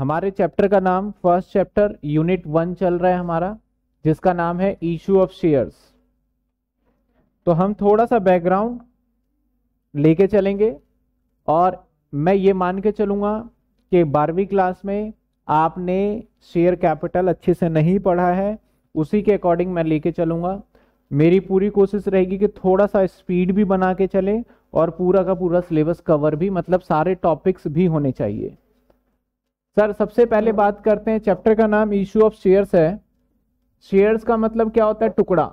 हमारे चैप्टर का नाम फर्स्ट चैप्टर यूनिट वन चल रहा है हमारा जिसका नाम है इशू ऑफ शेयर्स तो हम थोड़ा सा बैकग्राउंड लेके चलेंगे और मैं ये मान के चलूंगा कि बारहवीं क्लास में आपने शेयर कैपिटल अच्छे से नहीं पढ़ा है उसी के अकॉर्डिंग मैं लेके चलूंगा मेरी पूरी कोशिश रहेगी कि थोड़ा सा स्पीड भी बना के चले और पूरा का पूरा सिलेबस कवर भी मतलब सारे टॉपिक्स भी होने चाहिए सर सबसे पहले हाँ। बात करते हैं चैप्टर का नाम इशू ऑफ शेयर्स है शेयर्स का मतलब क्या होता है टुकड़ा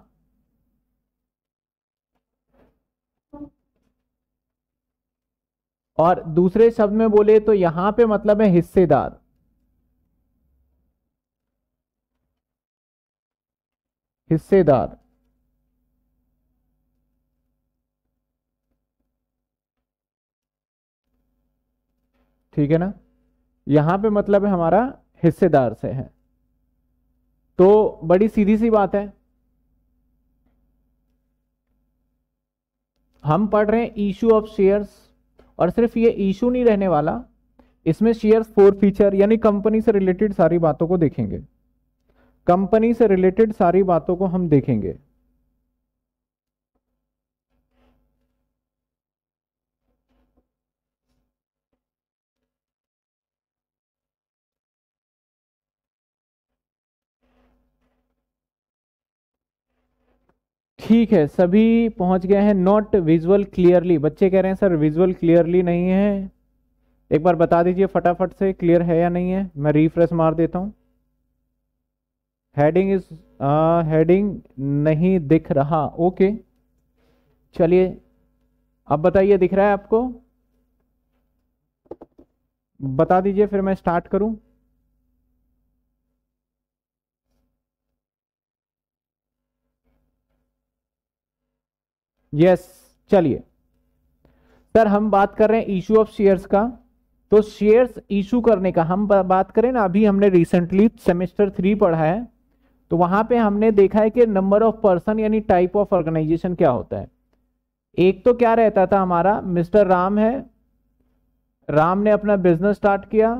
और दूसरे शब्द में बोले तो यहां पे मतलब है हिस्सेदार हिस्सेदार ठीक है ना यहां पे मतलब है हमारा हिस्सेदार से है तो बड़ी सीधी सी बात है हम पढ़ रहे हैं इशू ऑफ शेयर्स और सिर्फ ये इशू नहीं रहने वाला इसमें शेयर्स फोर फीचर यानी कंपनी से रिलेटेड सारी बातों को देखेंगे कंपनी से रिलेटेड सारी बातों को हम देखेंगे ठीक है सभी पहुंच गए हैं नॉट विजुअल क्लियरली बच्चे कह रहे हैं सर विजुअल क्लियरली नहीं है एक बार बता दीजिए फटाफट से क्लियर है या नहीं है मैं रिफ्रेश मार देता हूँ हेडिंग इज हेडिंग नहीं दिख रहा ओके चलिए अब बताइए दिख रहा है आपको बता दीजिए फिर मैं स्टार्ट करूँ यस चलिए सर हम बात कर रहे हैं इशू ऑफ शेयर्स का तो शेयर्स इशू करने का हम बात करें ना अभी हमने रिसेंटली सेमेस्टर थ्री पढ़ा है तो वहां पे हमने देखा है कि नंबर ऑफ पर्सन यानी टाइप ऑफ ऑर्गेनाइजेशन क्या होता है एक तो क्या रहता था हमारा मिस्टर राम है राम ने अपना बिजनेस स्टार्ट किया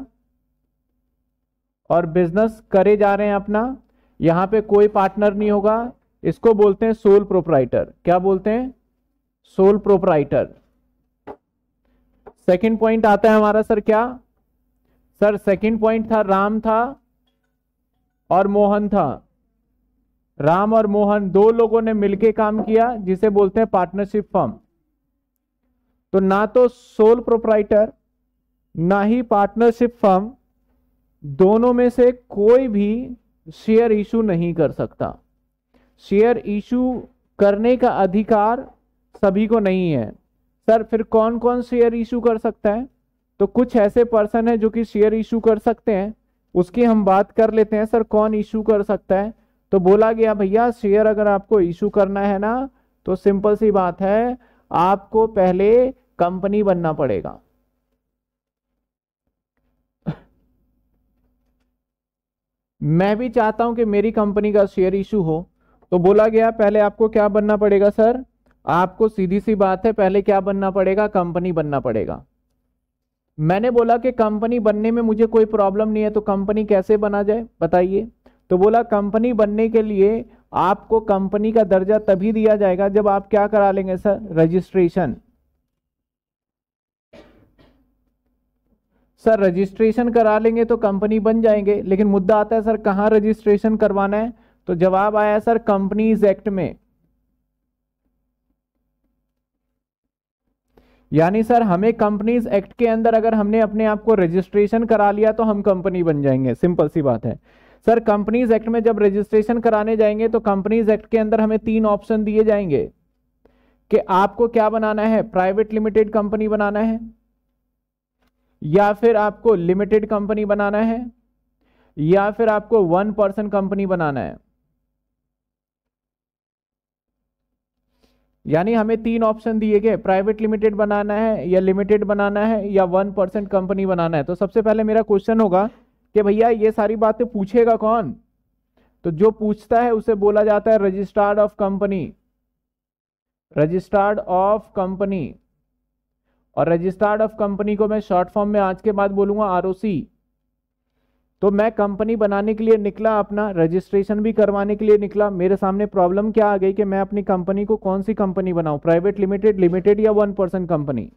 और बिजनेस करे जा रहे हैं अपना यहाँ पे कोई पार्टनर नहीं होगा इसको बोलते हैं सोल प्रोपराइटर क्या बोलते हैं सोल प्रोपराइटर सेकंड पॉइंट आता है हमारा सर क्या सर सेकंड पॉइंट था राम था और मोहन था राम और मोहन दो लोगों ने मिलकर काम किया जिसे बोलते हैं पार्टनरशिप फर्म तो ना तो सोल प्रोपराइटर ना ही पार्टनरशिप फर्म दोनों में से कोई भी शेयर इशू नहीं कर सकता शेयर इशू करने का अधिकार सभी को नहीं है सर फिर कौन कौन शेयर इशू कर सकता है तो कुछ ऐसे पर्सन है जो कि शेयर इशू कर सकते हैं उसकी हम बात कर लेते हैं सर कौन इशू कर सकता है तो बोला गया भैया शेयर अगर आपको इशू करना है ना तो सिंपल सी बात है आपको पहले कंपनी बनना पड़ेगा मैं भी चाहता हूं कि मेरी कंपनी का शेयर इशू हो तो बोला गया पहले आपको क्या बनना पड़ेगा सर आपको सीधी सी बात है पहले क्या बनना पड़ेगा कंपनी बनना पड़ेगा मैंने बोला कि कंपनी बनने में मुझे कोई प्रॉब्लम नहीं है तो कंपनी कैसे बना जाए बताइए तो बोला कंपनी बनने के लिए आपको कंपनी का दर्जा तभी दिया जाएगा जब आप क्या करा लेंगे सर रजिस्ट्रेशन सर रजिस्ट्रेशन करा लेंगे तो कंपनी बन जाएंगे लेकिन मुद्दा आता है सर कहां रजिस्ट्रेशन करवाना है तो जवाब आया सर कंपनीज एक्ट में यानी सर हमें कंपनीज एक्ट के अंदर अगर हमने अपने आप को रजिस्ट्रेशन करा लिया तो हम कंपनी बन जाएंगे सिंपल सी बात है सर कंपनीज एक्ट में जब रजिस्ट्रेशन कराने जाएंगे तो कंपनीज एक्ट के अंदर हमें तीन ऑप्शन दिए जाएंगे कि आपको क्या बनाना है प्राइवेट लिमिटेड कंपनी बनाना है या फिर आपको लिमिटेड कंपनी बनाना है या फिर आपको वन पर्सन कंपनी बनाना है यानी हमें तीन ऑप्शन दिए गए प्राइवेट लिमिटेड बनाना है या लिमिटेड बनाना है या वन परसेंट कंपनी बनाना है तो सबसे पहले मेरा क्वेश्चन होगा कि भैया ये सारी बातें पूछेगा कौन तो जो पूछता है उसे बोला जाता है registered of company registered of company और रजिस्टर्ड ऑफ कंपनी को मैं शॉर्ट फॉर्म में आज के बाद बोलूंगा आर तो मैं कंपनी बनाने के लिए निकला अपना रजिस्ट्रेशन भी करवाने के लिए निकला मेरे सामने प्रॉब्लम क्या आ गई कि मैं अपनी कंपनी को कौन सी कंपनी बनाऊं प्राइवेट लिमिटेड लिमिटेड या वन पर्सन कंपनी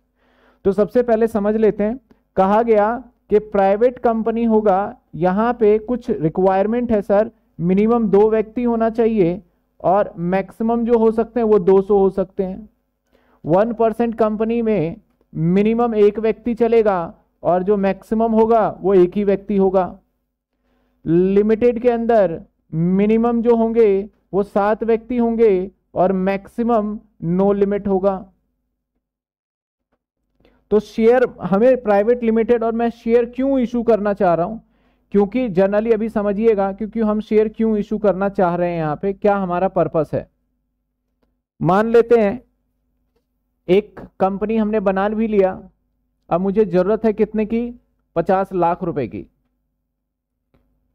तो सबसे पहले समझ लेते हैं कहा गया कि प्राइवेट कंपनी होगा यहाँ पे कुछ रिक्वायरमेंट है सर मिनिमम दो व्यक्ति होना चाहिए और मैक्सिमम जो हो सकते हैं वो दो हो सकते हैं वन परसेंट कंपनी में मिनिमम एक व्यक्ति चलेगा और जो मैक्सिमम होगा वो एक ही व्यक्ति होगा लिमिटेड के अंदर मिनिमम जो होंगे वो सात व्यक्ति होंगे और मैक्सिमम नो लिमिट होगा तो शेयर हमें प्राइवेट लिमिटेड और मैं शेयर क्यों इशू करना चाह रहा हूं क्योंकि जनरली अभी समझिएगा क्योंकि हम शेयर क्यों इशू करना चाह रहे हैं यहां पे क्या हमारा पर्पस है मान लेते हैं एक कंपनी हमने बना भी लिया अब मुझे जरूरत है कितने की पचास लाख रुपए की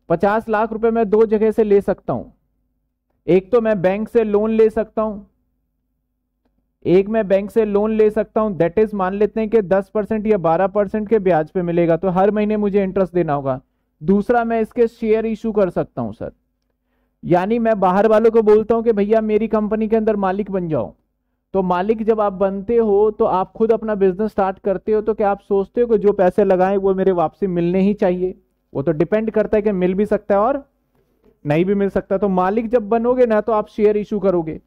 पचास लाख रुपए मैं दो जगह से ले सकता हूं एक तो मैं बैंक से लोन ले सकता हूं एक मैं बैंक से लोन ले सकता हूं दैट इज मान लेते हैं कि दस परसेंट या बारह परसेंट के ब्याज पे मिलेगा तो हर महीने मुझे इंटरेस्ट देना होगा दूसरा मैं इसके शेयर इशू कर सकता हूं सर यानी मैं बाहर वालों को बोलता हूं कि भैया मेरी कंपनी के अंदर मालिक बन जाओ तो मालिक जब आप बनते हो तो आप खुद अपना बिजनेस स्टार्ट करते हो तो क्या आप सोचते हो कि जो पैसे लगाए वो मेरे वापसी मिलने ही चाहिए वो तो डिपेंड करता है कि मिल भी सकता है और नहीं भी मिल सकता तो मालिक जब बनोगे ना तो आप शेयर इशू करोगे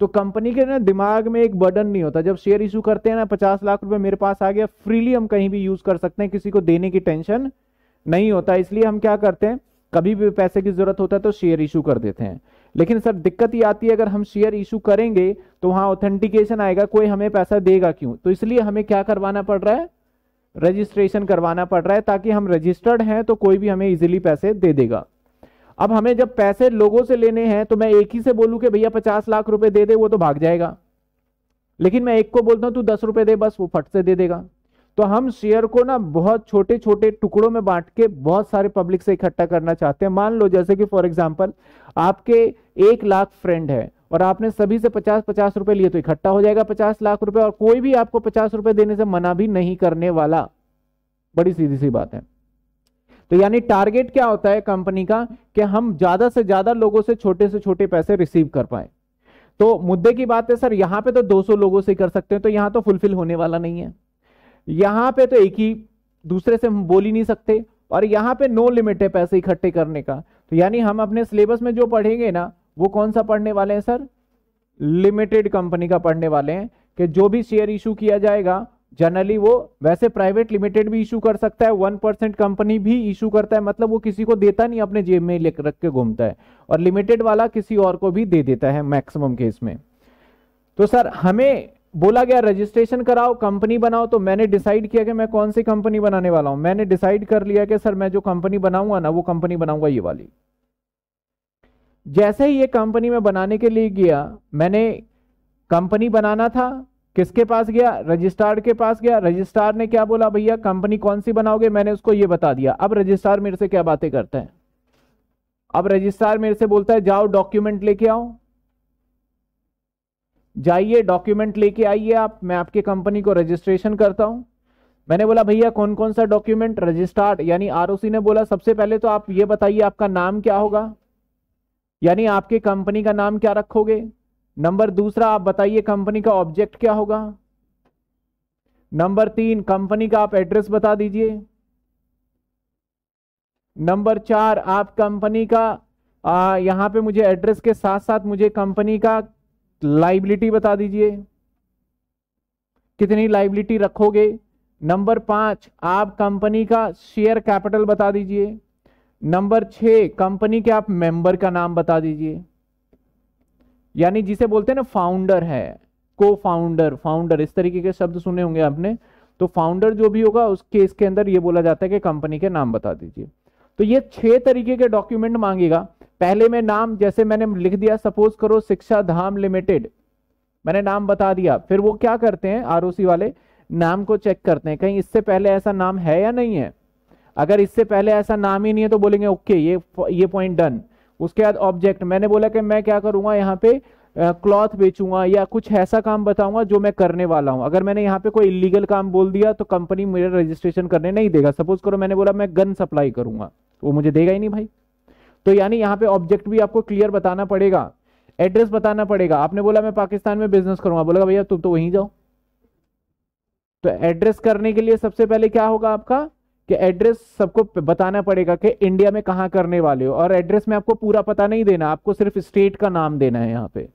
तो कंपनी के ना दिमाग में एक बर्डन नहीं होता जब शेयर इशू करते हैं ना पचास लाख रुपए मेरे पास आ गया फ्रीली हम कहीं भी यूज कर सकते हैं किसी को देने की टेंशन नहीं होता इसलिए हम क्या करते हैं कभी भी पैसे की जरूरत होता है तो शेयर इशू कर देते हैं लेकिन सर दिक्कत ये आती है अगर हम शेयर इशू करेंगे तो वहां ऑथेंटिकेशन आएगा कोई हमें पैसा देगा क्यों तो इसलिए हमें क्या करवाना पड़ रहा है रजिस्ट्रेशन करवाना पड़ रहा है ताकि हम रजिस्टर्ड हैं तो कोई भी हमें इजीली पैसे दे देगा अब हमें जब पैसे लोगों से लेने हैं तो मैं एक ही से बोलूं कि भैया पचास लाख रुपए दे दे वो तो भाग जाएगा लेकिन मैं एक को बोलता हूं तू दस रुपए दे बस वो फट से दे देगा तो हम शेयर को ना बहुत छोटे छोटे टुकड़ों में बांट के बहुत सारे पब्लिक से इकट्ठा करना चाहते हैं मान लो जैसे कि फॉर एग्जाम्पल आपके एक लाख फ्रेंड है और आपने सभी से पचास पचास रुपए लिए तो इकट्ठा हो जाएगा पचास लाख रुपए और कोई भी आपको पचास रुपए देने से मना भी नहीं करने वाला बड़ी सीधी सी बात है तो यानी टारगेट क्या होता है कंपनी का कि हम ज्यादा से ज्यादा लोगों से छोटे से छोटे पैसे रिसीव कर पाए तो मुद्दे की बात है सर यहां पे तो 200 लोगों से कर सकते हैं तो यहां तो फुलफिल होने वाला नहीं है यहां पे तो एक ही दूसरे से हम बोल ही नहीं सकते और यहां पे नो लिमिट है पैसे इकट्ठे करने का तो यानी हम अपने सिलेबस में जो पढ़ेंगे ना वो कौन सा पढ़ने वाले हैं सर लिमिटेड कंपनी का पढ़ने वाले हैं कि जो भी शेयर इशू किया जाएगा जनरली वो वैसे प्राइवेट लिमिटेड भी इशू कर सकता है वन परसेंट कंपनी भी इशू करता है मतलब वो किसी को देता नहीं अपने जेब में लेकर रख के घूमता है और लिमिटेड वाला किसी और को भी दे देता है मैक्सिमम केस में तो सर हमें बोला गया रजिस्ट्रेशन कराओ कंपनी बनाओ तो मैंने डिसाइड किया कि मैं कौन सी कंपनी बनाने वाला हूं मैंने डिसाइड कर लिया कि सर मैं जो कंपनी बनाऊंगा ना वो कंपनी बनाऊंगा ये वाली जैसे ही ये कंपनी में बनाने के लिए गया मैंने कंपनी बनाना था किसके पास गया रजिस्ट्रार के पास गया रजिस्ट्रार ने क्या बोला भैया कंपनी कौन सी बनाओगे मैंने उसको ये बता दिया अब रजिस्ट्रार मेरे से क्या बातें करता है अब रजिस्ट्रार मेरे से बोलता है जाओ डॉक्यूमेंट लेके आओ जाइए डॉक्यूमेंट लेके आइए आप मैं आपकी कंपनी को रजिस्ट्रेशन करता हूं मैंने बोला भैया कौन कौन सा डॉक्यूमेंट रजिस्ट्रार यानी आरओसी ने बोला सबसे पहले तो आप ये बताइए आपका नाम क्या होगा यानी आपके कंपनी का नाम क्या रखोगे नंबर दूसरा आप बताइए कंपनी का ऑब्जेक्ट क्या होगा नंबर तीन कंपनी का आप एड्रेस बता दीजिए नंबर चार आप कंपनी का आ, यहां पे मुझे एड्रेस के साथ साथ मुझे कंपनी का लाइबिलिटी बता दीजिए कितनी लाइबिलिटी रखोगे नंबर पांच आप कंपनी का शेयर कैपिटल बता दीजिए नंबर छ कंपनी के आप मेंबर का नाम बता दीजिए यानी जिसे बोलते हैं ना फाउंडर है को फाउंडर फाउंडर इस तरीके के शब्द सुने होंगे आपने तो फाउंडर जो भी होगा उस केस के अंदर ये बोला जाता है कि कंपनी के नाम बता दीजिए तो ये छह तरीके के डॉक्यूमेंट मांगेगा पहले में नाम जैसे मैंने लिख दिया सपोज करो शिक्षा धाम लिमिटेड मैंने नाम बता दिया फिर वो क्या करते हैं आरओसी वाले नाम को चेक करते हैं कहीं इससे पहले ऐसा नाम है या नहीं है अगर इससे पहले ऐसा नाम ही नहीं है तो बोलेंगे ओके ये ये पॉइंट डन उसके बाद ऑब्जेक्ट मैंने बोला कि मैं क्या करूंगा यहाँ पे क्लॉथ बेचूंगा या कुछ ऐसा काम बताऊंगा जो मैं करने वाला हूं अगर मैंने यहाँ पे कोई इलीगल काम बोल दिया तो कंपनी मेरा रजिस्ट्रेशन करने नहीं देगा सपोज करो मैंने बोला मैं गन सप्लाई करूंगा वो मुझे देगा ही नहीं भाई तो यानी यहाँ पे ऑब्जेक्ट भी आपको क्लियर बताना पड़ेगा एड्रेस बताना पड़ेगा आपने बोला मैं पाकिस्तान में बिजनेस करूंगा बोलेगा भैया तुम तो वहीं जाओ तो एड्रेस करने के लिए सबसे पहले क्या होगा आपका कि एड्रेस सबको बताना पड़ेगा कि इंडिया में कहाँ करने वाले हो और एड्रेस में आपको पूरा पता नहीं देना आपको सिर्फ स्टेट का नाम देना है यहाँ पे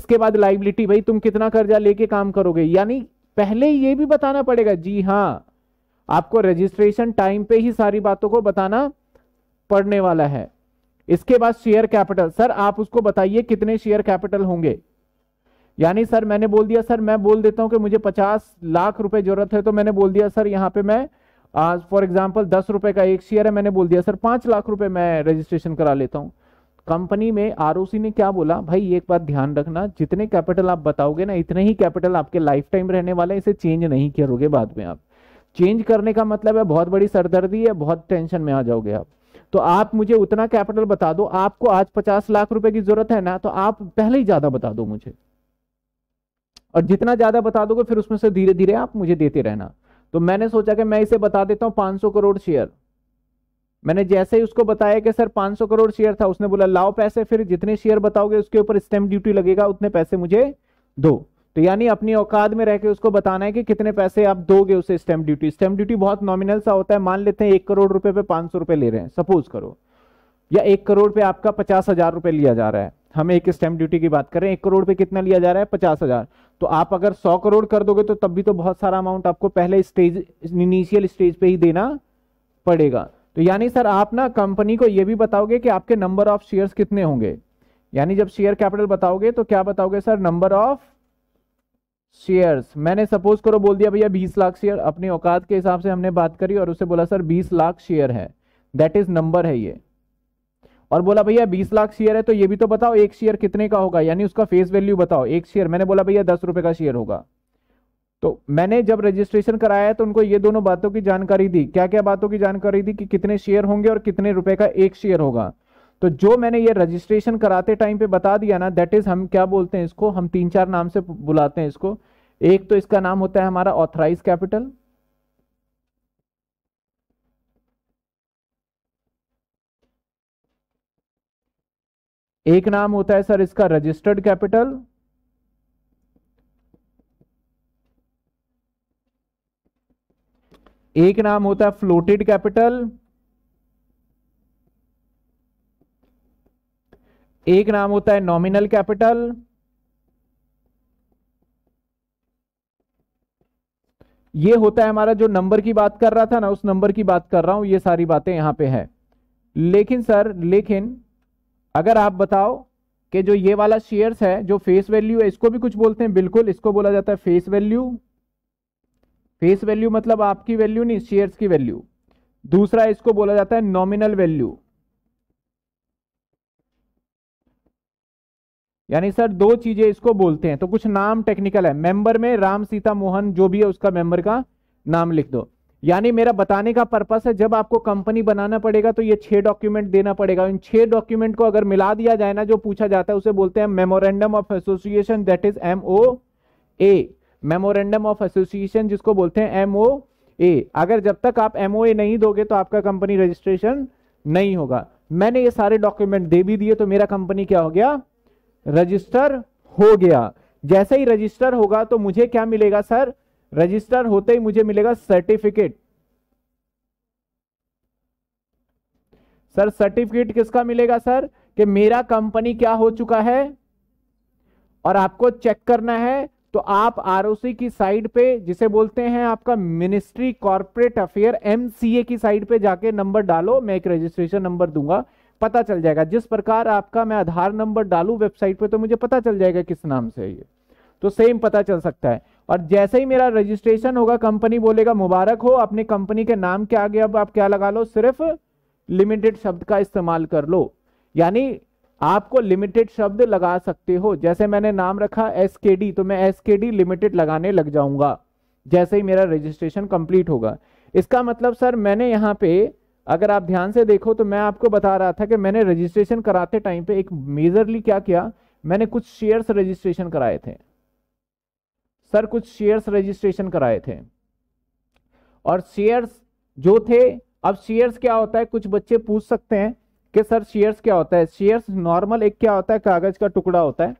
इसके बाद लाइबिलिटी भाई तुम कितना कर्जा लेके काम करोगे यानी पहले ये भी बताना पड़ेगा जी हाँ आपको रजिस्ट्रेशन टाइम पे ही सारी बातों को बताना पड़ने वाला है इसके बाद शेयर कैपिटल सर आप उसको बताइए कितने शेयर कैपिटल होंगे यानी सर मैंने बोल दिया सर मैं बोल देता हूं कि मुझे पचास लाख रुपए जरूरत है तो मैंने बोल दिया सर यहाँ पे मैं आज फॉर एग्जाम्पल दस रुपए का एक शेयर है मैंने बोल दिया सर पांच लाख रुपए मैं रजिस्ट्रेशन करा लेता हूँ कंपनी में आर ने क्या बोला भाई एक बात ध्यान रखना जितने कैपिटल आप बताओगे ना इतने ही कैपिटल आपके लाइफ टाइम रहने वाले इसे चेंज नहीं करोगे बाद में आप चेंज करने का मतलब है बहुत बड़ी सरदर्दी है बहुत टेंशन में आ जाओगे आप तो आप मुझे उतना कैपिटल बता दो आपको आज पचास लाख रुपए की जरूरत है ना तो आप पहले ही ज्यादा बता दो मुझे और जितना ज्यादा बता दोगे फिर उसमें से धीरे धीरे आप मुझे देते रहना तो मैंने सोचा कि मैं इसे बता देता हूं पांच करोड़ शेयर मैंने जैसे ही उसको बताया कि सर 500 करोड़ शेयर था उसने बोला लाओ पैसे फिर जितने शेयर बताओगे उसके ऊपर स्टैम्प ड्यूटी लगेगा उतने पैसे मुझे दो तो यानी अपनी औकात में रहकर उसको बताना है कि कितने पैसे आप दोगे उसे स्टैम्प ड्यूटी स्टैम्प ड्यूटी बहुत नॉमिनल सा होता है मान लेते हैं एक करोड़ रुपए पे पांच सौ रुपए ले रहे हैं सपोज करो या एक करोड़ पे आपका पचास हजार रुपए लिया जा रहा है हम एक स्टैंप ड्यूटी की बात करें एक करोड़ पे कितना लिया जा रहा है पचास हजार तो आप अगर सौ करोड़ कर दोगे तो तब भी तो बहुत सारा अमाउंट आपको पहले स्टेज इनिशियल स्टेज पे ही देना पड़ेगा तो यानी सर आप ना कंपनी को यह भी बताओगे कि आपके नंबर ऑफ शेयर्स कितने होंगे यानी जब शेयर कैपिटल बताओगे तो क्या बताओगे सर नंबर ऑफ शेयर्स मैंने सपोज करो बोल दिया भैया बीस लाख शेयर अपनी औकात के हिसाब से हमने बात करी और उसे बोला सर बीस लाख शेयर है दैट इज नंबर है ये और बोला भैया बीस लाख शेयर है तो ये भी तो बताओ एक शेयर कितने का होगा यानी उसका फेस वैल्यू बताओ एक शेयर मैंने बोला भैया दस रुपए का शेयर होगा तो मैंने जब रजिस्ट्रेशन कराया तो उनको ये दोनों बातों की जानकारी दी क्या क्या बातों की जानकारी दी कि कितने शेयर होंगे और कितने रुपए का एक शेयर होगा तो जो मैंने ये रजिस्ट्रेशन कराते टाइम पे बता दिया ना दैट इज हम क्या बोलते हैं इसको हम तीन चार नाम से बुलाते हैं इसको एक तो इसका नाम होता है हमारा ऑथराइज कैपिटल एक नाम होता है सर इसका रजिस्टर्ड कैपिटल एक नाम होता है फ्लोटेड कैपिटल एक नाम होता है नॉमिनल कैपिटल ये होता है हमारा जो नंबर की बात कर रहा था ना उस नंबर की बात कर रहा हूं ये सारी बातें यहां पे है लेकिन सर लेकिन अगर आप बताओ कि जो ये वाला शेयर्स है जो फेस वैल्यू है इसको भी कुछ बोलते हैं बिल्कुल इसको बोला जाता है फेस वैल्यू फेस वैल्यू मतलब आपकी वैल्यू नहीं शेयर्स की वैल्यू दूसरा इसको बोला जाता है नॉमिनल वैल्यू यानी सर दो चीजें इसको बोलते हैं तो कुछ नाम टेक्निकल है मेंबर में राम सीता मोहन जो भी है उसका मेंबर का नाम लिख दो यानी मेरा बताने का पर्पस है जब आपको कंपनी बनाना पड़ेगा तो ये छह डॉक्यूमेंट देना पड़ेगा इन छह डॉक्यूमेंट को अगर मिला दिया जाए ना जो पूछा जाता है उसे बोलते हैं memorandum of association that is M O A memorandum of association जिसको बोलते हैं एम ओ ए अगर जब तक आप एम ओ ए नहीं दोगे तो आपका कंपनी रजिस्ट्रेशन नहीं होगा मैंने ये सारे डॉक्यूमेंट दे भी दिए तो मेरा कंपनी क्या हो गया रजिस्टर हो गया जैसे ही रजिस्टर होगा तो मुझे क्या मिलेगा सर रजिस्टर होते ही मुझे मिलेगा सर्टिफिकेट सर सर्टिफिकेट किसका मिलेगा सर कि मेरा कंपनी क्या हो चुका है और आपको चेक करना है तो आप आरओसी की साइड पे जिसे बोलते हैं आपका मिनिस्ट्री कॉर्पोरेट अफेयर एमसीए की साइड पे जाके नंबर डालो मैं एक रजिस्ट्रेशन नंबर दूंगा पता चल जाएगा जिस प्रकार आपका मैं आधार नंबर डालू वेबसाइट पे तो मुझे पता चल जाएगा किस नाम से ये तो सेम पता चल सकता है और जैसे ही मेरा रजिस्ट्रेशन होगा कंपनी बोलेगा मुबारक हो अपने कंपनी के नाम के आगे अब आप क्या लगा लो सिर्फ लिमिटेड शब्द का इस्तेमाल कर लो यानी आपको लिमिटेड शब्द लगा सकते हो जैसे मैंने नाम रखा एस के डी तो मैं एस के डी लिमिटेड लगाने लग जाऊंगा जैसे ही मेरा रजिस्ट्रेशन कंप्लीट होगा इसका मतलब सर मैंने यहाँ पे अगर आप ध्यान से देखो तो मैं आपको बता रहा था कि मैंने रजिस्ट्रेशन कराते टाइम पे एक मेजरली क्या किया मैंने कुछ शेयर्स रजिस्ट्रेशन कराए थे सर कुछ शेयर्स रजिस्ट्रेशन कराए थे और शेयर्स जो थे अब शेयर्स क्या होता है कुछ बच्चे पूछ सकते हैं कि सर शेयर्स क्या होता है शेयर्स नॉर्मल एक क्या होता है कागज का टुकड़ा होता है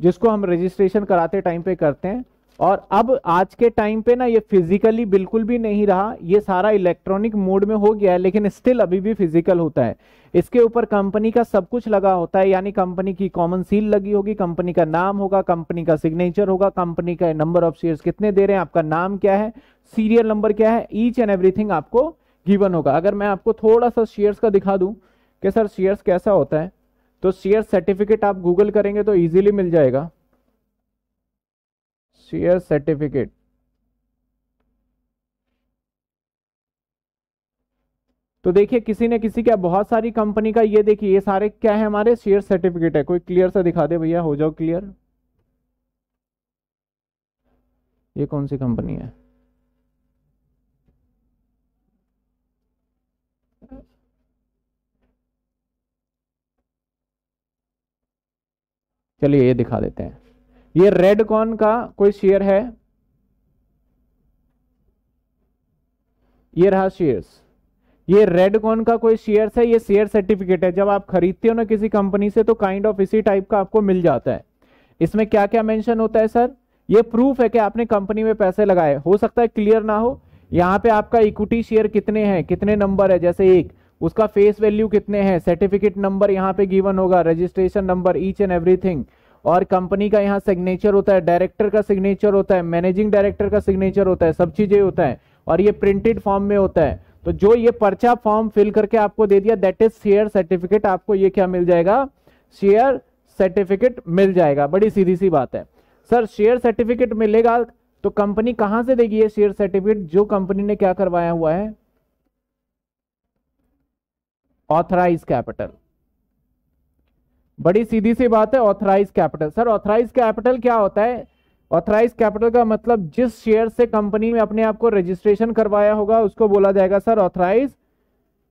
जिसको हम रजिस्ट्रेशन कराते टाइम पे करते हैं और अब आज के टाइम पे ना ये फिजिकली बिल्कुल भी नहीं रहा ये सारा इलेक्ट्रॉनिक मोड में हो गया है लेकिन स्टिल अभी भी फिजिकल होता है इसके ऊपर कंपनी का सब कुछ लगा होता है यानी कंपनी की कॉमन सील लगी होगी कंपनी का नाम होगा कंपनी का सिग्नेचर होगा कंपनी का नंबर ऑफ शेयर्स कितने दे रहे हैं आपका नाम क्या है सीरियल नंबर क्या है ईच एंड एवरीथिंग आपको गिवन होगा अगर मैं आपको थोड़ा सा शेयर्स का दिखा दूँ कि सर शेयर्स कैसा होता है तो शेयर सर्टिफिकेट आप गूगल करेंगे तो ईजिली मिल जाएगा शेयर सर्टिफिकेट तो देखिए किसी ने किसी का बहुत सारी कंपनी का ये देखिए ये सारे क्या है हमारे शेयर सर्टिफिकेट है कोई क्लियर सा दिखा दे भैया हो जाओ क्लियर ये कौन सी कंपनी है चलिए ये दिखा देते हैं ये रेडकॉन का कोई शेयर है ये रहा शेयर्स ये रेडकॉन का कोई शेयर है ये शेयर सर्टिफिकेट है जब आप खरीदते हो ना किसी कंपनी से तो काइंड ऑफ इसी टाइप का आपको मिल जाता है इसमें क्या क्या मेंशन होता है सर ये प्रूफ है कि आपने कंपनी में पैसे लगाए हो सकता है क्लियर ना हो यहाँ पे आपका इक्विटी शेयर कितने हैं कितने नंबर है जैसे एक उसका फेस वैल्यू कितने हैं सर्टिफिकेट नंबर यहाँ पे गिवन होगा registration number each and everything और कंपनी का यहाँ सिग्नेचर होता है डायरेक्टर का सिग्नेचर होता है मैनेजिंग डायरेक्टर का सिग्नेचर होता है सब चीजें होता है और ये प्रिंटेड फॉर्म में होता है तो जो ये पर्चा फॉर्म फिल करके आपको दे दिया दैट इज शेयर सर्टिफिकेट आपको ये क्या मिल जाएगा शेयर सर्टिफिकेट मिल जाएगा बड़ी सीधी सी बात है सर शेयर सर्टिफिकेट मिलेगा तो कंपनी कहां से देगी ये शेयर सर्टिफिकेट जो कंपनी ने क्या करवाया हुआ है ऑथराइज कैपिटल बड़ी सीधी सी बात है authorise capital sir authorise capital क्या होता है ऑथराइज कैपिटल का मतलब जिस शेयर से कंपनी में अपने आप को रजिस्ट्रेशन करवाया होगा उसको बोला जाएगा sir authorise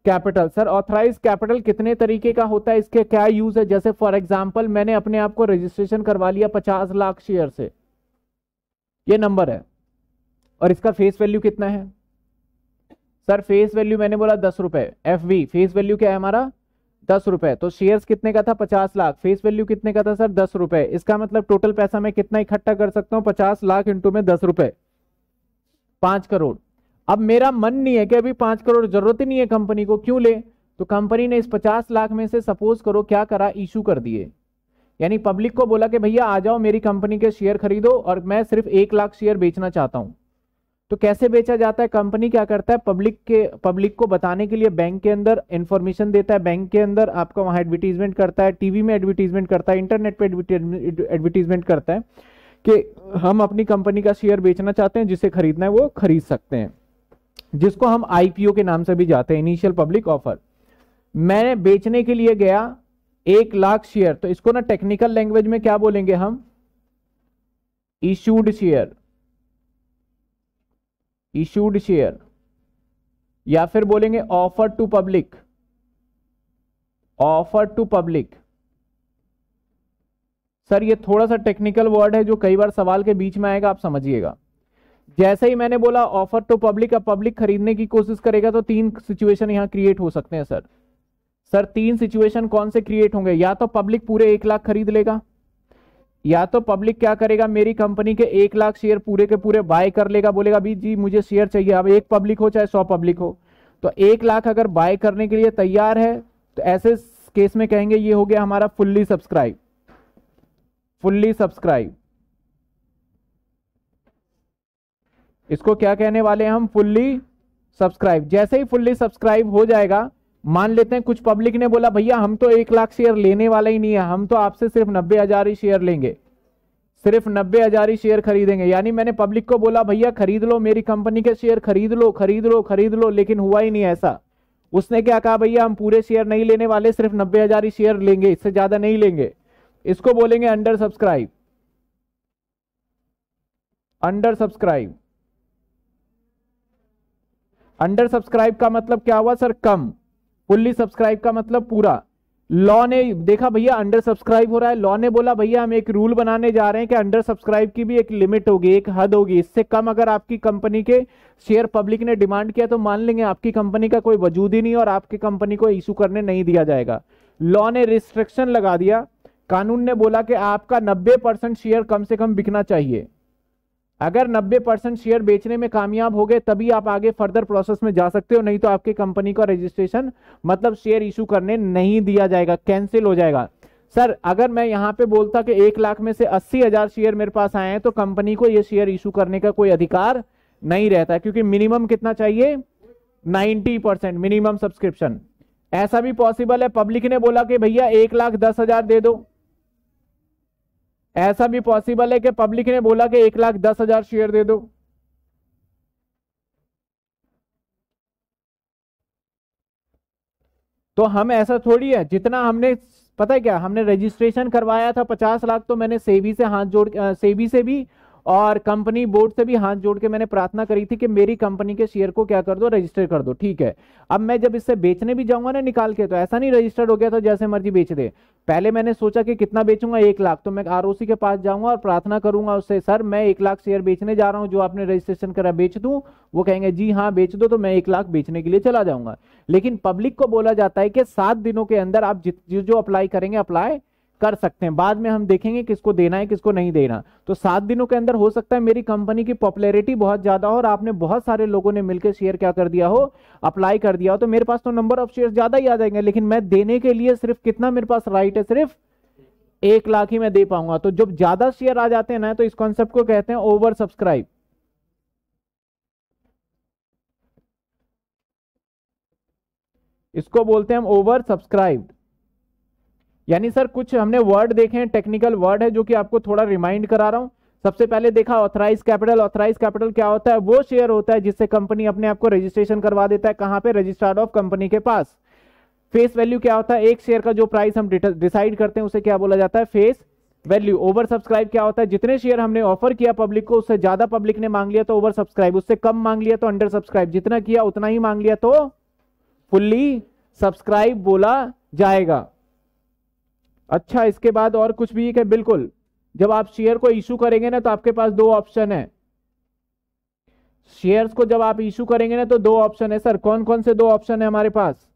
capital sir authorise capital कितने तरीके का होता है इसके क्या यूज है जैसे फॉर एग्जाम्पल मैंने अपने आप को रजिस्ट्रेशन करवा लिया पचास लाख शेयर से ये नंबर है और इसका फेस वैल्यू कितना है सर फेस वैल्यू मैंने बोला दस रुपए एफ फेस वैल्यू क्या है हमारा दस रुपए तो शेयर्स कितने का था पचास लाख फेस वैल्यू कितने का था सर दस रुपए इसका मतलब टोटल पैसा मैं कितना इकट्ठा कर सकता हूँ पचास लाख इंटू में दस रुपए पांच करोड़ अब मेरा मन नहीं है कि अभी पांच करोड़ जरूरत ही नहीं है कंपनी को क्यों ले तो कंपनी ने इस पचास लाख में से सपोज करो क्या करा इशू कर दिए यानी पब्लिक को बोला कि भैया आ जाओ मेरी कंपनी के शेयर खरीदो और मैं सिर्फ एक लाख शेयर बेचना चाहता हूं तो कैसे बेचा जाता है कंपनी क्या करता है पब्लिक के पब्लिक को बताने के लिए बैंक के अंदर इन्फॉर्मेशन देता है बैंक के अंदर आपका वहाँ एडवर्टीजमेंट करता है टीवी में एडवर्टीजमेंट करता है इंटरनेट पे एडवर्टीजमेंट करता है कि हम अपनी कंपनी का शेयर बेचना चाहते हैं जिसे खरीदना है वो खरीद सकते हैं जिसको हम आईपीओ के नाम से भी जाते हैं इनिशियल पब्लिक ऑफर मैं बेचने के लिए गया एक लाख शेयर तो इसको ना टेक्निकल लैंग्वेज में क्या बोलेंगे हम इशूड शेयर इशूड शेयर या फिर बोलेंगे offer to public offer to public sir ये थोड़ा सा टेक्निकल वर्ड है जो कई बार सवाल के बीच में आएगा आप समझिएगा जैसे ही मैंने बोला ऑफर टू पब्लिक अब पब्लिक खरीदने की कोशिश करेगा तो तीन सिचुएशन यहां क्रिएट हो सकते हैं सर सर तीन सिचुएशन कौन से क्रिएट होंगे या तो पब्लिक पूरे एक लाख खरीद लेगा या तो पब्लिक क्या करेगा मेरी कंपनी के एक लाख शेयर पूरे के पूरे बाय कर लेगा बोलेगा अभी जी मुझे शेयर चाहिए अब एक पब्लिक हो चाहे सौ पब्लिक हो तो एक लाख अगर बाय करने के लिए तैयार है तो ऐसे केस में कहेंगे ये हो गया हमारा फुल्ली सब्सक्राइब फुल्ली सब्सक्राइब इसको क्या कहने वाले हैं हम फुल्ली सब्सक्राइब जैसे ही फुल्ली सब्सक्राइब हो जाएगा मान लेते हैं कुछ पब्लिक ने बोला भैया हम तो एक लाख शेयर लेने वाला ही नहीं है हम तो आपसे सिर्फ नब्बे हजार ही शेयर लेंगे सिर्फ नब्बे हजार ही शेयर खरीदेंगे यानी मैंने पब्लिक को बोला भैया खरीद लो मेरी कंपनी के शेयर खरीद लो खरीद लो खरीद लो लेकिन हुआ ही नहीं ऐसा उसने क्या कहा भैया हम पूरे शेयर नहीं लेने वाले सिर्फ नब्बे हजार ही शेयर लेंगे इससे ज्यादा नहीं लेंगे इसको बोलेंगे under subscribe under subscribe under subscribe का मतलब क्या हुआ सर कम फुल्ली सब्सक्राइब का मतलब पूरा लॉ ने देखा भैया अंडर सब्सक्राइब हो रहा है लॉ ने बोला भैया हम एक रूल बनाने जा रहे हैं कि अंडर सब्सक्राइब की भी एक लिमिट होगी एक हद होगी इससे कम अगर आपकी कंपनी के शेयर पब्लिक ने डिमांड किया तो मान लेंगे आपकी कंपनी का कोई वजूद ही नहीं और आपकी कंपनी को इशू करने नहीं दिया जाएगा लॉ ने रिस्ट्रिक्शन लगा दिया कानून ने बोला कि आपका नब्बे परसेंट शेयर कम से कम बिकना चाहिए अगर 90 परसेंट शेयर बेचने में कामयाब हो गए तभी आप आगे फर्दर प्रोसेस में जा सकते हो नहीं तो आपकी कंपनी का रजिस्ट्रेशन मतलब शेयर इशू करने नहीं दिया जाएगा कैंसिल हो जाएगा सर अगर मैं यहाँ पे बोलता कि एक लाख में से अस्सी हजार शेयर मेरे पास आए हैं तो कंपनी को ये शेयर इशू करने का कोई अधिकार नहीं रहता क्योंकि मिनिमम कितना चाहिए 90 परसेंट मिनिमम सब्सक्रिप्शन ऐसा भी पॉसिबल है पब्लिक ने बोला कि भैया एक लाख दस हजार दे दो ऐसा भी पॉसिबल है कि पब्लिक ने बोला कि एक लाख दस हजार शेयर दे दो तो हम ऐसा थोड़ी है जितना हमने पता है क्या हमने रजिस्ट्रेशन करवाया था पचास लाख तो मैंने सेबी से हाथ जोड़ सेबी से भी और कंपनी बोर्ड से भी हाथ जोड़ के मैंने प्रार्थना करी थी कि मेरी कंपनी के शेयर को क्या कर दो रजिस्टर कर दो ठीक है अब मैं जब इससे बेचने भी जाऊंगा ना निकाल के तो ऐसा नहीं रजिस्टर्ड हो गया तो जैसे मर्जी बेच दे पहले मैंने सोचा कि कितना बेचूंगा एक लाख तो मैं आर के पास जाऊंगा और प्रार्थना करूंगा उससे सर मैं एक लाख शेयर बेचने जा रहा हूं जो आपने रजिस्ट्रेशन करा बेच दूं वो कहेंगे जी हाँ बेच दो तो मैं एक लाख बेचने के लिए चला जाऊंगा लेकिन पब्लिक को बोला जाता है कि सात दिनों के अंदर आप जो अप्लाई करेंगे अप्लाई कर सकते हैं बाद में हम देखेंगे किसको देना है किसको नहीं देना तो सात दिनों के अंदर हो सकता है मेरी कंपनी की पॉपुलैरिटी बहुत ज्यादा हो और आपने बहुत सारे लोगों ने मिलकर शेयर क्या कर दिया हो अप्लाई कर दिया हो तो मेरे पास तो नंबर ऑफ शेयर ज्यादा ही आ जाएंगे लेकिन मैं देने के लिए सिर्फ कितना मेरे पास राइट है सिर्फ एक लाख ही मैं दे पाऊंगा तो जब ज्यादा शेयर आ जाते हैं ना तो इस कॉन्सेप्ट को कहते हैं ओवर सब्सक्राइब इसको बोलते हैं हम ओवर सब्सक्राइब्ड यानी सर कुछ हमने वर्ड देखे हैं टेक्निकल वर्ड है जो कि आपको थोड़ा रिमाइंड करा रहा हूं सबसे पहले देखा ऑथराइज कैपिटल ऑथराइज कैपिटल क्या होता है वो शेयर होता है जिससे कंपनी अपने आपको रजिस्ट्रेशन करवा देता है कहां पे रजिस्टर्ड ऑफ कंपनी के पास फेस वैल्यू क्या होता है एक शेयर का जो प्राइस हम डिसाइड करते हैं उसे क्या बोला जाता है फेस वैल्यू ओवर सब्सक्राइब क्या होता है जितने शेयर हमने ऑफर किया पब्लिक को उससे ज्यादा पब्लिक ने मांग लिया तो ओवर सब्सक्राइब उससे कम मांग लिया तो अंडर सब्सक्राइब जितना किया उतना ही मांग लिया तो फुल्ली सब्सक्राइब बोला जाएगा अच्छा इसके बाद और कुछ भी है बिल्कुल जब आप शेयर को इशू करेंगे ना तो आपके पास दो ऑप्शन है शेयर्स को जब आप इशू करेंगे ना तो दो ऑप्शन है सर कौन कौन से दो ऑप्शन है हमारे पास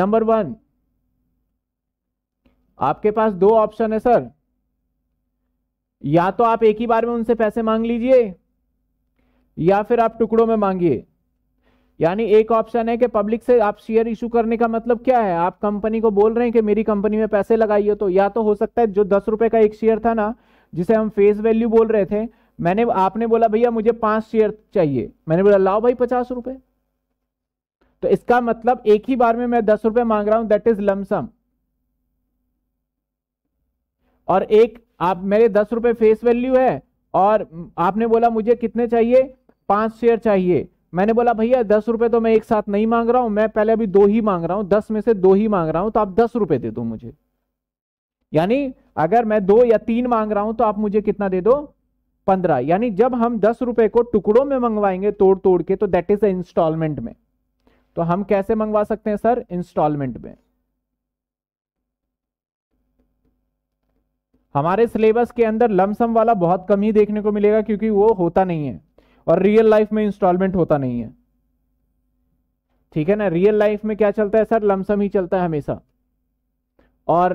नंबर वन आपके पास दो ऑप्शन है सर या तो आप एक ही बार में उनसे पैसे मांग लीजिए या फिर आप टुकड़ों में मांगिए यानी एक ऑप्शन है कि पब्लिक से आप शेयर इशू करने का मतलब क्या है आप कंपनी को बोल रहे हैं कि मेरी कंपनी में पैसे लगाइए तो या तो हो सकता है जो दस रुपए का एक शेयर था ना जिसे हम फेस वैल्यू बोल रहे थे मैंने आपने बोला भैया मुझे पांच शेयर चाहिए मैंने बोला लाओ भाई पचास रुपए तो इसका मतलब एक ही बार में मैं दस रुपए मांग रहा हूं दैट इज लमसम और एक आप मेरे दस रुपए फेस वैल्यू है और आपने बोला मुझे कितने चाहिए पांच शेयर चाहिए मैंने बोला भैया दस रुपए तो मैं एक साथ नहीं मांग रहा हूं मैं पहले अभी दो ही मांग रहा हूं दस में से दो ही मांग रहा हूं तो आप दस रुपए दे दो मुझे यानी अगर मैं दो या तीन मांग रहा हूं तो आप मुझे कितना दे दो पंद्रह यानी जब हम दस रुपए को टुकड़ों में मंगवाएंगे तोड़ तोड़ के तो दैट इज अ इंस्टॉलमेंट में तो हम कैसे मंगवा सकते हैं सर इंस्टॉलमेंट में हमारे सिलेबस के अंदर लमसम वाला बहुत कम ही देखने को मिलेगा क्योंकि वो होता नहीं है और रियल लाइफ में इंस्टॉलमेंट होता नहीं है ठीक है ना रियल लाइफ में क्या चलता है सर लमसम ही चलता है हमेशा और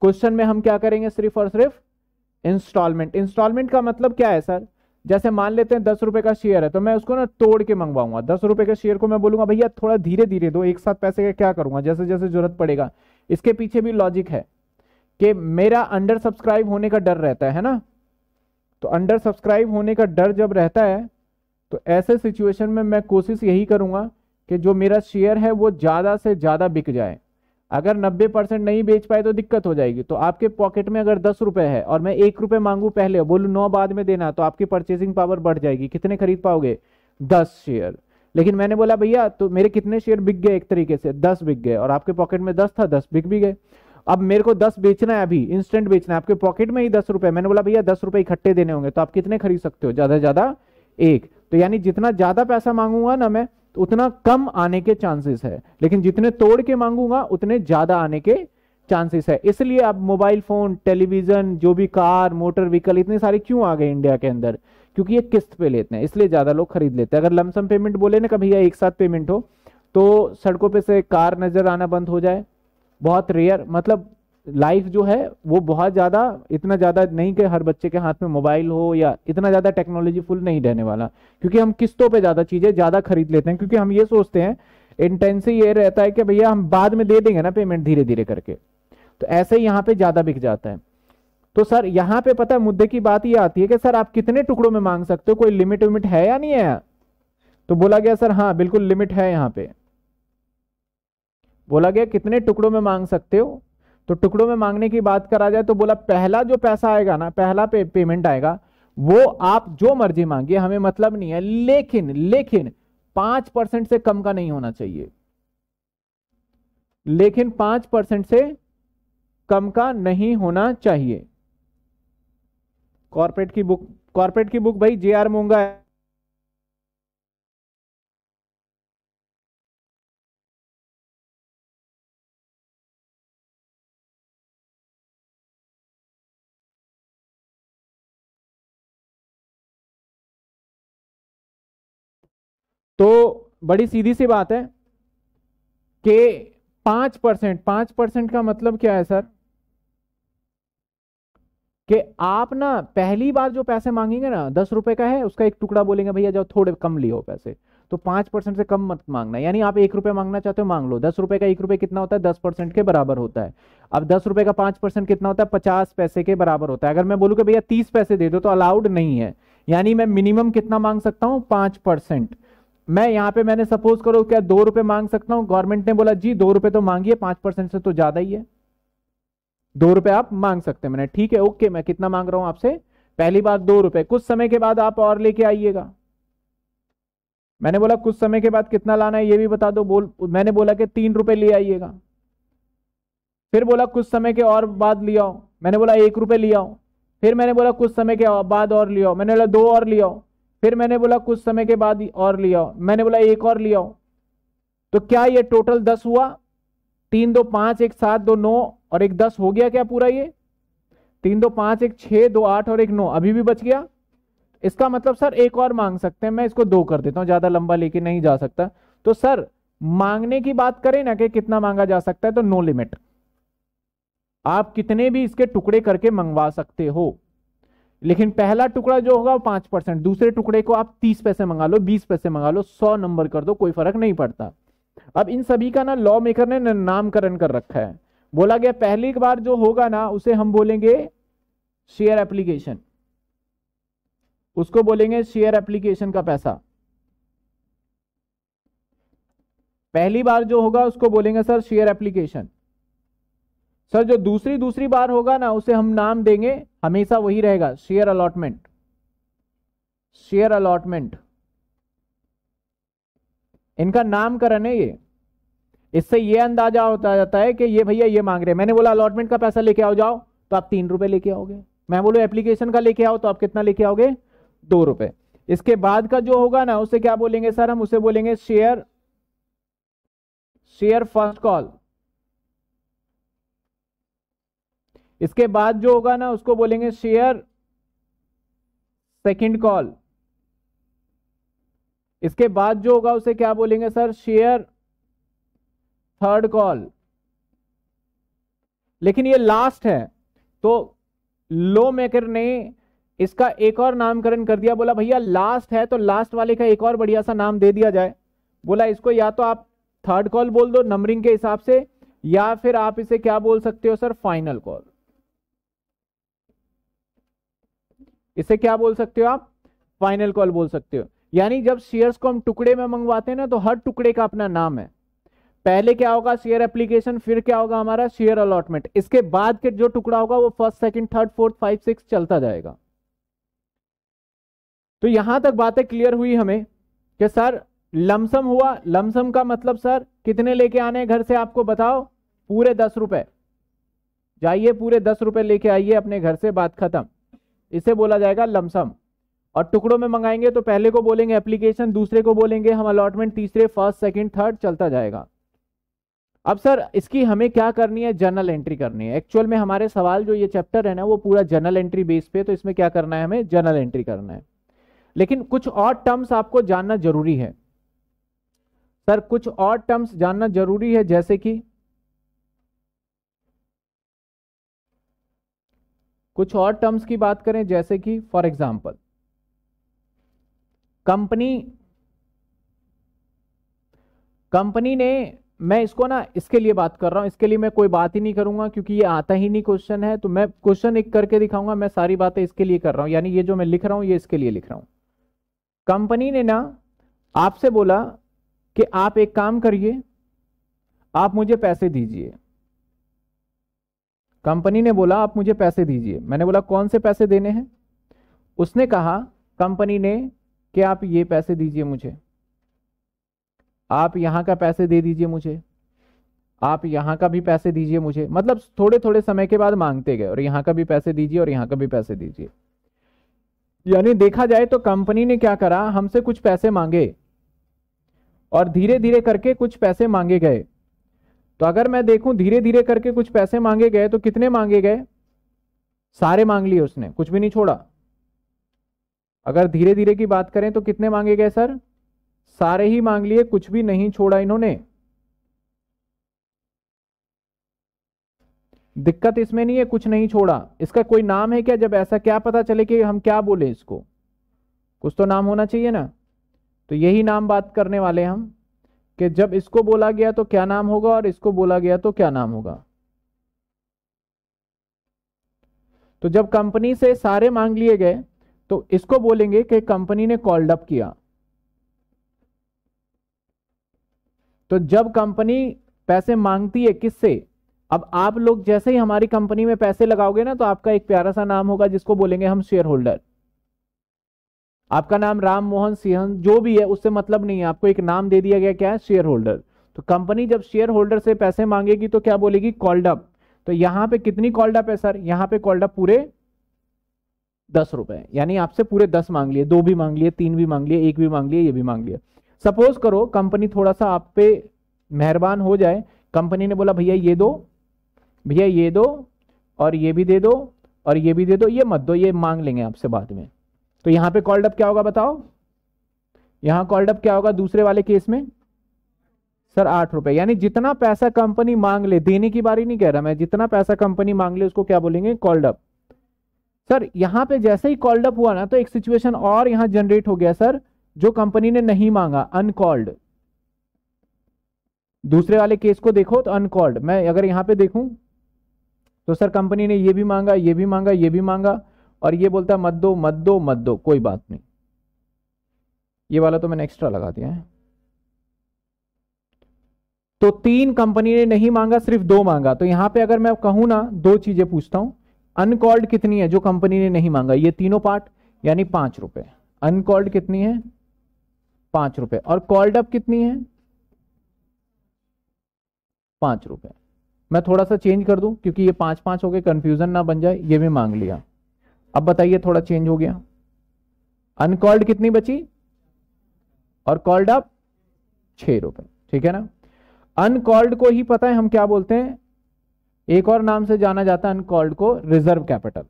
क्वेश्चन में हम क्या करेंगे सिर्फ और सिर्फ इंस्टॉलमेंट इंस्टॉलमेंट का मतलब क्या है सर जैसे मान लेते हैं दस रुपए का शेयर है तो मैं उसको ना तोड़ के मंगवाऊंगा दस रुपए के शेयर को मैं बोलूंगा भैया थोड़ा धीरे धीरे दो एक साथ पैसे का क्या करूंगा जैसे जैसे जरूरत पड़ेगा इसके पीछे भी लॉजिक है कि मेरा अंडर सब्सक्राइब होने का डर रहता है ना तो अंडर सब्सक्राइब होने का डर जब रहता है तो ऐसे सिचुएशन में मैं कोशिश यही करूंगा कि जो मेरा शेयर है वो ज़्यादा से ज़्यादा बिक जाए अगर 90 परसेंट नहीं बेच पाए तो दिक्कत हो जाएगी तो आपके पॉकेट में अगर दस रुपये है और मैं एक रुपये मांगू पहले बोलूँ नौ बाद में देना तो आपकी परचेसिंग पावर बढ़ जाएगी कितने खरीद पाओगे दस शेयर लेकिन मैंने बोला भैया तो मेरे कितने शेयर बिक गए एक तरीके से दस बिक गए और आपके पॉकेट में दस था दस बिक भी गए अब मेरे को दस बेचना है अभी इंस्टेंट बेचना है आपके पॉकेट में ही दस रुपए मैंने बोला भैया दस रुपए इकट्ठे देने होंगे तो आप कितने खरीद सकते हो ज्यादा से ज्यादा एक तो यानी जितना ज्यादा पैसा मांगूंगा ना मैं तो उतना कम आने के चांसेस है लेकिन जितने तोड़ के मांगूंगा उतने ज्यादा आने के चांसेस है इसलिए अब मोबाइल फोन टेलीविजन जो भी कार मोटर व्हीकल इतने सारे क्यों आ गए इंडिया के अंदर क्योंकि ये किस्त पे लेते हैं इसलिए ज्यादा लोग खरीद लेते हैं अगर लमसम पेमेंट बोले ना कभी एक साथ पेमेंट हो तो सड़कों पे से कार नजर आना बंद हो जाए बहुत रेयर मतलब लाइफ जो है वो बहुत ज़्यादा इतना ज़्यादा नहीं कि हर बच्चे के हाथ में मोबाइल हो या इतना ज़्यादा टेक्नोलॉजी फुल नहीं रहने वाला क्योंकि हम किस्तों पे ज़्यादा चीज़ें ज़्यादा खरीद लेते हैं क्योंकि हम ये सोचते हैं इंटेंसिव ये रहता है कि भैया हम बाद में दे देंगे ना पेमेंट धीरे धीरे करके तो ऐसे ही यहाँ पे ज़्यादा बिक जाता है तो सर यहाँ पे पता है मुद्दे की बात ये आती है कि सर आप कितने टुकड़ों में मांग सकते हो कोई लिमिट विमिट है या नहीं है तो बोला गया सर हाँ बिल्कुल लिमिट है यहाँ पे बोला गया कितने टुकड़ों में मांग सकते हो तो टुकड़ों में मांगने की बात करा जाए तो बोला पहला जो पैसा आएगा ना पहला पे, पेमेंट आएगा वो आप जो मर्जी मांगिए हमें मतलब नहीं है लेकिन लेकिन पांच परसेंट से कम का नहीं होना चाहिए लेकिन पांच परसेंट से कम का नहीं होना चाहिए कॉर्पोरेट की बुक कॉर्पोरेट की बुक भाई जे आर मोंगा बड़ी सीधी सी बात है कि पांच परसेंट पांच परसेंट का मतलब क्या है सर कि आप ना पहली बार जो पैसे मांगेंगे ना दस रुपए का है उसका एक टुकड़ा बोलेंगे भैया जाओ थोड़े कम लियो पैसे तो पांच परसेंट से कम मत मांगना यानी आप एक रुपए मांगना चाहते हो मांग लो दस रुपए का एक रुपए कितना होता है दस परसेंट के बराबर होता है अब दस रुपए का पांच परसेंट कितना होता है पचास पैसे के बराबर होता है अगर मैं बोलूं कि भैया तीस पैसे दे दो तो अलाउड नहीं है यानी मैं मिनिमम कितना मांग सकता हूं पांच परसेंट मैं यहाँ पे मैंने सपोज करो क्या दो रुपए मांग सकता हूँ गवर्नमेंट ने बोला जी दो रुपए तो मांगिए पांच परसेंट से तो ज्यादा ही है दो रुपए आप मांग सकते हैं मैंने ठीक है ओके मैं कितना मांग रहा हूं आपसे पहली बार दो रुपए कुछ समय के बाद आप और लेके आइएगा मैंने बोला कुछ समय के बाद कितना लाना है ये भी बता दो बोल मैंने बोला कि तीन रुपए ले आइएगा फिर बोला कुछ समय के और बाद ले आओ मैंने बोला एक रुपए ले आओ फिर मैंने बोला कुछ समय के बाद और ले आओ मैंने बोला दो और ले आओ फिर मैंने बोला कुछ समय के बाद और लिया मैंने बोला एक और लिया तो क्या ये टोटल दस हुआ तीन दो पांच एक सात दो नौ और एक दस हो गया क्या पूरा ये तीन दो पांच एक छः दो आठ और एक नौ अभी भी बच गया इसका मतलब सर एक और मांग सकते हैं मैं इसको दो कर देता हूं ज़्यादा लंबा लेके नहीं जा सकता तो सर मांगने की बात करें ना कि कितना मांगा जा सकता है तो नो लिमिट आप कितने भी इसके टुकड़े करके मंगवा सकते हो लेकिन पहला टुकड़ा जो होगा वो पांच परसेंट दूसरे टुकड़े को आप तीस पैसे मंगा लो बीस पैसे मंगा लो सौ नंबर कर दो कोई फर्क नहीं पड़ता अब इन सभी का ना लॉ मेकर ने नामकरण कर रखा है बोला गया पहली बार जो होगा ना उसे हम बोलेंगे शेयर एप्लीकेशन उसको बोलेंगे शेयर एप्लीकेशन का पैसा पहली बार जो होगा उसको बोलेंगे सर शेयर एप्लीकेशन सर जो दूसरी दूसरी बार होगा ना उसे हम नाम देंगे हमेशा वही रहेगा शेयर अलॉटमेंट शेयर अलॉटमेंट इनका नामकरण है ये इससे ये अंदाजा होता जाता है कि ये भैया ये मांग रहे हैं मैंने बोला अलॉटमेंट का पैसा लेके आओ जाओ तो आप तीन रुपए लेके आओगे मैं बोलू एप्लीकेशन का लेके आओ तो आप कितना लेके आओगे दो रुपए इसके बाद का जो होगा ना उसे क्या बोलेंगे सर हम उसे बोलेंगे शेयर शेयर फर्स्ट कॉल इसके बाद जो होगा ना उसको बोलेंगे शेयर सेकंड कॉल इसके बाद जो होगा उसे क्या बोलेंगे सर शेयर थर्ड कॉल लेकिन ये लास्ट है तो लो मेकर ने इसका एक और नामकरण कर दिया बोला भैया लास्ट है तो लास्ट वाले का एक और बढ़िया सा नाम दे दिया जाए बोला इसको या तो आप थर्ड कॉल बोल दो नंबरिंग के हिसाब से या फिर आप इसे क्या बोल सकते हो सर फाइनल कॉल इसे क्या बोल सकते हो आप फाइनल कॉल बोल सकते हो यानी जब शेयर्स को हम टुकड़े में मंगवाते हैं ना तो हर टुकड़े का अपना नाम है पहले क्या होगा शेयर एप्लीकेशन फिर क्या होगा हमारा शेयर अलॉटमेंट इसके बाद के जो टुकड़ा होगा वो first second third fourth five six चलता जाएगा तो यहां तक बातें क्लियर हुई हमें कि सर लमसम हुआ लमसम का मतलब सर कितने लेके आने घर से आपको बताओ पूरे दस रुपए जाइए पूरे दस रुपए लेके आइए अपने घर से बात खत्म इसे बोला जाएगा लमसम और टुकड़ों में मंगाएंगे तो पहले को बोलेंगे एप्लीकेशन दूसरे को बोलेंगे हम अलॉटमेंट तीसरे फर्स्ट सेकंड थर्ड चलता जाएगा अब सर इसकी हमें क्या करनी है जर्नल एंट्री करनी है एक्चुअल में हमारे सवाल जो ये चैप्टर है ना वो पूरा जर्नल एंट्री बेस पे तो इसमें क्या करना है हमें जर्नल एंट्री करना है लेकिन कुछ और टर्म्स आपको जानना जरूरी है सर कुछ और टर्म्स जानना जरूरी है जैसे कि कुछ और टर्म्स की बात करें जैसे कि फॉर एग्जाम्पल कंपनी कंपनी ने मैं इसको ना इसके लिए बात कर रहा हूं इसके लिए मैं कोई बात ही नहीं करूंगा क्योंकि ये आता ही नहीं क्वेश्चन है तो मैं क्वेश्चन एक करके दिखाऊंगा मैं सारी बातें इसके लिए कर रहा हूं यानी ये जो मैं लिख रहा हूं ये इसके लिए लिख रहा हूं कंपनी ने ना आपसे बोला कि आप एक काम करिए आप मुझे पैसे दीजिए कंपनी ने बोला आप मुझे पैसे दीजिए मैंने बोला कौन से पैसे देने हैं उसने कहा कंपनी ने कि आप ये पैसे दीजिए मुझे आप यहां का पैसे दे दीजिए मुझे आप यहां का भी पैसे दीजिए मुझे मतलब थोड़े थोड़े समय के बाद मांगते गए और यहां का भी पैसे दीजिए और यहां का भी पैसे दीजिए यानी देखा जाए तो कंपनी ने क्या करा हमसे कुछ पैसे मांगे और धीरे धीरे करके कुछ पैसे मांगे गए तो अगर मैं देखूं धीरे धीरे करके कुछ पैसे मांगे गए तो कितने मांगे गए सारे मांग लिए उसने कुछ भी नहीं छोड़ा अगर धीरे धीरे की बात करें तो कितने मांगे गए सर सारे ही मांग लिए कुछ भी नहीं छोड़ा इन्होंने दिक्कत इसमें नहीं है कुछ नहीं छोड़ा इसका कोई नाम है क्या जब ऐसा क्या पता चले कि हम क्या बोले इसको कुछ तो नाम होना चाहिए ना तो यही नाम बात करने वाले हम कि जब इसको बोला गया तो क्या नाम होगा और इसको बोला गया तो क्या नाम होगा तो जब कंपनी से सारे मांग लिए गए तो इसको बोलेंगे कि कंपनी ने कॉल्ड अप किया तो जब कंपनी पैसे मांगती है किससे अब आप लोग जैसे ही हमारी कंपनी में पैसे लगाओगे ना तो आपका एक प्यारा सा नाम होगा जिसको बोलेंगे हम शेयर होल्डर आपका नाम राम मोहन सिंह जो भी है उससे मतलब नहीं है आपको एक नाम दे दिया गया क्या है शेयर होल्डर तो कंपनी जब शेयर होल्डर से पैसे मांगेगी तो क्या बोलेगी कॉल्डअप तो यहां पे कितनी कॉल्डअप है सर यहाँ पे कॉल्डअप पूरे दस रुपए यानी आपसे पूरे दस मांग लिए दो भी मांग लिए तीन भी मांग लिए एक भी मांग लिए ये भी मांग लिए सपोज करो कंपनी थोड़ा सा आप पे मेहरबान हो जाए कंपनी ने बोला भैया ये दो भैया ये दो और ये भी दे दो और ये भी दे दो ये मत दो ये मांग लेंगे आपसे बाद में तो यहां पे कॉल्ड अप क्या होगा बताओ यहां कॉल्ड अप क्या होगा दूसरे वाले केस में सर आठ रुपए यानी जितना पैसा कंपनी मांग ले देने की बारी नहीं कह रहा मैं जितना पैसा कंपनी मांग ले उसको क्या बोलेंगे कॉल्ड अप सर यहां पे जैसे ही कॉल्ड अप हुआ ना तो एक सिचुएशन और यहां जनरेट हो गया सर जो कंपनी ने नहीं मांगा अनकॉल्ड दूसरे वाले केस को देखो तो अनकॉल्ड मैं अगर यहां पे देखूं तो सर कंपनी ने ये भी मांगा ये भी मांगा ये भी मांगा और ये बोलता है मत दो मत दो मत दो कोई बात नहीं ये वाला तो मैंने एक्स्ट्रा लगा दिया है तो तीन कंपनी ने नहीं मांगा सिर्फ दो मांगा तो यहां पे अगर मैं कहूं ना दो चीजें पूछता हूं अनकॉल्ड कितनी है जो कंपनी ने नहीं मांगा ये तीनों पार्ट यानी पांच रुपए अनकॉल्ड कितनी है पांच रुपए और कॉल्ड अप कितनी है पांच रुपए मैं थोड़ा सा चेंज कर दूं क्योंकि ये पांच पांच हो गए कंफ्यूजन ना बन जाए ये भी मांग लिया अब बताइए थोड़ा चेंज हो गया अनकॉल्ड कितनी बची और कॉल्ड अप छह रुपए ठीक है ना अनकॉल्ड को ही पता है हम क्या बोलते हैं एक और नाम से जाना जाता है अनकॉल्ड को रिजर्व कैपिटल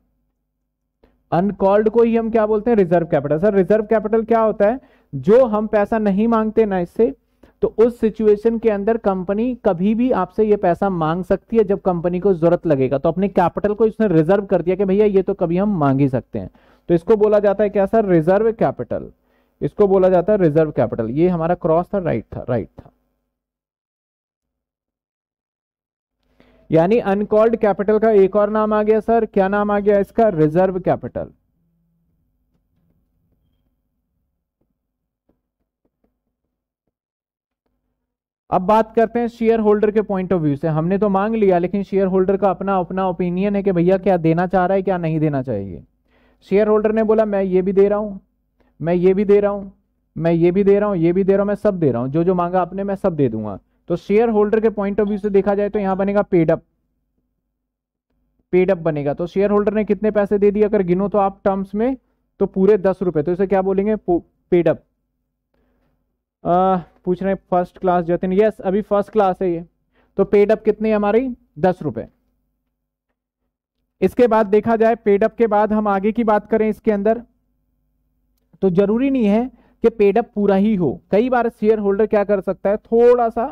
अनकॉल्ड को ही हम क्या बोलते हैं reserve capital sir reserve capital क्या होता है जो हम पैसा नहीं मांगते ना इससे तो उस सिचुएशन के अंदर कंपनी कभी भी आपसे ये पैसा मांग सकती है जब कंपनी को जरूरत लगेगा तो अपने कैपिटल को इसने रिजर्व कर दिया कि भैया ये तो कभी हम मांग ही सकते हैं तो इसको बोला जाता है क्या सर रिजर्व कैपिटल इसको बोला जाता है रिजर्व कैपिटल ये हमारा क्रॉस था राइट था राइट था यानी अनकॉल्ड कैपिटल का एक और नाम आ गया सर क्या नाम आ गया इसका रिजर्व कैपिटल अब बात करते हैं शेयर होल्डर के पॉइंट ऑफ व्यू से हमने तो मांग लिया लेकिन शेयर होल्डर का अपना अपना ओपिनियन है कि भैया क्या देना चाह रहा है क्या नहीं देना चाहिए शेयर होल्डर ने बोला मैं ये भी दे रहा हूँ मैं ये भी दे रहा हूँ मैं ये भी दे रहा हूँ ये भी दे रहा हूँ मैं सब दे रहा हूँ जो जो मांगा आपने मैं सब दे दूंगा तो शेयर होल्डर के पॉइंट ऑफ व्यू से देखा जाए तो यहाँ बनेगा पेडअप पेडअप बनेगा तो शेयर होल्डर ने कितने पैसे दे दिए अगर गिनो तो आप टर्म्स में तो पूरे दस रुपए तो इसे क्या बोलेंगे पेडअप आ, पूछ रहे हैं फर्स्ट क्लास जतिन यस अभी फर्स्ट क्लास है ये तो पेड अप कितनी हमारी दस रुपए इसके बाद देखा जाए पेड अप के बाद हम आगे की बात करें इसके अंदर तो जरूरी नहीं है कि पेड अप पूरा ही हो कई बार शेयर होल्डर क्या कर सकता है थोड़ा सा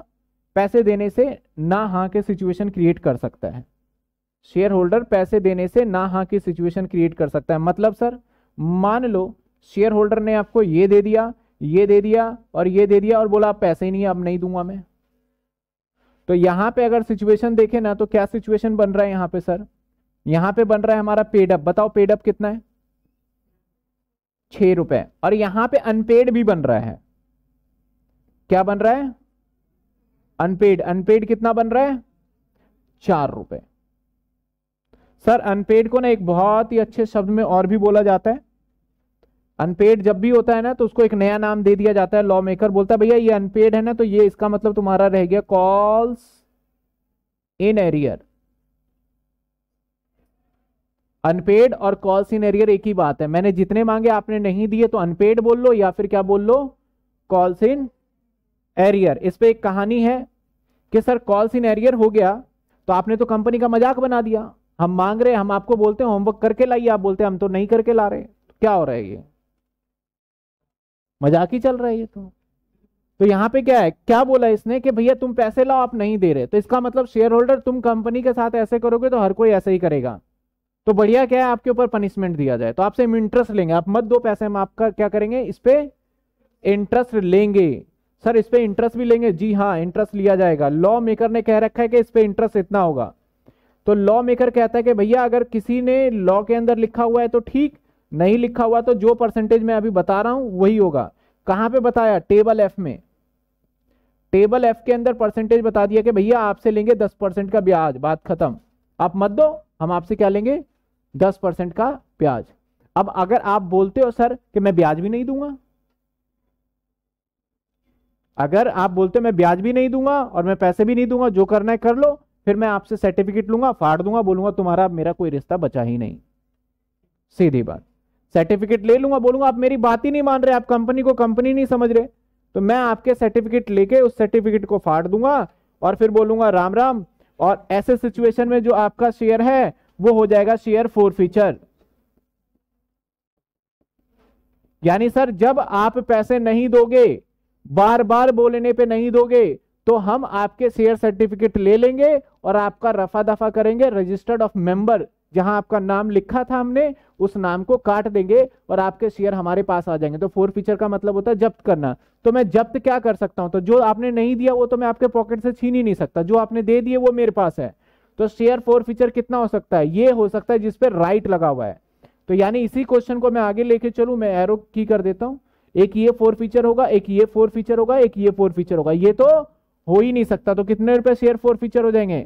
पैसे देने से ना हाँ के सिचुएशन क्रिएट कर सकता है शेयर होल्डर पैसे देने से ना हाँ की सिचुएशन क्रिएट कर सकता है मतलब सर मान लो शेयर होल्डर ने आपको ये दे दिया ये दे दिया और ये दे दिया और बोला आप पैसे ही नहीं है अब नहीं दूंगा मैं तो यहां पे अगर सिचुएशन देखे ना तो क्या सिचुएशन बन रहा है यहां पे सर यहां पे बन रहा है हमारा पेडअप बताओ पेडअप कितना है छह रुपए और यहां पे अनपेड भी बन रहा है क्या बन रहा है अनपेड अनपेड कितना बन रहा है चार रुपए सर अनपेड को ना एक बहुत ही अच्छे शब्द में और भी बोला जाता है अनपेड जब भी होता है ना तो उसको एक नया नाम दे दिया जाता है लॉ मेकर बोलता है भैया ये अनपेड है ना तो ये इसका मतलब तुम्हारा रह गया कॉल्स इन एरियर अनपेड और कॉल्स इन एरियर एक ही बात है मैंने जितने मांगे आपने नहीं दिए तो अनपेड बोल लो या फिर क्या बोल लो कॉल्स इन एरियर इस पर एक कहानी है कि सर कॉल्स इन एरियर हो गया तो आपने तो कंपनी का मजाक बना दिया हम मांग रहे हम आपको बोलते हैं होमवर्क करके लाइए आप बोलते हैं हम तो नहीं करके ला रहे क्या हो रहा है ये मजाक ही चल रहा है ये तो तो यहाँ पे क्या है क्या बोला इसने कि भैया तुम पैसे लाओ आप नहीं दे रहे तो इसका मतलब शेयर होल्डर तुम कंपनी के साथ ऐसे करोगे तो हर कोई ऐसे ही करेगा तो बढ़िया क्या है आपके ऊपर पनिशमेंट दिया जाए तो आपसे हम इंटरेस्ट लेंगे आप मत दो पैसे हम आपका क्या करेंगे इस पे इंटरेस्ट लेंगे सर इस पे इंटरेस्ट भी लेंगे जी हाँ इंटरेस्ट लिया जाएगा लॉ मेकर ने कह रखा है कि इस पे इंटरेस्ट इतना होगा तो लॉ मेकर कहता है कि भैया अगर किसी ने लॉ के अंदर लिखा हुआ है तो ठीक नहीं लिखा हुआ तो जो परसेंटेज मैं अभी बता रहा हूं वही होगा कहां पे बताया टेबल एफ में टेबल एफ के अंदर परसेंटेज बता दिया कि भैया आपसे लेंगे दस परसेंट का ब्याज बात खत्म आप मत दो हम आपसे क्या लेंगे दस परसेंट का ब्याज अब अगर आप बोलते हो सर कि मैं ब्याज भी नहीं दूंगा अगर आप बोलते हो मैं ब्याज भी नहीं दूंगा और मैं पैसे भी नहीं दूंगा जो करना है कर लो फिर मैं आपसे सर्टिफिकेट लूंगा फाड़ दूंगा बोलूंगा तुम्हारा मेरा कोई रिश्ता बचा ही नहीं सीधी बात सर्टिफिकेट ले लूंगा बोलूंगा आप मेरी बात ही नहीं मान रहे आप कंपनी को कंपनी नहीं समझ रहे तो मैं आपके सर्टिफिकेट लेके उस सर्टिफिकेट को फाड़ दूंगा और फिर बोलूंगा राम राम और ऐसे सिचुएशन में जो आपका शेयर है वो हो जाएगा शेयर फोर फीचर यानी सर जब आप पैसे नहीं दोगे बार बार बोलने पे नहीं दोगे तो हम आपके शेयर सर्टिफिकेट ले लेंगे और आपका रफा दफा करेंगे रजिस्टर्ड ऑफ मेंबर जहां आपका नाम लिखा था हमने उस नाम को काट देंगे और आपके शेयर हमारे पास आ जाएंगे तो फोर फीचर का मतलब होता है जब्त करना तो मैं जब्त क्या कर सकता हूं तो जो आपने नहीं दिया वो तो मैं आपके पॉकेट से छीन ही नहीं सकता जो आपने दे दिए वो मेरे पास है तो शेयर फोर फीचर कितना हो सकता है ये हो सकता है जिसपे राइट लगा हुआ है तो यानी इसी क्वेश्चन को मैं आगे लेके चलू मैं एरो की कर देता हूं एक ये फोर फीचर होगा एक ये फोर फीचर होगा एक ये फोर फीचर होगा ये तो हो ही नहीं सकता तो कितने रुपए शेयर फोर फीचर हो जाएंगे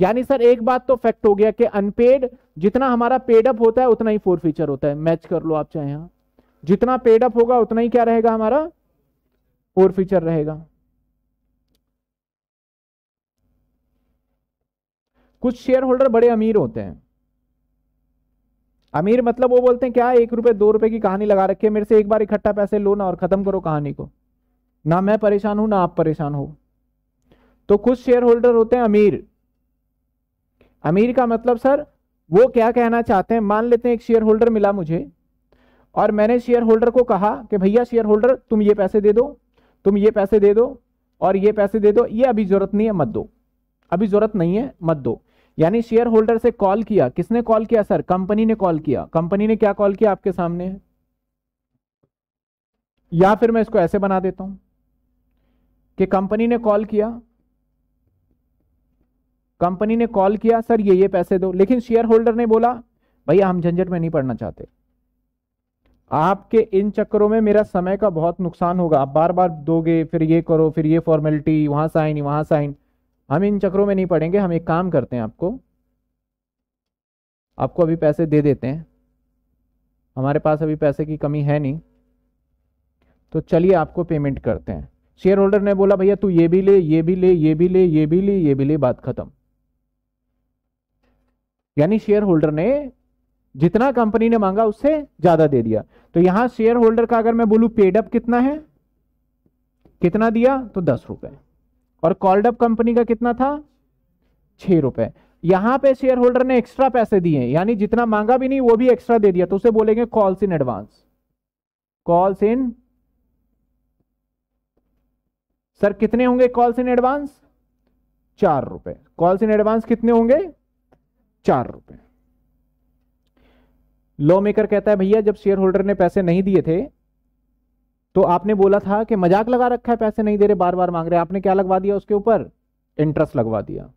यानी सर एक बात तो फैक्ट हो गया कि अनपेड जितना हमारा पेडअप होता है उतना ही फोर फीचर होता है मैच कर लो आप चाहे यहां जितना पेडअप होगा उतना ही क्या रहेगा हमारा फोर फीचर रहेगा कुछ शेयर होल्डर बड़े अमीर होते हैं अमीर मतलब वो बोलते हैं क्या एक रुपए दो रुपए की कहानी लगा रखी है मेरे से एक बार इकट्ठा पैसे लो ना और खत्म करो कहानी को ना मैं परेशान हूं ना आप परेशान हो तो कुछ शेयर होल्डर होते हैं अमीर अमीर का मतलब सर वो क्या कहना चाहते हैं मान लेते हैं एक शेयर होल्डर मिला मुझे और मैंने शेयर होल्डर को कहा कि भैया शेयर होल्डर तुम ये पैसे दे दो तुम ये पैसे दे दो और ये पैसे दे दो ये अभी जरूरत नहीं है मत दो अभी जरूरत नहीं है मत दो यानी शेयर होल्डर से कॉल किया किसने कॉल किया सर कंपनी ने कॉल किया कंपनी ने क्या कॉल किया आपके सामने या फिर मैं इसको ऐसे बना देता हूं कि कंपनी ने कॉल किया कंपनी ने कॉल किया सर ये ये पैसे दो लेकिन शेयर होल्डर ने बोला भैया हम झंझट में नहीं पड़ना चाहते आपके इन चक्करों में मेरा समय का बहुत नुकसान होगा आप बार बार दोगे फिर ये करो फिर ये फॉर्मेलिटी वहां साइन वहां साइन हम इन चक्करों में नहीं पड़ेंगे हम एक काम करते हैं आपको आपको अभी पैसे दे देते हैं हमारे पास अभी पैसे की कमी है नहीं तो चलिए आपको पेमेंट करते हैं शेयर होल्डर ने बोला भैया तू ये भी ले ये भी ले ये भी ले ये भी ले ये भी ले बात खत्म यानी शेयर होल्डर ने जितना कंपनी ने मांगा उससे ज्यादा दे दिया तो यहां शेयर होल्डर का अगर मैं बोलू पेडअप कितना है कितना दिया तो दस रुपए और कॉल्ड अप कंपनी का कितना था छह रुपए यहां पे शेयर होल्डर ने एक्स्ट्रा पैसे दिए यानी जितना मांगा भी नहीं वो भी एक्स्ट्रा दे दिया तो उसे बोलेंगे calls in advance calls in sir कितने होंगे कॉल्स इन एडवांस चार रुपए कॉल्स इन एडवांस कितने होंगे चार रुपए लॉ मेकर कहता है भैया जब शेयर होल्डर ने पैसे नहीं दिए थे तो आपने बोला था कि मजाक लगा रखा है पैसे नहीं दे रहे बार बार मांग रहे आपने क्या लगवा दिया उसके ऊपर इंटरेस्ट लगवा दिया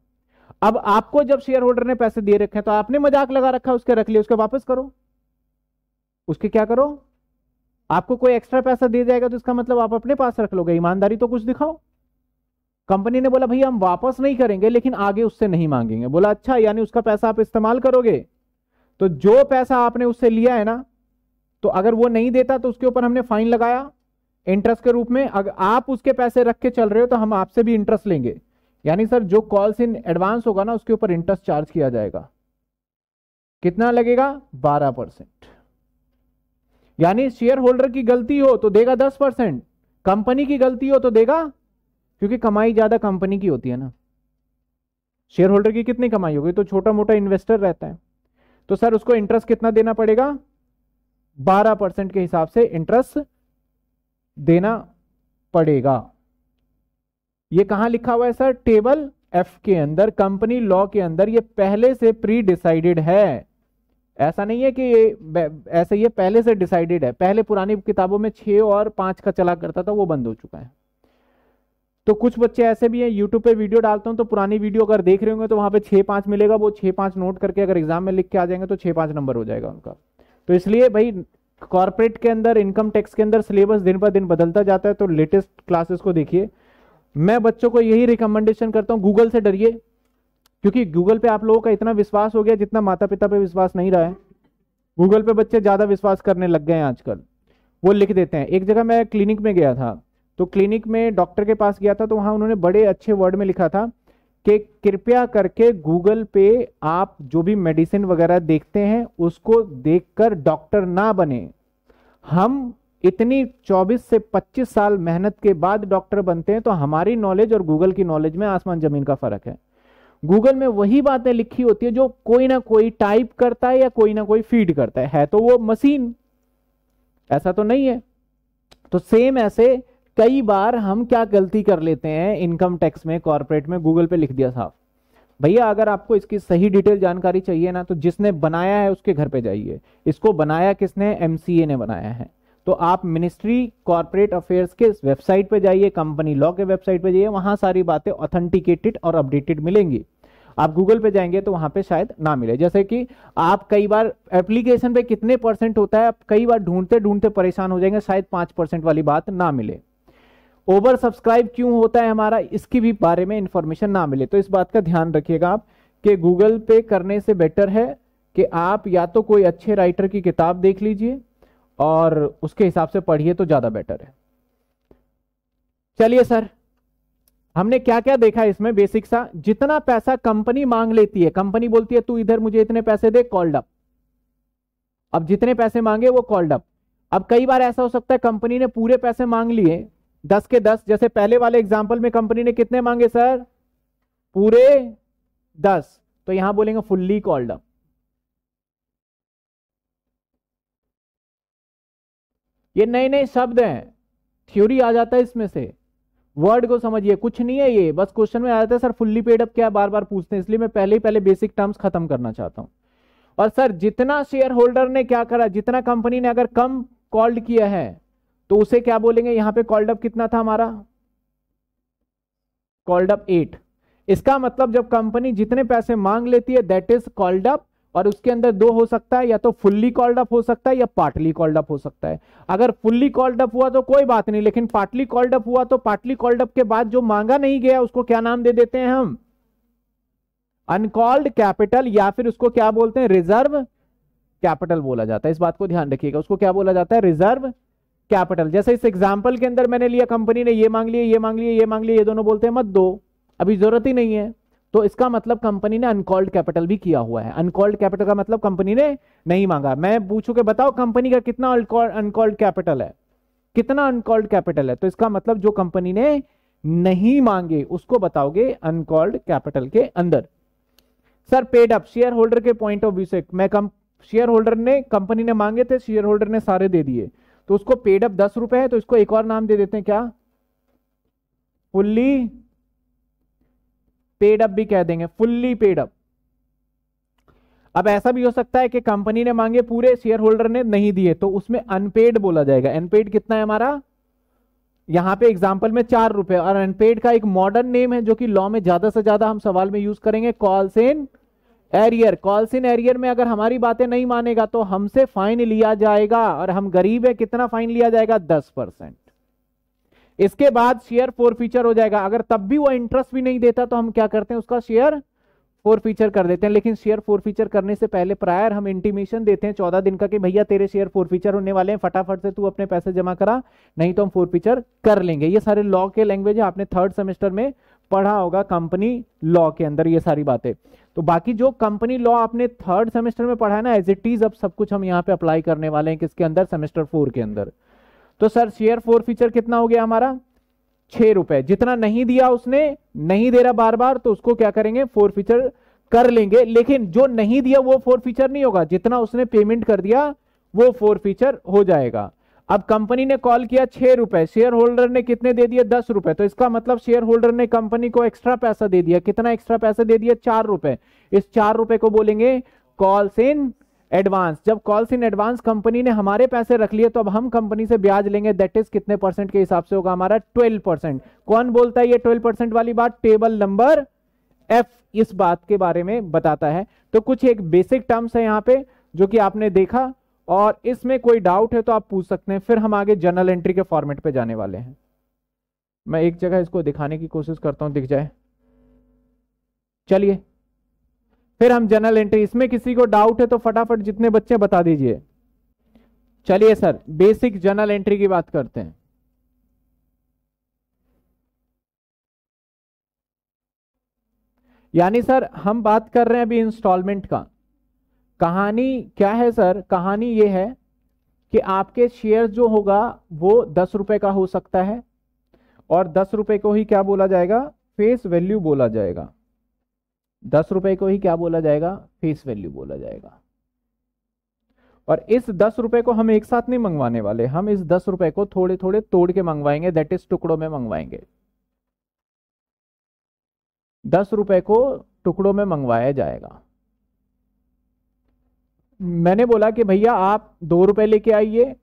अब आपको जब शेयर होल्डर ने पैसे दे रखे तो आपने मजाक लगा रखा उसके रख लिया उसके वापस करो उसके क्या करो आपको कोई एक्स्ट्रा पैसा दे जाएगा तो इसका मतलब आप अपने पास रख लोगे ईमानदारी तो कुछ दिखाओ कंपनी ने बोला भैया हम वापस नहीं करेंगे लेकिन आगे उससे नहीं मांगेंगे बोला अच्छा यानी उसका पैसा आप इस्तेमाल करोगे तो जो पैसा आपने उससे लिया है ना तो अगर वो नहीं देता तो उसके ऊपर हमने फाइन लगाया इंटरेस्ट के रूप में अगर आप उसके पैसे रख के चल रहे हो तो हम आपसे भी इंटरेस्ट लेंगे यानी सर जो कॉल्स इन एडवांस होगा ना उसके ऊपर इंटरेस्ट चार्ज किया जाएगा कितना लगेगा बारह परसेंट यानी शेयर होल्डर की गलती हो तो देगा दस परसेंट कंपनी की गलती हो तो देगा क्योंकि कमाई ज़्यादा कंपनी की होती है ना शेयर होल्डर की कितनी कमाई होगी तो छोटा मोटा इन्वेस्टर रहता है तो सर उसको इंटरेस्ट कितना देना पड़ेगा बारह परसेंट के हिसाब से इंटरेस्ट देना पड़ेगा ये कहां लिखा हुआ है सर टेबल एफ के अंदर कंपनी लॉ के अंदर ये पहले से प्री डिसाइडेड है ऐसा नहीं है कि ये ऐसे ये पहले से डिसाइडेड है पहले पुरानी किताबों में छः और पांच का चला करता था वो बंद हो चुका है तो कुछ बच्चे ऐसे भी हैं यूट्यूब पे वीडियो डालता हूँ तो पुरानी वीडियो अगर देख रहे होंगे तो वहां पे छह पांच मिलेगा वो छः पांच नोट करके अगर एग्जाम में लिख के आ जाएंगे तो छः पाँच नंबर हो जाएगा उनका तो इसलिए भाई कॉर्पोरेट के अंदर इनकम टैक्स के अंदर सिलेबस दिन पर दिन बदलता जाता है तो लेटेस्ट क्लासेस को देखिए मैं बच्चों को यही रिकमेंडेशन करता हूँ गूगल से डरिए क्योंकि गूगल पे आप लोगों का इतना विश्वास हो गया जितना माता पिता पे विश्वास नहीं रहा है गूगल पे बच्चे ज़्यादा विश्वास करने लग गए हैं आजकल वो लिख देते हैं एक जगह मैं क्लिनिक में गया था तो क्लिनिक में डॉक्टर के पास गया था तो वहां उन्होंने बड़े अच्छे वर्ड में लिखा था कि कृपया करके गूगल पे आप जो भी मेडिसिन वगैरह देखते हैं उसको देखकर डॉक्टर ना बने हम इतनी 24 से 25 साल मेहनत के बाद डॉक्टर बनते हैं तो हमारी नॉलेज और गूगल की नॉलेज में आसमान जमीन का फर्क है गूगल में वही बातें लिखी होती है जो कोई ना कोई टाइप करता है या कोई ना कोई फीड करता है, है तो वो मशीन ऐसा तो नहीं है तो सेम ऐसे कई बार हम क्या गलती कर लेते हैं इनकम टैक्स में कॉरपोरेट में गूगल पे लिख दिया साहब भैया अगर आपको इसकी सही डिटेल जानकारी चाहिए ना तो जिसने बनाया है उसके घर पे जाइए इसको बनाया किसने एम ने बनाया है तो आप मिनिस्ट्री कॉरपोरेट अफेयर्स के वेबसाइट पे जाइए कंपनी लॉ के वेबसाइट पे जाइए वहां सारी बातें ऑथेंटिकेटेड और अपडेटेड मिलेंगी आप गूगल पे जाएंगे तो वहां पे शायद ना मिले जैसे कि आप कई बार एप्लीकेशन पे कितने परसेंट होता है आप कई बार ढूंढते ढूंढते परेशान हो जाएंगे शायद पांच परसेंट वाली बात ना मिले ओवर सब्सक्राइब क्यों होता है हमारा इसकी भी बारे में इंफॉर्मेशन ना मिले तो इस बात का ध्यान रखिएगा आप कि गूगल पे करने से बेटर है कि आप या तो कोई अच्छे राइटर की किताब देख लीजिए और उसके हिसाब से पढ़िए तो ज़्यादा बेटर है चलिए सर हमने क्या क्या देखा इसमें बेसिक सा जितना पैसा कंपनी मांग लेती है कंपनी बोलती है तू इधर मुझे इतने पैसे दे कॉल्ड अप अब जितने पैसे मांगे वो कॉल्ड अप अब कई बार ऐसा हो सकता है कंपनी ने पूरे पैसे मांग लिए दस के दस जैसे पहले वाले एग्जाम्पल में कंपनी ने कितने मांगे सर पूरे दस तो यहां बोलेंगे फुल्ली कॉल्ड अप ये नए नए शब्द हैं थ्योरी आ जाता है इसमें से वर्ड को समझिए कुछ नहीं है ये बस क्वेश्चन में आ जाता है सर फुल्ली पेड अप क्या बार बार पूछते हैं इसलिए मैं पहले ही पहले बेसिक टर्म्स खत्म करना चाहता हूं और सर जितना शेयर होल्डर ने क्या करा जितना कंपनी ने अगर कम कॉल्ड किया है तो उसे क्या बोलेंगे यहां पे कॉल्ड अप कितना था हमारा कॉल्ड अप एट इसका मतलब जब कंपनी जितने पैसे मांग लेती है दैट इज कॉल्ड अप और उसके अंदर दो हो सकता है या तो फुल्ली कॉल्ड अप हो सकता है या पार्टली कॉल्ड अप हो सकता है अगर फुल्ली कॉल्ड अप हुआ तो कोई बात नहीं लेकिन पार्टली कॉल्ड अप हुआ तो पार्टली कॉल्ड अप के बाद जो मांगा नहीं गया उसको क्या नाम दे देते हैं हम अनकॉल्ड कैपिटल या फिर उसको क्या बोलते हैं रिजर्व कैपिटल बोला जाता है इस बात को ध्यान रखिएगा उसको क्या बोला जाता है रिजर्व कैपिटल जैसे इस एग्जाम्पल के अंदर मैंने लिया कंपनी ने ये मांग लिया ये मांग लिया ये मांग लिया ये दोनों बोलते हैं मत दो अभी जरूरत ही नहीं है तो इसका मतलब कंपनी ने अनकॉल्ड कैपिटल भी किया हुआ है अनकॉल्ड कैपिटल का मतलब कंपनी ने नहीं मांगा मैं पूछू के बताओ कंपनी का कितना अनकॉल्ड कैपिटल है कितना अनकॉल्ड कैपिटल है तो इसका मतलब जो कंपनी ने नहीं मांगे उसको बताओगे अनकॉल्ड कैपिटल के अंदर sir paid up share holder के पॉइंट ऑफ व्यू से मैं कम शेयर होल्डर ने कंपनी ने मांगे थे शेयर होल्डर ने सारे दे दिए तो उसको पेडअप दस रुपए है तो इसको एक और नाम दे देते हैं क्या फुल्ली अप भी कह देंगे फुल्ली अप अब ऐसा भी हो सकता है कि कंपनी ने मांगे पूरे शेयर होल्डर ने नहीं दिए तो उसमें अनपेड बोला जाएगा अनपेड कितना है हमारा यहां पे एग्जांपल में चार रुपए और अनपेड का एक मॉडर्न नेम है जो कि लॉ में ज्यादा से ज्यादा हम सवाल में यूज करेंगे calls in arrear calls in arrear में अगर हमारी बातें नहीं मानेगा तो हमसे फाइन लिया जाएगा और हम गरीब है कितना फाइन लिया जाएगा दस परसेंट इसके बाद शेयर फोर फीचर हो जाएगा अगर तब भी वो इंटरेस्ट भी नहीं देता तो हम क्या करते हैं उसका शेयर फोर फीचर कर देते हैं लेकिन शेयर फोर फीचर करने से पहले प्रायर हम इंटीमेशन देते हैं चौदह दिन का कि भैया तेरे शेयर फोर फीचर होने वाले हैं फटाफट से तू अपने पैसे जमा करा नहीं तो हम फोर फीचर कर लेंगे ये सारे लॉ के लैंग्वेज आपने थर्ड सेमेस्टर में पढ़ा होगा कंपनी लॉ के अंदर ये सारी बातें तो बाकी जो कंपनी लॉ आपने थर्ड सेमेस्टर में पढ़ा है ना एज इट इज अब सब कुछ हम यहाँ पे अप्लाई करने वाले हैं किसके अंदर सेमेस्टर फोर के अंदर तो सर शेयर फोर फीचर कितना हो गया हमारा छह रुपए जितना नहीं दिया उसने नहीं दे रहा बार बार तो उसको क्या करेंगे फोर फीचर कर लेंगे लेकिन जो नहीं दिया वो फोर फीचर नहीं होगा जितना उसने पेमेंट कर दिया वो फोर फीचर हो जाएगा अब कंपनी ने कॉल किया छह रुपए शेयर होल्डर ने कितने दे दिए दस रुपए तो इसका मतलब शेयर होल्डर ने कंपनी को एक्स्ट्रा पैसा दे दिया कितना एक्स्ट्रा पैसा दे दिया चार रुपए इस चार रुपए को बोलेंगे कॉल्स इन एडवांस जब कॉल्स इन एडवांस कंपनी ने हमारे पैसे रख लिए तो अब हम कंपनी से ब्याज लेंगे दैट इज कितने परसेंट के हिसाब से होगा हमारा ट्वेल्व परसेंट कौन बोलता है ये ट्वेल्व परसेंट वाली बात टेबल नंबर एफ इस बात के बारे में बताता है तो कुछ एक बेसिक टर्म्स है यहाँ पे जो कि आपने देखा और इसमें कोई डाउट है तो आप पूछ सकते हैं फिर हम आगे जनरल एंट्री के फॉर्मेट पे जाने वाले हैं मैं एक जगह इसको दिखाने की कोशिश करता हूं दिख जाए चलिए फिर हम जनरल एंट्री इसमें किसी को डाउट है तो फटाफट जितने बच्चे बता दीजिए चलिए सर बेसिक जनरल एंट्री की बात करते हैं यानी सर हम बात कर रहे हैं अभी इंस्टॉलमेंट का कहानी क्या है सर कहानी ये है कि आपके शेयर जो होगा वो दस रुपए का हो सकता है और दस रुपए को ही क्या बोला जाएगा फेस वैल्यू बोला जाएगा दस रुपए को ही क्या बोला जाएगा फेस वैल्यू बोला जाएगा और इस दस रुपए को हम एक साथ नहीं मंगवाने वाले हम इस दस रुपए को थोड़े थोड़े तोड़ के मंगवाएंगे दैट इज टुकड़ों में मंगवाएंगे दस रुपए को टुकड़ों में मंगवाया जाएगा मैंने बोला कि भैया आप दो रुपए लेके आइए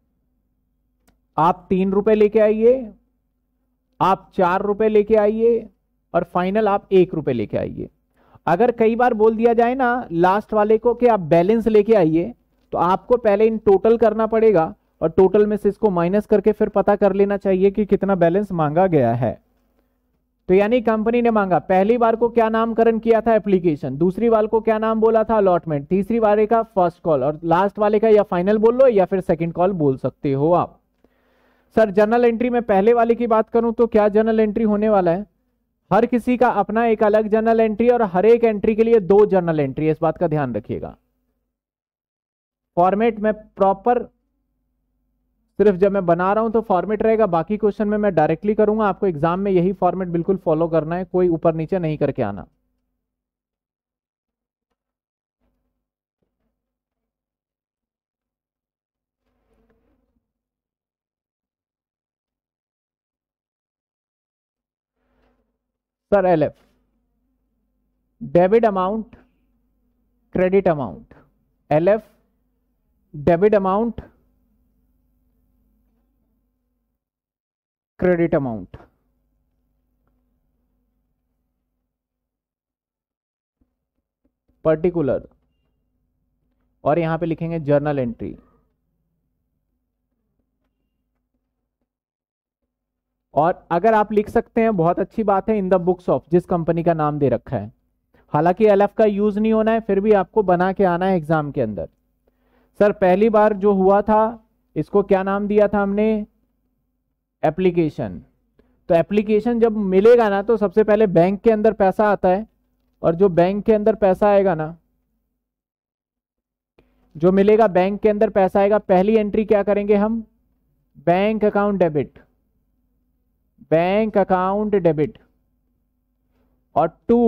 आप तीन रुपए लेके आइए आप चार रुपए लेके आइए और फाइनल आप एक रुपए लेके आइए अगर कई बार बोल दिया जाए ना लास्ट वाले को कि आप बैलेंस लेके आइए तो आपको पहले इन टोटल करना पड़ेगा और टोटल में से इसको माइनस करके फिर पता कर लेना चाहिए कि कितना बैलेंस मांगा गया है तो यानी कंपनी ने मांगा पहली बार को क्या नामकरण किया था एप्लीकेशन दूसरी बार को क्या नाम बोला था अलॉटमेंट तीसरी वाले का फर्स्ट कॉल और लास्ट वाले का या फाइनल बोल लो या फिर सेकंड कॉल बोल सकते हो आप सर जर्नल एंट्री में पहले वाले की बात करूं तो क्या जर्नल एंट्री होने वाला है हर किसी का अपना एक अलग जर्नल एंट्री और हर एक एंट्री के लिए दो जर्नल एंट्री इस बात का ध्यान रखिएगा फॉर्मेट में प्रॉपर सिर्फ जब मैं बना रहा हूं तो फॉर्मेट रहेगा बाकी क्वेश्चन में मैं डायरेक्टली करूंगा आपको एग्जाम में यही फॉर्मेट बिल्कुल फॉलो करना है कोई ऊपर नीचे नहीं करके आना sir L F debit amount credit amount L F debit amount credit amount particular और यहां पे लिखेंगे जर्नल एंट्री और अगर आप लिख सकते हैं बहुत अच्छी बात है इन द बुक्स ऑफ जिस कंपनी का नाम दे रखा है हालांकि एल का यूज नहीं होना है फिर भी आपको बना के आना है एग्जाम के अंदर सर पहली बार जो हुआ था इसको क्या नाम दिया था हमने एप्लीकेशन तो एप्लीकेशन जब मिलेगा ना तो सबसे पहले बैंक के अंदर पैसा आता है और जो बैंक के अंदर पैसा आएगा ना जो मिलेगा बैंक के अंदर पैसा आएगा पहली एंट्री क्या करेंगे हम bank account debit bank account debit और टू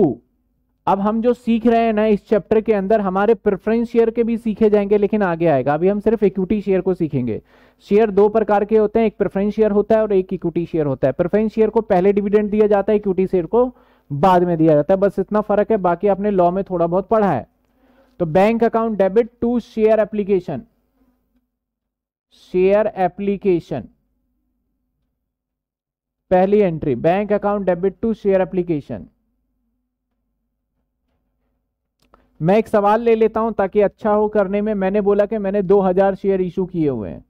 अब हम जो सीख रहे हैं ना इस चैप्टर के अंदर हमारे प्रेफरेंस शेयर के भी सीखे जाएंगे लेकिन आगे आएगा अभी हम सिर्फ इक्विटी शेयर को सीखेंगे शेयर दो प्रकार के होते हैं एक प्रेफरेंस शेयर होता है और एक इक्विटी शेयर होता है प्रेफरेंस शेयर को पहले डिविडेंड दिया जाता है इक्विटी शेयर को बाद में दिया जाता है बस इतना फर्क है बाकी आपने लॉ में थोड़ा बहुत पढ़ा है तो bank account debit to share application share application पहली entry bank account debit to share application मैं एक सवाल ले लेता हूं ताकि अच्छा हो करने में मैंने बोला कि मैंने 2000 शेयर इशू किए हुए हैं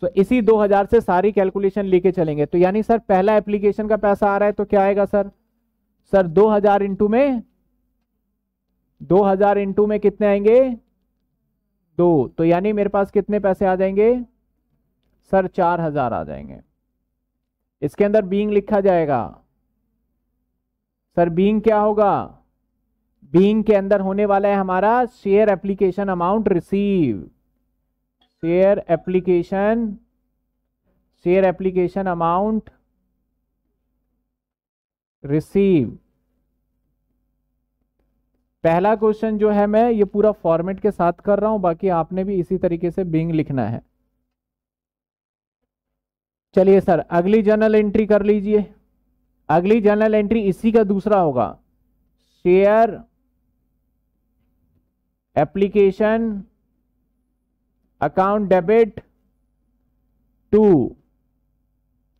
तो इसी 2000 से सारी कैलकुलेशन लेके चलेंगे तो यानी सर पहला एप्लीकेशन का पैसा आ रहा है तो क्या आएगा सर सर 2000 हजार इंटू में 2000 हजार इंटू में कितने आएंगे दो तो यानी मेरे पास कितने पैसे आ जाएंगे सर चार हजार आ जाएंगे इसके अंदर बींग लिखा जाएगा सर बींग क्या होगा बींग के अंदर होने वाला है हमारा share application amount receive share application share application amount receive पहला क्वेश्चन जो है मैं ये पूरा फॉर्मेट के साथ कर रहा हूं बाकी आपने भी इसी तरीके से बिंग लिखना है चलिए सर अगली जर्नल एंट्री कर लीजिए अगली जर्नल एंट्री इसी का दूसरा होगा share application account debit to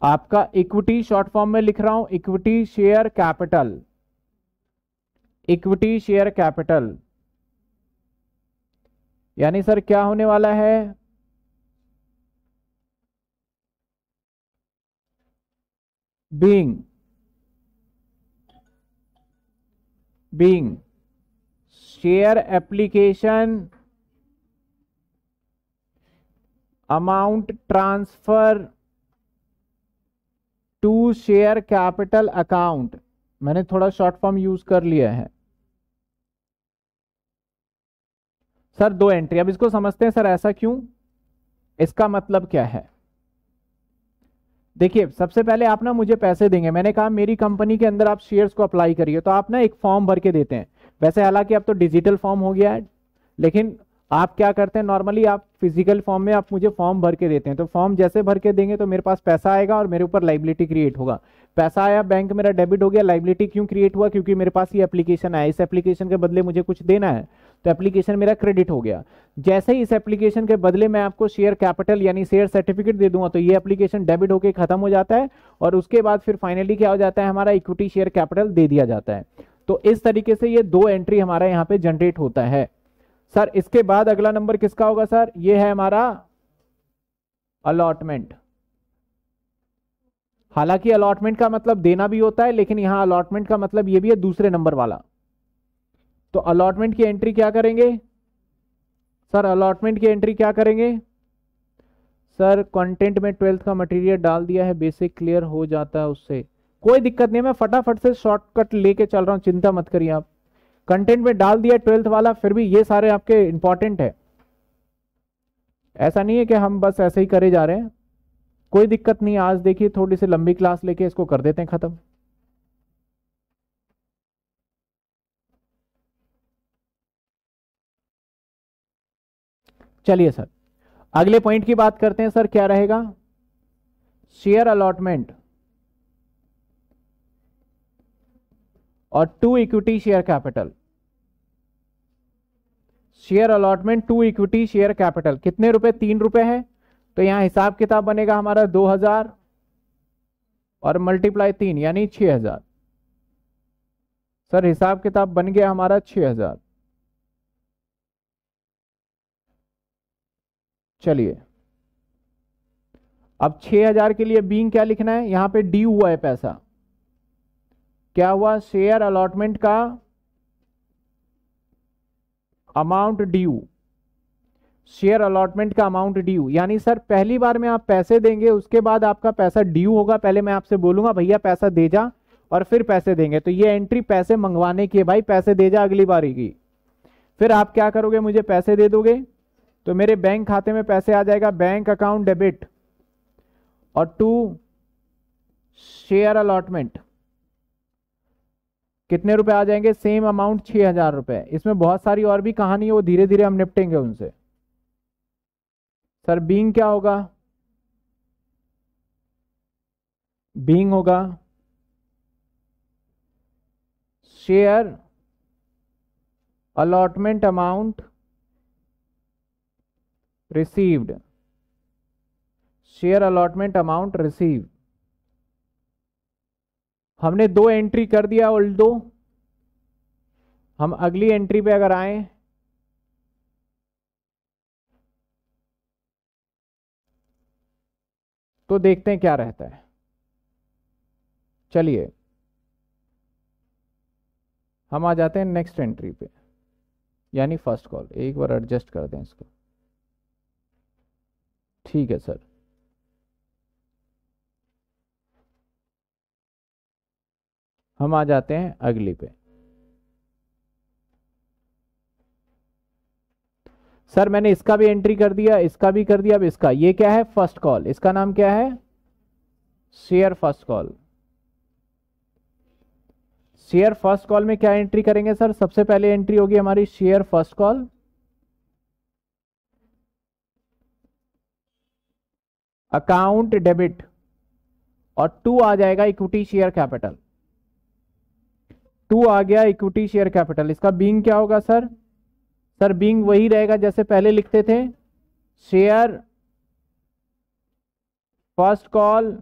आपका इक्विटी शॉर्ट फॉर्म में लिख रहा हूं equity share capital equity share capital यानी सर क्या होने वाला है being being share application amount transfer to share capital account मैंने थोड़ा शॉर्ट फॉर्म यूज कर लिया है सर दो एंट्री अब इसको समझते हैं सर ऐसा क्यों इसका मतलब क्या है देखिए सबसे पहले आप ना मुझे पैसे देंगे मैंने कहा मेरी कंपनी के अंदर आप शेयर्स को अप्लाई करिए तो आप ना एक फॉर्म भर के देते हैं वैसे हालांकि अब तो डिजिटल फॉर्म हो गया है लेकिन आप क्या करते हैं नॉर्मली आप फिजिकल फॉर्म में आप मुझे फॉर्म भर के देते हैं तो फॉर्म जैसे भर के देंगे तो मेरे पास पैसा आएगा और मेरे ऊपर लाइबिलिटी क्रिएट होगा पैसा आया बैंक मेरा डेबिट हो गया लाइबिलिटी क्यों क्रिएट हुआ क्योंकि मेरे पास ये एप्लीकेशन आया इस एप्लीकेशन के बदले मुझे कुछ देना है तो एप्लीकेशन मेरा क्रेडिट हो गया जैसे ही इस एप्लीकेशन के बदले मैं आपको शेयर कैपिटल यानी शेयर सर्टिफिकेट दे दूंगा तो ये एप्लीकेशन डेबिट होकर खत्म हो जाता है और उसके बाद फिर फाइनली क्या हो जाता है हमारा इक्विटी शेयर कैपिटल दे दिया जाता है तो इस तरीके से ये दो एंट्री हमारा यहाँ पे जनरेट होता है सर इसके बाद अगला नंबर किसका होगा सर ये है हमारा अलॉटमेंट हालांकि अलॉटमेंट का मतलब देना भी होता है लेकिन यहां अलॉटमेंट का मतलब ये भी है दूसरे नंबर वाला तो अलॉटमेंट की एंट्री क्या करेंगे सर अलॉटमेंट की एंट्री क्या करेंगे सर कंटेंट में ट्वेल्थ का मटेरियल डाल दिया है बेसिक क्लियर हो जाता है उससे कोई दिक्कत नहीं मैं फटाफट से शॉर्टकट लेके चल रहा हूँ चिंता मत करिए आप कंटेंट में डाल दिया ट्वेल्थ वाला फिर भी ये सारे आपके इंपॉर्टेंट है ऐसा नहीं है कि हम बस ऐसे ही करे जा रहे हैं कोई दिक्कत नहीं आज देखिए थोड़ी सी लंबी क्लास लेके इसको कर देते हैं खत्म चलिए सर अगले पॉइंट की बात करते हैं सर क्या रहेगा शेयर अलॉटमेंट और to equity share capital share allotment to equity share capital कितने रुपए तीन रुपए है तो यहां हिसाब किताब बनेगा हमारा दो हजार और मल्टीप्लाई तीन यानी छह हजार सर हिसाब किताब बन गया हमारा छह हजार चलिए अब छह हजार के लिए बींग क्या लिखना है यहां पे डी हुआ है पैसा क्या हुआ शेयर अलॉटमेंट का अमाउंट ड्यू शेयर अलॉटमेंट का अमाउंट ड्यू यानी सर पहली बार में आप पैसे देंगे उसके बाद आपका पैसा ड्यू होगा पहले मैं आपसे बोलूंगा भैया पैसा दे जा और फिर पैसे देंगे तो ये एंट्री पैसे मंगवाने की है भाई पैसे दे जा अगली बारी की फिर आप क्या करोगे मुझे पैसे दे दोगे तो मेरे बैंक खाते में पैसे आ जाएगा बैंक अकाउंट डेबिट और टू शेयर अलॉटमेंट कितने रुपए आ जाएंगे सेम अमाउंट छह हजार रुपए इसमें बहुत सारी और भी कहानी है वो धीरे धीरे हम निपटेंगे उनसे सर बींग क्या होगा बींग होगा share allotment amount received share allotment amount received हमने दो एंट्री कर दिया ओल्ड दो हम अगली एंट्री पे अगर आए तो देखते हैं क्या रहता है चलिए हम आ जाते हैं नेक्स्ट एंट्री पे यानी फर्स्ट कॉल एक बार एडजस्ट कर दें इसको ठीक है सर हम आ जाते हैं अगली पे सर मैंने इसका भी एंट्री कर दिया इसका भी कर दिया अब इसका ये क्या है फर्स्ट कॉल इसका नाम क्या है share first call share first call में क्या एंट्री करेंगे सर सबसे पहले एंट्री होगी हमारी share first call account debit और टू आ जाएगा इक्विटी शेयर कैपिटल टू आ गया इक्विटी शेयर कैपिटल इसका बींग क्या होगा सर सर बींग वही रहेगा जैसे पहले लिखते थे share first call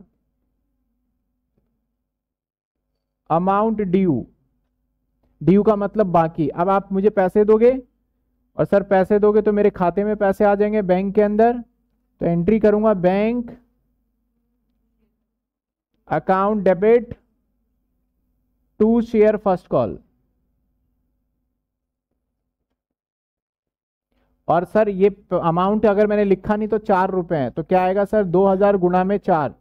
amount due due का मतलब बाकी अब आप मुझे पैसे दोगे और सर पैसे दोगे तो मेरे खाते में पैसे आ जाएंगे बैंक के अंदर तो एंट्री करूंगा bank account debit to share first call और सर ये अमाउंट अगर मैंने लिखा नहीं तो चार रुपए है तो क्या आएगा सर दो हजार गुना में चार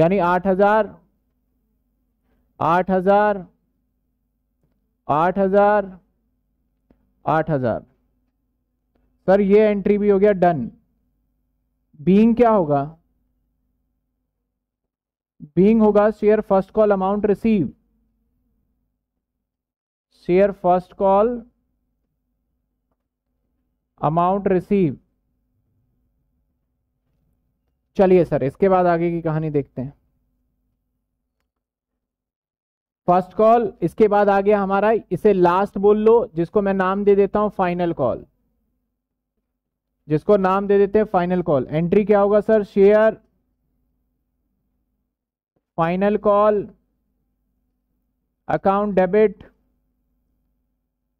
यानी आठ हजार आठ हजार आठ हजार आठ हजार सर ये एंट्री भी हो गया डन बीइंग क्या होगा बीइंग होगा share first call amount receive share first call amount receive चलिए सर इसके बाद आगे की कहानी देखते हैं फर्स्ट कॉल इसके बाद आ गया हमारा इसे लास्ट बोल लो जिसको मैं नाम दे देता हूं फाइनल कॉल जिसको नाम दे देते हैं फाइनल कॉल एंट्री क्या होगा sir share final call account debit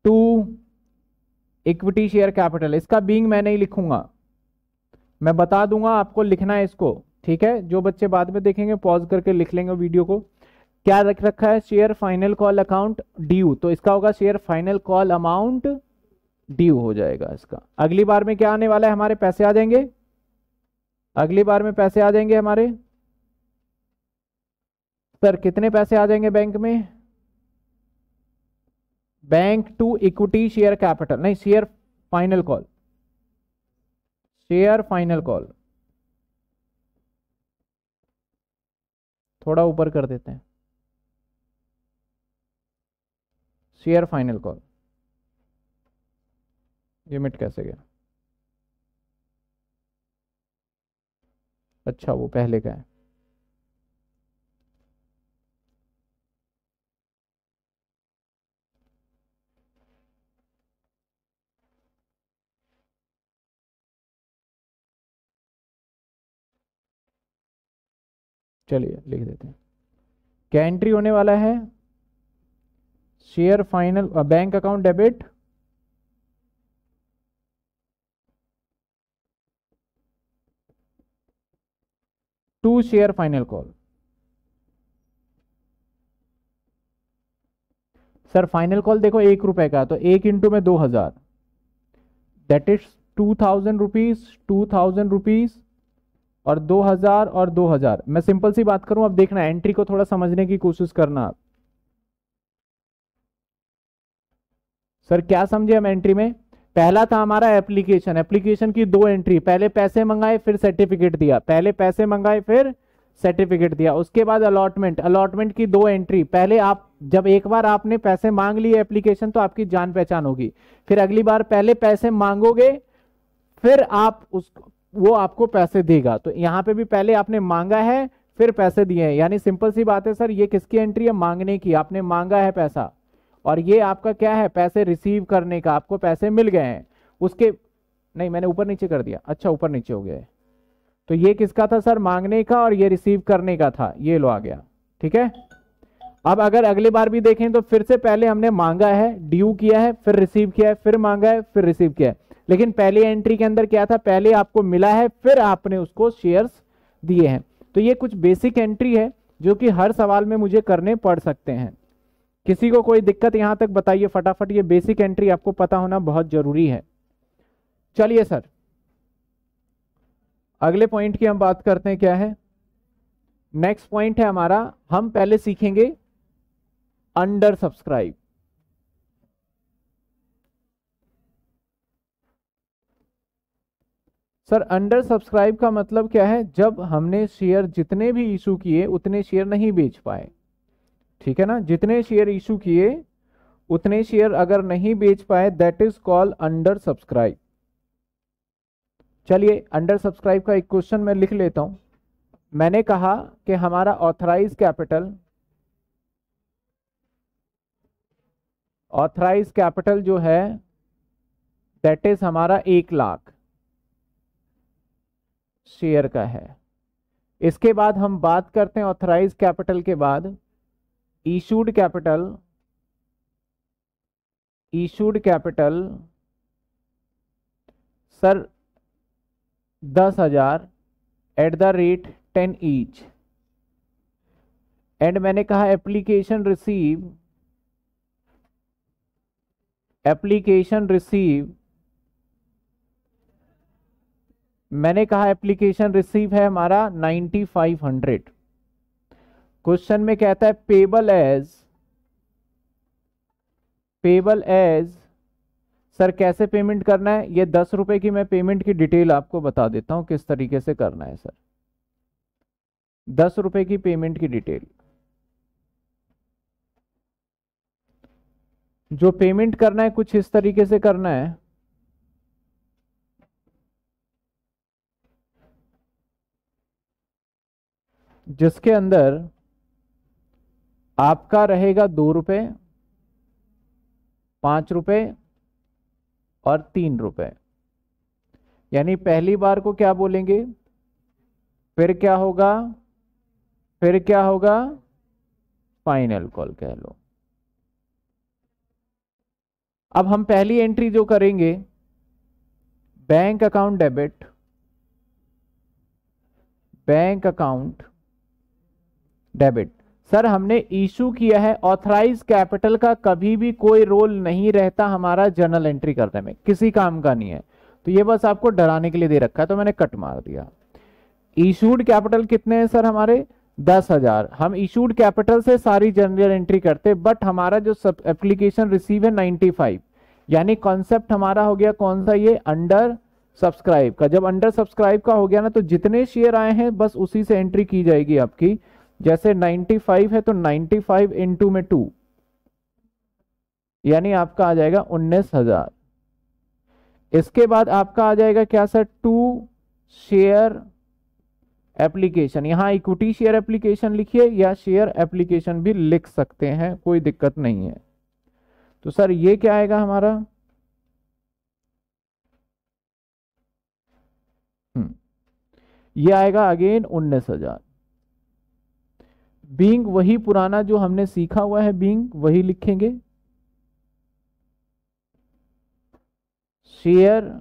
to equity share capital इसका बींग मैं नहीं लिखूंगा मैं बता दूंगा आपको लिखना है इसको ठीक है जो बच्चे बाद में देखेंगे पॉज करके लिख लेंगे वीडियो को क्या रख रखा है share final call account due तो इसका होगा share final call amount due हो जाएगा इसका अगली बार में क्या आने वाला है हमारे पैसे आ जाएंगे अगली बार में पैसे आ जाएंगे हमारे सर कितने पैसे आ जाएंगे बैंक में bank to equity share capital नहीं share final call share final call थोड़ा ऊपर कर देते हैं शेयर फाइनल कॉल लिमिट कैसे गया अच्छा वो पहले का है चलिए लिख देते हैं क्या एंट्री होने वाला है share final bank account debit to share final call sir final call देखो एक रुपए का तो एक इंटू में दो हजार that is two thousand rupees two thousand rupees और 2000 और 2000 मैं सिंपल सी बात करूं अब देखना एंट्री को थोड़ा समझने की कोशिश करना आप सर क्या समझे हम एंट्री में पहला था हमारा एप्लीकेशन एप्लीकेशन की दो एंट्री पहले पैसे मंगाए फिर सर्टिफिकेट दिया पहले पैसे मंगाए फिर सर्टिफिकेट दिया उसके बाद अलॉटमेंट अलॉटमेंट की दो एंट्री पहले आप जब एक बार आपने पैसे मांग लिए एप्लीकेशन तो आपकी जान पहचान होगी फिर अगली बार पहले पैसे मांगोगे फिर आप उस वो आपको पैसे देगा तो यहाँ पे भी पहले आपने मांगा है फिर पैसे दिए हैं यानी सिंपल सी बात है सर ये किसकी एंट्री है मांगने की आपने मांगा है पैसा और ये आपका क्या है पैसे रिसीव करने का आपको पैसे मिल गए हैं उसके नहीं मैंने ऊपर नीचे कर दिया अच्छा ऊपर नीचे हो गया तो ये किसका था सर मांगने का और ये रिसीव करने का था ये लो आ गया ठीक है अब अगर अगली बार भी देखें तो फिर से पहले हमने मांगा है ड्यू किया है फिर रिसीव किया है फिर मांगा है फिर रिसीव किया है लेकिन पहले एंट्री के अंदर क्या था पहले आपको मिला है फिर आपने उसको शेयर्स दिए हैं तो ये कुछ बेसिक एंट्री है जो कि हर सवाल में मुझे करने पड़ सकते हैं किसी को कोई दिक्कत यहां तक बताइए फटाफट ये बेसिक एंट्री आपको पता होना बहुत जरूरी है चलिए सर अगले पॉइंट की हम बात करते हैं क्या है नेक्स्ट पॉइंट है हमारा हम पहले सीखेंगे under subscribe sir under subscribe का मतलब क्या है जब हमने शेयर जितने भी इशू किए उतने शेयर नहीं बेच पाए ठीक है ना जितने शेयर इशू किए उतने शेयर अगर नहीं बेच पाए that is call under subscribe चलिए अंडर सब्सक्राइब का एक क्वेश्चन मैं लिख लेता हूं मैंने कहा कि हमारा ऑथराइज कैपिटल ऑथराइज कैपिटल जो है दैट इज हमारा एक लाख शेयर का है इसके बाद हम बात करते हैं ऑथराइज कैपिटल के बाद issued capital issued capital sir दस हजार at the rate ten each and मैंने कहा एप्लीकेशन रिसीव एप्लीकेशन रिसीव मैंने कहा एप्लीकेशन रिसीव है हमारा 9500 क्वेश्चन में कहता है payable as payable as sir कैसे पेमेंट करना है ये दस रुपए की मैं पेमेंट की डिटेल आपको बता देता हूं किस तरीके से करना है सर दस रुपए की पेमेंट की डिटेल जो पेमेंट करना है कुछ इस तरीके से करना है जिसके अंदर आपका रहेगा दो रुपये पांच रुपये और तीन रुपये यानी पहली बार को क्या बोलेंगे फिर क्या होगा फिर क्या होगा फाइनल कॉल कह लो अब हम पहली एंट्री जो करेंगे bank account debit bank account debit sir हमने इशू किया है ऑथराइज कैपिटल का कभी भी कोई रोल नहीं रहता हमारा जर्नल एंट्री करने में किसी काम का नहीं है तो ये बस आपको डराने के लिए दे रखा है तो मैंने कट मार दिया इशूड कैपिटल कितने हैं सर हमारे दस हजार हम इशूड कैपिटल से सारी जर्नल एंट्री करते बट हमारा जो सब एप्लीकेशन रिसीव है नाइन्टी फाइव यानी कॉन्सेप्ट हमारा हो गया कौन सा ये अंडर सब्सक्राइब का जब अंडर सब्सक्राइब का हो गया ना तो जितने शेयर आए हैं बस उसी से एंट्री की जाएगी आपकी जैसे 95 है तो 95 फाइव इंटू में टू यानी आपका आ जाएगा उन्नीस हजार इसके बाद आपका आ जाएगा क्या सर टू शेयर एप्लीकेशन यहां इक्विटी शेयर एप्लीकेशन लिखिए या शेयर एप्लीकेशन भी लिख सकते हैं कोई दिक्कत नहीं है तो सर ये क्या आएगा हमारा हम्म, ये आएगा अगेन उन्नीस हजार बींग वही पुराना जो हमने सीखा हुआ है बींग वही लिखेंगे शेयर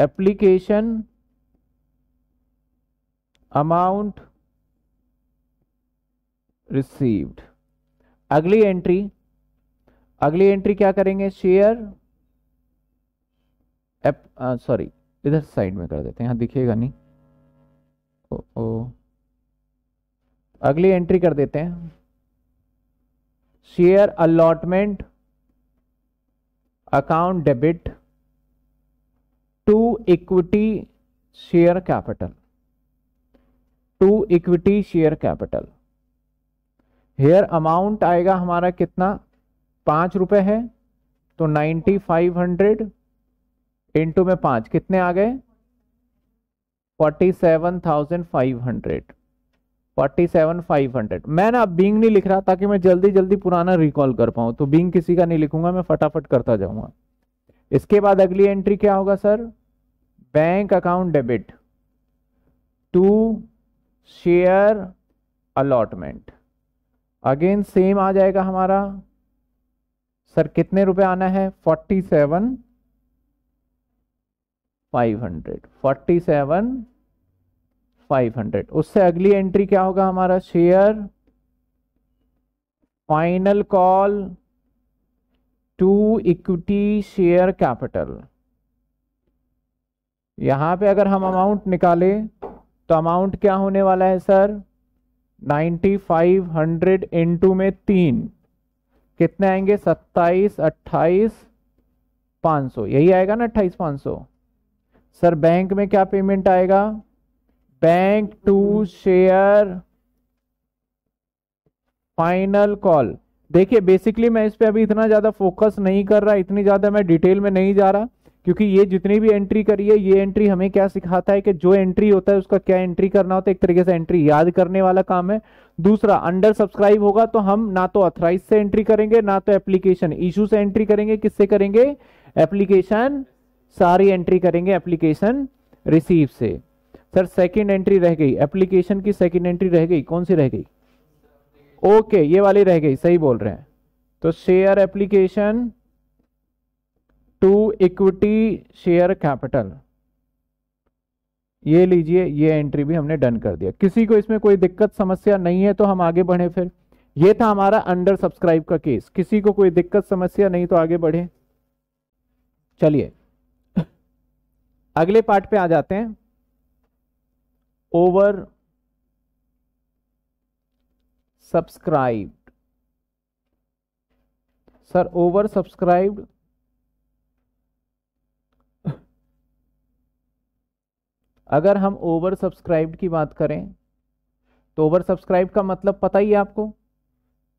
एप्लीकेशन अमाउंट रिसीव्ड अगली एंट्री अगली एंट्री क्या करेंगे शेयर सॉरी इधर साइड में कर देते हैं यहां दिखेगा नहीं ओ, ओ अगली एंट्री कर देते हैं share allotment account debit to equity share capital to equity share capital here amount आएगा हमारा कितना पांच रुपए है तो नाइन्टी फाइव हंड्रेड इंटू में पांच कितने आ गए forty seven thousand five hundred forty seven five hundred मैं ना बिंग नहीं लिख रहा ताकि मैं जल्दी जल्दी पुराना रिकॉल कर पाऊं तो बींग किसी का नहीं लिखूंगा मैं फटाफट करता जाऊंगा इसके बाद अगली एंट्री क्या होगा sir bank account debit to share allotment again same आ जाएगा हमारा सर कितने रुपए आना है forty seven five hundred forty seven 500 उससे अगली एंट्री क्या होगा हमारा share final call to equity share capital यहां पे अगर हम अमाउंट निकाले तो अमाउंट क्या होने वाला है सर 9500 इंटू में तीन कितने आएंगे 27 28 500 यही आएगा ना 28 500 सर बैंक में क्या पेमेंट आएगा bank to share final call देखिए बेसिकली मैं इस पर अभी इतना ज़्यादा फोकस नहीं कर रहा इतनी ज़्यादा मैं डिटेल में नहीं जा रहा क्योंकि ये जितनी भी एंट्री करी है ये एंट्री हमें क्या सिखाता है कि जो एंट्री होता है उसका क्या एंट्री करना होता है एक तरीके से एंट्री याद करने वाला काम है दूसरा अंडर सब्सक्राइब होगा तो हम ना तो अथराइज से एंट्री करेंगे ना तो एप्लीकेशन इशू से एंट्री करेंगे किससे करेंगे एप्लीकेशन सारी एंट्री करेंगे एप्लीकेशन रिसीव से सर सेकंड एंट्री रह गई एप्लीकेशन की सेकंड एंट्री रह गई कौन सी रह गई ओके okay, ये वाली रह गई सही बोल रहे हैं तो share application to equity share capital ये लीजिए ये एंट्री भी हमने डन कर दिया किसी को इसमें कोई दिक्कत समस्या नहीं है तो हम आगे बढ़े फिर ये था हमारा अंडर सब्सक्राइब का केस किसी को कोई दिक्कत समस्या नहीं तो आगे बढ़े चलिए अगले पार्ट पे आ जाते हैं over subscribed sir over subscribed अगर हम ओवर सब्सक्राइब्ड की बात करें तो ओवर सब्सक्राइब का मतलब पता ही है आपको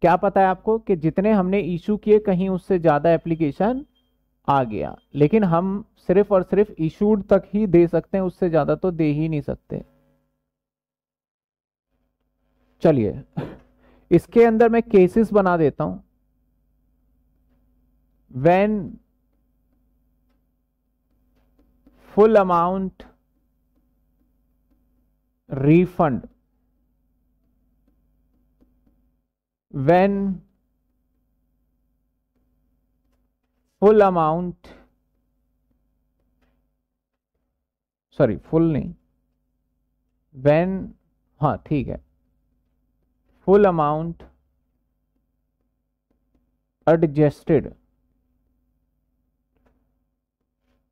क्या पता है आपको कि जितने हमने इशू किए कहीं उससे ज़्यादा एप्लीकेशन आ गया लेकिन हम सिर्फ और सिर्फ इशूड तक ही दे सकते हैं उससे ज़्यादा तो दे ही नहीं सकते चलिए इसके अंदर मैं केसेस बना देता हूं when full amount refund when full amount sorry full नहीं वेन हाँ ठीक है फुल अमाउंट एडजस्टेड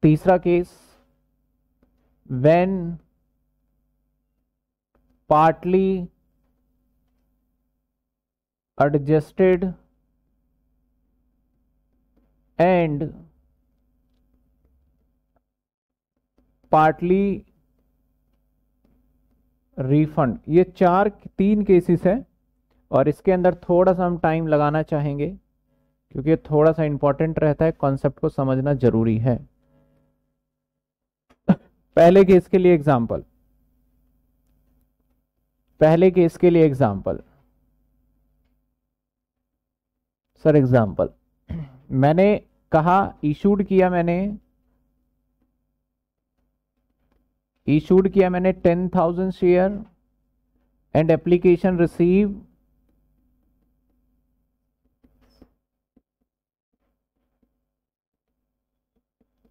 तीसरा case when partly adjusted and partly refund ये चार तीन केसेस हैं और इसके अंदर थोड़ा सा हम टाइम लगाना चाहेंगे क्योंकि थोड़ा सा इंपॉर्टेंट रहता है कॉन्सेप्ट को समझना जरूरी है पहले केस के लिए एग्जाम्पल पहले केस के लिए एग्जाम्पल सर एग्जाम्पल मैंने कहा इशूड किया मैंने इशूड किया मैंने ten thousand share and application receive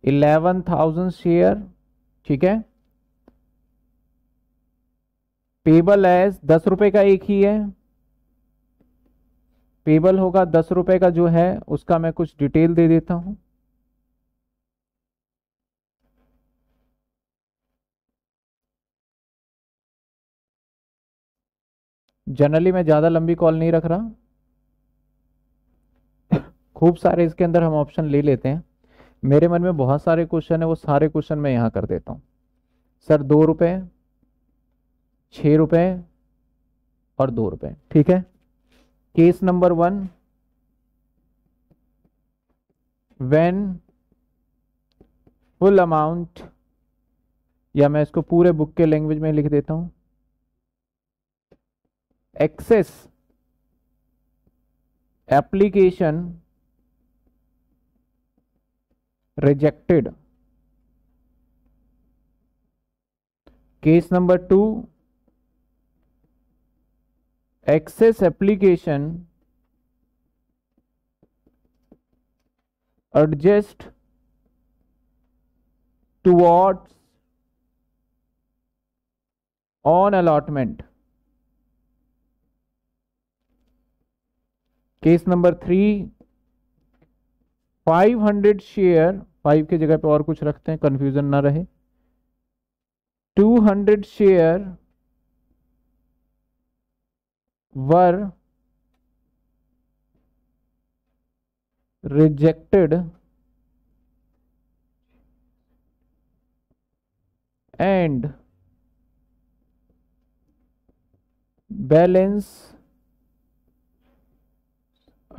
eleven thousand share ठीक है पेबल एज दस रुपए का एक ही है पेबल होगा दस रुपए का जो है उसका मैं कुछ डिटेल दे देता हूं जनरली मैं ज़्यादा लंबी कॉल नहीं रख रहा खूब सारे इसके अंदर हम ऑप्शन ले लेते हैं मेरे मन में बहुत सारे क्वेश्चन है वो सारे क्वेश्चन मैं यहाँ कर देता हूँ सर दो रुपये छः रुपये और दो रुपये ठीक है case number one when full amount या मैं इसको पूरे बुक के लैंग्वेज में लिख देता हूँ excess application rejected case number 2 access application adjust towards on allotment case number 3 500 share five की जगह पे और कुछ रखते हैं कंफ्यूजन ना रहे two hundred share were rejected and balance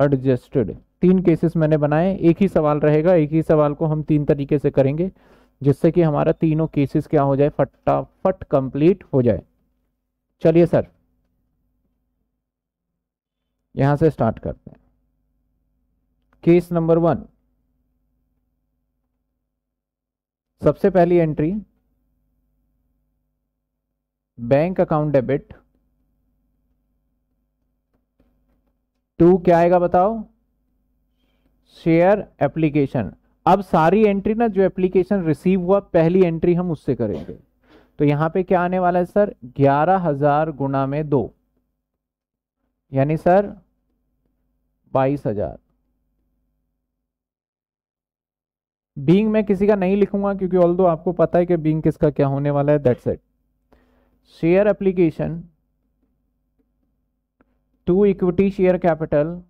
adjusted तीन केसेस मैंने बनाए एक ही सवाल रहेगा एक ही सवाल को हम तीन तरीके से करेंगे जिससे कि हमारा तीनों केसेस क्या हो जाए फटाफट कंप्लीट हो जाए चलिए सर यहां से स्टार्ट करते हैं केस नंबर वन सबसे पहली entry bank account debit to क्या आएगा बताओ शेयर एप्लीकेशन अब सारी एंट्री ना जो एप्लीकेशन रिसीव हुआ पहली एंट्री हम उससे करेंगे तो यहां पे क्या आने वाला है सर ग्यारह हजार गुना में दो यानी सर बाईस हजार बींग में किसी का नहीं लिखूंगा क्योंकि ऑल दो आपको पता है कि बींग किसका क्या होने वाला है that's it share application to equity share capital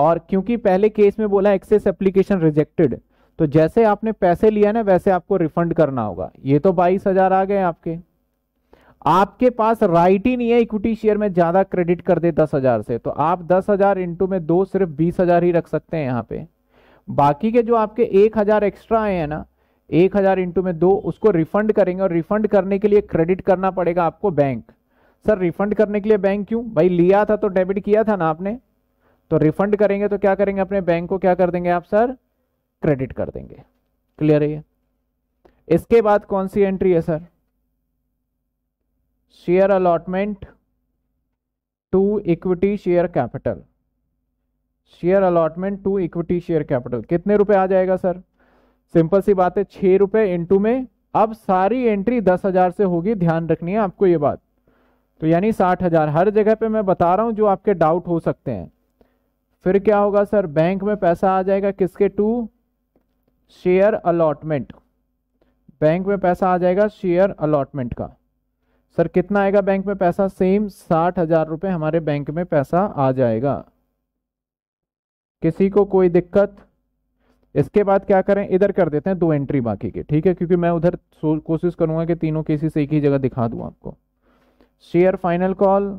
और क्योंकि पहले केस में बोला एक्सेस एप्लीकेशन रिजेक्टेड तो जैसे आपने पैसे लिया ना वैसे आपको रिफंड करना होगा ये तो बाईस हजार आ गए आपके आपके पास राइट ही नहीं है इक्विटी शेयर में ज्यादा क्रेडिट कर दे दस हजार से तो आप दस हजार इंटू में दो सिर्फ बीस हजार ही रख सकते हैं यहाँ पे बाकी के जो आपके एक हजार एक्स्ट्रा आए हैं ना एक हजार इंटू में दो उसको रिफंड करेंगे और रिफंड करने के लिए क्रेडिट करना पड़ेगा आपको बैंक सर रिफंड करने के लिए बैंक क्यों भाई लिया था तो डेबिट किया था ना आपने तो रिफंड करेंगे तो क्या करेंगे अपने बैंक को क्या कर देंगे आप सर क्रेडिट कर देंगे क्लियर है इसके बाद कौन सी एंट्री है sir share allotment to equity share capital share allotment to equity share capital कितने रुपए आ जाएगा सर सिंपल सी बात है छह रुपए इंटू में अब सारी एंट्री दस हजार से होगी ध्यान रखनी है आपको यह बात तो यानी साठ हजार हर जगह पे मैं बता रहा हूं जो आपके डाउट हो सकते हैं फिर क्या होगा सर बैंक में पैसा आ जाएगा किसके टू शेयर अलॉटमेंट बैंक में पैसा आ जाएगा शेयर अलॉटमेंट का सर कितना आएगा बैंक में पैसा सेम साठ हजार रुपये हमारे बैंक में पैसा आ जाएगा किसी को कोई दिक्कत इसके बाद क्या करें इधर कर देते हैं दो एंट्री बाकी के ठीक है क्योंकि मैं उधर कोशिश करूंगा कि तीनों केसेस एक ही जगह दिखा दूं आपको share final call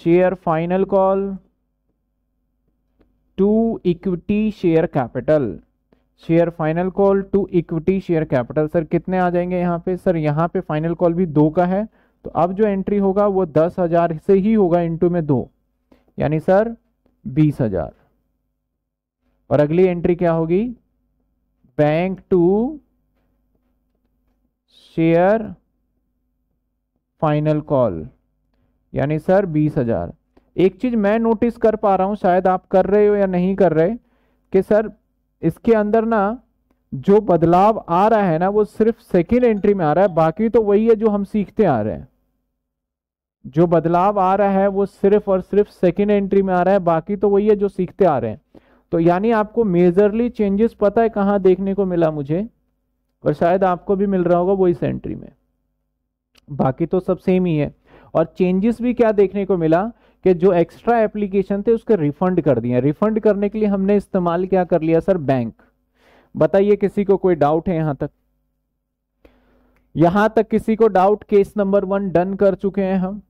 share final call to equity share capital share final call to equity share capital sir कितने आ जाएंगे यहाँ पे सर यहाँ पे फाइनल कॉल भी दो का है तो अब जो एंट्री होगा वो दस हजार से ही होगा इंटू में दो यानी सर बीस हजार और अगली एंट्री क्या होगी bank to share final call यानी सर बीस हज़ार एक चीज़ मैं नोटिस कर पा रहा हूँ शायद आप कर रहे हो या नहीं कर रहे कि सर इसके अंदर ना जो बदलाव आ रहा है ना वो सिर्फ सेकेंड एंट्री में आ रहा है बाकी तो वही है जो हम सीखते आ रहे हैं जो बदलाव आ रहा है वो सिर्फ और सिर्फ सेकेंड एंट्री में आ रहा है बाकी तो वही है जो सीखते आ रहे हैं तो यानी आपको मेजरली चेंजेस पता है कहाँ देखने को मिला मुझे और शायद आपको भी मिल रहा होगा वो इस एंट्री में बाकी तो सब सेम ही है और चेंजेस भी क्या देखने को मिला कि जो एक्स्ट्रा एप्लीकेशन थे उसके रिफंड कर दिए रिफंड करने के लिए हमने इस्तेमाल क्या कर लिया सर बैंक बताइए किसी को कोई डाउट है यहां तक यहां तक किसी को doubt case number one done कर चुके हैं हम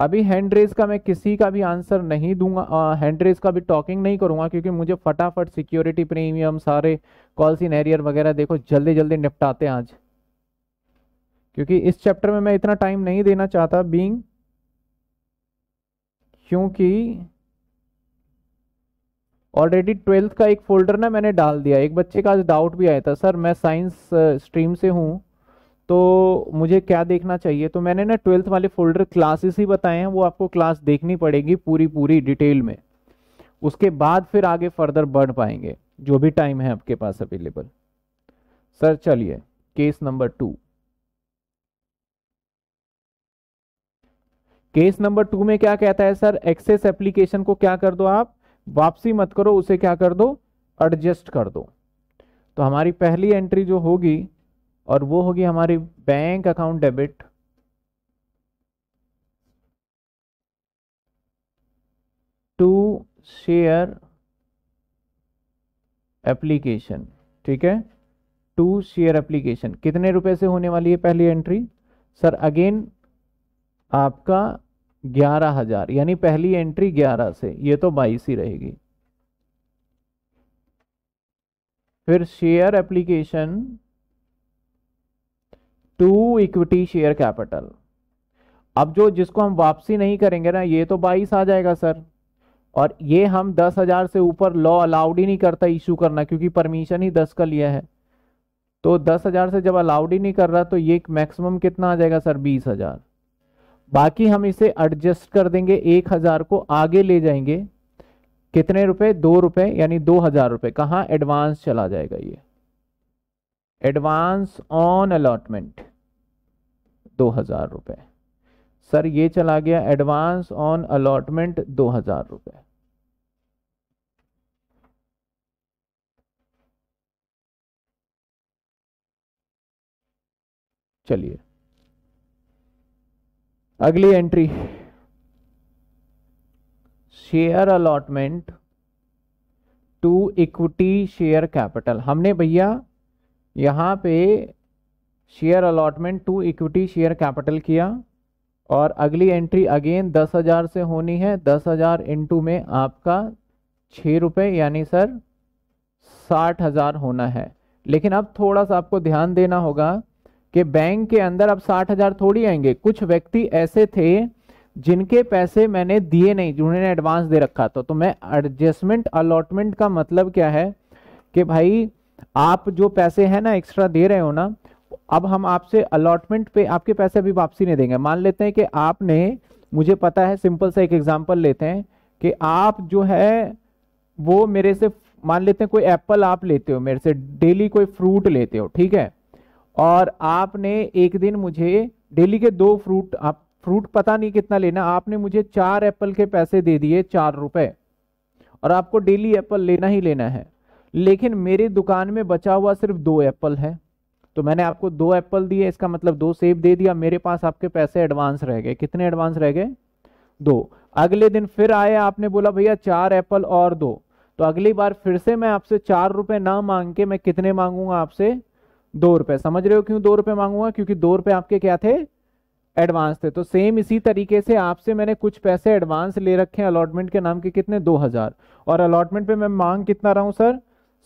अभी हैंड रेज का मैं किसी का भी आंसर नहीं दूंगा हैंड रेज का भी टॉकिंग नहीं करूंगा क्योंकि मुझे फटाफट सिक्योरिटी प्रीमियम सारे कॉल्स इन एरियर वगैरह देखो जल्दी जल्दी निपटाते हैं आज क्योंकि इस चैप्टर में मैं इतना टाइम नहीं देना चाहता बींग क्योंकि ऑलरेडी ट्वेल्थ का एक फोल्डर ना मैंने डाल दिया एक बच्चे का आज डाउट भी आया था सर मैं साइंस स्ट्रीम से हूँ तो मुझे क्या देखना चाहिए तो मैंने ना ट्वेल्थ वाले फोल्डर क्लासेस ही बताए हैं वो आपको क्लास देखनी पड़ेगी पूरी पूरी डिटेल में उसके बाद फिर आगे फर्दर बढ़ पाएंगे जो भी टाइम है आपके पास अवेलेबल सर चलिए case number two case number two में क्या कहता है सर एक्सेस एप्लीकेशन को क्या कर दो आप वापसी मत करो उसे क्या कर दो एडजस्ट कर दो तो हमारी पहली एंट्री जो होगी और वो होगी हमारी bank account debit to share application ठीक है टू शेयर एप्लीकेशन कितने रुपए से होने वाली है पहली एंट्री सर अगेन आपका ग्यारह हजार यानी पहली एंट्री ग्यारह से ये तो बाईस ही रहेगी फिर share application to equity share capital अब जो जिसको हम वापसी नहीं करेंगे ना ये तो बाईस आ जाएगा सर और ये हम दस हजार से ऊपर लॉ अलाउड ही नहीं करता इशू करना क्योंकि परमिशन ही दस का लिया है तो दस हजार से जब अलाउड ही नहीं कर रहा तो ये मैक्सिमम कितना आ जाएगा सर बीस हजार बाकी हम इसे एडजस्ट कर देंगे एक हजार को आगे ले जाएंगे कितने रुपए दो रुपए यानी दो हजार रुपए कहा एडवांस चला जाएगा ये एडवांस ऑन अलॉटमेंट दो हजार रुपए सर ये चला गया एडवांस ऑन अलॉटमेंट दो हजार रुपए चलिए अगली entry share allotment to equity share capital हमने भैया यहाँ पे share allotment to equity share capital किया और अगली एंट्री अगेन दस हज़ार से होनी है दस हज़ार इंटू में आपका छः रुपये यानी सर साठ हज़ार होना है लेकिन अब थोड़ा सा आपको ध्यान देना होगा कि बैंक के अंदर अब साठ हजार थोड़ी आएंगे कुछ व्यक्ति ऐसे थे जिनके पैसे मैंने दिए नहीं जिन्होंने एडवांस दे रखा था तो, तो मैं एडजस्टमेंट अलॉटमेंट का मतलब क्या है कि भाई आप जो पैसे हैं ना एक्स्ट्रा दे रहे हो ना अब हम आपसे अलॉटमेंट पे आपके पैसे अभी वापसी नहीं देंगे मान लेते हैं कि आपने मुझे पता है सिंपल सा एक एग्जांपल लेते हैं कि आप जो है वो मेरे से मान लेते हैं कोई एप्पल आप लेते हो मेरे से डेली कोई फ्रूट लेते हो ठीक है और आपने एक दिन मुझे डेली के दो फ्रूट आप फ्रूट पता नहीं कितना लेना आपने मुझे चार एप्पल के पैसे दे दिए चार रुपए और आपको डेली एप्पल लेना ही लेना है लेकिन मेरी दुकान में बचा हुआ सिर्फ दो एप्पल है तो मैंने आपको दो एप्पल दिए इसका मतलब दो सेब दे दिया मेरे पास आपके पैसे एडवांस रह गए कितने एडवांस रह गए दो अगले दिन फिर आए आपने बोला भैया चार एप्पल और दो तो अगली बार फिर से मैं आपसे चार रुपए ना मांग के मैं कितने मांगूंगा आपसे दो रुपए समझ रहे हो क्यों दो रुपए मांगूंगा क्योंकि दो रुपए आपके क्या थे एडवांस थे तो सेम इसी तरीके से आपसे मैंने कुछ पैसे एडवांस ले रखे हैं अलॉटमेंट के नाम के कितने दो हजार और अलॉटमेंट पे मैं मांग कितना रहा हूं सर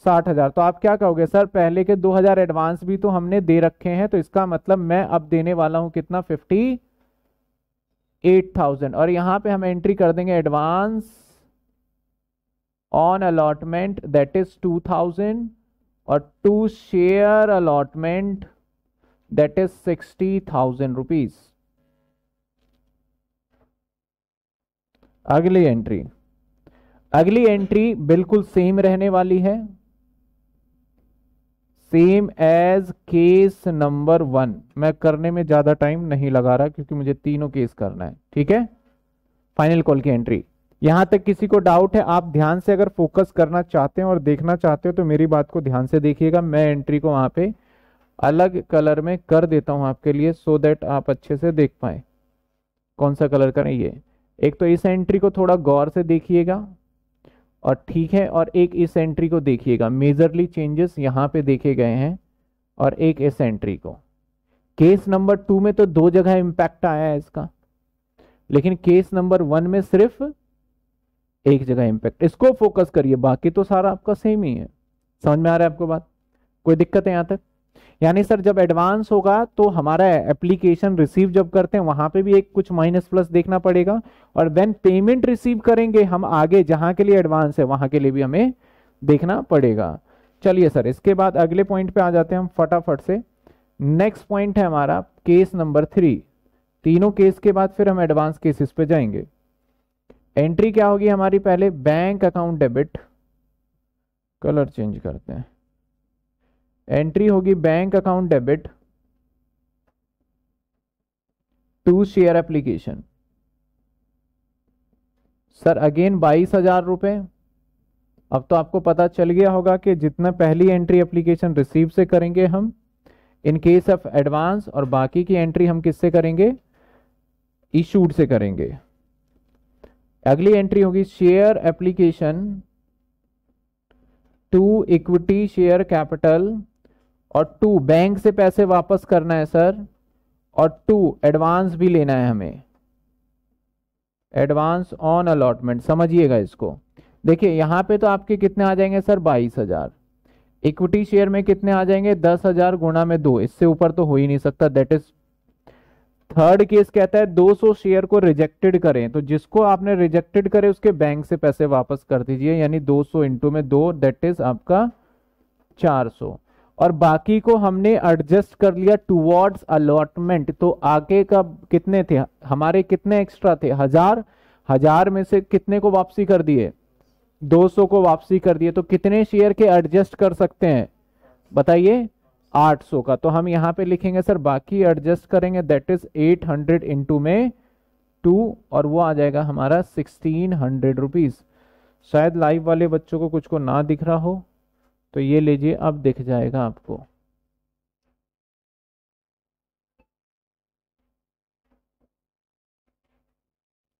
साठ हजार तो आप क्या कहोगे सर पहले के दो हजार एडवांस भी तो हमने दे रखे हैं तो इसका मतलब मैं अब देने वाला हूं कितना फिफ्टी एट थाउजेंड और यहां पर हम एंट्री कर देंगे advance on allotment that is two thousand और to share allotment that is sixty thousand rupees अगली एंट्री अगली एंट्री बिल्कुल सेम रहने वाली है same as case number one मैं करने में ज्यादा टाइम नहीं लगा रहा क्योंकि मुझे तीनों केस करना है ठीक है फाइनल कॉल की एंट्री यहां तक किसी को डाउट है आप ध्यान से अगर फोकस करना चाहते हैं और देखना चाहते हो तो मेरी बात को ध्यान से देखिएगा मैं एंट्री को वहां पे अलग कलर में कर देता हूं आपके लिए सो so देट आप अच्छे से देख पाए कौन सा कलर करें ये एक तो इस एंट्री को थोड़ा गौर से देखिएगा और ठीक है और एक इस एंट्री को देखिएगा मेजरली चेंजेस यहां पे देखे गए हैं और एक इस एंट्री को केस नंबर टू में तो दो जगह इम्पैक्ट आया है इसका लेकिन केस नंबर वन में सिर्फ एक जगह इम्पैक्ट इसको फोकस करिए बाकी तो सारा आपका सेम ही है समझ में आ रहा है आपको बात कोई दिक्कत है यहाँ तक यानी सर जब एडवांस होगा तो हमारा एप्लीकेशन रिसीव जब करते हैं वहां पे भी एक कुछ माइनस प्लस देखना पड़ेगा और देन पेमेंट रिसीव करेंगे हम आगे जहां के लिए एडवांस है वहां के लिए भी हमें देखना पड़ेगा चलिए सर इसके बाद अगले पॉइंट पे आ जाते हैं हम फटाफट से नेक्स्ट पॉइंट है हमारा केस नंबर थ्री तीनों केस के बाद फिर हम एडवांस केसेस पे जाएंगे एंट्री क्या होगी हमारी पहले bank account debit colour change करते हैं एंट्री होगी bank account debit to share application sir again बाईस हजार रुपए अब तो आपको पता चल गया होगा कि जितना पहली एंट्री एप्लीकेशन रिसीव से करेंगे हम इन केस ऑफ एडवांस और बाकी की एंट्री हम किससे करेंगे इशूड से करेंगे अगली एंट्री होगी share application to equity share capital और टू बैंक से पैसे वापस करना है सर और टू एडवांस भी लेना है हमें एडवांस ऑन अलॉटमेंट समझिएगा इसको देखिए यहां पे तो आपके कितने आ जाएंगे सर बाईस हजार इक्विटी शेयर में कितने आ जाएंगे दस हजार गुणा में दो इससे ऊपर तो हो ही नहीं सकता दैट इज थर्ड केस कहता है 200 शेयर को रिजेक्टेड करें तो जिसको आपने रिजेक्टेड करे उसके बैंक से पैसे वापस कर दीजिए यानी 200 सौ इंटू में दो दैट इज आपका 400 और बाकी को हमने एडजस्ट कर लिया टूवर्ड्स अलॉटमेंट तो आगे का कितने थे हमारे कितने एक्स्ट्रा थे हजार हजार में से कितने को वापसी कर दिए 200 को वापसी कर दिए तो कितने शेयर के एडजस्ट कर सकते हैं बताइए 800 का तो हम यहाँ पे लिखेंगे सर बाकी एडजस्ट करेंगे दैट इज 800 हंड्रेड इंटू में टू और वो आ जाएगा हमारा सिक्सटीन हंड्रेड रुपीज़ शायद लाइव वाले बच्चों को कुछ को ना दिख रहा हो तो ये लीजिए अब दिख जाएगा आपको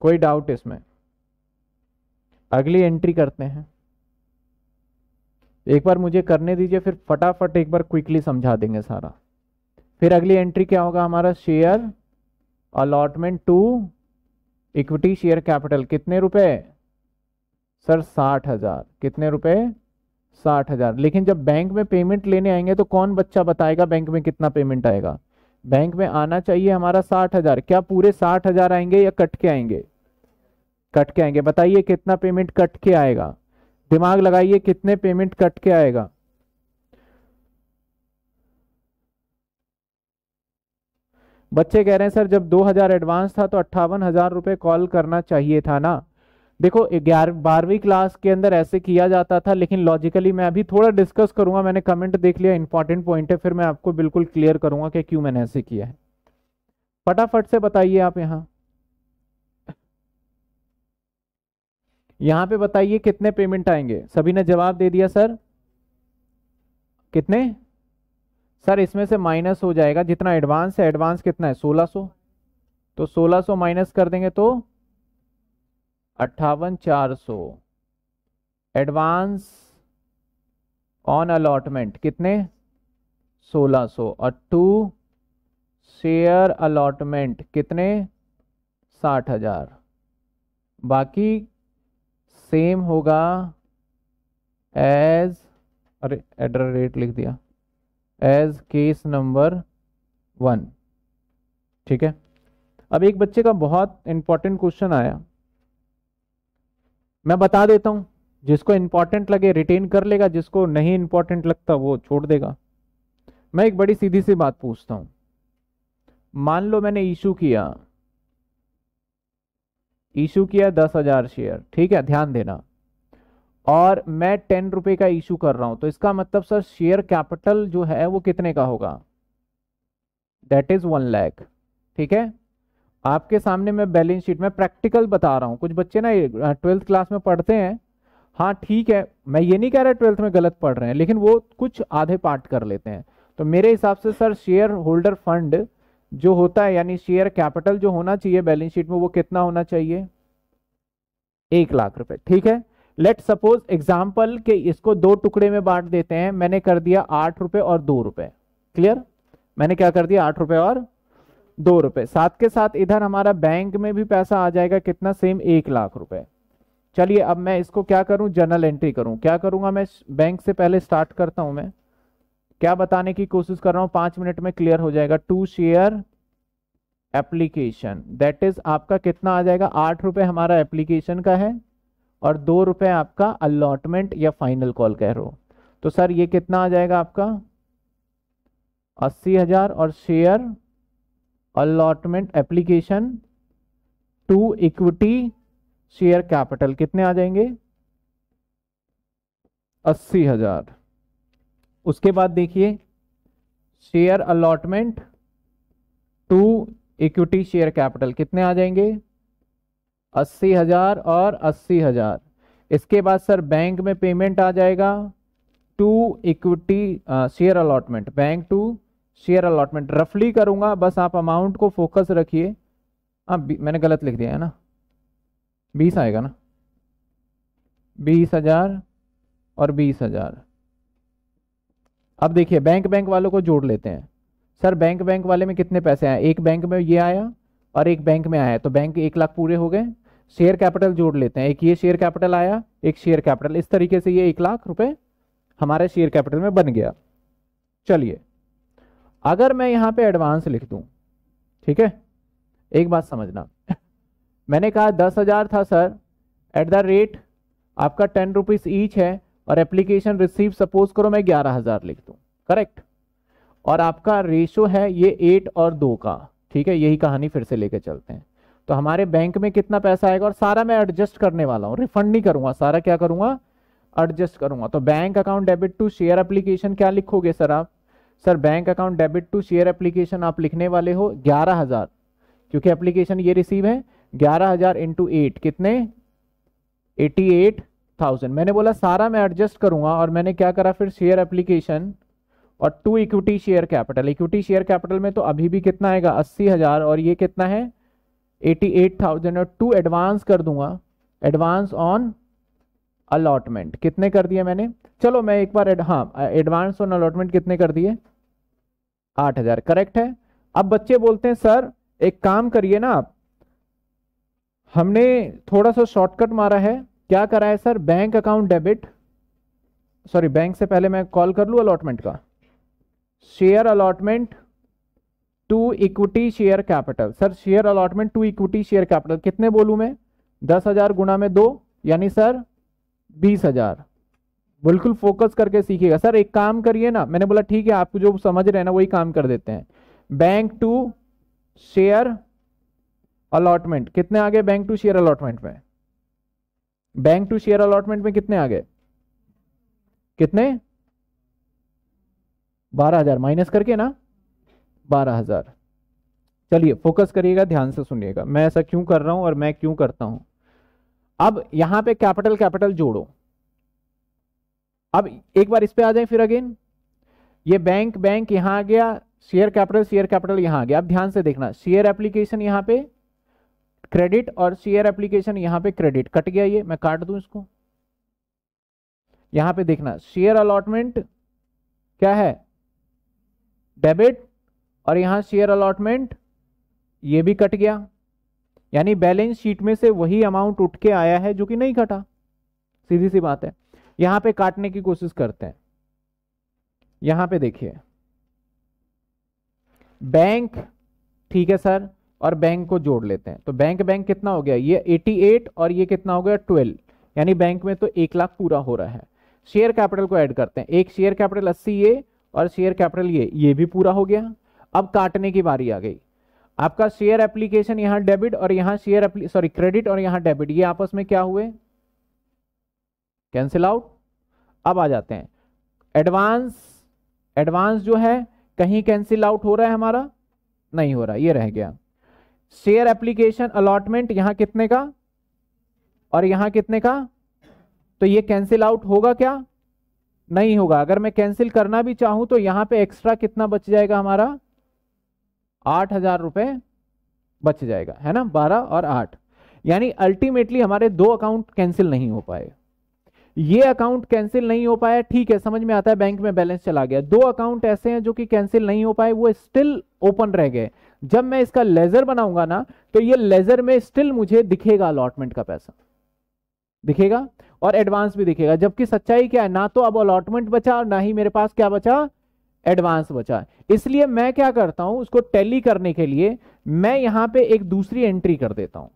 कोई डाउट इसमें अगली एंट्री करते हैं एक बार मुझे करने दीजिए फिर फटाफट एक बार क्विकली समझा देंगे सारा फिर अगली एंट्री क्या होगा हमारा share allotment to equity share capital कितने रुपए सर साठ हजार कितने रुपए साठ हजार लेकिन जब बैंक में पेमेंट लेने आएंगे तो कौन बच्चा बताएगा बैंक में कितना पेमेंट आएगा बैंक में आना चाहिए हमारा साठ हजार क्या पूरे साठ हजार आएंगे या कट के आएंगे कट के आएंगे बताइए कितना पेमेंट कट के आएगा दिमाग लगाइए कितने पेमेंट कट के आएगा बच्चे कह रहे हैं सर जब 2000 एडवांस था तो अट्ठावन हजार रुपये कॉल करना चाहिए था ना देखो ग्यारह बारहवीं क्लास के अंदर ऐसे किया जाता था लेकिन लॉजिकली मैं अभी थोड़ा डिस्कस करूंगा मैंने कमेंट देख लिया इंपॉर्टेंट पॉइंट है फिर मैं आपको बिल्कुल क्लियर करूंगा कि क्यों मैंने ऐसे किया है फटाफट से बताइए आप यहाँ यहां पे बताइए कितने पेमेंट आएंगे सभी ने जवाब दे दिया सर कितने सर इसमें से माइनस हो जाएगा जितना एडवांस है एडवांस कितना है 1600 तो 1600 माइनस कर देंगे तो अट्ठावन चार सौ एडवांस ऑन अलॉटमेंट कितने 1600 और टू शेयर अलॉटमेंट कितने साठ हजार बाकी सेम होगा एज अरे एडर रेट लिख दिया एज केस नंबर वन ठीक है अब एक बच्चे का बहुत इंपॉर्टेंट क्वेश्चन आया मैं बता देता हूं जिसको इंपॉर्टेंट लगे रिटेन कर लेगा जिसको नहीं इंपॉर्टेंट लगता वो छोड़ देगा मैं एक बड़ी सीधी सी बात पूछता हूं मान लो मैंने इशू किया इशू किया दस हजार शेयर ठीक है ध्यान देना और मैं टेन रुपए का इशू कर रहा हूं तो इसका मतलब सर शेयर कैपिटल जो है वो कितने का होगा दैट इज वन लैख ठीक है आपके सामने मैं बैलेंस शीट में प्रैक्टिकल बता रहा हूँ कुछ बच्चे ना ट्वेल्थ क्लास में पढ़ते हैं हाँ ठीक है मैं ये नहीं कह रहा ट्वेल्थ में गलत पढ़ रहे हैं लेकिन वो कुछ आधे पार्ट कर लेते हैं तो मेरे हिसाब से सर शेयर होल्डर फंड जो होता है यानी शेयर कैपिटल जो होना चाहिए बैलेंस शीट में वो कितना होना चाहिए एक लाख रुपए ठीक है लेट सपोज एग्जाम्पल के इसको दो टुकड़े में बांट देते हैं मैंने कर दिया आठ रुपए और दो रुपए क्लियर मैंने क्या कर दिया आठ रुपए और दो रुपए साथ के साथ इधर हमारा बैंक में भी पैसा आ जाएगा कितना सेम एक लाख रुपए चलिए अब मैं इसको क्या करूं जनरल एंट्री करूं क्या करूंगा मैं बैंक से पहले स्टार्ट करता हूं मैं क्या बताने की कोशिश कर रहा हूं पांच मिनट में क्लियर हो जाएगा to share application that is आपका कितना आ जाएगा आठ रुपए हमारा एप्लीकेशन का है और दो रुपए आपका अलॉटमेंट या फाइनल कॉल कह रो तो सर ये कितना आ जाएगा आपका अस्सी हजार और share allotment application to equity share capital कितने आ जाएंगे अस्सी हजार उसके बाद देखिए share allotment to equity share capital कितने आ जाएंगे अस्सी हजार और अस्सी हजार इसके बाद सर बैंक में पेमेंट आ जाएगा to equity share allotment bank to share allotment रफली करूंगा बस आप अमाउंट को फोकस रखिए हाँ मैंने गलत लिख दिया है ना बीस आएगा ना बीस हजार और बीस हजार अब देखिए बैंक बैंक वालों को जोड़ लेते हैं सर बैंक बैंक वाले में कितने पैसे आए एक बैंक में ये आया और एक बैंक में आया तो बैंक एक लाख पूरे हो गए शेयर कैपिटल जोड़ लेते हैं एक ये शेयर कैपिटल आया एक शेयर कैपिटल इस तरीके से ये एक लाख रुपए हमारे शेयर कैपिटल में बन गया चलिए अगर मैं यहां पे एडवांस लिख दू ठीक है एक बात समझना मैंने कहा दस हज़ार था सर एट द रेट आपका टेन रुपीज़ ईच है और एप्लीकेशन रिसीव सपोज करो मैं ग्यारह हजार लिख दू करेक्ट और आपका रेशो है ये एट और दो का ठीक है यही कहानी फिर से लेके चलते हैं तो हमारे बैंक में कितना पैसा आएगा और सारा मैं एडजस्ट करने वाला हूँ रिफंड नहीं करूंगा सारा क्या करूंगा एडजस्ट करूंगा तो bank account debit to share application क्या लिखोगे सर आप sir bank account debit to share application आप लिखने वाले हो ग्यारह हज़ार क्योंकि एप्लीकेशन ये रिसीव है ग्यारह हज़ार इंटू एट कितने एटी एट थाउजेंड मैंने बोला सारा मैं एडजस्ट करूंगा और मैंने क्या करा फिर शेयर एप्लीकेशन और to equity share capital equity share capital में तो अभी भी कितना आएगा अस्सी हज़ार और ये कितना है एटी एट थाउजेंड और टू एडवांस कर दूंगा एडवांस ऑन अलॉटमेंट कितने कर दिए मैंने चलो मैं एक बार एड, हाँ एडवांस ऑन अलॉटमेंट कितने कर दिए आठ हज़ार करेक्ट है अब बच्चे बोलते हैं सर एक काम करिए ना आप हमने थोड़ा सा शॉर्टकट मारा है क्या करा है sir bank account debit sorry bank से पहले मैं कॉल कर लूँ अलॉटमेंट का share allotment to equity share capital sir share allotment to equity share capital कितने बोलूँ मैं दस हज़ार गुना में दो यानी सर बीस हज़ार बिल्कुल फोकस करके सीखिएगा सर एक काम करिए ना मैंने बोला ठीक है आपको जो समझ रहे हैं ना वही काम कर देते हैं बैंक टू शेयर अलॉटमेंट कितने आगे बैंक टू शेयर अलॉटमेंट में बैंक टू शेयर अलॉटमेंट में कितने आ गए कितने बारह हजार माइनस करके ना बारह हजार चलिए फोकस करिएगा ध्यान से सुनिएगा मैं ऐसा क्यों कर रहा हूं और मैं क्यों करता हूं अब यहां पे कैपिटल कैपिटल जोड़ो अब एक बार इस पे आ जाए फिर अगेन ये बैंक बैंक यहां आ गया शेयर कैपिटल शेयर कैपिटल यहां आ गया अब ध्यान से देखना शेयर एप्लीकेशन यहां पे क्रेडिट और शेयर एप्लीकेशन यहां पे क्रेडिट कट गया ये मैं काट दू इसको यहां पे देखना शेयर अलॉटमेंट क्या है डेबिट और यहां शेयर अलॉटमेंट ये भी कट गया यानी बैलेंस शीट में से वही अमाउंट उठ के आया है जो कि नहीं कटा सीधी सी बात है यहां पे काटने की कोशिश करते हैं यहां पे देखिए बैंक ठीक है सर और बैंक को जोड़ लेते हैं तो बैंक बैंक कितना हो गया ये 88 और ये कितना हो गया 12 यानी बैंक में तो एक लाख पूरा हो रहा है शेयर कैपिटल को ऐड करते हैं एक शेयर कैपिटल अस्सी ये और शेयर कैपिटल ये ये भी पूरा हो गया अब काटने की बारी आ गई आपका शेयर एप्लीकेशन यहाँ डेबिट और यहाँ शेयर सॉरी क्रेडिट और यहाँ डेबिट ये आपस में क्या हुए कैंसिल आउट अब आ जाते हैं एडवांस एडवांस जो है कहीं कैंसिल आउट हो रहा है हमारा नहीं हो रहा ये रह गया शेयर एप्लीकेशन अलॉटमेंट यहां कितने का और यहां कितने का तो ये कैंसिल आउट होगा क्या नहीं होगा अगर मैं कैंसिल करना भी चाहूं तो यहां पे एक्स्ट्रा कितना बच जाएगा हमारा आठ हजार रुपए बच जाएगा है ना बारह और आठ यानी अल्टीमेटली हमारे दो अकाउंट कैंसिल नहीं हो पाए ये अकाउंट कैंसिल नहीं हो पाया ठीक है समझ में आता है बैंक में बैलेंस चला गया दो अकाउंट ऐसे हैं जो कि कैंसिल नहीं हो पाए वो स्टिल ओपन रह गए जब मैं इसका लेजर बनाऊंगा ना तो ये लेजर में स्टिल मुझे दिखेगा अलॉटमेंट का पैसा दिखेगा और एडवांस भी दिखेगा जबकि सच्चाई क्या है ना तो अब अलॉटमेंट बचा और ना ही मेरे पास क्या बचा एडवांस बचा इसलिए मैं क्या करता हूं उसको टैली करने के लिए मैं यहां पे एक दूसरी एंट्री कर देता हूं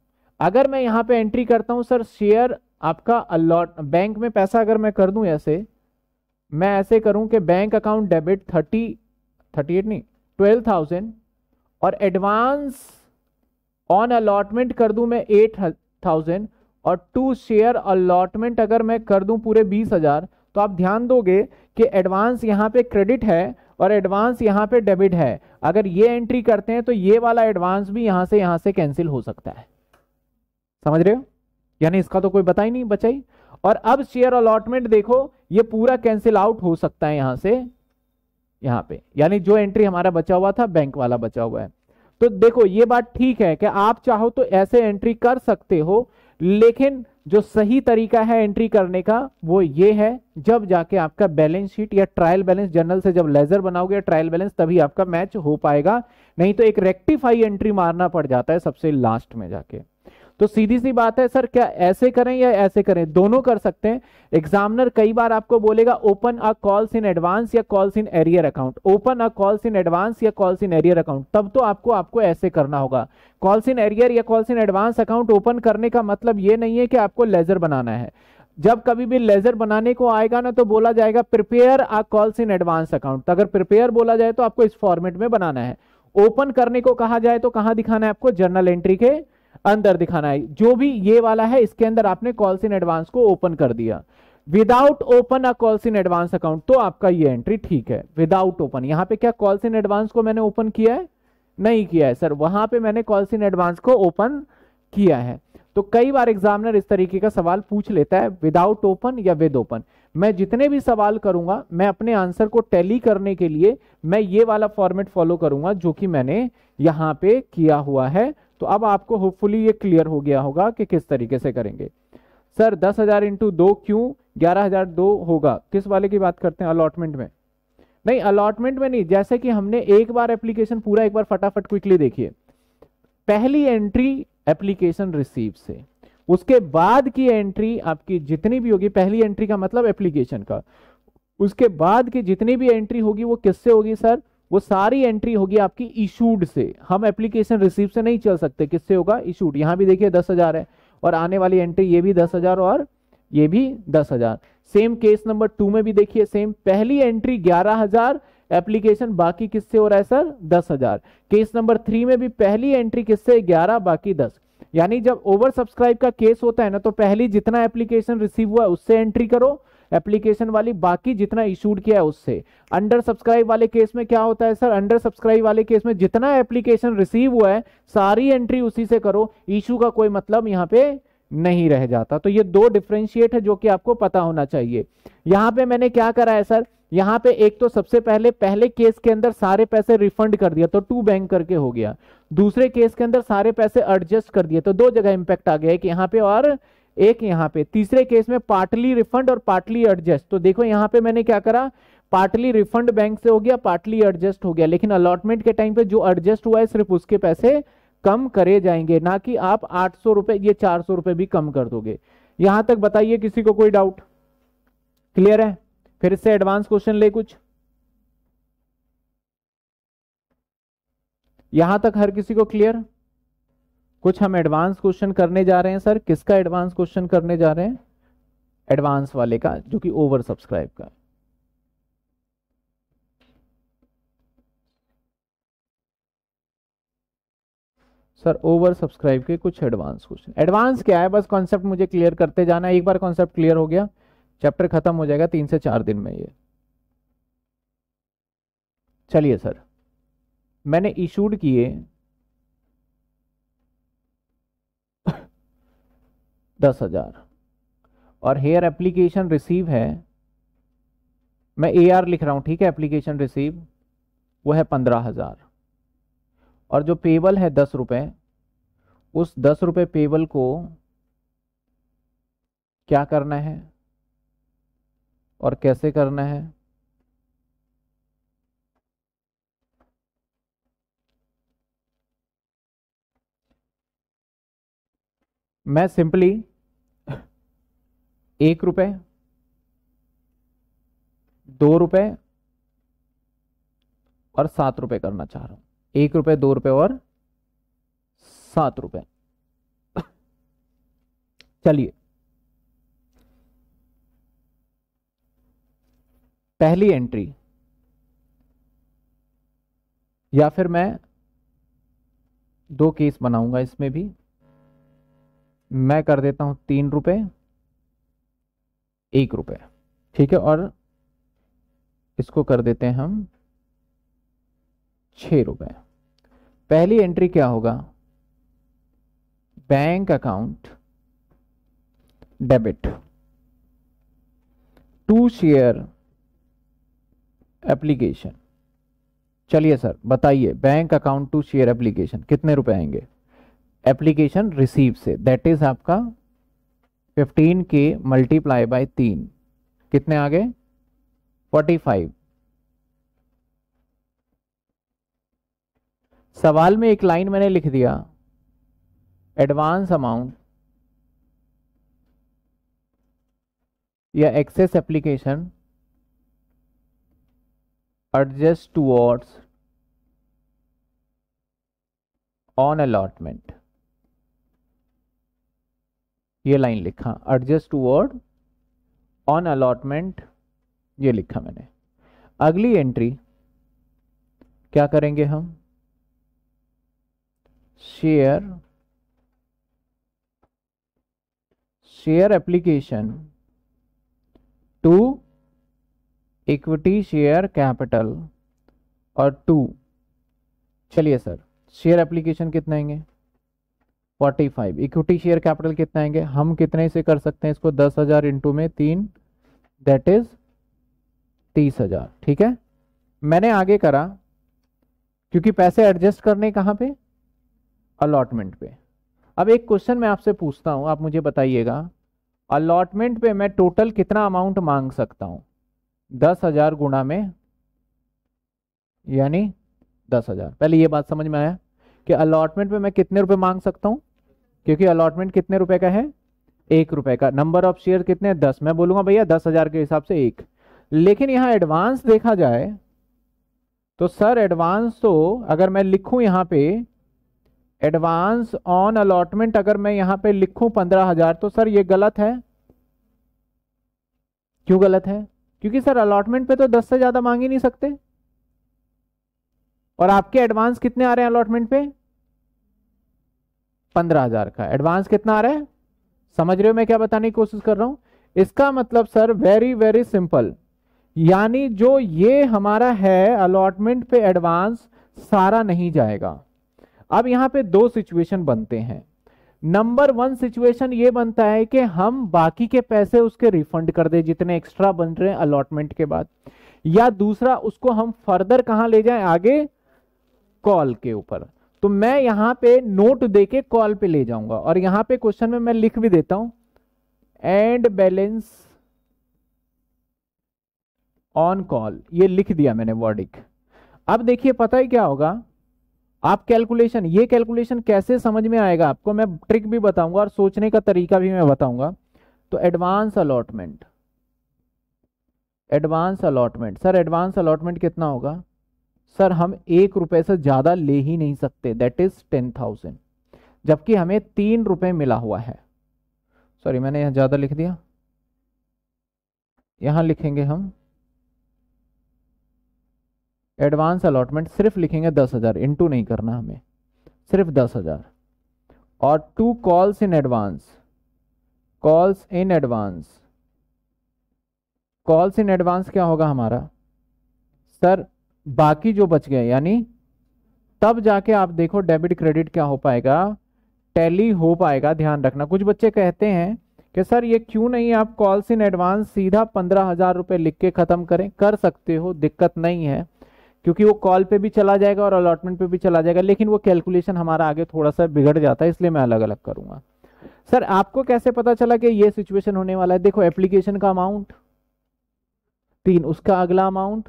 अगर मैं यहां पे एंट्री करता हूं सर शेयर आपका अलॉट बैंक में पैसा अगर मैं कर दूं ऐसे मैं ऐसे करूं कि bank account debit thirty thirty eight नहीं ट्वेल्व और एडवांस ऑन अलॉटमेंट कर दूं मैं एट थाउजेंड और टू शेयर अलॉटमेंट अगर मैं कर दूं पूरे बीस हजार तो आप ध्यान दोगे कि एडवांस यहां पे क्रेडिट है और एडवांस यहाँ पे डेबिट है अगर ये एंट्री करते हैं तो ये वाला एडवांस भी यहां से यहां से कैंसिल हो सकता है समझ रहे हो यानी इसका तो कोई बता ही नहीं बचाई और अब शेयर अलॉटमेंट देखो ये पूरा कैंसिल आउट हो सकता है यहां से यहां पे यानी जो एंट्री हमारा बचा हुआ था बैंक वाला बचा हुआ है तो देखो ये बात ठीक है कि आप चाहो तो ऐसे एंट्री कर सकते हो लेकिन जो सही तरीका है एंट्री करने का वो ये है जब जाके आपका बैलेंस शीट या ट्रायल बैलेंस जनरल से जब लेजर बनाओगे ट्रायल बैलेंस तभी आपका मैच हो पाएगा नहीं तो एक रेक्टिफाई एंट्री मारना पड़ जाता है सबसे लास्ट में जाके तो सीधी सी बात है सर क्या ऐसे करें या ऐसे करें दोनों कर सकते हैं एग्जामिनर कई बार आपको बोलेगा open a calls in advance या calls in arrear account open a calls in advance या कॉल्स इन एरियर अकाउंट तब तो आपको आपको ऐसे करना होगा कॉल्स इन एरियर या calls in advance account open करने का मतलब ये नहीं है कि आपको लेजर बनाना है जब कभी भी लेजर बनाने को आएगा ना तो बोला जाएगा prepare a calls in advance account अगर प्रिपेयर बोला जाए तो आपको इस फॉर्मेट में बनाना है ओपन करने को कहा जाए तो कहां दिखाना है आपको जर्नल एंट्री के अंदर दिखाना है जो भी ये वाला है इसके अंदर आपने कॉल्स इन एडवांस को ओपन कर दिया without open a calls in advance account तो आपका ये एंट्री ठीक है विदाउट ओपन यहां पे क्या कॉल्स इन एडवांस को मैंने ओपन किया है नहीं किया है सर वहां पे मैंने कॉल्स इन एडवांस को ओपन किया है तो कई बार एग्जामिनर इस तरीके का सवाल पूछ लेता है विदाउट ओपन या विद ओपन मैं जितने भी सवाल करूंगा मैं अपने आंसर को टैली करने के लिए मैं ये वाला फॉर्मेट फॉलो करूंगा जो कि मैंने यहां पे किया हुआ है तो अब आपको होपफुली ये क्लियर हो गया होगा कि किस तरीके से करेंगे सर दस हज़ार इंटू दो क्यों ग्यारह हज़ार दो होगा किस वाले की बात करते हैं अलॉटमेंट में नहीं अलॉटमेंट में नहीं जैसे कि हमने एक बार एप्लीकेशन पूरा एक बार फटाफट क्विकली देखिए पहली एंट्री एप्लीकेशन रिसीव से उसके बाद की एंट्री आपकी जितनी भी होगी पहली एंट्री का मतलब एप्लीकेशन का उसके बाद की जितनी भी एंट्री होगी वो किससे होगी सर वो सारी एंट्री होगी आपकी इशूड से हम एप्लीकेशन रिसीव से नहीं चल सकते किससे होगा इशूड यहाँ भी देखिए दस हजार है और आने वाली एंट्री ये भी दस हजार और ये भी दस हजार सेम केस नंबर टू में भी देखिए सेम पहली एंट्री ग्यारह हजार एप्लीकेशन बाकी किससे हो रहा है सर दस हजार केस नंबर थ्री में भी पहली एंट्री किससे ग्यारह बाकी दस यानी जब ओवर सब्सक्राइब का केस होता है ना तो पहली जितना एप्लीकेशन रिसीव हुआ उससे एंट्री करो एप्लीकेशन वाली बाकी जितना इशूड किया है उससे अंडर सब्सक्राइब वाले केस में क्या होता है सर अंडर सब्सक्राइब वाले केस में जितना एप्लीकेशन रिसीव हुआ है सारी एंट्री उसी से करो इशू का कोई मतलब यहाँ पे नहीं रह जाता तो ये दो डिफ्रेंशिएट है जो कि आपको पता होना चाहिए यहाँ पे मैंने क्या करा है सर यहाँ पे एक तो सबसे पहले पहले केस के अंदर सारे पैसे रिफंड कर दिया तो टू बैंक करके हो गया दूसरे केस के अंदर सारे पैसे एडजस्ट कर दिए तो दो जगह इंपैक्ट आ गया है कि यहाँ पे और एक यहां पे तीसरे केस में पार्टली रिफंड और पार्टली एडजस्ट तो देखो यहां पे मैंने क्या करा पार्टली रिफंड बैंक से हो गया पार्टली एडजस्ट हो गया लेकिन अलॉटमेंट के टाइम पे जो एडजस्ट हुआ है सिर्फ उसके पैसे कम करे जाएंगे ना कि आप आठ सौ रुपए ये चार सौ रुपए भी कम कर दोगे यहां तक बताइए किसी को कोई डाउट क्लियर है फिर इससे एडवांस क्वेश्चन ले कुछ यहां तक हर किसी को क्लियर कुछ हम एडवांस क्वेश्चन करने जा रहे हैं सर किसका एडवांस क्वेश्चन करने जा रहे हैं एडवांस वाले का जो कि ओवर सब्सक्राइब का सर ओवर सब्सक्राइब के कुछ एडवांस क्वेश्चन एडवांस क्या है बस कॉन्सेप्ट मुझे क्लियर करते जाना है एक बार कॉन्सेप्ट क्लियर हो गया चैप्टर खत्म हो जाएगा तीन से चार दिन में ये चलिए सर मैंने इशूड किए दस हजार और हेयर एप्लीकेशन रिसीव है मैं ए आर लिख रहा हूं ठीक है एप्लीकेशन रिसीव वो है पंद्रह हजार और जो पेबल है दस रुपये उस दस रुपए पेबल को क्या करना है और कैसे करना है मैं सिंपली एक रुपए दो रुपए और सात रुपए करना चाह रहा हूं एक रुपए दो रुपए और सात रुपए चलिए पहली एंट्री या फिर मैं दो केस बनाऊंगा इसमें भी मैं कर देता हूं तीन रुपए एक रुपए ठीक है और इसको कर देते हैं हम छ रुपए पहली एंट्री क्या होगा bank account debit to share application चलिए सर बताइए bank account to share application कितने रुपए आएंगे एप्लीकेशन रिसीव से दैट इज आपका फिफ्टीन के मल्टीप्लाई बाय तीन कितने आ गए फोर्टी फाइव सवाल में एक लाइन मैंने लिख दिया एडवांस अमाउंट या excess application adjust to on allotment ये लाइन लिखा adjust to word on allotment ये लिखा मैंने अगली एंट्री क्या करेंगे हम share share application to equity share capital और टू चलिए सर शेयर एप्लीकेशन कितने आएंगे forty five equity share capital कितना आएंगे हम कितने से कर सकते हैं इसको दस हजार इंटू में तीन दैट इज तीस हजार ठीक है मैंने आगे करा क्योंकि पैसे एडजस्ट करने कहाँ पे अलॉटमेंट पे अब एक क्वेश्चन मैं आपसे पूछता हूँ आप मुझे बताइएगा अलॉटमेंट पे मैं टोटल कितना अमाउंट मांग सकता हूँ दस हजार गुणा में यानी दस हजार पहले ये बात समझ में आया कि अलॉटमेंट में मैं कितने रुपए मांग सकता हूं क्योंकि अलॉटमेंट कितने रुपए का है एक रुपए का नंबर ऑफ शेयर कितने दस मैं बोलूंगा भैया दस हजार के हिसाब से एक लेकिन यहां एडवांस देखा जाए तो सर एडवांस तो अगर मैं लिखूं यहां पे एडवांस ऑन अलॉटमेंट अगर मैं यहां पे लिखूं पंद्रह हजार तो सर ये गलत है क्यों गलत है क्योंकि सर अलॉटमेंट पे तो दस से ज्यादा मांग ही नहीं सकते और आपके एडवांस कितने आ रहे हैं अलॉटमेंट पे पंद्रह हजार का एडवांस कितना आ रहा है समझ रहे हो मैं क्या बताने की कोशिश कर रहा हूं इसका मतलब सर वेरी वेरी सिंपल यानी जो ये हमारा है अलॉटमेंट पे एडवांस सारा नहीं जाएगा अब यहां पे दो सिचुएशन बनते हैं नंबर वन सिचुएशन ये बनता है कि हम बाकी के पैसे उसके रिफंड कर दे जितने एक्स्ट्रा बन रहे हैं अलॉटमेंट के बाद या दूसरा उसको हम फर्दर कहां ले जाएं आगे कॉल के ऊपर तो मैं यहां पे नोट देके कॉल पे ले जाऊंगा और यहां पे क्वेश्चन में मैं लिख भी देता हूं एंड बैलेंस ऑन कॉल ये लिख दिया मैंने वर्डिक अब देखिए पता ही क्या होगा आप कैलकुलेशन ये कैलकुलेशन कैसे समझ में आएगा आपको मैं ट्रिक भी बताऊंगा और सोचने का तरीका भी मैं बताऊंगा तो advance allotment advance allotment sir advance allotment कितना होगा सर हम एक रुपए से ज्यादा ले ही नहीं सकते दैट इज टेन थाउजेंड जबकि हमें तीन रुपए मिला हुआ है सॉरी मैंने यहां ज्यादा लिख दिया यहां लिखेंगे हम एडवांस अलॉटमेंट सिर्फ लिखेंगे दस हजार इंटू नहीं करना हमें सिर्फ दस हजार और to calls in advance calls in advance calls in advance क्या होगा हमारा सर बाकी जो बच गए यानी तब जाके आप देखो डेबिट क्रेडिट क्या हो पाएगा टैली हो पाएगा ध्यान रखना कुछ बच्चे कहते हैं कि सर ये क्यों नहीं आप कॉल्स इन एडवांस सीधा पंद्रह हजार रुपये लिख के ख़त्म करें कर सकते हो दिक्कत नहीं है क्योंकि वो कॉल पे भी चला जाएगा और अलॉटमेंट पे भी चला जाएगा लेकिन वो कैलकुलेशन हमारा आगे थोड़ा सा बिगड़ जाता है इसलिए मैं अलग अलग करूंगा सर आपको कैसे पता चला कि ये सिचुएशन होने वाला है देखो एप्लीकेशन का अमाउंट तीन उसका अगला अमाउंट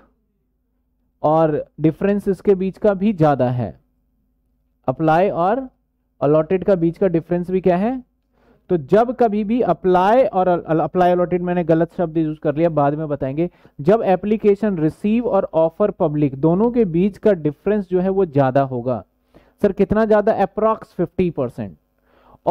और डिफरेंस इसके बीच का भी ज़्यादा है अप्लाई और अलॉटेड का बीच का डिफरेंस भी क्या है तो जब कभी भी अप्लाई और अप्लाई अलॉटेड मैंने गलत शब्द यूज कर लिया बाद में बताएंगे जब एप्लीकेशन रिसीव और ऑफर पब्लिक दोनों के बीच का डिफरेंस जो है वो ज़्यादा होगा सर कितना ज़्यादा अप्रॉक्स फिफ्टी परसेंट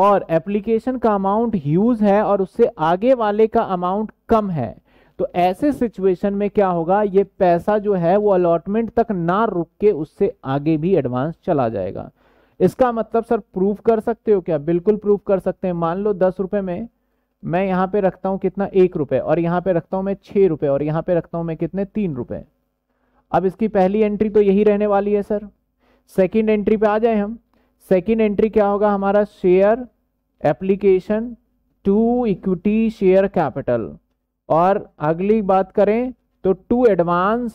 और एप्लीकेशन का अमाउंट ह्यूज है और उससे आगे वाले का अमाउंट कम है तो ऐसे सिचुएशन में क्या होगा ये पैसा जो है वो अलॉटमेंट तक ना रुक के उससे आगे भी एडवांस चला जाएगा इसका मतलब सर प्रूफ कर सकते हो क्या बिल्कुल प्रूफ कर सकते हैं मान लो दस रुपए में मैं यहां पे रखता हूं कितना एक रुपए और यहाँ पे रखता हूं मैं छह रुपए और यहां पे रखता हूं मैं कितने तीन रुपए अब इसकी पहली एंट्री तो यही रहने वाली है सर सेकंड एंट्री पे आ जाए हम सेकंड एंट्री क्या होगा हमारा share application to equity share capital और अगली बात करें तो टू एडवांस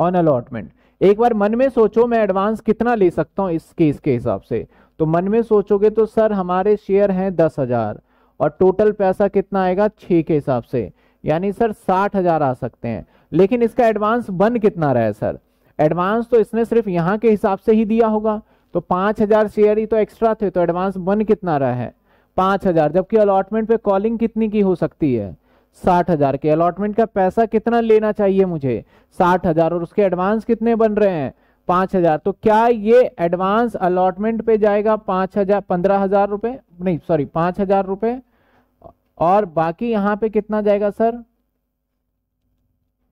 ऑन अलॉटमेंट एक बार मन में सोचो मैं एडवांस कितना ले सकता हूं इस केस के हिसाब से तो मन में सोचोगे तो सर हमारे शेयर हैं दस हजार और टोटल पैसा कितना आएगा छ के हिसाब से यानी सर साठ हजार आ सकते हैं लेकिन इसका एडवांस बन कितना रहा है सर एडवांस तो इसने सिर्फ यहां के हिसाब से ही दिया होगा तो पांच हजार शेयर ही तो एक्स्ट्रा थे तो एडवांस बन कितना रहा है पांच हजार जबकि अलॉटमेंट पे कॉलिंग कितनी की हो सकती है साठ हजार के अलॉटमेंट का पैसा कितना लेना चाहिए मुझे साठ हजार और उसके एडवांस कितने बन रहे हैं पांच हजार तो क्या ये एडवांस अलॉटमेंट पे जाएगा पांच हजार पंद्रह हजार रुपए नहीं सॉरी पांच हजार रुपये और बाकी यहां पे कितना जाएगा सर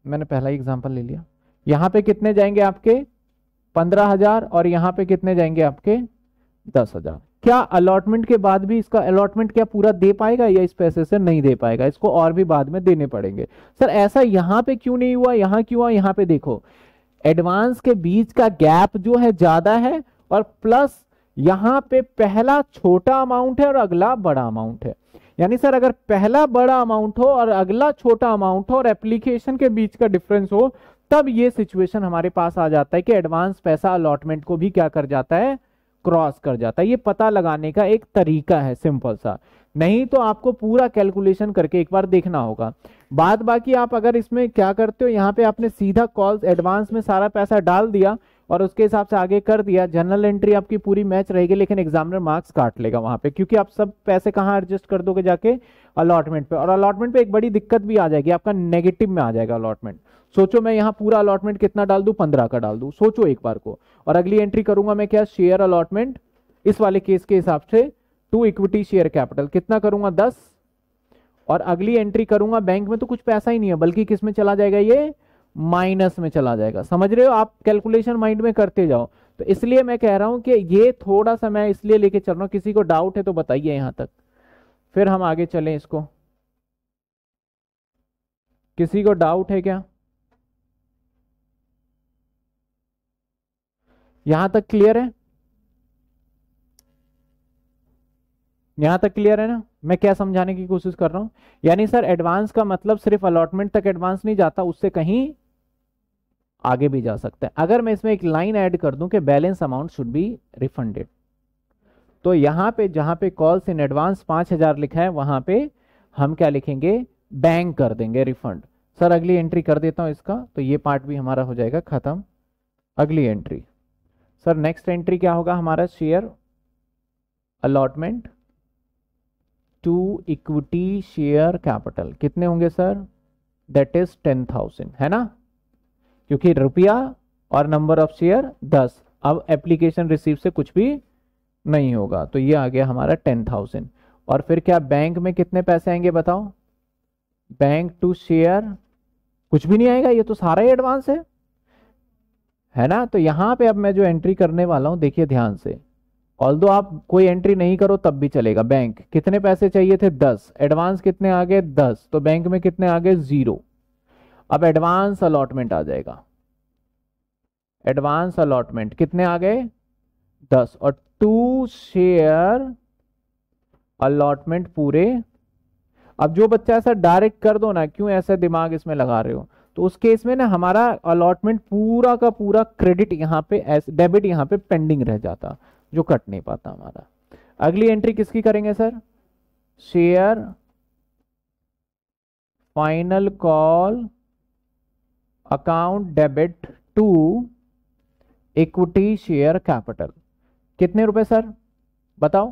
मैंने पहला ही एग्जाम्पल ले लिया यहां पे कितने जाएंगे आपके पंद्रह हजार और यहां पे कितने जाएंगे आपके दस हजार क्या अलॉटमेंट के बाद भी इसका अलॉटमेंट क्या पूरा दे पाएगा या इस पैसे से नहीं दे पाएगा इसको और भी बाद में देने पड़ेंगे सर ऐसा यहां पे क्यों नहीं हुआ यहां क्यों हुआ यहां पे देखो एडवांस के बीच का गैप जो है ज्यादा है और प्लस यहां पे पहला छोटा अमाउंट है और अगला बड़ा अमाउंट है यानी सर अगर पहला बड़ा अमाउंट हो और अगला छोटा अमाउंट हो और एप्लीकेशन के बीच का डिफरेंस हो तब ये सिचुएशन हमारे पास आ जाता है कि एडवांस पैसा अलॉटमेंट को भी क्या कर जाता है क्रॉस कर जाता है ये पता लगाने का एक तरीका है सिंपल सा नहीं तो आपको पूरा कैलकुलेशन करके एक बार देखना होगा बाद बाकी आप अगर इसमें क्या करते हो यहाँ पे आपने सीधा कॉल्स एडवांस में सारा पैसा डाल दिया और उसके हिसाब से आगे कर दिया जनरल एंट्री आपकी पूरी मैच रहेगी लेकिन एग्जामिनर मार्क्स काट लेगा वहां पे क्योंकि आप सब पैसे कहाँ एडजस्ट कर दोगे जाके अलॉटमेंट पे और अलॉटमेंट पे एक बड़ी दिक्कत भी आ जाएगी आपका नेगेटिव में आ जाएगा अलॉटमेंट सोचो मैं यहाँ पूरा अलॉटमेंट कितना डाल दू पंद्रह का डाल दू सोचो एक बार को और अगली एंट्री करूंगा मैं क्या शेयर अलॉटमेंट इस वाले केस के हिसाब से टू इक्विटी शेयर कैपिटल कितना करूंगा दस और अगली एंट्री करूंगा बैंक में तो कुछ पैसा ही नहीं है बल्कि किस में चला जाएगा ये माइनस में चला जाएगा समझ रहे हो आप कैलकुलेशन माइंड में करते जाओ तो इसलिए मैं कह रहा हूं कि ये थोड़ा सा मैं इसलिए लेके चल रहा हूं किसी को डाउट है तो बताइए यहां तक फिर हम आगे चलें इसको किसी को डाउट है क्या यहां तक क्लियर है यहां तक क्लियर है ना मैं क्या समझाने की कोशिश कर रहा हूं यानी सर एडवांस का मतलब सिर्फ अलॉटमेंट तक एडवांस नहीं जाता उससे कहीं आगे भी जा सकता है अगर मैं इसमें एक लाइन ऐड कर दूं कि balance amount should be refunded तो यहां पे जहां पे कॉल्स इन एडवांस पांच हजार लिखा है वहां पे हम क्या लिखेंगे बैंक कर देंगे रिफंड सर अगली एंट्री कर देता हूं इसका तो ये पार्ट भी हमारा हो जाएगा खत्म अगली एंट्री सर नेक्स्ट एंट्री क्या होगा हमारा share allotment to equity share capital कितने होंगे sir that is ten thousand है ना क्योंकि रुपया और नंबर ऑफ शेयर दस अब एप्लीकेशन रिसीव से कुछ भी नहीं होगा तो ये आ गया हमारा टेन थाउजेंड और फिर क्या बैंक में कितने पैसे आएंगे बताओ बैंक टू शेयर कुछ भी नहीं आएगा ये तो सारा ही एडवांस है है ना तो यहां पे अब मैं जो एंट्री करने वाला हूं देखिए ध्यान से ऑल आप कोई एंट्री नहीं करो तब भी चलेगा बैंक कितने पैसे चाहिए थे दस एडवांस कितने आ गए दस तो बैंक में कितने आ गए जीरो अब एडवांस अलॉटमेंट आ जाएगा एडवांस अलॉटमेंट कितने आ गए दस और टू शेयर अलॉटमेंट पूरे अब जो बच्चा ऐसा डायरेक्ट कर दो ना क्यों ऐसा दिमाग इसमें लगा रहे हो तो उस केस में ना हमारा अलॉटमेंट पूरा का पूरा क्रेडिट यहाँ पे डेबिट यहाँ पे पेंडिंग रह जाता जो कट नहीं पाता हमारा अगली एंट्री किसकी करेंगे sir share final call account debit to equity share capital कितने रुपए सर बताओ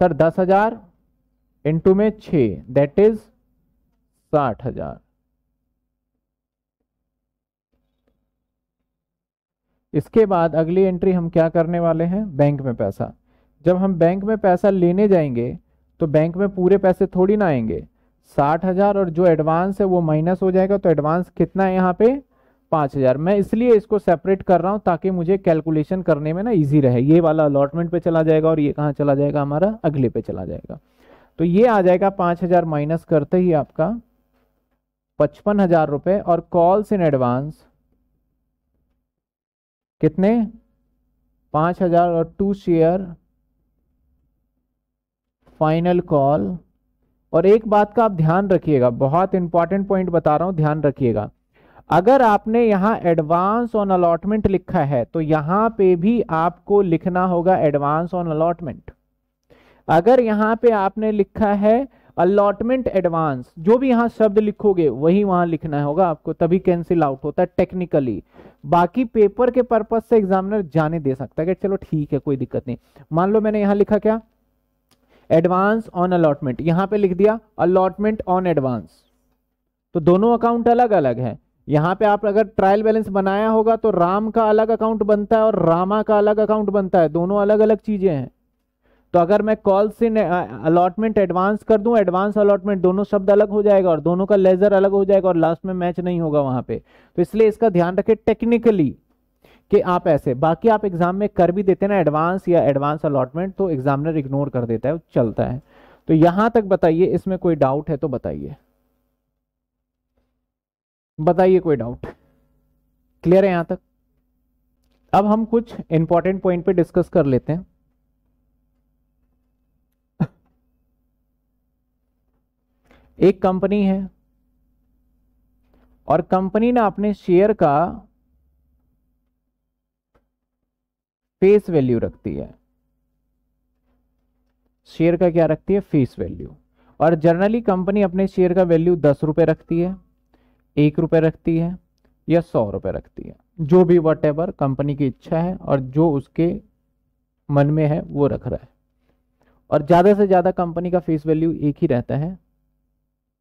सर दस हजार इंटू में छ दैट इज साठ हजार इसके बाद अगली एंट्री हम क्या करने वाले हैं बैंक में पैसा जब हम बैंक में पैसा लेने जाएंगे तो बैंक में पूरे पैसे थोड़ी ना आएंगे साठ हज़ार और जो एडवांस है वो माइनस हो जाएगा तो एडवांस कितना है यहाँ पे पाँच हज़ार मैं इसलिए इसको सेपरेट कर रहा हूँ ताकि मुझे कैलकुलेशन करने में ना इजी रहे ये वाला अलॉटमेंट पे चला जाएगा और ये कहाँ चला जाएगा हमारा अगले पे चला जाएगा तो ये आ जाएगा पाँच हज़ार माइनस करते ही आपका पचपन हज़ार और कॉल्स इन एडवांस कितने पांच हजार और टू शेयर फाइनल कॉल और एक बात का आप ध्यान रखिएगा बहुत इंपॉर्टेंट पॉइंट बता रहा हूं ध्यान रखिएगा अगर आपने यहां एडवांस ऑन अलॉटमेंट लिखा है तो यहां पे भी आपको लिखना होगा एडवांस ऑन अलॉटमेंट अगर यहां पे आपने लिखा है अलॉटमेंट एडवांस जो भी यहां शब्द लिखोगे वही वहां लिखना होगा आपको तभी कैंसिल आउट होता है टेक्निकली बाकी पेपर के पर्पज से एग्जामिनर जाने दे सकता है कि चलो ठीक है कोई दिक्कत नहीं मान लो मैंने यहां लिखा क्या एडवांस ऑन अलॉटमेंट यहां पे लिख दिया अलॉटमेंट ऑन एडवांस तो दोनों अकाउंट अलग अलग है यहां पे आप अगर ट्रायल बैलेंस बनाया होगा तो राम का अलग अकाउंट बनता है और रामा का अलग अकाउंट बनता है दोनों अलग अलग चीजें हैं तो अगर मैं कॉल्स इन अलॉटमेंट एडवांस कर दूं एडवांस अलॉटमेंट दोनों शब्द अलग हो जाएगा और दोनों का लेजर अलग हो जाएगा और लास्ट में मैच नहीं होगा वहां पे तो इसलिए इसका ध्यान रखें टेक्निकली कि आप ऐसे बाकी आप एग्जाम में कर भी देते ना एडवांस या एडवांस अलॉटमेंट तो एग्जामिनर इग्नोर कर देता है चलता है तो यहां तक बताइए इसमें कोई डाउट है तो बताइए बताइए कोई डाउट क्लियर है यहां तक अब हम कुछ इंपॉर्टेंट पॉइंट पे डिस्कस कर लेते हैं एक कंपनी है और कंपनी ने अपने शेयर का फेस वैल्यू रखती है शेयर का क्या रखती है फेस वैल्यू और जनरली कंपनी अपने शेयर का वैल्यू दस रुपए रखती है एक रुपये रखती है या सौ रुपए रखती है जो भी वट एवर कंपनी की इच्छा है और जो उसके मन में है वो रख रहा है और ज़्यादा से ज़्यादा कंपनी का फेस वैल्यू एक ही रहता है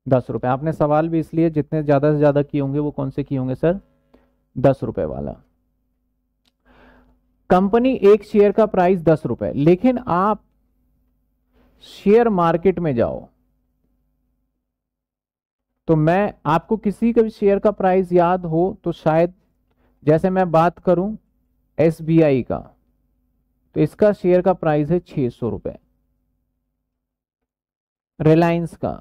दस रुपये आपने सवाल भी इसलिए जितने ज़्यादा से ज़्यादा किए होंगे वो कौन से किए होंगे सर दस रुपये वाला कंपनी एक शेयर का प्राइस दस रुपये लेकिन आप शेयर मार्केट में जाओ तो मैं आपको किसी का भी शेयर का प्राइस याद हो तो शायद जैसे मैं बात करूं एस का तो इसका शेयर का प्राइस है छह सौ रुपए रिलायंस का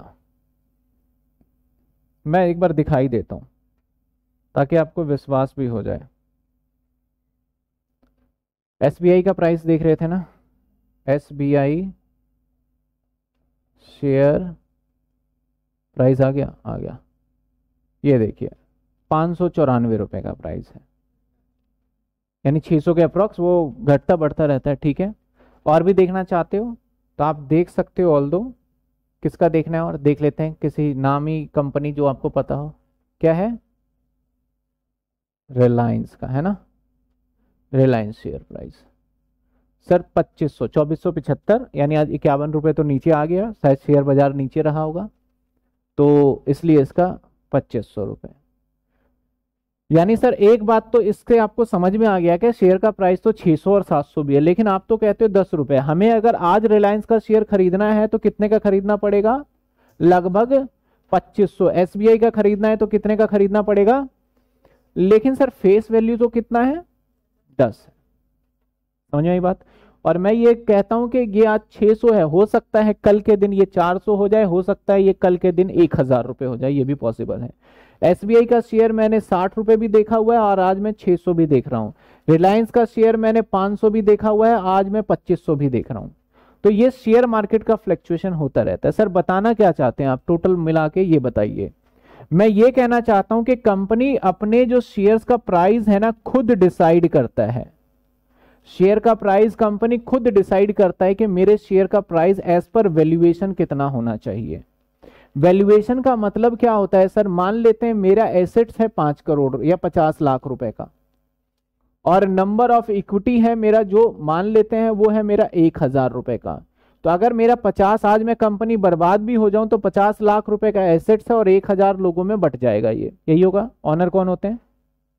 मैं एक बार दिखाई देता हूं ताकि आपको विश्वास भी हो जाए एस का प्राइस देख रहे थे ना एस शेयर प्राइस आ गया आ गया ये देखिए पाँच सौ चौरानवे रुपये का प्राइस है यानी सौ के अप्रॉक्स वो घटता बढ़ता रहता है ठीक है और भी देखना चाहते हो तो आप देख सकते हो ऑल दो किसका देखना है और देख लेते हैं किसी नामी कंपनी जो आपको पता हो क्या है रिलायंस का है ना रिलायंस शेयर प्राइस सर पच्चीस सौ चौबीस सौ पिछहत्तर यानी आज इक्यावन रुपये तो नीचे आ गया शायद शेयर बाजार नीचे रहा होगा तो इसलिए इसका पच्चीस सौ रुपये यानी सर एक बात तो इसके आपको समझ में आ गया कि शेयर का प्राइस तो 600 और 700 भी है लेकिन आप तो कहते हो दस रुपए हमें अगर आज रिलायंस का शेयर खरीदना है तो कितने का खरीदना पड़ेगा लगभग 2500 एसबीआई का खरीदना है तो कितने का खरीदना पड़ेगा लेकिन सर फेस वैल्यू तो कितना है दस समझ में आई बात और मैं ये कहता हूं कि ये आज 600 है हो सकता है कल के दिन ये 400 हो जाए हो सकता है ये कल के दिन एक हजार रुपए हो जाए ये भी पॉसिबल है एसबीआई का शेयर मैंने साठ रुपए भी देखा हुआ है और आज मैं सौ भी देख रहा हूँ रिलायंस का शेयर मैंने सौ भी देखा हुआ है आज मैं सौ भी देख रहा हूँ तो ये शेयर मार्केट का फ्लक्चुएशन होता रहता है सर बताना क्या चाहते हैं आप टोटल मिला के ये बताइए मैं ये कहना चाहता हूं कि कंपनी अपने जो शेयर्स का प्राइस है ना खुद डिसाइड करता है शेयर का प्राइस कंपनी खुद डिसाइड करता है कि मेरे शेयर का प्राइस एज पर वैल्यूएशन कितना होना चाहिए वैल्यूएशन का मतलब क्या होता है सर मान लेते हैं मेरा एसेट्स है पांच करोड़ या पचास लाख रुपए का और नंबर ऑफ इक्विटी है मेरा जो मान लेते हैं वो है मेरा एक हजार रुपए का तो अगर मेरा पचास आज मैं कंपनी बर्बाद भी हो जाऊं तो पचास लाख रुपए का एसेट्स है और एक हजार लोगों में बट जाएगा ये यही होगा ऑनर कौन होते हैं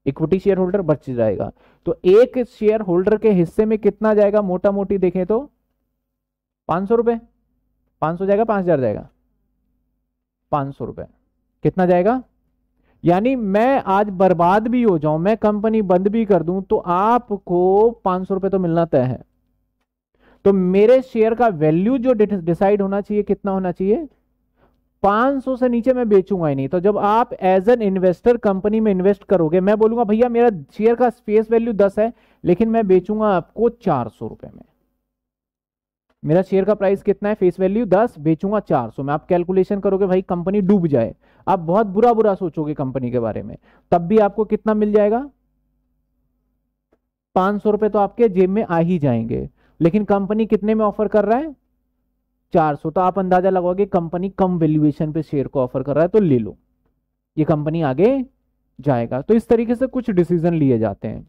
इक्विटी शेयर होल्डर बच जाएगा तो एक शेयर होल्डर के हिस्से में कितना जाएगा मोटा मोटी देखें तो पांच सौ रुपए पांच सौ जाएगा पांच हजार जाएगा पांच सौ रुपए कितना जाएगा यानी मैं आज बर्बाद भी हो जाऊं मैं कंपनी बंद भी कर दूं तो आपको पांच सौ रुपए तो मिलना तय है तो मेरे शेयर का वैल्यू जो डिसाइड होना चाहिए कितना होना चाहिए 500 से नीचे मैं बेचूंगा ही नहीं तो जब आप एज एन इन्वेस्टर कंपनी में इन्वेस्ट करोगे मैं बोलूंगा भैया मेरा शेयर का स्पेस वैल्यू 10 है लेकिन मैं बेचूंगा आपको चार सौ रुपए में मेरा शेयर का प्राइस कितना है फेस वैल्यू दस बेचूंगा चार सौ में आप कैलकुलेशन करोगे भाई कंपनी डूब जाए आप बहुत बुरा बुरा सोचोगे कंपनी के बारे में तब भी आपको कितना मिल जाएगा पांच सौ रुपए तो आपके जेब में आ ही जाएंगे लेकिन कंपनी कितने में ऑफर कर रहा है चार सौ तो आप अंदाजा लगाओगे कंपनी कम वैल्यूएशन पे शेयर को ऑफर कर रहा है तो ले लो ये कंपनी आगे जाएगा तो इस तरीके से कुछ डिसीजन लिए जाते हैं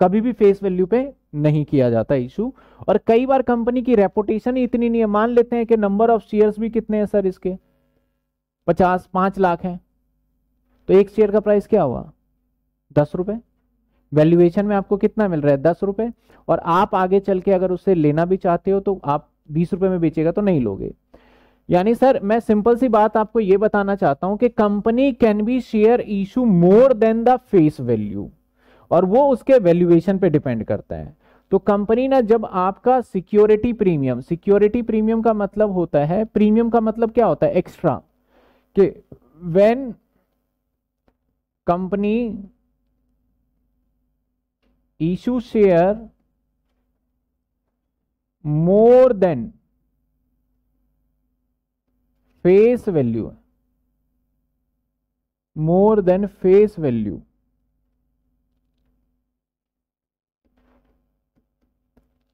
कभी भी फेस वैल्यू पे नहीं किया जाता इशू और कई बार कंपनी की रेपुटेशन ही इतनी नहीं है मान लेते हैं कि नंबर ऑफ शेयर्स भी कितने हैं सर इसके पचास पांच लाख हैं तो एक शेयर का प्राइस क्या हुआ दस रुपए वैल्यूएशन में आपको कितना मिल रहा है दस रुपए और आप आगे चल के अगर उससे लेना भी चाहते हो तो आप बीस रुपए में बेचेगा तो नहीं लोगे यानी सर मैं सिंपल सी बात आपको यह बताना चाहता हूं कि company can be share issue more than the face value और वो उसके वैल्यूएशन पे डिपेंड करता है तो कंपनी ना जब आपका सिक्योरिटी प्रीमियम सिक्योरिटी प्रीमियम का मतलब होता है प्रीमियम का मतलब क्या होता है एक्स्ट्रा कि when company issue share more than face value more than face value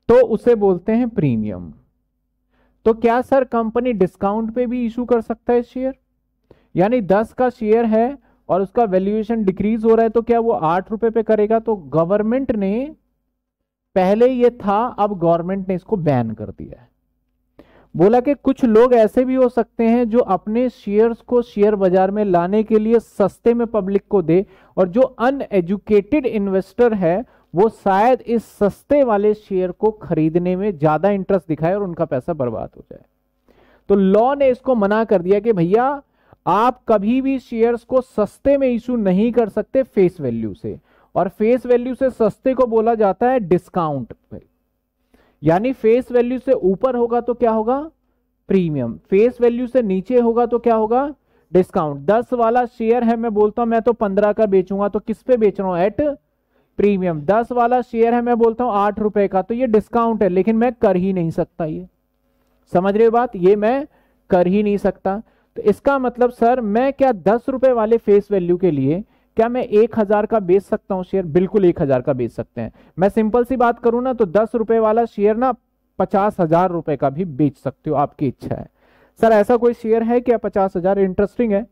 तो उसे बोलते हैं प्रीमियम तो क्या सर कंपनी डिस्काउंट पे भी इशू कर सकता है शेयर यानी दस का शेयर है और उसका वैल्यूएशन डिक्रीज हो रहा है तो क्या वो आठ रुपए पे करेगा तो गवर्नमेंट ने पहले ये था अब गवर्नमेंट ने इसको बैन कर दिया है बोला कि कुछ लोग ऐसे भी हो सकते हैं जो अपने शेयर्स को शेयर बाजार में लाने के लिए सस्ते में पब्लिक को दे और जो अनएजुकेटेड इन्वेस्टर है वो शायद इस सस्ते वाले शेयर को खरीदने में ज्यादा इंटरेस्ट दिखाए और उनका पैसा बर्बाद हो जाए तो लॉ ने इसको मना कर दिया कि भैया आप कभी भी शेयर्स को सस्ते में इशू नहीं कर सकते फेस वैल्यू से और फेस वैल्यू से सस्ते को बोला जाता है डिस्काउंट यानी फेस वैल्यू से ऊपर होगा तो क्या होगा प्रीमियम फेस वैल्यू से नीचे होगा तो क्या होगा डिस्काउंट दस वाला शेयर है मैं बोलता हूं मैं तो पंद्रह का बेचूंगा तो किस पे बेच रहा हूं एट प्रीमियम दस वाला शेयर है मैं बोलता हूं आठ रुपए का तो ये डिस्काउंट है लेकिन मैं कर ही नहीं सकता ये समझ रहे बात ये मैं कर ही नहीं सकता तो इसका मतलब सर मैं क्या दस रुपए वाले फेस वैल्यू के लिए क्या मैं एक हजार का बेच सकता हूं शेयर बिल्कुल एक हजार का बेच सकते हैं मैं सिंपल सी बात करूं ना तो दस रुपए वाला शेयर ना पचास हजार रुपए का भी बेच सकते हो आपकी इच्छा है सर ऐसा कोई शेयर है क्या पचास हजार इंटरेस्टिंग है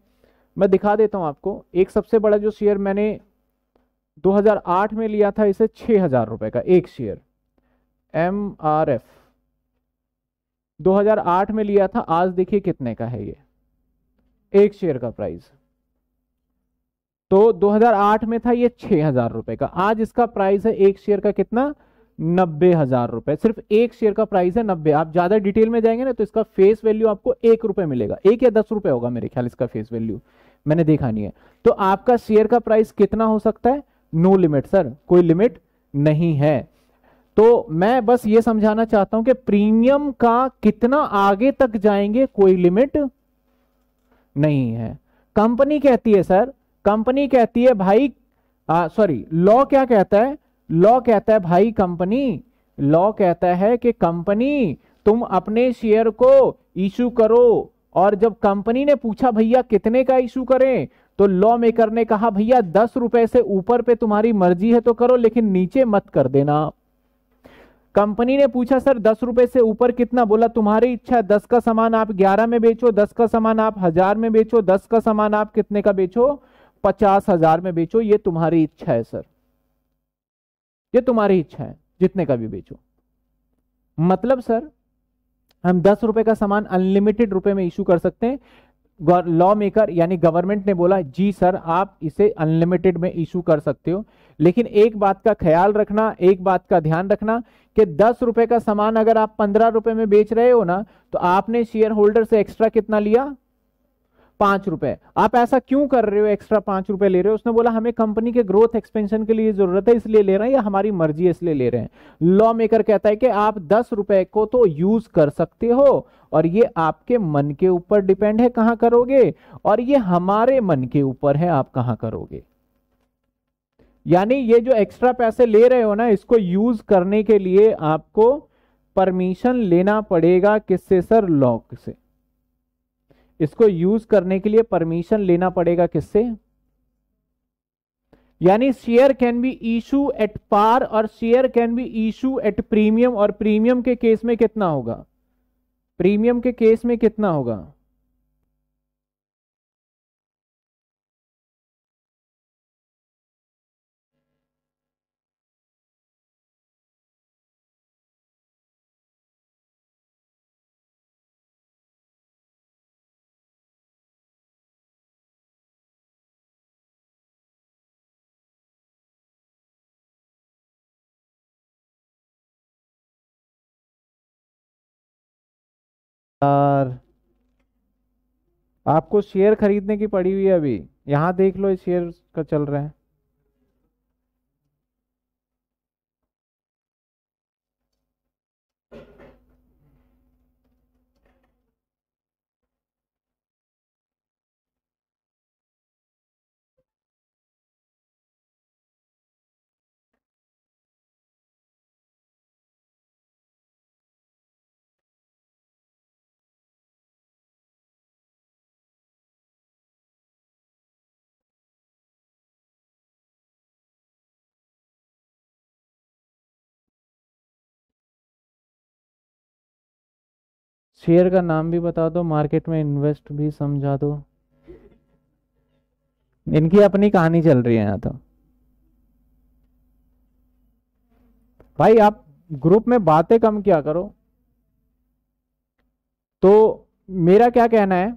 मैं दिखा देता हूं आपको एक सबसे बड़ा जो शेयर मैंने 2008 में लिया था इसे छह हजार रुपए का एक शेयर एम आर एफ दो में लिया था आज देखिए कितने का है ये एक शेयर का प्राइस तो 2008 में था ये छह हजार रुपए का आज इसका प्राइस है एक शेयर का कितना नब्बे हजार रुपए सिर्फ एक शेयर का प्राइस है नब्बे आप ज्यादा डिटेल में जाएंगे ना तो इसका फेस वैल्यू आपको एक रुपए मिलेगा एक या दस रुपए होगा मेरे ख्याल इसका फेस वैल्यू मैंने देखा नहीं है तो आपका शेयर का प्राइस कितना हो सकता है नो लिमिट सर कोई लिमिट नहीं है तो मैं बस ये समझाना चाहता हूं कि प्रीमियम का कितना आगे तक जाएंगे कोई लिमिट नहीं है कंपनी कहती है सर कंपनी कहती है भाई सॉरी लॉ क्या कहता है लॉ कहता है भाई कंपनी लॉ कहता है कि कंपनी तुम अपने शेयर को इशू करो और जब कंपनी ने पूछा भैया कितने का इशू करें तो लॉ मेकर ने कहा भैया दस रुपए से ऊपर पे तुम्हारी मर्जी है तो करो लेकिन नीचे मत कर देना कंपनी ने पूछा सर दस रुपए से ऊपर कितना बोला तुम्हारी इच्छा दस का सामान आप ग्यारह में बेचो दस का सामान आप हजार में बेचो दस का सामान आप कितने का बेचो पचास हजार में बेचो ये तुम्हारी इच्छा है सर ये तुम्हारी इच्छा है जितने का भी बेचो मतलब सर हम दस रुपए का सामान अनलिमिटेड रुपए में इशू कर सकते हैं लॉ मेकर यानी गवर्नमेंट ने बोला जी सर आप इसे अनलिमिटेड में इशू कर सकते हो लेकिन एक बात का ख्याल रखना एक बात का ध्यान रखना कि दस रुपए का सामान अगर आप पंद्रह रुपए में बेच रहे हो ना तो आपने शेयर होल्डर से एक्स्ट्रा कितना लिया पांच रुपए आप ऐसा क्यों कर रहे हो एक्स्ट्रा पांच रुपए ले रहे हो उसने बोला हमें कंपनी के ग्रोथ एक्सपेंशन के लिए जरूरत है इसलिए ले रहे हैं या हमारी मर्जी इसलिए ले रहे हैं लॉ मेकर कहता है कि आप दस रुपए को तो यूज कर सकते हो और ये आपके मन के ऊपर डिपेंड है कहां करोगे और ये हमारे मन के ऊपर है आप कहां करोगे यानी ये जो एक्स्ट्रा पैसे ले रहे हो ना इसको यूज करने के लिए आपको परमिशन लेना पड़ेगा किससे सर लॉक से इसको यूज करने के लिए परमिशन लेना पड़ेगा किससे यानी share can be issue at par और share can be issue at premium और प्रीमियम के केस में कितना होगा प्रीमियम के केस में कितना होगा यार आपको शेयर खरीदने की पड़ी हुई है अभी यहाँ देख लो शेयर का चल रहा है शेयर का नाम भी बता दो मार्केट में इन्वेस्ट भी समझा दो इनकी अपनी कहानी चल रही है यहां तो भाई आप ग्रुप में बातें कम क्या करो तो मेरा क्या कहना है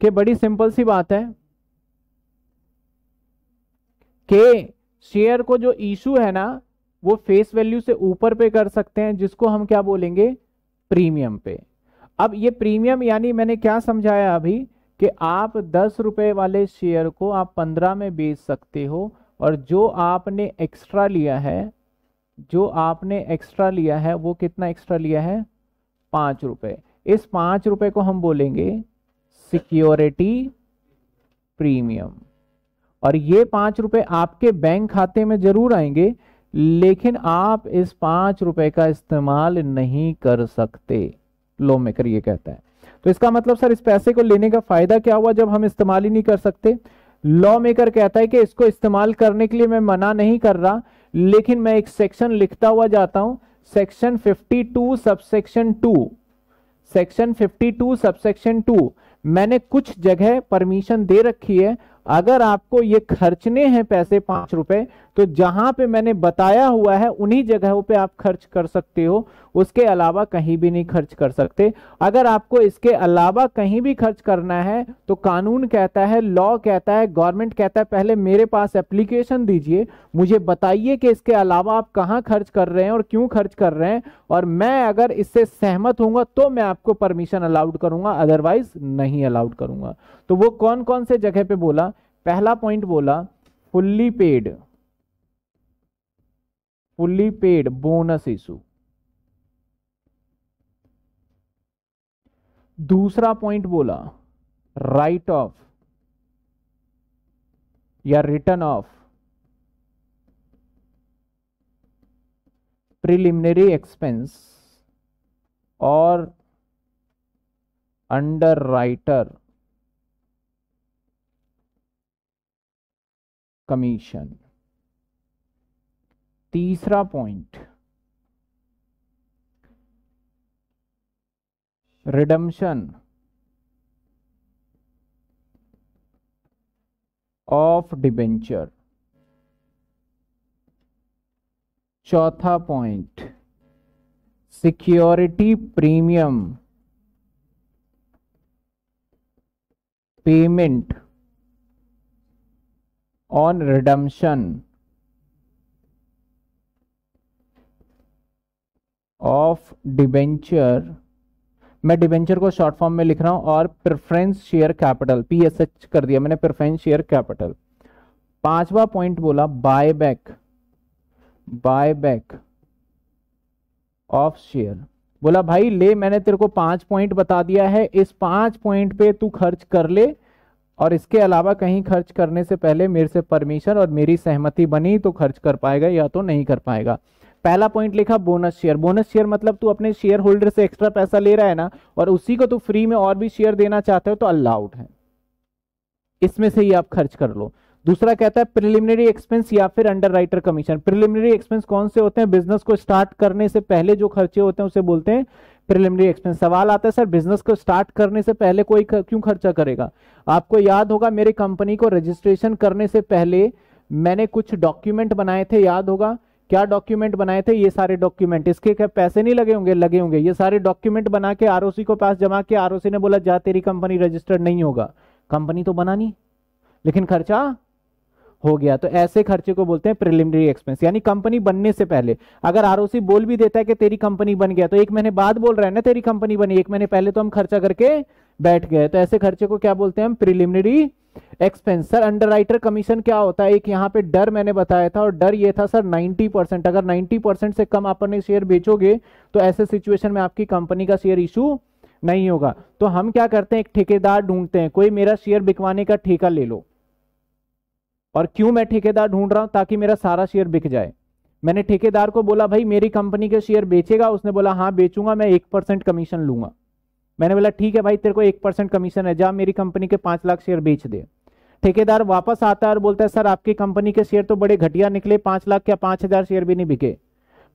कि बड़ी सिंपल सी बात है कि शेयर को जो इशू है ना वो फेस वैल्यू से ऊपर पे कर सकते हैं जिसको हम क्या बोलेंगे प्रीमियम पे अब ये प्रीमियम यानी मैंने क्या समझाया अभी कि आप दस रुपए वाले शेयर को आप पंद्रह में बेच सकते हो और जो आपने एक्स्ट्रा लिया है जो आपने एक्स्ट्रा लिया है वो कितना एक्स्ट्रा लिया है पांच रुपये इस पांच रुपए को हम बोलेंगे सिक्योरिटी प्रीमियम और ये पांच रुपए आपके बैंक खाते में जरूर आएंगे लेकिन आप इस पांच रुपए का इस्तेमाल नहीं कर सकते लो मेकर ये कहता है तो इसका मतलब सर इस पैसे को लेने का फायदा क्या हुआ जब हम इस्तेमाल ही नहीं कर सकते लॉ मेकर कहता है कि इसको इस्तेमाल करने के लिए मैं मना नहीं कर रहा लेकिन मैं एक सेक्शन लिखता हुआ जाता हूं section 52 subsection two section 52 subsection two मैंने कुछ जगह परमिशन दे रखी है अगर आपको ये खर्चने हैं पैसे पांच रुपए तो जहां पे मैंने बताया हुआ है उन्हीं जगहों पे आप खर्च कर सकते हो उसके अलावा कहीं भी नहीं खर्च कर सकते अगर आपको इसके अलावा कहीं भी खर्च करना है तो कानून कहता है लॉ कहता है गवर्नमेंट कहता है पहले मेरे पास एप्लीकेशन दीजिए मुझे बताइए कि इसके अलावा आप कहाँ खर्च कर रहे हैं और क्यों खर्च कर रहे हैं और मैं अगर इससे सहमत हूँ तो मैं आपको परमिशन अलाउड करूंगा अदरवाइज नहीं अलाउड करूंगा तो वो कौन कौन से जगह पे बोला पहला पॉइंट बोला fully paid fully paid bonus issue दूसरा पॉइंट बोला राइट ऑफ या रिटर्न ऑफ प्रिलिमिनरी एक्सपेंस और अंडर राइटर कमीशन तीसरा पॉइंट रिडम्शन ऑफ डिबेंचर चौथा point security premium payment on redemption of debenture मैं डिबेंचर को शॉर्ट फॉर्म में लिख रहा हूं और प्रेफरेंस शेयर कैपिटल पीएसएच कर दिया मैंने प्रेफरेंस शेयर कैपिटल पांचवा पॉइंट बोला buy back buy back of share बोला भाई ले मैंने तेरे को पांच पॉइंट बता दिया है इस पांच पॉइंट पे तू खर्च कर ले और इसके अलावा कहीं खर्च करने से पहले मेरे से परमिशन और मेरी सहमति बनी तो खर्च कर पाएगा या तो नहीं कर पाएगा पहला पॉइंट लिखा बोनस शेयर बोनस शेयर मतलब तू अपने शेयर होल्डर से एक्स्ट्रा पैसा ले रहा है ना और उसी को तू फ्री में और भी शेयर देना चाहते हो तो अलाउड है इसमें से ही आप खर्च कर लो दूसरा कहता है प्रिलिमिनरी एक्सपेंस या फिर अंडरराइटर कमीशन प्रिलिमिनरी एक्सपेंस कौन से होते हैं बिजनेस को स्टार्ट करने से पहले जो खर्चे होते हैं उसे बोलते हैं प्रिलिमिनरी एक्सपेंस सवाल आता है सर बिजनेस को स्टार्ट करने से पहले कोई क्यों खर्चा करेगा आपको याद होगा मेरी कंपनी को रजिस्ट्रेशन करने से पहले मैंने कुछ डॉक्यूमेंट बनाए थे याद होगा क्या डॉक्यूमेंट बनाए थे ये सारे डॉक्यूमेंट इसके क्या पैसे नहीं लगे होंगे लगे होंगे ये सारे डॉक्यूमेंट बना के आरओसी को पास जमा के आरओसी ने बोला जा तेरी कंपनी रजिस्टर्ड नहीं होगा कंपनी तो बनानी लेकिन खर्चा हो गया तो ऐसे खर्चे को बोलते हैं प्रिलिमिनरी एक्सपेंस यानी कंपनी बनने से पहले अगर आरओसी बोल भी देता है कि तेरी कंपनी बन गया तो एक महीने बाद बोल रहे हैं ना तेरी कंपनी बनी एक महीने पहले तो हम खर्चा करके बैठ गए तो ऐसे खर्चे को क्या बोलते हैं हम preliminary expense sir underwriter commission क्या होता है एक यहाँ पे डर मैंने बताया था और डर ये था सर 90 परसेंट अगर 90 परसेंट से कम आपने शेयर बेचोगे तो ऐसे सिचुएशन में आपकी कंपनी का शेयर इशू नहीं होगा तो हम क्या करते हैं एक ठेकेदार ढूंढते हैं कोई मेरा शेयर बिकवाने का ठेका ले लो और क्यों मैं ठेकेदार ढूंढ रहा हूं ताकि मेरा सारा शेयर बिक जाए मैंने ठेकेदार को बोला भाई मेरी कंपनी के शेयर बेचेगा उसने बोला हाँ बेचूंगा मैं एक परसेंट कमीशन लूंगा मैंने बोला ठीक है भाई तेरे को एक परसेंट कमीशन है जा मेरी कंपनी के पांच लाख शेयर बेच दे ठेकेदार वापस आता है और बोलता है सर आपकी कंपनी के शेयर तो बड़े घटिया निकले पांच लाख या पांच हज़ार शेयर भी नहीं बिके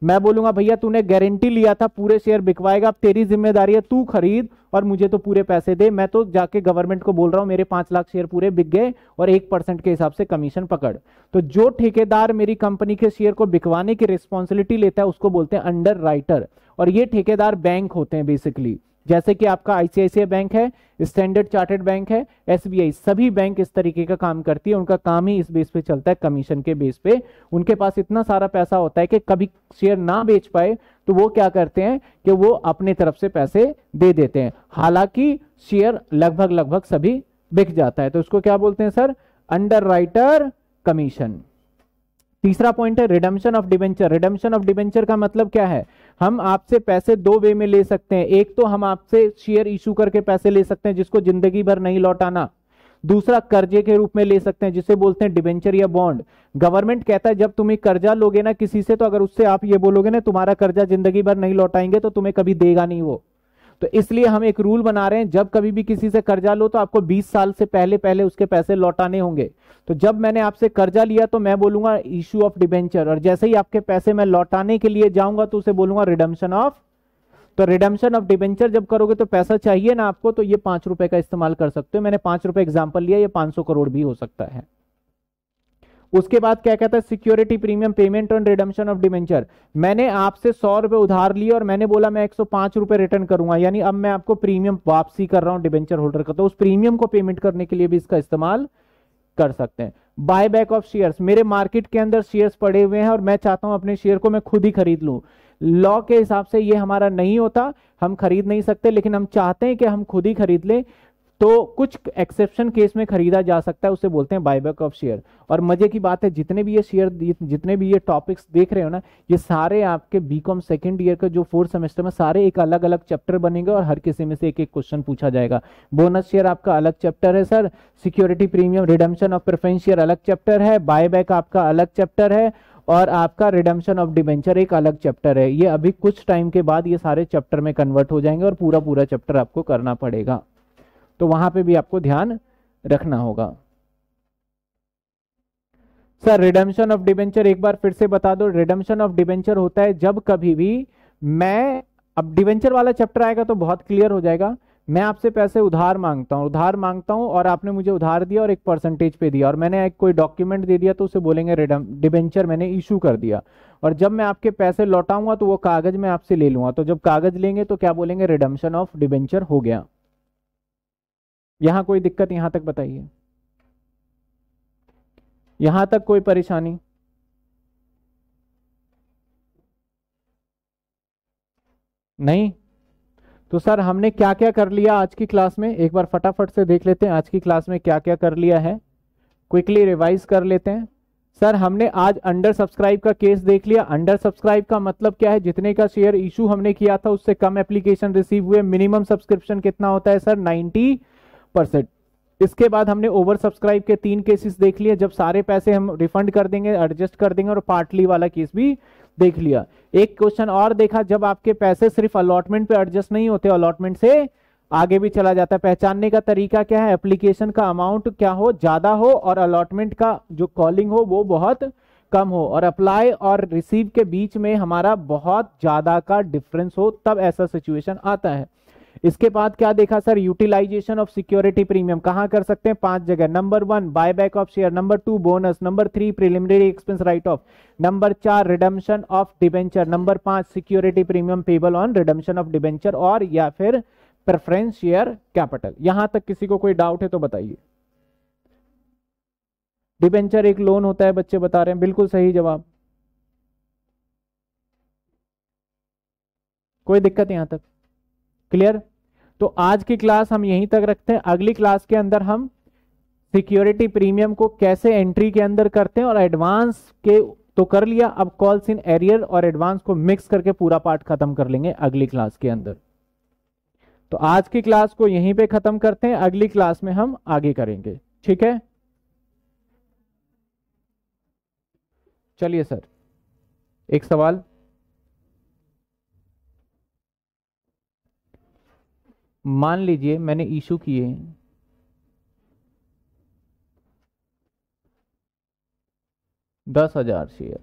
मैं बोलूंगा भैया तूने गारंटी लिया था पूरे शेयर बिकवाएगा तेरी जिम्मेदारी है तू खरीद और मुझे तो पूरे पैसे दे मैं तो जाके गवर्नमेंट को बोल रहा हूं मेरे पांच लाख शेयर पूरे बिक गए और एक परसेंट के हिसाब से कमीशन पकड़ तो जो ठेकेदार मेरी कंपनी के शेयर को बिकवाने की रिस्पॉन्सिबिलिटी लेता है उसको बोलते हैं अंडर राइटर और ये ठेकेदार बैंक होते हैं बेसिकली जैसे कि आपका आईसीआईसीआई बैंक है स्टैंडर्ड चार्टर्ड बैंक है एसबीआई सभी बैंक इस तरीके का काम करती है उनका काम ही इस बेस पे चलता है कमीशन के बेस पे उनके पास इतना सारा पैसा होता है कि कभी शेयर ना बेच पाए तो वो क्या करते हैं कि वो अपने तरफ से पैसे दे देते हैं हालांकि शेयर लगभग लगभग सभी बिक जाता है तो उसको क्या बोलते हैं सर अंडर कमीशन तीसरा पॉइंट है redemption of debenture redemption of debenture का मतलब क्या है हम आपसे पैसे दो वे में ले सकते हैं एक तो हम आपसे शेयर इशू करके पैसे ले सकते हैं जिसको जिंदगी भर नहीं लौटाना दूसरा कर्जे के रूप में ले सकते हैं जिसे बोलते हैं डिवेंचर या बॉन्ड गवर्नमेंट कहता है जब तुम्हें कर्जा लोगे ना किसी से तो अगर उससे आप ये बोलोगे ना तुम्हारा कर्जा जिंदगी भर नहीं लौटाएंगे तो तुम्हें कभी देगा नहीं वो तो इसलिए हम एक रूल बना रहे हैं जब कभी भी किसी से कर्जा लो तो आपको 20 साल से पहले पहले उसके पैसे लौटाने होंगे तो जब मैंने आपसे कर्जा लिया तो मैं बोलूंगा इश्यू ऑफ डिबेंचर और जैसे ही आपके पैसे मैं लौटाने के लिए जाऊंगा तो उसे बोलूंगा रिडम्शन ऑफ तो रिडम्शन ऑफ डिबेंचर जब करोगे तो पैसा चाहिए ना आपको तो ये पांच रुपए का इस्तेमाल कर सकते हो मैंने पांच रुपए एग्जाम्पल लिया ये पांच सौ करोड़ भी हो सकता है उसके बाद क्या कहता है security premium payment on redemption of debenture मैंने आपसे सौ रुपए उधार लिए और मैंने बोला मैं एक सौ पांच रुपए रिटर्न करूंगा यानी अब मैं आपको प्रीमियम वापसी कर रहा हूं डिवेंचर होल्डर का तो उस प्रीमियम को पेमेंट करने के लिए भी इसका इस्तेमाल कर सकते हैं बाय बैक ऑफ शेयर मेरे मार्केट के अंदर शेयर पड़े हुए हैं और मैं चाहता हूं अपने शेयर को मैं खुद ही खरीद लू लॉ के हिसाब से ये हमारा नहीं होता हम खरीद नहीं सकते लेकिन हम चाहते हैं कि हम खुद ही खरीद लें तो कुछ एक्सेप्शन केस में खरीदा जा सकता है उसे बोलते हैं बायबैक ऑफ शेयर और मजे की बात है जितने भी ये शेयर जितने भी ये टॉपिक्स देख रहे हो ना ये सारे आपके बी कॉम सेकेंड ईयर का जो फोर्थ सेमेस्टर में सारे एक अलग अलग चैप्टर बनेंगे और हर किसी में से एक एक क्वेश्चन पूछा जाएगा बोनस शेयर आपका अलग चैप्टर है sir security premium redemption of preference share अलग चैप्टर है बायबैक आपका अलग चैप्टर है और आपका रिडम्शन ऑफ डिबेंचर एक अलग चैप्टर है ये अभी कुछ टाइम के बाद ये सारे चैप्टर में कन्वर्ट हो जाएंगे और पूरा पूरा चैप्टर आपको करना पड़ेगा तो वहां पे भी आपको ध्यान रखना होगा सर रिडम्शन ऑफ डिबेंचर एक बार फिर से बता दो रिडम्शन ऑफ डिबेंचर होता है जब कभी भी मैं अब डिबेंचर वाला चैप्टर आएगा तो बहुत क्लियर हो जाएगा मैं आपसे पैसे उधार मांगता हूं उधार मांगता हूँ और आपने मुझे उधार दिया और एक परसेंटेज पे दिया और मैंने एक कोई डॉक्यूमेंट दे दिया तो उसे बोलेंगे डिबेंचर मैंने इशू कर दिया और जब मैं आपके पैसे लौटाऊंगा तो वो कागज मैं आपसे ले लूंगा तो जब कागज लेंगे तो क्या बोलेंगे रिडम्शन ऑफ डिबेंचर हो गया यहां कोई दिक्कत यहां तक बताइए यहां तक कोई परेशानी नहीं तो सर हमने क्या क्या कर लिया आज की क्लास में एक बार फटाफट से देख लेते हैं आज की क्लास में क्या क्या कर लिया है क्विकली रिवाइज कर लेते हैं सर हमने आज अंडर सब्सक्राइब का केस देख लिया अंडर सब्सक्राइब का मतलब क्या है जितने का शेयर इशू हमने किया था उससे कम एप्लीकेशन रिसीव हुए मिनिमम सब्सक्रिप्शन कितना होता है सर नाइनटी परसेंट इसके बाद हमने ओवर सब्सक्राइब के तीन केसेस देख लिए जब सारे पैसे हम रिफंड कर देंगे एडजस्ट कर देंगे और पार्टली वाला केस भी देख लिया एक क्वेश्चन और देखा जब आपके पैसे सिर्फ अलॉटमेंट पे एडजस्ट नहीं होते अलॉटमेंट से आगे भी चला जाता है पहचानने का तरीका क्या है एप्लीकेशन का अमाउंट क्या हो ज्यादा हो और अलॉटमेंट का जो कॉलिंग हो वो बहुत कम हो और अप्लाई और रिसीव के बीच में हमारा बहुत ज्यादा का डिफरेंस हो तब ऐसा सिचुएशन आता है इसके बाद क्या देखा sir utilisation of security premium कहां कर सकते हैं पांच जगह number one buyback of share number two bonus number three preliminary expense write off number चार रिडम्शन ऑफ डिबेंचर नंबर पांच security premium payable on redemption of debenture और या फिर प्रेफरेंस शेयर कैपिटल यहां तक किसी को कोई डाउट है तो बताइए डिबेंचर एक लोन होता है बच्चे बता रहे हैं बिल्कुल सही जवाब कोई दिक्कत यहां तक क्लियर तो आज की क्लास हम यहीं तक रखते हैं अगली क्लास के अंदर हम सिक्योरिटी प्रीमियम को कैसे एंट्री के अंदर करते हैं और एडवांस के तो कर लिया अब कॉल्स इन एरियर और एडवांस को मिक्स करके पूरा पार्ट खत्म कर लेंगे अगली क्लास के अंदर तो आज की क्लास को यहीं पे खत्म करते हैं अगली क्लास में हम आगे करेंगे ठीक है चलिए सर एक सवाल मान लीजिए मैंने इशू किए दस हजार शेयर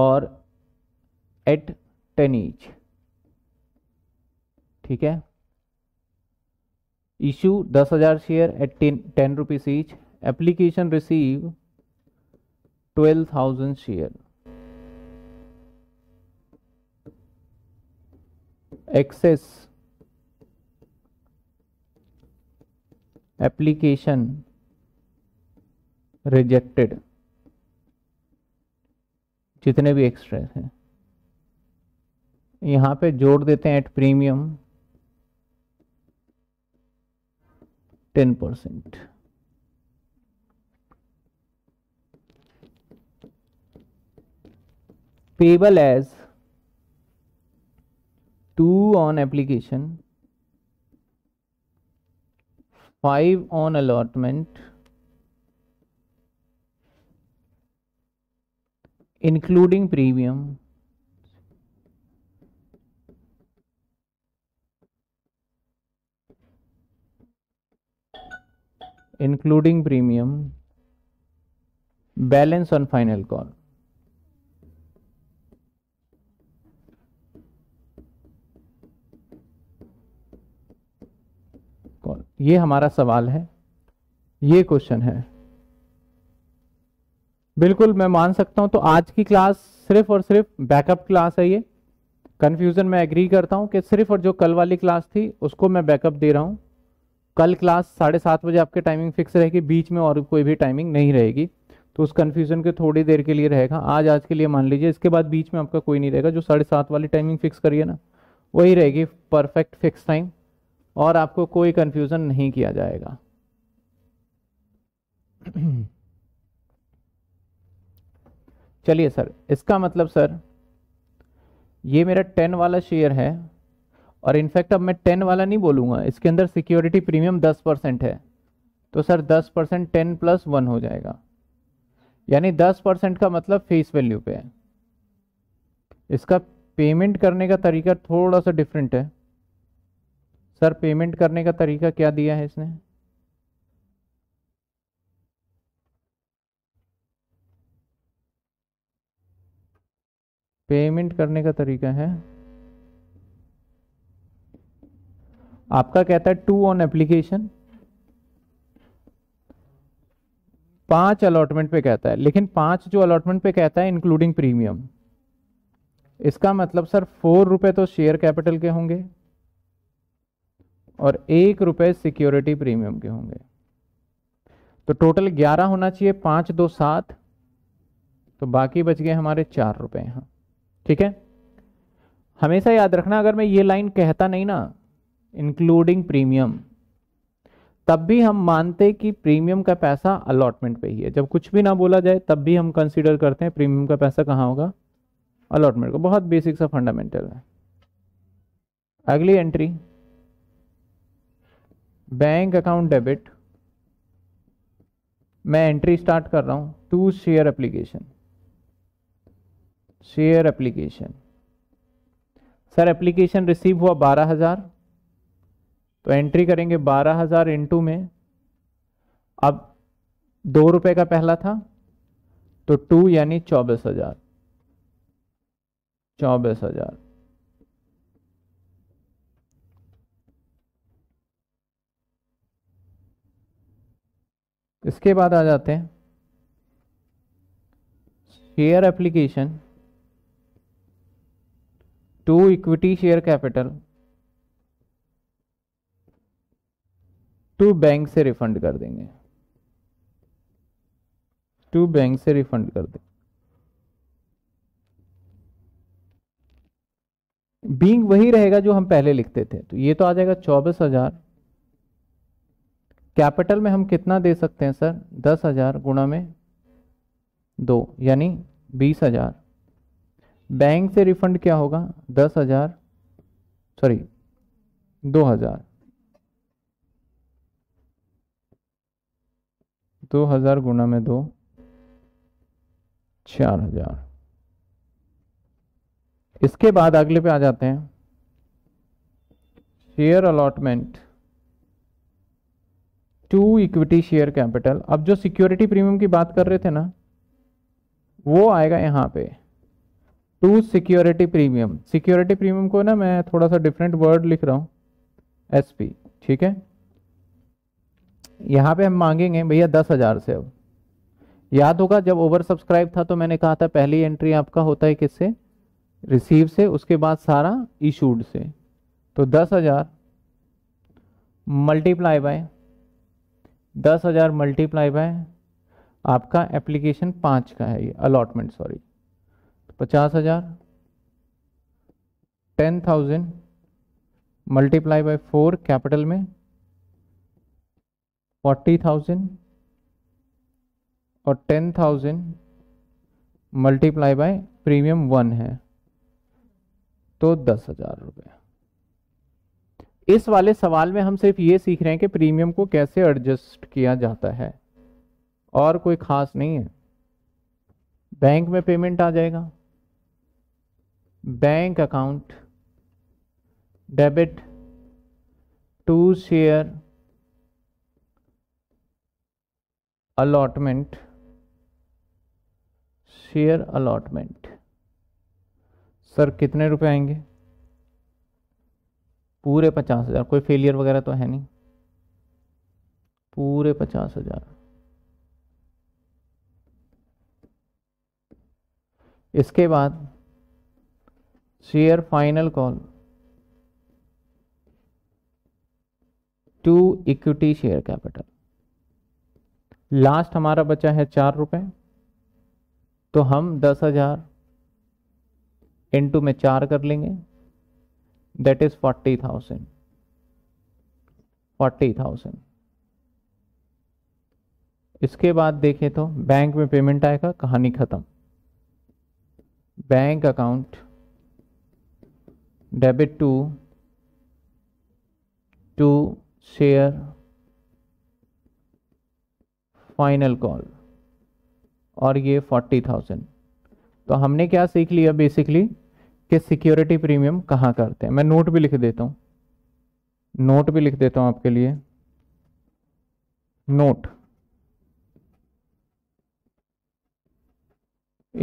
और एट टेन ईच ठीक है इशू दस हजार share at ten ten rupees each application receive twelve thousand share excess application rejected जितने भी एक्स्ट्रा हैं यहां पे जोड़ देते हैं at premium ten percent payable as two on application 5 on allotment including premium including premium balance on final call ये हमारा सवाल है ये क्वेश्चन है बिल्कुल मैं मान सकता हूं तो आज की क्लास सिर्फ और सिर्फ बैकअप क्लास है ये कन्फ्यूजन मैं एग्री करता हूं कि सिर्फ और जो कल वाली क्लास थी उसको मैं बैकअप दे रहा हूं कल क्लास साढ़े सात बजे आपके टाइमिंग फिक्स रहेगी बीच में और कोई भी टाइमिंग नहीं रहेगी तो उस कन्फ्यूजन के थोड़ी देर के लिए रहेगा आज आज के लिए मान लीजिए इसके बाद बीच में आपका कोई नहीं रहेगा जो साढ़े सात वाली टाइमिंग फिक्स करिए ना वही रहेगी परफेक्ट फिक्स टाइम और आपको कोई कंफ्यूजन नहीं किया जाएगा चलिए सर इसका मतलब सर ये मेरा टेन वाला शेयर है और इनफैक्ट अब मैं टेन वाला नहीं बोलूँगा इसके अंदर सिक्योरिटी प्रीमियम दस परसेंट है तो सर दस परसेंट टेन प्लस वन हो जाएगा यानी दस परसेंट का मतलब फेस वैल्यू पे है इसका पेमेंट करने का तरीका थोड़ा सा डिफरेंट है सर पेमेंट करने का तरीका क्या दिया है इसने पेमेंट करने का तरीका है आपका कहता है टू ऑन एप्लीकेशन पांच अलॉटमेंट पे कहता है लेकिन पांच जो अलॉटमेंट पे कहता है इंक्लूडिंग प्रीमियम इसका मतलब सर फोर रुपए तो शेयर कैपिटल के होंगे और एक रुपये सिक्योरिटी प्रीमियम के होंगे तो टोटल ग्यारह होना चाहिए पांच दो सात तो बाकी बच गए हमारे चार रुपए यहां ठीक है हमेशा याद रखना अगर मैं ये लाइन कहता नहीं ना इंक्लूडिंग प्रीमियम तब भी हम मानते कि प्रीमियम का पैसा अलॉटमेंट पे ही है जब कुछ भी ना बोला जाए तब भी हम कंसीडर करते हैं प्रीमियम का पैसा कहाँ होगा अलॉटमेंट को बहुत बेसिक सा फंडामेंटल है अगली एंट्री बैंक अकाउंट डेबिट मैं एंट्री स्टार्ट कर रहा हूं to share application share application sir application receive हुआ बारह हज़ार तो एंट्री करेंगे बारह हज़ार इंटू में अब दो रुपये का पहला था तो टू यानी चौबीस हज़ार चौबीस हज़ार इसके बाद आ जाते हैं share application to equity share capital to bank से रिफंड कर देंगे टू बैंक से रिफंड कर देंगे बींग वही रहेगा जो हम पहले लिखते थे तो ये तो आ जाएगा चौबीस हजार कैपिटल में हम कितना दे सकते हैं सर दस हज़ार गुणा में दो यानी बीस हज़ार बैंक से रिफंड क्या होगा दस हज़ार सॉरी दो हज़ार दो हज़ार गुणा में दो चार हज़ार इसके बाद अगले पे आ जाते हैं share allotment to equity share capital अब जो सिक्योरिटी प्रीमियम की बात कर रहे थे ना वो आएगा यहाँ पे to security premium security premium को ना मैं थोड़ा सा डिफरेंट वर्ड लिख रहा हूँ एस पी ठीक है यहाँ पे हम मांगेंगे भैया दस हज़ार से अब याद होगा जब ओवर सब्सक्राइब था तो मैंने कहा था पहली एंट्री आपका होता है किससे रिसीव से उसके बाद सारा इशूड से तो दस हज़ार मल्टीप्लाई बाय दस हज़ार मल्टीप्लाई बाय आपका एप्लीकेशन पाँच का है ये अलॉटमेंट सॉरी तो पचास हज़ार ten thousand multiply by four capital में फोर्टी थाउजेंड और ten thousand multiply by premium one है तो दस हज़ार रुपये इस वाले सवाल में हम सिर्फ ये सीख रहे हैं कि प्रीमियम को कैसे एडजस्ट किया जाता है और कोई खास नहीं है बैंक में पेमेंट आ जाएगा bank account debit to share allotment share allotment sir कितने रुपए आएंगे पूरे पचास हज़ार कोई फेलियर वगैरह तो है नहीं पूरे पचास हज़ार इसके बाद share final call to equity share capital last हमारा बचा है चार रुपए तो हम दस हज़ार इंटू में चार कर लेंगे that is forty thousand forty thousand इसके बाद देखें तो बैंक में पेमेंट आएगा कहानी खत्म bank account debit to to share final call और ये फोर्टी थाउजेंड तो हमने क्या सीख लिया बेसिकली कि सिक्योरिटी प्रीमियम कहाँ करते हैं मैं नोट भी लिख देता हूँ नोट भी लिख देता हूँ आपके लिए note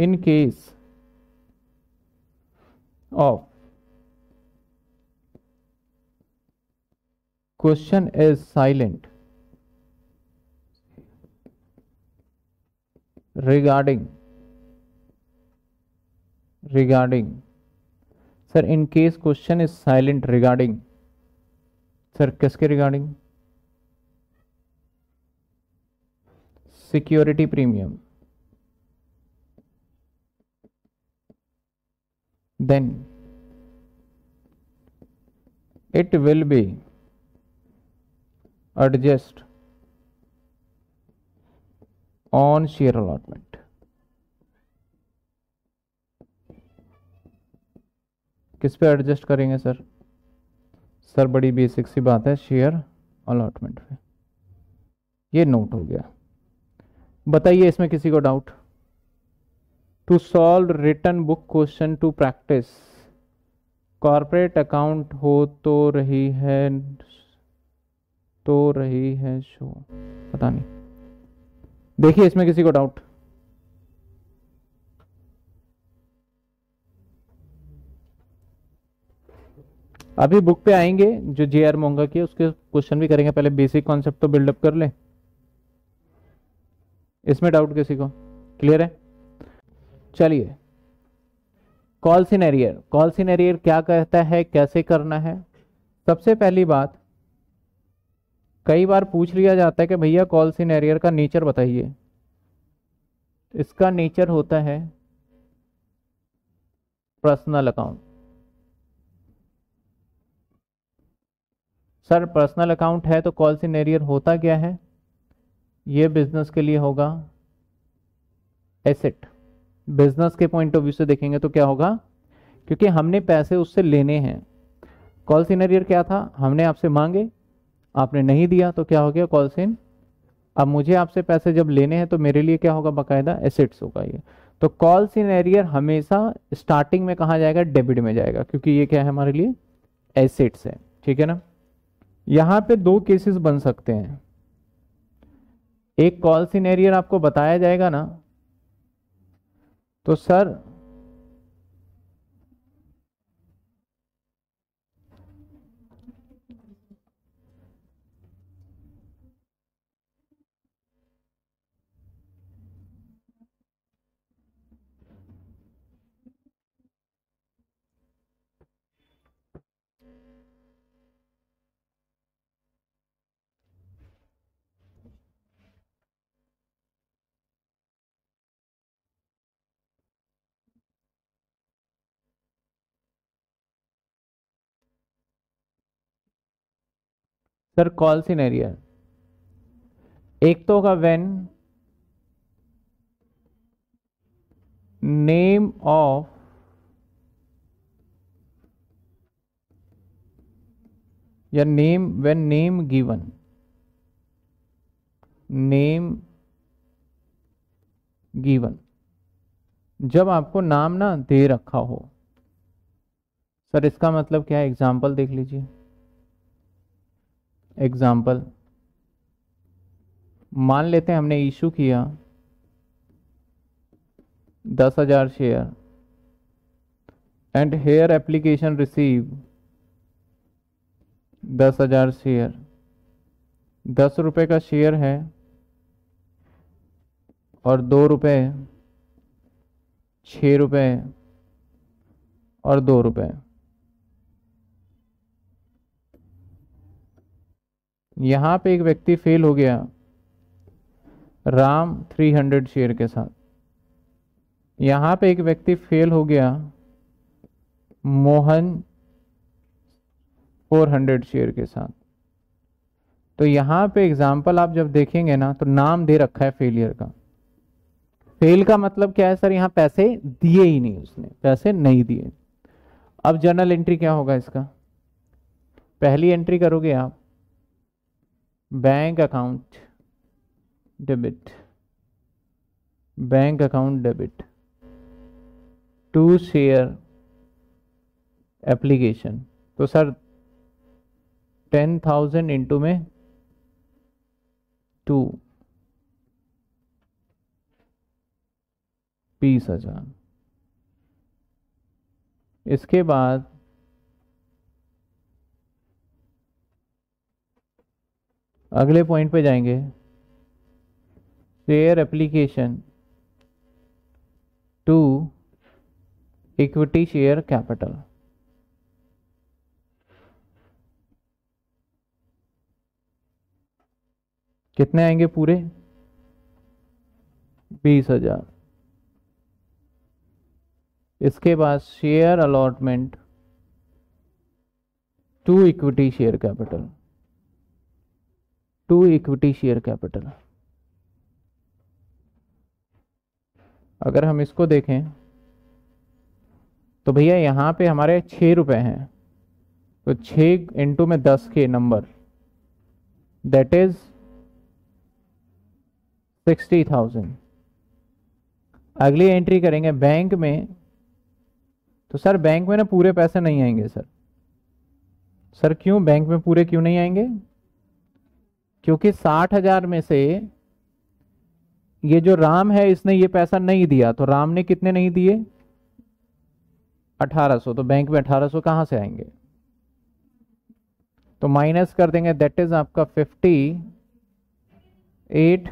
in case of question is silent regarding regarding sir in case question is silent regarding sir किसके regarding security premium then it will be adjust on share allotment किस पे एडजस्ट करेंगे सर सर बड़ी basic सी बात है share allotment पे ये नोट हो गया बताइए इसमें किसी को doubt to solve return book question to practice corporate account हो तो रही है तो रही है शो पता नहीं देखिए इसमें किसी को डाउट अभी बुक पे आएंगे जो जे आर मोंगा की उसके क्वेश्चन भी करेंगे पहले बेसिक कॉन्सेप्ट तो बिल्डअप कर ले इसमें डाउट किसी को क्लियर है चलिए कॉल सिनेरियर कॉल सिनेरियर क्या कहता है कैसे करना है सबसे पहली बात कई बार पूछ लिया जाता है कि भैया कॉल सिनेरियर का नेचर बताइए इसका नेचर होता है personal account sir personal account है तो कॉल सिनेरियर होता क्या है ये बिजनेस के लिए होगा एसेट बिजनेस के पॉइंट ऑफ व्यू से देखेंगे तो क्या होगा क्योंकि हमने पैसे उससे लेने हैं कॉल सिनेरियर क्या था हमने आपसे मांगे आपने नहीं दिया तो क्या हो गया कॉल सिन अब मुझे आपसे पैसे जब लेने हैं तो मेरे लिए क्या होगा बाकायदा एसेट्स होगा ये तो कॉल सिनेरियर हमेशा स्टार्टिंग में कहा जाएगा डेबिट में जाएगा क्योंकि ये क्या है हमारे लिए एसेट्स है ठीक है ना यहां पे दो केसेस बन सकते हैं एक कॉल सिनेरियर आपको बताया जाएगा ना तो सर सर कॉल सिनेरियर एक तो होगा वेन नेम ऑफ या name when name given name given जब आपको नाम ना दे रखा हो सर इसका मतलब क्या है एग्जाम्पल देख लीजिए एग्ज़ाम्पल मान लेते हैं हमने इशू किया दस हज़ार share and here application receive दस हज़ार शेयर दस रुपये का शेयर है और दो रुपये छः रुपये और दो रुपये यहाँ पे एक व्यक्ति फेल हो गया राम 300 शेयर के साथ यहाँ पे एक व्यक्ति फेल हो गया मोहन 400 शेयर के साथ तो यहाँ पे एग्जाम्पल आप जब देखेंगे ना तो नाम दे रखा है फेलियर का फेल का मतलब क्या है सर यहाँ पैसे दिए ही नहीं उसने पैसे नहीं दिए अब जर्नल एंट्री क्या होगा इसका पहली एंट्री करोगे आप bank account debit bank account debit to share application तो सर टेन थाउजेंड इंटू में टू बीस हजार इसके बाद अगले पॉइंट पे जाएंगे share application to equity share capital कितने आएंगे पूरे बीस हजार इसके बाद share allotment to equity share capital to equity share capital अगर हम इसको देखें तो भैया यहाँ पे हमारे छः रुपये हैं तो छः इंटू में दस के number that is sixty thousand अगली एंट्री करेंगे बैंक में तो सर बैंक में ना पूरे पैसे नहीं आएंगे सर सर क्यों बैंक में पूरे क्यों नहीं आएंगे क्योंकि साठ हजार में से ये जो राम है इसने ये पैसा नहीं दिया तो राम ने कितने नहीं दिए 1800 तो बैंक में 1800 कहां से आएंगे तो माइनस कर देंगे दैट इज आपका 50 एट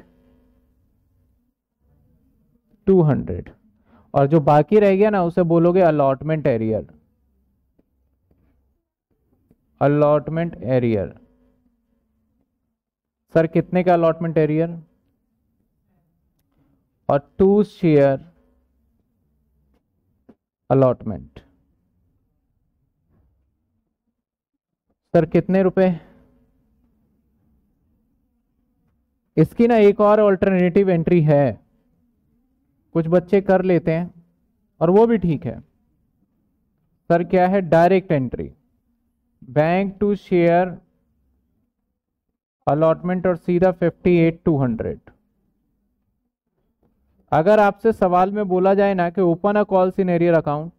टू हंड्रेड और जो बाकी रह गया ना उसे बोलोगे allotment arrear allotment arrear sir कितने का अलॉटमेंट एरियर और टू शेयर अलॉटमेंट सर कितने रुपए इसकी ना एक और अल्टरनेटिव एंट्री है कुछ बच्चे कर लेते हैं और वो भी ठीक है सर क्या है direct entry bank to share allotment और सीधा फिफ्टी एट टू हंड्रेड अगर आपसे सवाल में बोला जाए ना कि open a call in arrear account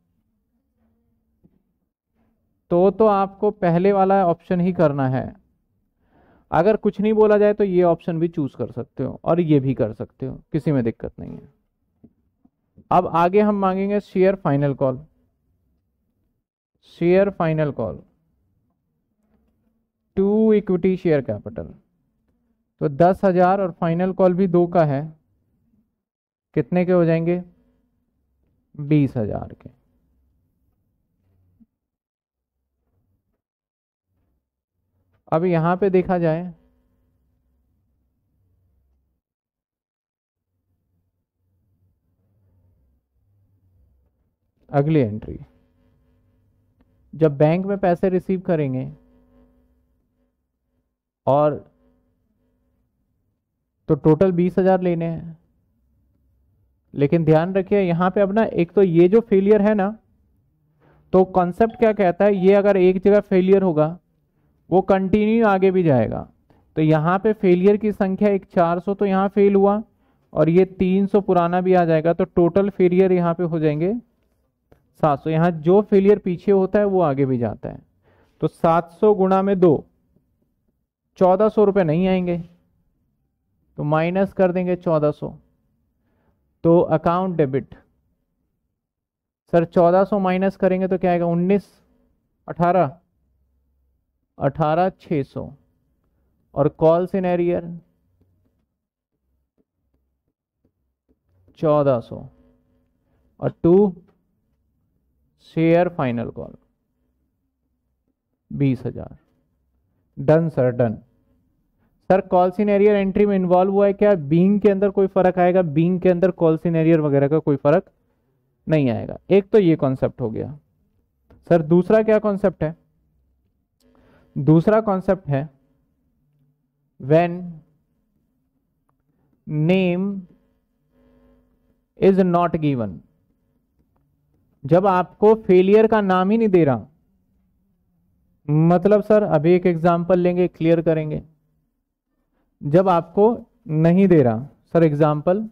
तो तो आपको पहले वाला ऑप्शन ही करना है अगर कुछ नहीं बोला जाए तो ये ऑप्शन भी चूज कर सकते हो और ये भी कर सकते हो किसी में दिक्कत नहीं है अब आगे हम मांगेंगे share final call share final call to equity share capital तो दस हजार और फाइनल कॉल भी दो का है कितने के हो जाएंगे बीस हजार के अब यहां पे देखा जाए अगली एंट्री जब बैंक में पैसे रिसीव करेंगे और तो टोटल बीस हजार लेने हैं लेकिन ध्यान रखिए यहाँ पे अब ना एक तो ये जो फेलियर है ना तो कॉन्सेप्ट क्या कहता है ये अगर एक जगह फेलियर होगा वो कंटिन्यू आगे भी जाएगा तो यहाँ पे फेलियर की संख्या एक 400 तो यहाँ फेल हुआ और ये 300 पुराना भी आ जाएगा तो टोटल फेलियर यहाँ पे हो जाएंगे 700 यहाँ जो फेलियर पीछे होता है वो आगे भी जाता है तो 700 गुणा में दो चौदह सौ रुपये नहीं आएंगे तो माइनस कर देंगे चौदह सौ तो अकाउंट डेबिट सर चौदह सौ माइनस करेंगे तो क्या आएगा उन्नीस अठारह अठारह छः सौ और कॉल इन एरियर चौदह सौ और टू शेयर फाइनल कॉल बीस हजार done sir done sir call in arrear entry में इन्वॉल्व हुआ है क्या बींग के अंदर कोई फर्क आएगा बींग के अंदर कॉल सीनेरियर वगैरह का कोई फर्क नहीं आएगा एक तो ये कॉन्सेप्ट हो गया सर दूसरा क्या कॉन्सेप्ट है दूसरा कॉन्सेप्ट है when name is not given जब आपको फेलियर का नाम ही नहीं दे रहा मतलब सर अभी एक एग्जाम्पल लेंगे क्लियर करेंगे जब आपको नहीं दे रहा सर एग्जाम्पल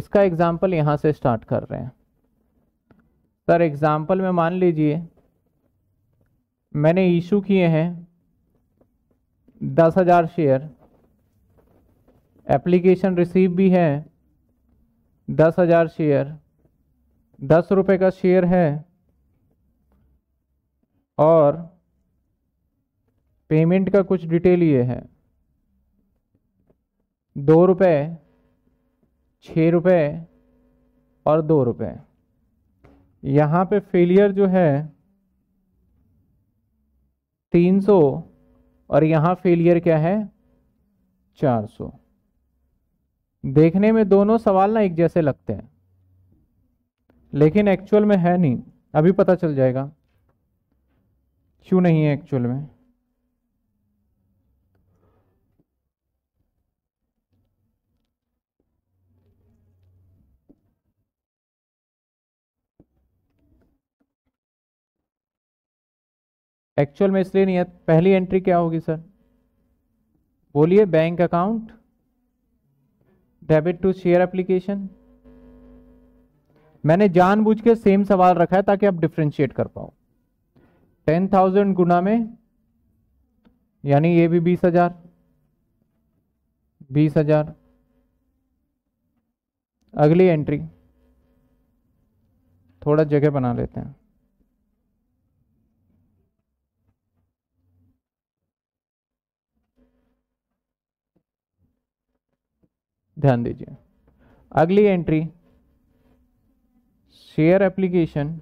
इसका एग्जाम्पल यहाँ से स्टार्ट कर रहे हैं सर एग्जाम्पल में मान लीजिए मैंने इशू किए हैं दस हज़ार शेयर एप्लीकेशन रिसीव भी है दस हज़ार शेयर दस रुपये का शेयर है और पेमेंट का कुछ डिटेल ये है दो रुपये छः रुपये और दो रुपये यहाँ पे फेलियर जो है तीन सौ और यहाँ फेलियर क्या है चार सौ देखने में दोनों सवाल ना एक जैसे लगते हैं लेकिन एक्चुअल में है नहीं अभी पता चल जाएगा क्यों नहीं है एक्चुअल में एक्चुअल में इसलिए नहीं है पहली एंट्री क्या होगी सर बोलिए bank account debit to share application मैंने जानबूझ के सेम सवाल रखा है ताकि आप डिफ्रेंशिएट कर पाओ टेन थाउजेंड गुना में यानी ये भी बीस हजार बीस हजार अगली एंट्री थोड़ा जगह बना लेते हैं ध्यान दीजिए अगली entry share application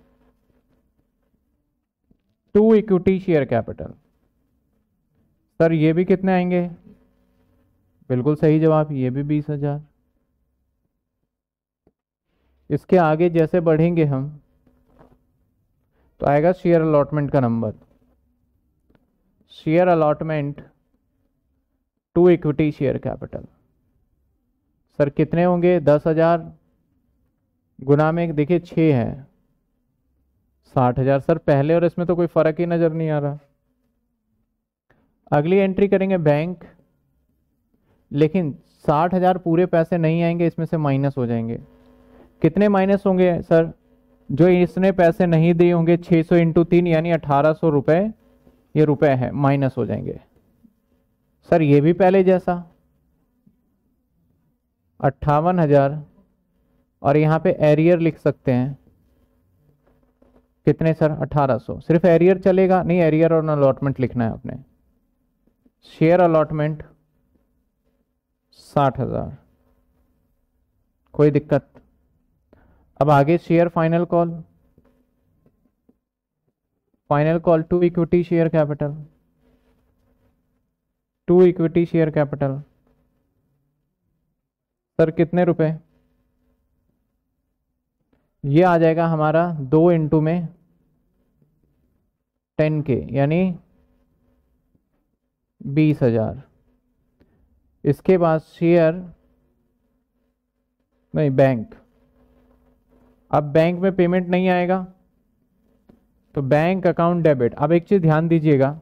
to equity share capital sir ये भी कितने आएंगे बिल्कुल सही जवाब ये भी बीस हजार इसके आगे जैसे बढ़ेंगे हम तो आएगा शेयर अलॉटमेंट का number share allotment to equity share capital sir कितने होंगे दस हज़ार गुना में देखिए छः है साठ हज़ार सर पहले और इसमें तो कोई फ़र्क ही नज़र नहीं आ रहा अगली एंट्री करेंगे बैंक लेकिन साठ हज़ार पूरे पैसे नहीं आएंगे इसमें से माइनस हो जाएंगे कितने माइनस होंगे सर जो इसने पैसे नहीं दिए होंगे 600 सौ इंटू तीन यानी अठारह सौ रुपये ये रुपये है माइनस हो जाएंगे सर ये भी पहले जैसा अट्ठावन हज़ार और यहाँ पे एरियर लिख सकते हैं कितने सर 1800 सिर्फ एरियर चलेगा नहीं एरियर और अलॉटमेंट लिखना है आपने शेयर अलॉटमेंट साठ हज़ार कोई दिक्कत अब आगे share final call final call to equity share capital to equity share capital sir कितने रुपए ये आ जाएगा हमारा दो इंटू में टेन के यानी बीस हजार इसके बाद शेयर नहीं बैंक अब बैंक में पेमेंट नहीं आएगा तो बैंक अकाउंट डेबिट अब एक चीज़ ध्यान दीजिएगा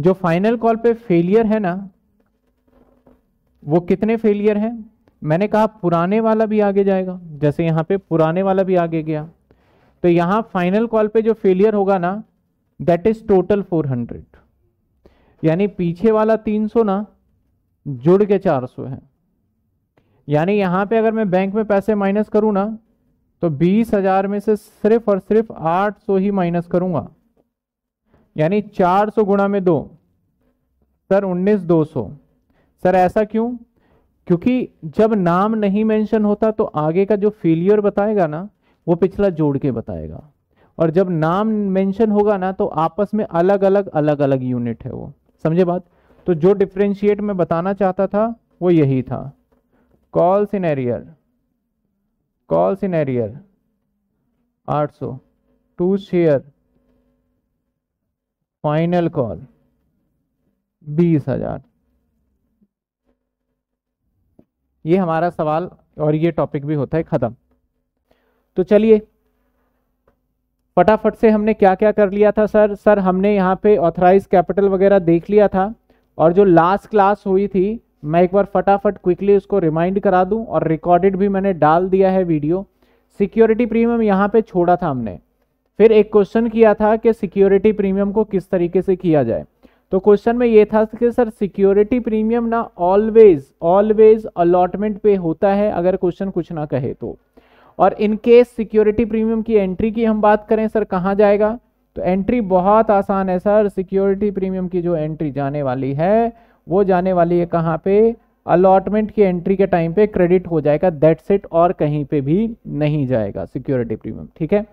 जो फाइनल कॉल पे फेलियर है ना वो कितने फेलियर हैं मैंने कहा पुराने वाला भी आगे जाएगा जैसे यहाँ पे पुराने वाला भी आगे गया तो यहाँ फाइनल कॉल पे जो फेलियर होगा ना दैट इज टोटल 400 यानी पीछे वाला 300 ना जुड़ के 400 है यानी यहाँ पे अगर मैं बैंक में पैसे माइनस करूँ ना तो बीस हजार में से सिर्फ और सिर्फ 800 ही माइनस करूँगा यानी 400 गुणा में दो सर उन्नीस दो सौ सर ऐसा क्यों क्योंकि जब नाम नहीं मेंशन होता तो आगे का जो फेलियर बताएगा ना वो पिछला जोड़ के बताएगा और जब नाम मेंशन होगा ना तो आपस में अलग अलग अलग अलग यूनिट है वो समझे बात तो जो डिफ्रेंशिएट मैं बताना चाहता था वो यही था call in arrear call in arrear 800 to share final call बीस हजार ये हमारा सवाल और ये टॉपिक भी होता है ख़त्म तो चलिए फटाफट से हमने क्या क्या कर लिया था सर सर हमने यहाँ पे ऑथराइज कैपिटल वगैरह देख लिया था और जो लास्ट क्लास हुई थी मैं एक बार फटाफट क्विकली उसको रिमाइंड करा दूं और रिकॉर्डेड भी मैंने डाल दिया है वीडियो सिक्योरिटी प्रीमियम यहाँ पे छोड़ा था हमने फिर एक क्वेश्चन किया था कि सिक्योरिटी प्रीमियम को किस तरीके से किया जाए तो क्वेश्चन में ये था कि सर सिक्योरिटी प्रीमियम ना ऑलवेज ऑलवेज अलॉटमेंट पे होता है अगर क्वेश्चन कुछ ना कहे तो और इन केस सिक्योरिटी प्रीमियम की एंट्री की हम बात करें सर कहाँ जाएगा तो एंट्री बहुत आसान है सर सिक्योरिटी प्रीमियम की जो एंट्री जाने वाली है वो जाने वाली है कहाँ पे अलॉटमेंट की एंट्री के टाइम पे क्रेडिट हो जाएगा दैट सेट और कहीं पे भी नहीं जाएगा सिक्योरिटी प्रीमियम ठीक है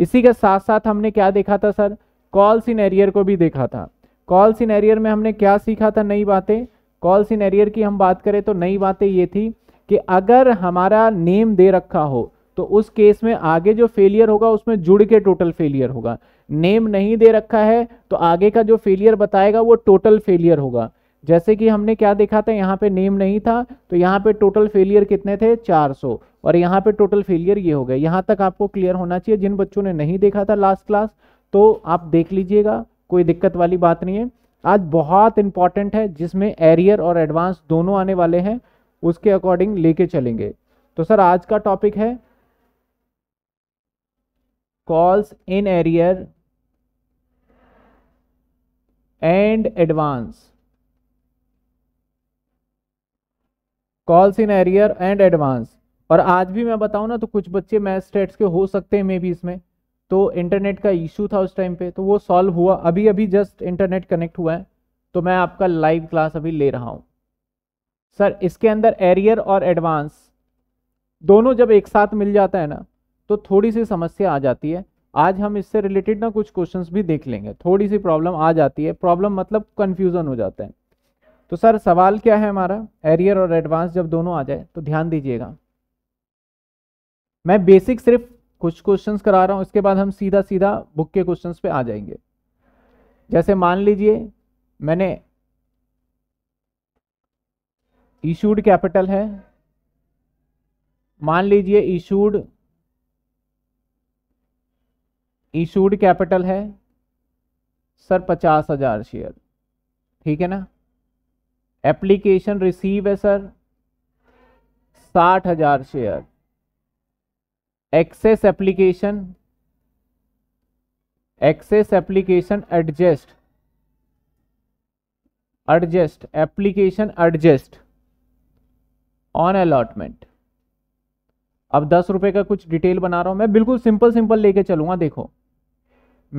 इसी के साथ साथ हमने क्या देखा था सर कॉल्स इन एरियर को भी देखा था कॉल सिनेरियर में हमने क्या सीखा था नई बातें कॉल सिनेरियर की हम बात करें तो नई बातें ये थी कि अगर हमारा नेम दे रखा हो तो उस केस में आगे जो फेलियर होगा उसमें जुड़ के टोटल फेलियर होगा नेम नहीं दे रखा है तो आगे का जो फेलियर बताएगा वो टोटल फेलियर होगा जैसे कि हमने क्या देखा था यहाँ पे नेम नहीं था तो यहाँ पे टोटल फेलियर कितने थे 400 और यहाँ पे टोटल फेलियर ये हो गए यहाँ तक आपको क्लियर होना चाहिए जिन बच्चों ने नहीं देखा था लास्ट क्लास तो आप देख लीजिएगा कोई दिक्कत वाली बात नहीं है आज बहुत इंपॉर्टेंट है जिसमें एरियर और एडवांस दोनों आने वाले हैं उसके अकॉर्डिंग लेके चलेंगे तो सर आज का टॉपिक है calls in arrear and advance calls in arrear and advance और आज भी मैं बताऊं ना तो कुछ बच्चे मैथ स्टेट्स के हो सकते हैं मे भी इसमें तो इंटरनेट का इशू था उस टाइम पे तो वो सॉल्व हुआ अभी अभी जस्ट इंटरनेट कनेक्ट हुआ है तो मैं आपका लाइव क्लास अभी ले रहा हूँ सर इसके अंदर एरियर और एडवांस दोनों जब एक साथ मिल जाता है ना तो थोड़ी सी समस्या आ जाती है आज हम इससे रिलेटेड ना कुछ क्वेश्चंस भी देख लेंगे थोड़ी सी प्रॉब्लम आ जाती है प्रॉब्लम मतलब कन्फ्यूज़न हो जाता है तो सर सवाल क्या है हमारा एरियर और एडवांस जब दोनों आ जाए तो ध्यान दीजिएगा मैं बेसिक सिर्फ कुछ क्वेश्चंस करा रहा हूँ इसके बाद हम सीधा सीधा बुक के क्वेश्चंस पे आ जाएंगे जैसे मान लीजिए मैंने इशूड कैपिटल है मान लीजिए इशूड इशूड कैपिटल है सर पचास हजार शेयर ठीक है ना एप्लीकेशन रिसीव है सर साठ हजार share excess application excess application adjust adjust application adjust on allotment अब दस रुपए का कुछ डिटेल बना रहा हूं मैं बिल्कुल सिंपल सिंपल लेके चलूंगा देखो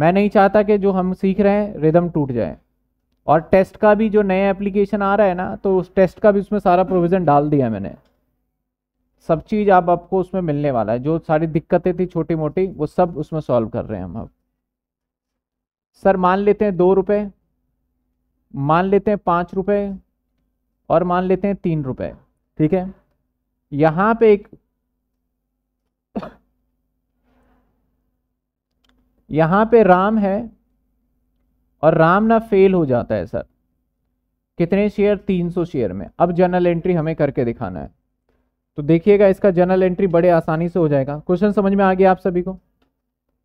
मैं नहीं चाहता कि जो हम सीख रहे हैं रिदम टूट जाए और टेस्ट का भी जो नया एप्लीकेशन आ रहा है ना तो उस टेस्ट का भी उसमें सारा प्रोविज़न डाल दिया मैंने सब चीज़ आप आपको उसमें मिलने वाला है जो सारी दिक्कतें थी छोटी मोटी वो सब उसमें सॉल्व कर रहे हैं हम अब सर मान लेते हैं दो रुपये मान लेते हैं पाँच रुपये और मान लेते हैं तीन रुपये ठीक है यहाँ पे एक यहाँ पे राम है और राम ना फेल हो जाता है सर कितने शेयर 300 शेयर में अब जनरल एंट्री हमें करके दिखाना है तो देखिएगा इसका जनरल एंट्री बड़े आसानी से हो जाएगा क्वेश्चन समझ में आ गया आप सभी को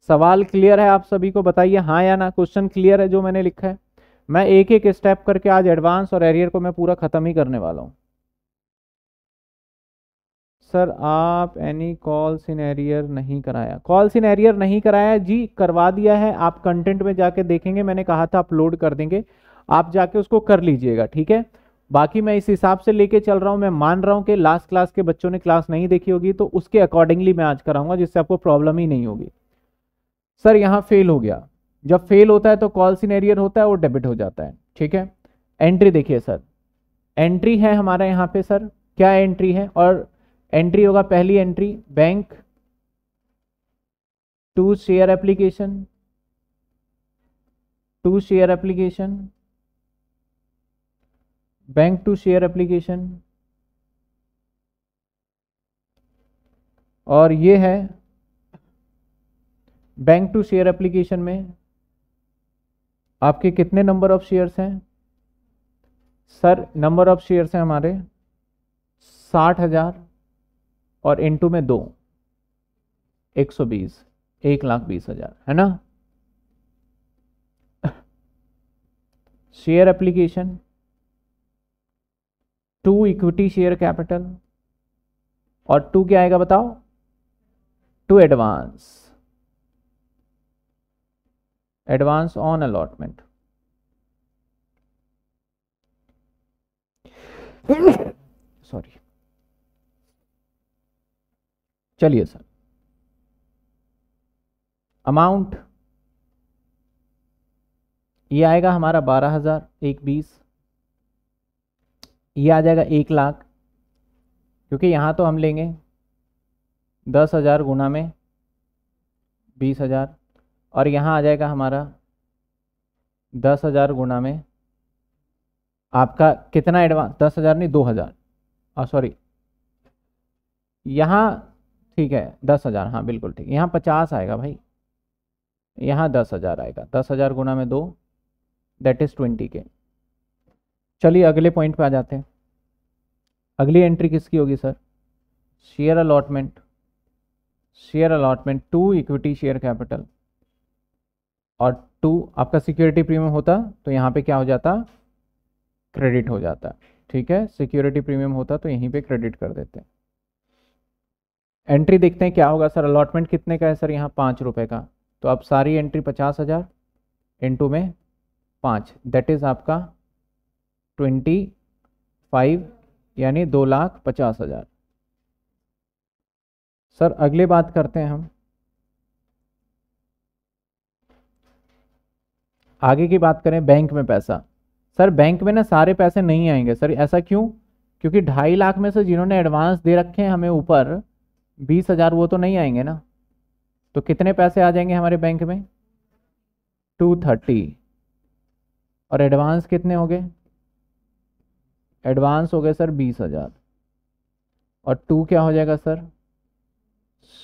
सवाल क्लियर है आप सभी को बताइए हाँ या ना क्वेश्चन क्लियर है जो मैंने लिखा है मैं एक एक स्टेप करके आज एडवांस और एरियर को मैं पूरा ख़त्म ही करने वाला हूँ सर आप एनी कॉल्स इन एरियर नहीं कराया कॉल्स इन एरियर नहीं कराया जी करवा दिया है आप कंटेंट में जाके देखेंगे मैंने कहा था अपलोड कर देंगे आप जाके उसको कर लीजिएगा ठीक है बाकी मैं इस हिसाब से लेके चल रहा हूँ मैं मान रहा हूँ कि लास्ट क्लास के बच्चों ने क्लास नहीं देखी होगी तो उसके अकॉर्डिंगली मैं आज कराऊंगा जिससे आपको प्रॉब्लम ही नहीं होगी सर यहाँ फेल हो गया जब फेल होता है तो कॉल सीनेरियर होता है वो डेबिट हो जाता है ठीक है एंट्री देखिए सर एंट्री है हमारा यहाँ पे सर क्या एंट्री है और एंट्री होगा पहली entry bank to share application to share application bank to share application और ये है बैंक टू शेयर एप्लीकेशन में आपके कितने नंबर ऑफ शेयर्स हैं सर नंबर ऑफ शेयर्स हैं हमारे साठ हज़ार और इनटू में दो एक सौ बीस एक लाख बीस हज़ार है ना share application to equity share capital और टू क्या आएगा बताओ to advance advance on allotment sorry चलिए सर अमाउंट ये आएगा हमारा बारह हजार एक बीस ये आ जाएगा एक लाख क्योंकि यहाँ तो हम लेंगे दस हज़ार गुना में बीस हज़ार और यहाँ आ जाएगा हमारा दस हज़ार गुना में आपका कितना एडवांस दस हज़ार नहीं दो हज़ार और सॉरी यहाँ ठीक है दस हज़ार हाँ बिल्कुल ठीक यहाँ पचास आएगा भाई यहाँ दस हज़ार आएगा दस हज़ार गुना में दो दैट इज़ ट्वेंटी के चलिए अगले पॉइंट पे आ जाते हैं अगली एंट्री किसकी होगी sir share allotment share allotment to equity share capital और टू आपका सिक्योरिटी प्रीमियम होता तो यहाँ पे क्या हो जाता क्रेडिट हो जाता ठीक है सिक्योरिटी प्रीमियम होता तो यहीं पे क्रेडिट कर देते हैं एंट्री देखते हैं क्या होगा सर अलॉटमेंट कितने का है सर यहाँ पाँच रुपये का तो आप सारी एंट्री पचास हज़ार इंटू में पाँच दैट इज़ आपका ट्वेंटी फाइव यानी दो लाख पचास हज़ार सर अगले बात करते हैं हम आगे की बात करें बैंक में पैसा सर बैंक में ना सारे पैसे नहीं आएंगे सर ऐसा क्यों क्योंकि ढाई लाख में से जिन्होंने एडवांस दे रखे हैं हमें ऊपर बीस हज़ार वो तो नहीं आएंगे ना तो कितने पैसे आ जाएंगे हमारे बैंक में टू थर्टी और एडवांस कितने हो गए एडवांस हो गए सर बीस हज़ार और टू क्या हो जाएगा sir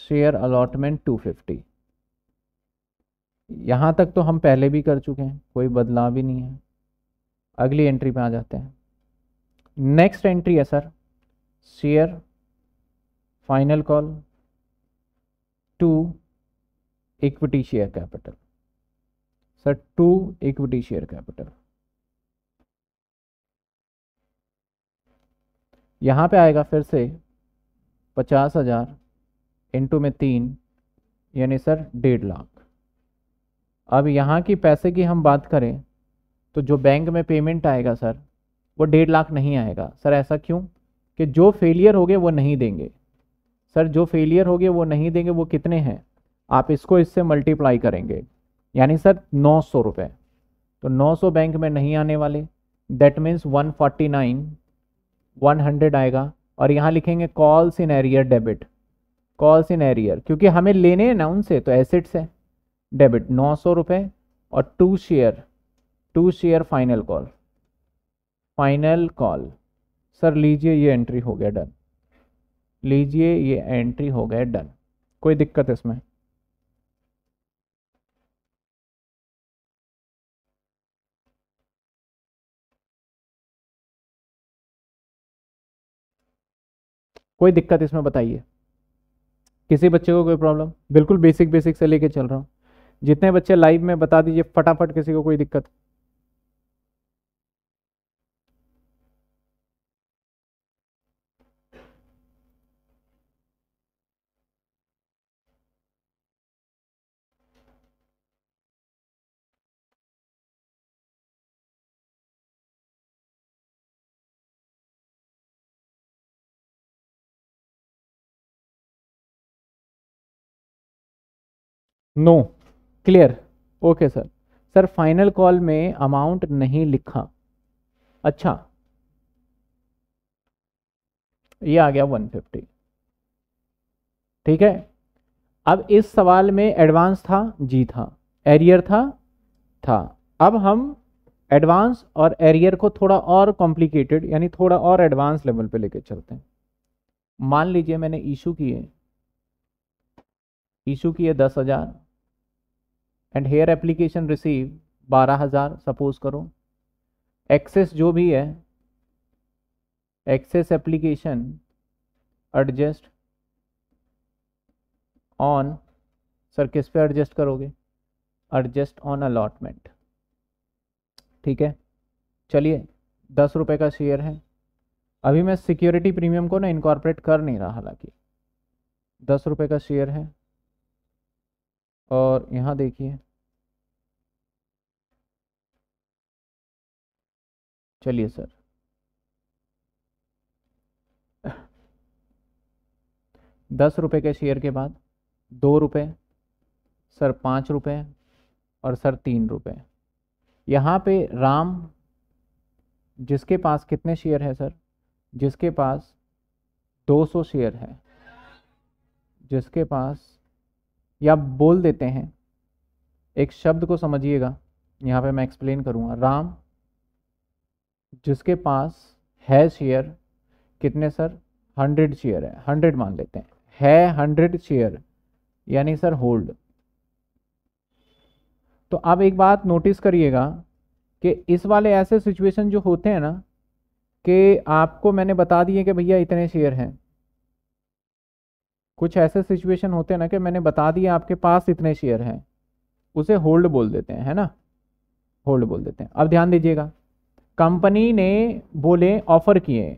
share allotment to fifty यहाँ तक तो हम पहले भी कर चुके हैं कोई बदलाव भी नहीं है अगली एंट्री पे आ जाते हैं नेक्स्ट एंट्री है sir share final call to equity share capital sir to equity share capital यहाँ पे आएगा फिर से पचास हज़ार इंटू में तीन यानी सर डेढ़ लाख अब यहाँ की पैसे की हम बात करें तो जो बैंक में पेमेंट आएगा सर वो डेढ़ लाख नहीं आएगा सर ऐसा क्यों कि जो फेलियर हो गए वो नहीं देंगे सर जो फेलियर हो गए वो नहीं देंगे वो कितने हैं आप इसको इससे मल्टीप्लाई करेंगे यानी सर नौ सौ रुपये तो नौ सौ बैंक में नहीं आने वाले that means one forty nine 100 आएगा और यहाँ लिखेंगे calls in arrear debit calls in arrear क्योंकि हमें लेने हैं ना उनसे तो एसेट्स है डेबिट नौ सौ रुपये और to share to share final call final call sir लीजिए ये एंट्री हो गया डन लीजिए ये एंट्री हो गया डन कोई दिक्कत इसमें कोई दिक्कत इसमें बताइए किसी बच्चे को कोई प्रॉब्लम बिल्कुल बेसिक बेसिक से लेके चल रहा हूँ जितने बच्चे लाइव में बता दीजिए फटाफट किसी को कोई दिक्कत no clear okay sir sir final call में अमाउंट नहीं लिखा अच्छा ये आ गया 150 ठीक है अब इस सवाल में एडवांस था जी था एरियर था था अब हम एडवांस और एरियर को थोड़ा और कॉम्प्लिकेटेड यानी थोड़ा और एडवांस लेवल पे लेके चलते हैं मान लीजिए मैंने इशू किए इशू किए दस हज़ार एंड हेयर एप्लीकेशन रिसीव बारह हज़ार सपोज करो एक्सेस जो भी है excess application adjust on sir किस पे एडजस्ट करोगे एडजस्ट ऑन अलॉटमेंट ठीक है चलिए दस रुपये का शेयर है अभी मैं सिक्योरिटी प्रीमियम को ना इनकॉर्पोरेट कर नहीं रहा हालांकि दस रुपये का शेयर है और यहाँ देखिए चलिए सर दस रुपये के शेयर के बाद दो रुपये सर पाँच रुपये और सर तीन रुपये यहाँ पे राम जिसके पास कितने शेयर है सर जिसके पास 200 शेयर है जिसके पास या बोल देते हैं एक शब्द को समझिएगा यहाँ पे मैं एक्सप्लेन करूँगा राम जिसके पास है शेयर कितने सर हंड्रेड शेयर है हंड्रेड मान लेते हैं है हंड्रेड शेयर यानी सर होल्ड तो आप एक बात नोटिस करिएगा कि इस वाले ऐसे सिचुएशन जो होते हैं ना कि आपको मैंने बता दिए कि भैया इतने शेयर हैं कुछ ऐसे सिचुएशन होते हैं ना कि मैंने बता दिया आपके पास इतने शेयर हैं उसे होल्ड बोल देते हैं है ना होल्ड बोल देते हैं अब ध्यान दीजिएगा कंपनी ने बोले ऑफ़र किए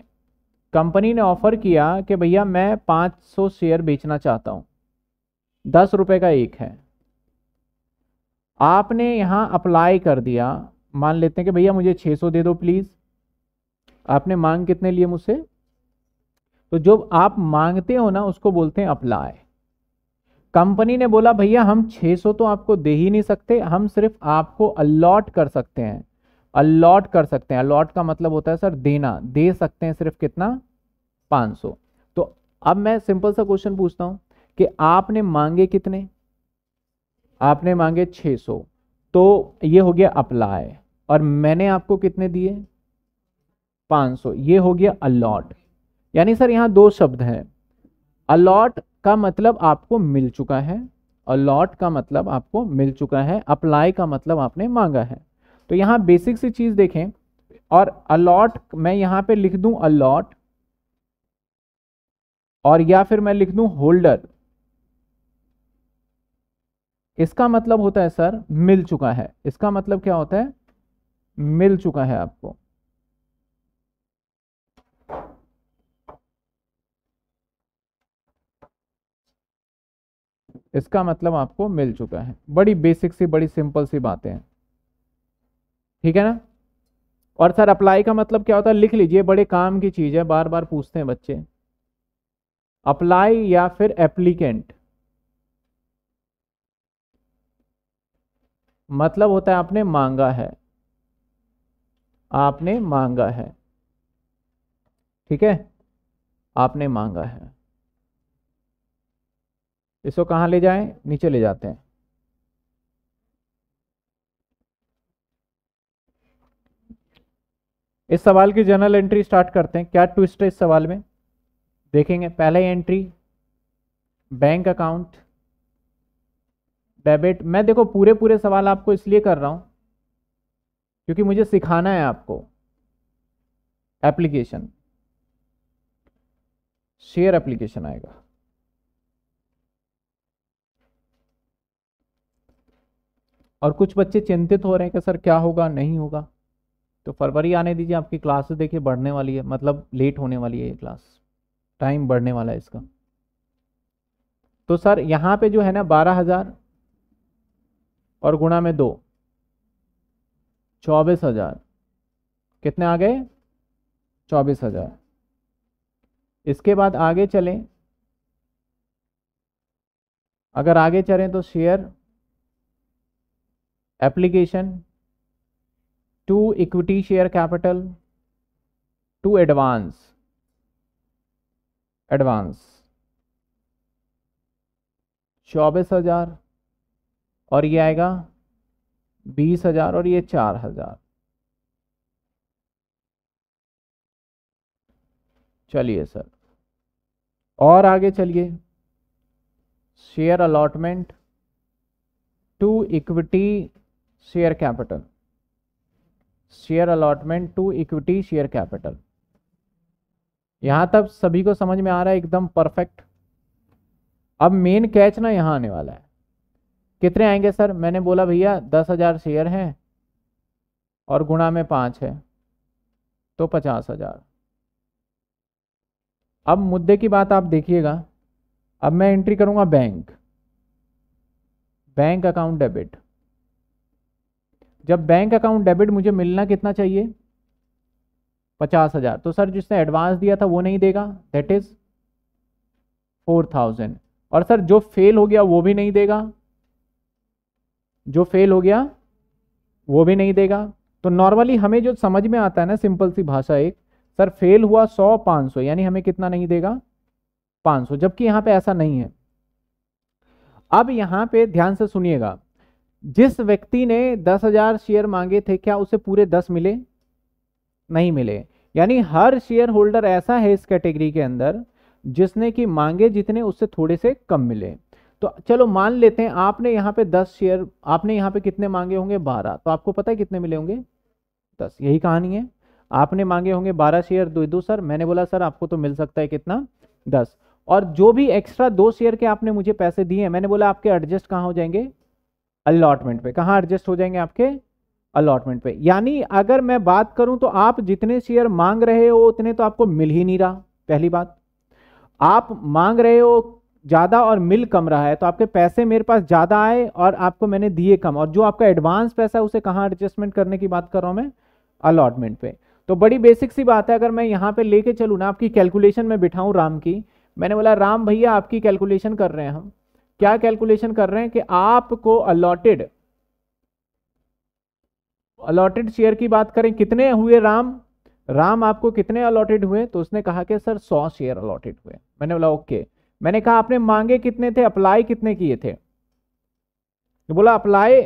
कंपनी ने ऑफ़र किया कि भैया मैं 500 शेयर बेचना चाहता हूँ दस रुपये का एक है आपने यहाँ अप्लाई कर दिया मान लेते हैं कि भैया मुझे 600 दे दो प्लीज़ आपने मांग कितने लिए मुझसे तो जो आप मांगते हो ना उसको बोलते हैं अप्लाई कंपनी ने बोला भैया हम 600 तो आपको दे ही नहीं सकते हम सिर्फ आपको अलॉट कर सकते हैं अलॉट कर सकते हैं अलॉट का मतलब होता है सर देना दे सकते हैं सिर्फ कितना 500 तो अब मैं सिंपल सा क्वेश्चन पूछता हूं कि आपने मांगे कितने आपने मांगे 600 तो ये हो गया अप्लाई और मैंने आपको कितने दिए 500 ये हो गया अलॉट यानी सर यहाँ दो शब्द है अलॉट का मतलब आपको मिल चुका है अलॉट का मतलब आपको मिल चुका है अप्लाई का मतलब आपने मांगा है तो यहाँ बेसिक सी चीज़ देखें और अलॉट मैं यहाँ पे लिख दू अलॉट और या फिर मैं लिख दू होल्डर इसका मतलब होता है सर मिल चुका है इसका मतलब क्या होता है मिल चुका है आपको इसका मतलब आपको मिल चुका है बड़ी बेसिक सी बड़ी सिंपल सी बातें हैं ठीक है ना और सर अप्लाई का मतलब क्या होता है लिख लीजिए बड़े काम की चीज़ है बार बार पूछते हैं बच्चे अप्लाई या फिर एप्लीकेंट मतलब होता है आपने मांगा है आपने मांगा है ठीक है आपने मांगा है इसको कहाँ ले जाएं नीचे ले जाते हैं इस सवाल की जनरल एंट्री स्टार्ट करते हैं क्या ट्विस्ट है इस सवाल में देखेंगे पहले एंट्री बैंक अकाउंट डेबिट मैं देखो पूरे पूरे सवाल आपको इसलिए कर रहा हूं क्योंकि मुझे सिखाना है आपको एप्लीकेशन शेयर एप्लीकेशन आएगा और कुछ बच्चे चिंतित हो रहे हैं कि सर क्या होगा नहीं होगा तो फरवरी आने दीजिए आपकी क्लासेस देखिए बढ़ने वाली है मतलब लेट होने वाली है ये क्लास टाइम बढ़ने वाला है इसका तो सर यहाँ पे जो है ना बारह हज़ार और गुणा में दो चौबीस हज़ार कितने आ गए चौबीस हज़ार इसके बाद आगे चलें अगर आगे चलें तो share application to equity share capital to advance advance चौबीस हजार और ये आएगा बीस हजार और ये चार हजार चलिए सर और आगे चलिए share allotment to equity share capital share allotment to equity share capital यहां तक सभी को समझ में आ रहा है एकदम परफेक्ट अब मेन कैच ना यहां आने वाला है कितने आएंगे सर मैंने बोला भैया दस हज़ार शेयर हैं और गुणा में पांच है तो पचास हज़ार अब मुद्दे की बात आप देखिएगा अब मैं एंट्री करूँगा बैंक बैंक अकाउंट डेबिट जब बैंक अकाउंट डेबिट मुझे मिलना कितना चाहिए पचास हज़ार तो सर जिसने एडवांस दिया था वो नहीं देगा दैट इज़ फोर थाउजेंड और सर जो फेल हो गया वो भी नहीं देगा जो फेल हो गया वो भी नहीं देगा तो नॉर्मली हमें जो समझ में आता है ना सिंपल सी भाषा एक सर फेल हुआ सौ पाँच सौ यानी हमें कितना नहीं देगा पाँच सौ जबकि यहाँ पे ऐसा नहीं है अब यहाँ पे ध्यान से सुनिएगा जिस व्यक्ति ने दस हजार शेयर मांगे थे क्या उसे पूरे दस मिले नहीं मिले यानी हर शेयर होल्डर ऐसा है इस कैटेगरी के अंदर जिसने कि मांगे जितने उससे थोड़े से कम मिले तो चलो मान लेते हैं आपने यहाँ पे दस शेयर आपने यहाँ पे कितने मांगे होंगे बारह तो आपको पता है कितने मिले होंगे दस यही कहानी है आपने मांगे होंगे बारह शेयर दो दो सर मैंने बोला सर आपको तो मिल सकता है कितना दस और जो भी एक्स्ट्रा दो शेयर के आपने मुझे पैसे दिए हैं मैंने बोला आपके एडजस्ट कहाँ हो जाएंगे अलॉटमेंट पे कहाँ एडजस्ट हो जाएंगे आपके अलॉटमेंट पे यानी अगर मैं बात करूं तो आप जितने शेयर मांग रहे हो उतने तो आपको मिल ही नहीं रहा पहली बात आप मांग रहे हो ज़्यादा और मिल कम रहा है तो आपके पैसे मेरे पास ज़्यादा आए और आपको मैंने दिए कम और जो आपका एडवांस पैसा है उसे कहाँ एडजस्टमेंट करने की बात कर रहा हूँ मैं अलॉटमेंट पे तो बड़ी बेसिक सी बात है अगर मैं यहाँ पे लेके चलूँ ना आपकी कैलकुलेशन में बिठाऊँ राम की मैंने बोला राम भैया आपकी कैलकुलेशन कर रहे हैं हम क्या कैलकुलेशन कर रहे हैं कि आपको अलॉटेड अलॉटेड शेयर की बात करें कितने हुए राम राम आपको कितने अलॉटेड हुए तो उसने कहा कि सर सौ शेयर अलॉटेड हुए मैंने बोला ओके मैंने कहा आपने मांगे कितने थे अप्लाई कितने किए थे तो बोला अप्लाई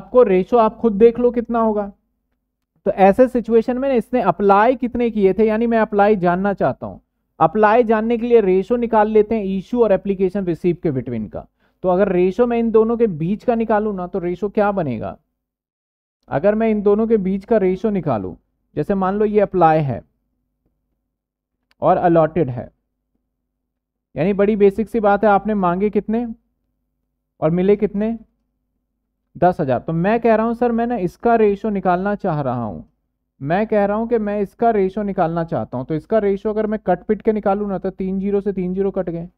आपको रेशो आप खुद देख लो कितना होगा तो ऐसे सिचुएशन में इसने अप्लाई कितने किए थे यानी मैं अप्लाई जानना चाहता हूं अप्लाई जानने के लिए रेशो निकाल लेते हैं इशू और एप्लीकेशन रिसीव के बिटवीन का तो अगर रेशो मैं इन दोनों के बीच का निकालू ना तो रेशो क्या बनेगा अगर मैं इन दोनों के बीच का रेशो निकालू जैसे मान लो ये अप्लाई है और अलॉटेड है यानी बड़ी बेसिक सी बात है आपने मांगे कितने और मिले कितने दस हजार तो मैं कह रहा हूं सर मैं ना इसका रेशो निकालना चाह रहा हूं मैं कह रहा हूं कि मैं इसका रेशो निकालना चाहता हूं तो इसका रेशो अगर मैं कट पिट के निकालू ना तो तीन जीरो से तीन जीरो कट गए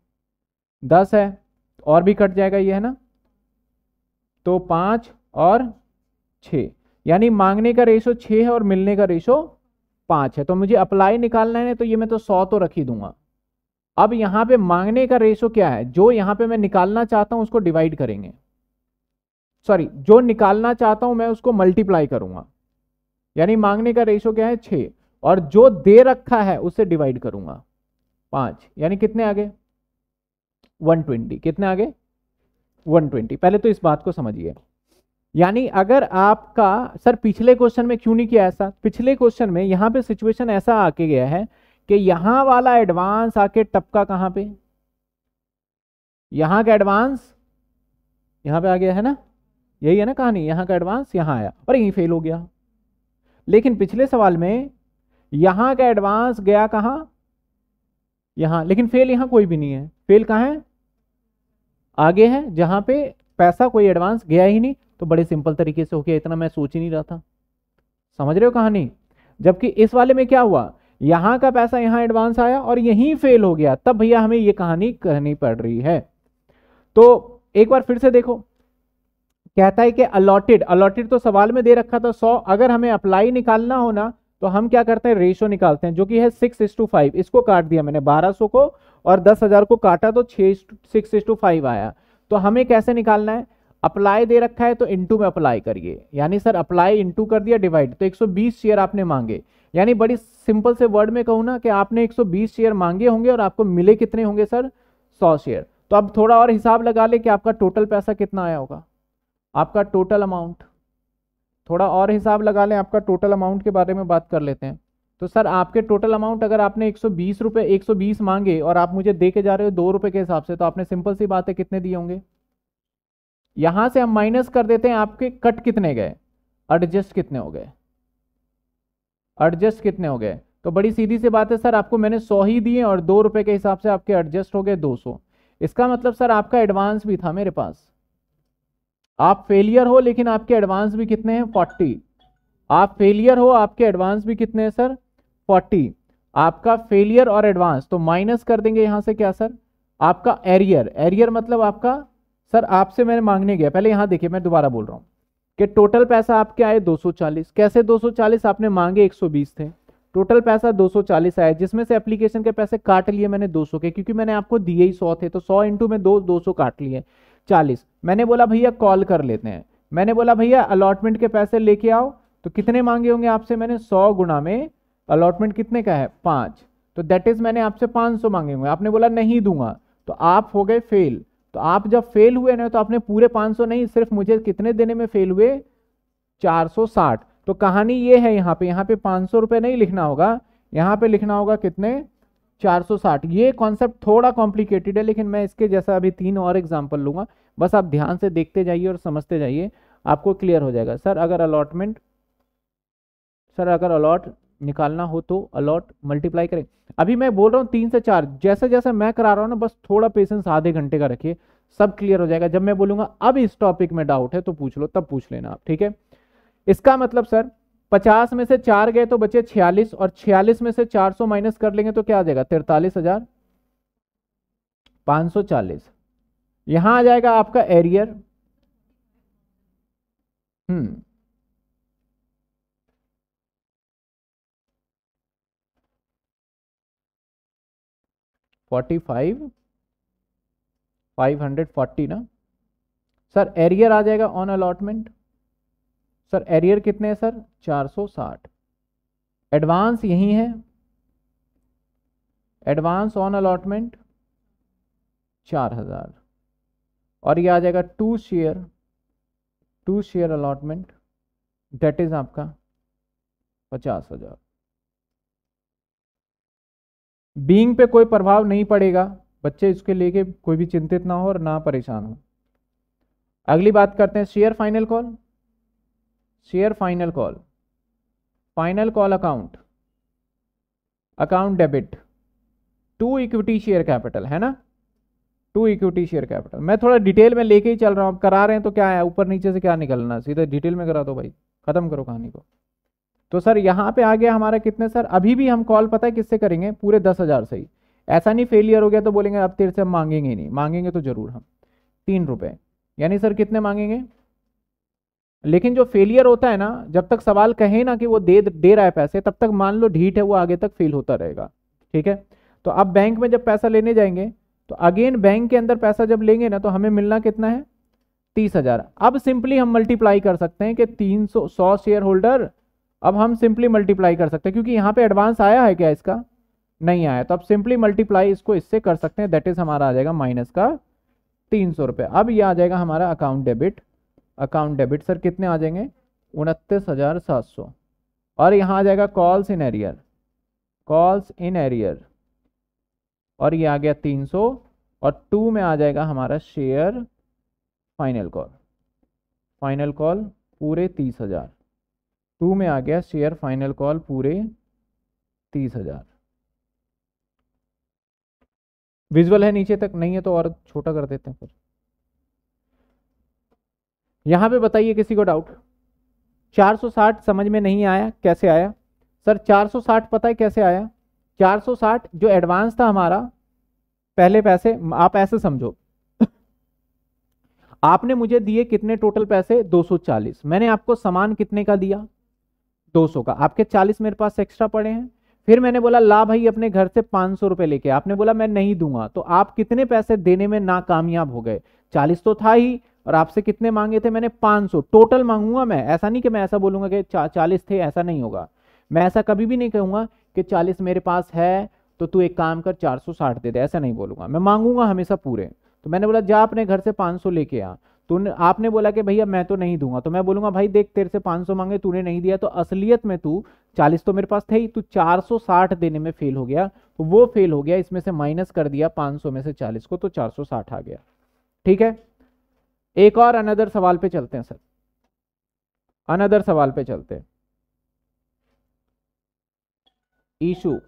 दस है और भी कट जाएगा ये है ना तो पांच और छ यानी मांगने का रेशो छ है और मिलने का रेशो पांच है तो मुझे अप्लाई निकालना है तो ये मैं तो सौ तो रख ही दूंगा अब यहां पे मांगने का रेशो क्या है जो यहां पे मैं निकालना चाहता हूँ उसको डिवाइड करेंगे सॉरी जो निकालना चाहता हूँ मैं उसको मल्टीप्लाई करूंगा यानी मांगने का रेशो क्या है छ और जो दे रखा है उसे डिवाइड करूंगा पांच यानी कितने आगे 120 कितने आगे 120 पहले तो इस बात को समझिए यानी अगर आपका सर पिछले क्वेश्चन में क्यों नहीं किया ऐसा पिछले क्वेश्चन में यहां पे सिचुएशन ऐसा आके गया है कि यहां वाला एडवांस आके टपका कहां पे यहां का एडवांस यहां पे आ गया है ना यही है ना कहानी यहां का एडवांस यहां आया और यहीं फेल हो गया लेकिन पिछले सवाल में यहां का एडवांस गया कहां यहां लेकिन फेल यहां कोई भी नहीं है फेल कहां है आगे है जहां पे पैसा कोई एडवांस गया ही नहीं तो बड़े सिंपल तरीके से हो गया इतना मैं सोच ही नहीं रहा था समझ रहे हो कहानी जबकि इस वाले में क्या हुआ यहां का पैसा यहां एडवांस आया और यहीं फेल हो गया तब भैया हमें यह कहानी कहनी पड़ रही है तो एक बार फिर से देखो कहता है कि अलॉटेड अलॉटेड तो सवाल में दे रखा था सौ अगर हमें अप्लाई निकालना होना तो हम क्या करते हैं रेशो निकालते हैं जो कि है सिक्स इस टू फाइव इसको काट दिया मैंने बारह सौ को और दस हजार को काटा तो छः सिक्स इस टू फाइव आया तो हमें कैसे निकालना है अप्लाई दे रखा है तो इंटू में अप्लाई करिए यानी सर अप्लाई इंटू कर दिया डिवाइड तो 120 शेयर आपने मांगे यानी बड़ी सिंपल से वर्ड में कहूँ ना कि आपने 120 शेयर मांगे होंगे और आपको मिले कितने होंगे सर 100 शेयर तो अब थोड़ा और हिसाब लगा ले कि आपका टोटल पैसा कितना आया होगा आपका टोटल अमाउंट थोड़ा और हिसाब लगा लें आपका टोटल अमाउंट के बारे में बात कर लेते हैं तो सर आपके टोटल अमाउंट अगर आपने एक सौ बीस रुपये एक सौ बीस मांगे और आप मुझे दे के जा रहे हो दो रुपये के हिसाब से तो आपने सिंपल सी बात है कितने दिए होंगे यहाँ से हम माइनस कर देते हैं आपके कट कितने गए एडजस्ट कितने हो गए एडजस्ट कितने हो गए तो बड़ी सीधी सी बात है सर आपको मैंने सौ ही दिए और दो रुपये के हिसाब से आपके एडजस्ट हो गए दो सौ इसका मतलब सर आपका एडवांस भी था मेरे पास आप फेलियर हो लेकिन आपके एडवांस भी कितने हैं फोर्टी आप फेलियर हो आपके एडवांस भी कितने हैं सर फोर्टी आपका फेलियर और एडवांस तो माइनस कर देंगे यहां से क्या सर आपका एरियर एरियर मतलब आपका सर आपसे मैंने मांगने गया पहले यहां देखिए मैं दोबारा बोल रहा हूं कि टोटल पैसा आपके आए 240 कैसे 240 आपने मांगे 120 थे टोटल पैसा 240 आया जिसमें से एप्लीकेशन के पैसे काट लिए मैंने 200 के क्योंकि मैंने आपको दिए ही 100 थे तो 100 इंटू में दो 200 काट लिए मैंने बोला भैया कॉल कर लेते हैं मैंने बोला भैया अलॉटमेंट के पैसे लेके आओ तो कितने मांगे होंगे आपसे मैंने सौ गुना में अलॉटमेंट कितने का है पाँच तो दैट इज़ मैंने आपसे पाँच सौ मांगे होंगे आपने बोला नहीं दूंगा तो आप हो गए फेल तो आप जब फेल हुए ना तो आपने पूरे पाँच सौ नहीं सिर्फ मुझे कितने देने में फेल हुए चार सौ साठ तो कहानी ये है यहाँ पे यहाँ पे पाँच सौ रुपये नहीं लिखना होगा यहाँ पे लिखना होगा कितने चार सौ साठ ये कॉन्सेप्ट थोड़ा कॉम्प्लिकेटेड है लेकिन मैं इसके जैसा अभी तीन और एग्जाम्पल लूँगा बस आप ध्यान से देखते जाइए और समझते जाइए आपको क्लियर हो जाएगा सर अगर अलॉटमेंट सर अगर अलॉट निकालना हो तो अलॉट मल्टीप्लाई करें अभी मैं बोल रहा हूँ तीन से चार जैसे जैसे मैं करा रहा हूँ ना बस थोड़ा पेशेंस आधे घंटे का रखिए सब क्लियर हो जाएगा जब मैं बोलूंगा अब इस टॉपिक में डाउट है तो पूछ लो तब पूछ लेना आप ठीक है इसका मतलब सर पचास में से चार गए तो बचे छियालीस और छियालीस में से चार सौ माइनस कर लेंगे तो क्या आ जाएगा तिरतालीस हजार पाँच सौ चालीस यहां आ जाएगा आपका arrear hmm forty five five hundred forty ना सर एरियर आ जाएगा ऑन अलॉटमेंट सर एरियर कितने हैं सर चार सौ साठ एडवांस यही है एडवांस ऑन अलॉटमेंट चार हजार और ये आ जाएगा to share to share allotment date is आपका पचास हजार बींग पे कोई प्रभाव नहीं पड़ेगा बच्चे इसके लेके कोई भी चिंतित ना हो और ना परेशान हो अगली बात करते हैं share final call share final call final call account account debit to equity share capital है ना टू इक्विटी शेयर कैपिटल मैं थोड़ा डिटेल में लेके ही चल रहा हूँ आप करा रहे हैं तो क्या है ऊपर नीचे से क्या निकलना सीधे डिटेल में करा दो भाई ख़त्म करो कहानी को तो सर यहाँ पे आ गया हमारा कितने सर अभी भी हम कॉल पता है किससे करेंगे पूरे दस हज़ार से ही ऐसा नहीं फेलियर हो गया तो बोलेंगे अब तेरे से हम मांगेंगे ही नहीं मांगेंगे तो ज़रूर हम तीन रुपये यानी सर कितने मांगेंगे लेकिन जो फेलियर होता है ना जब तक सवाल कहे ना कि वो दे दे रहा है पैसे तब तक मान लो ढीठ है वो आगे तक फेल होता रहेगा ठीक है तो अब बैंक में जब पैसा लेने जाएंगे तो अगेन बैंक के अंदर पैसा जब लेंगे ना तो हमें मिलना कितना है तीस हजार अब सिंपली हम मल्टीप्लाई कर सकते हैं कि तीन सौ सौ शेयर होल्डर अब हम सिंपली मल्टीप्लाई कर सकते हैं क्योंकि यहाँ पे एडवांस आया है क्या इसका नहीं आया तो अब सिंपली मल्टीप्लाई इसको इससे कर सकते हैं दैट इज हमारा आ जाएगा माइनस का तीन सौ रुपये अब ये आ जाएगा हमारा account debit account debit sir कितने आ जाएंगे उनतीस हजार सात सौ और यहाँ आ जाएगा calls in arrear calls in arrear और ये आ गया 300 और टू में आ जाएगा हमारा share final call final call पूरे तीस हज़ार टू में आ गया शेयर फाइनल कॉल पूरे तीस हज़ार विजुअल है नीचे तक नहीं है तो और छोटा कर देते हैं फिर यहाँ पे बताइए किसी को डाउट 460 समझ में नहीं आया कैसे आया सर 460 पता है कैसे आया 460 जो एडवांस था हमारा पहले पैसे आप ऐसे समझो आपने मुझे दिए कितने टोटल पैसे 240 मैंने आपको सामान कितने का दिया 200 का आपके 40 मेरे पास एक्स्ट्रा पड़े हैं फिर मैंने बोला ला भाई अपने घर से पांच सौ रुपए लेके आपने बोला मैं नहीं दूंगा तो आप कितने पैसे देने में नाकामयाब हो गए चालीस तो था ही और आपसे कितने मांगे थे मैंने पांच सौ टोटल मांगूंगा मैं ऐसा नहीं कि मैं ऐसा बोलूंगा कि चा, चालीस थे ऐसा नहीं होगा मैं ऐसा कभी भी नहीं कहूंगा कि चालीस मेरे पास है तो तू एक काम कर चार सौ साठ दे दे ऐसा नहीं बोलूँगा मैं मांगूंगा हमेशा पूरे तो मैंने बोला जा अपने घर से पाँच सौ लेके आ तो आपने बोला कि भैया मैं तो नहीं दूंगा तो मैं बोलूंगा भाई देख तेरे से 500 मांगे तूने नहीं दिया तो असलियत में तू चालीस तो मेरे पास थे ही तू 460 देने में फेल हो गया तो वो फेल हो गया इसमें से माइनस कर दिया पाँच में से चालीस को तो चार आ गया ठीक है एक और अनदर सवाल पे चलते हैं सर अनदर सवाल पे चलते हैं इशू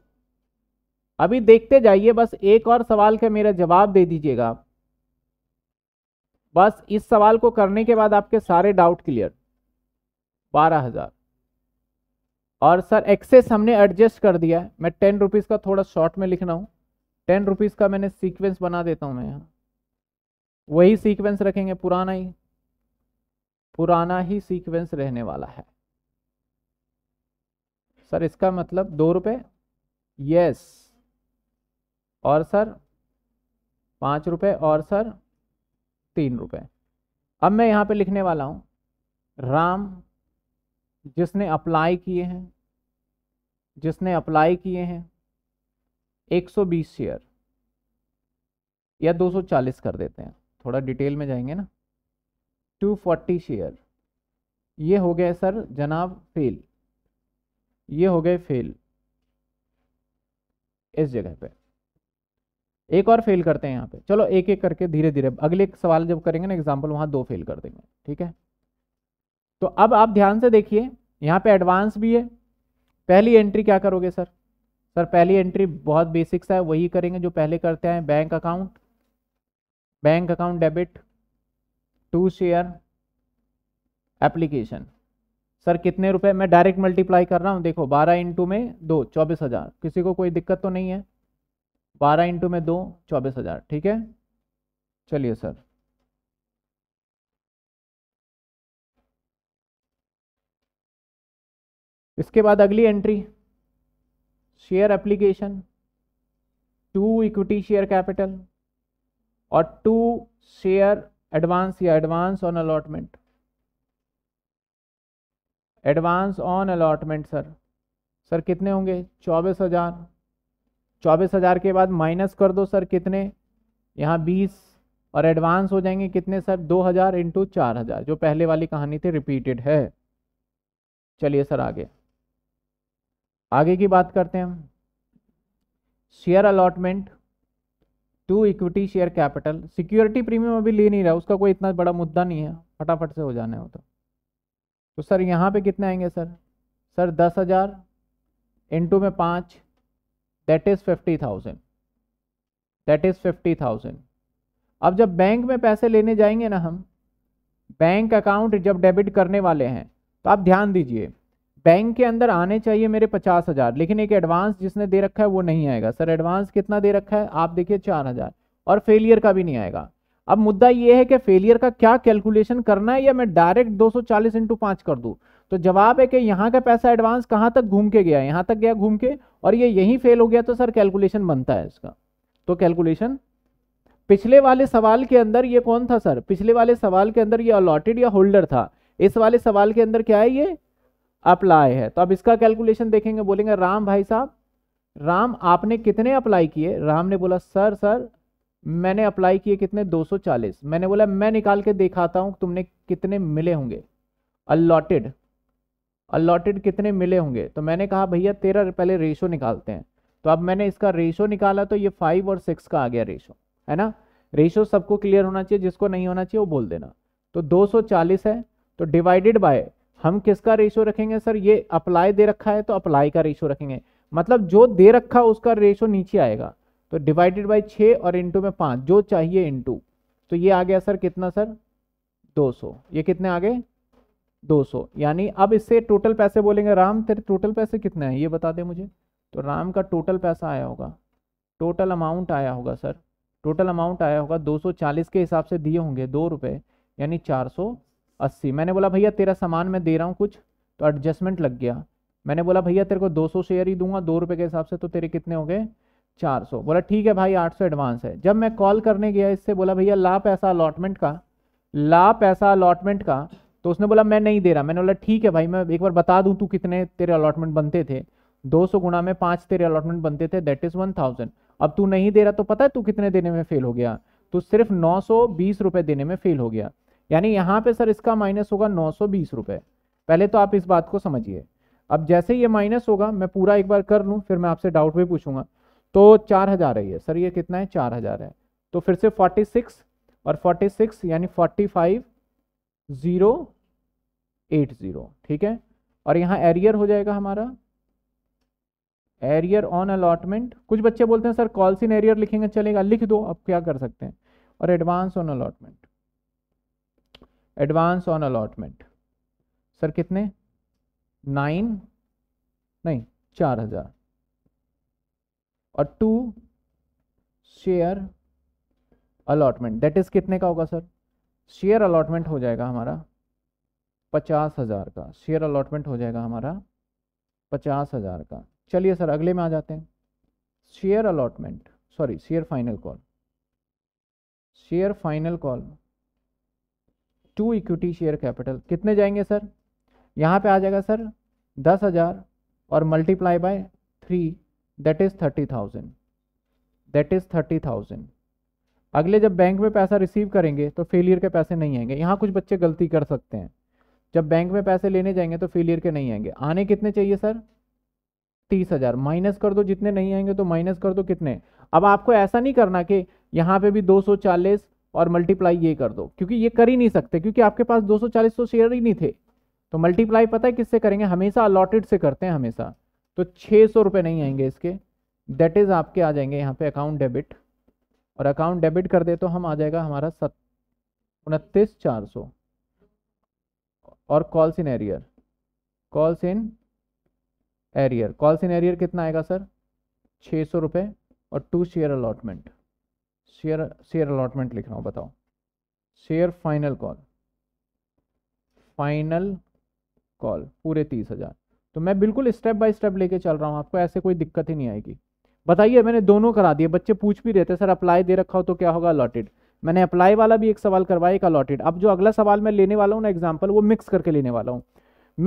अभी देखते जाइए बस एक और सवाल का मेरा जवाब दे दीजिएगा बस इस सवाल को करने के बाद आपके सारे डाउट क्लियर बारह हजार और सर एक्सेस हमने एडजस्ट कर दिया है मैं टेन रुपीज़ का थोड़ा शॉर्ट में लिख रहा हूँ टेन रुपीज़ का मैंने सीक्वेंस बना देता हूँ मैं यहाँ वही सीक्वेंस रखेंगे पुराना ही पुराना ही सीक्वेंस रहने वाला है सर इसका मतलब दो रुपये यस और सर पाँच रुपये और सर तीन रुपये अब मैं यहाँ पे लिखने वाला हूँ राम जिसने अप्लाई किए हैं जिसने अप्लाई किए हैं 120 शेयर या 240 कर देते हैं थोड़ा डिटेल में जाएंगे ना 240 शेयर ये हो गया सर जनाब फेल ये हो गए फेल इस जगह पे एक और फेल करते हैं यहाँ पे चलो एक एक करके धीरे धीरे अगले सवाल जब करेंगे ना एग्जाम्पल वहाँ दो फेल कर देंगे ठीक है तो अब आप ध्यान से देखिए यहाँ पे एडवांस भी है पहली एंट्री क्या करोगे सर सर पहली एंट्री बहुत बेसिक्स है वही करेंगे जो पहले करते हैं bank account bank account debit to share application sir कितने रुपए मैं डायरेक्ट मल्टीप्लाई कर रहा हूँ देखो बारह इंटू में दो चौबीस हज़ार किसी को कोई दिक्कत तो नहीं है बारह इंटू में दो चौबीस हज़ार ठीक है चलिए सर इसके बाद अगली entry share application to equity share capital और टू शेयर एडवांस या advance on allotment advance on allotment sir sir कितने होंगे चौबीस हज़ार चौबीस हज़ार के बाद माइनस कर दो सर कितने यहाँ बीस और एडवांस हो जाएंगे कितने सर दो हज़ार इंटू चार हज़ार जो पहले वाली कहानी थी रिपीटेड है चलिए सर आगे आगे की बात करते हैं हम share allotment to equity share capital security premium अभी ले नहीं रहा उसका कोई इतना बड़ा मुद्दा नहीं है फटाफट से हो जाने हो तो तो सर यहाँ पे कितने आएंगे सर सर दस हज़ार इंटू में पाँच that is fifty thousand that is fifty thousand अब जब बैंक में पैसे लेने जाएंगे ना हम बैंक अकाउंट जब डेबिट करने वाले हैं तो आप ध्यान दीजिए बैंक के अंदर आने चाहिए मेरे पचास हज़ार लेकिन एक एडवांस जिसने दे रखा है वो नहीं आएगा सर एडवांस कितना दे रखा है आप देखिए चार हज़ार और फेलियर का भी नहीं आएगा अब मुद्दा यह है कि फेलियर का क्या कैलकुलेशन करना है या मैं डायरेक्ट 240 इंटू पांच कर दू तो जवाब है कि यहाँ का पैसा एडवांस कहां तक घूम के गया यहां तक गया घूम के और ये यही फेल हो गया तो सर कैलकुलेशन बनता है इसका तो कैलकुलेशन पिछले वाले सवाल के अंदर ये कौन था सर पिछले वाले सवाल के अंदर ये अलॉटेड या होल्डर था इस वाले सवाल के अंदर क्या है ये अप्लाई है तो अब इसका कैलकुलेशन देखेंगे बोलेंगे राम भाई साहब राम आपने कितने अप्लाई किए राम ने बोला सर सर मैंने अप्लाई किए कितने 240 मैंने बोला मैं निकाल के दिखाता हूँ तुमने कितने मिले होंगे अलॉटेड अलॉटेड कितने मिले होंगे तो मैंने कहा भैया तेरह पहले रेशो निकालते हैं तो अब मैंने इसका रेशो निकाला तो ये फाइव और सिक्स का आ गया रेशो है ना रेशो सबको क्लियर होना चाहिए जिसको नहीं होना चाहिए वो बोल देना तो 240 है तो डिवाइडेड बाय हम किसका रेशो रखेंगे सर ये अप्लाई दे रखा है तो अप्लाई का रेशो रखेंगे मतलब जो दे रखा उसका रेशो नीचे आएगा तो डिवाइडेड बाई छः और इंटू में पाँच जो चाहिए इंटू तो ये आ गया सर कितना सर 200 ये कितने आ गए 200 यानी अब इससे टोटल पैसे बोलेंगे राम तेरे टोटल पैसे कितने हैं ये बता दे मुझे तो राम का टोटल पैसा आया होगा टोटल अमाउंट आया होगा सर टोटल अमाउंट आया होगा 240 के हिसाब से दिए होंगे दो रुपये यानी अस्सी मैंने बोला भैया तेरा सामान मैं दे रहा हूँ कुछ तो एडजस्टमेंट लग गया मैंने बोला भैया तेरे को 200 शेयर ही दूंगा दो रुपये के हिसाब से तो तेरे कितने हो गए चार सौ बोला ठीक है भाई आठ सौ एडवांस है जब मैं कॉल करने गया इससे बोला भैया ला पैसा अलॉटमेंट का ला पैसा अलॉटमेंट का तो उसने बोला मैं नहीं दे रहा मैंने बोला ठीक है भाई मैं एक बार बता दूं तू कितने तेरे अलॉटमेंट बनते थे दो सौ गुणा में पाँच तेरे अलॉटमेंट बनते थे दैट इज़ वन थाउजेंड अब तू नहीं दे रहा तो पता है तू कितने देने में फेल हो गया तो सिर्फ नौ सौ बीस रुपये देने में फेल हो गया यानी यहाँ पे सर इसका माइनस होगा नौ सौ बीस रुपये पहले तो आप इस बात को समझिए अब जैसे ये माइनस होगा मैं पूरा एक बार कर लूँ फिर मैं आपसे डाउट भी पूछूंगा तो चार हज़ार है ये सर ये कितना है चार हज़ार है तो फिर से फोर्टी सिक्स और फोर्टी सिक्स यानी forty five zero eight zero ठीक है और यहाँ एरियर हो जाएगा हमारा एरियर ऑन अलॉटमेंट कुछ बच्चे बोलते हैं सर कॉल सीन एरियर लिखेंगे चलेगा लिख दो अब क्या कर सकते हैं और advance on allotment advance on allotment sir कितने नाइन नहीं चार हज़ार और to share allotment that is कितने का होगा सर शेयर अलॉटमेंट हो जाएगा हमारा पचास हज़ार का शेयर अलॉटमेंट हो जाएगा हमारा पचास हज़ार का चलिए सर अगले में आ जाते हैं share allotment sorry share final call share final call to equity share capital कितने जाएंगे सर यहाँ पे आ जाएगा सर दस हज़ार और multiply by three that is thirty thousand that is thirty thousand अगले जब बैंक में पैसा रिसीव करेंगे तो फेलियर के पैसे नहीं आएंगे यहाँ कुछ बच्चे गलती कर सकते हैं जब बैंक में पैसे लेने जाएंगे तो फेलियर के नहीं आएंगे आने कितने चाहिए सर तीस हज़ार माइनस कर दो जितने नहीं आएंगे तो माइनस कर दो कितने अब आपको ऐसा नहीं करना कि यहाँ पे भी 240 और मल्टीप्लाई ये कर दो क्योंकि ये कर ही नहीं सकते क्योंकि आपके पास 240 तो शेयर ही नहीं थे तो मल्टीप्लाई पता है किससे करेंगे हमेशा अलॉटेड से करते हैं हमेशा तो छः सौ रुपये नहीं आएंगे इसके दैट इज़ आपके आ जाएंगे यहाँ पे अकाउंट डेबिट और अकाउंट डेबिट कर दे तो हम आ जाएगा हमारा सत उनतीस चार सौ और calls in arrear calls in arrear calls in arrear कितना आएगा सर छः सौ रुपये और to share allotment share share allotment लिख रहा हूँ बताओ share final call final call पूरे तीस हज़ार तो मैं बिल्कुल स्टेप बाय स्टेप लेके चल रहा हूँ आपको ऐसे कोई दिक्कत ही नहीं आएगी बताइए मैंने दोनों करा दिए बच्चे पूछ भी रहे थे सर अप्लाई दे रखा हो तो क्या होगा अलॉटेड मैंने अप्लाई वाला भी एक सवाल करवाया एक अलॉटेड अब जो अगला सवाल मैं लेने वाला हूँ ना एग्जाम्पल वो मिक्स करके लेने वाला हूँ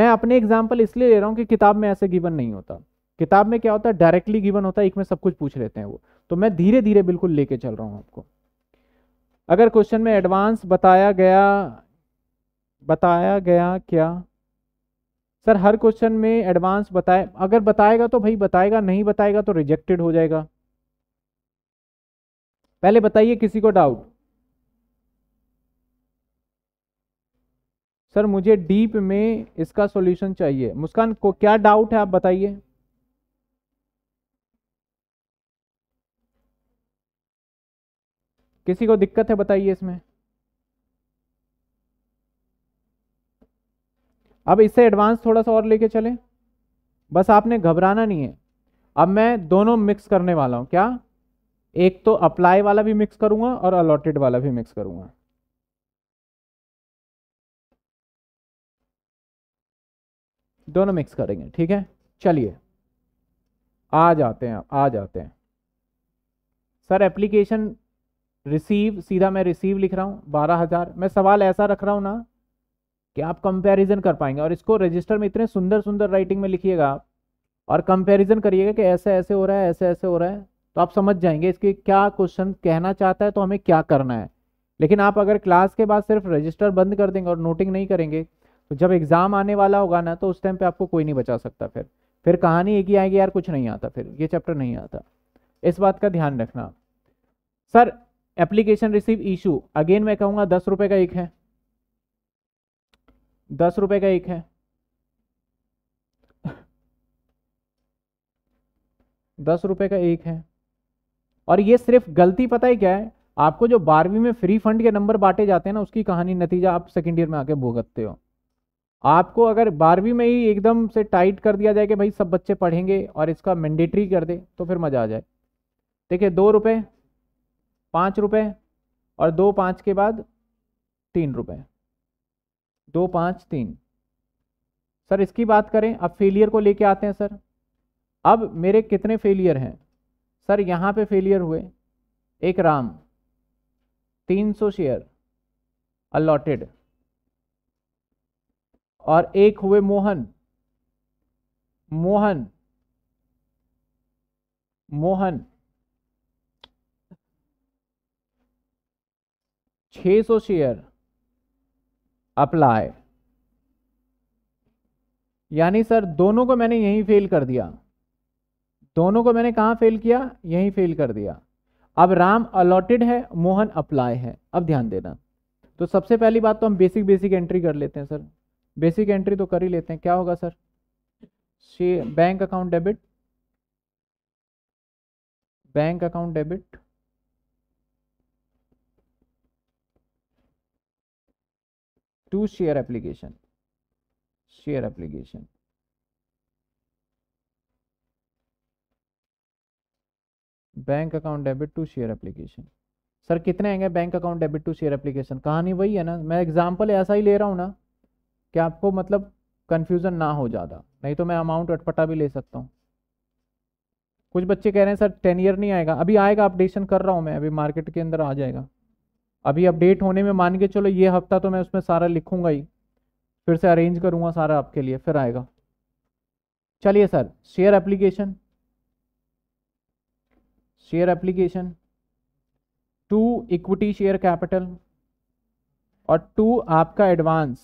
मैं अपने एग्जाम्पल इसलिए ले रहा हूँ कि किताब में ऐसे गिवन नहीं होता किताब में क्या होता है डायरेक्टली गिवन होता है एक में सब कुछ पूछ लेते हैं वो तो मैं धीरे धीरे बिल्कुल लेके चल रहा हूँ आपको अगर क्वेश्चन में एडवांस बताया गया बताया गया क्या सर हर क्वेश्चन में एडवांस बताए अगर बताएगा तो भाई बताएगा नहीं बताएगा तो रिजेक्टेड हो जाएगा पहले बताइए किसी को डाउट सर मुझे डीप में इसका सॉल्यूशन चाहिए मुस्कान को क्या डाउट है आप बताइए किसी को दिक्कत है बताइए इसमें अब इससे एडवांस थोड़ा सा और लेके चले बस आपने घबराना नहीं है अब मैं दोनों मिक्स करने वाला हूँ क्या एक तो अप्लाई वाला भी मिक्स करूँगा और अलॉटेड वाला भी मिक्स करूँगा दोनों मिक्स करेंगे ठीक है चलिए आ जाते हैं आ जाते हैं सर एप्लीकेशन रिसीव सीधा मैं रिसीव लिख रहा हूँ बारह हज़ार मैं सवाल ऐसा रख रहा हूँ ना कि आप कंपैरिजन कर पाएंगे और इसको रजिस्टर में इतने सुंदर सुंदर राइटिंग में लिखिएगा आप और कंपैरिजन करिएगा कि ऐसे ऐसे हो रहा है ऐसे ऐसे हो रहा है तो आप समझ जाएंगे इसके क्या क्वेश्चन कहना चाहता है तो हमें क्या करना है लेकिन आप अगर क्लास के बाद सिर्फ रजिस्टर बंद कर देंगे और नोटिंग नहीं करेंगे तो जब एग्ज़ाम आने वाला होगा ना तो उस टाइम पर आपको कोई नहीं बचा सकता फिर फिर कहानी एक ही आएगी यार कुछ नहीं आता फिर ये चैप्टर नहीं आता इस बात का ध्यान रखना sir application receive issue again मैं कहूँगा दस रुपये का एक है दस रुपए का एक है दस रुपए का एक है और ये सिर्फ गलती पता ही क्या है आपको जो बारहवीं में फ्री फंड के नंबर बांटे जाते हैं ना उसकी कहानी नतीजा आप सेकेंड ईयर में आके भुगतते हो आपको अगर बारहवीं में ही एकदम से टाइट कर दिया जाए कि भाई सब बच्चे पढ़ेंगे और इसका मैंडेटरी कर दे तो फिर मज़ा आ जाए देखिए दो रुपये पाँच रुपये और दो पाँच के बाद तीन रुपये दो पाँच तीन सर इसकी बात करें अब फेलियर को लेके आते हैं सर अब मेरे कितने फेलियर हैं सर यहाँ पे फेलियर हुए एक राम 300 शेयर अलॉटेड और एक हुए मोहन मोहन मोहन 600 शेयर अप्लाई यानी सर दोनों को मैंने यहीं फेल कर दिया दोनों को मैंने कहाँ फेल किया यहीं फेल कर दिया अब राम अलॉटेड है मोहन अप्लाई है अब ध्यान देना तो सबसे पहली बात तो हम बेसिक बेसिक एंट्री कर लेते हैं सर बेसिक एंट्री तो कर ही लेते हैं क्या होगा sir bank account debit bank account debit to share application share application bank account debit to share application sir कितने आएंगे bank account debit to share application कहानी वही है ना मैं एग्जांपल ऐसा ही ले रहा हूँ ना कि आपको मतलब कन्फ्यूज़न ना हो ज़्यादा नहीं तो मैं अमाउंट अटपटा भी ले सकता हूँ कुछ बच्चे कह रहे हैं सर टेन ईयर नहीं आएगा अभी आएगा अपडेशन कर रहा हूँ मैं अभी मार्केट के अंदर आ जाएगा अभी अपडेट होने में मान के चलो ये हफ्ता तो मैं उसमें सारा लिखूंगा ही फिर से अरेंज करूंगा सारा आपके लिए फिर आएगा चलिए sir share application share application to equity share capital और टू आपका advance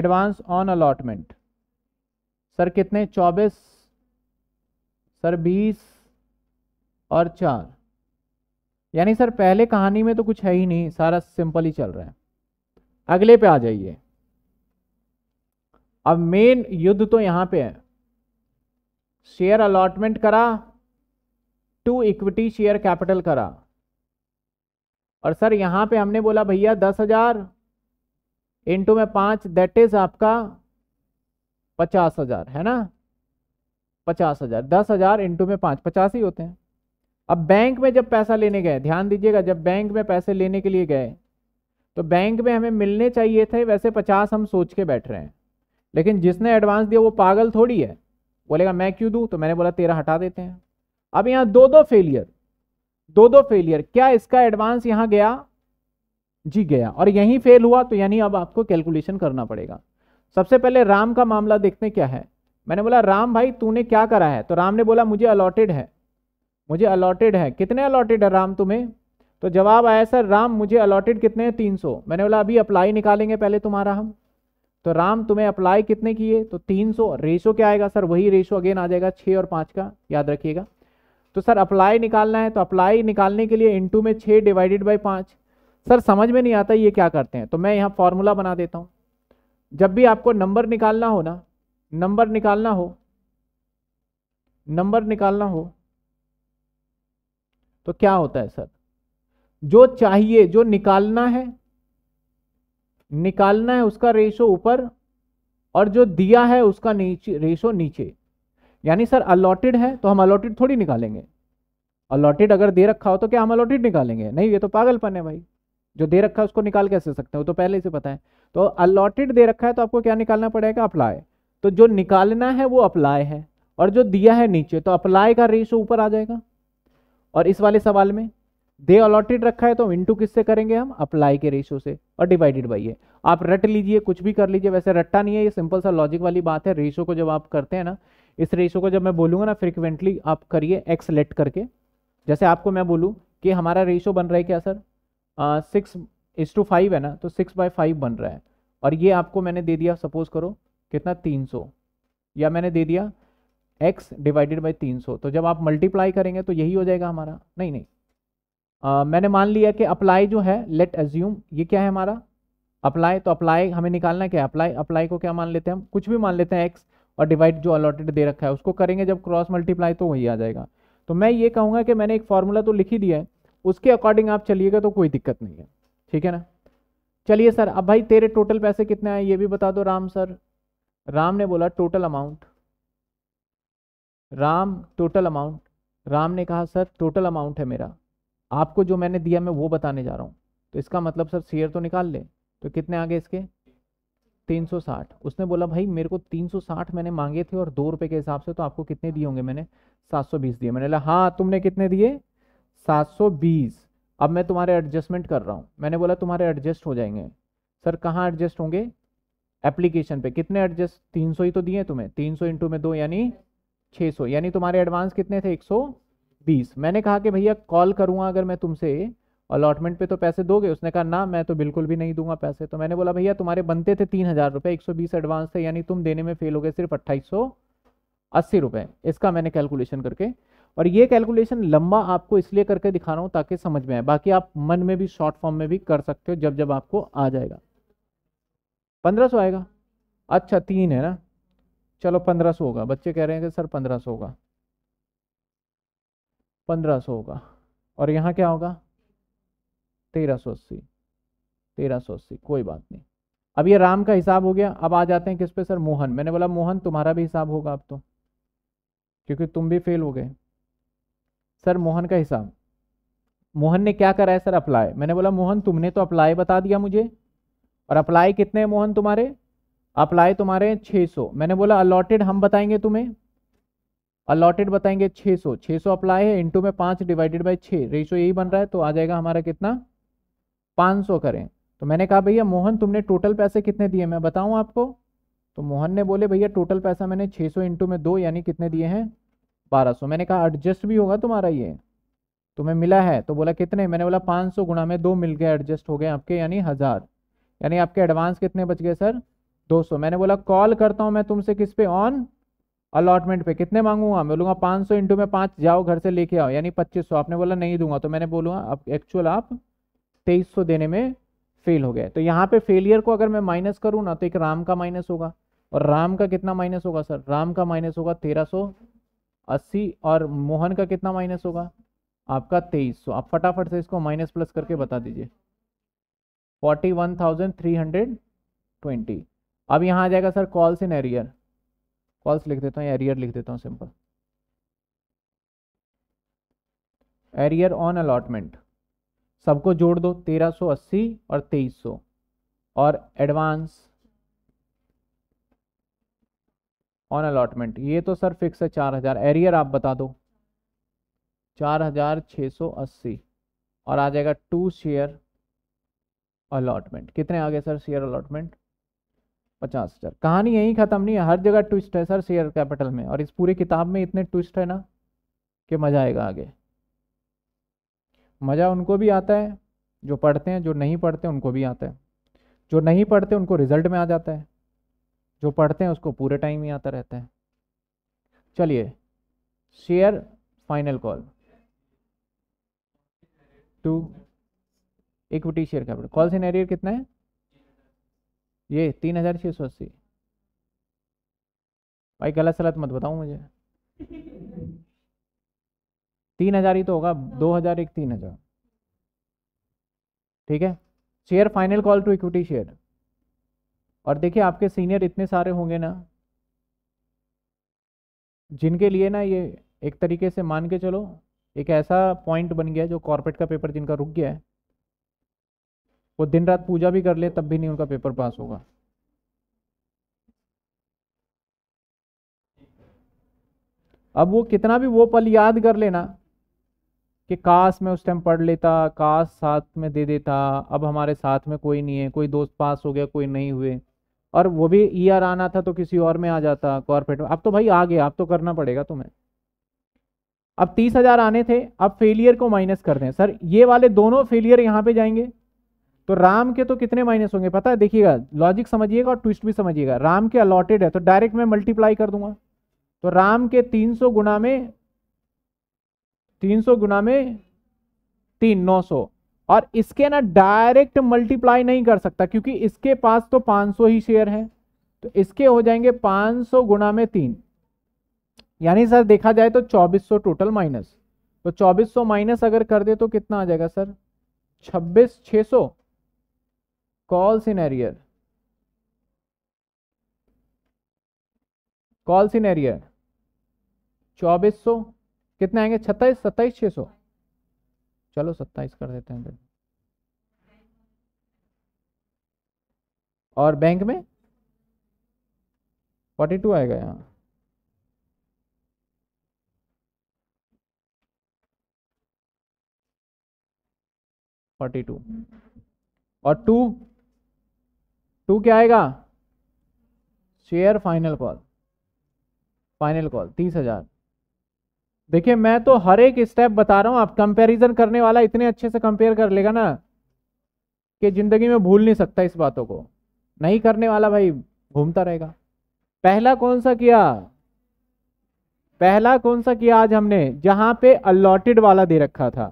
advance on allotment sir कितने चौबीस सर बीस और चार यानी सर पहले कहानी में तो कुछ है ही नहीं सारा सिंपल ही चल रहा है अगले पे आ जाइए अब मेन युद्ध तो यहां पे है शेयर अलॉटमेंट करा टू इक्विटी शेयर कैपिटल करा और सर यहां पे हमने बोला भैया दस हजार इंटू में पांच दैट इज आपका पचास हजार है ना पचास हजार दस हजार इंटू में पांच पचास ही होते हैं अब बैंक में जब पैसा लेने गए ध्यान दीजिएगा जब बैंक में पैसे लेने के लिए गए तो बैंक में हमें मिलने चाहिए थे वैसे पचास हम सोच के बैठ रहे हैं लेकिन जिसने एडवांस दिया वो पागल थोड़ी है बोलेगा मैं क्यों दूँ तो मैंने बोला तेरा हटा देते हैं अब यहाँ दो दो फेलियर दो दो फेलियर क्या इसका एडवांस यहाँ गया जी गया और यहीं फेल हुआ तो यानी अब आपको कैलकुलेशन करना पड़ेगा सबसे पहले राम का मामला देखते क्या है मैंने बोला राम भाई तूने क्या करा है तो राम ने बोला मुझे अलॉटेड है मुझे अलॉटेड है कितने अलॉटेड है राम तुम्हें तो जवाब आया सर राम मुझे अलॉटेड कितने हैं तीन सौ मैंने बोला अभी अप्लाई निकालेंगे पहले तुम्हारा हम तो राम तुम्हें अप्लाई कितने किए तो तीन सौ रेशो क्या आएगा सर वही रेशो अगेन आ जाएगा छः और पाँच का याद रखिएगा तो सर अप्लाई निकालना है तो अप्लाई निकालने के लिए इंटू में छः डिवाइडेड बाई पाँच सर समझ में नहीं आता ये क्या करते हैं तो मैं यहाँ फॉर्मूला बना देता हूँ जब भी आपको नंबर निकालना हो ना नंबर निकालना हो नंबर निकालना हो तो क्या होता है सर जो चाहिए जो निकालना है निकालना है उसका रेशो ऊपर और जो दिया है उसका नीचे रेशो नीचे यानी सर अलॉटेड है तो हम अलॉटेड थोड़ी निकालेंगे अलॉटेड अगर दे रखा हो तो क्या हम अलॉटेड निकालेंगे नहीं ये तो पागलपन है भाई जो दे रखा है उसको निकाल कैसे सकते हैं वो तो पहले से पता है तो अलॉटेड दे रखा है तो आपको क्या निकालना पड़ेगा अप्लाई तो जो निकालना है वो अप्लाई है और जो दिया है नीचे तो अप्लाई का रेशो ऊपर आ जाएगा और इस वाले सवाल में दे अलॉटेड रखा है तो हम इंटू किससे करेंगे हम अप्लाई के रेशियो से और डिवाइडेड बाई ये आप रट लीजिए कुछ भी कर लीजिए वैसे रट्टा नहीं है ये सिंपल सा लॉजिक वाली बात है रेशो को जब आप करते हैं ना इस रेशो को जब मैं बोलूँगा ना फ्रिक्वेंटली आप करिए एक्स लेट करके जैसे आपको मैं बोलूँ कि हमारा रेशो बन रहा है क्या sir six is to five है ना तो सिक्स बाई फाइव बन रहा है और ये आपको मैंने दे दिया सपोज करो कितना तीन सौ या मैंने दे दिया एक्स डिवाइडेड बाई तीन सौ तो जब आप मल्टीप्लाई करेंगे तो यही हो जाएगा हमारा नहीं नहीं आ, मैंने मान लिया कि अप्लाई जो है लेट एज्यूम ये क्या है हमारा अप्लाई तो अप्लाई हमें निकालना क्या अप्लाई अप्लाई को क्या मान लेते हैं हम कुछ भी मान लेते हैं एक्स और डिवाइड जो अलॉटेड दे रखा है उसको करेंगे जब क्रॉस मल्टीप्लाई तो वही आ जाएगा तो मैं ये कहूँगा कि मैंने एक फार्मूला तो लिख ही दिया है उसके अकॉर्डिंग आप चलिएगा तो कोई दिक्कत नहीं है ठीक है ना चलिए सर अब भाई तेरे टोटल पैसे कितने आए ये भी बता दो राम सर राम ने बोला total amount Ram total amount Ram ने कहा सर टोटल अमाउंट है मेरा आपको जो मैंने दिया मैं वो बताने जा रहा हूँ तो इसका मतलब सर शेयर तो निकाल ले तो कितने आगे इसके 360 उसने बोला भाई मेरे को 360 मैंने मांगे थे और दो रुपये के हिसाब से तो आपको कितने दिए होंगे मैंने 720 दिए मैंने बोला हाँ तुमने कितने दिए 720 अब मैं तुम्हारे एडजस्टमेंट कर रहा हूँ मैंने बोला तुम्हारे एडजस्ट हो जाएंगे सर कहाँ एडजस्ट होंगे एप्लीकेशन पे कितने एडजस्ट 300 ही तो दिए तुम्हें 300 सौ इंटू में दो यानी 600 यानी तुम्हारे एडवांस कितने थे 120 मैंने कहा कि भैया कॉल करूँगा अगर मैं तुमसे अलॉटमेंट पे तो पैसे दोगे उसने कहा ना मैं तो बिल्कुल भी नहीं दूंगा पैसे तो मैंने बोला भैया तुम्हारे बनते थे तीन हज़ार रुपये एक सौ बीस एडवांस थे यानी तुम देने में फेल हो गए सिर्फ अट्ठाईस सौ अस्सी रुपये इसका मैंने कैलकुलेशन करके और ये कैलकुलेशन लंबा आपको इसलिए करके दिखा रहा हूँ ताकि समझ में आए बाकी आप मन में भी शॉर्ट फॉर्म में भी कर सकते हो जब जब आपको आ जाएगा पंद्रह सौ आएगा अच्छा तीन है ना चलो पंद्रह सौ होगा बच्चे कह रहे हैं कि सर पंद्रह सौ होगा पंद्रह सौ होगा और यहाँ क्या होगा तेरह सौ अस्सी तेरह सौ अस्सी कोई बात नहीं अब ये राम का हिसाब हो गया अब आ जाते हैं किस पे सर मोहन मैंने बोला मोहन तुम्हारा भी हिसाब होगा अब तो क्योंकि तुम भी फेल हो गए सर मोहन का हिसाब मोहन ने क्या करा है सर अप्लाई मैंने बोला मोहन तुमने तो अप्लाई बता दिया मुझे और अप्लाई कितने मोहन तुम्हारे अप्लाई तुम्हारे तुम्हारे 600 मैंने बोला अलॉटेड हम बताएंगे तुम्हें अलॉटेड बताएंगे 600 600 अप्लाई है इंटू में पाँच डिवाइडेड बाई छः रेशो यही बन रहा है तो आ जाएगा हमारा कितना 500 करें तो मैंने कहा भैया मोहन तुमने टोटल पैसे कितने दिए मैं बताऊं आपको तो मोहन ने बोले भैया टोटल पैसा मैंने छः सौ इंटू में दो यानी कितने दिए हैं सौ मैंने कहा एडजस्ट भी होगा तुम्हारा ये तुम्हें मिला है तो बोला कितने मैंने बोला सौ गुणा में दो मिल गए एडजस्ट हो गए आपके यानी हज़ार यानी आपके एडवांस कितने बच गए सर 200 मैंने बोला कॉल करता हूं मैं तुमसे किस पे ऑन अलॉटमेंट पे कितने मांगूंगा मैं बोलूंगा 500 सौ इंटू में पाँच जाओ घर से लेके आओ यानी 2500 आपने बोला नहीं दूंगा तो मैंने बोलूंगा अब एक्चुअल आप 2300 देने में फेल हो गए तो यहाँ पे फेलियर को अगर मैं माइनस करूँ ना तो एक राम का माइनस होगा और राम का कितना माइनस होगा सर राम का माइनस होगा तेरह अस्सी और मोहन का कितना माइनस होगा आपका तेईस सौ आप फटाफट से इसको माइनस प्लस करके बता दीजिए forty one thousand three hundred twenty अब यहाँ आ जाएगा sir calls in arrear calls लिख देता हूँ एरियर लिख देता हूँ सिंपल एरियर ऑन अलॉटमेंट सबको जोड़ दो 1380 और 2300 और एडवांस ऑन अलॉटमेंट ये तो सर फिक्स है 4000 एरियर आप बता दो 4680 और आ जाएगा टू शेयर अलॉटमेंट कितने आ गए सर शेयर अलॉटमेंट पचास हज़ार कहानी यही ख़त्म नहीं है हर जगह ट्विस्ट है सर शेयर कैपिटल में और इस पूरी किताब में इतने ट्विस्ट है ना कि मज़ा आएगा आगे मज़ा उनको भी आता है जो पढ़ते हैं जो नहीं पढ़ते उनको भी आता है जो नहीं पढ़ते उनको रिजल्ट में आ जाता है जो पढ़ते हैं उसको पूरे टाइम ही आता रहता है चलिए share final call to equity share capital call scenario कितना है ये तीन हज़ार छः सौ अस्सी भाई गलत सलत मत बताऊ मुझे तीन हज़ार ही तो होगा दो हज़ार एक तीन हज़ार ठीक है share final call to equity share और देखिए आपके सीनियर इतने सारे होंगे ना जिनके लिए ना ये एक तरीके से मान के चलो एक ऐसा पॉइंट बन गया जो कॉर्पोरेट का पेपर जिनका रुक गया है वो दिन रात पूजा भी कर ले तब भी नहीं उनका पेपर पास होगा अब वो कितना भी वो पल याद कर लेना कि काश मैं उस टाइम पढ़ लेता काश साथ में दे देता अब हमारे साथ में कोई नहीं है कोई दोस्त पास हो गया कोई नहीं हुए और वो भी ईयर e आना था तो किसी और में आ जाता कॉर्पोरेट अब तो भाई आ गया अब तो करना पड़ेगा तुम्हें अब तीस हजार आने थे अब फेलियर को माइनस कर दें सर ये वाले दोनों फेलियर यहाँ पे जाएंगे तो राम के तो कितने माइनस होंगे पता है देखिएगा लॉजिक समझिएगा और ट्विस्ट भी समझिएगा राम के अलॉटेड है तो डायरेक्ट मैं मल्टीप्लाई कर दूंगा तो राम के 300 गुना में 300 गुना में तीन नौ सौ और इसके ना डायरेक्ट मल्टीप्लाई नहीं कर सकता क्योंकि इसके पास तो 500 ही शेयर है तो इसके हो जाएंगे 500 गुना में तीन यानी सर देखा जाए तो 2400 टोटल माइनस तो 2400 माइनस अगर कर दे तो कितना आ जाएगा सर छब्बीस छः सौ calls in arrear calls in arrear चौबीस सौ कितने आएंगे छत्ताईस 27 600 सौ चलो सत्ताईस कर देते हैं और बैंक में फोर्टी टू आएगा यहाँ फोर्टी टू और टू टू क्या आएगा share final call final call तीस हजार देखिए मैं तो हर एक स्टेप बता रहा हूं आप कंपैरिजन करने वाला इतने अच्छे से कंपेयर कर लेगा ना कि जिंदगी में भूल नहीं सकता इस बातों को नहीं करने वाला भाई घूमता रहेगा पहला कौन सा किया पहला कौन सा किया आज हमने जहां पे अलॉटेड वाला दे रखा था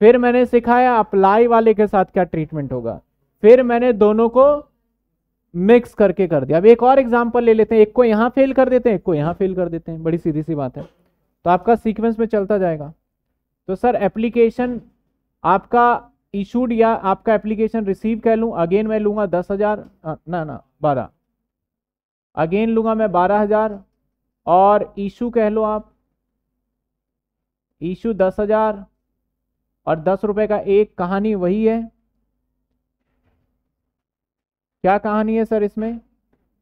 फिर मैंने सिखाया अप्लाई वाले के साथ क्या ट्रीटमेंट होगा फिर मैंने दोनों को मिक्स करके कर दिया अब एक और एग्जाम्पल ले लेते हैं एक को यहाँ फेल कर देते हैं एक को यहाँ फेल कर देते हैं बड़ी सीधी सी बात है तो आपका सीक्वेंस में चलता जाएगा तो सर एप्लीकेशन आपका इशूड या आपका एप्लीकेशन रिसीव कह लूँ अगेन मैं लूंगा दस हज़ार ना ना बारह अगेन लूंगा मैं बारह हज़ार और इशू कह लो आप इशू दस हज़ार और दस रुपये का एक कहानी वही है क्या कहानी है सर इसमें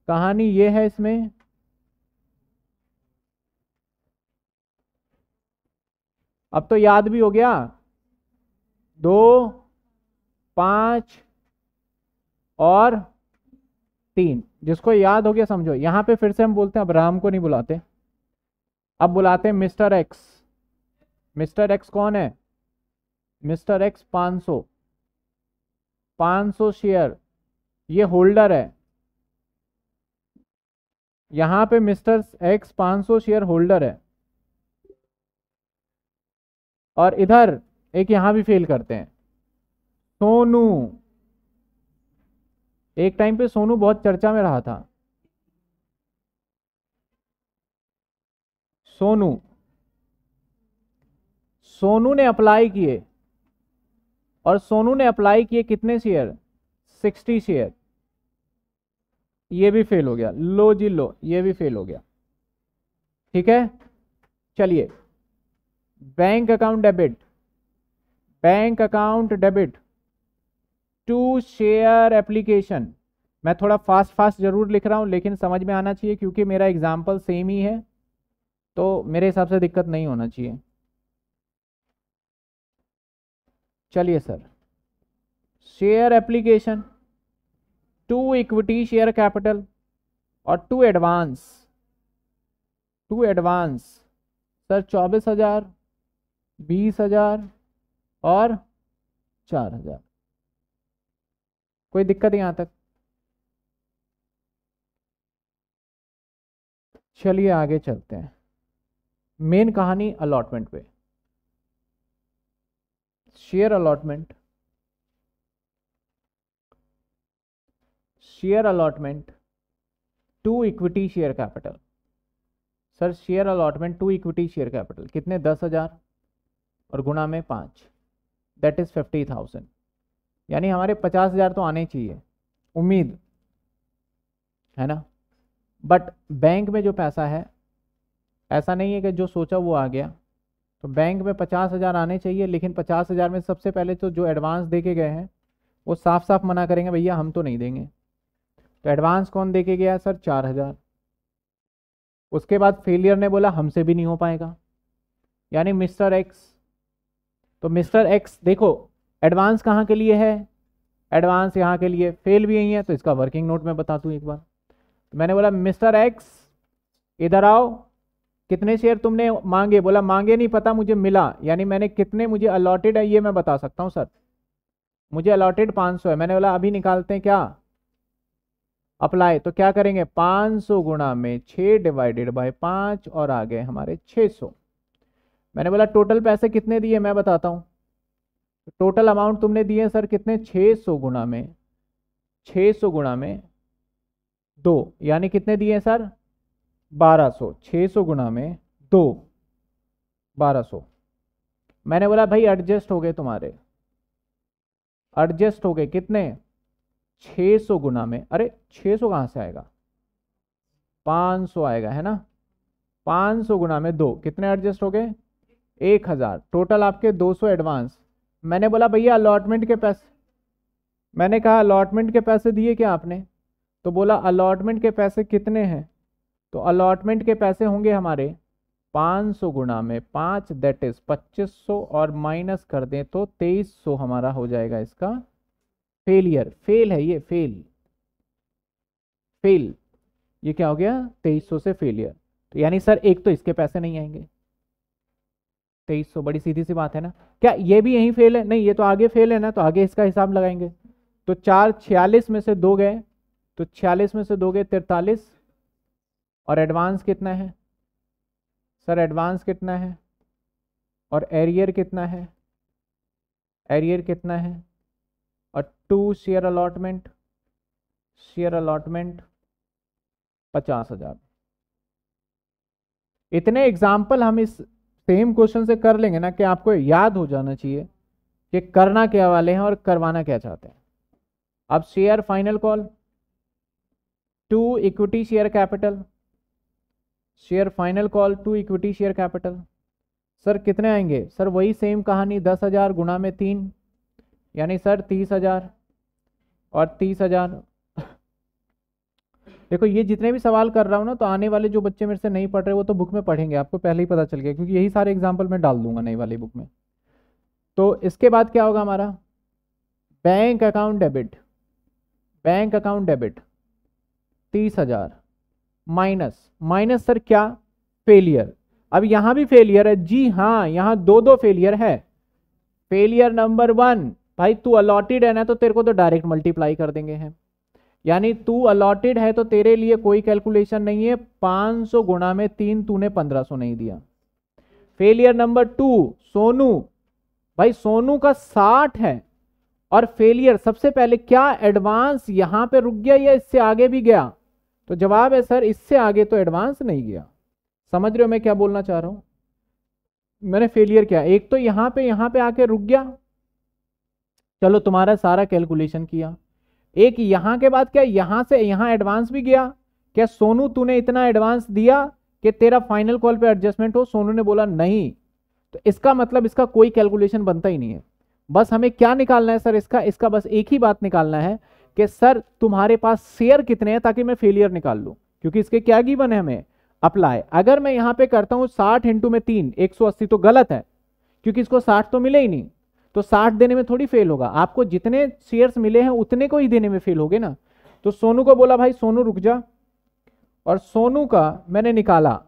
कहानी ये है इसमें अब तो याद भी हो गया दो पांच और तीन जिसको याद हो गया समझो यहां पे फिर से हम बोलते हैं अब राम को नहीं बुलाते अब बुलाते हैं मिस्टर एक्स मिस्टर एक्स कौन है मिस्टर एक्स 500 500 शेयर ये होल्डर है यहां पे मिस्टर एक्स 500 शेयर होल्डर है और इधर एक यहां भी फेल करते हैं सोनू एक टाइम पे सोनू बहुत चर्चा में रहा था सोनू सोनू ने अप्लाई किए और सोनू ने अप्लाई किए कितने शेयर 60 शेयर ये भी फेल हो गया लो जी लो ये भी फेल हो गया ठीक है चलिए bank account debit bank account debit to share application मैं थोड़ा फास्ट फास्ट जरूर लिख रहा हूँ लेकिन समझ में आना चाहिए क्योंकि मेरा एग्जाम्पल सेम ही है तो मेरे हिसाब से दिक्कत नहीं होना चाहिए चलिए sir share application to equity share capital और to advance to advance sir चौबीस हजार बीस हजार और चार हजार कोई दिक्कत यहां तक चलिए आगे चलते हैं मेन कहानी अलॉटमेंट पे share allotment share allotment to equity share capital sir share allotment to equity share capital कितने दस हज़ार और गुना में पाँच दैट इज़ फिफ्टी थाउजेंड यानी हमारे पचास हज़ार तो आने चाहिए उम्मीद है ना बट बैंक में जो पैसा है ऐसा नहीं है कि जो सोचा वो आ गया तो बैंक में पचास हज़ार आने चाहिए लेकिन पचास हज़ार में सबसे पहले तो जो एडवांस दे के गए हैं वो साफ साफ मना करेंगे भैया हम तो नहीं देंगे तो एडवांस कौन देके गया सर चार हज़ार उसके बाद फेलियर ने बोला हमसे भी नहीं हो पाएगा यानी मिस्टर एक्स तो मिस्टर एक्स देखो एडवांस कहाँ के लिए है एडवांस यहाँ के लिए फेल भी यही है तो इसका वर्किंग नोट में बता दूँ एक बार तो मैंने बोला मिस्टर एक्स इधर आओ कितने शेयर तुमने मांगे बोला मांगे नहीं पता मुझे मिला यानी मैंने कितने मुझे अलॉटेड है ये मैं बता सकता हूँ सर मुझे अलॉटेड 500 है मैंने बोला अभी निकालते हैं क्या अप्लाई तो क्या करेंगे 500 गुणा में 6 डिवाइडेड बाय 5 और आ गए हमारे 600 मैंने बोला टोटल पैसे कितने दिए मैं बताता हूँ टोटल अमाउंट तुमने दिए सर कितने 600 गुणा में 600 गुणा में दो यानी कितने दिए सर 1200 600 गुणा में दो 1200 मैंने बोला भाई एडजस्ट हो गए तुम्हारे एडजस्ट हो गए कितने छः सौ गुना में अरे छः सौ कहाँ से आएगा पाँच सौ आएगा है ना पाँच सौ गुना में दो कितने एडजस्ट हो गए एक हज़ार टोटल आपके दो सौ एडवांस मैंने बोला भैया अलॉटमेंट के पैसे मैंने कहा अलॉटमेंट के पैसे दिए क्या आपने तो बोला अलॉटमेंट के पैसे कितने हैं तो अलॉटमेंट के पैसे होंगे हमारे पाँच सौ गुना में पाँच दैट इज़ पच्चीस सौ और माइनस कर दें तो तेईस सौ हमारा हो जाएगा इसका फेलियर फेल है ये फेल फेल ये क्या हो गया तेईस सौ से फेलियर तो यानी सर एक तो इसके पैसे नहीं आएंगे तेईस सौ बड़ी सीधी सी बात है ना क्या ये भी यही फेल है नहीं ये तो आगे फेल है ना तो आगे इसका हिसाब लगाएंगे तो चार छियालीस में से दो गए तो छियालीस में से दो गए तिरतालीस और एडवांस कितना है सर एडवांस कितना है और एरियर कितना है एरियर कितना है to share allotment share allotment पचास हजार इतने एग्जाम्पल हम इस सेम क्वेश्चन से कर लेंगे ना कि आपको याद हो जाना चाहिए कि करना क्या वाले हैं और करवाना क्या चाहते हैं अब share final call to equity share capital share final call to equity share capital sir कितने आएंगे सर वही सेम कहानी दस हज़ार गुना में तीन यानी सर तीस हज़ार और तीस हजार देखो ये जितने भी सवाल कर रहा हूँ ना तो आने वाले जो बच्चे मेरे से नहीं पढ़ रहे वो तो बुक में पढ़ेंगे आपको पहले ही पता चल गया क्योंकि यही सारे एग्जाम्पल मैं डाल दूंगा नई वाली बुक में तो इसके बाद क्या होगा हमारा bank account debit bank account debit तीस हजार माइनस माइनस सर क्या फेलियर अब यहां भी फेलियर है जी हाँ यहां दो दो फेलियर है फेलियर नंबर वन भाई तू अलॉटेड है ना तो तेरे को तो डायरेक्ट मल्टीप्लाई कर देंगे हैं यानी तू अलॉटेड है तो तेरे लिए कोई कैलकुलेशन नहीं है 500 गुणा में तीन तूने 1500 नहीं दिया फेलियर नंबर टू सोनू भाई सोनू का 60 है और फेलियर सबसे पहले क्या एडवांस यहां पे रुक गया या इससे आगे भी गया तो जवाब है सर इससे आगे तो एडवांस नहीं गया समझ रहे हो मैं क्या बोलना चाह रहा हूं मैंने फेलियर किया एक तो यहां पे यहां पे आके रुक गया चलो तुम्हारा सारा कैलकुलेशन किया एक यहाँ के बाद क्या यहाँ से यहाँ एडवांस भी गया क्या सोनू तूने इतना एडवांस दिया कि तेरा फाइनल कॉल पे एडजस्टमेंट हो सोनू ने बोला नहीं तो इसका मतलब इसका कोई कैलकुलेशन बनता ही नहीं है बस हमें क्या निकालना है सर इसका इसका बस एक ही बात निकालना है कि सर तुम्हारे पास शेयर कितने हैं ताकि मैं फेलियर निकाल लूँ क्योंकि इसके क्या गिवन है हमें अप्लाई अगर मैं यहाँ पे करता हूँ साठ इंटू में तीन एक तो गलत है क्योंकि इसको साठ तो मिले ही नहीं तो साठ देने में थोड़ी फेल होगा आपको जितने शेयर्स मिले हैं उतने को ही देने में फेल गए ना तो सोनू को बोला भाई सोनू रुक जा और सोनू का मैंने निकाला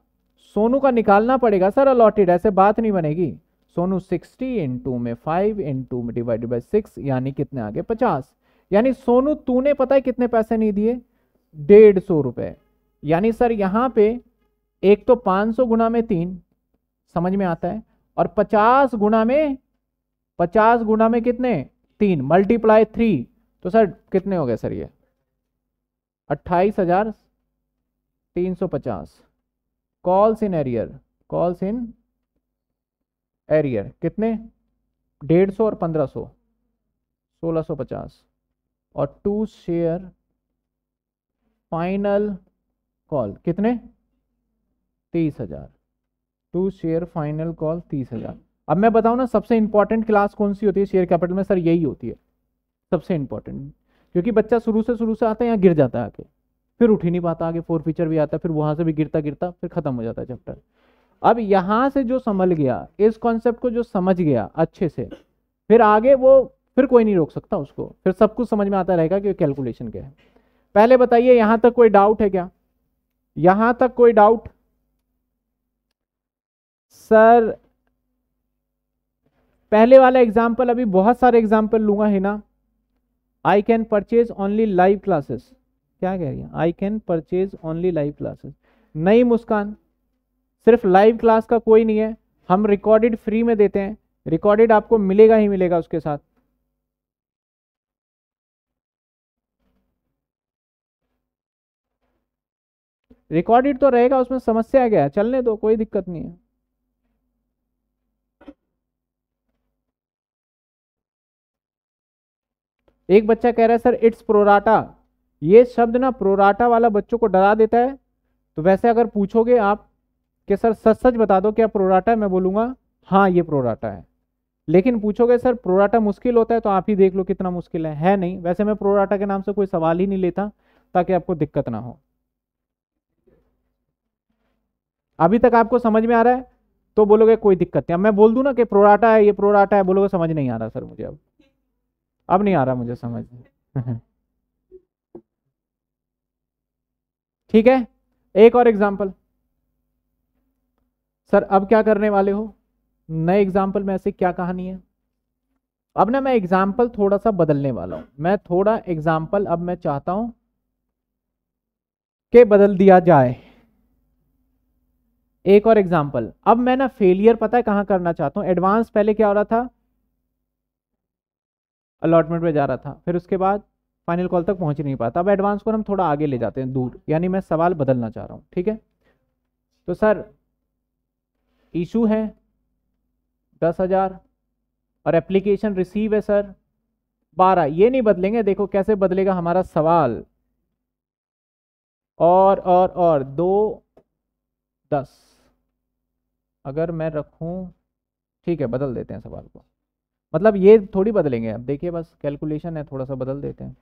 सोनू का निकालना पड़ेगा सर अलॉटेड ऐसे बात नहीं बनेगी सोनू 60 टू में 5 टू में डिवाइडेड बाई सिक्स यानी कितने आगे 50 यानी सोनू तूने पता है कितने पैसे नहीं दिए डेढ़ सौ रुपये यानी सर यहाँ पे एक तो 500 गुना में तीन समझ में आता है और 50 गुना में पचास गुना में कितने तीन मल्टीप्लाई थ्री तो सर कितने हो गए सर ये अट्ठाईस हजार तीन सौ पचास calls in arrear calls in arrear कितने डेढ़ सौ और पंद्रह सौ सोलह सौ पचास और टू शेयर फाइनल कॉल कितने तीस हजार टू शेयर फाइनल कॉल तीस हजार अब मैं बताऊँ ना सबसे इंपॉर्टेंट क्लास कौन सी होती है शेयर कैपिटल में सर यही होती है सबसे इंपॉर्टेंट क्योंकि बच्चा शुरू से शुरू से आता है यहाँ गिर जाता है आके फिर उठ ही नहीं पाता आगे फोर फीचर भी आता है फिर वहाँ से भी गिरता गिरता फिर खत्म हो जाता है चैप्टर अब यहाँ से जो संभल गया इस कॉन्सेप्ट को जो समझ गया अच्छे से फिर आगे वो फिर कोई नहीं रोक सकता उसको फिर सब कुछ समझ में आता रहेगा कि कैलकुलेशन क्या है पहले बताइए यहाँ तक कोई डाउट है क्या यहाँ तक कोई डाउट सर पहले वाला एग्जाम्पल अभी बहुत सारे एग्जाम्पल लूंगा है ना I can purchase only live classes क्या कह रही है I can purchase only live classes नई मुस्कान सिर्फ लाइव क्लास का कोई नहीं है हम रिकॉर्डेड फ्री में देते हैं रिकॉर्डेड आपको मिलेगा ही मिलेगा उसके साथ रिकॉर्डेड तो रहेगा उसमें समस्या गया है चलने दो कोई दिक्कत नहीं है एक बच्चा कह रहा है सर इट्स प्रोराटा ये शब्द ना प्रोराटा वाला बच्चों को डरा देता है तो वैसे अगर पूछोगे आप कि सर सच सच बता दो क्या प्रोराटा है मैं बोलूँगा हाँ ये प्रोराटा है लेकिन पूछोगे सर प्रोराटा मुश्किल होता है तो आप ही देख लो कितना मुश्किल है है नहीं वैसे मैं प्रोराटा के नाम से कोई सवाल ही नहीं लेता ताकि आपको दिक्कत ना हो अभी तक आपको समझ में आ रहा है तो बोलोगे कोई दिक्कत नहीं अब मैं बोल दूँ ना कि प्रोराटा है ये प्रोराटा है बोलोगे समझ नहीं आ रहा सर मुझे अब अब नहीं आ रहा मुझे समझ ठीक है एक और एग्जाम्पल सर अब क्या करने वाले हो नए एग्जाम्पल में ऐसे क्या कहानी है अब ना मैं एग्जाम्पल थोड़ा सा बदलने वाला हूं मैं थोड़ा एग्जाम्पल अब मैं चाहता हूं कि बदल दिया जाए एक और एग्जाम्पल अब मैं ना फेलियर पता है कहां करना चाहता हूं एडवांस पहले क्या हो रहा था अलॉटमेंट पे जा रहा था फिर उसके बाद फाइनल कॉल तक पहुंच ही नहीं पाता अब एडवांस को हम थोड़ा आगे ले जाते हैं दूर यानी मैं सवाल बदलना चाह रहा हूँ ठीक है तो सर इशू है दस हज़ार और एप्लीकेशन रिसीव है सर बारह ये नहीं बदलेंगे देखो कैसे बदलेगा हमारा सवाल और और और दो दस अगर मैं रखूं ठीक है बदल देते हैं सवाल को मतलब ये थोड़ी बदलेंगे अब देखिए बस कैलकुलेशन है थोड़ा सा बदल देते हैं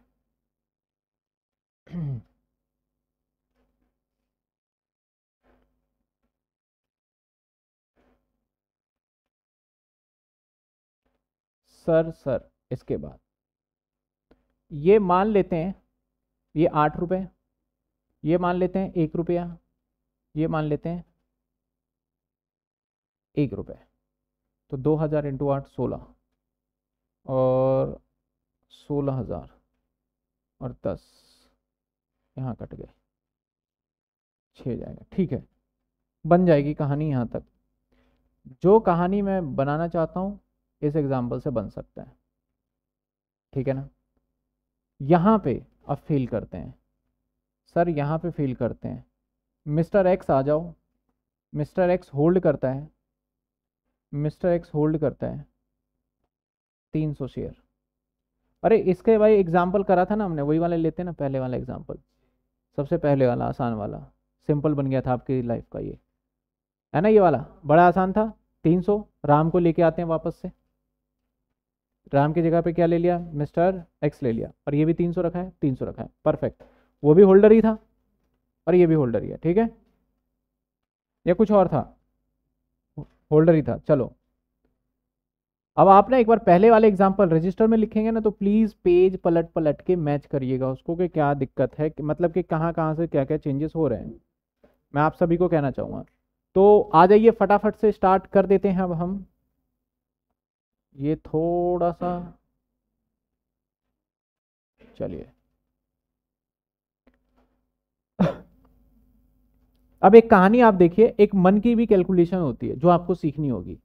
सर सर इसके बाद ये मान लेते हैं ये आठ रुपये ये मान लेते हैं एक रुपया ये मान लेते हैं एक रुपये तो दो हज़ार इंटू आठ सोलह और सोलह हज़ार और दस यहाँ कट गए छः जाएगा ठीक है बन जाएगी कहानी यहाँ तक जो कहानी मैं बनाना चाहता हूँ इस एग्ज़ाम्पल से बन सकता है ठीक है ना यहाँ पे अब फील करते हैं सर यहाँ पे फील करते हैं मिस्टर एक्स आ जाओ मिस्टर एक्स होल्ड करता है मिस्टर एक्स होल्ड करता है तीन सौ शेयर अरे इसके भाई एग्जाम्पल करा था ना हमने वही वाले लेते ना पहले वाला एग्जाम्पल सबसे पहले वाला आसान वाला सिंपल बन गया था आपकी लाइफ का ये है ना ये वाला बड़ा आसान था तीन सौ राम को लेके आते हैं वापस से राम की जगह पे क्या ले लिया मिस्टर एक्स ले लिया और ये भी तीन सौ रखा है तीन सौ रखा है परफेक्ट वो भी होल्डर ही था और ये भी होल्डर ही है ठीक है या कुछ और था होल्डर ही था चलो अब आप ना एक बार पहले वाले एग्जाम्पल रजिस्टर में लिखेंगे ना तो प्लीज़ पेज पलट पलट के मैच करिएगा उसको कि क्या दिक्कत है कि मतलब कि कहाँ कहाँ से क्या क्या चेंजेस हो रहे हैं मैं आप सभी को कहना चाहूँगा तो आ जाइए फटाफट से स्टार्ट कर देते हैं अब हम ये थोड़ा सा चलिए अब एक कहानी आप देखिए एक मन की भी कैलकुलेशन होती है जो आपको सीखनी होगी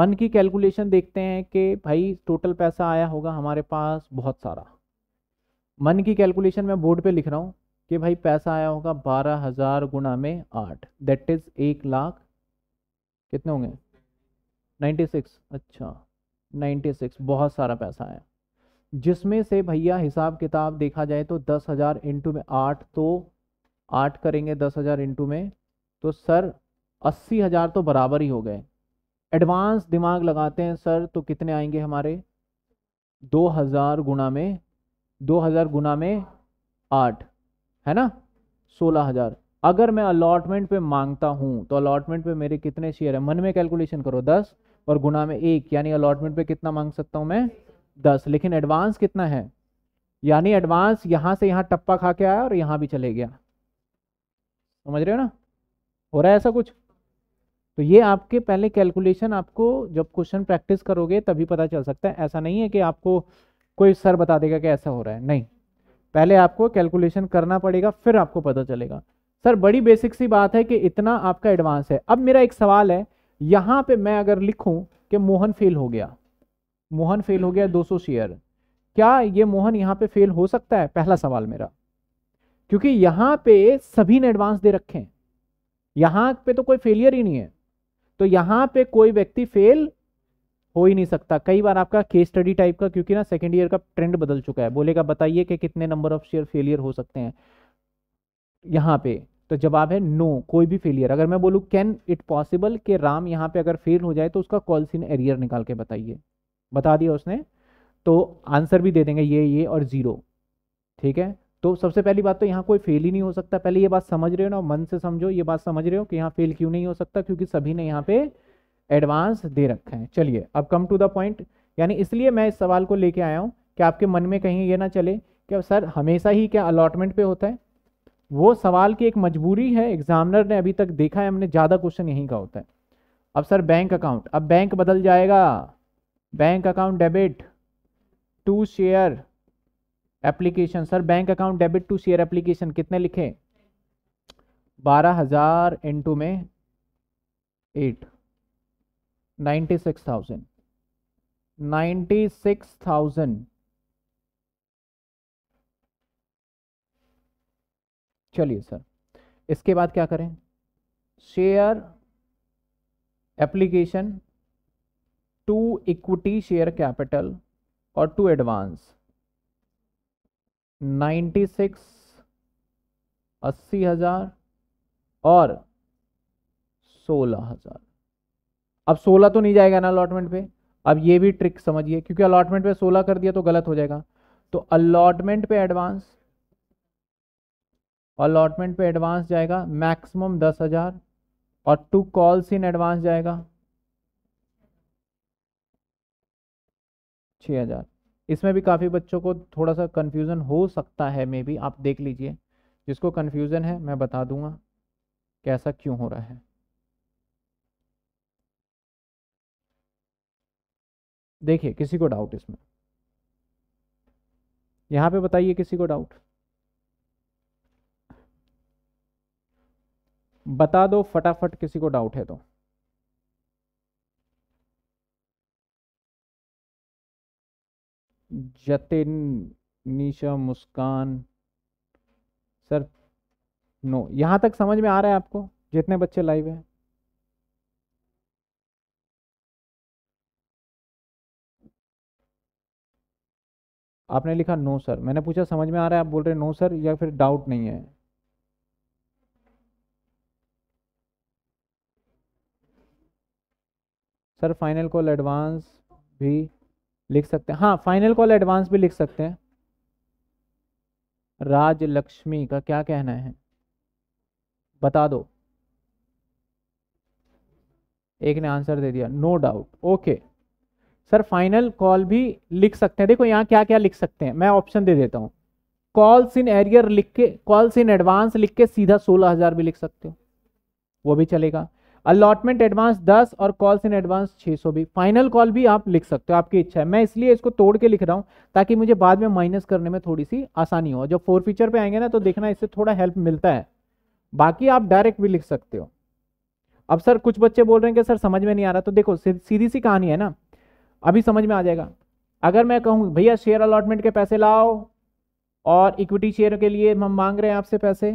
मन की कैलकुलेशन देखते हैं कि भाई टोटल पैसा आया होगा हमारे पास बहुत सारा मन की कैलकुलेशन मैं बोर्ड पे लिख रहा हूँ कि भाई पैसा आया होगा बारह हज़ार गुना में आठ दैट इज़ एक लाख कितने होंगे नाइन्टी सिक्स अच्छा नाइन्टी सिक्स बहुत सारा पैसा आया जिसमें से भैया हिसाब किताब देखा जाए तो दस हज़ार इंटू में आठ तो आठ करेंगे दस हज़ार इंटू में तो सर अस्सी हज़ार तो बराबर ही हो गए एडवांस दिमाग लगाते हैं सर तो कितने आएंगे हमारे 2000 गुना में 2000 गुना में आठ है ना 16000 अगर मैं अलॉटमेंट पे मांगता हूँ तो अलॉटमेंट पे मेरे कितने शेयर है मन में कैलकुलेशन करो दस और गुना में एक यानी अलॉटमेंट पे कितना मांग सकता हूँ मैं दस लेकिन एडवांस कितना है यानी एडवांस यहाँ से यहाँ टप्पा खा के आया और यहाँ भी चले गया समझ रहे हो ना हो रहा है ऐसा कुछ तो ये आपके पहले कैलकुलेशन आपको जब क्वेश्चन प्रैक्टिस करोगे तभी पता चल सकता है ऐसा नहीं है कि आपको कोई सर बता देगा कि ऐसा हो रहा है नहीं पहले आपको कैलकुलेशन करना पड़ेगा फिर आपको पता चलेगा सर बड़ी बेसिक सी बात है कि इतना आपका एडवांस है अब मेरा एक सवाल है यहाँ पे मैं अगर लिखूँ कि मोहन फेल हो गया मोहन फेल हो गया 200 शेयर क्या ये मोहन यहाँ पे फेल हो सकता है पहला सवाल मेरा क्योंकि यहाँ पे सभी ने एडवांस दे रखे हैं यहाँ पे तो कोई फेलियर ही नहीं है तो यहाँ पे कोई व्यक्ति फेल हो ही नहीं सकता कई बार आपका केस स्टडी टाइप का क्योंकि ना सेकेंड ईयर का ट्रेंड बदल चुका है बोलेगा बताइए कि कितने नंबर ऑफ शेयर फेलियर हो सकते हैं यहाँ पे तो जवाब है नो कोई भी फेलियर अगर मैं बोलूँ कैन इट पॉसिबल कि राम यहाँ पे अगर फेल हो जाए तो उसका कॉल सीन एरियर निकाल के बताइए बता दिया उसने तो आंसर भी दे देंगे ये ये और ज़ीरो ठीक है तो सबसे पहली बात तो यहाँ कोई फेल ही नहीं हो सकता पहले ये बात समझ रहे हो ना मन से समझो ये बात समझ रहे हो कि यहाँ फेल क्यों नहीं हो सकता क्योंकि सभी ने यहाँ पे एडवांस दे रखा है चलिए अब कम टू द पॉइंट यानी इसलिए मैं इस सवाल को लेके आया हूँ कि आपके मन में कहीं ये ना चले कि अब सर हमेशा ही क्या अलॉटमेंट पे होता है वो सवाल की एक मजबूरी है एग्जामिनर ने अभी तक देखा है हमने ज़्यादा क्वेश्चन यहीं का होता है अब सर बैंक अकाउंट अब बैंक बदल जाएगा bank account debit to share application sir bank account debit to share application कितने लिखे बारह हजार इंटू में eight ninety six thousand ninety six thousand चलिए सर इसके बाद क्या करें share application to equity share capital और टू एडवांस नाइन्टी सिक्स अस्सी हजार और सोलह हजार अब सोलह तो नहीं जाएगा ना अलॉटमेंट पे अब ये भी ट्रिक समझिए क्योंकि अलॉटमेंट पे सोलह कर दिया तो गलत हो जाएगा तो अलॉटमेंट पे एडवांस अलॉटमेंट पे एडवांस जाएगा मैक्सिमम दस हजार और टू कॉल्स इन एडवांस जाएगा छः हजार इसमें भी काफ़ी बच्चों को थोड़ा सा कन्फ्यूज़न हो सकता है मे भी आप देख लीजिए जिसको कन्फ्यूज़न है मैं बता दूंगा कैसा क्यों हो रहा है देखिए किसी को डाउट इसमें यहां पे बताइए किसी को डाउट बता दो फटाफट किसी को डाउट है तो जतिन निशा मुस्कान सर नो यहाँ तक समझ में आ रहा है आपको जितने बच्चे लाइव हैं आपने लिखा नो सर मैंने पूछा समझ में आ रहा है आप बोल रहे नो सर या फिर डाउट नहीं है सर फाइनल कॉल एडवांस भी लिख सकते हैं हाँ फाइनल कॉल एडवांस भी लिख सकते हैं राज लक्ष्मी का क्या कहना है बता दो एक ने आंसर दे दिया no doubt okay sir final call भी लिख सकते हैं देखो यहाँ क्या क्या लिख सकते हैं मैं ऑप्शन दे देता हूँ कॉल्स इन एरियर लिख के कॉल्स इन एडवांस लिख के सीधा सोलह हजार भी लिख सकते हो वो भी चलेगा अलॉटमेंट एडवांस दस और कॉल्स इन एडवांस छः सौ भी फाइनल कॉल भी आप लिख सकते हो आपकी इच्छा है मैं इसलिए इसको तोड़ के लिख रहा हूँ ताकि मुझे बाद में माइनस करने में थोड़ी सी आसानी हो जब फोर फीचर पे आएंगे ना तो देखना इससे थोड़ा हेल्प मिलता है बाकी आप डायरेक्ट भी लिख सकते हो अब सर कुछ बच्चे बोल रहे हैं कि सर समझ में नहीं आ रहा तो देखो सीधी सी कहानी है ना अभी समझ में आ जाएगा अगर मैं कहूँ भैया शेयर अलॉटमेंट के पैसे लाओ और इक्विटी शेयर के लिए हम मांग रहे हैं आपसे पैसे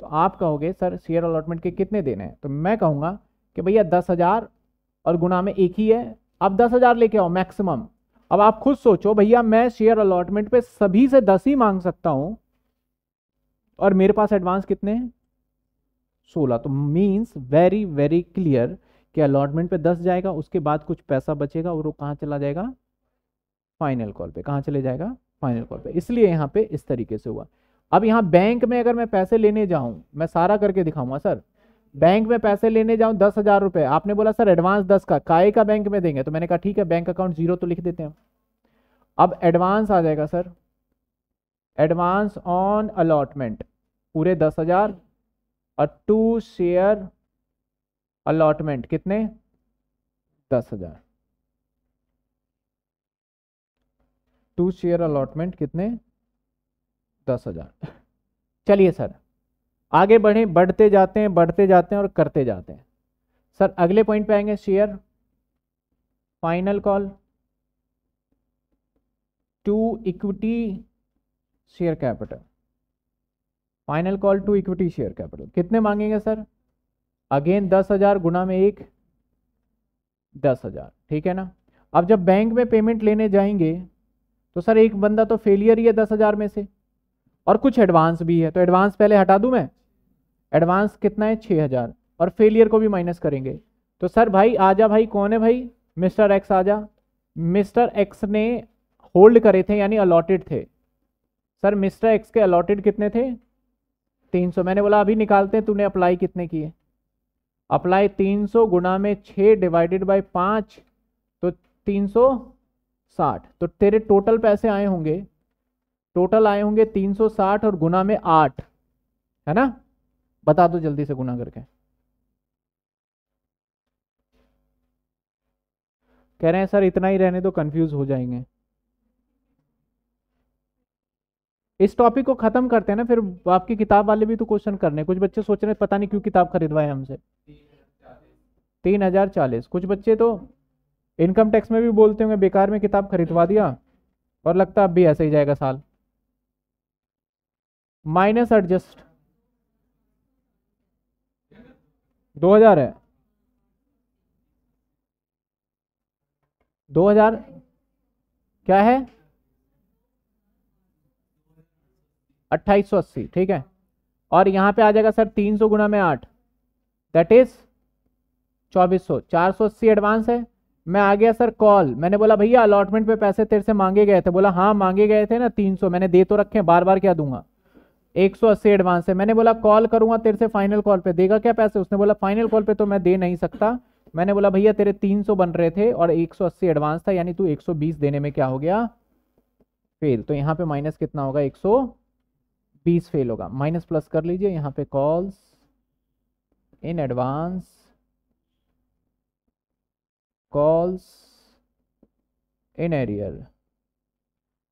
तो आप कहोगे सर शेयर अलॉटमेंट के कितने दिन हैं तो मैं कहूँगा कि भैया दस हज़ार और गुना में एक ही है आप दस हज़ार लेके आओ मैक्सिमम अब आप खुद सोचो भैया मैं शेयर अलॉटमेंट पे सभी से दस ही मांग सकता हूँ और मेरे पास एडवांस कितने हैं सोलह तो मीन्स वेरी वेरी क्लियर कि अलॉटमेंट पे दस जाएगा उसके बाद कुछ पैसा बचेगा और वो कहाँ चला जाएगा फाइनल कॉल पे कहाँ चले जाएगा फाइनल कॉल पे इसलिए यहाँ पर इस तरीके से हुआ अब यहाँ बैंक में अगर मैं पैसे लेने जाऊँ मैं सारा करके दिखाऊंगा सर बैंक में पैसे लेने जाऊँ दस हज़ार रुपये आपने बोला सर एडवांस दस का काय का बैंक में देंगे तो मैंने कहा ठीक है बैंक अकाउंट जीरो तो लिख देते हैं अब एडवांस आ जाएगा सर एडवांस ऑन अलॉटमेंट पूरे दस हज़ार और टू शेयर अलॉटमेंट कितने दस हज़ार टू शेयर अलॉटमेंट कितने दस हज़ार चलिए सर आगे बढ़ें बढ़ते जाते हैं बढ़ते जाते हैं और करते जाते हैं सर अगले पॉइंट पे आएंगे share final call to equity share capital final call to equity share capital कितने मांगेंगे सर अगेन दस हज़ार गुना में एक दस हज़ार ठीक है ना अब जब बैंक में पेमेंट लेने जाएंगे तो सर एक बंदा तो फेलियर ही है दस हज़ार में से और कुछ एडवांस भी है तो एडवांस पहले हटा दूं मैं एडवांस कितना है छः हज़ार और फेलियर को भी माइनस करेंगे तो सर भाई आजा भाई कौन है भाई मिस्टर एक्स आजा मिस्टर एक्स ने होल्ड करे थे यानी अलॉटेड थे सर मिस्टर एक्स के अलॉटेड कितने थे तीन सौ मैंने बोला अभी निकालते हैं तूने अप्लाई कितने किए अप्लाई तीन सौ गुना में छः डिवाइडेड बाई पाँच तो तीन सौ साठ तो तेरे टोटल पैसे आए होंगे टोटल आए होंगे 360 और गुना में आठ है ना बता दो जल्दी से गुना करके कह रहे हैं सर इतना ही रहने दो कंफ्यूज हो जाएंगे इस टॉपिक को खत्म करते हैं ना फिर आपकी किताब वाले भी तो क्वेश्चन करने कुछ बच्चे सोच रहे हैं पता नहीं क्यों किताब खरीदवाए हमसे तीन हजार चालीस कुछ बच्चे तो इनकम टैक्स में भी बोलते होंगे बेकार में किताब खरीदवा दिया और लगता अब भी ऐसे ही जाएगा साल माइनस एडजस्ट दो हजार है दो हजार क्या है अट्ठाईस सौ अस्सी ठीक है और यहां पे आ जाएगा सर तीन सौ गुना में आठ दैट इज चौबीस सौ चार सौ अस्सी एडवांस है मैं आ गया सर कॉल मैंने बोला भैया अलॉटमेंट पे पैसे तेरे से मांगे गए थे बोला हाँ मांगे गए थे ना तीन सौ मैंने दे तो रखे बार बार क्या दूंगा एक सौ अस्सी एडवांस है मैंने बोला कॉल करूंगा तेरे से फाइनल कॉल पे देगा क्या पैसे उसने बोला फाइनल कॉल पे तो मैं दे नहीं सकता मैंने बोला भैया तेरे तीन सौ बन रहे थे और एक सौ अस्सी एडवांस था यानी तू एक बीस देने में क्या हो गया फेल तो यहाँ पे माइनस कितना होगा एक सौ बीस फेल होगा माइनस प्लस कर लीजिए यहाँ पे calls in advance calls in arrear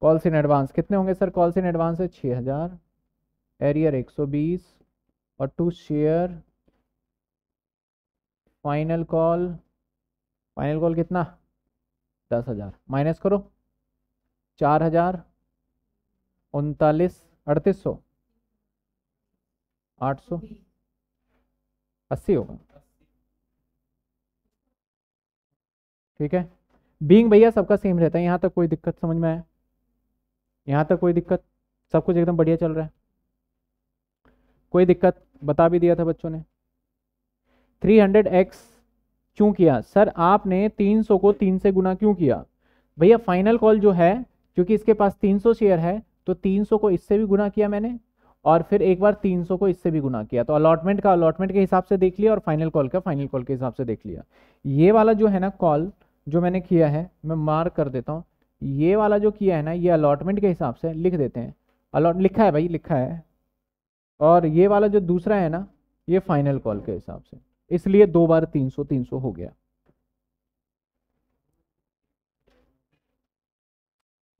calls in advance कितने होंगे सर कॉल्स इन एडवांस है छः हज़ार एरियर 120 और to share final call final call कितना दस हज़ार माइनस करो चार हज़ार उनतालीस अड़तीस सौ आठ सौ अस्सी होगा ठीक है बींग भैया सबका सेम रहता है यहाँ तक कोई दिक्कत समझ में आया यहाँ तक कोई दिक्कत सब कुछ एकदम बढ़िया चल रहा है कोई दिक्कत बता भी दिया था बच्चों ने 300x क्यों किया सर आपने 300 को 3 से गुना क्यों किया भैया फाइनल कॉल जो है क्योंकि इसके पास 300 शेयर है तो 300 को इससे भी गुना किया मैंने और फिर एक बार 300 को इससे भी गुना किया तो अलॉटमेंट का अलॉटमेंट के हिसाब से देख लिया और फाइनल कॉल का फाइनल कॉल के हिसाब से देख लिया ये वाला जो है ना कॉल जो मैंने किया है मैं मार्क कर देता हूँ ये वाला जो किया है ना ये अलॉटमेंट के हिसाब से लिख देते हैं अलॉट लिखा है भाई लिखा है और ये वाला जो दूसरा है ना ये फाइनल कॉल के हिसाब से इसलिए दो बार तीन सौ तीन सौ हो गया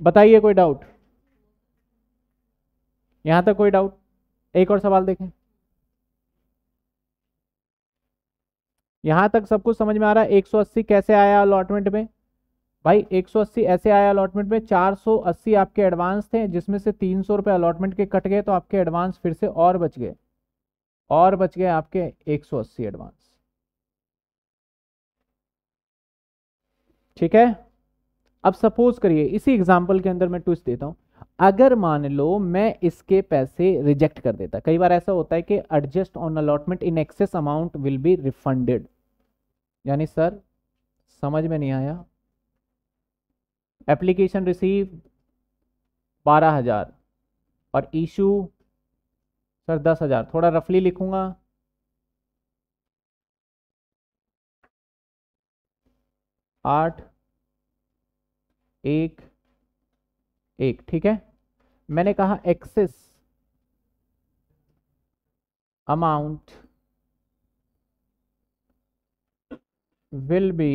बताइए कोई डाउट यहां तक कोई डाउट एक और सवाल देखें यहां तक सब कुछ समझ में आ रहा है 180 कैसे आया अलॉटमेंट में भाई 180 ऐसे आए अलॉटमेंट में 480 आपके एडवांस थे जिसमें से तीन सौ रुपये अलॉटमेंट के कट गए तो आपके एडवांस फिर से और बच गए और बच गए आपके 180 एडवांस ठीक है अब सपोज करिए इसी एग्जाम्पल के अंदर मैं ट्विस्ट देता हूं अगर मान लो मैं इसके पैसे रिजेक्ट कर देता कई बार ऐसा होता है कि adjust on allotment in excess amount will be refunded यानी सर समझ में नहीं आया एप्लीकेशन रिसीव बारह हज़ार और इशू सर दस हज़ार थोड़ा रफली लिखूंगा आठ एक एक ठीक है मैंने कहा excess amount will be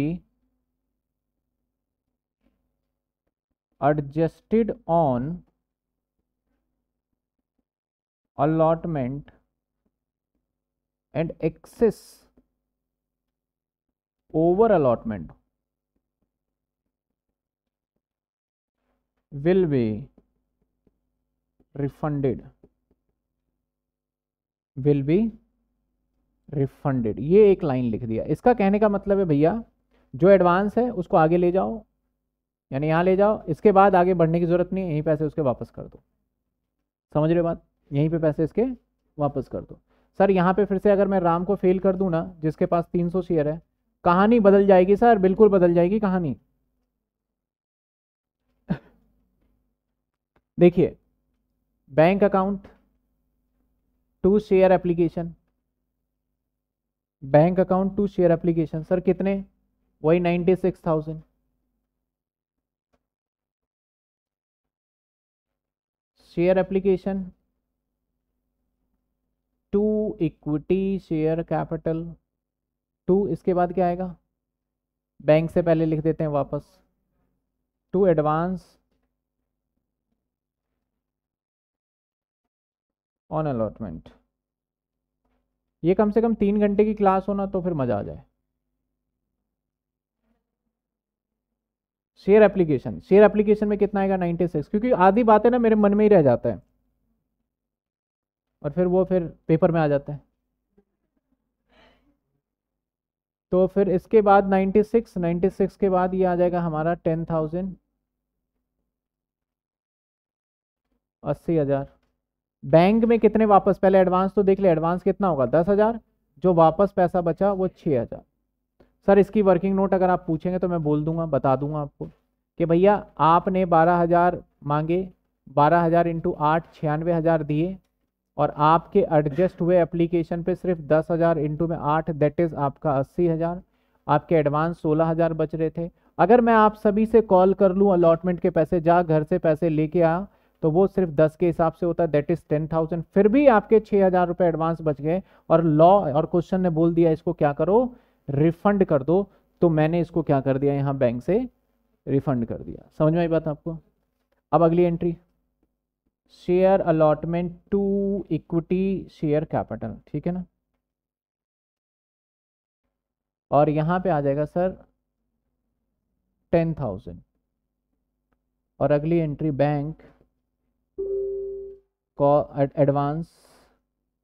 adjusted on allotment and excess over allotment will be refunded will be refunded ये एक line लिख दिया इसका कहने का मतलब है भैया जो advance है उसको आगे ले जाओ यानी यहाँ ले जाओ इसके बाद आगे बढ़ने की ज़रूरत नहीं यहीं पैसे उसके वापस कर दो समझ रहे बात यहीं पे पैसे इसके वापस कर दो सर यहाँ पे फिर से अगर मैं राम को फेल कर दूँ ना जिसके पास 300 शेयर है कहानी बदल जाएगी सर बिल्कुल बदल जाएगी कहानी देखिए bank account to share application bank account to share application sir कितने वही ninety six thousand share application to equity share capital to इसके बाद क्या आएगा बैंक से पहले लिख देते हैं वापस टू एडवांस ऑन अलॉटमेंट ये कम से कम तीन घंटे की क्लास होना तो फिर मज़ा आ जाए शेयर एप्लीकेशन शेयर एप्लीकेशन में कितना आएगा नाइन्टी सिक्स क्योंकि आधी बातें ना मेरे मन में ही रह जाता है और फिर वो फिर पेपर में आ जाता है तो फिर इसके बाद 96 96 के बाद ये आ जाएगा हमारा 10,000 अस्सी हज़ार बैंक में कितने वापस पहले एडवांस तो देख ले एडवांस कितना होगा दस हज़ार जो वापस पैसा बचा वो छः हज़ार सर इसकी वर्किंग नोट अगर आप पूछेंगे तो मैं बोल दूंगा बता दूंगा आपको कि भैया आपने बारह हज़ार मांगे बारह हज़ार इंटू आठ छियानवे हज़ार दिए और आपके एडजस्ट हुए एप्लीकेशन पे सिर्फ दस हज़ार इंटू में आठ दैट इज़ आपका अस्सी हज़ार आपके एडवांस सोलह हज़ार बच रहे थे अगर मैं आप सभी से कॉल कर लूँ अलॉटमेंट के पैसे जा घर से पैसे लेके आ तो वो सिर्फ दस के हिसाब से होता है दैट इज़ टेन थाउजेंड फिर भी आपके छः हज़ार रुपये एडवांस बच गए और लॉ और क्वेश्चन ने बोल दिया इसको क्या करो रिफंड कर दो तो मैंने इसको क्या कर दिया यहां बैंक से रिफंड कर दिया समझ में आई बात आपको अब अगली entry share allotment to equity share capital ठीक है ना और यहां पे आ जाएगा सर टेन थाउजेंड और अगली एंट्री बैंक को एडवांस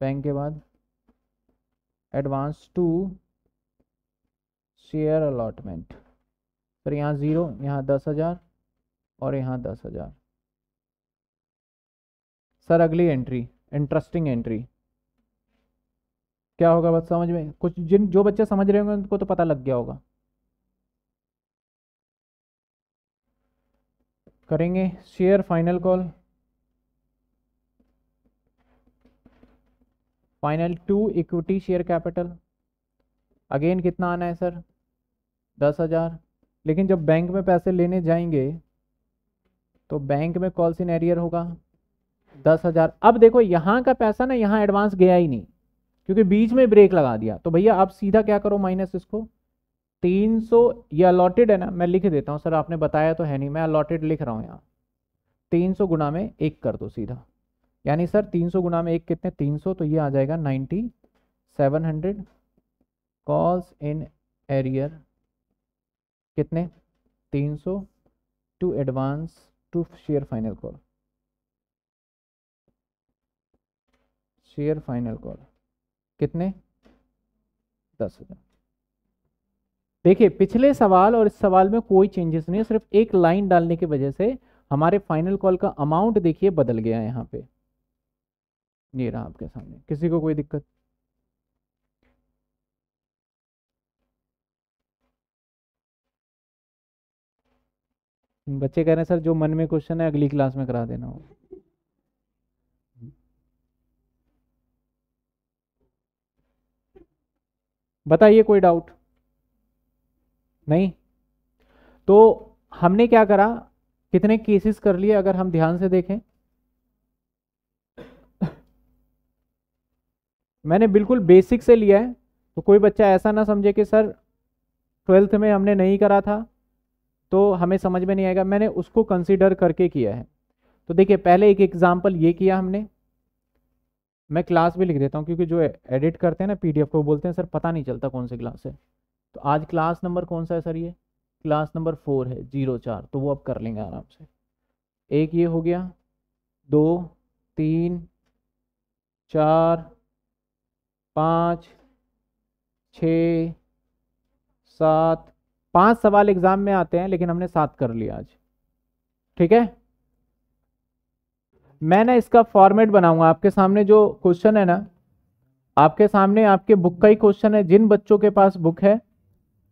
बैंक के बाद advance to share allotment sir यहाँ ज़ीरो यहाँ दस हज़ार और यहाँ दस हज़ार सर अगली एंट्री इंटरेस्टिंग एंट्री क्या होगा बस समझ में कुछ जिन जो बच्चे समझ रहे होंगे उनको तो पता लग गया होगा करेंगे share final call final to equity share capital again कितना आना है सर दस हज़ार लेकिन जब बैंक में पैसे लेने जाएंगे तो बैंक में कॉल इन एरियर होगा दस हज़ार अब देखो यहाँ का पैसा ना यहाँ एडवांस गया ही नहीं क्योंकि बीच में ब्रेक लगा दिया तो भैया आप सीधा क्या करो माइनस इसको तीन सौ ये अलॉटेड है ना मैं लिख देता हूँ सर आपने बताया तो है नहीं मैं अलॉटेड लिख रहा हूँ यहाँ तीन सौ गुना में एक कर दो सीधा यानी सर तीन सौ गुना में एक कितने तीन सौ तो ये आ जाएगा ninety seven hundred calls in arrear कितने तीन सौ to advance to share final call share final call कितने दस हजार देखिए पिछले सवाल और इस सवाल में कोई चेंजेस नहीं है सिर्फ एक लाइन डालने की वजह से हमारे फाइनल कॉल का अमाउंट देखिए बदल गया है यहां पे ये रहा आपके सामने किसी को कोई दिक्कत बच्चे कह रहे हैं सर जो मन में क्वेश्चन है अगली क्लास में करा देना हो बताइए कोई डाउट नहीं तो हमने क्या करा कितने केसेस कर लिए अगर हम ध्यान से देखें मैंने बिल्कुल बेसिक से लिया है तो कोई बच्चा ऐसा ना समझे कि सर ट्वेल्थ में हमने नहीं करा था तो हमें समझ में नहीं आएगा मैंने उसको कंसिडर करके किया है तो देखिए पहले एक एग्जाम्पल ये किया हमने मैं क्लास भी लिख देता हूँ क्योंकि जो एडिट करते हैं ना पीडीएफ को बोलते हैं सर पता नहीं चलता कौन सी क्लास है तो आज क्लास नंबर कौन सा है सर ये क्लास नंबर फोर है जीरो चार तो वो अब कर लेंगे आराम से एक ये हो गया दो तीन चार पाँच छ सात पांच सवाल एग्जाम में आते हैं लेकिन हमने सात कर लिया आज ठीक है मैं ना इसका फॉर्मेट बनाऊंगा आपके सामने जो क्वेश्चन है ना आपके सामने आपके बुक का ही क्वेश्चन है जिन बच्चों के पास बुक है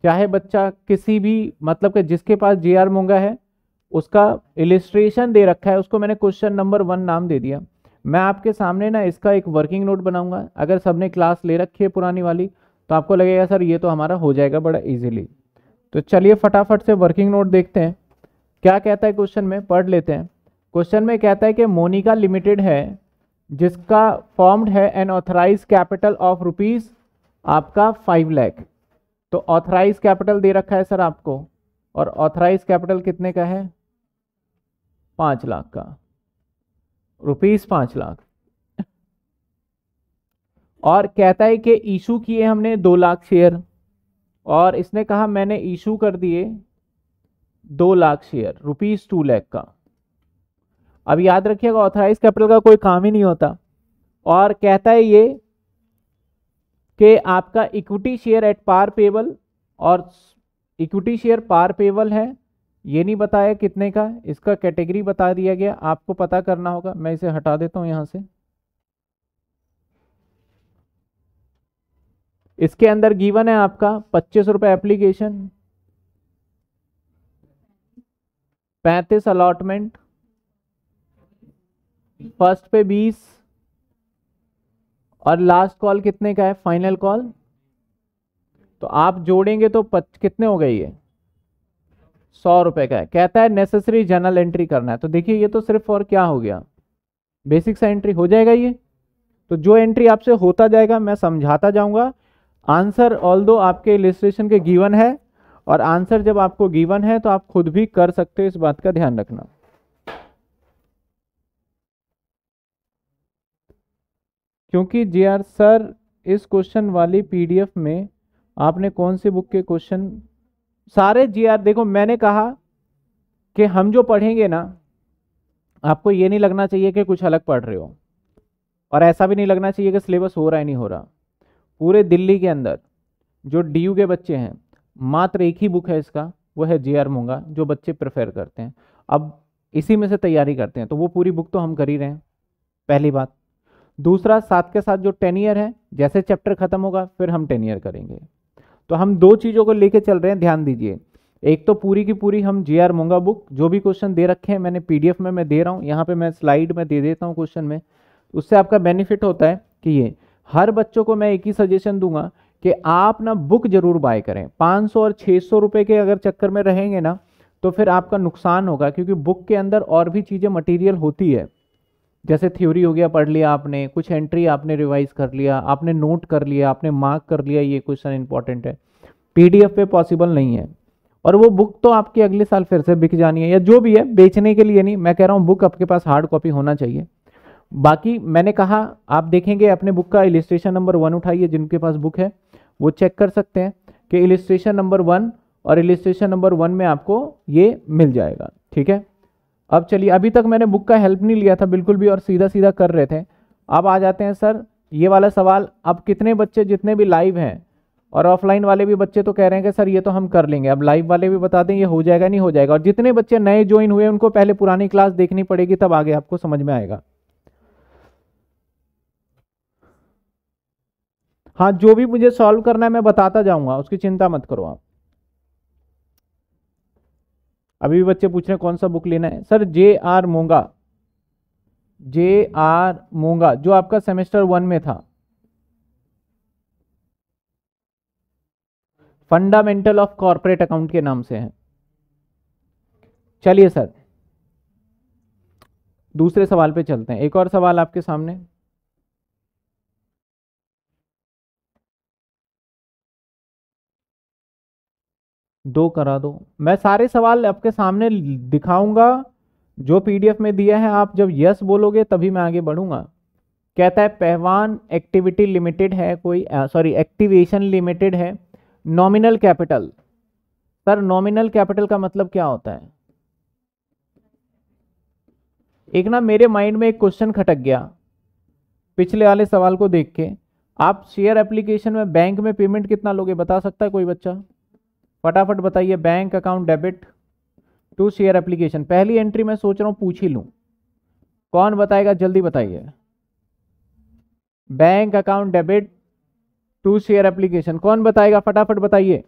चाहे बच्चा किसी भी मतलब के जिसके पास जे आर मोंगा है उसका इलिस्ट्रेशन दे रखा है उसको मैंने क्वेश्चन नंबर वन नाम दे दिया मैं आपके सामने ना इसका एक वर्किंग नोट बनाऊंगा अगर सबने क्लास ले रखी है पुरानी वाली तो आपको लगेगा सर ये तो हमारा हो जाएगा बड़ा इजीली तो चलिए फटाफट से वर्किंग नोट देखते हैं क्या कहता है क्वेश्चन में पढ़ लेते हैं क्वेश्चन में कहता है कि मोनिका लिमिटेड है जिसका फॉर्म्ड है an authorise capital of rupees आपका फाइव लैख तो ऑथराइज कैपिटल दे रखा है सर आपको और ऑथराइज कैपिटल कितने का है पाँच लाख का रुपीज़ पाँच लाख और कहता है कि इशू किए हमने दो लाख शेयर और इसने कहा मैंने इशू कर दिए दो लाख शेयर रुपीज़ टू लैख का अब याद रखिएगा ऑथराइज कैपिटल का कोई काम ही नहीं होता और कहता है ये कि आपका equity share at par payable और इक्विटी शेयर पार पेबल है ये नहीं बताया कितने का इसका कैटेगरी बता दिया गया आपको पता करना होगा मैं इसे हटा देता हूँ यहाँ से इसके अंदर गिवन है आपका पच्चीस रुपए एप्लीकेशन पैंतीस अलॉटमेंट फर्स्ट पे बीस और लास्ट कॉल कितने का है फाइनल कॉल तो आप जोड़ेंगे तो पच, कितने हो गए ये सौ रुपए का है कहता है नेसेसरी जनरल एंट्री करना है तो देखिए ये तो सिर्फ और क्या हो गया बेसिक सा एंट्री हो जाएगा ये तो जो एंट्री आपसे होता जाएगा मैं समझाता जाऊंगा आंसर ऑल दो आपके इलिस्ट्रेशन के गीवन है और आंसर जब आपको गीवन है तो आप खुद भी कर सकते हो इस बात का ध्यान रखना क्योंकि जे आर सर इस क्वेश्चन वाली पीडीएफ में आपने कौन से बुक के क्वेश्चन सारे जी आर देखो मैंने कहा कि हम जो पढ़ेंगे ना आपको ये नहीं लगना चाहिए कि कुछ अलग पढ़ रहे हो और ऐसा भी नहीं लगना चाहिए कि सिलेबस हो रहा है नहीं हो रहा पूरे दिल्ली के अंदर जो डी के बच्चे हैं मात्र एक ही बुक है इसका वो है जे आर मुंगा जो बच्चे प्रेफर करते हैं अब इसी में से तैयारी करते हैं तो वो पूरी बुक तो हम कर ही रहे हैं पहली बात दूसरा साथ के साथ जो टेन ईयर है जैसे चैप्टर खत्म होगा फिर हम टेन ईयर करेंगे तो हम दो चीज़ों को लेके चल रहे हैं ध्यान दीजिए एक तो पूरी की पूरी हम जे आर मोंगा बुक जो भी क्वेश्चन दे रखे हैं मैंने पीडीएफ में मैं दे रहा हूँ यहाँ पे मैं स्लाइड में दे देता हूँ क्वेश्चन में उससे आपका बेनिफिट होता है कि ये हर बच्चों को मैं एक ही सजेशन दूंगा कि आप ना बुक जरूर बाय करें 500 और 600 रुपए के अगर चक्कर में रहेंगे ना तो फिर आपका नुकसान होगा क्योंकि बुक के अंदर और भी चीज़ें मटेरियल होती है जैसे थ्योरी हो गया पढ़ लिया आपने कुछ एंट्री आपने रिवाइज कर लिया आपने नोट कर लिया आपने मार्क कर लिया ये क्वेश्चन इंपॉर्टेंट है पी पे पॉसिबल नहीं है और वो बुक तो आपकी अगले साल फिर से बिक जानी है या जो भी है बेचने के लिए नहीं मैं कह रहा हूँ बुक आपके पास हार्ड कॉपी होना चाहिए बाकी मैंने कहा आप देखेंगे अपने बुक का इलिस्ट्रेशन नंबर वन उठाइए जिनके पास बुक है वो चेक कर सकते हैं कि इलिस्ट्रेशन नंबर वन और इलिस्ट्रेशन नंबर वन में आपको ये मिल जाएगा ठीक है अब चलिए अभी तक मैंने बुक का हेल्प नहीं लिया था बिल्कुल भी और सीधा सीधा कर रहे थे अब आ जाते हैं सर ये वाला सवाल अब कितने बच्चे जितने भी लाइव हैं और ऑफलाइन वाले भी बच्चे तो कह रहे हैं कि सर ये तो हम कर लेंगे अब लाइव वाले भी बता दें ये हो जाएगा नहीं हो जाएगा और जितने बच्चे नए ज्वाइन हुए उनको पहले पुरानी क्लास देखनी पड़ेगी तब आगे आपको समझ में आएगा हाँ जो भी मुझे सॉल्व करना है मैं बताता जाऊंगा उसकी चिंता मत करो आप अभी भी बच्चे पूछ रहे हैं कौन सा बुक लेना है sir J R Monga J R Monga जो आपका सेमेस्टर वन में था फंडामेंटल ऑफ कॉरपोरेट अकाउंट के नाम से है चलिए सर दूसरे सवाल पे चलते हैं एक और सवाल आपके सामने दो करा दो मैं सारे सवाल आपके सामने दिखाऊंगा जो पीडीएफ में दिया है आप जब यस बोलोगे तभी मैं आगे बढ़ूंगा कहता है पहवान एक्टिविटी लिमिटेड है कोई सॉरी एक्टिवेशन लिमिटेड है nominal capital sir nominal capital का मतलब क्या होता है एक ना मेरे माइंड में एक क्वेश्चन खटक गया पिछले वाले सवाल को देख के आप शेयर एप्लीकेशन में बैंक में पेमेंट कितना लोगे बता सकता है कोई बच्चा फटाफट बताइए bank account debit to share application पहली एंट्री मैं सोच रहा हूँ पूछ ही लूँ कौन बताएगा जल्दी बताइए bank account debit to share application कौन बताएगा फटाफट बताइए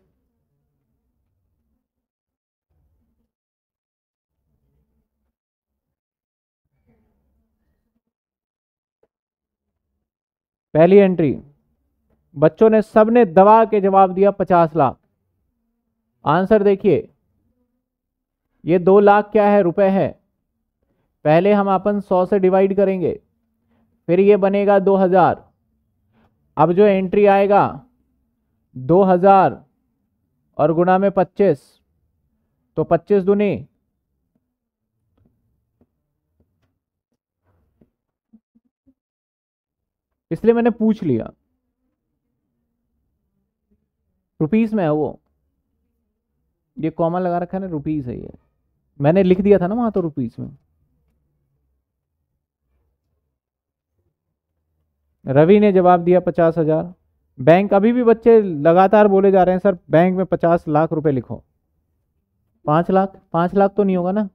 पहली एंट्री बच्चों ने सबने दबा के जवाब दिया पचास लाख आंसर देखिए ये दो लाख क्या है रुपए है पहले हम अपन सौ से डिवाइड करेंगे फिर ये बनेगा दो हज़ार अब जो एंट्री आएगा दो हज़ार और गुणा में पच्चीस तो पच्चीस दुनी इसलिए मैंने पूछ लिया रुपीस में है वो ये कॉमा लगा रखा है ना रुपीज़ है ये मैंने लिख दिया था ना वहां तो रुपीज़ में रवि ने जवाब दिया पचास हज़ार बैंक अभी भी बच्चे लगातार बोले जा रहे हैं सर बैंक में पचास लाख रुपए लिखो पांच लाख पांच लाख तो नहीं होगा ना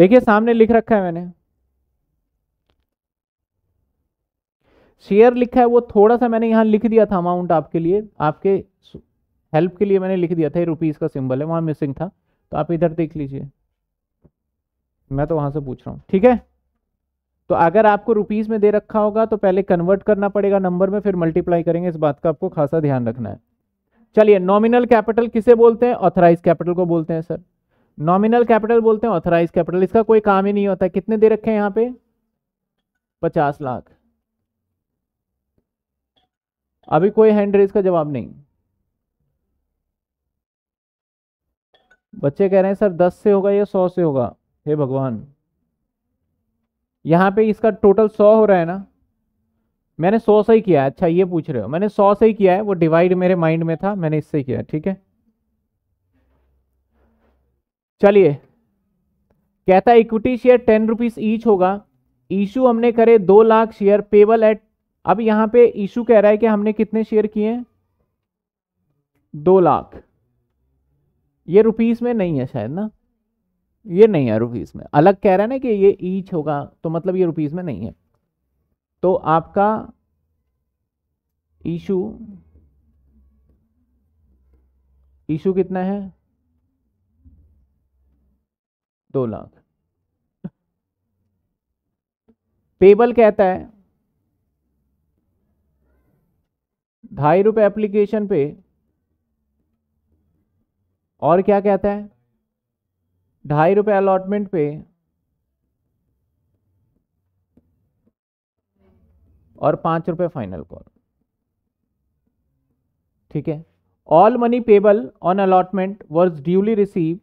देखिए सामने लिख रखा है मैंने शेयर लिखा है वो थोड़ा सा मैंने यहाँ लिख दिया था अमाउंट आपके लिए आपके हेल्प के लिए मैंने लिख दिया था ये रुपीज़ का सिंबल है वहाँ मिसिंग था तो आप इधर देख लीजिए मैं तो वहाँ से पूछ रहा हूँ ठीक है तो अगर आपको रुपीज़ में दे रखा होगा तो पहले कन्वर्ट करना पड़ेगा नंबर में फिर मल्टीप्लाई करेंगे इस बात का आपको खासा ध्यान रखना है चलिए नॉमिनल कैपिटल किसे बोलते हैं ऑथराइज कैपिटल को बोलते हैं सर नॉमिनल कैपिटल बोलते हैं ऑथराइज कैपिटल इसका कोई काम ही नहीं होता कितने दे रखे हैं यहाँ पे पचास लाख अभी कोई हैंड रेज का जवाब नहीं बच्चे कह रहे हैं सर दस से होगा या सौ से होगा हे भगवान यहाँ पे इसका टोटल सौ हो रहा है ना मैंने सौ से ही किया है अच्छा ये पूछ रहे हो मैंने सौ से ही किया है वो डिवाइड मेरे माइंड में था मैंने इससे किया ठीक है चलिए कहता है equity share ten rupees each होगा इशू हमने करे दो लाख शेयर पेबल एट अब यहाँ पे इशू कह रहा है कि हमने कितने शेयर किए दो लाख ये रुपीस में नहीं है शायद ना ये नहीं है रुपीस में अलग कह रहा है ना कि ये ईच होगा तो मतलब ये रुपीस में नहीं है तो आपका इशू ईशू कितना है दो लाख पेबल कहता है ढाई रुपए एप्लीकेशन पे और क्या कहता है ढाई रुपये अलॉटमेंट पे और पांच रुपये फाइनल कॉल ठीक है all money payable on allotment was duly receive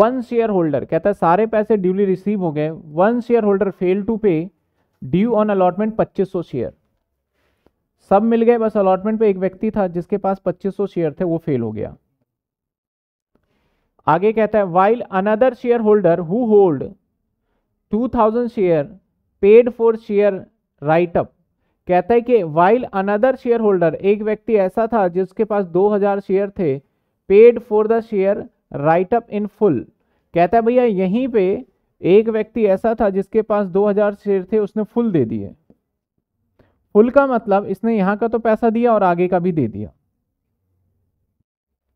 one share holder कहता है सारे पैसे ड्यूली रिसीव हो गए one share holder fail to pay due on allotment 2500 share सब मिल गए बस अलॉटमेंट पे एक व्यक्ति था जिसके पास 2500 शेयर थे वो फेल हो गया आगे कहता है while another share holder who hold two thousand share paid for share write up कहता है कि वाइल अनदर शेयर होल्डर एक व्यक्ति ऐसा था जिसके पास 2000 शेयर थे paid for the share write up in full कहता है भैया यहीं पे एक व्यक्ति ऐसा था जिसके पास 2000 शेयर थे उसने फुल दे दिए फुल का मतलब इसने यहाँ का तो पैसा दिया और आगे का भी दे दिया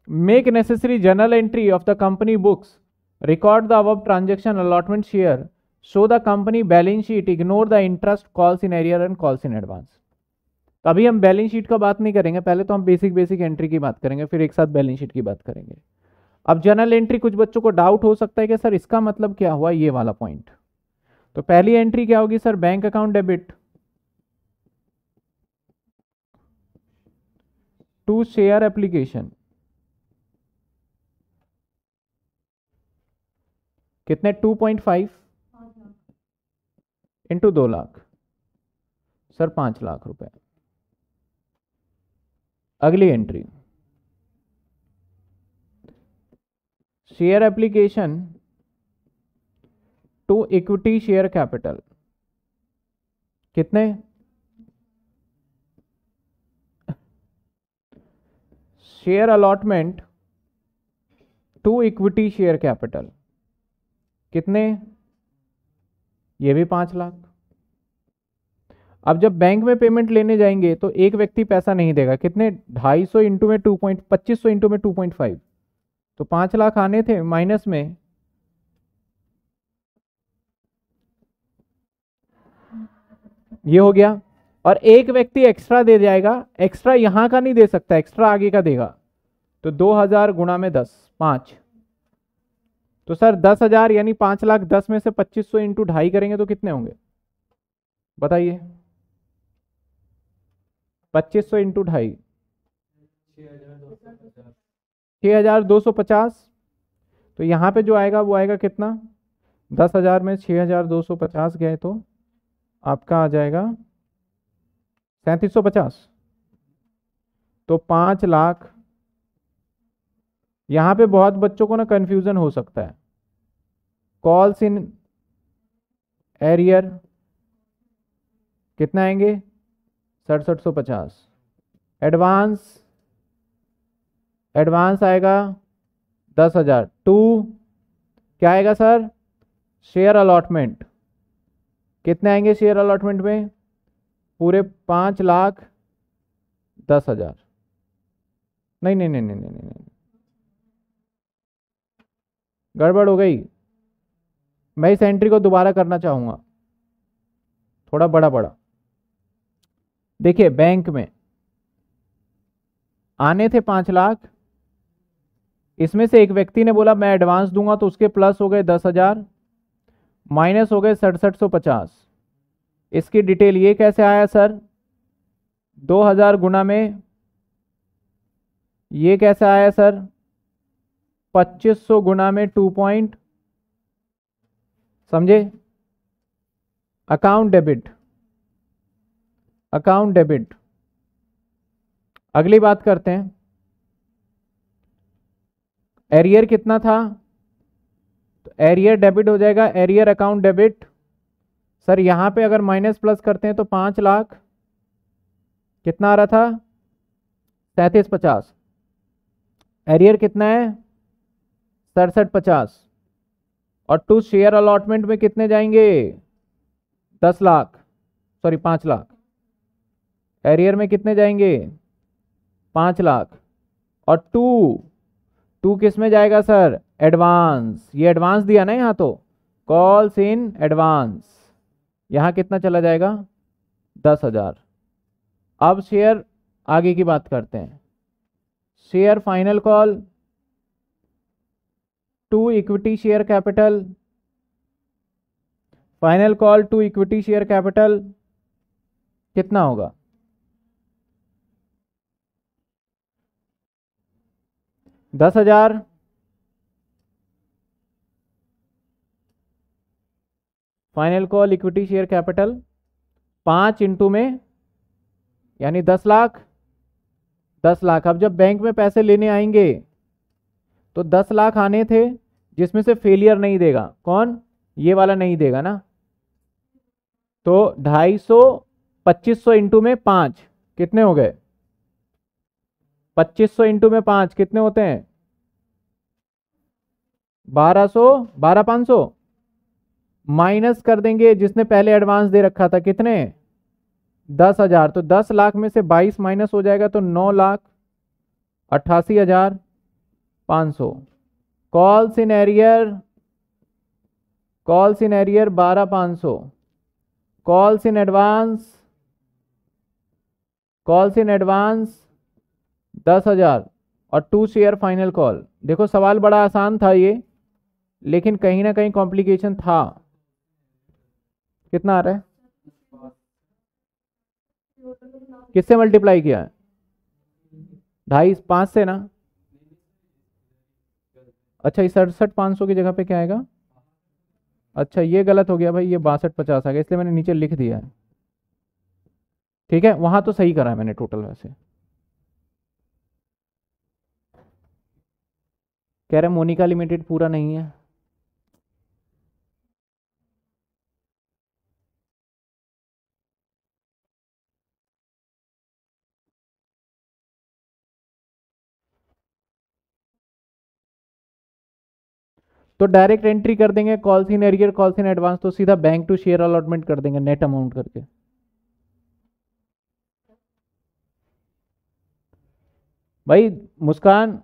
make necessary journal entry of the company books record the above transaction allotment share show the company balance sheet ignore the interest calls in arrear and calls in advance तो अभी हम बैलेंस शीट का बात नहीं करेंगे पहले तो हम बेसिक बेसिक एंट्री की बात करेंगे फिर एक साथ बैलेंस शीट की बात करेंगे अब जर्नल एंट्री कुछ बच्चों को डाउट हो सकता है कि सर इसका मतलब क्या हुआ ये वाला पॉइंट तो पहली एंट्री क्या होगी sir bank account debit to share application कितने टू पॉइंट फाइव इंटू दो लाख सर पाँच लाख रुपए अगली entry share application to equity share capital कितने share allotment to equity share capital कितने ये भी पांच लाख अब जब बैंक में पेमेंट लेने जाएंगे तो एक व्यक्ति पैसा नहीं देगा कितने ढाई सौ इंटू में टू पॉइंट पच्चीस सौ इंटू में टू पॉइंट फाइव तो पांच लाख आने थे माइनस में ये हो गया और एक व्यक्ति एक्स्ट्रा दे जाएगा एक्स्ट्रा यहां का नहीं दे सकता एक्स्ट्रा आगे का देगा तो दो हजार गुणा में दस पांच तो सर दस हजार यानी पांच लाख दस में से पच्चीस सौ इंटू ढाई करेंगे तो कितने होंगे बताइए पच्चीस सौ इंटू ढाई छह हजार दो सौ पचास तो यहाँ पे जो आएगा वो आएगा कितना दस हजार में छः हजार दो सौ पचास गए तो आपका आ जाएगा सैंतीस सौ पचास तो पाँच लाख यहाँ पे बहुत बच्चों को ना कन्फ्यूज़न हो सकता है कॉल्स इन एरियर कितना आएंगे सड़सठ सौ पचास एडवांस एडवांस आएगा दस हज़ार टू क्या आएगा सर शेयर अलॉटमेंट कितने आएंगे शेयर अलॉटमेंट में पूरे पाँच लाख दस हज़ार नहीं नहीं नहीं नहीं नहीं नहीं गड़बड़ हो गई मैं इस एंट्री को दोबारा करना चाहूँगा थोड़ा बड़ा बड़ा देखिए बैंक में आने थे पाँच लाख इसमें से एक व्यक्ति ने बोला मैं एडवांस दूंगा तो उसके प्लस हो गए दस हज़ार माइनस हो गए सड़सठ सौ पचास इसकी डिटेल ये कैसे आया सर दो हज़ार गुना में ये कैसे आया सर पच्चीस गुना में टू पॉइंट समझे अकाउंट डेबिट अकाउंट डेबिट अगली बात करते हैं एरियर कितना था तो एरियर डेबिट हो जाएगा एरियर अकाउंट डेबिट सर यहां पे अगर माइनस प्लस करते हैं तो पांच लाख कितना आ रहा था सैंतीस पचास एरियर कितना है सड़सठ पचास और टू शेयर अलॉटमेंट में कितने जाएंगे दस लाख सॉरी पाँच लाख एरियर में कितने जाएंगे पाँच लाख और टू टू किस में जाएगा सर एडवांस ये एडवांस दिया ना यहाँ तो कॉल्स इन एडवांस यहाँ कितना चला जाएगा दस हज़ार अब शेयर आगे की बात करते हैं share final call to equity share capital final call to equity share capital कितना होगा दस हजार final call equity share capital पांच इंटू में यानी दस लाख दस लाख अब जब बैंक में पैसे लेने आएंगे तो दस लाख आने थे जिसमें से फेलियर नहीं देगा कौन ये वाला नहीं देगा ना तो ढाई सौ पच्चीस सौ इंटू में पांच कितने हो गए पच्चीस सौ इंटू में पांच कितने होते हैं बारह सो बारह पांच सो माइनस कर देंगे जिसने पहले एडवांस दे रखा था कितने दस हजार तो दस लाख में से बाईस माइनस हो जाएगा तो नौ लाख अट्ठासी हजार पाँच सौ calls in arrear calls in arrear बारह पाँच सौ calls in advance calls in advance दस हज़ार और टू शेयर फाइनल कॉल देखो सवाल बड़ा आसान था ये लेकिन कहीं ना कहीं कॉम्प्लिकेशन था कितना आ रहा है किससे मल्टीप्लाई किया है ढाई पाँच से ना अच्छा ये सड़सठ पाँच सौ की जगह पे क्या आएगा अच्छा ये गलत हो गया भाई ये बासठ पचास आ गया इसलिए मैंने नीचे लिख दिया है ठीक है वहां तो सही करा है मैंने टोटल वैसे कह रहे मोनिका लिमिटेड पूरा नहीं है तो डायरेक्ट एंट्री कर देंगे calls in arrear calls in advance तो सीधा बैंक टू शेयर अलॉटमेंट कर देंगे नेट अमाउंट करके भाई मुस्कान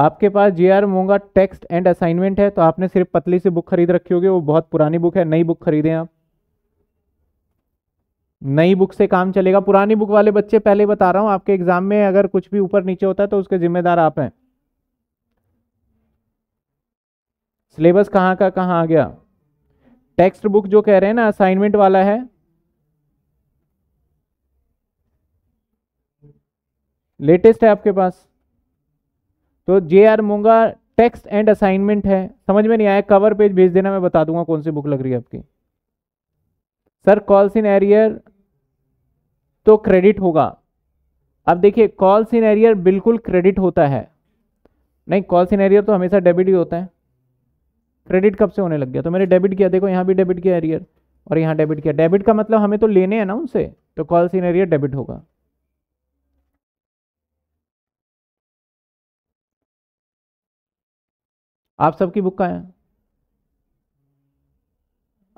आपके पास J R Monga text and assignment है तो आपने सिर्फ पतली सी बुक खरीद रखी होगी वो बहुत पुरानी बुक है नई बुक खरीदे आप नई बुक से काम चलेगा पुरानी बुक वाले बच्चे पहले बता रहा हूँ आपके एग्जाम में अगर कुछ भी ऊपर नीचे होता है तो उसके जिम्मेदार आप हैं सिलेबस कहाँ का कहाँ आ गया टेक्स्ट बुक जो कह रहे हैं ना असाइनमेंट वाला है लेटेस्ट है आपके पास तो J R Monga text and assignment है समझ में नहीं आया कवर पेज भेज देना मैं बता दूंगा कौन सी बुक लग रही है आपकी सर कॉल्स इन एरियर तो क्रेडिट होगा अब देखिए कॉल्स इन एरियर बिल्कुल क्रेडिट होता है नहीं कॉल्स इन एरियर तो हमेशा डेबिट ही होता है क्रेडिट कब से होने लग गया तो मैंने डेबिट किया देखो यहाँ भी डेबिट किया एरियर और यहाँ डेबिट किया डेबिट का मतलब हमें तो लेने हैं ना उनसे तो कॉल सीन एरियर डेबिट होगा आप सबकी बुक का है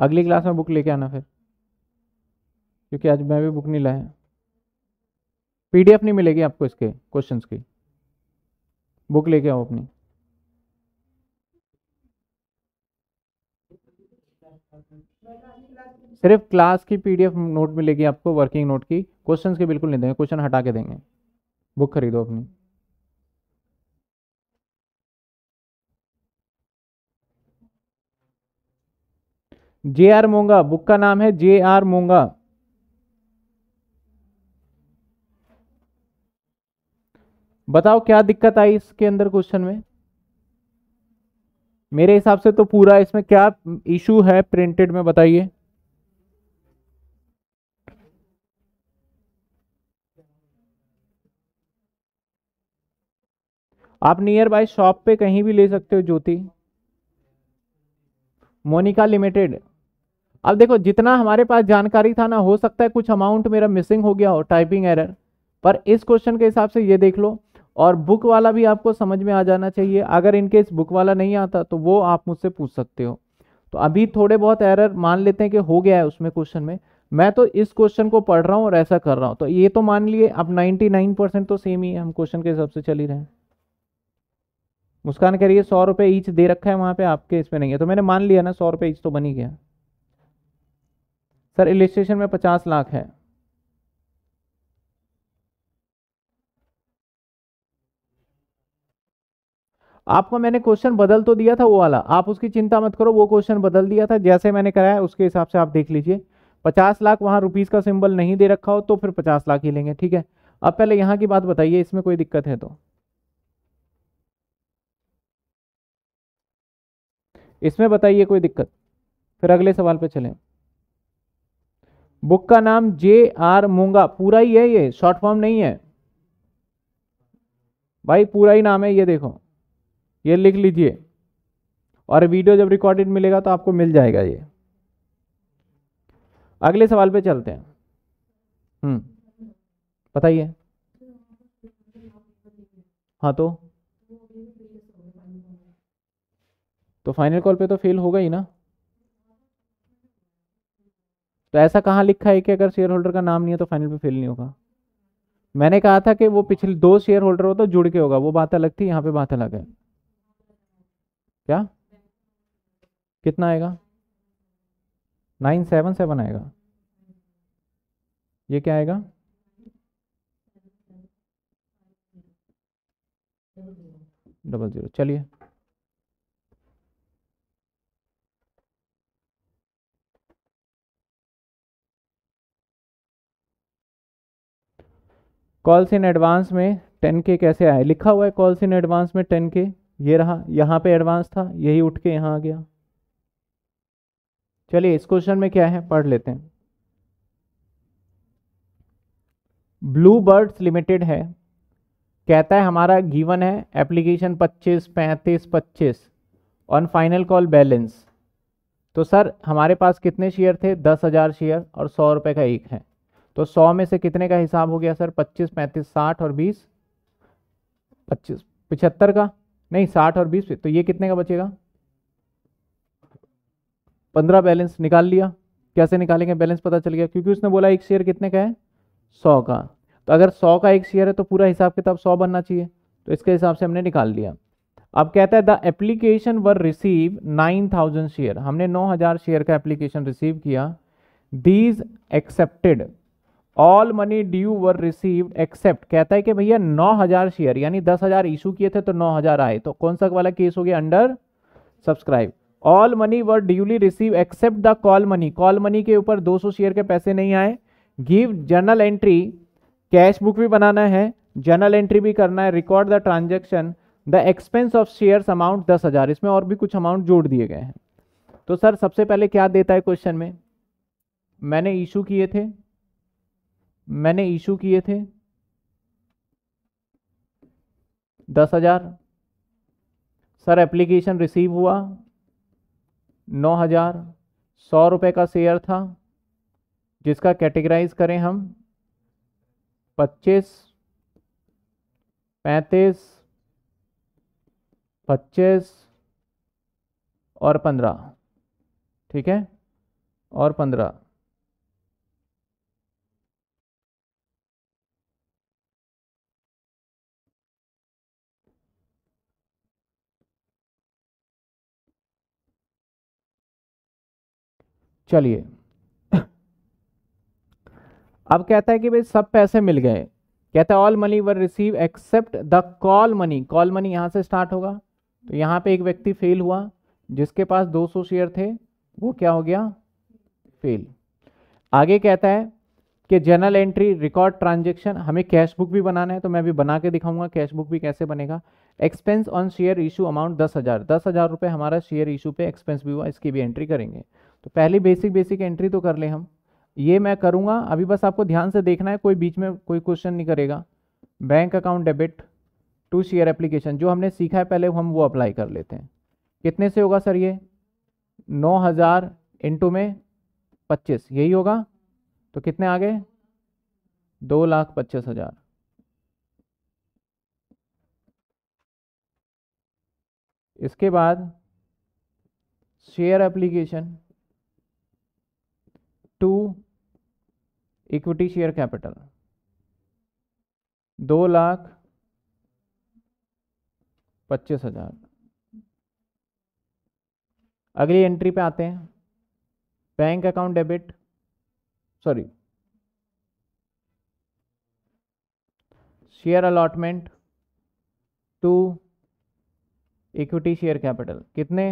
अगली क्लास में बुक लेके आना फिर क्योंकि आज मैं भी बुक नहीं लाया पीडीएफ नहीं मिलेगी आपको इसके क्वेश्चंस की बुक लेके आओ अपनी सिर्फ क्लास की पीडीएफ नोट मिलेगी आपको वर्किंग नोट की क्वेश्चन के बिल्कुल नहीं देंगे क्वेश्चन हटा के देंगे बुक खरीदो अपनी जे आर मोंगा बुक का नाम है जे आर मोंगा बताओ क्या दिक्कत आई इसके अंदर क्वेश्चन में मेरे हिसाब से तो पूरा इसमें क्या इशू है प्रिंटेड में बताइए आप नियर बाय शॉप पे कहीं भी ले सकते हो ज्योति मोनिका लिमिटेड अब देखो जितना हमारे पास जानकारी था ना हो सकता है कुछ अमाउंट मेरा मिसिंग हो गया हो टाइपिंग एरर पर इस क्वेश्चन के हिसाब से ये देख लो और बुक वाला भी आपको समझ में आ जाना चाहिए अगर इनकेस बुक वाला नहीं आता तो वो आप मुझसे पूछ सकते हो तो अभी थोड़े बहुत एरर मान लेते हैं कि हो गया है उसमें क्वेश्चन में मैं तो इस क्वेश्चन को पढ़ रहा हूँ और ऐसा कर रहा हूँ तो ये तो मान लिए अब 99 परसेंट तो सेम ही है हम क्वेश्चन के हिसाब से चल ही रहे हैं मुस्कान कह रही है सौ रुपये ईच दे रखा है वहाँ पे आपके इसमें नहीं है तो मैंने मान लिया ना सौ रुपये ईच तो बन ही गया सर इलेस्ट्रेशन में पचास लाख है आपको मैंने क्वेश्चन बदल तो दिया था वो वाला आप उसकी चिंता मत करो वो क्वेश्चन बदल दिया था जैसे मैंने कराया उसके हिसाब से आप देख लीजिए पचास लाख वहाँ रुपीज़ का सिंबल नहीं दे रखा हो तो फिर पचास लाख ही लेंगे ठीक है अब पहले यहाँ की बात बताइए इसमें कोई दिक्कत है तो इसमें बताइए कोई दिक्कत फिर अगले सवाल पे चलें बुक का नाम जे आर मूंगा पूरा ही है ये शॉर्ट फॉर्म नहीं है भाई पूरा ही नाम है ये देखो ये लिख लीजिए और वीडियो जब रिकॉर्डेड मिलेगा तो आपको मिल जाएगा ये अगले सवाल पे चलते हैं हम्म बताइए हाँ तो तो फाइनल कॉल पे तो फेल होगा ही ना तो ऐसा कहाँ लिखा है कि अगर शेयर होल्डर का नाम नहीं है तो फाइनल पे फेल नहीं होगा मैंने कहा था कि वो पिछले दो शेयर होल्डर हो तो जुड़ के होगा वो बात अलग थी यहाँ पे बात अलग है क्या कितना आएगा नाइन सेवन सेवन आएगा ये क्या आएगा डबल जीरो चलिए कॉल्स इन एडवांस में टेन के कैसे आए लिखा हुआ है कॉल्स इन एडवांस में टेन के ये रहा यहाँ पे एडवांस था यही उठ के यहाँ आ गया चलिए इस क्वेश्चन में क्या है पढ़ लेते हैं ब्लू बर्ड्स लिमिटेड है कहता है हमारा गिवन है application 25 35 25 on final call balance तो सर हमारे पास कितने शेयर थे दस हज़ार शेयर और सौ रुपये का एक है तो सौ में से कितने का हिसाब हो गया सर पच्चीस पैंतीस साठ और बीस पच्चीस पिछहत्तर का नहीं साठ और बीस तो ये कितने का बचेगा पंद्रह बैलेंस निकाल लिया कैसे निकालेंगे बैलेंस पता चल गया क्योंकि उसने बोला एक शेयर कितने का है सौ का तो अगर सौ का एक शेयर है तो पूरा हिसाब किताब सौ बनना चाहिए तो इसके हिसाब से हमने निकाल लिया अब कहता है the application were receive nine thousand share हमने नौ हज़ार शेयर का एप्लीकेशन रिसीव किया these accepted all money due were received accept कहता है कि भैया नौ हजार शेयर यानी दस हजार इशू किए थे तो नौ हजार आए तो कौन सा वाला केस हो गया under subscribe all money were duly receive accept the call money call money के ऊपर 200 शेयर के पैसे नहीं आए give journal entry cash book भी बनाना है जर्नल एंट्री भी करना है record the transaction the expense of share amount दस हज़ार इसमें और भी कुछ अमाउंट जोड़ दिए गए हैं तो सर सबसे पहले क्या देता है क्वेश्चन में मैंने इशू किए थे मैंने इशू किए थे दस हज़ार सर एप्लीकेशन रिसीव हुआ नौ हज़ार सौ रुपये का शेयर था जिसका कैटेगराइज करें हम पच्चीस पैंतीस पच्चीस और पंद्रह ठीक है और पंद्रह चलिए अब कहता है कि भाई सब पैसे मिल गए कहता है all money were receive accept the call money call money यहां से स्टार्ट होगा तो यहां पे एक व्यक्ति फेल हुआ जिसके पास 200 शेयर थे वो क्या हो गया फेल आगे कहता है कि जनरल एंट्री रिकॉर्ड ट्रांजेक्शन हमें कैश बुक भी बनाना है तो मैं भी बना के दिखाऊंगा कैश बुक भी कैसे बनेगा expense on share issue amount दस हज़ार दस हज़ार रुपये हमारा शेयर इशू पे एक्सपेंस भी हुआ इसकी भी एंट्री करेंगे तो पहली बेसिक बेसिक एंट्री तो कर ले हम ये मैं करूँगा अभी बस आपको ध्यान से देखना है कोई बीच में कोई क्वेश्चन नहीं करेगा bank account debit to share application जो हमने सीखा है पहले हम वो अप्लाई कर लेते हैं कितने से होगा सर ये नौ हज़ार इंटू में पच्चीस यही होगा तो कितने आ गए दो लाख पच्चीस हज़ार इसके बाद share application to equity share capital दो लाख पच्चीस हजार अगली एंट्री पे आते हैं bank account debit sorry share allotment to equity share capital कितने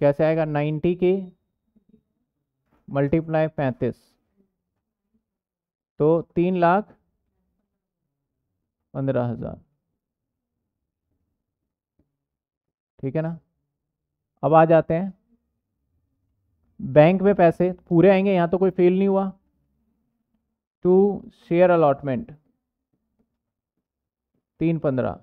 कैसे आएगा नाइन्टी के मल्टीप्लाई पैंतीस तो तीन लाख पंद्रह हज़ार ठीक है ना अब आ जाते हैं बैंक में पैसे पूरे आएंगे यहां तो कोई फेल नहीं हुआ टू शेयर अलॉटमेंट तीन पंद्रह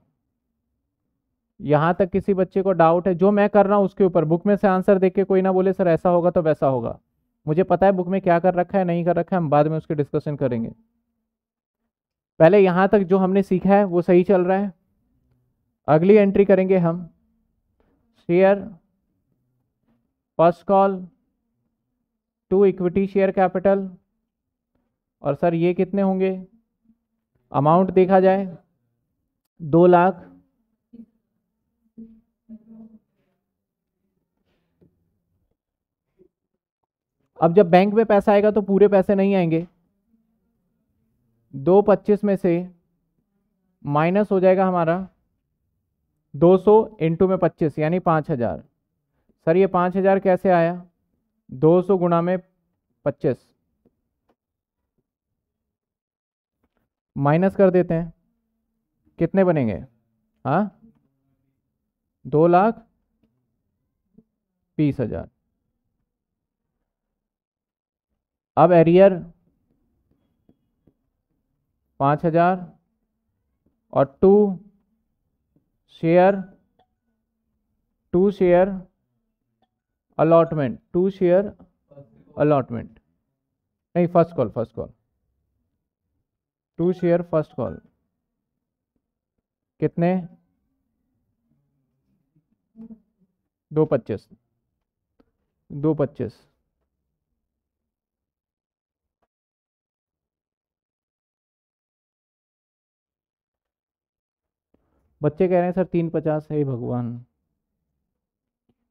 यहां तक किसी बच्चे को डाउट है जो मैं कर रहा हूं उसके ऊपर बुक में से आंसर देख के कोई ना बोले सर ऐसा होगा तो वैसा होगा मुझे पता है बुक में क्या कर रखा है नहीं कर रखा है हम बाद में उसके डिस्कशन करेंगे पहले यहाँ तक जो हमने सीखा है वो सही चल रहा है अगली एंट्री करेंगे हम share first call to equity share capital और सर ये कितने होंगे अमाउंट देखा जाए दो लाख अब जब बैंक में पैसा आएगा तो पूरे पैसे नहीं आएंगे दो पच्चीस में से माइनस हो जाएगा हमारा दो सौ इंटू में पच्चीस यानी पाँच हज़ार सर ये पाँच हज़ार कैसे आया दो सौ गुणा में पच्चीस माइनस कर देते हैं कितने बनेंगे हाँ दो लाख बीस हज़ार अब एरियर पाँच हजार और to share to share allotment to share allotment नहीं first call first call to share first call कितने दो पच्चीस दो पच्चीस बच्चे कह रहे हैं सर तीन पचास है भगवान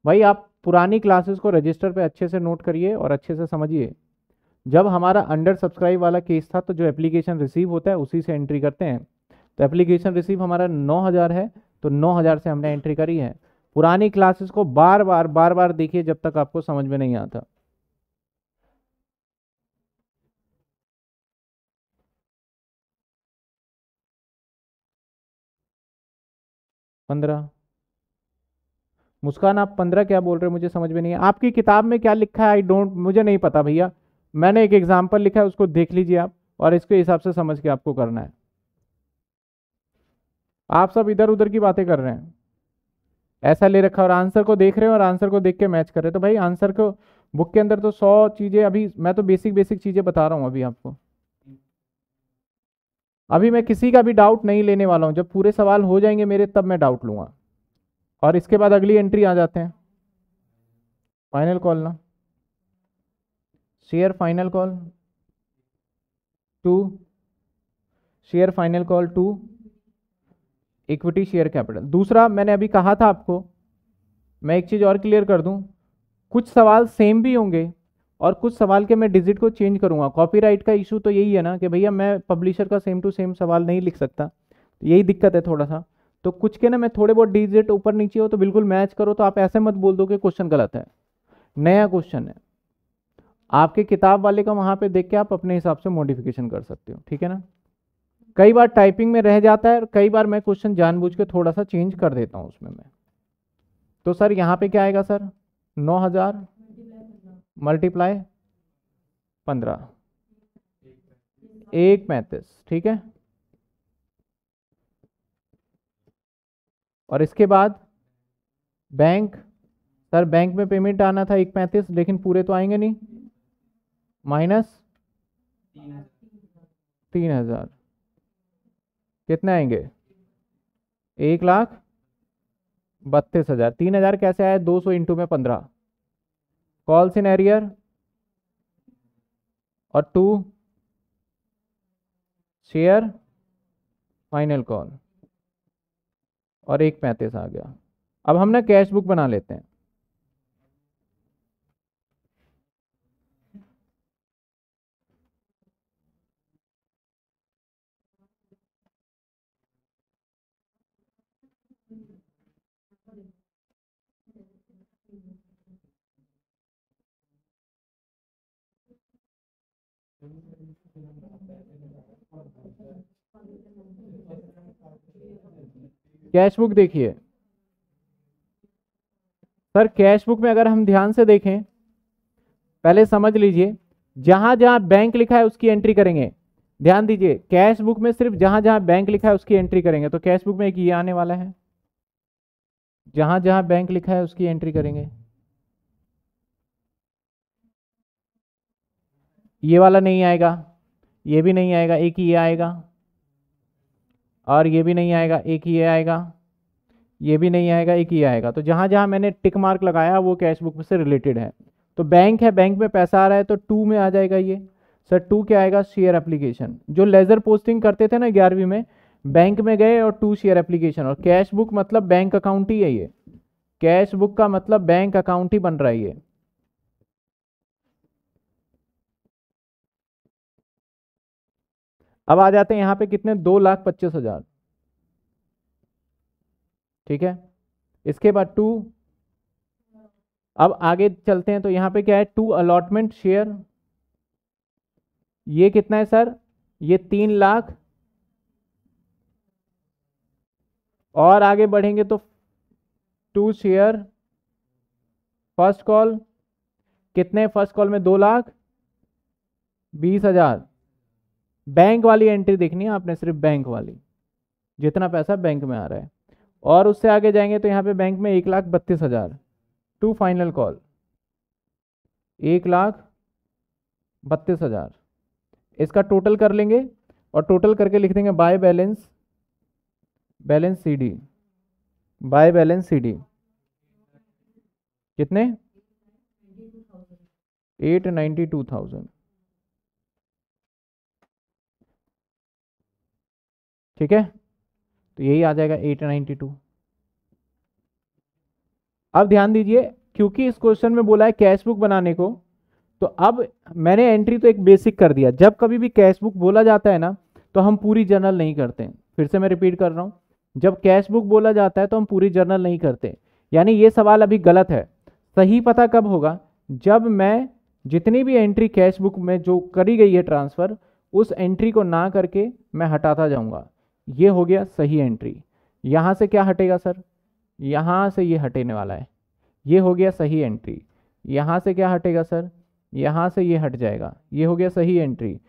भाई आप पुरानी क्लासेस को रजिस्टर पे अच्छे से नोट करिए और अच्छे से समझिए जब हमारा अंडर सब्सक्राइब वाला केस था तो जो एप्लीकेशन रिसीव होता है उसी से एंट्री करते हैं तो एप्लीकेशन रिसीव हमारा नौ हज़ार है तो नौ हज़ार से हमने एंट्री करी है पुरानी क्लासेस को बार बार बार बार देखिए जब तक आपको समझ में नहीं आता पंद्रह मुस्कान आप पंद्रह क्या बोल रहे हो मुझे समझ में नहीं है आपकी किताब में क्या लिखा है आई डोंट मुझे नहीं पता भैया मैंने एक एग्जाम्पल लिखा है उसको देख लीजिए आप और इसके हिसाब से समझ के आपको करना है आप सब इधर उधर की बातें कर रहे हैं ऐसा ले रखा और आंसर को देख रहे हो और आंसर को देख के मैच कर रहे हो तो भाई आंसर को बुक के अंदर तो सौ चीज़ें अभी मैं तो बेसिक बेसिक चीज़ें बता रहा हूँ अभी आपको अभी मैं किसी का भी डाउट नहीं लेने वाला हूँ जब पूरे सवाल हो जाएंगे मेरे तब मैं डाउट लूँगा और इसके बाद अगली एंट्री आ जाते हैं फाइनल कॉल ना share final call to share final call to equity share capital दूसरा मैंने अभी कहा था आपको मैं एक चीज़ और क्लियर कर दूं कुछ सवाल सेम भी होंगे और कुछ सवाल के मैं डिजिट को चेंज करूँगा कॉपीराइट का इशू तो यही है ना कि भैया मैं पब्लिशर का सेम टू सेम सवाल नहीं लिख सकता यही दिक्कत है थोड़ा सा तो कुछ के ना मैं थोड़े बहुत डिजिट ऊपर नीचे हो तो बिल्कुल मैच करो तो आप ऐसे मत बोल दो कि क्वेश्चन गलत है नया क्वेश्चन है आपके किताब वाले का वहाँ पर देख के आप अपने हिसाब से मॉडिफिकेशन कर सकते हो ठीक है ना कई बार टाइपिंग में रह जाता है और कई बार मैं क्वेश्चन जानबूझ के थोड़ा सा चेंज कर देता हूँ उसमें मैं तो सर यहाँ पे क्या आएगा सर नौ हज़ार मल्टीप्लाई पंद्रह एक पैंतीस ठीक है और इसके बाद बैंक सर बैंक में पेमेंट आना था एक पैंतीस लेकिन पूरे तो आएंगे नहीं माइनस तीन हजार कितने आएंगे एक लाख बत्तीस हजार तीन हजार कैसे आया दो सौ इंटू में पंद्रह calls इन एरियर और टू शेयर फाइनल कॉल और एक पैंतीस आ गया अब हम ना कैश बुक बना लेते हैं कैश बुक देखिए सर कैश बुक में अगर हम ध्यान से देखें पहले समझ लीजिए जहां जहां बैंक लिखा है उसकी एंट्री करेंगे ध्यान दीजिए कैश बुक में सिर्फ जहां जहां बैंक लिखा है उसकी एंट्री करेंगे तो कैश बुक में एक ये आने वाला है जहां जहां बैंक लिखा है उसकी एंट्री करेंगे ये वाला नहीं आएगा ये भी नहीं आएगा एक ही ये आएगा और ये भी नहीं आएगा एक ही ये आएगा ये भी नहीं आएगा एक ही आएगा तो जहाँ जहाँ मैंने टिक मार्क लगाया वो कैश बुक से रिलेटेड है तो बैंक है बैंक में पैसा आ रहा है तो टू में आ जाएगा ये सर टू क्या आएगा शेयर एप्लीकेशन जो लेजर पोस्टिंग करते थे ना ग्यारहवीं में बैंक में गए और टू शेयर एप्लीकेशन और कैश बुक मतलब बैंक अकाउंट ही है ये कैश बुक का मतलब बैंक अकाउंट ही बन रहा है ये अब आ जाते हैं यहां पे कितने दो लाख पच्चीस हजार ठीक है इसके बाद टू अब आगे चलते हैं तो यहां पे क्या है टू अलॉटमेंट शेयर ये कितना है सर ये तीन लाख और आगे बढ़ेंगे तो टू शेयर फर्स्ट कॉल कितने फर्स्ट कॉल में दो लाख बीस हजार बैंक वाली एंट्री देखनी है आपने सिर्फ बैंक वाली जितना पैसा बैंक में आ रहा है और उससे आगे जाएंगे तो यहाँ पे बैंक में एक लाख बत्तीस हज़ार टू फाइनल कॉल एक लाख बत्तीस हज़ार इसका टोटल कर लेंगे और टोटल करके लिख देंगे by balance balance C D by balance C D कितने एट नाइन्टी टू थाउजेंड ठीक है तो यही आ जाएगा एट नाइन्टी टू अब ध्यान दीजिए क्योंकि इस क्वेश्चन में बोला है कैश बुक बनाने को तो अब मैंने एंट्री तो एक बेसिक कर दिया जब कभी भी कैश बुक बोला जाता है ना तो हम पूरी जर्नल नहीं करते फिर से मैं रिपीट कर रहा हूँ जब कैश बुक बोला जाता है तो हम पूरी जर्नल नहीं करते यानी ये सवाल अभी गलत है सही पता कब होगा जब मैं जितनी भी एंट्री कैश बुक में जो करी गई है ट्रांसफ़र उस एंट्री को ना करके मैं हटाता जाऊँगा ये हो गया सही एंट्री यहाँ से क्या हटेगा सर यहाँ से ये हटेने वाला है ये हो गया सही एंट्री यहाँ से क्या हटेगा सर यहाँ से ये हट जाएगा ये हो गया सही एंट्री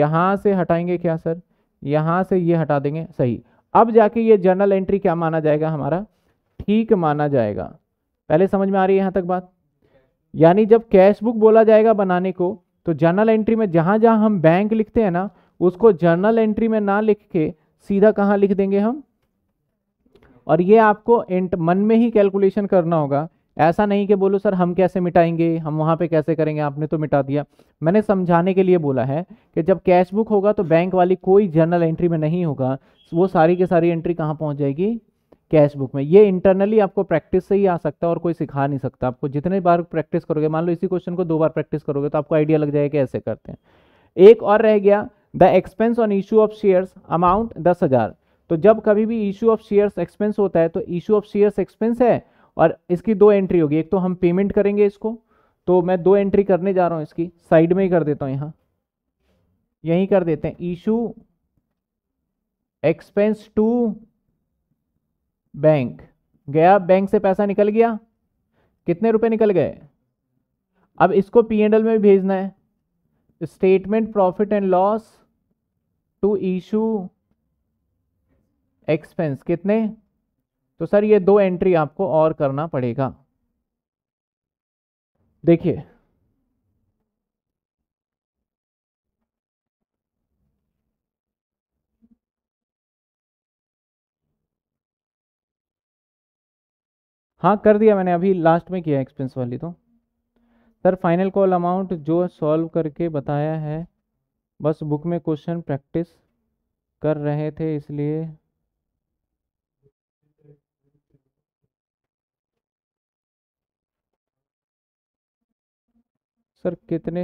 यहाँ से हटाएंगे क्या सर यहाँ से ये हटा देंगे सही अब जाके ये जर्नल एंट्री क्या माना जाएगा हमारा ठीक माना जाएगा पहले समझ में आ रही है यहाँ तक बात यानी जब कैश बुक बोला जाएगा बनाने को तो जर्नल एंट्री में जहाँ जहाँ हम बैंक लिखते हैं ना उसको जर्नल एंट्री में ना लिख के सीधा कहाँ लिख देंगे हम और ये आपको एंट मन में ही कैलकुलेशन करना होगा ऐसा नहीं कि बोलो सर हम कैसे मिटाएंगे हम वहाँ पे कैसे करेंगे आपने तो मिटा दिया मैंने समझाने के लिए बोला है कि जब कैश बुक होगा तो बैंक वाली कोई जर्नल एंट्री में नहीं होगा वो सारी की सारी एंट्री कहाँ पहुँच जाएगी कैश बुक में ये इंटरनली आपको प्रैक्टिस से ही आ सकता है और कोई सिखा नहीं सकता आपको जितने बार प्रैक्टिस करोगे मान लो इसी क्वेश्चन को दो बार प्रैक्टिस करोगे तो आपको आइडिया लग जाएगा कि ऐसे करते हैं एक और रह गया the expense on issue of shares amount दस हज़ार तो जब कभी भी इशू ऑफ शेयर्स एक्सपेंस होता है तो इशू ऑफ शेयर्स एक्सपेंस है और इसकी दो एंट्री होगी एक तो हम पेमेंट करेंगे इसको तो मैं दो एंट्री करने जा रहा हूँ इसकी साइड में ही कर देता हूँ यहाँ यहीं कर देते हैं इशू एक्सपेंस टू बैंक गया बैंक से पैसा निकल गया कितने रुपए निकल गए अब इसको पी एंड एल में भेजना है statement profit and loss to issue expense कितने तो सर ये दो एंट्री आपको और करना पड़ेगा देखिए हाँ कर दिया मैंने अभी लास्ट में किया एक्सपेंस वाली तो सर फाइनल कॉल अमाउंट जो सॉल्व करके बताया है बस बुक में क्वेश्चन प्रैक्टिस कर रहे थे इसलिए सर कितने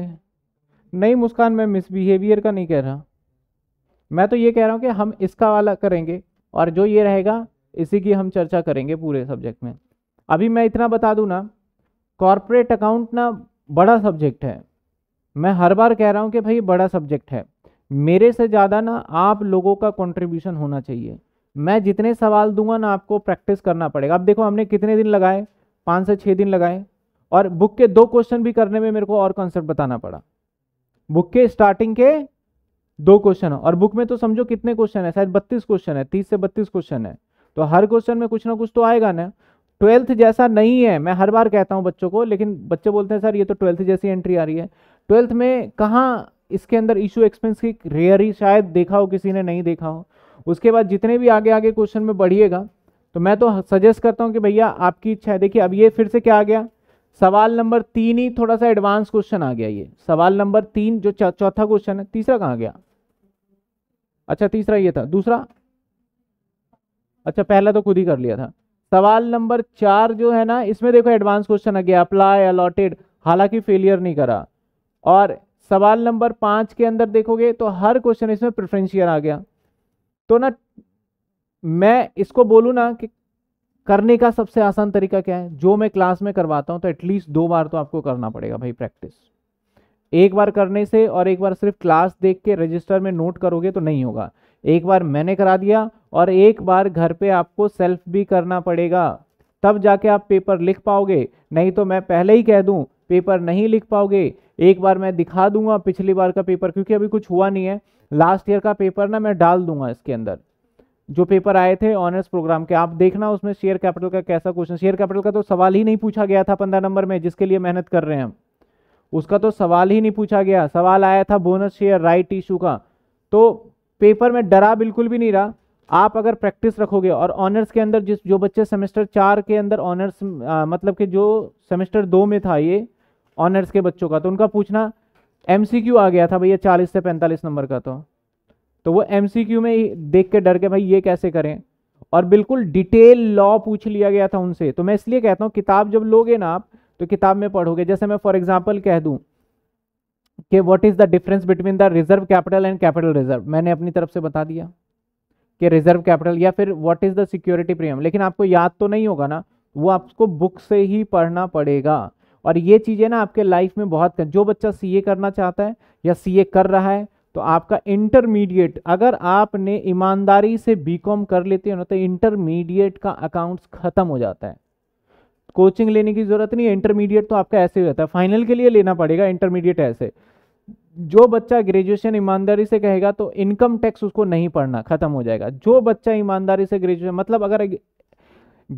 नहीं मुस्कान मैं मिसबिहेवियर का नहीं कह रहा मैं तो ये कह रहा हूँ कि हम इसका वाला करेंगे और जो ये रहेगा इसी की हम चर्चा करेंगे पूरे सब्जेक्ट में अभी मैं इतना बता दूँ ना कॉरपोरेट अकाउंट ना बड़ा सब्जेक्ट है मैं हर बार कह रहा हूँ कि भाई बड़ा सब्जेक्ट है मेरे से ज़्यादा ना आप लोगों का कंट्रीब्यूशन होना चाहिए मैं जितने सवाल दूंगा ना आपको प्रैक्टिस करना पड़ेगा अब देखो हमने कितने दिन लगाए पाँच से छः दिन लगाए और बुक के दो क्वेश्चन भी करने में मेरे को और कॉन्सेप्ट बताना पड़ा बुक के स्टार्टिंग के दो क्वेश्चन और बुक में तो समझो कितने क्वेश्चन है शायद बत्तीस क्वेश्चन है तीस से बत्तीस क्वेश्चन है तो हर क्वेश्चन में कुछ ना कुछ तो आएगा ना ट्वेल्थ जैसा नहीं है मैं हर बार कहता हूँ बच्चों को लेकिन बच्चे बोलते हैं सर ये तो ट्वेल्थ जैसी एंट्री आ रही है ट्वेल्थ में कहाँ इसके अंदर इशू एक्सपेंस की रेयर ही शायद देखा हो किसी ने नहीं देखा हो उसके बाद जितने भी आगे आगे क्वेश्चन में बढ़िएगा तो मैं तो सजेस्ट करता हूँ कि भैया आपकी इच्छा है देखिए अब ये फिर से क्या आ गया सवाल नंबर तीन ही थोड़ा सा एडवांस क्वेश्चन आ गया ये सवाल नंबर तीन जो चौथा क्वेश्चन है तीसरा कहाँ गया अच्छा तीसरा ये था दूसरा अच्छा पहला तो खुद ही कर लिया था सवाल नंबर चार जो है ना इसमें देखो एडवांस क्वेश्चन आ गया अप्लाई अलॉटेड हालांकि फेलियर नहीं करा और सवाल नंबर पाँच के अंदर देखोगे तो हर क्वेश्चन इसमें प्रेफरेंशियल आ गया तो ना मैं इसको बोलूँ ना कि करने का सबसे आसान तरीका क्या है जो मैं क्लास में करवाता हूँ तो एटलीस्ट दो बार तो आपको करना पड़ेगा भाई प्रैक्टिस एक बार करने से और एक बार सिर्फ क्लास देख के रजिस्टर में नोट करोगे तो नहीं होगा एक बार मैंने करा दिया और एक बार घर पे आपको सेल्फ भी करना पड़ेगा तब जाके आप पेपर लिख पाओगे नहीं तो मैं पहले ही कह दूं पेपर नहीं लिख पाओगे एक बार मैं दिखा दूंगा पिछली बार का पेपर क्योंकि अभी कुछ हुआ नहीं है लास्ट ईयर का पेपर ना मैं डाल दूंगा इसके अंदर जो पेपर आए थे ऑनर्स प्रोग्राम के आप देखना उसमें शेयर कैपिटल का कैसा क्वेश्चन शेयर कैपिटल का तो सवाल ही नहीं पूछा गया था पंद्रह नंबर में जिसके लिए मेहनत कर रहे हैं हम उसका तो सवाल ही नहीं पूछा गया सवाल आया था बोनस शेयर राइट इशू का तो पेपर में डरा बिल्कुल भी नहीं रहा आप अगर प्रैक्टिस रखोगे और ऑनर्स के अंदर जिस जो बच्चे सेमेस्टर चार के अंदर ऑनर्स मतलब कि जो सेमेस्टर दो में था ये ऑनर्स के बच्चों का तो उनका पूछना एम आ गया था भैया चालीस से पैंतालीस नंबर का तो तो वो एम में देख के डर के भाई ये कैसे करें और बिल्कुल डिटेल लॉ पूछ लिया गया था उनसे तो मैं इसलिए कहता हूँ किताब जब लोगे ना आप तो किताब में पढ़ोगे जैसे मैं फॉर एग्जाम्पल कह दूँ कि what is the difference between the reserve capital and capital reserve मैंने अपनी तरफ से बता दिया कि रिजर्व कैपिटल या फिर what is the security premium लेकिन आपको याद तो नहीं होगा ना वो आपको बुक से ही पढ़ना पड़ेगा और ये चीज़ें ना आपके लाइफ में बहुत जो बच्चा सी करना चाहता है या सी कर रहा है तो आपका इंटरमीडिएट अगर आपने ईमानदारी से बी कर लेते हो ना तो इंटरमीडिएट का अकाउंट्स ख़त्म हो जाता है कोचिंग लेने की ज़रूरत नहीं है इंटरमीडिएट तो आपका ऐसे ही रहता है फाइनल के लिए लेना पड़ेगा इंटरमीडिएट ऐसे जो बच्चा ग्रेजुएशन ईमानदारी से कहेगा तो इनकम टैक्स उसको नहीं पढ़ना ख़त्म हो जाएगा जो बच्चा ईमानदारी से ग्रेजुएशन मतलब अगर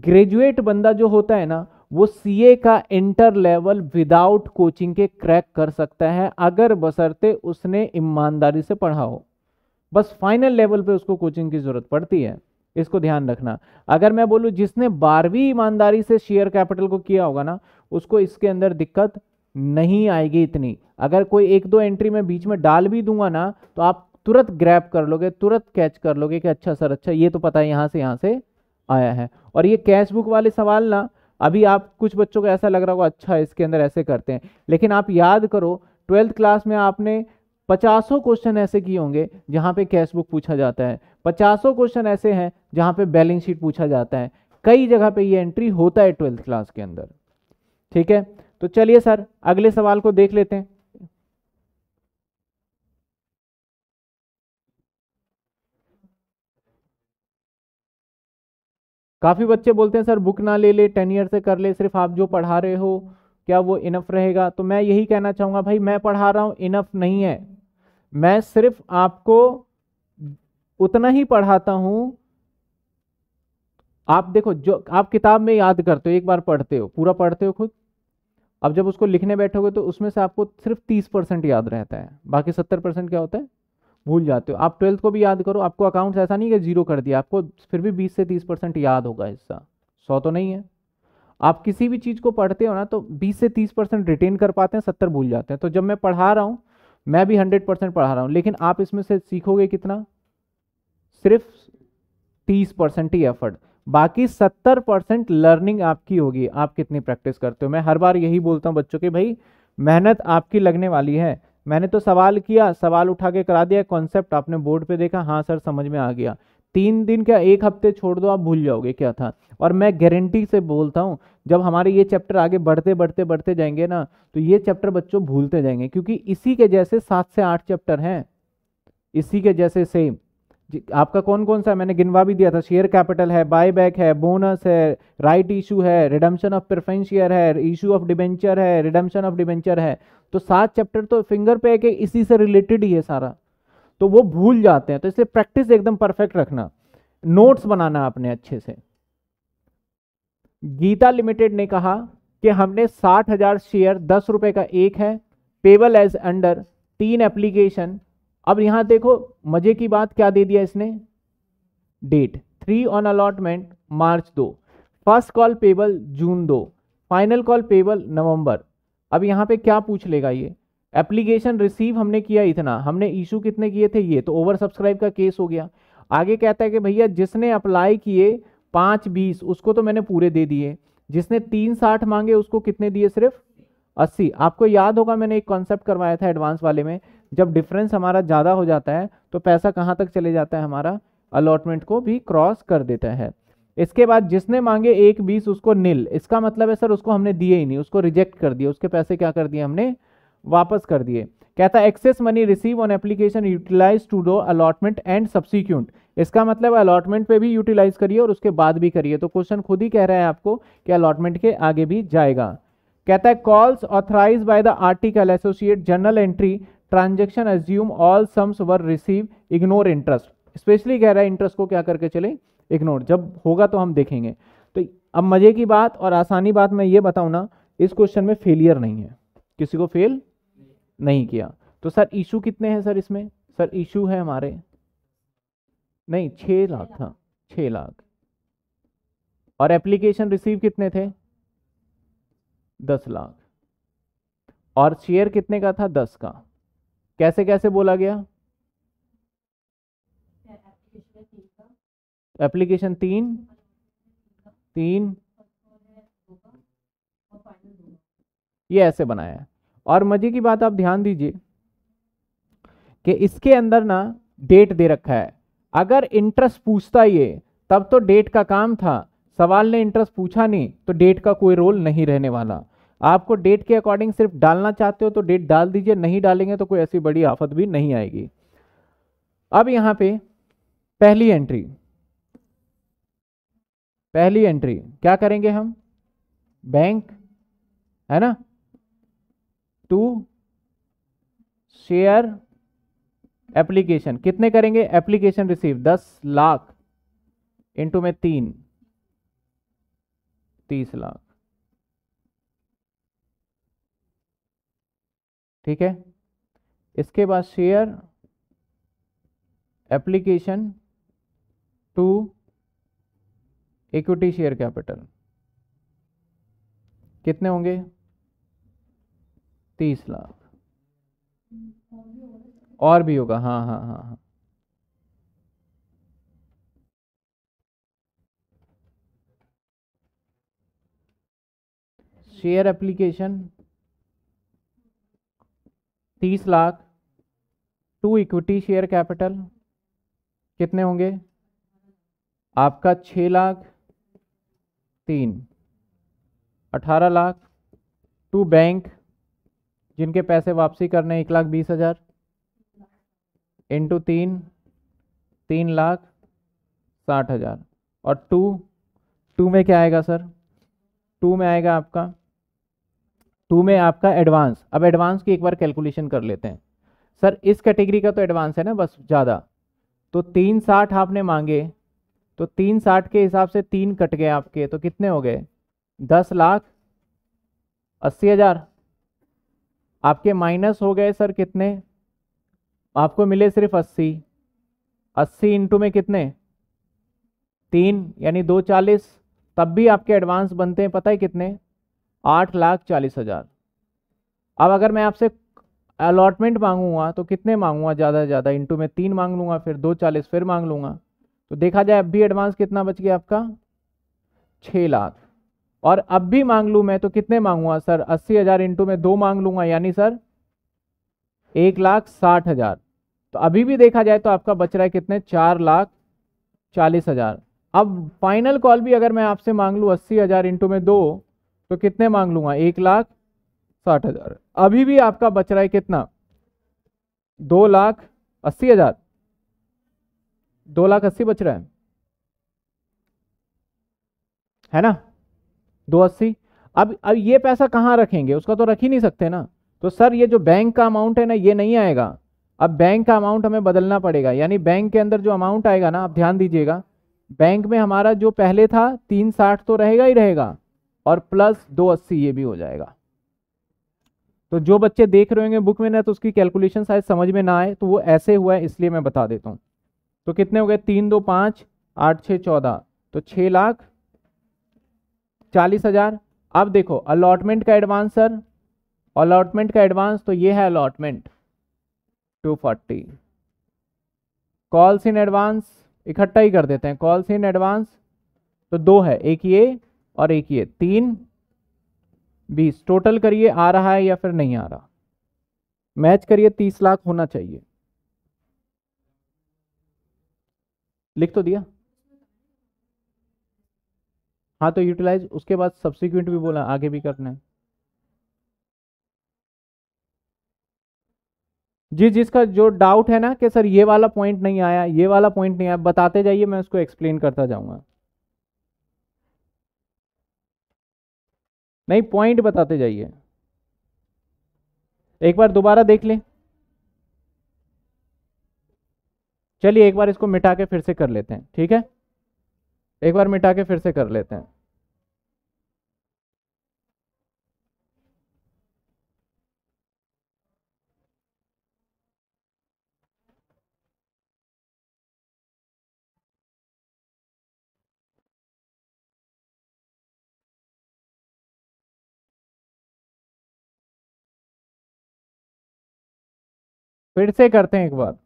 ग्रेजुएट बंदा जो होता है ना वो ए का इंटर लेवल विदाउट कोचिंग के क्रैक कर सकता है अगर बसरते उसने ईमानदारी से पढ़ा हो बस फाइनल लेवल पे उसको कोचिंग की ज़रूरत पड़ती है इसको ध्यान रखना अगर मैं बोलूं जिसने बारहवीं ईमानदारी से शेयर कैपिटल को किया होगा ना उसको इसके अंदर दिक्कत नहीं आएगी इतनी अगर कोई एक दो एंट्री में बीच में डाल भी दूंगा ना तो आप तुरंत ग्रैप कर लोगे तुरंत कैच कर लोगे कि अच्छा सर अच्छा ये तो पता है यहाँ से यहाँ से आया है और ये कैश बुक वाले सवाल ना अभी आप कुछ बच्चों को ऐसा लग रहा होगा अच्छा इसके अंदर ऐसे करते हैं लेकिन आप याद करो ट्वेल्थ क्लास में आपने पचासों क्वेश्चन ऐसे किए होंगे जहाँ पे कैश बुक पूछा जाता है पचासों क्वेश्चन ऐसे हैं जहाँ पे बैलेंस शीट पूछा जाता है कई जगह पे ये एंट्री होता है ट्वेल्थ क्लास के अंदर ठीक है तो चलिए सर अगले सवाल को देख लेते हैं काफ़ी बच्चे बोलते हैं सर बुक ना ले ले टेन ईयर से कर ले सिर्फ आप जो पढ़ा रहे हो क्या वो इनफ रहेगा तो मैं यही कहना चाहूँगा भाई मैं पढ़ा रहा हूँ इनफ नहीं है मैं सिर्फ आपको उतना ही पढ़ाता हूँ आप देखो जो आप किताब में याद करते हो एक बार पढ़ते हो पूरा पढ़ते हो खुद अब जब उसको लिखने बैठोगे तो उसमें से आपको सिर्फ तीस परसेंट याद रहता है बाकी सत्तर परसेंट क्या होता है भूल जाते हो आप ट्वेल्थ को भी याद करो आपको अकाउंट्स ऐसा नहीं कि जीरो कर दिया आपको फिर भी बीस से तीस परसेंट याद होगा हिस्सा सौ तो नहीं है आप किसी भी चीज़ को पढ़ते हो ना तो बीस से तीस परसेंट रिटेन कर पाते हैं सत्तर भूल जाते हैं तो जब मैं पढ़ा रहा हूँ मैं भी हंड्रेड परसेंट पढ़ा रहा हूँ लेकिन आप इसमें से सीखोगे कितना सिर्फ तीस परसेंट ही एफर्ट बाकी सत्तर परसेंट लर्निंग आपकी होगी आप कितनी प्रैक्टिस करते हो मैं हर बार यही बोलता हूँ बच्चों के भाई मेहनत आपकी लगने वाली है मैंने तो सवाल किया सवाल उठा के करा दिया कॉन्सेप्ट आपने बोर्ड पे देखा हाँ सर समझ में आ गया तीन दिन क्या एक हफ्ते छोड़ दो आप भूल जाओगे क्या था और मैं गारंटी से बोलता हूँ जब हमारे ये चैप्टर आगे बढ़ते बढ़ते बढ़ते जाएंगे ना तो ये चैप्टर बच्चों भूलते जाएंगे क्योंकि इसी के जैसे सात से आठ चैप्टर हैं इसी के जैसे सेम आपका कौन कौन सा मैंने गिनवा भी दिया था शेयर कैपिटल है बाय बैक है बोनस है राइट इशू है रिडम्पशन ऑफ प्रेफरेंस शेयर है इशू ऑफ डिबेंचर है रिडम्पशन ऑफ डिबेंचर है तो सात चैप्टर तो फिंगर पे है कि इसी से रिलेटेड ही है सारा तो वो भूल जाते हैं तो इसलिए प्रैक्टिस एकदम परफेक्ट रखना नोट्स बनाना आपने अच्छे से गीता लिमिटेड ने कहा कि हमने साठ हजार शेयर दस रुपए का एक है पेबल एज अंडर तीन एप्लीकेशन अब यहां देखो मजे की बात क्या दे दिया इसने date three on allotment March दो फर्स्ट कॉल पेबल जून दो फाइनल कॉल पेबल नवंबर अब यहाँ पे क्या पूछ लेगा ये एप्लीकेशन रिसीव हमने किया इतना हमने इशू कितने किए थे ये तो ओवर सब्सक्राइब का केस हो गया आगे कहता है कि भैया जिसने अप्लाई किए पाँच बीस उसको तो मैंने पूरे दे दिए जिसने तीन साठ मांगे उसको कितने दिए सिर्फ अस्सी आपको याद होगा मैंने एक कॉन्सेप्ट करवाया था एडवांस वाले में जब डिफरेंस हमारा ज़्यादा हो जाता है तो पैसा कहाँ तक चले जाता है हमारा अलॉटमेंट को भी क्रॉस कर देता है इसके बाद जिसने मांगे एक बीस उसको नील इसका मतलब है सर उसको हमने दिए ही नहीं उसको रिजेक्ट कर दिया उसके पैसे क्या कर दिए हमने वापस कर दिए कहता है excess money receive on application utilise to do allotment and subsequent इसका मतलब अलॉटमेंट पे भी यूटिलाइज करिए और उसके बाद भी करिए तो क्वेश्चन खुद ही कह रहा है आपको कि अलॉटमेंट के आगे भी जाएगा कहता है calls authorise by the article associate general entry transaction assume all sums were receive ignore interest specially कह रहा है इंटरेस्ट को क्या करके चले इग्नोर जब होगा तो हम देखेंगे तो अब मज़े की बात और आसानी बात मैं ये बताऊँ ना इस क्वेश्चन में फेलियर नहीं है किसी को फेल नहीं किया तो सर इशू कितने हैं सर इसमें सर इशू है हमारे नहीं छः लाख था छः लाख और एप्लीकेशन रिसीव कितने थे दस लाख और शेयर कितने का था दस का कैसे कैसे बोला गया एप्लीकेशन तीन तीन ये ऐसे बनाया है और मजे की बात आप ध्यान दीजिए कि इसके अंदर ना डेट दे रखा है अगर इंटरेस्ट पूछता ये तब तो डेट का काम था सवाल ने इंटरेस्ट पूछा नहीं तो डेट का कोई रोल नहीं रहने वाला आपको डेट के अकॉर्डिंग सिर्फ डालना चाहते हो तो डेट डाल दीजिए नहीं डालेंगे तो कोई ऐसी बड़ी आफत भी नहीं आएगी अब यहां पे पहली एंट्री पहली एंट्री क्या करेंगे हम बैंक है ना टू शेयर एप्लीकेशन कितने करेंगे एप्लीकेशन रिसीव दस लाख इंटू में तीन तीस लाख ठीक है इसके बाद share application to equity share capital कितने होंगे तीस लाख और भी होगा हाँ हाँ हाँ हाँ शेयर एप्लीकेशन तीस lakh to equity share capital कितने होंगे आपका छः लाख तीन अठारह लाख टू बैंक जिनके पैसे वापसी करने एक लाख बीस हज़ार इंटू तीन तीन लाख साठ हज़ार और टू टू में क्या आएगा सर टू में आएगा आपका टू में आपका एडवांस अब एडवांस की एक बार कैलकुलेशन कर लेते हैं सर इस कैटेगरी का तो एडवांस है ना बस ज़्यादा तो तीन साठ आपने मांगे तो तीन साठ के हिसाब से तीन कट गए आपके तो कितने हो गए दस लाख अस्सी हज़ार आपके माइनस हो गए सर कितने आपको मिले सिर्फ अस्सी अस्सी इंटू में कितने तीन यानी दो चालीस तब भी आपके एडवांस बनते हैं पता है कितने आठ लाख चालीस हज़ार अब अगर मैं आपसे अलॉटमेंट मांगूंगा तो कितने मांगूंगा ज़्यादा से ज़्यादा इंटू में तीन मांग लूँगा फिर दो चालीस फिर मांग लूँगा तो देखा जाए अब भी एडवांस कितना बच गया आपका छः लाख और अब भी मांग लूँ मैं तो कितने मांगूंगा सर अस्सी हज़ार इंटू में दो मांग लूंगा यानी सर एक लाख साठ हज़ार तो अभी भी देखा जाए तो आपका बच रहा है कितने चार लाख चालीस हज़ार अब फाइनल कॉल भी अगर मैं आपसे मांग लूँ अस्सी हज़ार इंटू में दो तो कितने मांग लूंगा एक लाख साठ हज़ार अभी भी आपका बच रहा है कितना दो लाख अस्सी हज़ार दो लाख अस्सी बच रहा है है ना दो अस्सी अब अब ये पैसा कहाँ रखेंगे उसका तो रख ही नहीं सकते ना तो सर ये जो बैंक का अमाउंट है ना ये नहीं आएगा अब बैंक का अमाउंट हमें बदलना पड़ेगा यानी बैंक के अंदर जो अमाउंट आएगा ना आप ध्यान दीजिएगा बैंक में हमारा जो पहले था तीन साठ तो रहेगा ही रहेगा और प्लस दो अस्सी ये भी हो जाएगा तो जो बच्चे देख रहे होंगे बुक में ना तो उसकी कैलकुलेशन शायद समझ में ना आए तो वो ऐसे हुआ है इसलिए मैं बता देता हूँ तो कितने हो गए तीन दो पाँच आठ छः चौदह तो छः लाख चालीस हज़ार अब देखो अलॉटमेंट का एडवांस सर अलॉटमेंट का एडवांस तो ये है allotment to forty calls in advance इकट्ठा ही कर देते हैं कॉल्स इन एडवांस तो दो है एक ये और एक ये तीन बीस टोटल करिए आ रहा है या फिर नहीं आ रहा मैच करिए तीस लाख होना चाहिए लिख तो दिया हाँ तो यूटिलाइज उसके बाद सब्सिक्वेंट भी बोला आगे भी करना है जी जिसका जो डाउट है ना कि सर ये वाला पॉइंट नहीं आया ये वाला पॉइंट नहीं आया बताते जाइए मैं उसको एक्सप्लेन करता जाऊंगा नहीं पॉइंट बताते जाइए एक बार दोबारा देख लें चलिए एक बार इसको मिटा के फिर से कर लेते हैं ठीक है एक बार मिटा के फिर से कर लेते हैं फिर से करते हैं एक बार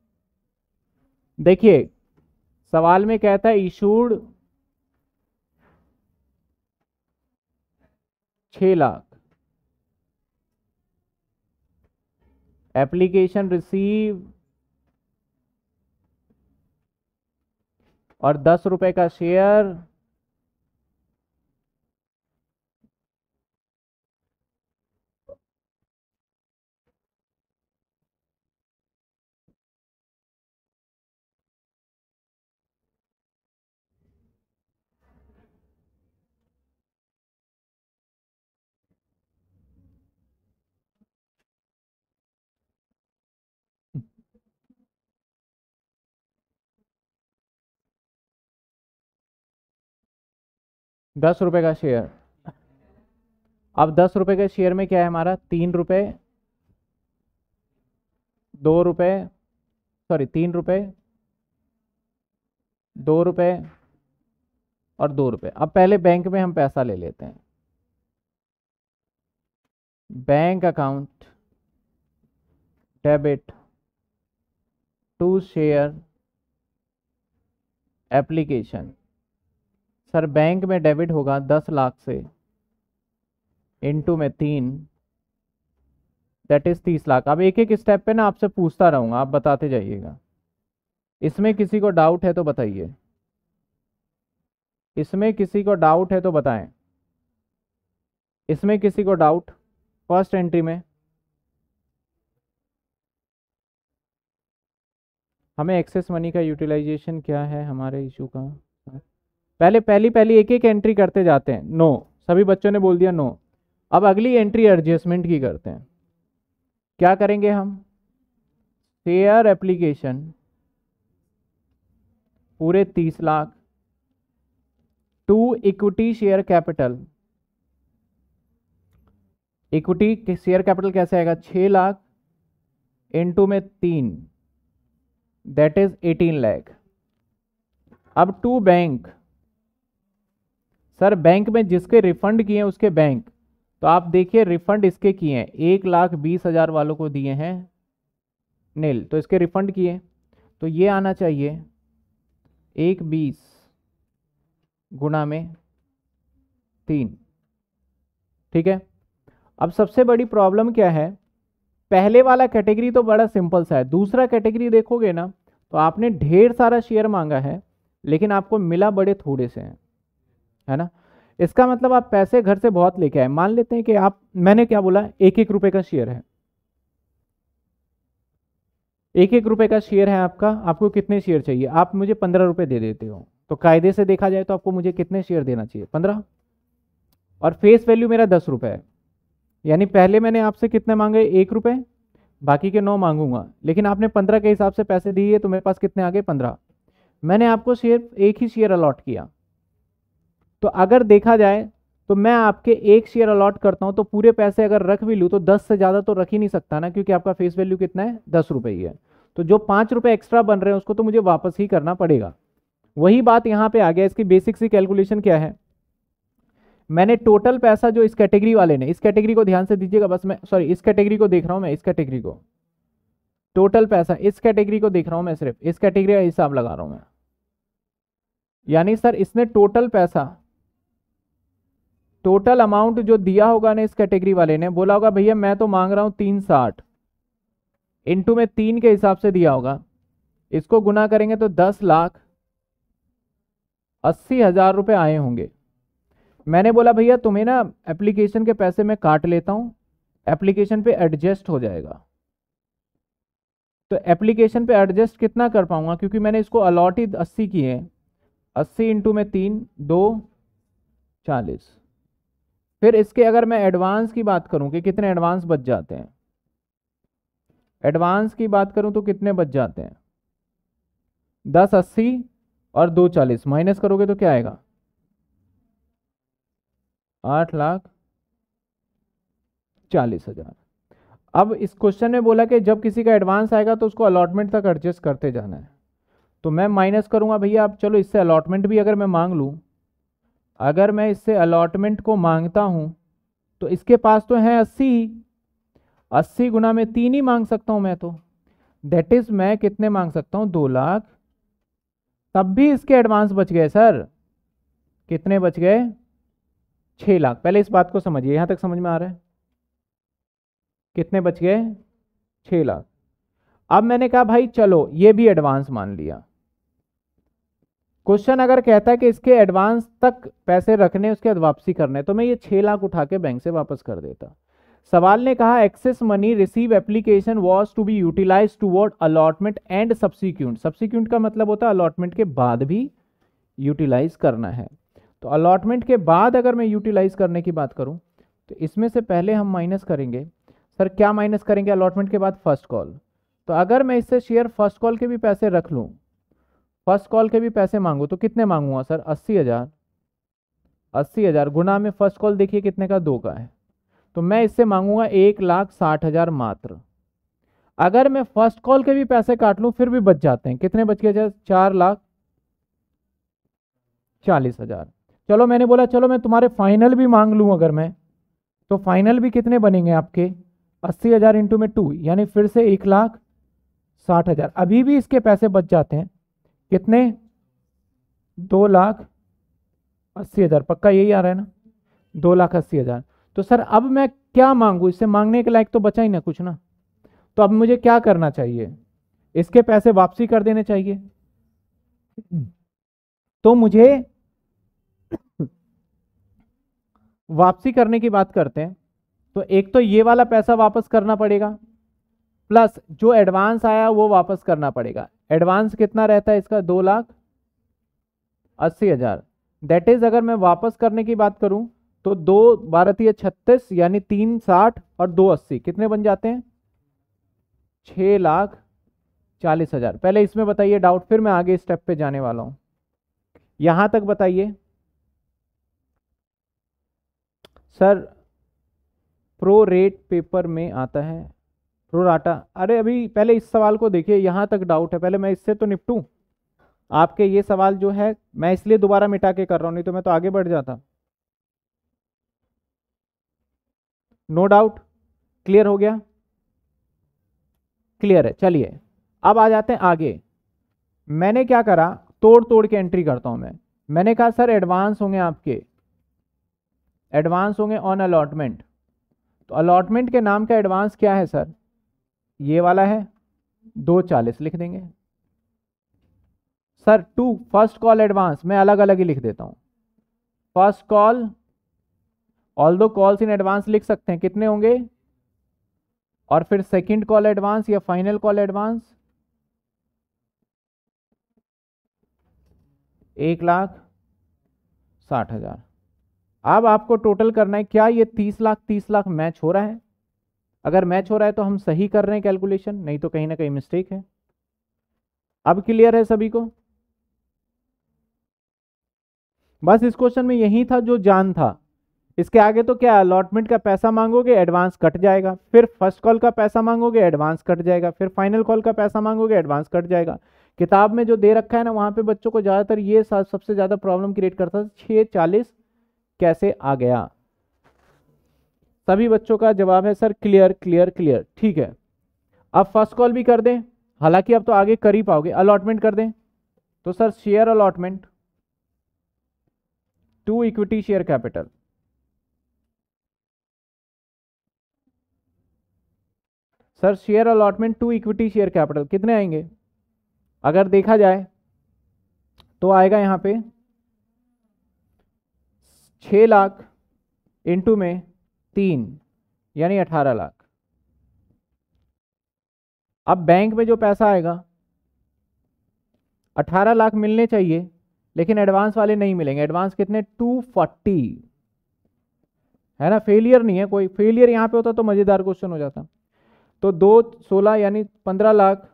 देखिए सवाल में कहता है इशूड छ लाख एप्लीकेशन रिसीव और दस रुपए का शेयर दस रुपये का शेयर अब दस रुपये के शेयर में क्या है हमारा तीन रुपये दो रुपये सॉरी तीन रुपये दो रुपये और दो रुपये अब पहले बैंक में हम पैसा ले लेते हैं bank account debit to share application sir bank में डेबिट होगा दस लाख से इनटू में तीन दैट इज़ तीस लाख अब एक एक स्टेप पे ना आपसे पूछता रहूँगा आप बताते जाइएगा इसमें किसी को डाउट है तो बताइए इसमें किसी को डाउट है तो बताएं इसमें किसी को डाउट फर्स्ट एंट्री में हमें एक्सेस मनी का यूटिलाइजेशन क्या है हमारे इशू का पहले पहली पहली एक एक एंट्री करते जाते हैं नो सभी बच्चों ने बोल दिया नो अब अगली एंट्री एडजस्टमेंट की करते हैं क्या करेंगे हम शेयर एप्लीकेशन पूरे तीस lakh to equity share capital equity share capital कैसे आएगा छ लाख टू में तीन दैट इज एटीन लैख अब टू बैंक सर बैंक में जिसके रिफंड किए हैं उसके बैंक तो आप देखिए रिफंड इसके किए हैं एक लाख बीस हज़ार वालों को दिए हैं नील तो इसके रिफंड किए तो ये आना चाहिए एक बीस गुना में तीन ठीक है अब सबसे बड़ी प्रॉब्लम क्या है पहले वाला कैटेगरी तो बड़ा सिंपल सा है दूसरा कैटेगरी देखोगे ना तो आपने ढेर सारा शेयर मांगा है लेकिन आपको मिला बड़े थोड़े से हैं है ना इसका मतलब आप पैसे घर से बहुत लेके आए मान लेते हैं कि आप मैंने क्या बोला एक एक रुपए का शेयर है एक एक रुपए का शेयर है आपका आपको कितने शेयर चाहिए आप मुझे पंद्रह रुपए दे देते हो तो कायदे से देखा जाए तो आपको मुझे कितने शेयर देना चाहिए पंद्रह और फेस वैल्यू मेरा दस रुपए है यानी पहले मैंने आपसे कितने मांगे एक रुपए बाकी के नौ मांगूंगा लेकिन आपने पंद्रह के हिसाब से पैसे दिए तो मेरे पास कितने आ गए पंद्रह मैंने आपको शेयर एक ही शेयर अलॉट किया तो अगर देखा जाए तो मैं आपके एक शेयर अलॉट करता हूं तो पूरे पैसे अगर रख भी लूँ तो दस से ज़्यादा तो रख ही नहीं सकता ना क्योंकि आपका फेस वैल्यू कितना है दस रुपये ही है तो जो पाँच रुपये एक्स्ट्रा बन रहे हैं उसको तो मुझे वापस ही करना पड़ेगा वही बात यहाँ पे आ गया इसकी बेसिक सी कैलकुलेशन क्या है मैंने टोटल पैसा जो इस कैटेगरी वाले ने इस कैटेगरी को ध्यान से दीजिएगा बस मैं सॉरी इस कैटेगरी को देख रहा हूँ मैं इस कैटेगरी को टोटल पैसा इस कैटेगरी को देख रहा हूँ मैं सिर्फ इस कैटेगरी का हिसाब लगा रहा हूँ मैं यानी सर इसने टोटल पैसा टोटल अमाउंट जो दिया होगा ना इस कैटेगरी वाले ने बोला होगा भैया मैं तो मांग रहा हूँ तीन साठ इंटू में तीन के हिसाब से दिया होगा इसको गुना करेंगे तो दस लाख अस्सी हज़ार रुपये आए होंगे मैंने बोला भैया तुम्हें ना एप्लीकेशन के पैसे मैं काट लेता हूँ एप्लीकेशन पे एडजस्ट हो जाएगा तो एप्लीकेशन पे एडजस्ट कितना कर पाऊँगा क्योंकि मैंने इसको अलॉट ही अस्सी किए हैं अस्सी इंटू में तीन दो चालीस फिर इसके अगर मैं एडवांस की बात करूं कि कितने एडवांस बच जाते हैं एडवांस की बात करूं तो कितने बच जाते हैं दस अस्सी और दो चालीस माइनस करोगे तो क्या आएगा आठ लाख चालीस हजार अब इस क्वेश्चन में बोला कि जब किसी का एडवांस आएगा तो उसको अलॉटमेंट तक एडजस्ट करते जाना है तो मैं माइनस करूंगा भैया आप चलो इससे अलॉटमेंट भी अगर मैं मांग लूँ अगर मैं इससे अलॉटमेंट को मांगता हूँ तो इसके पास तो है अस्सी ही अस्सी गुना में तीन ही मांग सकता हूँ मैं तो देट इज़ मैं कितने मांग सकता हूँ दो लाख तब भी इसके एडवांस बच गए सर कितने बच गए छः लाख पहले इस बात को समझिए यहाँ तक समझ में आ रहा है कितने बच गए छः लाख अब मैंने कहा भाई चलो ये भी एडवांस मान लिया क्वेश्चन अगर कहता है कि इसके एडवांस तक पैसे रखने उसके बाद वापसी करने तो मैं ये छः लाख उठा के बैंक से वापस कर देता सवाल ने कहा excess money receive application was to be utilise toward allotment and subsequent subsequent का मतलब होता है अलॉटमेंट के बाद भी यूटिलाइज करना है तो अलॉटमेंट के बाद अगर मैं यूटिलाइज करने की बात करूं तो इसमें से पहले हम माइनस करेंगे सर क्या माइनस करेंगे अलॉटमेंट के बाद फर्स्ट कॉल तो अगर मैं इससे शेयर फर्स्ट कॉल के भी पैसे रख लूँ फर्स्ट कॉल के भी पैसे मांगू तो कितने मांगूंगा सर अस्सी हज़ार अस्सी हज़ार गुना में फर्स्ट कॉल देखिए कितने का दो का है तो मैं इससे मांगूंगा एक लाख साठ हज़ार मात्र अगर मैं फर्स्ट कॉल के भी पैसे काट लूँ फिर भी बच जाते हैं कितने बच गए चार लाख चालीस हज़ार चलो मैंने बोला चलो मैं तुम्हारे फाइनल भी मांग लूँ अगर मैं तो फाइनल भी कितने बनेंगे आपके अस्सी हज़ार इंटू में टू यानी फिर से एक लाख साठ हज़ार अभी भी इसके पैसे बच जाते हैं कितने दो लाख अस्सी हज़ार पक्का यही आ रहा है ना दो लाख अस्सी हज़ार तो सर अब मैं क्या मांगू इससे मांगने के लायक तो बचा ही ना कुछ ना तो अब मुझे क्या करना चाहिए इसके पैसे वापसी कर देने चाहिए तो मुझे वापसी करने की बात करते हैं तो एक तो ये वाला पैसा वापस करना पड़ेगा प्लस जो एडवांस आया वो वापस करना पड़ेगा एडवांस कितना रहता है इसका दो लाख अस्सी हज़ार दैट इज़ अगर मैं वापस करने की बात करूं तो दो भारतीय छत्तीस यानी तीन साठ और दो अस्सी कितने बन जाते हैं छ लाख चालीस हज़ार पहले इसमें बताइए डाउट फिर मैं आगे स्टेप पे जाने वाला हूं यहां तक बताइए सर प्रो रेट पेपर में आता है प्रोराटा अरे अभी पहले इस सवाल को देखिए यहाँ तक डाउट है पहले मैं इससे तो निपटूँ आपके ये सवाल जो है मैं इसलिए दोबारा मिटा के कर रहा हूँ नहीं तो मैं तो आगे बढ़ जाता नो डाउट क्लियर हो गया क्लियर है चलिए अब आ जाते हैं आगे मैंने क्या करा तोड़ तोड़ के एंट्री करता हूं मैं मैंने कहा सर एडवांस होंगे आपके एडवांस होंगे ऑन अलॉटमेंट तो अलॉटमेंट के नाम का एडवांस क्या है सर ये वाला है दो चालीस लिख देंगे sir to first call advance मैं अलग अलग ही लिख देता हूँ फर्स्ट कॉल ऑल दो कॉल्स इन एडवांस लिख सकते हैं कितने होंगे और फिर सेकंड कॉल एडवांस या फाइनल कॉल एडवांस एक लाख साठ हजार अब आपको टोटल करना है क्या ये तीस लाख तीस लाख मैच हो रहा है अगर मैच हो रहा है तो हम सही कर रहे हैं कैलकुलेशन नहीं तो कहीं ना कहीं मिस्टेक है अब क्लियर है सभी को बस इस क्वेश्चन में यही था जो जान था इसके आगे तो क्या अलॉटमेंट का पैसा मांगोगे एडवांस कट जाएगा फिर फर्स्ट कॉल का पैसा मांगोगे एडवांस कट जाएगा फिर फाइनल कॉल का पैसा मांगोगे एडवांस कट जाएगा किताब में जो दे रखा है ना वहां पे बच्चों को ज़्यादातर ये सबसे ज़्यादा प्रॉब्लम क्रिएट करता था छह चालीस कैसे आ गया सभी बच्चों का जवाब है सर क्लियर क्लियर क्लियर ठीक है अब फर्स्ट कॉल भी कर दें हालांकि अब तो आगे कर ही पाओगे अलॉटमेंट कर दें तो sir share allotment to equity share capital sir share allotment to equity share capital कितने आएंगे अगर देखा जाए तो आएगा यहां पे छ लाख इंटू में तीन यानी अठारह लाख अब बैंक में जो पैसा आएगा अठारह लाख मिलने चाहिए लेकिन एडवांस वाले नहीं मिलेंगे एडवांस कितने टू फोर्टी है ना फेलियर नहीं है कोई फेलियर यहां पे होता तो मज़ेदार क्वेश्चन हो जाता तो दो सोलह यानी पंद्रह लाख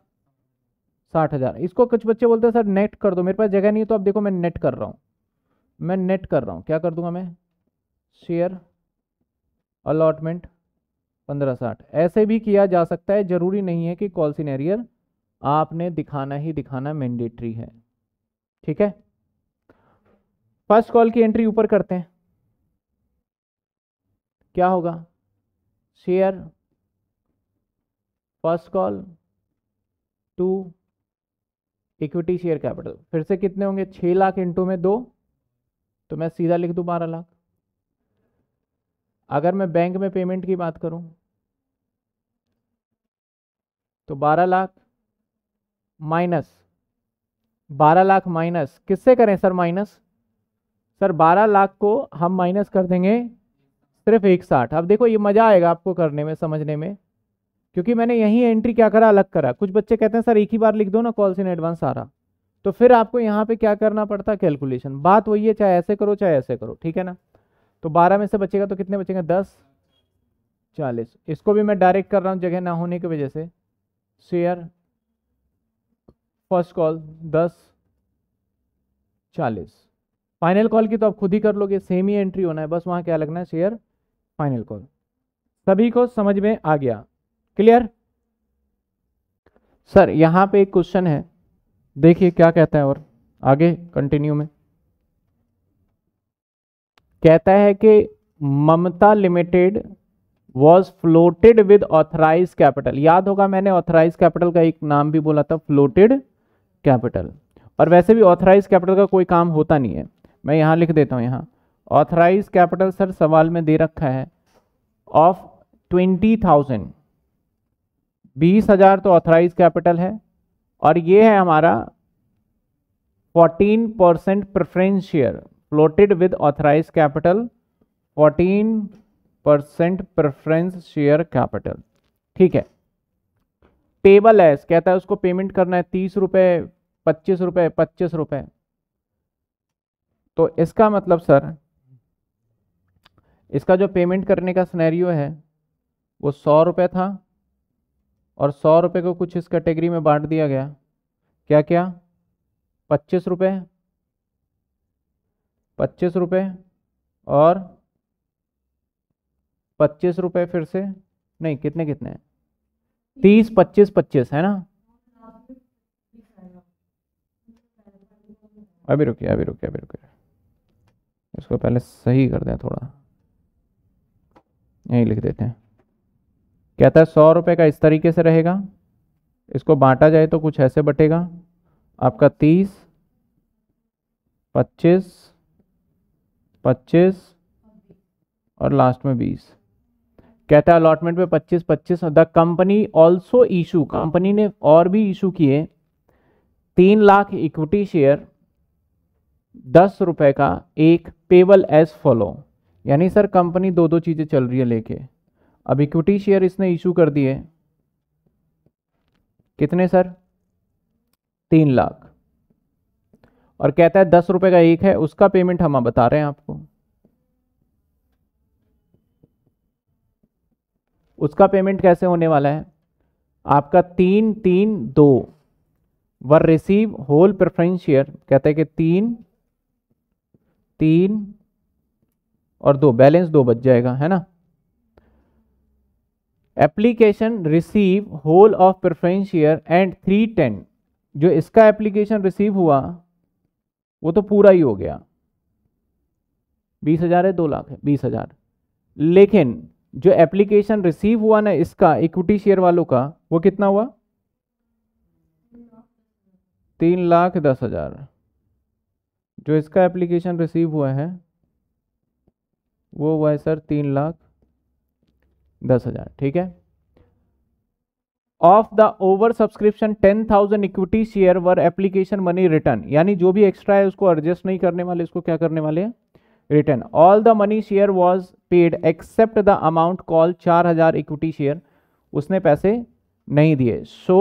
साठ हज़ार इसको कुछ बच्चे बोलते हैं सर नेट कर दो मेरे पास जगह नहीं है तो अब देखो मैं नेट कर रहा हूँ मैं नेट कर रहा हूं क्या कर दूंगा मैं शेयर अलॉटमेंट पंद्रह साठ ऐसे भी किया जा सकता है जरूरी नहीं है कि कॉल सीनेरियर आपने दिखाना ही दिखाना मैंडेटरी है ठीक है फर्स्ट कॉल की एंट्री ऊपर करते हैं क्या होगा share first call to equity share capital फिर से कितने होंगे छह लाख इंटू में दो तो मैं सीधा लिख दू बारह लाख अगर मैं बैंक में पेमेंट की बात करूं तो 12 लाख माइनस 12 लाख माइनस किससे करें सर माइनस सर 12 लाख को हम माइनस कर देंगे सिर्फ एक साठ अब देखो ये मज़ा आएगा आपको करने में समझने में क्योंकि मैंने यही एंट्री क्या करा अलग करा कुछ बच्चे कहते हैं सर एक ही बार लिख दो ना कॉल्स इन एडवांस सारा तो फिर आपको यहाँ पे क्या करना पड़ता कैलकुलेशन बात वही है चाहे ऐसे करो चाहे ऐसे करो ठीक है ना तो बारह में से बचेगा तो कितने बचेंगे दस चालीस इसको भी मैं डायरेक्ट कर रहा हूँ जगह ना होने की वजह से शेयर फर्स्ट कॉल दस चालीस फाइनल कॉल की तो आप खुद ही कर लोगे सेम ही एंट्री होना है बस वहाँ क्या लगना है शेयर फाइनल कॉल सभी को समझ में आ गया क्लियर सर यहाँ पे एक क्वेश्चन है देखिए क्या कहता है और आगे कंटिन्यू में कहता है कि Mamta limited was floated with authorise capital याद होगा मैंने ऑथराइज कैपिटल का एक नाम भी बोला था फ्लोटेड कैपिटल और वैसे भी ऑथराइज कैपिटल का कोई काम होता नहीं है मैं यहाँ लिख देता हूँ यहाँ ऑथराइज कैपिटल सर सवाल में दे रखा है ऑफ ट्वेंटी थाउजेंड बीस हजार तो ऑथराइज कैपिटल है और ये है हमारा fourteen percent preference share floated with authorise capital 14 percent preference share capital ठीक है पेबल एस कहता है उसको पेमेंट करना है तीस रुपये पच्चीस रुपये पच्चीस रुपये तो इसका मतलब सर इसका जो पेमेंट करने का स्नैरियो है वो सौ रुपये था और सौ रुपये को कुछ इस कैटेगरी में बांट दिया गया क्या क्या पच्चीस रुपये पच्चीस रुपये और पच्चीस रुपये फिर से नहीं कितने कितने तीस पच्चीस पच्चीस है ना अभी रुकिए अभी रुकिए अभी रुकिए इसको पहले सही कर दें थोड़ा यहीं लिख देते हैं कहता है सौ रुपये का इस तरीके से रहेगा इसको बांटा जाए तो कुछ ऐसे बटेगा आपका तीस पच्चीस पच्चीस और लास्ट में बीस कहता है अलॉटमेंट में पच्चीस पच्चीस the company also issue company ने और भी इशू किए तीन लाख इक्विटी शेयर दस रुपए का एक पेबल एज फॉलो यानी सर कंपनी दो दो चीज़ें चल रही है लेके अब इक्विटी शेयर इसने इशू कर दिए कितने सर तीन लाख और कहता है दस रुपए का एक है उसका पेमेंट हम बता रहे हैं आपको उसका पेमेंट कैसे होने वाला है आपका तीन तीन दो were received whole preference share कहते हैं कि तीन तीन और दो बैलेंस दो बच जाएगा है ना application received whole of preference share and three ten जो इसका एप्लीकेशन रिसीव हुआ वो तो पूरा ही हो गया बीस हजार है दो लाख है बीस हजार लेकिन जो एप्लीकेशन रिसीव हुआ ना इसका इक्विटी शेयर वालों का वो कितना हुआ तीन लाख दस हजार जो इसका एप्लीकेशन रिसीव हुआ है वो हुआ है सर तीन लाख दस हजार ठीक है of the over subscription ten thousand equity share were application money return यानी जो भी एक्स्ट्रा है उसको एडजस्ट नहीं करने वाले इसको क्या करने वाले हैं return all the money share was paid except the amount call चार हजार इक्विटी शेयर उसने पैसे नहीं दिए so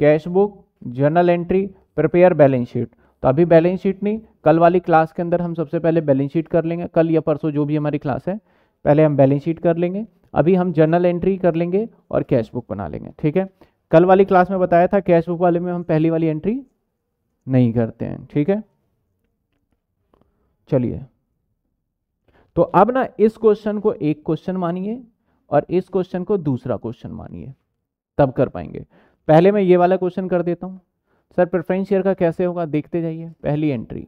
cash book journal entry prepare balance sheet तो अभी बैलेंस शीट नहीं कल वाली क्लास के अंदर हम सबसे पहले बैलेंस शीट कर लेंगे कल या परसों जो भी हमारी क्लास है पहले हम बैलेंस शीट कर लेंगे अभी हम जर्नल एंट्री कर लेंगे और कैश बुक बना लेंगे ठीक है कल वाली क्लास में बताया था कैश बुक वाले में हम पहली वाली एंट्री नहीं करते हैं ठीक है चलिए तो अब ना इस क्वेश्चन को एक क्वेश्चन मानिए और इस क्वेश्चन को दूसरा क्वेश्चन मानिए तब कर पाएंगे पहले मैं ये वाला क्वेश्चन कर देता हूं सर प्रेफरेंस शेयर का कैसे होगा देखते जाइए पहली एंट्री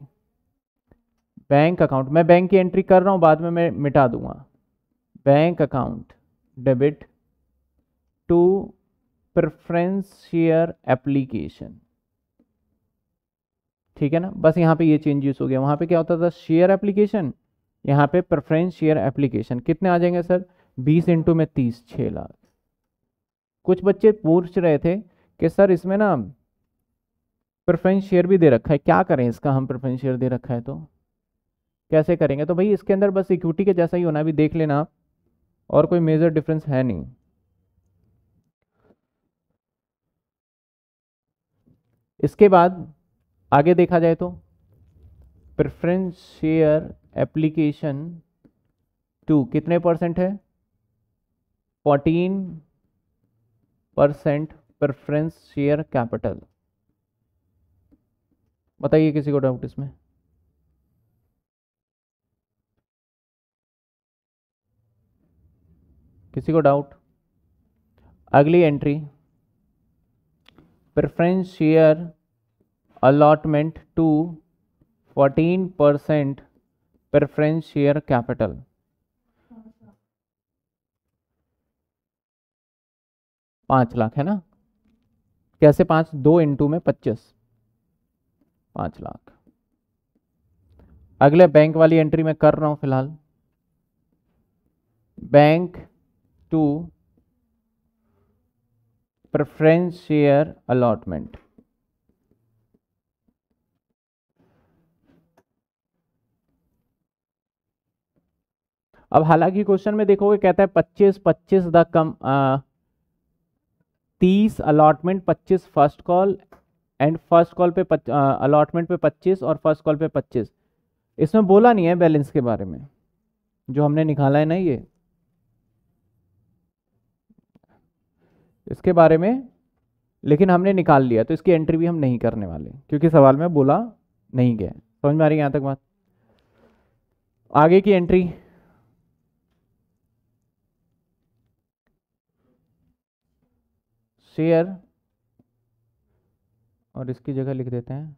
बैंक अकाउंट मैं बैंक की एंट्री कर रहा हूँ बाद में मैं मिटा दूंगा bank account debit to preference share application ठीक है ना बस यहाँ पे ये चेंजेस हो गया वहाँ पे क्या होता था शेयर एप्लीकेशन यहाँ पे प्रेफरेंस शेयर एप्लीकेशन कितने आ जाएंगे सर बीस इंटू में तीस छः लाख कुछ बच्चे पूछ रहे थे कि सर इसमें ना प्रेफरेंस शेयर भी दे रखा है क्या करें इसका हम प्रेफरेंस शेयर दे रखा है तो कैसे करेंगे तो भाई इसके अंदर बस इक्विटी के जैसा ही होना अभी देख लेना आप और कोई मेजर डिफरेंस है नहीं इसके बाद आगे देखा जाए तो प्रेफरेंस शेयर एप्लीकेशन टू कितने परसेंट है fourteen percent preference share capital बताइए किसी को डाउट इसमें किसी को डाउट अगली entry preference share allotment to 14 percent preference share capital पांच लाख है ना कैसे पांच दो इंटू में पच्चीस पांच लाख अगले बैंक वाली एंट्री में कर रहा हूं फिलहाल bank to preference share allotment अब हालांकि क्वेश्चन में देखोगे कहता है 25 25 द कम तीस allotment 25 first call and first call पे अलॉटमेंट पे 25 और फर्स्ट कॉल पे 25 इसमें बोला नहीं है बैलेंस के बारे में जो हमने निकाला है ना ये इसके बारे में लेकिन हमने निकाल लिया तो इसकी एंट्री भी हम नहीं करने वाले क्योंकि सवाल में बोला नहीं गया समझ में आ रही यहां तक बात आगे की एंट्री शेयर और इसकी जगह लिख देते हैं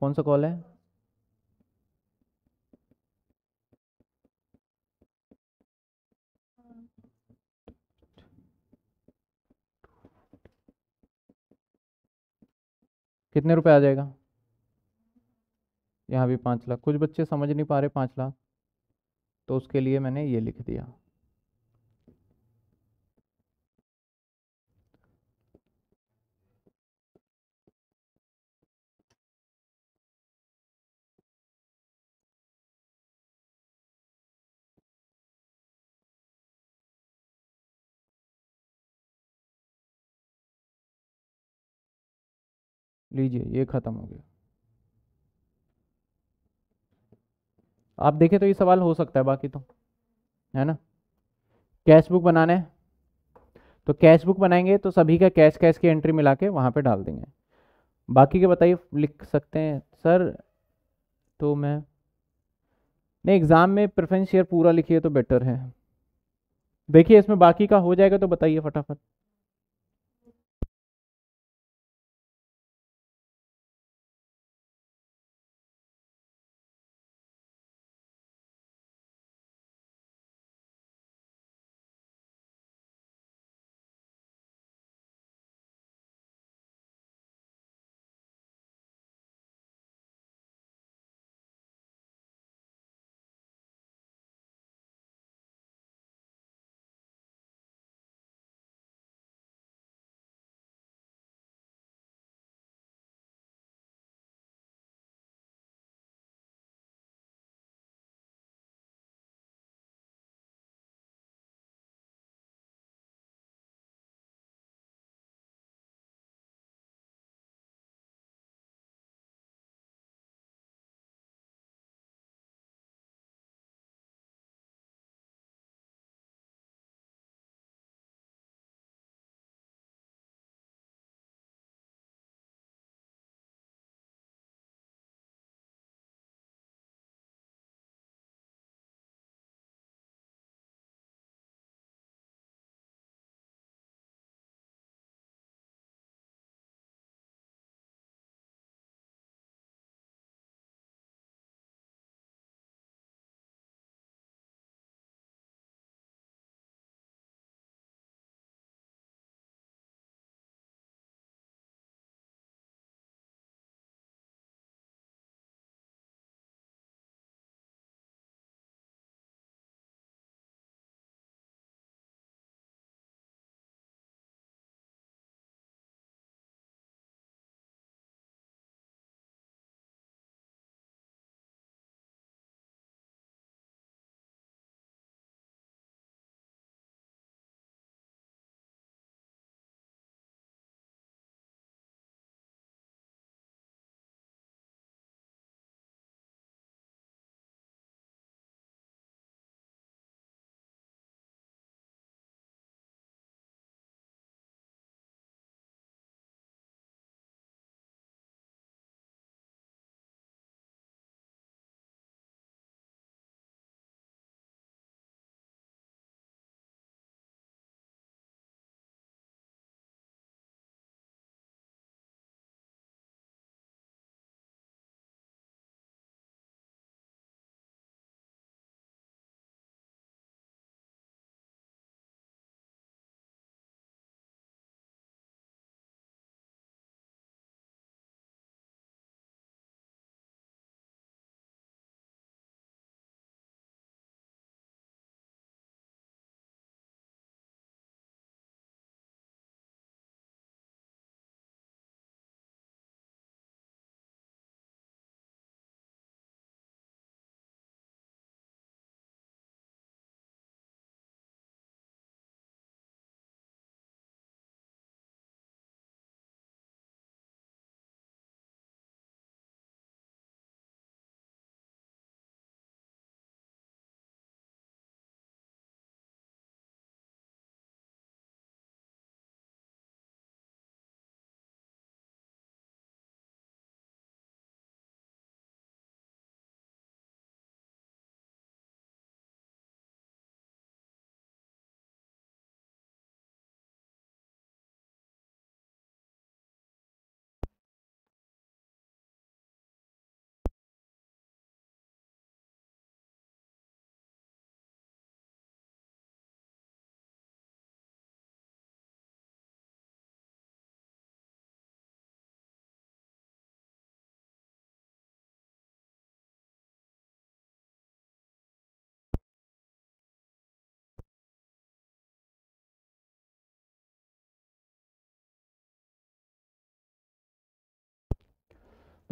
कौन सा कॉल है कितने रुपए आ जाएगा यहाँ भी पाँच लाख कुछ बच्चे समझ नहीं पा रहे पाँच लाख तो उसके लिए मैंने ये लिख दिया लीजिए ये ख़त्म हो गया आप देखें तो ये सवाल हो सकता है बाकी तो है ना कैश बुक बनाना है तो कैश बुक बनाएंगे तो सभी का कैश कैश की एंट्री मिला के वहाँ पर डाल देंगे बाकी के बताइए लिख सकते हैं सर तो मैं नहीं एग्ज़ाम में प्रेफरेंस शेयर पूरा लिखिए तो बेटर है देखिए इसमें बाकी का हो जाएगा तो बताइए फटाफट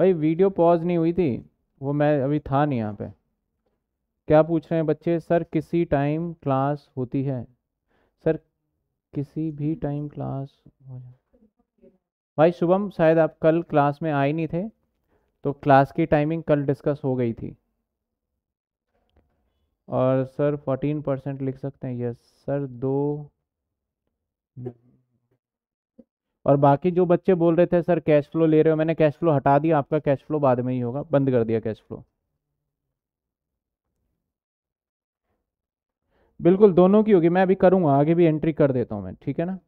भाई वीडियो पॉज नहीं हुई थी वो मैं अभी था नहीं यहाँ पे क्या पूछ रहे हैं बच्चे सर किसी टाइम क्लास होती है सर किसी भी टाइम क्लास हो जाए भाई शुभम शायद आप कल क्लास में आए नहीं थे तो क्लास की टाइमिंग कल डिस्कस हो गई थी और सर फोर्टीन परसेंट लिख सकते हैं यस सर दो और बाकी जो बच्चे बोल रहे थे सर कैश फ्लो ले रहे हो मैंने कैश फ्लो हटा दिया आपका कैश फ्लो बाद में ही होगा बंद कर दिया कैश फ्लो बिल्कुल दोनों की होगी मैं अभी करूंगा आगे भी एंट्री कर देता हूं मैं ठीक है ना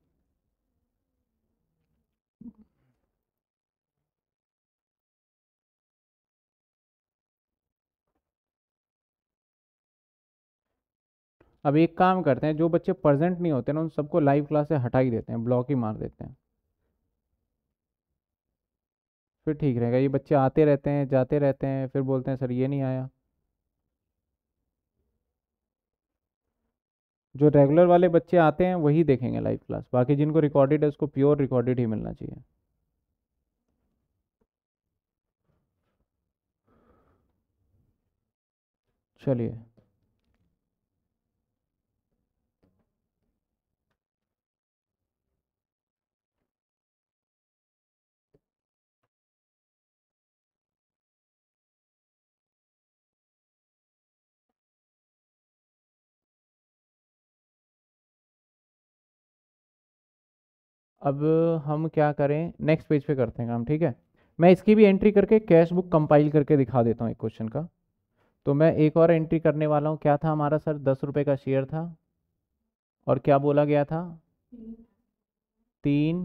अब एक काम करते हैं जो बच्चे प्रेजेंट नहीं होते ना उन सबको लाइव क्लास से हटा ही देते हैं ब्लॉक ही मार देते हैं फिर ठीक रहेगा ये बच्चे आते रहते हैं जाते रहते हैं फिर बोलते हैं सर ये नहीं आया जो रेगुलर वाले बच्चे आते हैं वही देखेंगे लाइव क्लास बाकी जिनको रिकॉर्डेड है उसको प्योर रिकॉर्डेड ही मिलना चाहिए चलिए अब हम क्या करें नेक्स्ट पेज पे करते हैं काम ठीक है मैं इसकी भी एंट्री करके कैश बुक कंपाइल करके दिखा देता हूँ एक क्वेश्चन का तो मैं एक और एंट्री करने वाला हूँ क्या था हमारा सर दस रुपये का शेयर था और क्या बोला गया था तीन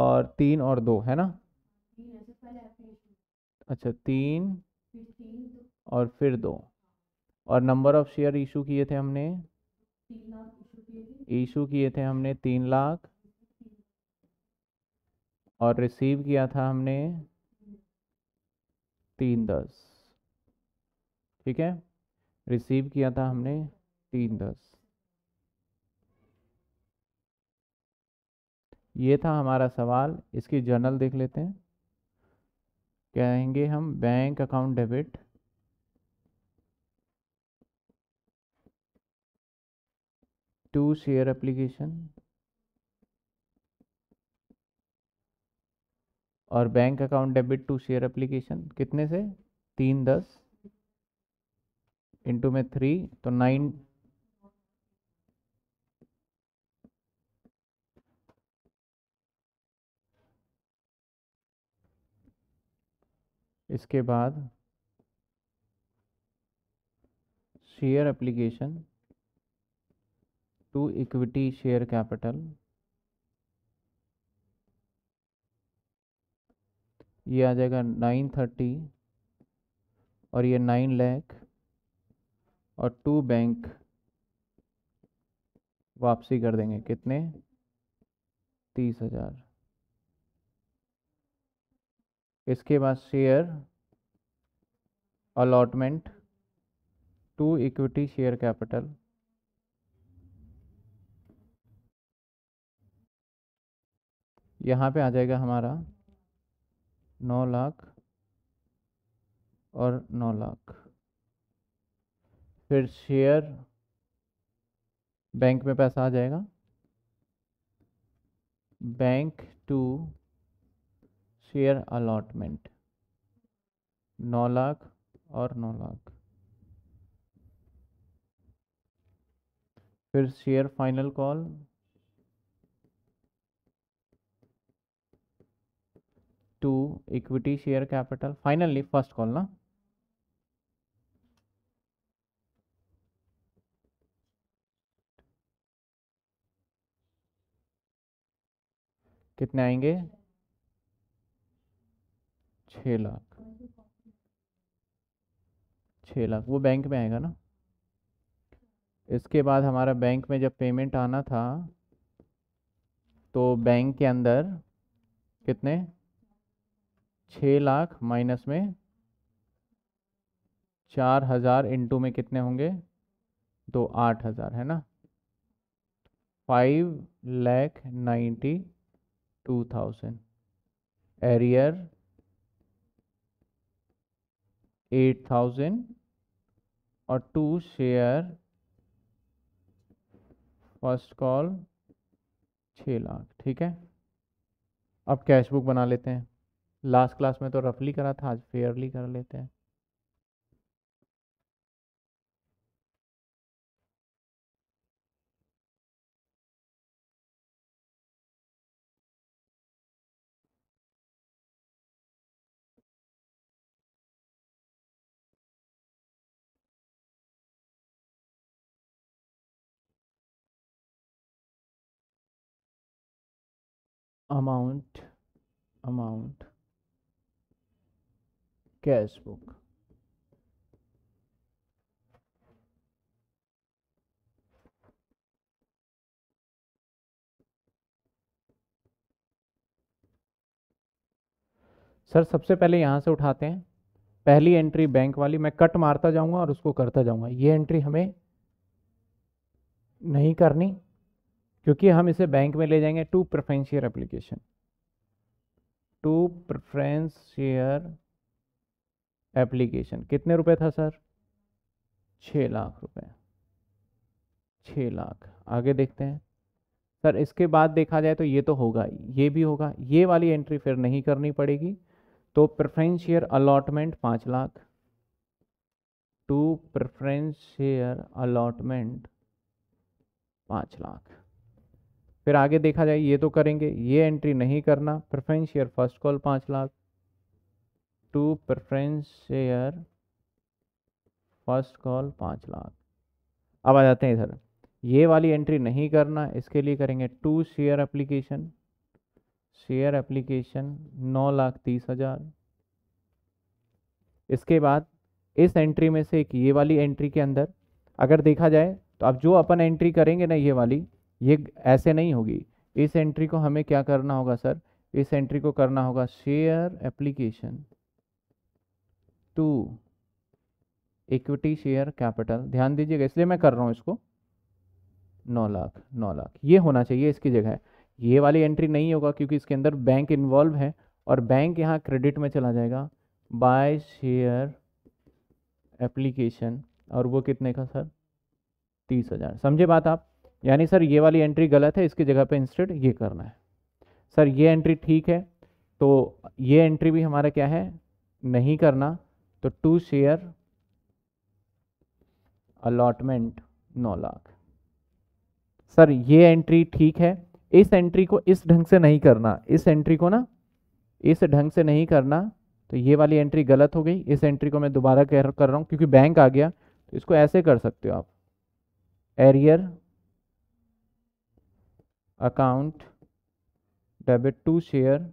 और तीन और दो है ना अच्छा तीन और फिर दो और नंबर ऑफ शेयर इशू किए थे हमने इशू किए थे हमने तीन लाख और रिसीव किया था हमने तीन दस ठीक है रिसीव किया था हमने तीन दस ये था हमारा सवाल इसकी जर्नल देख लेते हैं कहेंगे हम bank account debit to share application और bank account debit to share application कितने से तीन दस इंटू में थ्री तो नाइन इसके बाद share application to equity share capital ये आ जाएगा नाइन थर्टी और ये नाइन लैख और टू बैंक वापसी कर देंगे कितने तीस हजार इसके बाद share allotment to equity share capital यहाँ पे आ जाएगा हमारा नौ लाख और नौ लाख फिर शेयर बैंक में पैसा आ जाएगा बैंक टू शेयर अलॉटमेंट नौ लाख और नौ लाख फिर share final call to equity share capital finally first call ना कितने आएंगे छ लाख छ लाख वो बैंक में आएगा ना इसके बाद हमारा बैंक में जब पेमेंट आना था तो बैंक के अंदर कितने छः लाख माइनस में चार हज़ार इंटू में कितने होंगे तो आठ हज़ार है ना five lakh ninety two thousand arrear eight thousand और टू शेयर फर्स्ट कॉल छ लाख ठीक है अब कैश बुक बना लेते हैं लास्ट क्लास में तो रफली करा था आज फेयरली कर लेते हैं amount amount cash book sir सबसे पहले यहां से उठाते हैं पहली एंट्री बैंक वाली मैं कट मारता जाऊंगा और उसको करता जाऊंगा ये एंट्री हमें नहीं करनी क्योंकि हम इसे बैंक में ले जाएंगे to preference share application to preference share application कितने रुपए था सर छः लाख रुपए छः लाख आगे देखते हैं सर इसके बाद देखा जाए तो ये तो होगा ये भी होगा ये वाली एंट्री फिर नहीं करनी पड़ेगी तो प्रेफरेंस शेयर अलॉटमेंट पाँच lakh to preference share allotment पाँच लाख फिर आगे देखा जाए ये तो करेंगे ये एंट्री नहीं करना प्रेफरेंस शेयर फर्स्ट कॉल पाँच lakh to preference share first call पाँच लाख अब आ जाते हैं इधर ये वाली एंट्री नहीं करना इसके लिए करेंगे to share application share application नौ लाख तीस हज़ार इसके बाद इस एंट्री में से एक ये वाली एंट्री के अंदर अगर देखा जाए तो अब जो अपन एंट्री करेंगे ना ये वाली ये ऐसे नहीं होगी इस एंट्री को हमें क्या करना होगा सर इस एंट्री को करना होगा share application to equity share capital ध्यान दीजिएगा इसलिए मैं कर रहा हूँ इसको नौ लाख नौ लाख ये होना चाहिए इसकी जगह ये वाली एंट्री नहीं होगा क्योंकि इसके अंदर बैंक इन्वॉल्व है और बैंक यहाँ क्रेडिट में चला जाएगा बाय शेयर एप्लीकेशन और वो कितने का सर तीस हज़ार समझे बात आप यानी सर ये वाली एंट्री गलत है इसकी जगह पे इंस्टेड ये करना है सर ये एंट्री ठीक है तो ये एंट्री भी हमारा क्या है नहीं करना तो टू शेयर अलॉटमेंट नौ लाख सर ये एंट्री ठीक है इस एंट्री को इस ढंग से नहीं करना इस एंट्री को ना इस ढंग से नहीं करना तो ये वाली एंट्री गलत हो गई इस एंट्री को मैं दोबारा कर कर रहा हूँ क्योंकि बैंक आ गया तो इसको ऐसे कर सकते हो आप arrear account debit to share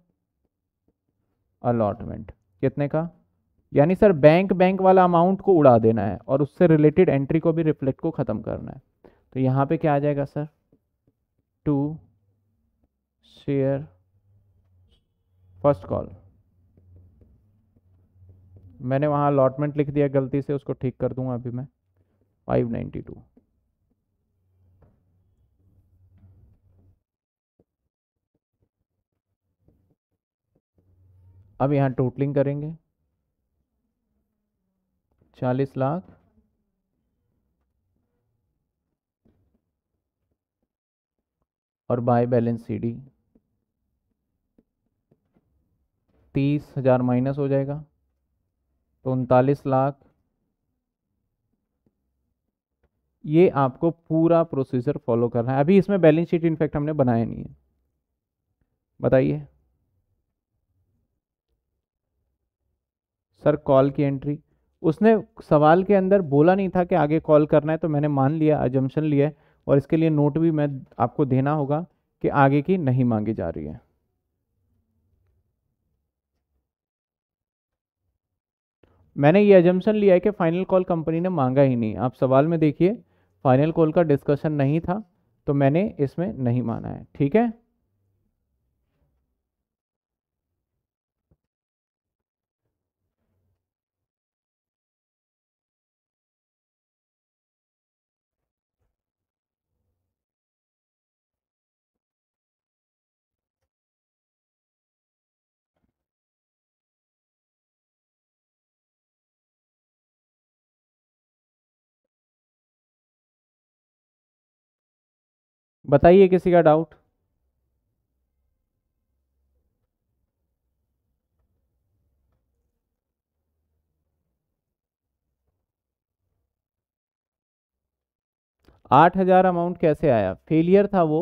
allotment कितने का यानी सर बैंक बैंक वाला अमाउंट को उड़ा देना है और उससे रिलेटेड एंट्री को भी रिफ्लेक्ट को ख़त्म करना है तो यहाँ पे क्या आ जाएगा sir to share first call मैंने वहाँ अलॉटमेंट लिख दिया गलती से उसको ठीक कर दूंगा अभी मैं 592 अब यहाँ टोटलिंग करेंगे चालीस लाख और बाय बैलेंस सी डी तीस हज़ार माइनस हो जाएगा तो उनतालीस लाख ये आपको पूरा प्रोसीजर फॉलो करना है अभी इसमें बैलेंस शीट इनफैक्ट हमने बनाया नहीं है बताइए सर कॉल की एंट्री उसने सवाल के अंदर बोला नहीं था कि आगे कॉल करना है तो मैंने मान लिया अजम्पन लिया है और इसके लिए नोट भी मैं आपको देना होगा कि आगे की नहीं मांगी जा रही है मैंने ये एजम्पन लिया है कि फाइनल कॉल कंपनी ने मांगा ही नहीं आप सवाल में देखिए फाइनल कॉल का डिस्कशन नहीं था तो मैंने इसमें नहीं माना है ठीक है बताइए किसी का डाउट आठ हज़ार अमाउंट कैसे आया फेलियर था वो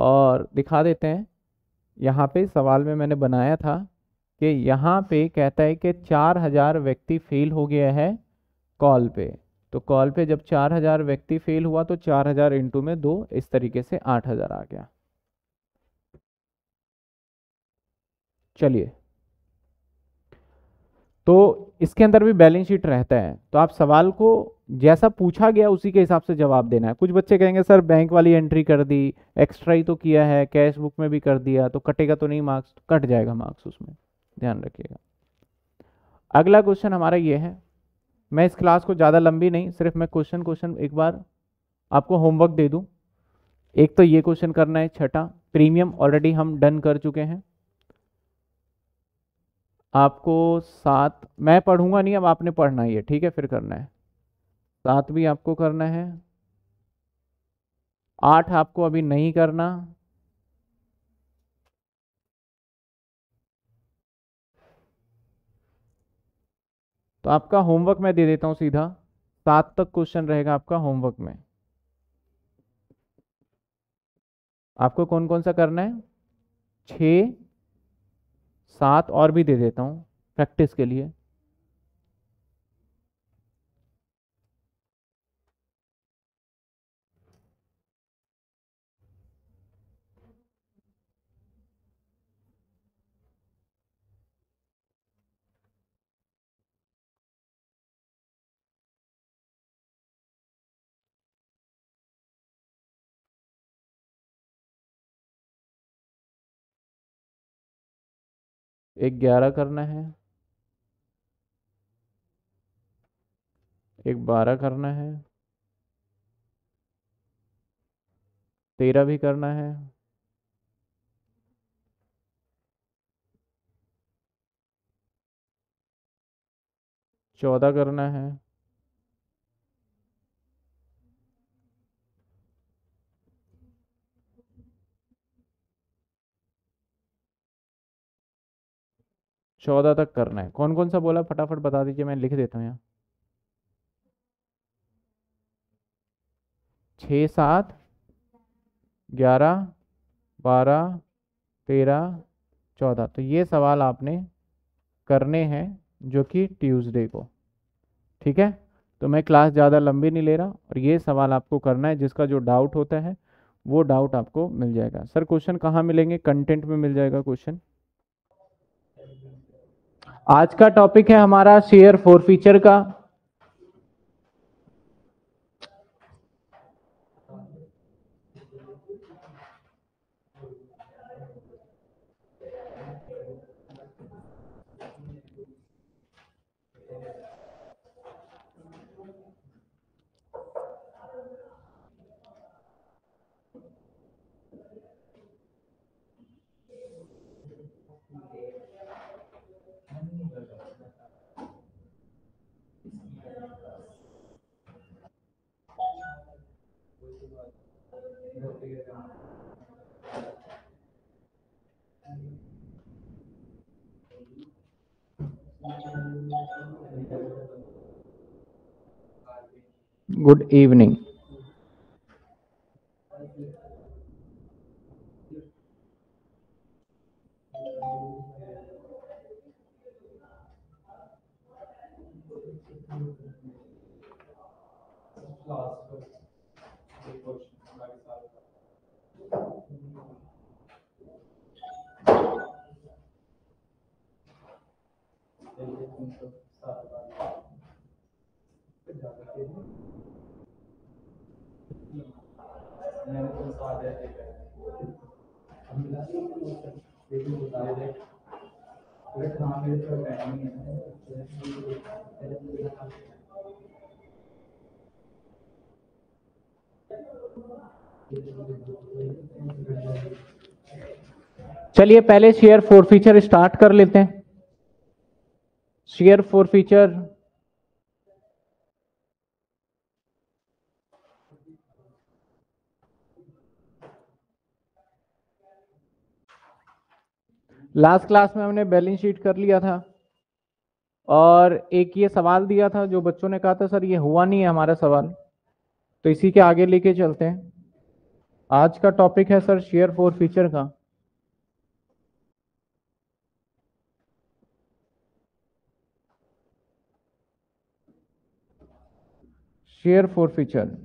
और दिखा देते हैं यहाँ पे सवाल में मैंने बनाया था कि यहाँ पे कहता है कि चार हज़ार व्यक्ति फेल हो गया है कॉल पे तो कॉल पे जब 4000 व्यक्ति फेल हुआ तो 4000 हज़ार इंटू में दो इस तरीके से 8000 आ गया चलिए तो इसके अंदर भी बैलेंस शीट रहता है तो आप सवाल को जैसा पूछा गया उसी के हिसाब से जवाब देना है कुछ बच्चे कहेंगे सर बैंक वाली एंट्री कर दी एक्स्ट्रा ही तो किया है कैश बुक में भी कर दिया तो कटेगा तो नहीं मार्क्स कट जाएगा मार्क्स उसमें ध्यान रखिएगा अगला क्वेश्चन हमारा ये है मैं इस क्लास को ज़्यादा लंबी नहीं सिर्फ मैं क्वेश्चन क्वेश्चन एक बार आपको होमवर्क दे दूँ एक तो ये क्वेश्चन करना है छठा प्रीमियम ऑलरेडी हम डन कर चुके हैं आपको सात मैं पढ़ूंगा नहीं अब आपने पढ़ना ही है ठीक है फिर करना है सात भी आपको करना है आठ आपको अभी नहीं करना तो आपका होमवर्क मैं दे देता हूँ सीधा सात तक क्वेश्चन रहेगा आपका होमवर्क में आपको कौन कौन सा करना है छ सात और भी दे देता हूँ प्रैक्टिस के लिए एक ग्यारह करना है एक बारह करना है तेरह भी करना है चौदह करना है चौदह तक करना है कौन कौन सा बोला फटाफट बता दीजिए मैं लिख देता हूँ यहाँ छः सात ग्यारह बारह तेरह चौदह तो ये सवाल आपने करने हैं जो कि ट्यूसडे को ठीक है तो मैं क्लास ज़्यादा लंबी नहीं ले रहा और ये सवाल आपको करना है जिसका जो डाउट होता है वो डाउट आपको मिल जाएगा सर क्वेश्चन कहाँ मिलेंगे कंटेंट में मिल जाएगा क्वेश्चन आज का टॉपिक है हमारा शेयर फोर फीचर का good evening चलिए पहले शेयर फोर फीचर स्टार्ट कर लेते हैं share forfeiture last class में हमने बैलेंस शीट कर लिया था और एक ये सवाल दिया था जो बच्चों ने कहा था सर ये हुआ नहीं है हमारा सवाल तो इसी के आगे लेके चलते हैं आज का टॉपिक है सर शेयर फॉर फ्यूचर का शेयर फॉर फ्यूचर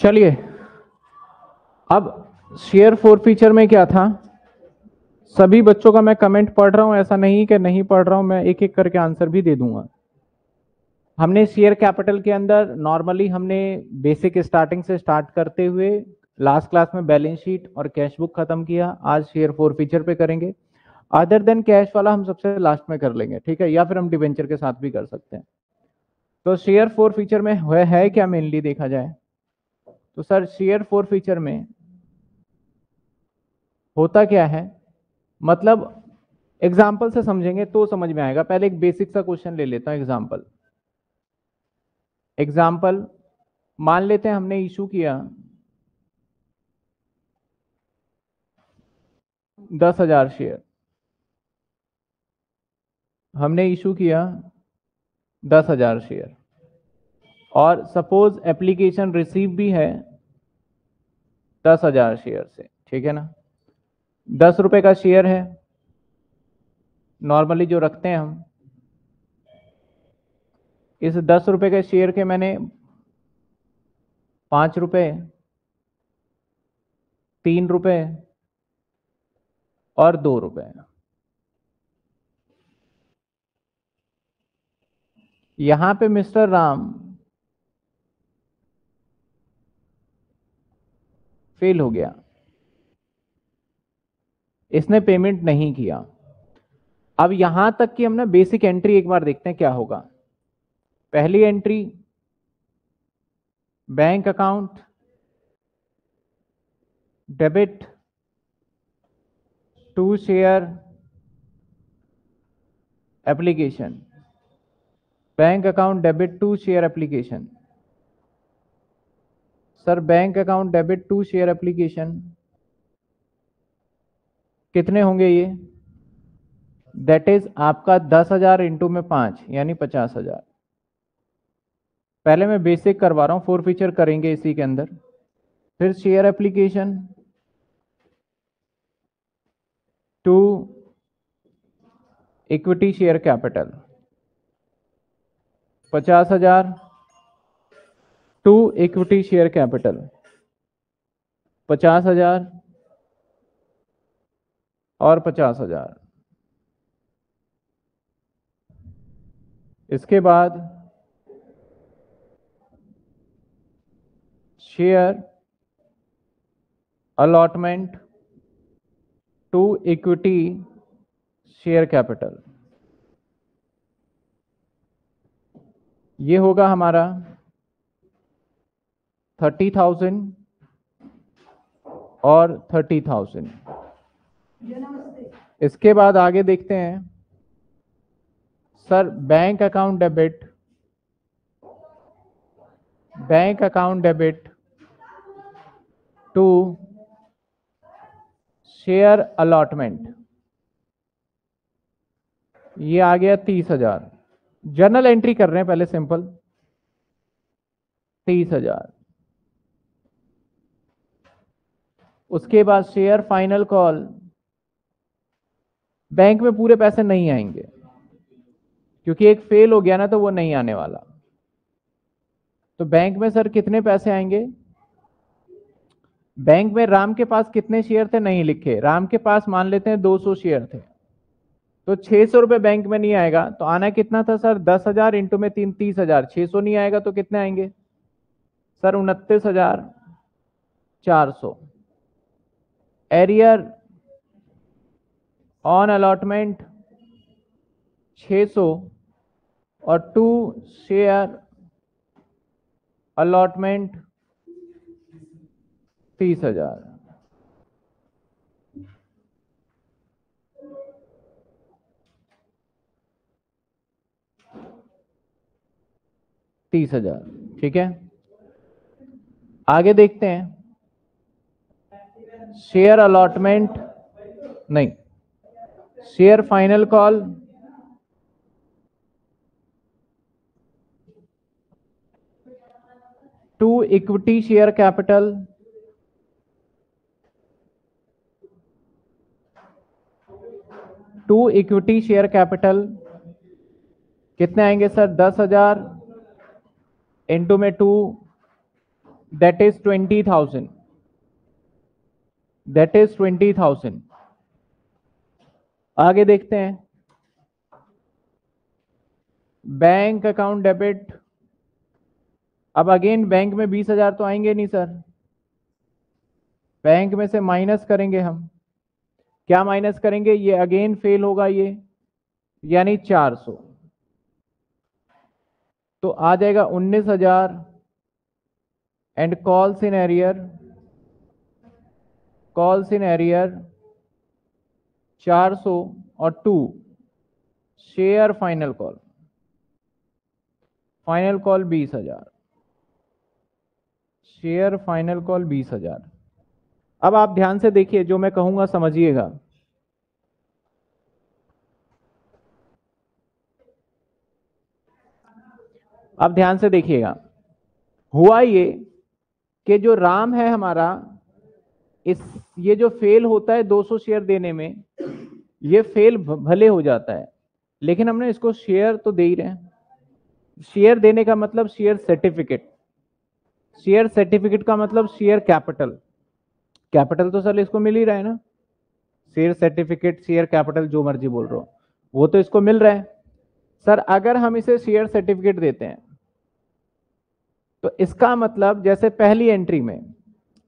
चलिए अब शेयर फोर फीचर में क्या था सभी बच्चों का मैं कमेंट पढ़ रहा हूं ऐसा नहीं कि नहीं पढ़ रहा हूं मैं एक एक करके आंसर भी दे दूंगा हमने शेयर कैपिटल के अंदर नॉर्मली हमने बेसिक स्टार्टिंग से स्टार्ट करते हुए लास्ट क्लास में बैलेंस शीट और कैश बुक खत्म किया आज शेयर फोर फीचर पे करेंगे अदर देन कैश वाला हम सबसे लास्ट में कर लेंगे ठीक है या फिर हम डिवेंचर के साथ भी कर सकते हैं तो शेयर फोर फीचर में है, क्या मेनली देखा जाए तो सर शेयर फोर फीचर में होता क्या है मतलब एग्जाम्पल से समझेंगे तो समझ में आएगा पहले एक बेसिक सा क्वेश्चन ले लेता हूं एग्जाम्पल एग्जाम्पल मान लेते हैं हमने इशू किया दस हजार शेयर हमने इशू किया दस हजार शेयर और सपोज एप्लीकेशन रिसीव भी है दस हजार शेयर से ठीक है ना दस रुपए का शेयर है नॉर्मली जो रखते हैं हम इस दस रुपए के शेयर के मैंने पांच रुपए तीन रुपए और दो रुपए यहां पे मिस्टर राम फेल हो गया इसने पेमेंट नहीं किया अब यहां तक कि हमने बेसिक एंट्री एक बार देखते हैं क्या होगा पहली entry bank account debit to share application bank account debit to share application sir bank account debit to share application कितने होंगे ये दैट इज आपका दस हजार इंटू में पांच यानी पचास हजार पहले मैं बेसिक करवा रहा हूँ फोर फीचर करेंगे इसी के अंदर फिर share application to equity share capital पचास हजार टू इक्विटी शेयर कैपिटल पचास हजार और पचास हजार इसके बाद share allotment to equity share capital ये होगा हमारा थर्टी थाउजेंड और थर्टी थाउजेंड इसके बाद आगे देखते हैं sir bank account debit bank account debit to share allotment ये आ गया तीस हजार जर्नल एंट्री कर रहे हैं पहले सिंपल तीस हजार उसके बाद शेयर फाइनल कॉल बैंक में पूरे पैसे नहीं आएंगे क्योंकि एक फेल हो गया ना तो वो नहीं आने वाला तो बैंक में सर कितने पैसे आएंगे बैंक में राम के पास कितने शेयर थे नहीं लिखे राम के पास मान लेते हैं 200 शेयर थे तो छह सौ रुपए बैंक में नहीं आएगा तो आना कितना था सर दस हजार इंटू में तीन तीस हजार छह सौ नहीं आएगा तो कितने आएंगे सर उनतीस हजार चार सौ एरियर ऑन अलॉटमेंट 600 और टू शेयर अलॉटमेंट तीस हजार तीस हजार ठीक है आगे देखते हैं शेयर अलॉटमेंट नहीं share final call to equity share capital to equity share capital कितने आएंगे सर दस हजार इंटू में two that is twenty thousand that is twenty thousand आगे देखते हैं बैंक अकाउंट डेबिट अब अगेन बैंक में बीस हजार तो आएंगे नहीं सर बैंक में से माइनस करेंगे हम क्या माइनस करेंगे ये अगेन फेल होगा ये यानी चार सौ तो आ जाएगा उन्नीस हजार and calls in arrear calls in arrear 400 और to share final call final call बीस हजार शेयर फाइनल कॉल बीस हजार अब आप ध्यान से देखिए जो मैं कहूंगा समझिएगा अब ध्यान से देखिएगा हुआ ये कि जो राम है हमारा इस ये जो फेल होता है 200 शेयर देने में ये फेल भले हो जाता है लेकिन हमने इसको शेयर तो दे ही रहे हैं शेयर देने का मतलब शेयर सर्टिफिकेट शेयर सर्टिफिकेट का मतलब शेयर कैपिटल कैपिटल तो सर इसको मिल ही रहा है ना शेयर सर्टिफिकेट शेयर कैपिटल जो मर्जी बोल रहा हो वो तो इसको मिल रहा है सर अगर हम इसे शेयर सर्टिफिकेट देते हैं तो इसका मतलब जैसे पहली एंट्री में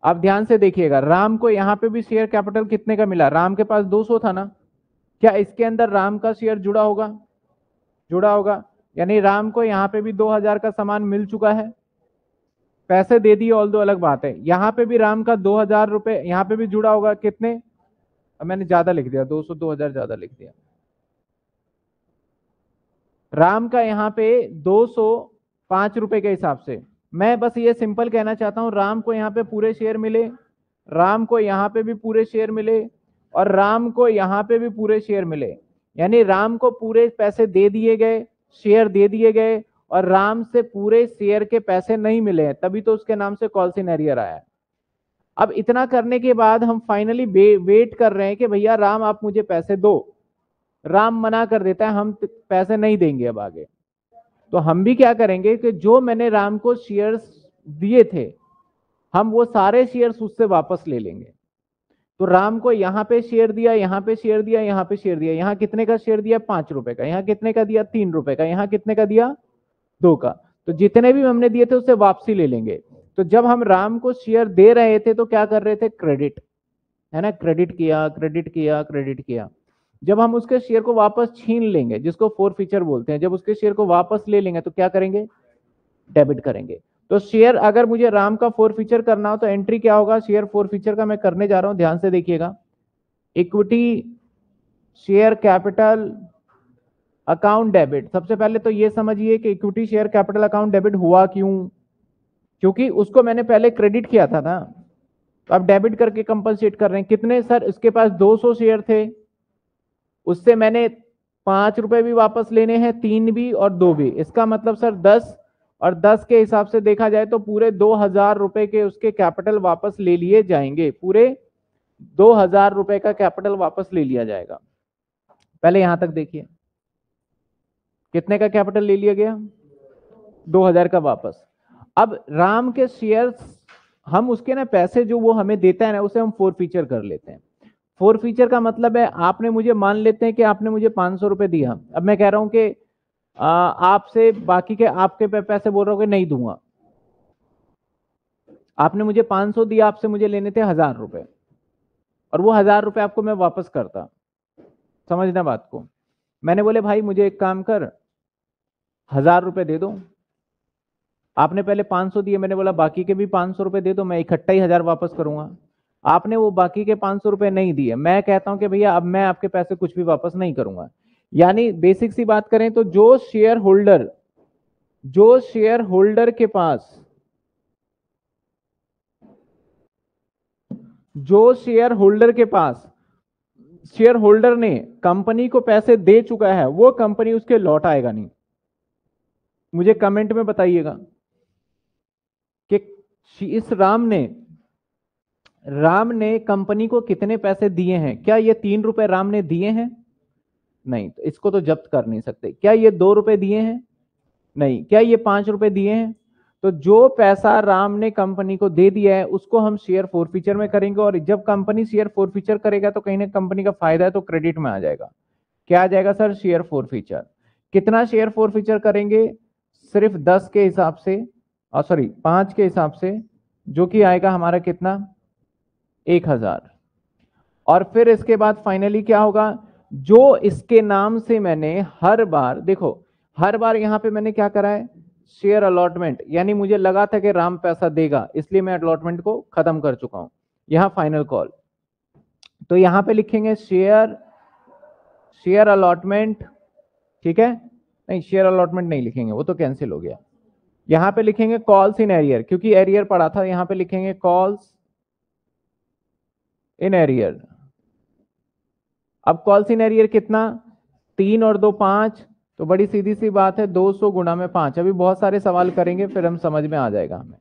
आप ध्यान से देखिएगा राम को यहां पे भी शेयर कैपिटल कितने का मिला राम के पास 200 था ना क्या इसके अंदर राम का शेयर जुड़ा होगा जुड़ा होगा यानी राम को यहाँ पे भी 2000 का सामान मिल चुका है पैसे दे दिए ऑल दो अलग बात है यहां पे भी राम का दो हजार रुपये यहाँ पे भी जुड़ा होगा कितने मैंने ज्यादा लिख दिया दो सौ दो हजार ज्यादा लिख दिया राम का यहां पे दो सौ पांच रुपए के हिसाब से मैं बस ये सिंपल कहना चाहता हूँ राम को यहाँ पे पूरे शेयर मिले राम को यहाँ पे भी पूरे शेयर मिले और राम को यहाँ पे भी पूरे शेयर मिले यानी राम को पूरे पैसे दे दिए गए शेयर दे दिए गए और राम से पूरे शेयर के पैसे नहीं मिले हैं तभी तो उसके नाम से सीन एरियर आया है अब इतना करने के बाद हम फाइनली वेट कर रहे हैं कि भैया राम आप मुझे पैसे दो राम मना कर देता है हम पैसे नहीं देंगे अब आगे तो हम भी क्या करेंगे कि जो मैंने राम को शेयर्स दिए थे हम वो सारे शेयर्स उससे वापस ले लेंगे तो राम को यहां पे शेयर दिया यहां पे शेयर दिया यहां पे शेयर दिया यहां कितने का शेयर दिया पांच रुपए का यहां कितने का दिया तीन रुपए का यहां कितने का दिया दो का तो जितने भी हमने दिए थे उससे वापसी ले लेंगे तो जब हम राम को शेयर दे रहे थे तो क्या कर रहे थे क्रेडिट है ना क्रेडिट किया क्रेडिट किया क्रेडिट किया जब हम उसके शेयर को वापस छीन लेंगे जिसको फोर फीचर बोलते हैं जब उसके शेयर को वापस ले लेंगे तो क्या करेंगे डेबिट करेंगे तो शेयर अगर मुझे राम का फोर फीचर करना हो तो एंट्री क्या होगा शेयर फोर फीचर का मैं करने जा रहा हूं ध्यान से देखिएगा equity share capital account debit सबसे पहले तो ये समझिए कि equity share capital account debit हुआ क्यों क्योंकि उसको मैंने पहले क्रेडिट किया था ना तो अब डेबिट करके कंपनसेट कर रहे हैं कितने सर इसके पास 200 शेयर थे उससे मैंने पांच रुपए भी वापस लेने हैं तीन भी और दो भी इसका मतलब सर दस और दस के हिसाब से देखा जाए तो पूरे दो हजार रुपए के उसके कैपिटल वापस ले लिए जाएंगे पूरे दो हजार रुपए का कैपिटल वापस ले लिया जाएगा पहले यहां तक देखिए कितने का कैपिटल ले लिया गया दो हजार का वापस अब राम के शेयर्स हम उसके ना पैसे जो वो हमें देता है ना उसे हम फोर फीचर कर लेते हैं फोर फीचर का मतलब है आपने मुझे मान लेते हैं कि आपने मुझे पाँच सौ रुपये दिया अब मैं कह रहा हूँ कि आपसे बाकी के आपके पैसे बोल रहा हो कि नहीं दूंगा आपने मुझे पाँच सौ दिया आपसे मुझे लेने थे हज़ार रुपये और वो हज़ार रुपये आपको मैं वापस करता समझना बात को मैंने बोले भाई मुझे एक काम कर हज़ार रुपये दे दो आपने पहले पाँच सौ दिए मैंने बोला बाकी के भी पाँच सौ रुपये दे दो मैं इकट्ठा ही हज़ार वापस करूंगा आपने वो बाकी के पांच सौ रुपए नहीं दिए मैं कहता हूं कि भैया अब मैं आपके पैसे कुछ भी वापस नहीं करूंगा यानी बेसिक सी बात करें तो जो शेयर होल्डर जो शेयर होल्डर के पास जो शेयर होल्डर के पास शेयर होल्डर ने कंपनी को पैसे दे चुका है वो कंपनी उसके लौट आएगा नहीं मुझे कमेंट में बताइएगा कि इस राम ने राम ने कंपनी को कितने पैसे दिए हैं क्या ये तीन रुपए राम ने दिए हैं नहीं तो इसको तो जब्त कर नहीं सकते क्या ये दो रुपए दिए हैं नहीं क्या ये पांच रुपए दिए हैं तो जो पैसा राम ने कंपनी को दे दिया है उसको हम शेयर फोर फीचर में करेंगे और जब कंपनी शेयर फोर फीचर करेगा तो कहीं ना कंपनी का फायदा है तो क्रेडिट में आ जाएगा क्या आ जाएगा सर शेयर फोर फीचर कितना शेयर फोर फीचर करेंगे सिर्फ दस के हिसाब से सॉरी पांच के हिसाब से जो कि आएगा हमारा कितना एक हजार और फिर इसके बाद फाइनली क्या होगा जो इसके नाम से मैंने हर बार देखो हर बार यहां पे मैंने क्या करा है शेयर अलॉटमेंट यानी मुझे लगा था कि राम पैसा देगा इसलिए मैं अलॉटमेंट को खत्म कर चुका हूं यहां फाइनल कॉल तो यहां पे लिखेंगे शेयर शेयर अलॉटमेंट ठीक है नहीं शेयर अलॉटमेंट नहीं लिखेंगे वो तो कैंसिल हो गया यहां पे लिखेंगे कॉल्स इन एरियर क्योंकि एरियर पड़ा था यहां पे लिखेंगे कॉल्स इन एरियर अब कॉल्स इन एरियर कितना तीन और दो पांच तो बड़ी सीधी सी बात है दो सौ गुणा में पांच अभी बहुत सारे सवाल करेंगे फिर हम समझ में आ जाएगा हमें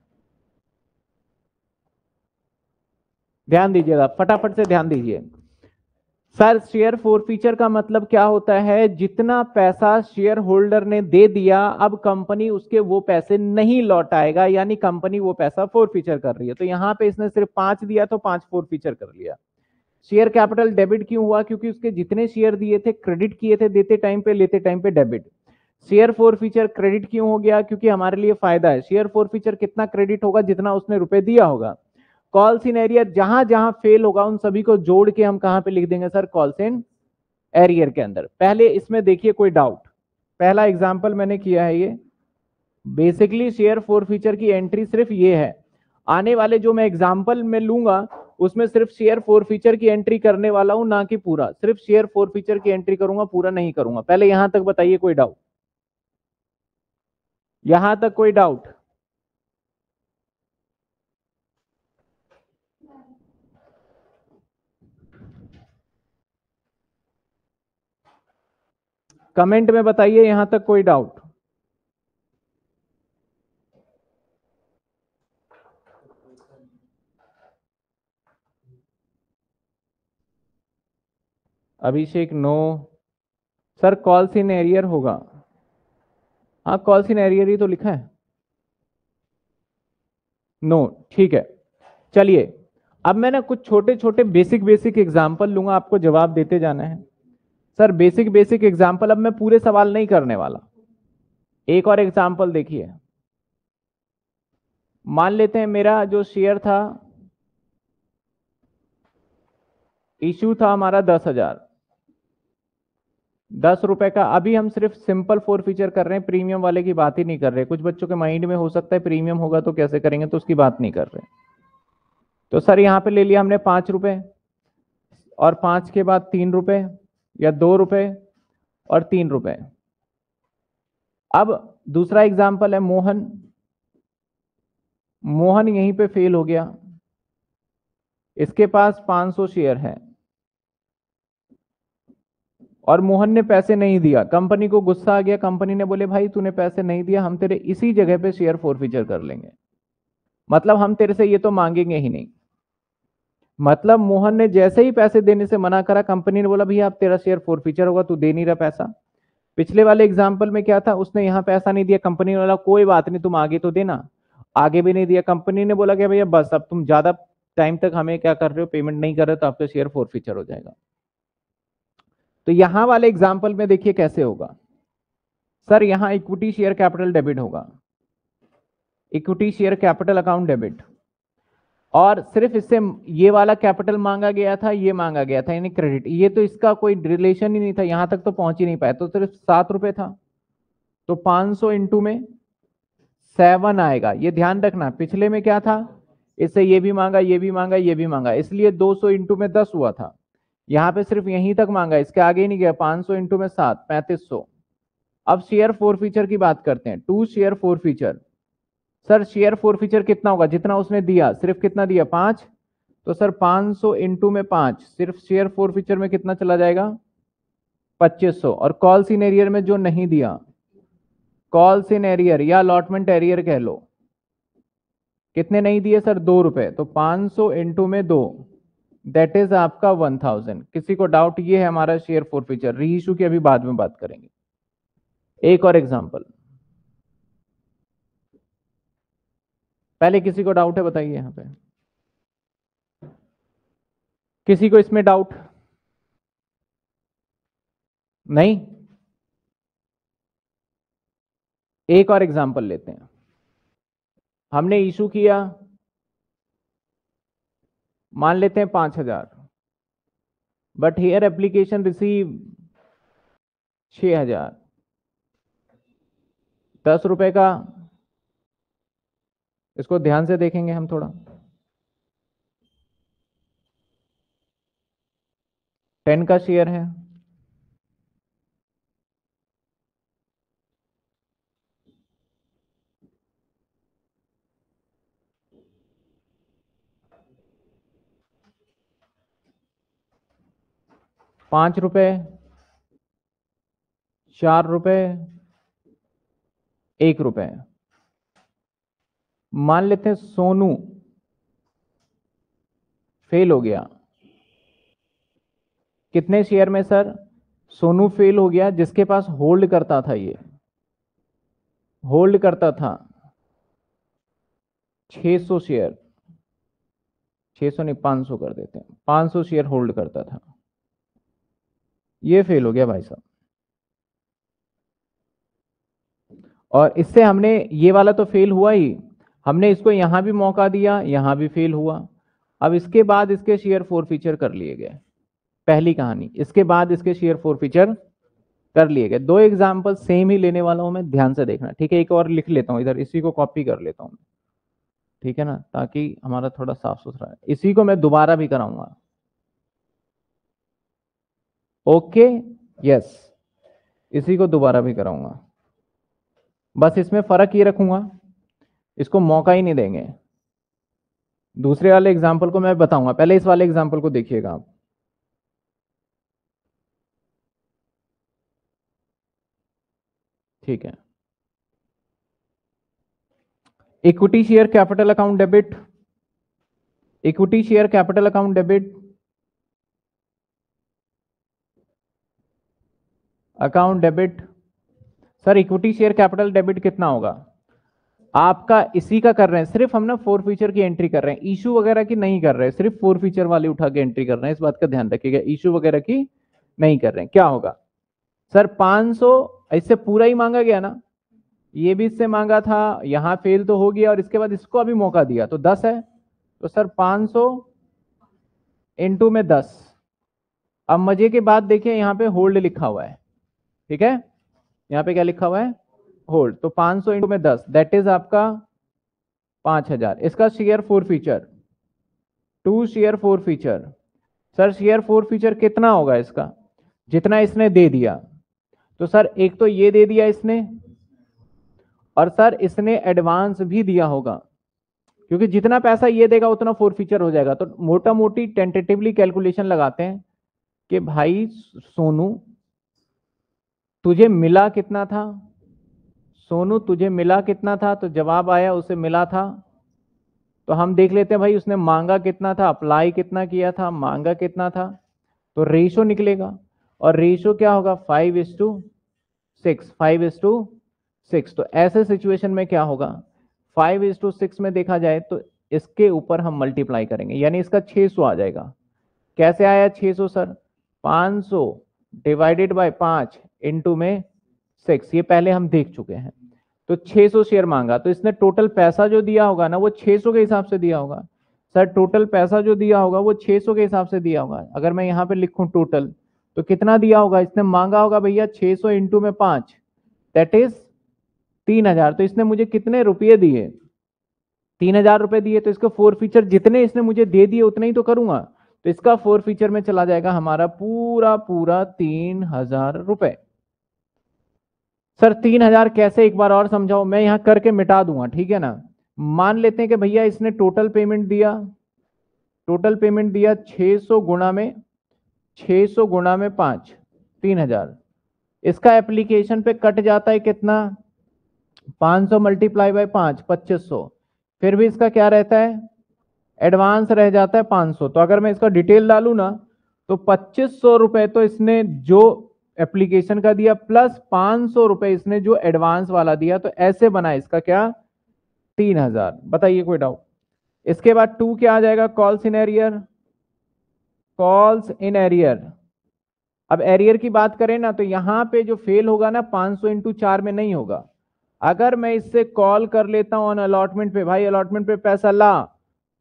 ध्यान दीजिएगा फटाफट से ध्यान दीजिए सर शेयर फोर फीचर का मतलब क्या होता है जितना पैसा शेयर होल्डर ने दे दिया अब कंपनी उसके वो पैसे नहीं लौटाएगा यानी कंपनी वो पैसा फोर फीचर कर रही है तो यहाँ पे इसने सिर्फ पांच दिया तो पांच फोर फीचर कर लिया शेयर कैपिटल डेबिट क्यों हुआ क्योंकि उसके जितने शेयर दिए थे क्रेडिट किए थे देते टाइम पे लेते टाइम पे debit share forfeiture credit क्यों हो गया क्योंकि हमारे लिए फायदा है शेयर फोर फीचर कितना क्रेडिट होगा जितना उसने रुपए दिया होगा कॉल इन एरियर जहां जहां फेल होगा उन सभी को जोड़ के हम कहां पे लिख देंगे सर कॉल इन एरियर के अंदर पहले इसमें देखिए कोई डाउट पहला एग्जाम्पल मैंने किया है ये बेसिकली शेयर फोर फीचर की एंट्री सिर्फ ये है आने वाले जो मैं एग्जाम्पल में लूंगा उसमें सिर्फ शेयर फोर फीचर की एंट्री करने वाला हूं ना कि पूरा सिर्फ शेयर फोर फीचर की एंट्री करूंगा पूरा नहीं करूंगा पहले यहां तक बताइए कोई डाउट यहां तक कोई डाउट कमेंट में बताइए यहां तक कोई doubt Abhishek no sir calls in arrear होगा हाँ कॉल सीन एरियर ही तो लिखा है नो ठीक है चलिए अब मैं ना कुछ छोटे छोटे बेसिक बेसिक एग्जाम्पल लूंगा आपको जवाब देते जाना है सर बेसिक बेसिक एग्जाम्पल अब मैं पूरे सवाल नहीं करने वाला एक और एग्जाम्पल देखिए मान लेते हैं मेरा जो शेयर था इश्यू था हमारा दस हजार दस रुपए का अभी हम सिर्फ सिंपल फोर फीचर कर रहे हैं प्रीमियम वाले की बात ही नहीं कर रहे कुछ बच्चों के माइंड में हो सकता है प्रीमियम होगा तो कैसे करेंगे तो उसकी बात नहीं कर रहे तो सर यहां पे ले लिया हमने पांच रुपए और पांच के बाद तीन रुपए या दो रुपए और तीन रुपए अब दूसरा एग्जाम्पल है मोहन मोहन यहीं पे फेल हो गया इसके पास 500 शेयर है और मोहन ने पैसे नहीं दिया कंपनी को गुस्सा आ गया कंपनी ने बोले भाई तूने पैसे नहीं दिया हम तेरे इसी जगह पे शेयर फोरफीचर कर लेंगे मतलब हम तेरे से ये तो मांगेंगे ही नहीं मतलब मोहन ने जैसे ही पैसे देने से मना करा कंपनी ने बोला भैया आप तेरा शेयर फोर फीचर होगा तू दे नहीं रहा पैसा पिछले वाले एग्जाम्पल में क्या था उसने यहाँ पैसा नहीं दिया कंपनी वाला कोई बात नहीं तुम आगे तो देना आगे भी नहीं दिया कंपनी ने बोला कि भैया बस अब तुम ज्यादा टाइम तक हमें क्या कर रहे हो पेमेंट नहीं कर रहे तो आपका शेयर फोर फीचर हो जाएगा तो यहाँ वाले एग्जाम्पल में देखिए कैसे होगा सर यहाँ इक्विटी शेयर कैपिटल डेबिट होगा equity share capital account debit और सिर्फ इससे ये वाला कैपिटल मांगा गया था ये मांगा गया था यानी क्रेडिट ये तो इसका कोई रिलेशन ही नहीं था यहां तक तो पहुंच ही नहीं पाया तो सिर्फ सात रुपए था तो पांच सौ इंटू में सेवन आएगा ये ध्यान रखना पिछले में क्या था इससे ये भी मांगा ये भी मांगा ये भी मांगा इसलिए दो सौ इंटू में दस हुआ था यहाँ पे सिर्फ यहीं तक मांगा इसके आगे ही नहीं गया पांच सौ इंटू में सात पैंतीस सौ अब शेयर फोर फीचर की बात करते हैं to share forfeiture sir share forfeiture कितना होगा जितना उसने दिया सिर्फ कितना दिया पांच तो सर पांच सौ इंटू में पांच सिर्फ शेयर फोर फीचर में कितना चला जाएगा पच्चीस सौ और कॉल सीन एरियर में जो नहीं दिया कॉल सीन एरियर या अलॉटमेंट एरियर कह लो कितने नहीं दिए सर दो रुपए तो पांच सौ इंटू में दो दैट इज आपका वन थाउजेंड किसी को डाउट ये है हमारा शेयर फोर फीचर री की अभी बाद में बात करेंगे एक और एग्जाम्पल पहले किसी को डाउट है बताइए यहां पे किसी को इसमें डाउट नहीं एक और एग्जांपल लेते हैं हमने इशू किया मान लेते हैं पांच हजार बट हेयर एप्लीकेशन रिसीव छ हजार दस रुपए का इसको ध्यान से देखेंगे हम थोड़ा टेन का शेयर है पांच रुपए चार रुपए एक रुपए मान लेते हैं सोनू फेल हो गया कितने शेयर में सर सोनू फेल हो गया जिसके पास होल्ड करता था ये होल्ड करता था 600 शेयर 600 नहीं 500 कर देते हैं 500 शेयर होल्ड करता था ये फेल हो गया भाई साहब और इससे हमने ये वाला तो फेल हुआ ही हमने इसको यहां भी मौका दिया यहां भी फेल हुआ अब इसके बाद इसके शेयर फोर फीचर कर लिए गए पहली कहानी इसके बाद इसके शेयर फोर फीचर कर लिए गए दो एग्जाम्पल सेम ही लेने वाला हूं मैं ध्यान से देखना ठीक है एक और लिख लेता हूँ इधर इसी को कॉपी कर लेता हूँ ठीक है ना ताकि हमारा थोड़ा साफ सुथरा है इसी को मैं दोबारा भी कराऊंगा ओके यस इसी को दोबारा भी कराऊंगा बस इसमें फर्क ये रखूंगा इसको मौका ही नहीं देंगे दूसरे वाले एग्जाम्पल को मैं बताऊंगा पहले इस वाले एग्जाम्पल को देखिएगा आप ठीक है equity share capital account debit equity share capital account debit account debit sir equity share capital debit कितना होगा आपका इसी का कर रहे हैं सिर्फ हम ना फोर फीचर की एंट्री कर रहे हैं इशू वगैरह की नहीं कर रहे हैं सिर्फ फोर फीचर वाली उठा के एंट्री कर रहे हैं इस बात का ध्यान रखिएगा इशू वगैरह की नहीं कर रहे हैं क्या होगा सर 500 इससे पूरा ही मांगा गया ना ये भी इससे मांगा था यहां फेल तो हो गया और इसके बाद इसको अभी मौका दिया तो दस है तो सर पांच सौ में दस अब मजे के बाद देखिए यहां पर होल्ड लिखा हुआ है ठीक है यहां पर क्या लिखा हुआ है होल्ड तो 500 सौ में 10 दैट इज आपका 5000 इसका share four feature to share forfeiture sir share forfeiture कितना होगा इसका जितना इसने दे दिया तो सर एक तो ये दे दिया इसने और सर इसने एडवांस भी दिया होगा क्योंकि जितना पैसा ये देगा उतना फोर फीचर हो जाएगा तो मोटा मोटी टेंटेटिवली कैलकुलेशन लगाते हैं कि भाई सोनू तुझे मिला कितना था सोनू तुझे मिला कितना था तो जवाब आया उसे मिला था तो हम देख लेते हैं भाई उसने मांगा कितना था अप्लाई कितना किया था मांगा कितना था तो रेशो निकलेगा और रेशो क्या होगा five is to six five is to six तो ऐसे सिचुएशन में क्या होगा फाइव इज टू सिक्स में देखा जाए तो इसके ऊपर हम मल्टीप्लाई करेंगे यानी इसका सौ आ जाएगा कैसे आया सौ सर पांच सौ डिवाइडेड बाय पांच इंटू में सिक्स ये पहले हम देख चुके हैं तो 600 शेयर मांगा तो इसने टोटल पैसा जो दिया होगा ना वो 600 के हिसाब से दिया होगा सर टोटल पैसा जो दिया होगा वो 600 के हिसाब से दिया होगा अगर मैं यहाँ पे लिखूं टोटल तो कितना दिया होगा इसने मांगा होगा भैया 600 सौ इंटू में पांच दैट इज तीन हजार तो इसने मुझे कितने रुपये दिए तीन हजार दिए तो इसका फोर फीचर जितने इसने मुझे दे दिए उतने ही तो करूंगा तो इसका फोर फीचर में चला जाएगा हमारा पूरा पूरा तीन हजार रुपये सर तीन हजार कैसे एक बार और समझाओ मैं यहां करके मिटा दूंगा ठीक है ना मान लेते हैं कि भैया इसने टोटल पेमेंट दिया टोटल पेमेंट दिया 600 गुणा में 600 गुणा में पांच तीन हजार इसका एप्लीकेशन पे कट जाता है कितना 500 मल्टीप्लाई बाय पांच पच्चीस फिर भी इसका क्या रहता है एडवांस रह जाता है 500 तो अगर मैं इसका डिटेल डालू ना तो पच्चीस सौ रुपए तो इसने जो एप्लीकेशन का दिया प्लस पांच सौ रुपए इसने जो एडवांस वाला दिया तो ऐसे बना इसका क्या तीन हजार बताइए कोई डाउट इसके बाद टू क्या आ जाएगा calls in arrear calls in arrear अब एरियर की बात करें ना तो यहां पे जो फेल होगा ना पांच सौ इंटू चार में नहीं होगा अगर मैं इससे कॉल कर लेता हूं ऑन अलॉटमेंट पे भाई अलॉटमेंट पे पैसा ला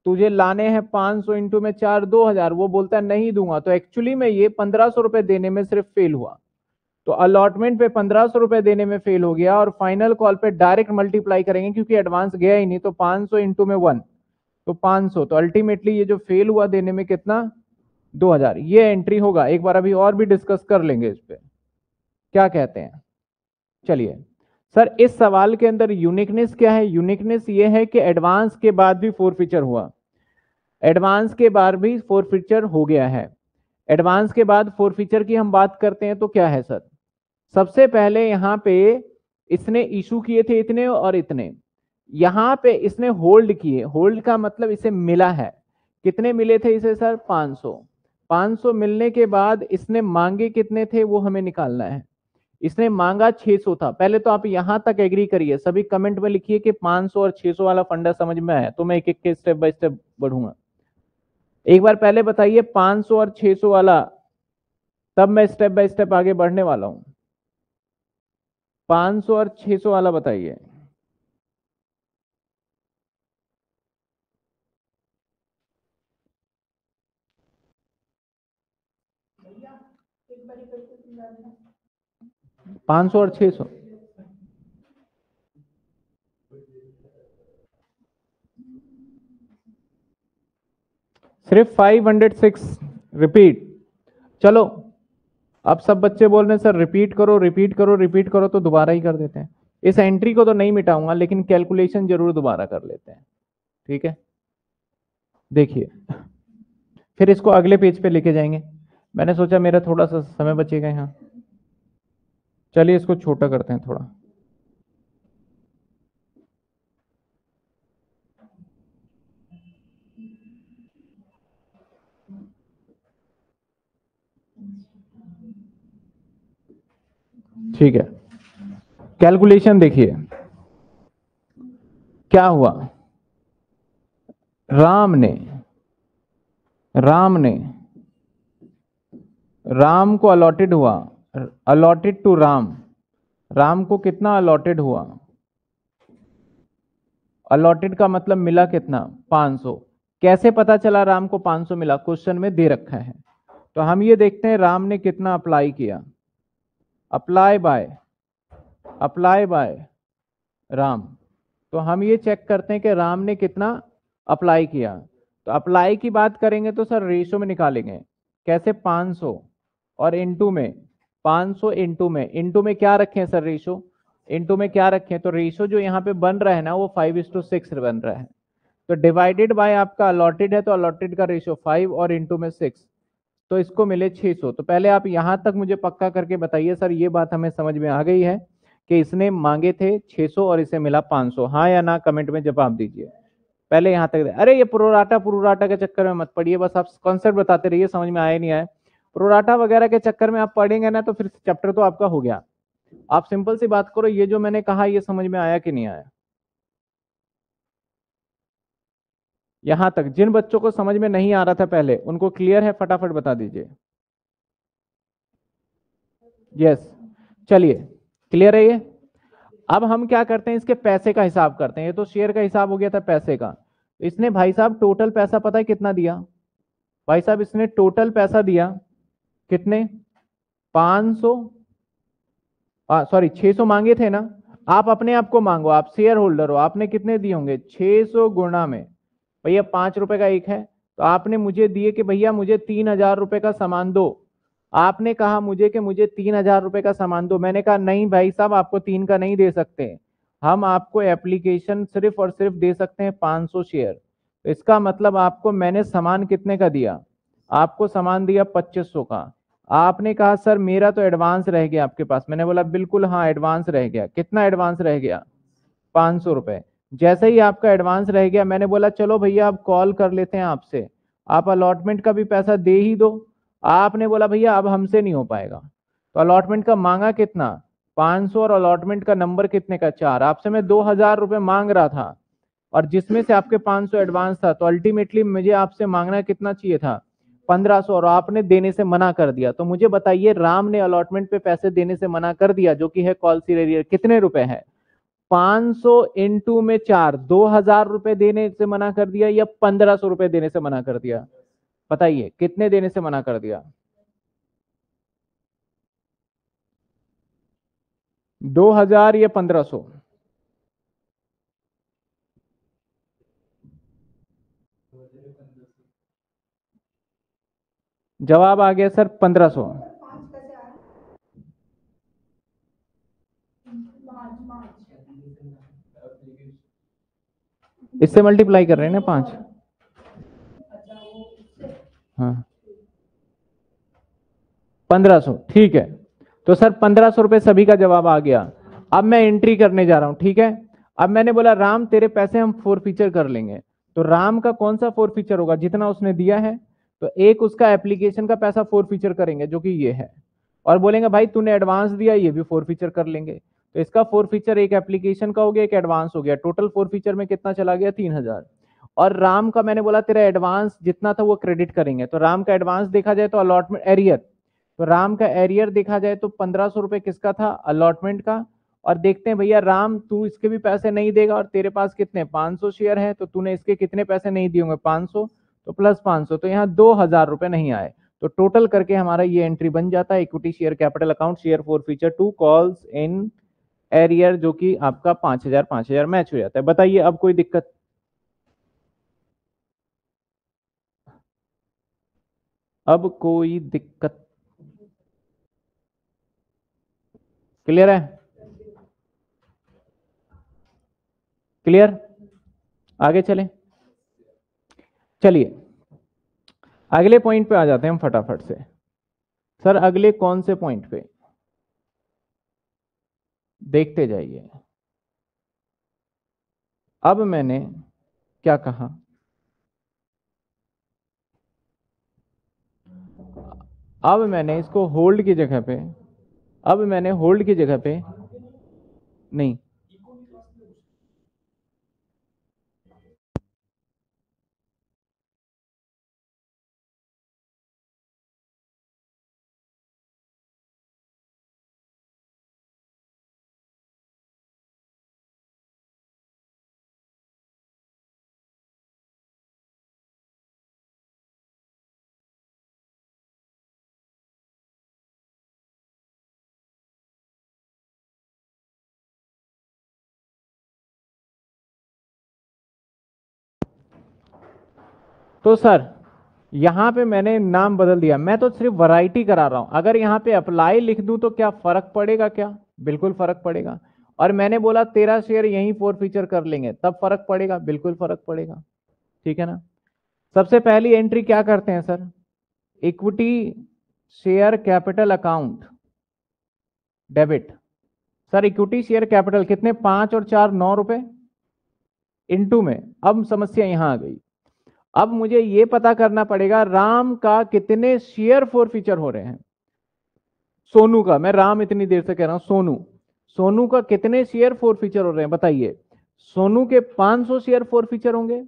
तुझे लाने हैं पांच सौ इंटू में चार दो हजार वो बोलता है नहीं दूंगा तो एक्चुअली में ये पंद्रह सौ रुपए देने में सिर्फ फेल हुआ तो अलॉटमेंट पे पंद्रह सौ रुपए देने में फेल हो गया और फाइनल कॉल पे डायरेक्ट मल्टीप्लाई करेंगे क्योंकि एडवांस गया ही नहीं तो पांच सौ इंटू में वन तो पांच सौ तो अल्टीमेटली ये जो फेल हुआ देने में कितना दो हजार ये एंट्री होगा एक बार अभी और भी डिस्कस कर लेंगे इस पर क्या कहते हैं चलिए सर इस सवाल के अंदर यूनिकनेस क्या है यूनिकनेस ये है कि एडवांस के बाद भी फोर फीचर हुआ एडवांस के बाद भी फोर फीचर हो गया है एडवांस के बाद फोर फीचर की हम बात करते हैं तो क्या है सर सबसे पहले यहाँ पे इसने इशू किए थे इतने और इतने यहाँ पे इसने होल्ड किए होल्ड का मतलब इसे मिला है कितने मिले थे इसे सर 500 500 मिलने के बाद इसने मांगे कितने थे वो हमें निकालना है इसने मांगा 600 था पहले तो आप यहां तक एग्री करिए सभी कमेंट में लिखिए कि 500 और 600 वाला फंडा समझ में आया तो मैं एक एक के स्टेप बाय स्टेप बढ़ूंगा एक बार पहले बताइए 500 और 600 वाला तब मैं स्टेप बाय स्टेप आगे बढ़ने वाला हूं 500 और 600 वाला बताइए पांच सौ और छह सौ सिर्फ फाइव हंड्रेड सिक्स रिपीट चलो अब सब बच्चे बोल रहे हैं सर रिपीट करो रिपीट करो रिपीट करो तो दोबारा ही कर देते हैं इस एंट्री को तो नहीं मिटाऊंगा लेकिन कैलकुलेशन जरूर दोबारा कर लेते हैं ठीक है देखिए फिर इसको अगले पेज पे लेके जाएंगे मैंने सोचा मेरा थोड़ा सा समय बचेगा यहाँ चलिए इसको छोटा करते हैं थोड़ा ठीक है कैलकुलेशन देखिए क्या हुआ राम ने राम ने राम को अलॉटेड हुआ अलॉटेड टू राम राम को कितना अलॉटेड हुआ अलॉटेड का मतलब मिला कितना 500 कैसे पता चला राम को 500 मिला क्वेश्चन में दे रखा है तो हम ये देखते हैं राम ने कितना अप्लाई किया apply by apply by Ram तो हम ये चेक करते हैं कि राम ने कितना अप्लाई किया तो अप्लाई की बात करेंगे तो सर रेशो में निकालेंगे कैसे 500 और इनटू में 500 इंटू में इंटू में क्या रखें सर रेशो इंटू में क्या रखें तो रेशो जो यहाँ पे बन रहा है ना वो फाइव इज टू सिक्स बन रहा है तो डिवाइडेड बाय आपका अलॉटेड है तो अलॉटेड का रेशो फाइव और इंटू में सिक्स तो इसको मिले 600 तो पहले आप यहाँ तक मुझे पक्का करके बताइए सर ये बात हमें समझ में आ गई है कि इसने मांगे थे सौ और इसे मिला सौ हाँ या ना कमेंट में जवाब दीजिए पहले यहाँ तक अरे ये पुरोराटा पुरोराटा के चक्कर में मत पड़िए बस आप कॉन्सेप्ट बताते रहिए समझ में आया नहीं आया प्रोराटा वगैरह के चक्कर में आप पढ़ेंगे ना तो फिर चैप्टर तो आपका हो गया आप सिंपल सी बात करो ये जो मैंने कहा ये समझ में आया कि नहीं आया यहां तक जिन बच्चों को समझ में नहीं आ रहा था पहले उनको क्लियर है फटाफट बता दीजिए यस yes. चलिए क्लियर है ये अब हम क्या करते हैं इसके पैसे का हिसाब करते हैं ये तो शेयर का हिसाब हो गया था पैसे का इसने भाई साहब टोटल पैसा पता है कितना दिया भाई साहब इसने टोटल पैसा दिया कितने 500 सॉरी 600 मांगे थे ना आप अपने आप को मांगो आप शेयर होल्डर हो आपने कितने दिए होंगे 600 गुणा में भैया पांच रुपए का एक है तो आपने मुझे दिए कि भैया मुझे तीन हजार रुपए का सामान दो आपने कहा मुझे कि मुझे तीन हजार रुपए का सामान दो मैंने कहा नहीं भाई साहब आपको तीन का नहीं दे सकते हम आपको एप्लीकेशन सिर्फ और सिर्फ दे सकते हैं पांच शेयर इसका मतलब आपको मैंने सामान कितने का दिया आपको सामान दिया पच्चीस का आपने कहा सर मेरा तो एडवांस रह गया आपके पास मैंने बोला बिल्कुल हाँ एडवांस रह गया कितना एडवांस रह गया पाँच सौ रुपये जैसे ही आपका एडवांस रह गया मैंने बोला चलो भैया आप कॉल कर लेते हैं आपसे आप अलॉटमेंट का भी पैसा दे ही दो आपने बोला भैया अब हमसे नहीं हो पाएगा तो अलॉटमेंट का मांगा कितना 500 और अलॉटमेंट का नंबर कितने का चार आपसे मैं दो हजार रुपये मांग रहा था और जिसमें से आपके 500 एडवांस था तो अल्टीमेटली मुझे आपसे मांगना कितना चाहिए था पंद्रह सौ और आपने देने से मना कर दिया तो मुझे बताइए राम ने अलॉटमेंट पे पैसे देने से मना कर दिया जो कि है कॉल सी सीरेरियर कितने रुपए है पांच सौ इंटू में चार दो हजार रुपए देने से मना कर दिया या पंद्रह सौ रुपए देने से मना कर दिया बताइए कितने देने से मना कर दिया दो हजार या पंद्रह सौ जवाब आ गया सर पंद्रह सौ इससे मल्टीप्लाई कर रहे हैं ना पांच हाँ पंद्रह सौ ठीक है तो सर पंद्रह सौ रुपये सभी का जवाब आ गया अब मैं एंट्री करने जा रहा हूं ठीक है अब मैंने बोला राम तेरे पैसे हम फोर फीचर कर लेंगे तो राम का कौन सा फोर फीचर होगा जितना उसने दिया है तो एक उसका एप्लीकेशन का पैसा फोर फीचर करेंगे जो कि ये है और बोलेंगे भाई तूने एडवांस दिया ये भी फोर फीचर कर लेंगे तो इसका फोर फीचर एक एप्लीकेशन का हो गया एक एडवांस हो गया टोटल फोर फीचर में कितना चला गया तीन हजार और राम का मैंने बोला तेरा एडवांस जितना था वो क्रेडिट करेंगे तो राम का एडवांस देखा जाए तो अलॉटमेंट एरियर तो राम का एरियर देखा जाए तो पंद्रह सौ रुपये किसका था अलॉटमेंट का और देखते हैं भैया राम तू इसके भी पैसे नहीं देगा और तेरे पास कितने 500 शेयर है तो तूने इसके कितने पैसे नहीं दिए होंगे 500 तो प्लस पांच सौ तो यहाँ दो हजार रुपए नहीं आए तो टोटल करके हमारा ये एंट्री बन जाता है equity share capital account share forfeiture to calls in arrear जो कि आपका पांच हजार पांच हजार मैच हो जाता है बताइए अब कोई दिक्कत अब कोई दिक्कत क्लियर है क्लियर आगे चलें चलिए अगले पॉइंट पे आ जाते हैं हम फटाफट से सर अगले कौन से पॉइंट पे देखते जाइए अब मैंने क्या कहा अब मैंने इसको होल्ड की जगह पे अब मैंने होल्ड की जगह पे नहीं तो सर यहां पे मैंने नाम बदल दिया मैं तो सिर्फ वैरायटी करा रहा हूं अगर यहां पे अप्लाई लिख दूं तो क्या फ़र्क पड़ेगा क्या बिल्कुल फ़र्क पड़ेगा और मैंने बोला तेरा शेयर यहीं फोर फीचर कर लेंगे तब फ़र्क पड़ेगा बिल्कुल फ़र्क पड़ेगा ठीक है ना सबसे पहली एंट्री क्या करते हैं sir equity share capital account debit sir equity share capital कितने पांच और चार नौ रुपए इंटू में अब समस्या यहां आ गई अब मुझे ये पता करना पड़ेगा राम का कितने शेयर फोर फीचर हो रहे हैं सोनू का मैं राम इतनी देर से कह रहा हूं सोनू सोनू का कितने शेयर फोर फीचर हो रहे हैं बताइए सोनू के 500 शेयर फोर फीचर होंगे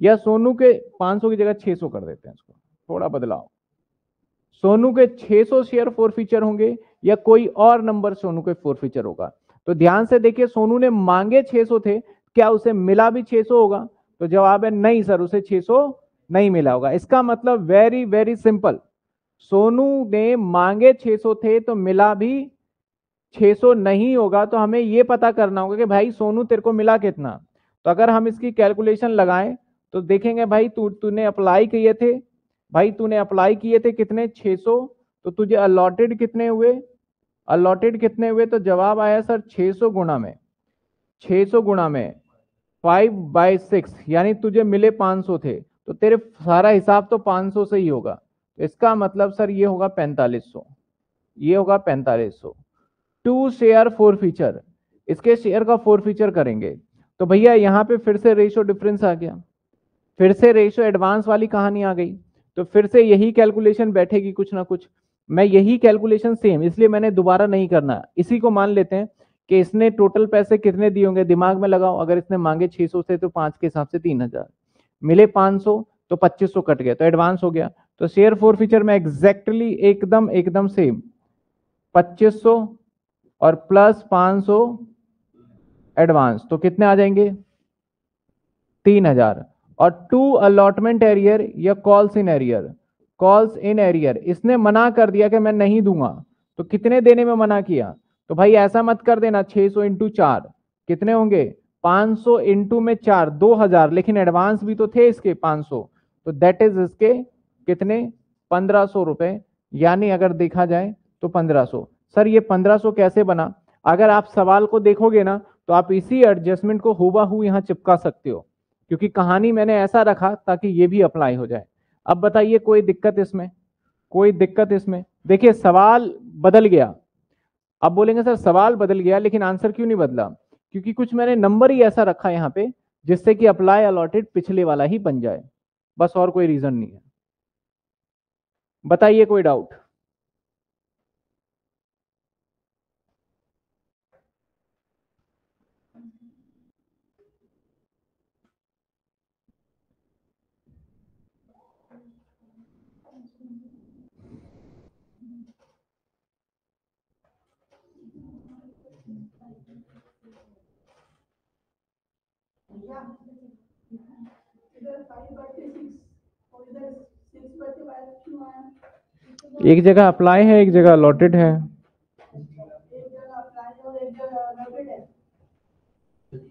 या सोनू के 500 की जगह 600 कर देते हैं इसको थोड़ा बदलाव सोनू के 600 शेयर फोर फीचर होंगे या कोई और नंबर सोनू के फोर फीचर होगा तो ध्यान से देखिए सोनू ने मांगे 600 थे क्या उसे मिला भी 600 होगा तो जवाब है नहीं सर उसे 600 नहीं मिला होगा इसका मतलब वेरी वेरी सिंपल सोनू ने मांगे 600 थे तो मिला भी 600 नहीं होगा तो हमें ये पता करना होगा कि भाई सोनू तेरे को मिला कितना तो अगर हम इसकी कैलकुलेशन लगाएं तो देखेंगे भाई तू तूने अप्लाई किए थे भाई तूने अप्लाई किए थे कितने 600 तो तुझे अलॉटेड कितने हुए अलॉटेड कितने हुए तो जवाब आया सर 600 गुणा में 600 गुणा में फाइव बाई सिक्स यानी तुझे मिले पाँच सौ थे तो तेरे सारा हिसाब तो पाँच सौ से ही होगा तो इसका मतलब सर ये होगा पैंतालीस सौ ये होगा पैंतालीस सौ टू शेयर फोर फीचर इसके शेयर का फोर फीचर करेंगे तो भैया यहाँ पे फिर से रेशो डिफरेंस आ गया फिर से रेशो एडवांस वाली कहानी आ गई तो फिर से यही कैलकुलेशन बैठेगी कुछ ना कुछ मैं यही कैलकुलेशन सेम इसलिए मैंने दोबारा नहीं करना इसी को मान लेते हैं कि इसने टोटल पैसे कितने दिए होंगे दिमाग में लगाओ अगर इसने मांगे 600 से तो पांच के हिसाब से तीन हजार मिले 500 तो 2500 कट गया तो एडवांस हो गया तो शेयर फोर फीचर में एग्जैक्टली एकदम एकदम सेम 2500 और प्लस 500 एडवांस तो कितने आ जाएंगे 3000 और टू अलॉटमेंट एरियर या calls in arrear calls in arrear इसने मना कर दिया कि मैं नहीं दूंगा तो कितने देने में मना किया तो भाई ऐसा मत कर देना 600 सौ इंटू चार कितने होंगे 500 सौ इंटू में चार 2000 लेकिन एडवांस भी तो थे इसके 500 तो दैट इज इसके कितने पंद्रह सौ रुपए यानी अगर देखा जाए तो 1500 सर ये 1500 कैसे बना अगर आप सवाल को देखोगे ना तो आप इसी एडजस्टमेंट को हुआ हु यहाँ चिपका सकते हो क्योंकि कहानी मैंने ऐसा रखा ताकि ये भी अप्लाई हो जाए अब बताइए कोई दिक्कत इसमें कोई दिक्कत इसमें देखिए सवाल बदल गया आप बोलेंगे सर सवाल बदल गया लेकिन आंसर क्यों नहीं बदला क्योंकि कुछ मैंने नंबर ही ऐसा रखा यहाँ पे जिससे कि अप्लाई अलॉटेड पिछले वाला ही बन जाए बस और कोई रीजन नहीं है बताइए कोई डाउट एक जगह अप्लाई है एक जगह अलॉटेड है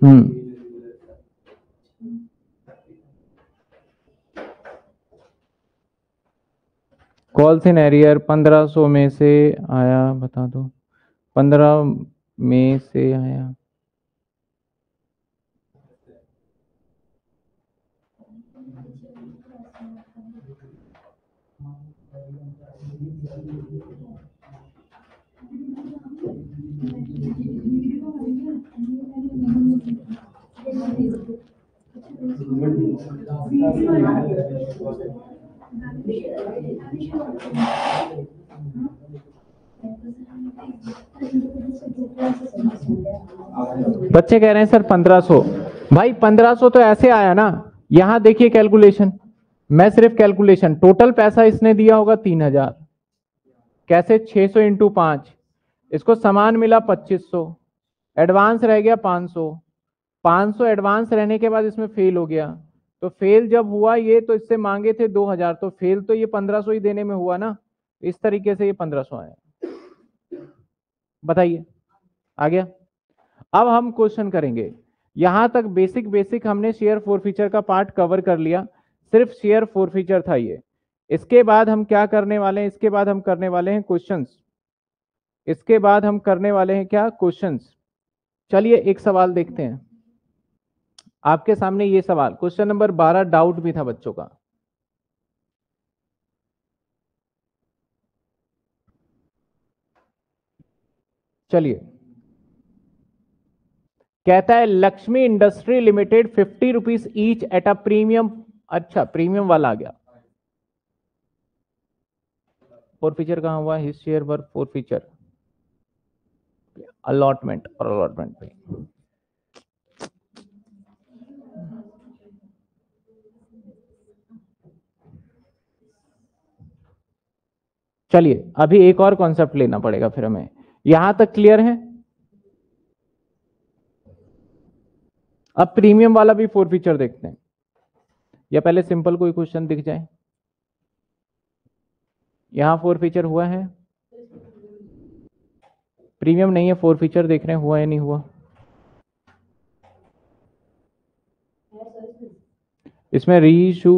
हम्म कॉल्स इन एरियर पंद्रह सौ में से आया बता दो पंद्रह में से आया बच्चे कह रहे हैं सर पंद्रह सो भाई पंद्रह सो तो ऐसे आया ना यहां देखिए कैलकुलेशन मैं सिर्फ कैलकुलेशन टोटल पैसा इसने दिया होगा तीन हजार कैसे 600 सौ इंटू पांच इसको सामान मिला पच्चीस सौ एडवांस रह गया पांच सौ 500 एडवांस रहने के बाद इसमें फेल हो गया तो फेल जब हुआ ये तो इससे मांगे थे 2000 तो फेल तो ये 1500 ही देने में हुआ ना इस तरीके से ये 1500 आया बताइए आ गया अब हम क्वेश्चन करेंगे यहां तक बेसिक बेसिक हमने शेयर फोर फीचर का पार्ट कवर कर लिया सिर्फ शेयर फोर फीचर था ये इसके बाद हम क्या करने वाले हैं इसके बाद हम करने वाले हैं क्वेश्चन इसके बाद हम करने वाले हैं क्या क्वेश्चन चलिए एक सवाल देखते हैं आपके सामने ये सवाल क्वेश्चन नंबर बारह डाउट भी था बच्चों का चलिए कहता है Lakshmi industry limited fifty rupees each at a premium अच्छा प्रीमियम वाला आ गया फोर फीचर कहा हुआ हिस्सर वर्क पर फोर फीचर अलॉटमेंट और अलॉटमेंट पे चलिए अभी एक और कॉन्सेप्ट लेना पड़ेगा फिर हमें यहां तक क्लियर है अब प्रीमियम वाला भी फोर फीचर देखते हैं या पहले सिंपल कोई क्वेश्चन दिख जाए यहां फोर फीचर हुआ है प्रीमियम नहीं है फोर फीचर देख रहे हैं हुआ या नहीं हुआ इसमें रीशू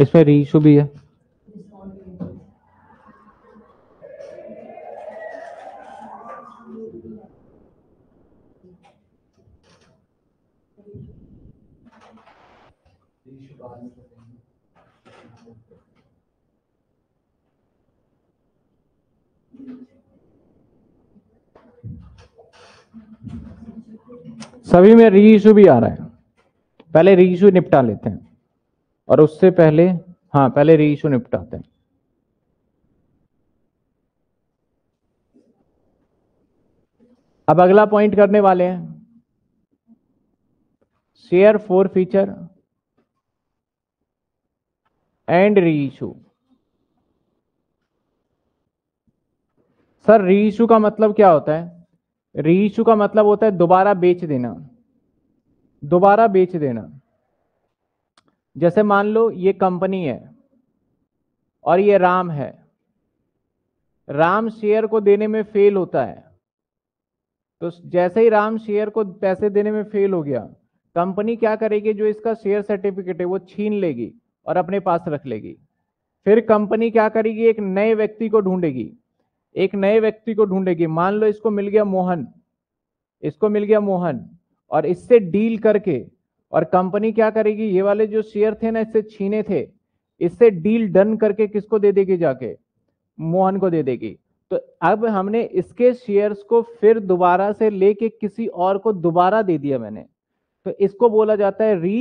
इसमें रीशू भी है सभी में रीशू भी आ रहा है पहले रीशू निपटा लेते हैं और उससे पहले हाँ पहले रीशू निपटाते हैं अब अगला पॉइंट करने वाले हैं share forfeiture and re sir re का मतलब क्या होता है री का मतलब होता है दोबारा बेच देना दोबारा बेच देना जैसे मान लो ये कंपनी है और ये राम है राम शेयर को देने में फेल होता है तो जैसे ही राम शेयर को पैसे देने में फेल हो गया कंपनी क्या करेगी जो इसका शेयर सर्टिफिकेट है वो छीन लेगी और अपने पास रख लेगी फिर कंपनी क्या करेगी एक नए व्यक्ति को ढूंढेगी एक नए व्यक्ति को ढूंढेगी मान लो इसको मिल गया मोहन इसको मिल गया मोहन और इससे डील करके और कंपनी क्या करेगी ये वाले जो शेयर थे ना इससे छीने थे इससे डील डन करके किसको दे देगी जाके मोहन को दे देगी तो अब हमने इसके शेयर्स को फिर दोबारा से लेके किसी और को दोबारा दे दिया मैंने तो इसको बोला जाता है री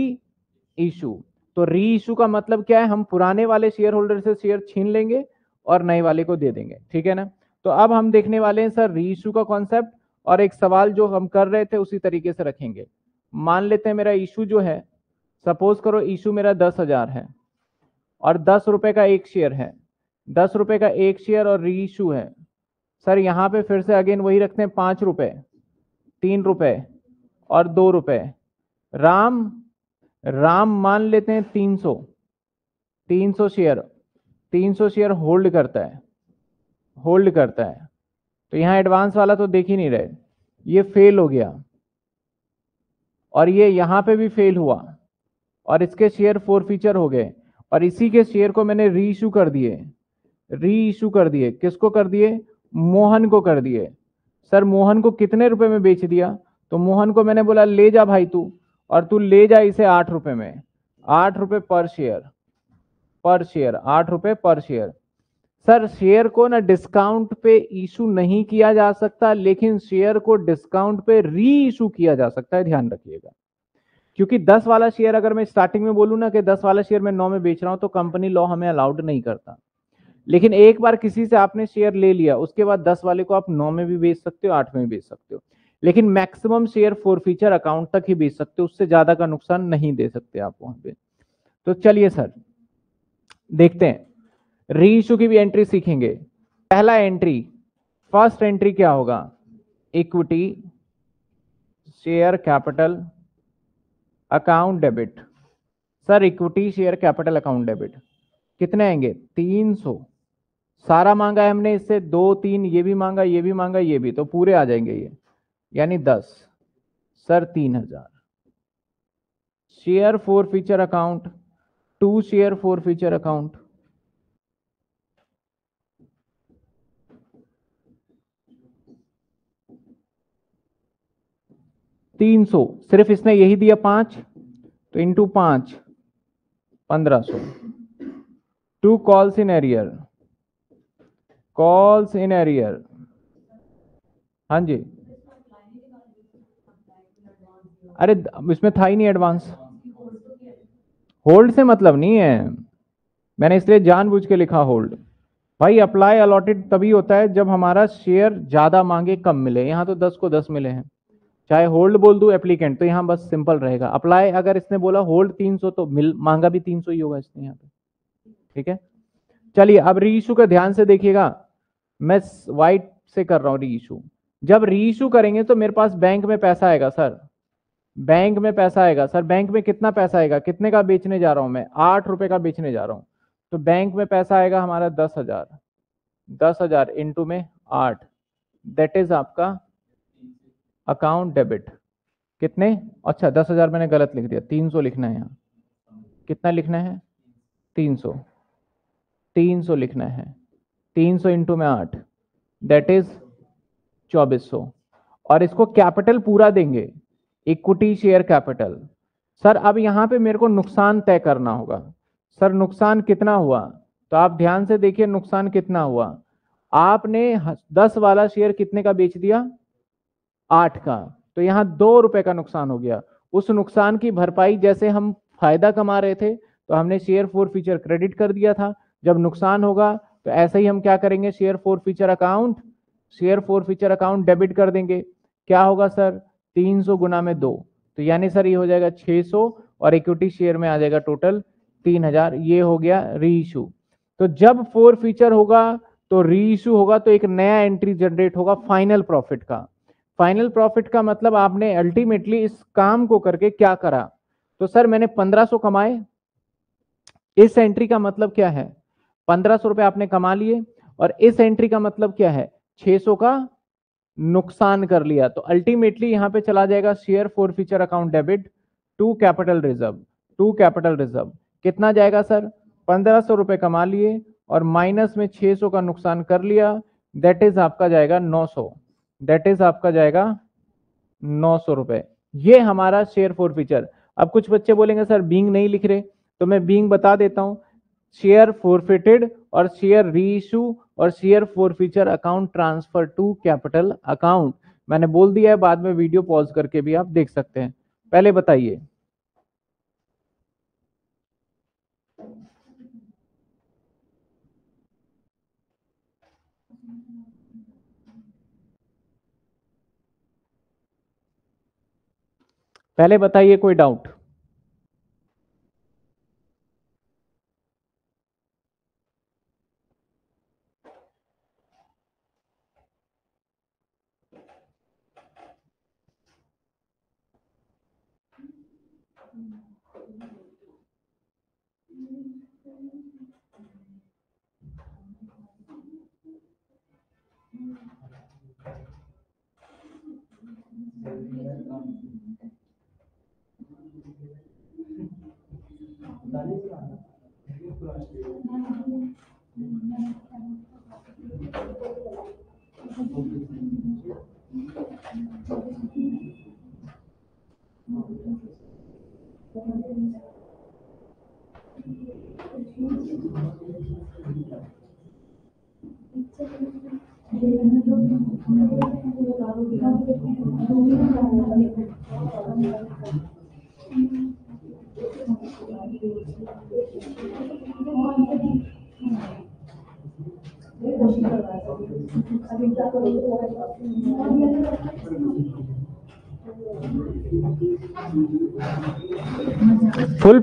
इशू तो री इशू का मतलब क्या है हम पुराने वाले शेयर होल्डर से शेयर छीन लेंगे और नए वाले को दे देंगे ठीक है ना तो अब हम देखने वाले हैं सर री इशू का कॉन्सेप्ट और एक सवाल जो हम कर रहे थे उसी तरीके से रखेंगे मान लेते हैं मेरा इशू जो है सपोज करो इशू मेरा दस हजार है और दस रुपये का एक शेयर है दस रुपये का एक शेयर और री इशू है सर यहाँ पे फिर से अगेन वही रखते हैं पाँच रुपये तीन रुपये और दो रुपये राम राम मान लेते हैं तीन सौ तीन सौ शेयर तीन सौ शेयर होल्ड करता है होल्ड करता है तो यहाँ एडवांस वाला तो देख ही नहीं रहे ये फेल हो गया और ये यहाँ पे भी फेल हुआ और इसके शेयर फोर फीचर हो गए और इसी के शेयर को मैंने री इशू कर दिए री इशू कर दिए किसको कर दिए मोहन को कर दिए सर मोहन को कितने रुपए में बेच दिया तो मोहन को मैंने बोला ले जा भाई तू और तू ले जा इसे आठ रुपए में आठ रुपए पर शेयर पर शेयर आठ रुपए पर शेयर सर शेयर को ना डिस्काउंट पे इशू नहीं किया जा सकता लेकिन शेयर को डिस्काउंट पे री इशू किया जा सकता है ध्यान रखिएगा क्योंकि 10 वाला शेयर अगर मैं स्टार्टिंग में बोलू ना कि 10 वाला शेयर मैं 9 में बेच रहा हूं तो कंपनी लॉ हमें अलाउड नहीं करता लेकिन एक बार किसी से आपने शेयर ले लिया उसके बाद दस वाले को आप नौ में भी बेच सकते हो आठ में भी बेच सकते हो लेकिन maximum share forfeiture account तक ही बेच सकते हो उससे ज्यादा का नुकसान नहीं दे सकते आप वहां पे तो चलिए सर देखते हैं री इशू की भी एंट्री सीखेंगे पहला एंट्री फर्स्ट एंट्री क्या होगा equity share capital account debit sir equity share capital account debit कितने आएंगे 300 सारा मांगा है हमने इससे दो तीन ये भी मांगा ये भी मांगा ये भी तो पूरे आ जाएंगे ये यानी दस सर तीन हजार share forfeiture account to share forfeiture account तीन सौ सिर्फ इसने यही दिया पांच तो इंटू पांच पंद्रह सो to calls in arrear calls in arrear हाँ जी अरे इसमें था ही नहीं एडवांस होल्ड से मतलब नहीं है मैंने इसलिए जानबूझ के लिखा होल्ड भाई अप्लाई अलॉटेड तभी होता है जब हमारा शेयर ज्यादा मांगे कम मिले यहां तो दस को दस मिले हैं चाहे होल्ड बोल दू एप्लीकेंट तो यहाँ बस सिंपल रहेगा अप्लाई अगर इसने बोला होल्ड 300 तो मिल मांगा भी 300 ही होगा इसने यहाँ पे ठीक है चलिए अब इशू का ध्यान से देखिएगा मैं वाइट से कर रहा हूँ इशू जब इशू करेंगे तो मेरे पास बैंक में पैसा आएगा सर बैंक में पैसा आएगा सर बैंक में कितना पैसा आएगा कितने का बेचने जा रहा हूँ मैं आठ रुपए का बेचने जा रहा हूँ तो बैंक में पैसा आएगा हमारा दस हजार दस हजार इंटू में आठ दैट इज आपका अकाउंट डेबिट कितने अच्छा दस हज़ार मैंने गलत लिख दिया तीन सौ लिखना है यहाँ कितना लिखना है तीन सौ तीन सौ लिखना है तीन सौ इंटू में आठ दैट इज चौबीस सौ और इसको कैपिटल पूरा देंगे इक्विटी शेयर कैपिटल सर अब यहाँ पे मेरे को नुकसान तय करना होगा सर नुकसान कितना हुआ तो आप ध्यान से देखिए नुकसान कितना हुआ आपने दस वाला शेयर कितने का बेच दिया आठ का तो यहाँ दो रुपए का नुकसान हो गया उस नुकसान की भरपाई जैसे हम फायदा कमा रहे थे तो हमने शेयर फोर फीचर क्रेडिट कर दिया था जब नुकसान होगा तो ऐसे ही हम क्या करेंगे share forfeiture account share forfeiture account debit कर देंगे क्या होगा सर 300 गुना में दो तो यानी सर ये हो जाएगा 600 और इक्विटी शेयर में आ जाएगा टोटल 3000 ये हो गया री तो जब फोर फीचर होगा तो रीइशू होगा तो एक नया एंट्री जनरेट होगा फाइनल प्रॉफिट का फाइनल प्रॉफिट का मतलब आपने अल्टीमेटली इस काम को करके क्या करा तो सर मैंने 1500 कमाए इस एंट्री का मतलब क्या है पंद्रह सौ रुपये आपने कमा लिए और इस एंट्री का मतलब क्या है 600 का नुकसान कर लिया तो अल्टीमेटली यहाँ पे चला जाएगा share forfeiture account debit to capital reserve to capital reserve कितना जाएगा सर पंद्रह सौ रुपये कमा लिए और माइनस में 600 का नुकसान कर लिया दैट इज आपका जाएगा 900 दैट इज आपका जाएगा नौ सौ रुपए ये हमारा शेयर फॉर फीचर अब कुछ बच्चे बोलेंगे सर बींग नहीं लिख रहे तो मैं बींग बता देता हूं शेयर फोरफिटेड और शेयर रीइशू और share forfeiture account transfer to capital account मैंने बोल दिया है बाद में वीडियो पॉज करके भी आप देख सकते हैं पहले बताइए पहले बताइए कोई डाउट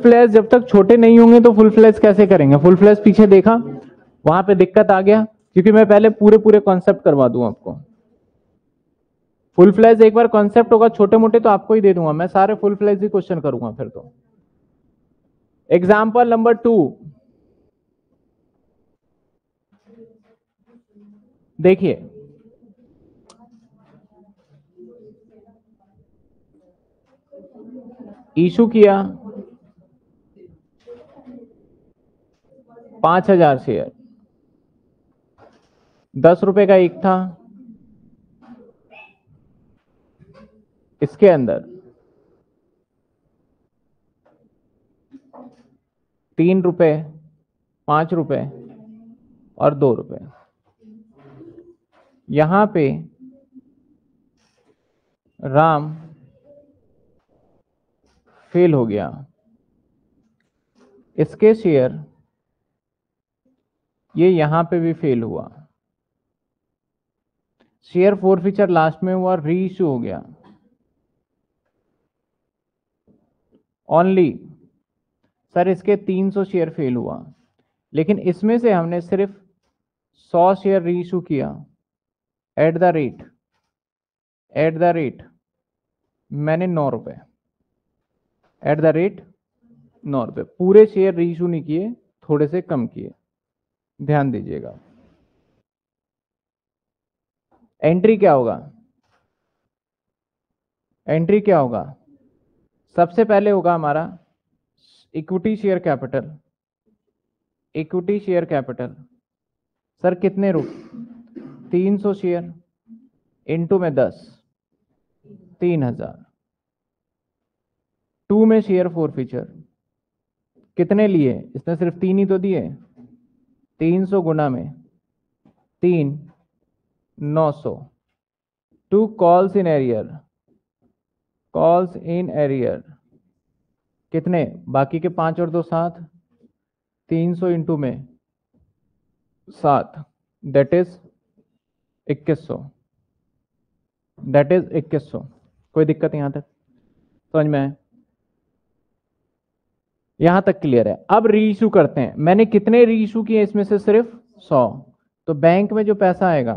फ्लैश जब तक छोटे नहीं होंगे तो फुल फ्लैश कैसे करेंगे फुल फ्लैश पीछे देखा वहां पे दिक्कत आ गया क्योंकि मैं पहले पूरे पूरे कॉन्सेप्ट करवा दूं आपको फुल फ्लैश एक बार कॉन्सेप्ट होगा छोटे मोटे तो आपको ही दे दूंगा मैं सारे फुल फ्लैश ही क्वेश्चन करूंगा फिर तो एग्जाम्पल नंबर टू देखिए इशू किया पांच हजार शेयर दस रुपए का एक था इसके अंदर तीन रुपए पांच रुपए और दो रुपए यहां पे राम फेल हो गया इसके शेयर ये यहां पे भी फेल हुआ शेयर फोर फीचर लास्ट में हुआ री इशू हो गया ओनली सर इसके 300 शेयर फेल हुआ लेकिन इसमें से हमने सिर्फ 100 शेयर री इशू किया at the rate at the rate मैंने नौ रुपए एट द रेट नौ रुपए पूरे शेयर री इशू नहीं किए थोड़े से कम किए ध्यान दीजिएगा एंट्री क्या होगा एंट्री क्या होगा सबसे पहले होगा हमारा equity share capital equity share capital sir कितने रूप तीन सौ शेयर इंटू में दस तीन हजार टू में शेयर फोर फीचर कितने लिए इसने सिर्फ तीन ही तो दिए तीन सौ गुना में तीन नौ सौ to calls in arrear calls in arrear कितने बाकी के पांच और दो सात तीन सौ इंटू में सात दैट इज इक्कीस सौ दैट इज इक्कीस सौ कोई दिक्कत यहां तक समझ में आए यहां तक क्लियर है अब रीइशू करते हैं मैंने कितने रीइशू किए इसमें से सिर्फ सौ तो बैंक में जो पैसा आएगा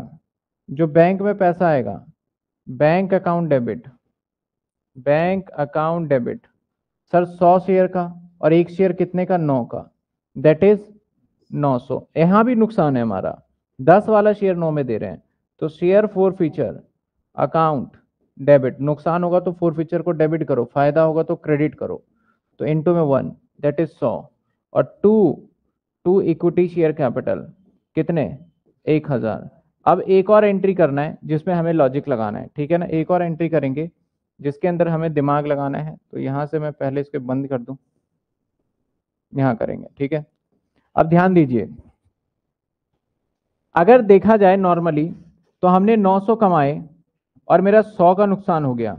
जो बैंक में पैसा आएगा bank account debit bank account debit sir सौ शेयर का और एक शेयर कितने का नौ का दैट इज नौ सौ यहां भी नुकसान है हमारा दस वाला शेयर नौ में दे रहे हैं तो share forfeiture account debit नुकसान होगा तो फोर फीचर को डेबिट करो फायदा होगा तो क्रेडिट करो तो इंटू में वन दैट इज सौ और to to equity share capital कितने एक हज़ार अब एक और एंट्री करना है जिसमें हमें लॉजिक लगाना है ठीक है ना एक और एंट्री करेंगे जिसके अंदर हमें दिमाग लगाना है तो यहां से मैं पहले इसके बंद कर दू यहां करेंगे ठीक है अब ध्यान दीजिए अगर देखा जाए नॉर्मली तो हमने 900 कमाए और मेरा 100 का नुकसान हो गया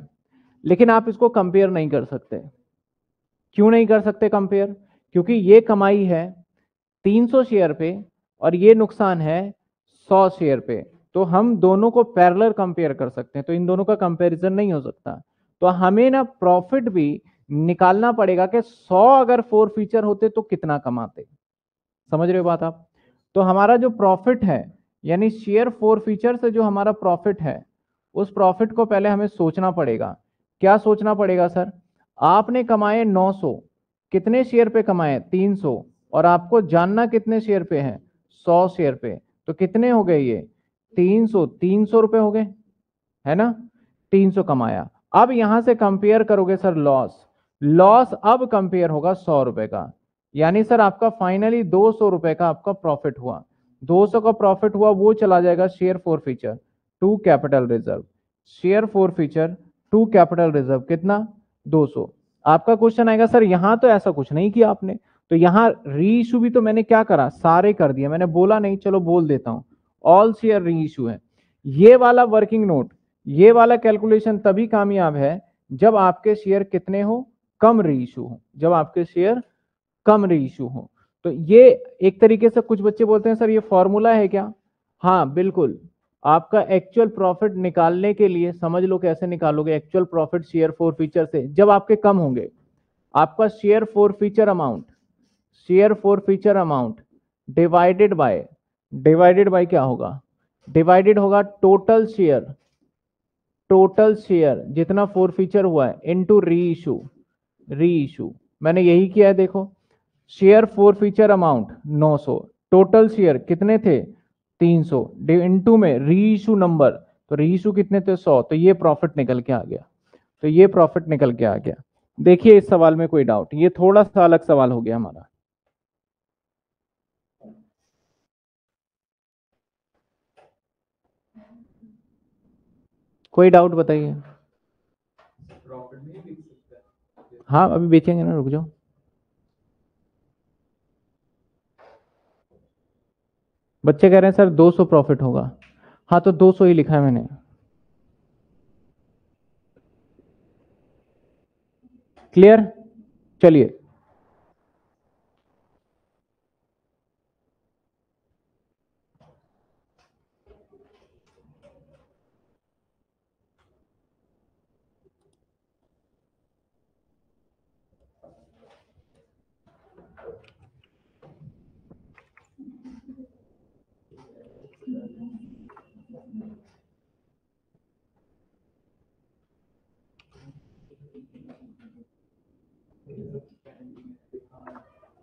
लेकिन आप इसको कंपेयर नहीं कर सकते क्यों नहीं कर सकते कंपेयर क्योंकि ये कमाई है 300 शेयर पे और ये नुकसान है 100 शेयर पे तो हम दोनों को पैरलर कंपेयर कर सकते हैं तो इन दोनों का कंपेरिजन नहीं हो सकता तो हमें ना प्रॉफिट भी निकालना पड़ेगा कि 100 अगर फोर फीचर होते तो कितना कमाते समझ रहे हो बात आप तो हमारा जो प्रॉफिट है यानी शेयर फोर फीचर से जो हमारा प्रॉफिट है उस प्रॉफिट को पहले हमें सोचना पड़ेगा क्या सोचना पड़ेगा सर आपने कमाए 900 कितने शेयर पे कमाए 300 और आपको जानना कितने शेयर पे है 100 शेयर पे तो कितने हो गए ये 300 300 रुपए हो गए है ना 300 कमाया अब यहां से कंपेयर करोगे सर लॉस लॉस अब कंपेयर होगा सौ रुपए का यानी सर आपका फाइनली दो सौ रुपए का आपका प्रॉफिट हुआ दो सौ का प्रॉफिट हुआ वो चला जाएगा share four feature to capital reserve share four feature to capital reserve कितना 200 आपका क्वेश्चन आएगा सर यहां तो ऐसा कुछ नहीं किया आपने तो यहाँ इशू भी तो मैंने क्या करा सारे कर दिया मैंने बोला नहीं चलो बोल देता हूं ऑल शेयर रीइशू है ये वाला वर्किंग नोट ये वाला कैलकुलेशन तभी कामयाब है जब आपके शेयर कितने हो कम इशू हो जब आपके शेयर कम इशू हो तो ये एक तरीके से कुछ बच्चे बोलते हैं सर ये फॉर्मूला है क्या हाँ बिल्कुल आपका एक्चुअल प्रॉफिट निकालने के लिए समझ लो कैसे निकालोगे actual profit share forfeiture से जब आपके कम होंगे आपका share forfeiture amount share forfeiture amount divided by divided by क्या होगा डिवाइडेड होगा टोटल शेयर टोटल शेयर जितना फोर फीचर हुआ है इनटू री इशू री इशू मैंने यही किया है देखो share forfeiture amount 900 total share कितने थे तीन सौ इंटू में रीशू नंबर तो रीशू कितने थे सौ तो ये प्रॉफिट निकल के आ गया तो ये प्रॉफिट निकल के आ गया देखिए इस सवाल में कोई डाउट ये थोड़ा सा अलग सवाल हो गया हमारा कोई डाउट बताइए हाँ अभी बेचेंगे ना रुक जाओ बच्चे कह रहे हैं सर 200 प्रॉफिट होगा हाँ तो 200 ही लिखा है मैंने क्लियर चलिए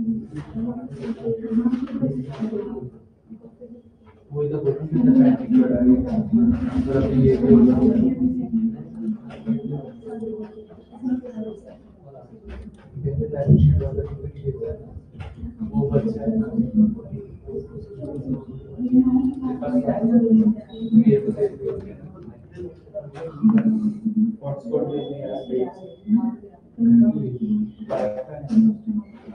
वही तो बोलूं कि तो फैंटी की बड़ा है और अभी ये बोल रहा हूँ वो बच्चा है ये तो देख व्हाट्सएप में मेरा पेज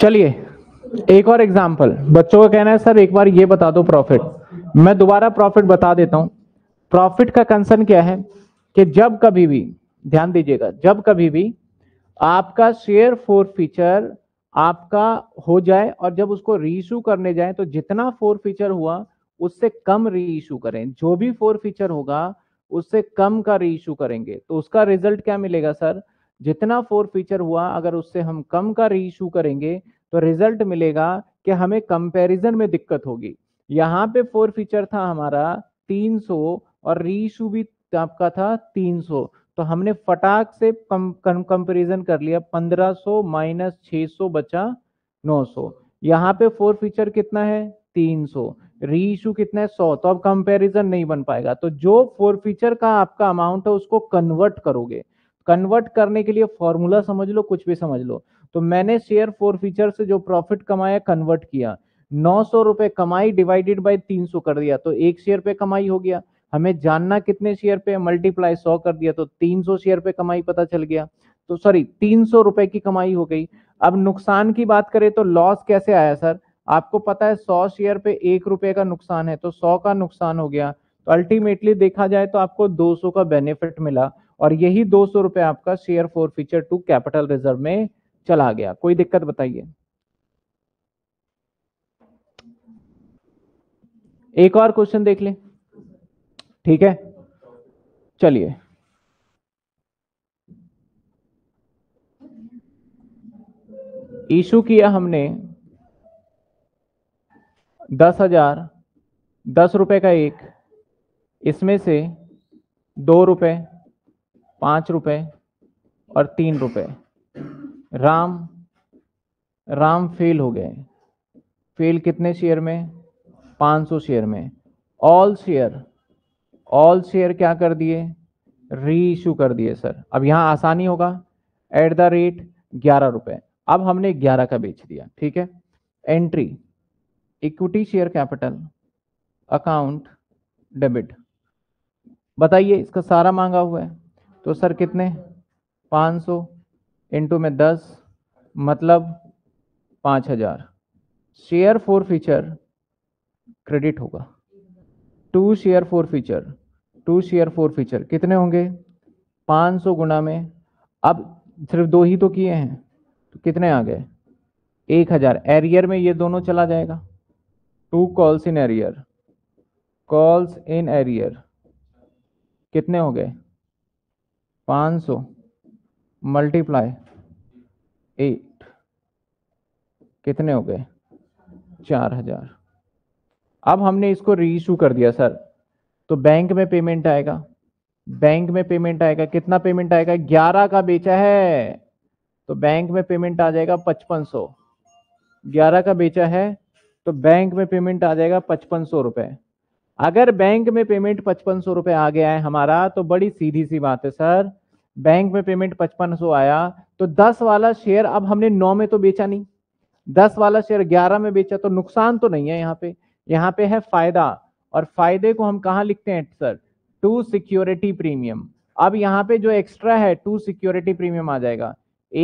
चलिए एक और एग्जाम्पल बच्चों का कहना है सर एक बार ये बता दो प्रॉफिट मैं दोबारा प्रॉफिट बता देता हूं प्रॉफिट का कंसर्न क्या है कि जब कभी भी ध्यान दीजिएगा जब कभी भी आपका शेयर फोर फीचर आपका हो जाए और जब उसको रीइशू करने जाए तो जितना फोर फीचर हुआ उससे कम रीइशू करें जो भी फोर फीचर होगा उससे कम का रीइशू करेंगे तो उसका रिजल्ट क्या मिलेगा सर जितना फोर फीचर हुआ अगर उससे हम कम का रीइशू करेंगे तो रिजल्ट मिलेगा कि हमें कंपैरिजन में दिक्कत होगी यहाँ पे फोर फीचर था हमारा 300 और रीइशू भी आपका था 300 तो हमने फटाक से कंपेरिजन कर लिया 1500 माइनस 600 बचा 900 यहाँ पे फोर फीचर कितना है 300 री इशू कितना है 100 तो अब कंपेरिजन नहीं बन पाएगा तो जो फोर फीचर का आपका अमाउंट है उसको कन्वर्ट करोगे कन्वर्ट करने के लिए फॉर्मूला समझ लो कुछ भी समझ लो तो मैंने शेयर फोर फीचर से जो प्रॉफिट कमाया कन्वर्ट किया नौ सौ रुपए कमाई डिवाइडेड बाई तीन सौ कर दिया तो एक शेयर पे कमाई हो गया हमें जानना कितने शेयर पे मल्टीप्लाई सौ कर दिया तो तीन सौ शेयर पे कमाई पता चल गया तो सॉरी तीन सौ रुपए की कमाई हो गई अब नुकसान की बात करें तो लॉस कैसे आया सर आपको पता है सौ शेयर पे एक रुपए का नुकसान है तो सौ का नुकसान हो गया तो अल्टीमेटली देखा जाए तो आपको दो सौ का बेनिफिट मिला और यही दो सौ रुपए आपका share four feature to capital reserve में चला गया कोई दिक्कत बताइए एक और क्वेश्चन देख लें ठीक है चलिए इशू किया हमने दस हजार दस रुपये का एक इसमें से दो रुपये पाँच रुपये और तीन रुपये राम राम फेल हो गए फेल कितने शेयर में सौ शेयर में ऑल शेयर ऑल शेयर क्या कर दिए री इशू कर दिए सर अब यहाँ आसानी होगा एट द रेट ग्यारह रुपए अब हमने ग्यारह का बेच दिया ठीक है entry equity share capital account debit बताइए इसका सारा मांगा हुआ है तो सर कितने 500 सौ इंटू में दस मतलब पाँच हजार शेयर फॉर फीचर क्रेडिट होगा to share forfeiture to share forfeiture कितने होंगे 500 गुना में अब सिर्फ दो ही तो किए हैं तो कितने आ गए एक हज़ार एरियर में ये दोनों चला जाएगा to calls in arrear calls in arrear कितने हो गए 500 मल्टीप्लाई एट कितने हो गए 4000 अब हमने इसको रीइशू कर दिया सर तो बैंक में पेमेंट आएगा बैंक में पेमेंट आएगा कितना पेमेंट आएगा ग्यारह का बेचा है तो बैंक में पेमेंट आ जाएगा पचपन सौ ग्यारह का बेचा है तो बैंक में पेमेंट आ जाएगा पचपन सौ रुपए अगर बैंक में पेमेंट पचपन सौ रुपए आ गया है हमारा तो बड़ी सीधी सी बात है सर बैंक में पेमेंट पचपन सौ आया तो दस वाला शेयर अब हमने नौ में तो बेचा नहीं दस वाला शेयर ग्यारह में बेचा तो नुकसान तो नहीं है यहाँ पे यहाँ पे है फायदा और फायदे को हम कहा लिखते हैं सर टू सिक्योरिटी प्रीमियम अब यहाँ पे जो एक्स्ट्रा है टू सिक्योरिटी प्रीमियम आ जाएगा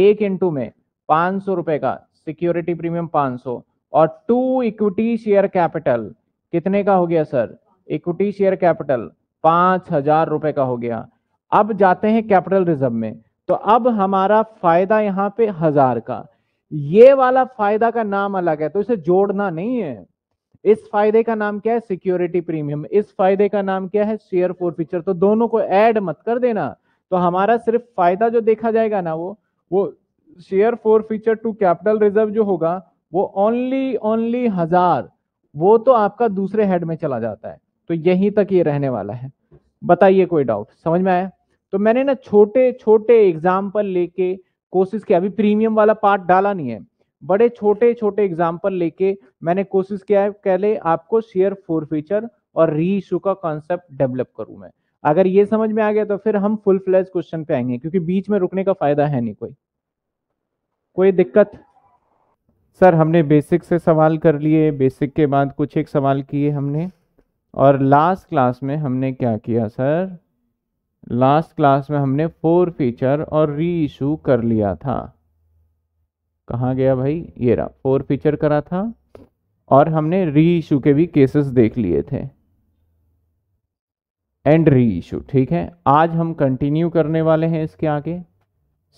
एक इंटू में पांच सौ रुपए का सिक्योरिटी प्रीमियम पांच सौ और टू इक्विटी शेयर कैपिटल कितने का हो गया सर इक्विटी शेयर कैपिटल पांच हजार रुपए का हो गया अब जाते हैं कैपिटल रिजर्व में तो अब हमारा फायदा यहाँ पे हजार का ये वाला फायदा का नाम अलग है तो इसे जोड़ना नहीं है इस फायदे का नाम क्या है सिक्योरिटी प्रीमियम इस फायदे का नाम क्या है शेयर फोर फीचर तो दोनों को ऐड मत कर देना तो हमारा सिर्फ फायदा जो देखा जाएगा ना वो वो share four feature to capital reserve जो होगा वो ओनली ओनली हजार वो तो आपका दूसरे हेड में चला जाता है तो यहीं तक ये रहने वाला है बताइए कोई डाउट समझ में आया तो मैंने ना छोटे छोटे एग्जाम्पल लेके कोशिश किया अभी प्रीमियम वाला पार्ट डाला नहीं है बड़े छोटे छोटे एग्जाम्पल लेके मैंने कोशिश किया है पहले आपको शेयर फोर फीचर और री इशू का कॉन्सेप्ट डेवलप करूं मैं अगर ये समझ में आ गया तो फिर हम फुल फ्लेज क्वेश्चन पे आएंगे क्योंकि बीच में रुकने का फायदा है नहीं कोई कोई दिक्कत सर हमने बेसिक से सवाल कर लिए बेसिक के बाद कुछ एक सवाल किए हमने और लास्ट क्लास में हमने क्या किया सर लास्ट क्लास में हमने फोर फीचर और री इशू कर लिया था कहाँ गया भाई ये रहा फोर फीचर करा था और हमने री इशू के भी केसेस देख लिए थे एंड री इशू ठीक है आज हम कंटिन्यू करने वाले हैं इसके आगे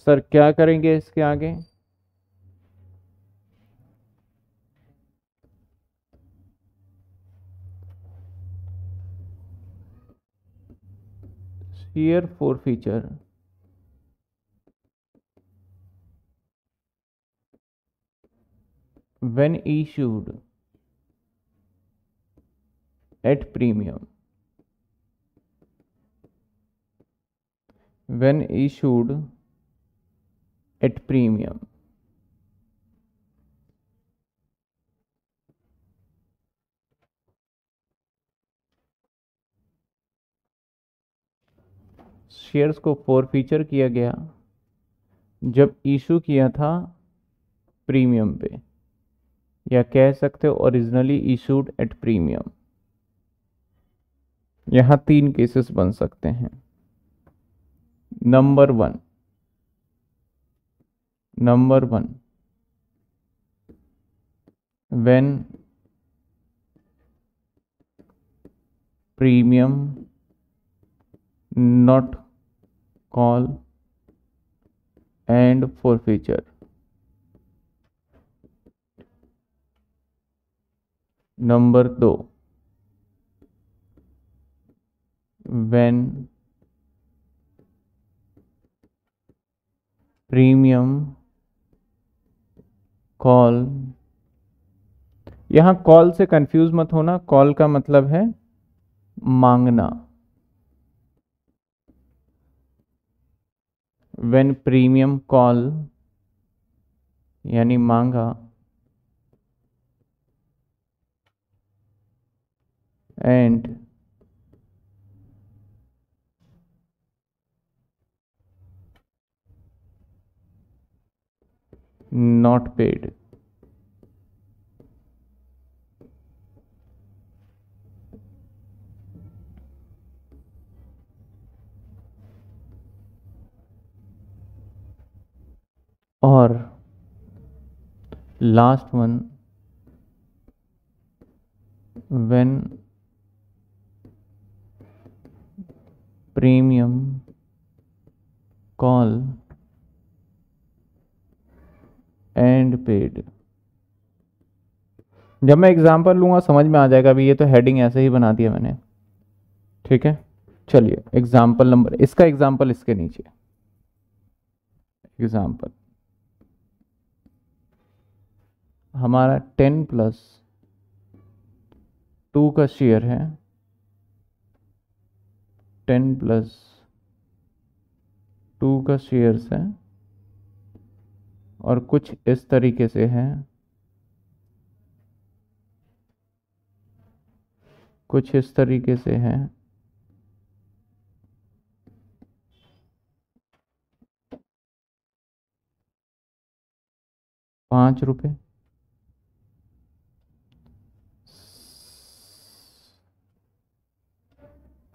सर क्या करेंगे इसके आगे forfeiture when issued at premium when issued at premium shares को फोर फीचर किया गया जब इशू किया था प्रीमियम पे या कह सकते हो ओरिजिनली इशूड एट प्रीमियम यहाँ तीन केसेस बन सकते हैं number one number one when premium not call and forfeiture number दो वेन प्रीमियम कॉल यहां कॉल से कंफ्यूज मत होना कॉल का मतलब है मांगना वेन प्रीमियम कॉल यानी मांगा and not paid or last one when premium call and paid जब मैं एग्ज़ाम्पल लूंगा समझ में आ जाएगा अभी ये तो हेडिंग ऐसे ही बना दिया मैंने ठीक है चलिए एग्ज़ाम्पल नंबर इसका एग्ज़ाम्पल इसके नीचे एग्ज़ाम्पल हमारा टेन प्लस टू का शेयर है टेन प्लस टू का शेयर्स है और कुछ इस तरीके से है कुछ इस तरीके से है पांच रुपये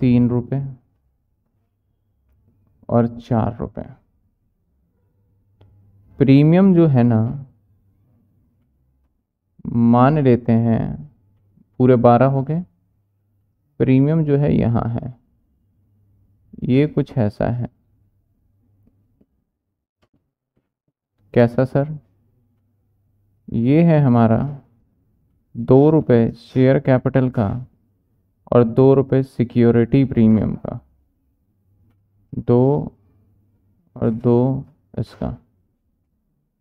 तीन रुपये और चार रुपये प्रीमियम जो है ना मान लेते हैं पूरे बारह हो गए प्रीमियम जो है यहाँ है ये कुछ ऐसा है कैसा सर ये है हमारा दो रुपये शेयर कैपिटल का और दो रुपये सिक्योरिटी प्रीमियम का दो और दो इसका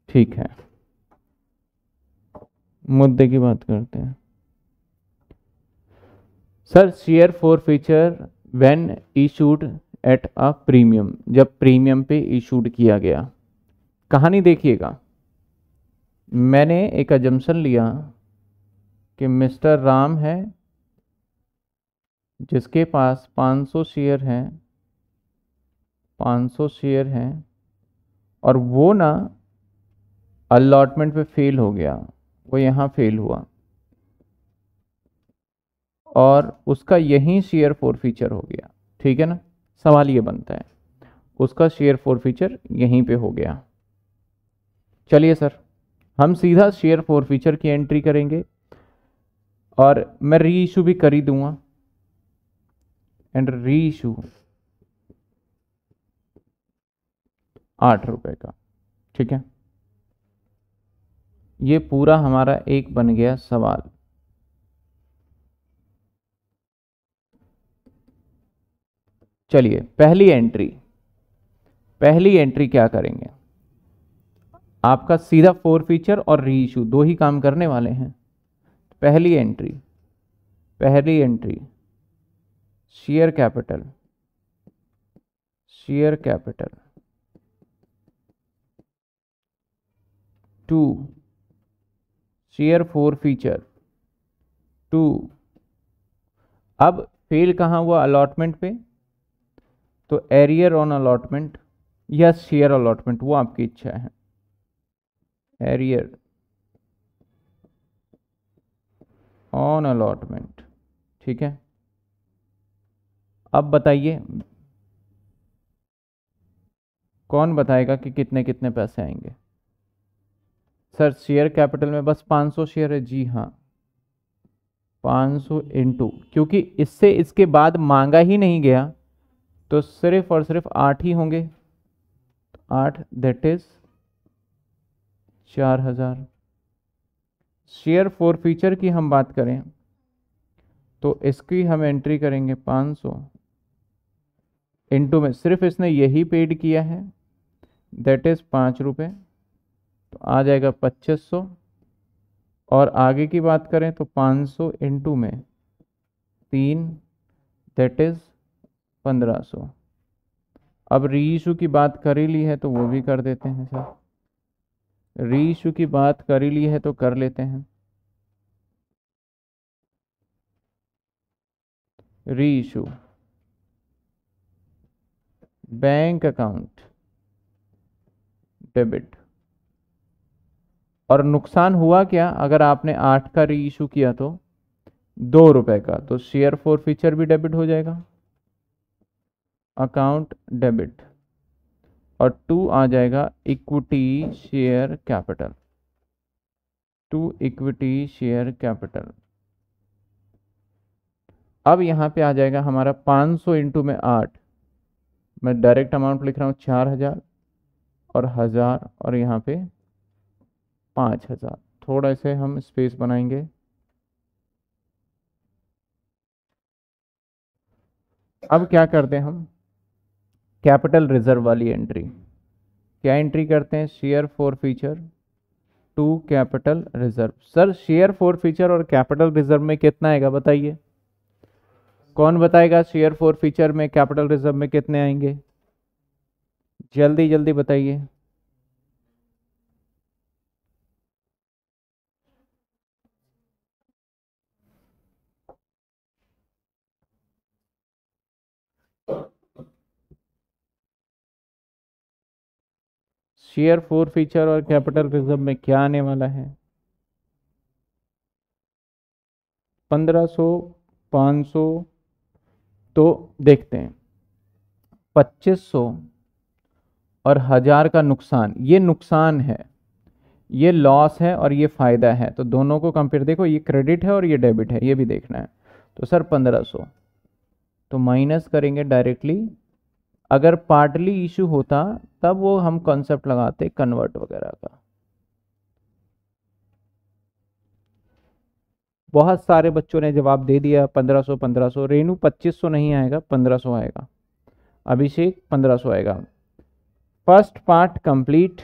ठीक है मुद्दे की बात करते हैं sir share forfeiture when issued at a premium जब प्रीमियम पे इशूड किया गया कहानी देखिएगा मैंने एक अजम्सन लिया कि मिस्टर राम है जिसके पास 500 शेयर हैं 500 शेयर हैं और वो ना अलॉटमेंट पे फेल हो गया वो यहाँ फेल हुआ और उसका यहीं शेयर फोर फीचर हो गया ठीक है ना सवाल ये बनता है उसका शेयर फोर फीचर यहीं पे हो गया चलिए सर हम सीधा शेयर फोर फीचर की एंट्री करेंगे और मैं री इशू भी कर ही दूंगा एंड री इशू आठ रुपये का ठीक है ये पूरा हमारा एक बन गया सवाल चलिए पहली एंट्री पहली एंट्री क्या करेंगे आपका सीधा फोर फीचर और री इशू दो ही काम करने वाले हैं पहली एंट्री पहली entry share capital share capital to share four feature to अब फेल कहाँ हुआ अलॉटमेंट पे तो एरियर ऑन अलॉटमेंट या शेयर अलॉटमेंट वो आपकी इच्छा है एरियर ऑन अलॉटमेंट ठीक है अब बताइए कौन बताएगा कि कितने कितने पैसे आएंगे सर शेयर कैपिटल में बस 500 शेयर है जी हाँ 500 इंटू क्योंकि इससे इसके बाद मांगा ही नहीं गया तो सिर्फ और सिर्फ आठ ही होंगे आठ दैट इज चार हजार शेयर फोर फीचर की हम बात करें तो इसकी हम एंट्री करेंगे 500 सौ इंटू में सिर्फ इसने यही पेड किया है दैट इज़ पाँच रुपये तो आ जाएगा 2500 और आगे की बात करें तो 500 सौ इंटू में तीन दैट इज़ 1500 अब इशू की बात कर ही ली है तो वो भी कर देते हैं सर री इशू की बात कर ही ली है तो कर लेते हैं री इशू बैंक अकाउंट डेबिट और नुकसान हुआ क्या अगर आपने आठ का री इशू किया तो दो रुपए का तो शेयर फोर फीचर भी डेबिट हो जाएगा अकाउंट डेबिट और टू आ जाएगा equity share capital to equity share capital अब यहां पे आ जाएगा हमारा 500 सौ इंटू में आठ मैं डायरेक्ट अमाउंट लिख रहा हूं चार हज़ार और हज़ार और यहां पे पाँच हज़ार थोड़ा से हम स्पेस बनाएंगे अब क्या करते हैं हम कैपिटल रिजर्व वाली एंट्री क्या एंट्री करते हैं share forfeiture to capital reserve sir share forfeiture और कैपिटल रिजर्व में कितना आएगा बताइए कौन बताएगा शेयर फॉर फीचर में कैपिटल रिजर्व में कितने आएंगे जल्दी जल्दी बताइए शेयर फोर फीचर और कैपिटल रिजर्व में क्या आने वाला है पंद्रह सौ पाँच सौ तो देखते हैं पच्चीस सौ और हज़ार का नुकसान ये नुकसान है ये लॉस है और ये फ़ायदा है तो दोनों को कंपेयर देखो ये क्रेडिट है और ये डेबिट है ये भी देखना है तो सर पंद्रह सौ तो माइनस करेंगे डायरेक्टली अगर पार्टली इशू होता तब वो हम कॉन्सेप्ट लगाते कन्वर्ट वगैरह का बहुत सारे बच्चों ने जवाब दे दिया 1500 1500 रेनू 2500 नहीं आएगा 1500 आएगा अभिषेक 1500 आएगा फर्स्ट पार्ट कंप्लीट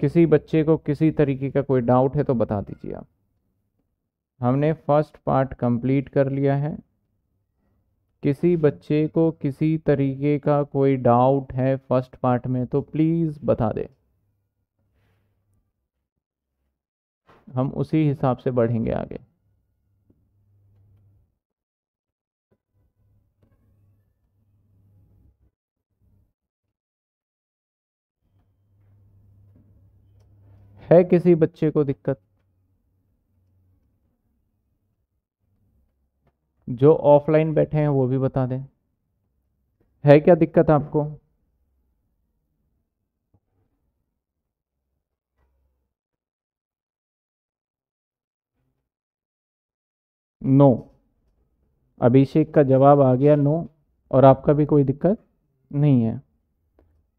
किसी बच्चे को किसी तरीके का कोई डाउट है तो बता दीजिए आप हमने फर्स्ट पार्ट कंप्लीट कर लिया है किसी बच्चे को किसी तरीके का कोई डाउट है फर्स्ट पार्ट में तो प्लीज़ बता दे हम उसी हिसाब से बढ़ेंगे आगे है किसी बच्चे को दिक्कत जो ऑफलाइन बैठे हैं वो भी बता दें है क्या दिक्कत आपको नो no. अभिषेक का जवाब आ गया नो no, और आपका भी कोई दिक्कत नहीं है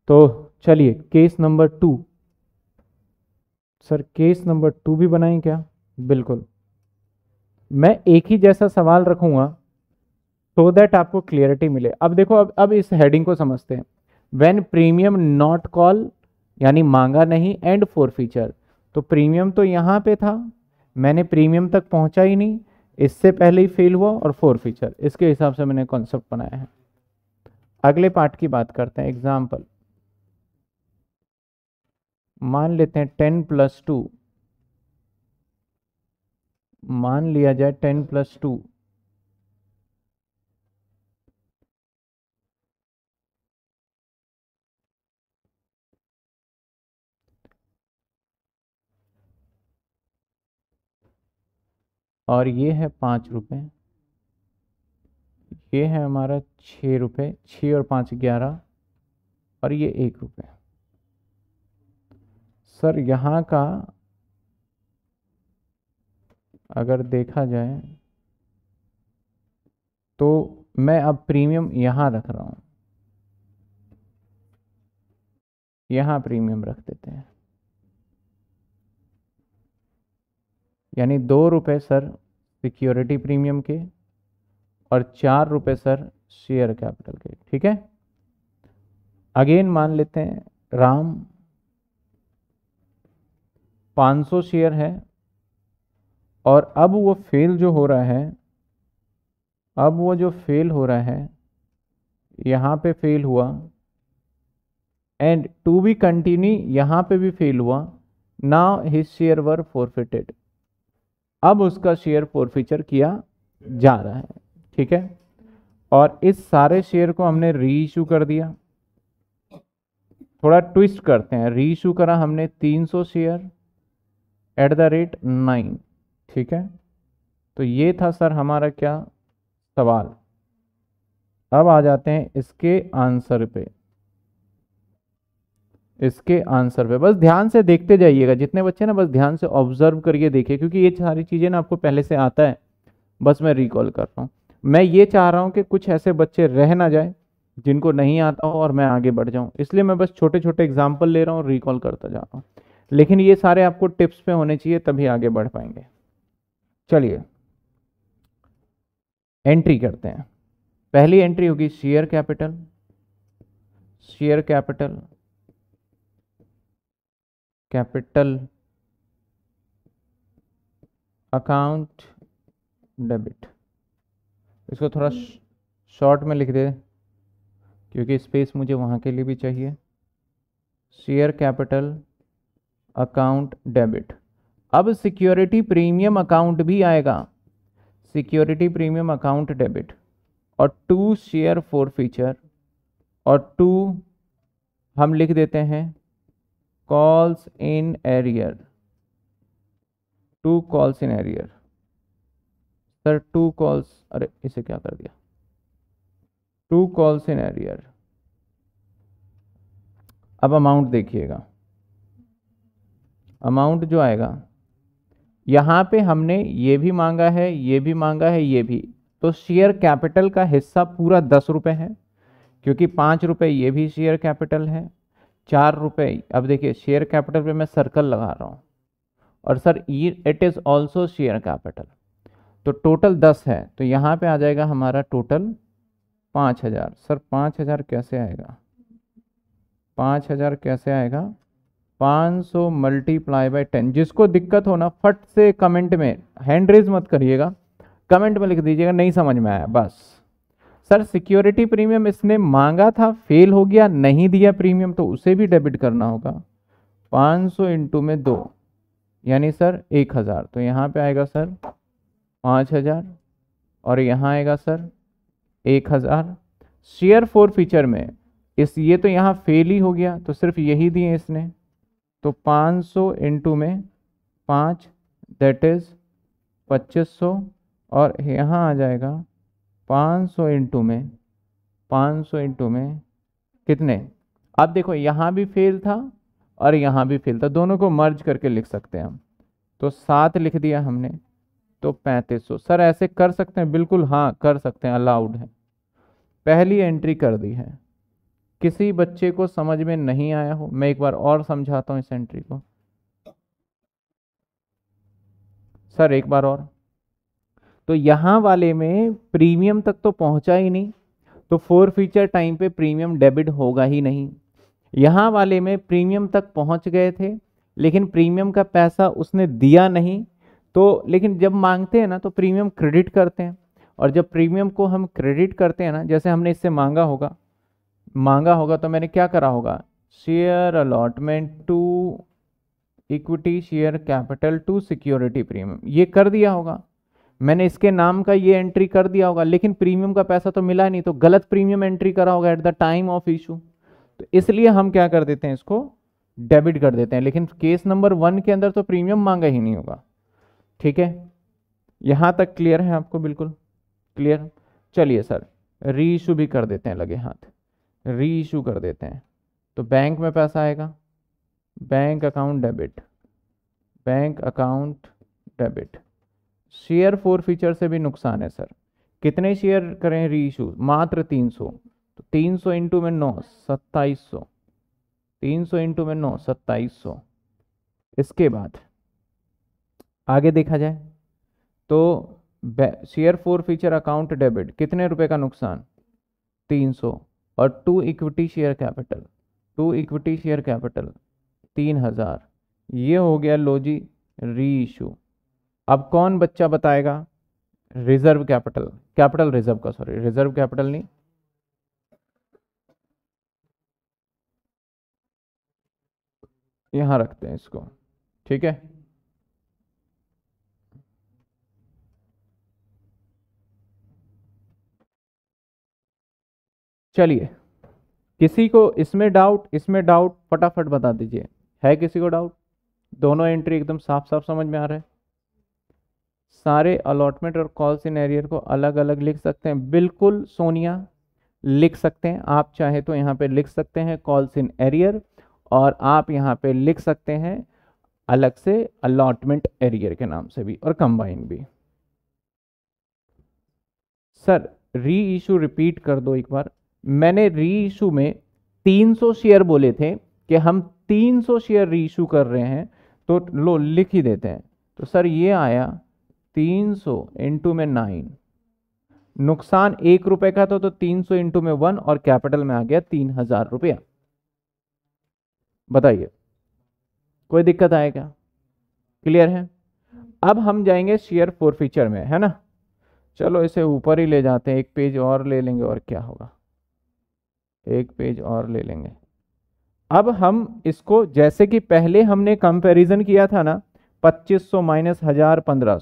तो चलिए case number two sir case number two भी बनाएं क्या बिल्कुल मैं एक ही जैसा सवाल रखूंगा सो दैट आपको क्लियरिटी मिले अब देखो अब अब इस हेडिंग को समझते हैं वेन प्रीमियम नॉट कॉल यानी मांगा नहीं एंड फोर फीचर तो प्रीमियम तो यहाँ पे था मैंने प्रीमियम तक पहुँचा ही नहीं इससे पहले ही फेल हुआ और फोर फीचर इसके हिसाब से मैंने कॉन्सेप्ट बनाया है अगले पार्ट की बात करते हैं एग्जाम्पल मान लेते हैं टेन प्लस टू मान लिया जाए टेन प्लस टू और ये है पाँच रुपये ये है हमारा छः रुपये छः और पाँच ग्यारह और ये एक रुपये सर यहाँ का अगर देखा जाए तो मैं अब प्रीमियम यहाँ रख रहा हूँ यहाँ प्रीमियम रख देते हैं यानी दो रुपये सर सिक्योरिटी प्रीमियम के और चार रुपये सर शेयर कैपिटल के ठीक है अगेन मान लेते हैं राम 500 शेयर है और अब वो फेल जो हो रहा है अब वो जो फेल हो रहा है यहाँ पे फेल हुआ एंड टू बी कंटिन्यू यहाँ पे भी फेल हुआ now his share were forfeited अब उसका शेयर फोरफिचर किया जा रहा है ठीक है और इस सारे शेयर को हमने री इशू कर दिया थोड़ा ट्विस्ट करते हैं री इशू करा हमने 300 share at the rate nine ठीक है तो ये था सर हमारा क्या सवाल अब आ जाते हैं इसके आंसर पे इसके आंसर पे बस ध्यान से देखते जाइएगा जितने बच्चे ना बस ध्यान से ऑब्जर्व करिए देखिए क्योंकि ये सारी चीज़ें ना आपको पहले से आता है बस मैं रिकॉल कर रहा हूं मैं ये चाह रहा हूं कि कुछ ऐसे बच्चे रह ना जाए जिनको नहीं आता हो और मैं आगे बढ़ जाऊं इसलिए मैं बस छोटे छोटे एग्जाम्पल ले रहा हूँ रिकॉल करता जा रहा हूँ लेकिन ये सारे आपको टिप्स पे होने चाहिए तभी आगे बढ़ पाएंगे चलिए एंट्री करते हैं पहली एंट्री होगी share capital share capital capital account debit इसको थोड़ा शॉर्ट में लिख दे क्योंकि स्पेस मुझे वहाँ के लिए भी चाहिए शेयर कैपिटल अकाउंट डेबिट अब सिक्योरिटी प्रीमियम अकाउंट भी आएगा सिक्योरिटी प्रीमियम अकाउंट डेबिट और टू शेयर फोर फीचर और टू हम लिख देते हैं calls in arrear to calls in arrear sir to calls अरे इसे क्या कर दिया टू कॉल्स इन एरियर अब अमाउंट देखिएगा अमाउंट जो आएगा यहाँ पे हमने ये भी मांगा है ये भी मांगा है ये भी तो शेयर कैपिटल का हिस्सा पूरा दस रुपये है क्योंकि पाँच रुपये ये भी शेयर कैपिटल है चार रुपये अब देखिए शेयर कैपिटल पे मैं सर्कल लगा रहा हूँ और sir it is also share capital तो टोटल दस है तो यहाँ पे आ जाएगा हमारा टोटल पाँच हज़ार सर पाँच हज़ार कैसे आएगा पाँच हज़ार कैसे आएगा पाँच सौ मल्टीप्लाई बाई टेन जिसको दिक्कत हो ना फट से कमेंट में हैंड रेज मत करिएगा कमेंट में लिख दीजिएगा नहीं समझ में आया बस सर सिक्योरिटी प्रीमियम इसने मांगा था फेल हो गया नहीं दिया प्रीमियम तो उसे भी डेबिट करना होगा पाँच सौ इंटू में दो यानी सर एक हज़ार तो यहाँ पे आएगा सर पाँच हज़ार और यहाँ आएगा सर एक हज़ार शेयर फोर फीचर में इस ये तो यहाँ फेल ही हो गया तो सिर्फ यही दिए इसने तो 500 सौ इंटू में पाँच दैट इज़ 2500 और यहाँ आ जाएगा 500 सौ इंटू में 500 सौ इंटू में कितने अब देखो यहाँ भी फेल था और यहाँ भी फेल था दोनों को मर्ज करके लिख सकते हैं हम तो सात लिख दिया हमने तो पैंतीस सौ सर ऐसे कर सकते हैं बिल्कुल हाँ कर सकते हैं अलाउड है पहली एंट्री कर दी है किसी बच्चे को समझ में नहीं आया हो मैं एक बार और समझाता हूँ इस एंट्री को सर एक बार और तो यहाँ वाले में प्रीमियम तक तो पहुँचा ही नहीं तो फोर फीचर टाइम पे प्रीमियम डेबिट होगा ही नहीं यहाँ वाले में प्रीमियम तक पहुँच गए थे लेकिन प्रीमियम का पैसा उसने दिया नहीं तो लेकिन जब मांगते हैं ना तो प्रीमियम क्रेडिट करते हैं और जब प्रीमियम को हम क्रेडिट करते हैं ना जैसे हमने इससे मांगा होगा मांगा होगा तो मैंने क्या करा होगा share allotment to equity share capital to security premium ये कर दिया होगा मैंने इसके नाम का ये एंट्री कर दिया होगा लेकिन प्रीमियम का पैसा तो मिला नहीं तो गलत प्रीमियम एंट्री करा होगा at the time of issue तो इसलिए हम क्या कर देते हैं इसको डेबिट कर देते हैं लेकिन केस नंबर वन के अंदर तो प्रीमियम मांगा ही नहीं होगा ठीक है यहाँ तक क्लियर है आपको बिल्कुल क्लियर चलिए सर री इशू भी कर देते हैं लगे हाथ री इशू कर देते हैं तो बैंक में पैसा आएगा bank account debit bank account debit share forfeiture से भी नुकसान है सर कितने शेयर करें री इशू मात्र तीन सौ तो तीन सौ इंटू में नौ सत्ताईस सौ तीन सौ इंटू में नौ सत्ताईस सौ इसके बाद आगे देखा जाए तो share forfeiture account debit कितने रुपए का नुकसान तीन सौ और to equity share capital to equity share capital तीन हज़ार ये हो गया लो जी री इशू अब कौन बच्चा बताएगा रिजर्व कैपिटल कैपिटल रिजर्व का सॉरी रिजर्व कैपिटल नहीं यहाँ रखते हैं इसको ठीक है चलिए किसी को इसमें डाउट इसमें डाउट फटाफट बता दीजिए है किसी को डाउट दोनों एंट्री एकदम साफ साफ समझ में आ रहा है सारे अलॉटमेंट और कॉल्स इन एरियर को अलग अलग लिख सकते हैं बिल्कुल सोनिया लिख सकते हैं आप चाहे तो यहाँ पे लिख सकते हैं कॉल्स इन एरियर और आप यहाँ पे लिख सकते हैं अलग से अलॉटमेंट एरियर के नाम से भी और कंबाइन भी सर री इशू रिपीट कर दो एक बार मैंने री इशू में 300 शेयर बोले थे कि हम 300 शेयर री इशू कर रहे हैं तो लो लिख ही देते हैं तो सर ये आया 300 सौ इंटू में नाइन नुकसान एक रुपए का था तो 300 सौ इंटू में वन और कैपिटल में आ गया तीन हजार रुपया बताइए कोई दिक्कत आए क्या क्लियर है अब हम जाएंगे शेयर फोर फीचर में है ना चलो इसे ऊपर ही ले जाते हैं एक पेज और ले लेंगे और क्या होगा एक पेज और ले लेंगे अब हम इसको जैसे कि पहले हमने कंपैरिजन किया था ना 2500 माइनस हजार पंद्रह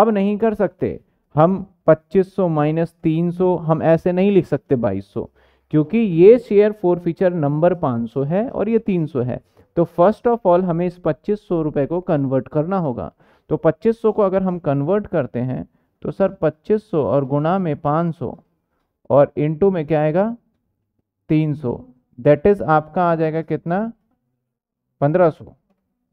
अब नहीं कर सकते हम 2500 माइनस तीन हम ऐसे नहीं लिख सकते 2200 क्योंकि ये शेयर फोर फीचर नंबर 500 है और ये 300 है तो फर्स्ट ऑफ ऑल हमें इस पच्चीस सौ रुपये को कन्वर्ट करना होगा तो 2500 को अगर हम कन्वर्ट करते हैं तो सर 2500 और गुणा में 500 और इंटू में क्या आएगा तीन सौ दैट इज आपका आ जाएगा कितना पंद्रह सौ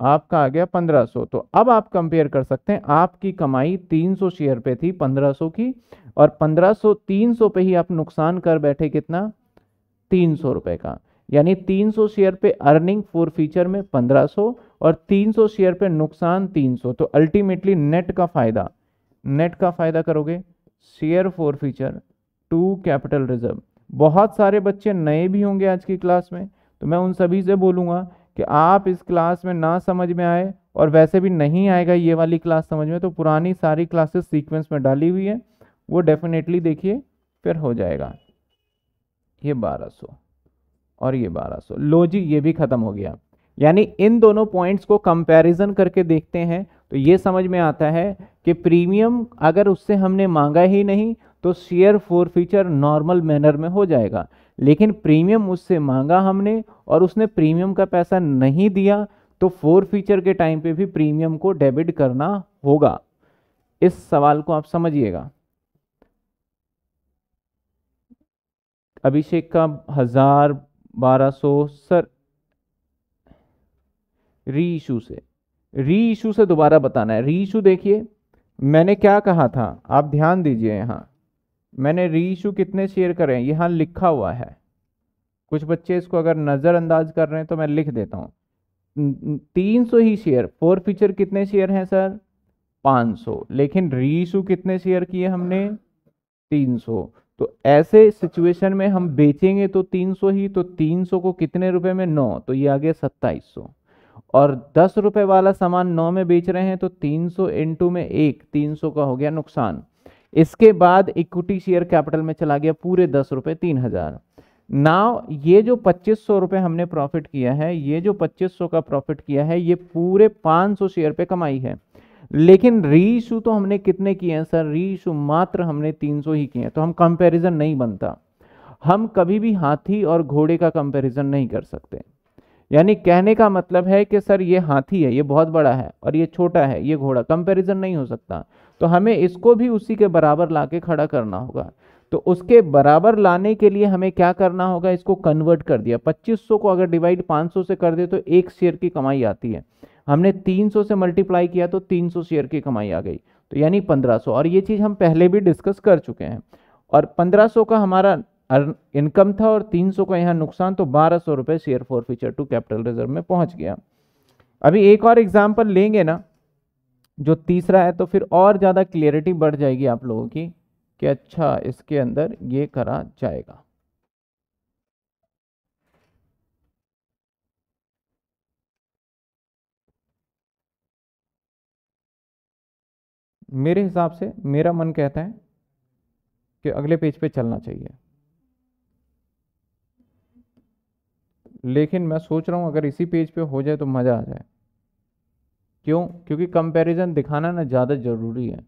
आपका आ गया पंद्रह सौ तो अब आप कंपेयर कर सकते हैं आपकी कमाई तीन सौ शेयर पे थी पंद्रह सौ की और पंद्रह सौ तीन सौ पे ही आप नुकसान कर बैठे कितना तीन सौ रुपए का यानी तीन सौ शेयर पे अर्निंग फोर फ्यूचर में पंद्रह सौ और तीन सौ शेयर पे नुकसान तीन सौ तो अल्टीमेटली नेट का फ़ायदा नेट का फ़ायदा करोगे share forfeiture to capital reserve बहुत सारे बच्चे नए भी होंगे आज की क्लास में तो मैं उन सभी से बोलूँगा कि आप इस क्लास में ना समझ में आए और वैसे भी नहीं आएगा ये वाली क्लास समझ में तो पुरानी सारी क्लासेस सीक्वेंस में डाली हुई है वो डेफिनेटली देखिए फिर हो जाएगा ये 1200 और ये 1200 लो जी ये भी ख़त्म हो गया यानी इन दोनों पॉइंट्स को कंपैरिजन करके देखते हैं तो ये समझ में आता है कि प्रीमियम अगर उससे हमने मांगा ही नहीं तो share forfeiture normal manner में हो जाएगा लेकिन प्रीमियम उससे मांगा हमने और उसने प्रीमियम का पैसा नहीं दिया तो फोर फीचर के टाइम पे भी प्रीमियम को डेबिट करना होगा इस सवाल को आप समझिएगा अभिषेक का हजार बारह सौ सर री इशू से री इशू से दोबारा बताना है री इशू देखिए मैंने क्या कहा था आप ध्यान दीजिए यहां मैंने इशू कितने शेयर करे हैं यहाँ लिखा हुआ है कुछ बच्चे इसको अगर नज़रअंदाज कर रहे हैं तो मैं लिख देता हूँ तीन सौ ही शेयर फोर फीचर कितने शेयर हैं सर पाँच सौ लेकिन इशू कितने शेयर किए हमने तीन सौ तो ऐसे सिचुएशन में हम बेचेंगे तो तीन सौ ही तो तीन सौ को कितने रुपए में नौ तो ये आ गया सत्ताईस सौ और दस रुपए वाला सामान नौ में बेच रहे हैं तो तीन सौ इंटू में एक तीन सौ का हो गया नुकसान इसके बाद इक्विटी शेयर कैपिटल में चला गया पूरे दस रुपये तीन हज़ार नाव ये जो पच्चीस सौ रुपये हमने प्रॉफिट किया है ये जो पच्चीस सौ का प्रॉफिट किया है ये पूरे पाँच सौ शेयर पे कमाई है लेकिन रीशू तो हमने कितने किए हैं सर इशू मात्र हमने तीन सौ ही किए हैं तो हम कंपेरिजन नहीं बनता हम कभी भी हाथी और घोड़े का कंपेरिजन नहीं कर सकते यानी कहने का मतलब है कि सर ये हाथी है ये बहुत बड़ा है और ये छोटा है ये घोड़ा कंपेरिजन नहीं हो सकता तो हमें इसको भी उसी के बराबर ला के खड़ा करना होगा तो उसके बराबर लाने के लिए हमें क्या करना होगा इसको कन्वर्ट कर दिया 2500 को अगर डिवाइड 500 से कर दे तो एक शेयर की कमाई आती है हमने 300 से मल्टीप्लाई किया तो 300 शेयर की कमाई आ गई तो यानी 1500 और ये चीज़ हम पहले भी डिस्कस कर चुके हैं और 1500 का हमारा इनकम था और 300 का यहाँ नुकसान तो बारह सौ share forfeiture to capital reserve में पहुँच गया अभी एक और एग्जाम्पल लेंगे ना जो तीसरा है तो फिर और ज़्यादा क्लियरिटी बढ़ जाएगी आप लोगों की कि अच्छा इसके अंदर ये करा जाएगा मेरे हिसाब से मेरा मन कहता है कि अगले पेज पे चलना चाहिए लेकिन मैं सोच रहा हूँ अगर इसी पेज पे हो जाए तो मज़ा आ जाए क्यों क्योंकि कंपैरिजन दिखाना ना ज़्यादा ज़रूरी है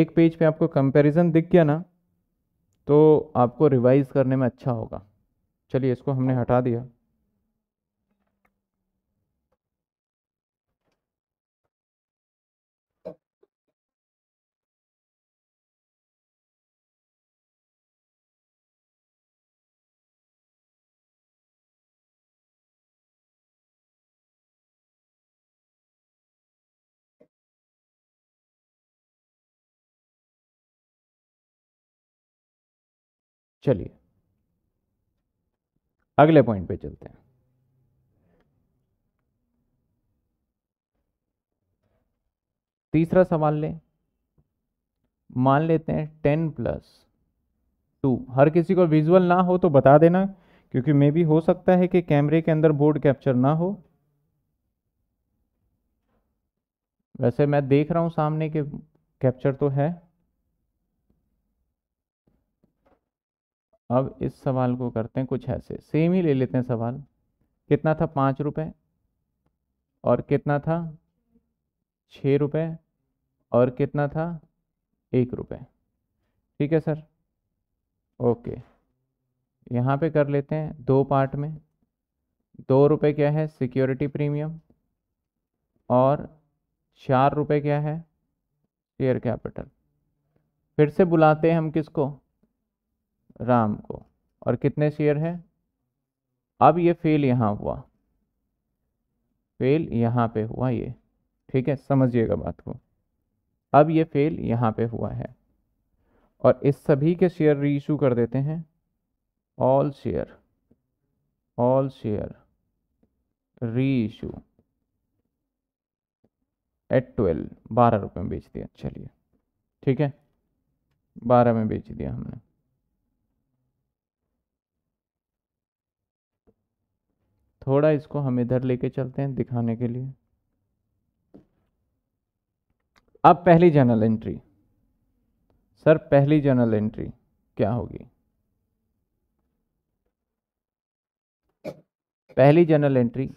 एक पेज पे आपको कंपैरिजन दिख गया ना तो आपको रिवाइज़ करने में अच्छा होगा चलिए इसको हमने हटा दिया चलिए अगले पॉइंट पे चलते हैं तीसरा सवाल लें मान लेते हैं टेन प्लस टू हर किसी को विजुअल ना हो तो बता देना क्योंकि मे भी हो सकता है कि कैमरे के अंदर बोर्ड कैप्चर ना हो वैसे मैं देख रहा हूं सामने के कैप्चर तो है अब इस सवाल को करते हैं कुछ ऐसे सेम ही ले लेते हैं सवाल कितना था पाँच रुपये और कितना था छः रुपये और कितना था एक रुपये ठीक है सर ओके यहाँ पे कर लेते हैं दो पार्ट में दो रुपये क्या है सिक्योरिटी प्रीमियम और चार रुपये क्या है शेयर कैपिटल फिर से बुलाते हैं हम किसको राम को और कितने शेयर हैं अब ये फेल यहाँ हुआ फेल यहाँ पे हुआ ये ठीक है समझिएगा बात को अब ये फेल यहाँ पे हुआ है और इस सभी के शेयर रीइशू कर देते हैं all share all share reissue at twelve बारह रुपये में बेच दिया चलिए ठीक है बारह में बेच दिया हमने थोड़ा इसको हम इधर लेके चलते हैं दिखाने के लिए अब पहली जर्नल एंट्री सर पहली जर्नल एंट्री क्या होगी पहली जर्नल एंट्री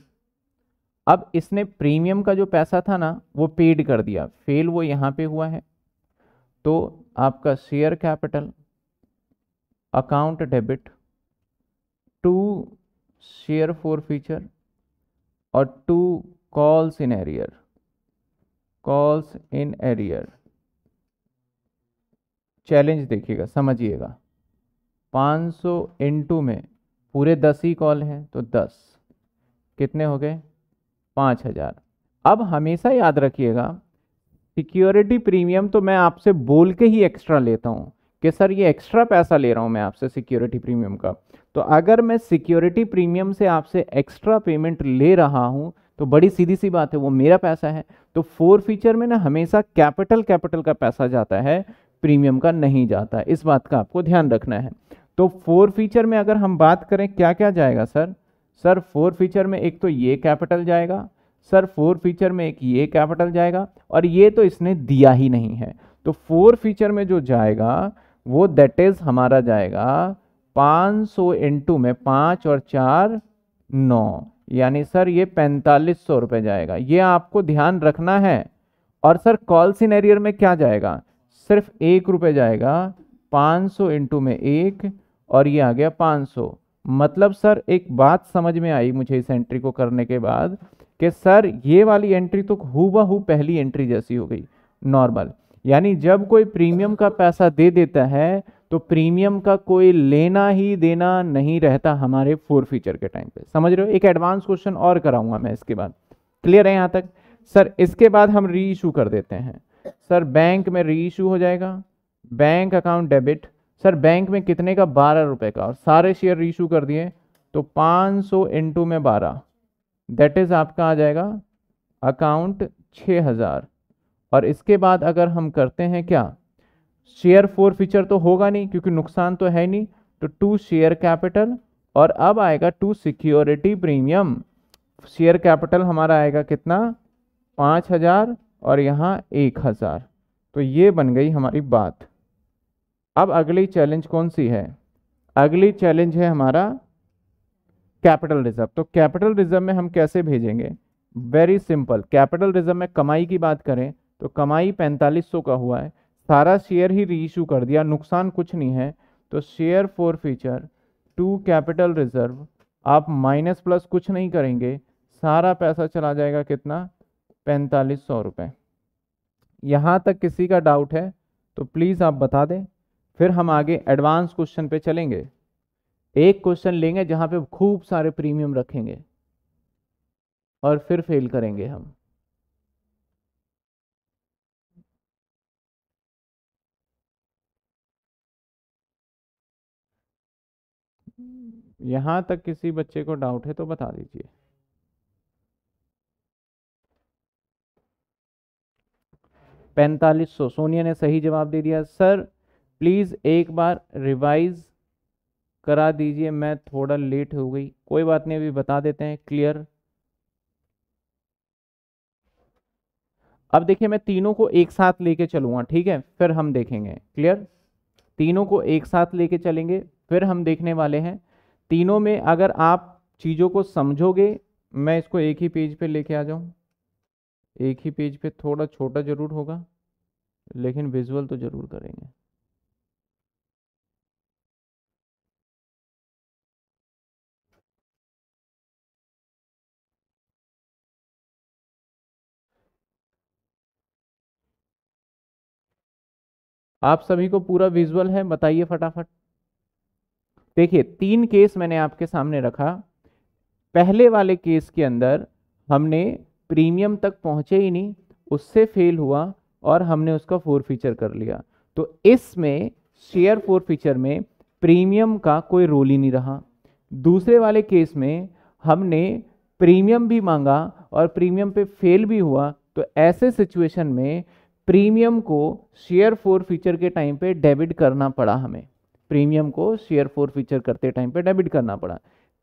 अब इसने प्रीमियम का जो पैसा था ना वो पेड कर दिया फेल वो यहां पे हुआ है तो आपका share capital account debit to share forfeiture और to calls in arrear calls in arrear challenge देखिएगा समझिएगा 500 सौ इंटू में पूरे दस ही कॉल हैं तो दस कितने हो गए पाँच हज़ार अब हमेशा याद रखिएगा सिक्योरिटी प्रीमियम तो मैं आपसे बोल के ही एक्स्ट्रा लेता हूँ कि सर ये एक्स्ट्रा पैसा ले रहा हूँ मैं आपसे सिक्योरिटी प्रीमियम का तो अगर मैं सिक्योरिटी प्रीमियम से आपसे एक्स्ट्रा पेमेंट ले रहा हूँ तो बड़ी सीधी सी बात है वो मेरा पैसा है तो फोर फीचर में ना हमेशा कैपिटल कैपिटल का पैसा जाता है प्रीमियम का नहीं जाता इस बात का आपको ध्यान रखना है तो फोर फीचर में अगर हम बात करें क्या क्या जाएगा सर सर फोर फीचर में एक तो ये कैपिटल जाएगा सर फोर फीचर में एक ये कैपिटल जाएगा और ये तो इसने दिया ही नहीं है तो फोर फीचर में जो जाएगा वो दैट इज़ हमारा जाएगा पाँच सौ इंटू में पाँच और चार नौ यानी सर ये पैंतालीस सौ रुपये जाएगा ये आपको ध्यान रखना है और सर कॉल सिनेरियर में क्या जाएगा सिर्फ एक रुपये जाएगा पाँच सौ इंटू में एक और ये आ गया पाँच सौ मतलब सर एक बात समझ में आई मुझे इस एंट्री को करने के बाद कि सर ये वाली एंट्री तो हु पहली एंट्री जैसी हो गई नॉर्मल यानी जब कोई प्रीमियम का पैसा दे देता है तो प्रीमियम का कोई लेना ही देना नहीं रहता हमारे फोर फीचर के टाइम पे समझ रहे हो एक एडवांस क्वेश्चन और कराऊंगा मैं इसके बाद क्लियर है यहाँ तक सर इसके बाद हम री इशू कर देते हैं सर बैंक में री इशू हो जाएगा bank account debit sir bank में कितने का बारह रुपये का और सारे शेयर री इशू कर दिए तो पाँच सौ इंटू में बारह दैट इज़ आपका आ जाएगा अकाउंट छः हज़ार और इसके बाद अगर हम करते हैं क्या शेयर फोर फीचर तो होगा नहीं क्योंकि नुकसान तो है नहीं तो टू शेयर कैपिटल और अब आएगा to security premium share capital हमारा आएगा कितना पाँच हज़ार और यहाँ एक हज़ार तो ये बन गई हमारी बात अब अगली चैलेंज कौन सी है अगली चैलेंज है हमारा कैपिटल रिजर्व तो कैपिटल रिजर्व में हम कैसे भेजेंगे वेरी सिंपल कैपिटल रिजर्व में कमाई की बात करें तो कमाई पैंतालीस सौ का हुआ है सारा शेयर ही रीइशू कर दिया नुकसान कुछ नहीं है तो share forfeiture to capital reserve आप माइनस प्लस कुछ नहीं करेंगे सारा पैसा चला जाएगा कितना पैंतालीस सौ रुपये यहाँ तक किसी का डाउट है तो प्लीज़ आप बता दें फिर हम आगे एडवांस क्वेश्चन पे चलेंगे एक क्वेश्चन लेंगे जहाँ पे खूब सारे प्रीमियम रखेंगे और फिर फेल करेंगे हम यहाँ तक किसी बच्चे को डाउट है तो बता दीजिए पैंतालीस सौ सोनिया ने सही जवाब दे दिया सर प्लीज़ एक बार रिवाइज करा दीजिए मैं थोड़ा लेट हो गई कोई बात नहीं अभी बता देते हैं क्लियर अब देखिए मैं तीनों को एक साथ लेके चलूँगा ठीक है फिर हम देखेंगे क्लियर तीनों को एक साथ लेके चलेंगे फिर हम देखने वाले हैं तीनों में अगर आप चीज़ों को समझोगे मैं इसको एक ही पेज पे लेके आ जाऊँ एक ही पेज पे थोड़ा छोटा ज़रूर होगा लेकिन विजुअल तो ज़रूर करेंगे आप सभी को पूरा विजुअल है बताइए फटाफट देखिए तीन केस मैंने आपके सामने रखा पहले वाले केस के अंदर हमने प्रीमियम तक पहुंचे ही नहीं उससे फेल हुआ और हमने उसका फोर फीचर कर लिया तो इसमें शेयर फोर फीचर में प्रीमियम का कोई रोल ही नहीं रहा दूसरे वाले केस में हमने प्रीमियम भी मांगा और प्रीमियम पे फेल भी हुआ तो ऐसे सिचुएशन में प्रीमियम को शेयर फोर फीचर के टाइम पे डेबिट करना पड़ा हमें प्रीमियम को शेयर फोर फीचर करते टाइम पे डेबिट करना पड़ा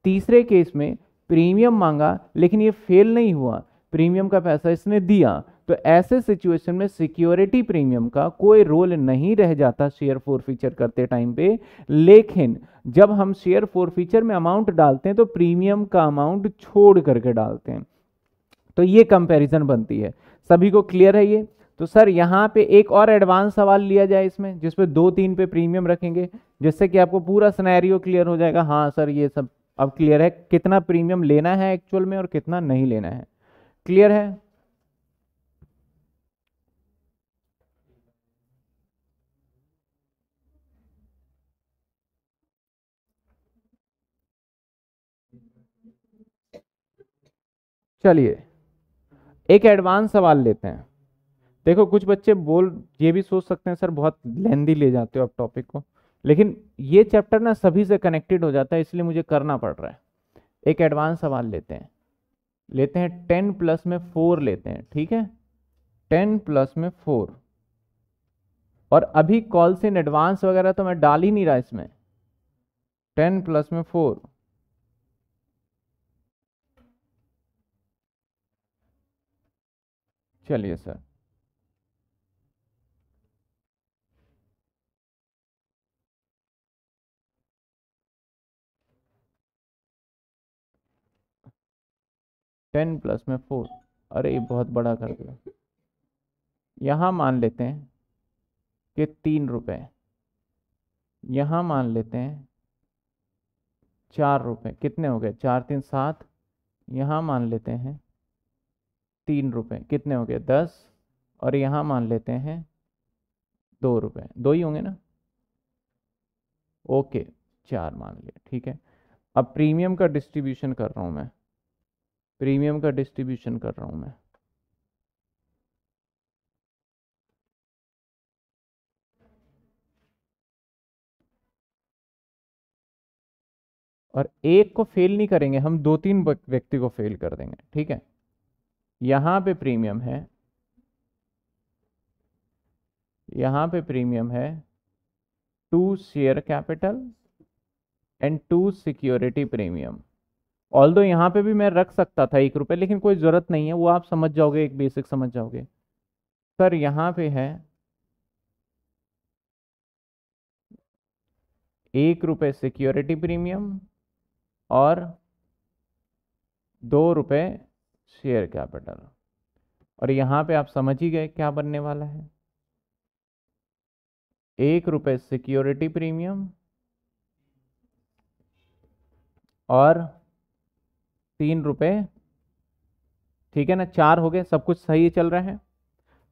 तीसरे केस में प्रीमियम मांगा लेकिन ये फेल नहीं हुआ प्रीमियम का पैसा इसने दिया तो ऐसे सिचुएशन में सिक्योरिटी प्रीमियम का कोई रोल नहीं रह जाता शेयर फोर फीचर करते टाइम पे लेकिन जब हम शेयर फोर फीचर में अमाउंट डालते हैं तो प्रीमियम का अमाउंट छोड़ करके डालते हैं तो ये कंपैरिजन बनती है सभी को क्लियर है ये तो सर यहाँ पे एक और एडवांस सवाल लिया जाए इसमें जिसमें दो तीन पे प्रीमियम रखेंगे जिससे कि आपको पूरा सिनेरियो क्लियर हो जाएगा हाँ सर ये सब अब क्लियर है कितना प्रीमियम लेना है एक्चुअल में और कितना नहीं लेना है क्लियर है चलिए एक एडवांस सवाल लेते हैं देखो कुछ बच्चे बोल ये भी सोच सकते हैं सर बहुत लेंदी ले जाते हो आप टॉपिक को लेकिन ये चैप्टर ना सभी से कनेक्टेड हो जाता है इसलिए मुझे करना पड़ रहा है एक एडवांस सवाल लेते हैं लेते हैं टेन प्लस में फोर लेते हैं ठीक है टेन प्लस में फोर और अभी कॉल्स इन एडवांस वगैरह तो मैं डाल ही नहीं रहा इसमें टेन प्लस में फोर चलिए सर टेन प्लस में फोर अरे ये बहुत बड़ा कर दिया यहाँ मान लेते हैं कि तीन रुपये यहाँ मान लेते हैं चार रुपये कितने हो गए चार तीन सात यहाँ मान लेते हैं तीन रुपये कितने हो गए दस और यहाँ मान लेते हैं दो रुपये दो ही होंगे ना ओके चार मान लिया ठीक है अब प्रीमियम का डिस्ट्रीब्यूशन कर रहा हूँ मैं प्रीमियम का डिस्ट्रीब्यूशन कर रहा हूं मैं और एक को फेल नहीं करेंगे हम दो तीन व्यक्ति को फेल कर देंगे ठीक है यहां पे प्रीमियम है यहां पे प्रीमियम है to share capital and to security premium all दो यहाँ पे भी मैं रख सकता था एक रुपये लेकिन कोई ज़रूरत नहीं है वो आप समझ जाओगे एक बेसिक समझ जाओगे सर यहाँ पे है एक रुपये सिक्योरिटी प्रीमियम और दो रुपये शेयर कैपिटल और यहाँ पे आप समझ ही गए क्या बनने वाला है एक रुपये सिक्योरिटी प्रीमियम और तीन रुपये ठीक है ना चार हो गए सब कुछ सही चल रहा है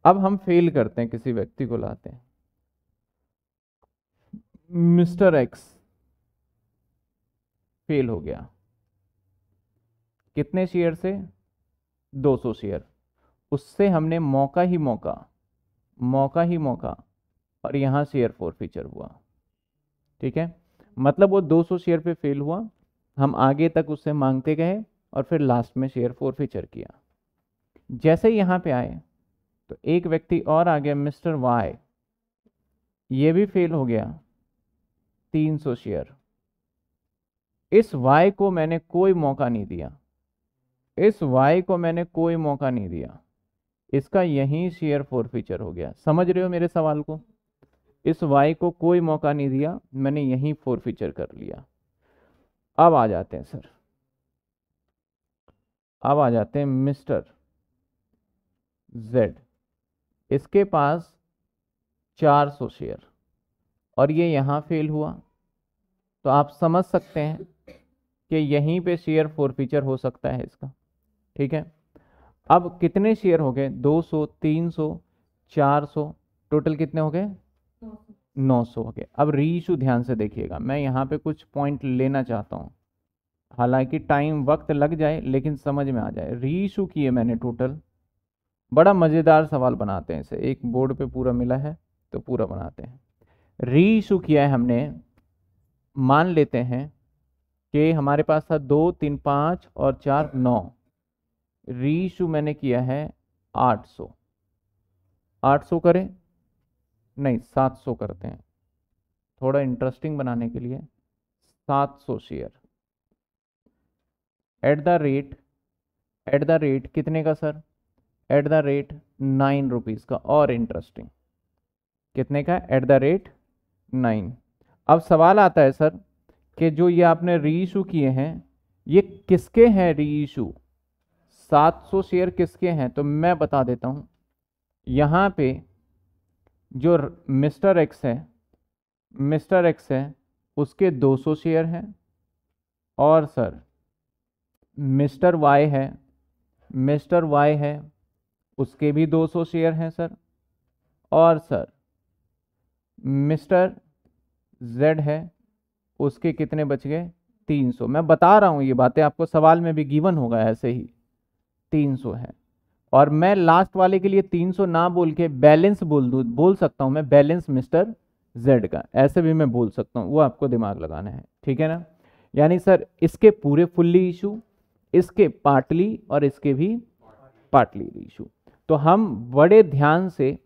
अब हम फेल करते हैं किसी व्यक्ति को लाते हैं मिस्टर एक्स फेल हो गया कितने शेयर से 200 शेयर उससे हमने मौका ही मौका मौका ही मौका और यहां शेयर फोर फीचर हुआ ठीक है मतलब वो 200 शेयर पे फेल हुआ हम आगे तक उससे मांगते गए और फिर लास्ट में शेयर फोर फीचर किया जैसे यहाँ पे आए तो एक व्यक्ति और आ गया मिस्टर वाई ये भी फेल हो गया 300 शेयर इस वाई को मैंने कोई मौका नहीं दिया इस वाई को मैंने कोई मौका नहीं दिया इसका यही शेयर फोर फीचर हो गया समझ रहे हो मेरे सवाल को इस वाई को कोई मौका नहीं दिया मैंने यही फोर फीचर कर लिया अब आ जाते हैं सर अब आ जाते हैं मिस्टर जेड इसके पास 400 शेयर और ये यहाँ फेल हुआ तो आप समझ सकते हैं कि यहीं पे शेयर फोरफीचर हो सकता है इसका ठीक है अब कितने शेयर हो गए 200, 300, 400 टोटल कितने हो गए 900 हो गए अब रीशू ध्यान से देखिएगा मैं यहाँ पे कुछ पॉइंट लेना चाहता हूँ हालांकि टाइम वक्त लग जाए लेकिन समझ में आ जाए री इशू किए मैंने टोटल बड़ा मज़ेदार सवाल बनाते हैं इसे एक बोर्ड पे पूरा मिला है तो पूरा बनाते हैं री इशू किया है हमने मान लेते हैं कि हमारे पास था दो तीन पाँच और चार नौ री इशू मैंने किया है आठ सौ आठ सौ करें नहीं सात सौ करते हैं थोड़ा इंटरेस्टिंग बनाने के लिए सात सौ share at the rate at the rate कितने का sir at the rate nine rupees का और इंटरेस्टिंग कितने का एट द रेट नाइन अब सवाल आता है सर कि जो ये आपने री इशू किए हैं ये किसके हैं री इशू सात सौ शेयर किसके हैं तो मैं बता देता हूँ यहाँ पे जो मिस्टर एक्स है मिस्टर एक्स है उसके दो सौ शेयर हैं और सर मिस्टर वाई है मिस्टर वाई है उसके भी 200 शेयर हैं सर और सर मिस्टर जेड है उसके कितने बच गए 300 मैं बता रहा हूँ ये बातें आपको सवाल में भी गिवन होगा ऐसे ही 300 है और मैं लास्ट वाले के लिए 300 ना बोल के बैलेंस बोल दूँ बोल सकता हूँ मैं बैलेंस मिस्टर जेड का ऐसे भी मैं बोल सकता हूँ वो आपको दिमाग लगाना है ठीक है ना यानी सर इसके पूरे फुल्ली इशू इसके पार्टली और इसके भी पार्टली रेशियो तो हम बड़े ध्यान से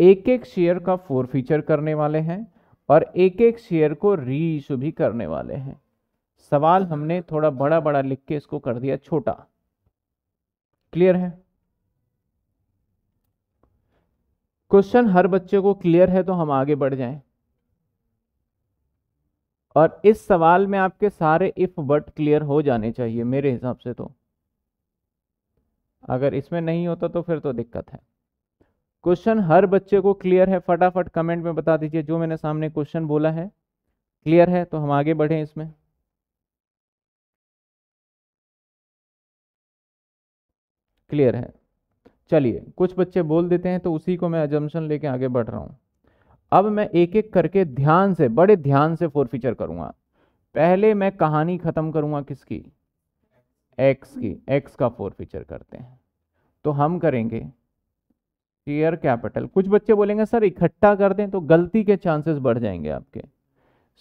एक एक शेयर का फोर फीचर करने वाले हैं और एक एक शेयर को री इशू भी करने वाले हैं सवाल हमने थोड़ा बड़ा बड़ा लिख के इसको कर दिया छोटा क्लियर है क्वेश्चन हर बच्चे को क्लियर है तो हम आगे बढ़ जाएं और इस सवाल में आपके सारे इफ बट क्लियर हो जाने चाहिए मेरे हिसाब से तो अगर इसमें नहीं होता तो फिर तो दिक्कत है क्वेश्चन हर बच्चे को क्लियर है फटाफट कमेंट में बता दीजिए जो मैंने सामने क्वेश्चन बोला है क्लियर है तो हम आगे बढ़े इसमें क्लियर है चलिए कुछ बच्चे बोल देते हैं तो उसी को मैं एजम्पन लेके आगे बढ़ रहा हूं अब मैं एक एक करके ध्यान से बड़े ध्यान से फोरफीचर करूंगा पहले मैं कहानी ख़त्म करूंगा किसकी एक्स की एक्स का फोर फीचर करते हैं तो हम करेंगे शेयर कैपिटल कुछ बच्चे बोलेंगे सर इकट्ठा कर दें तो गलती के चांसेस बढ़ जाएंगे आपके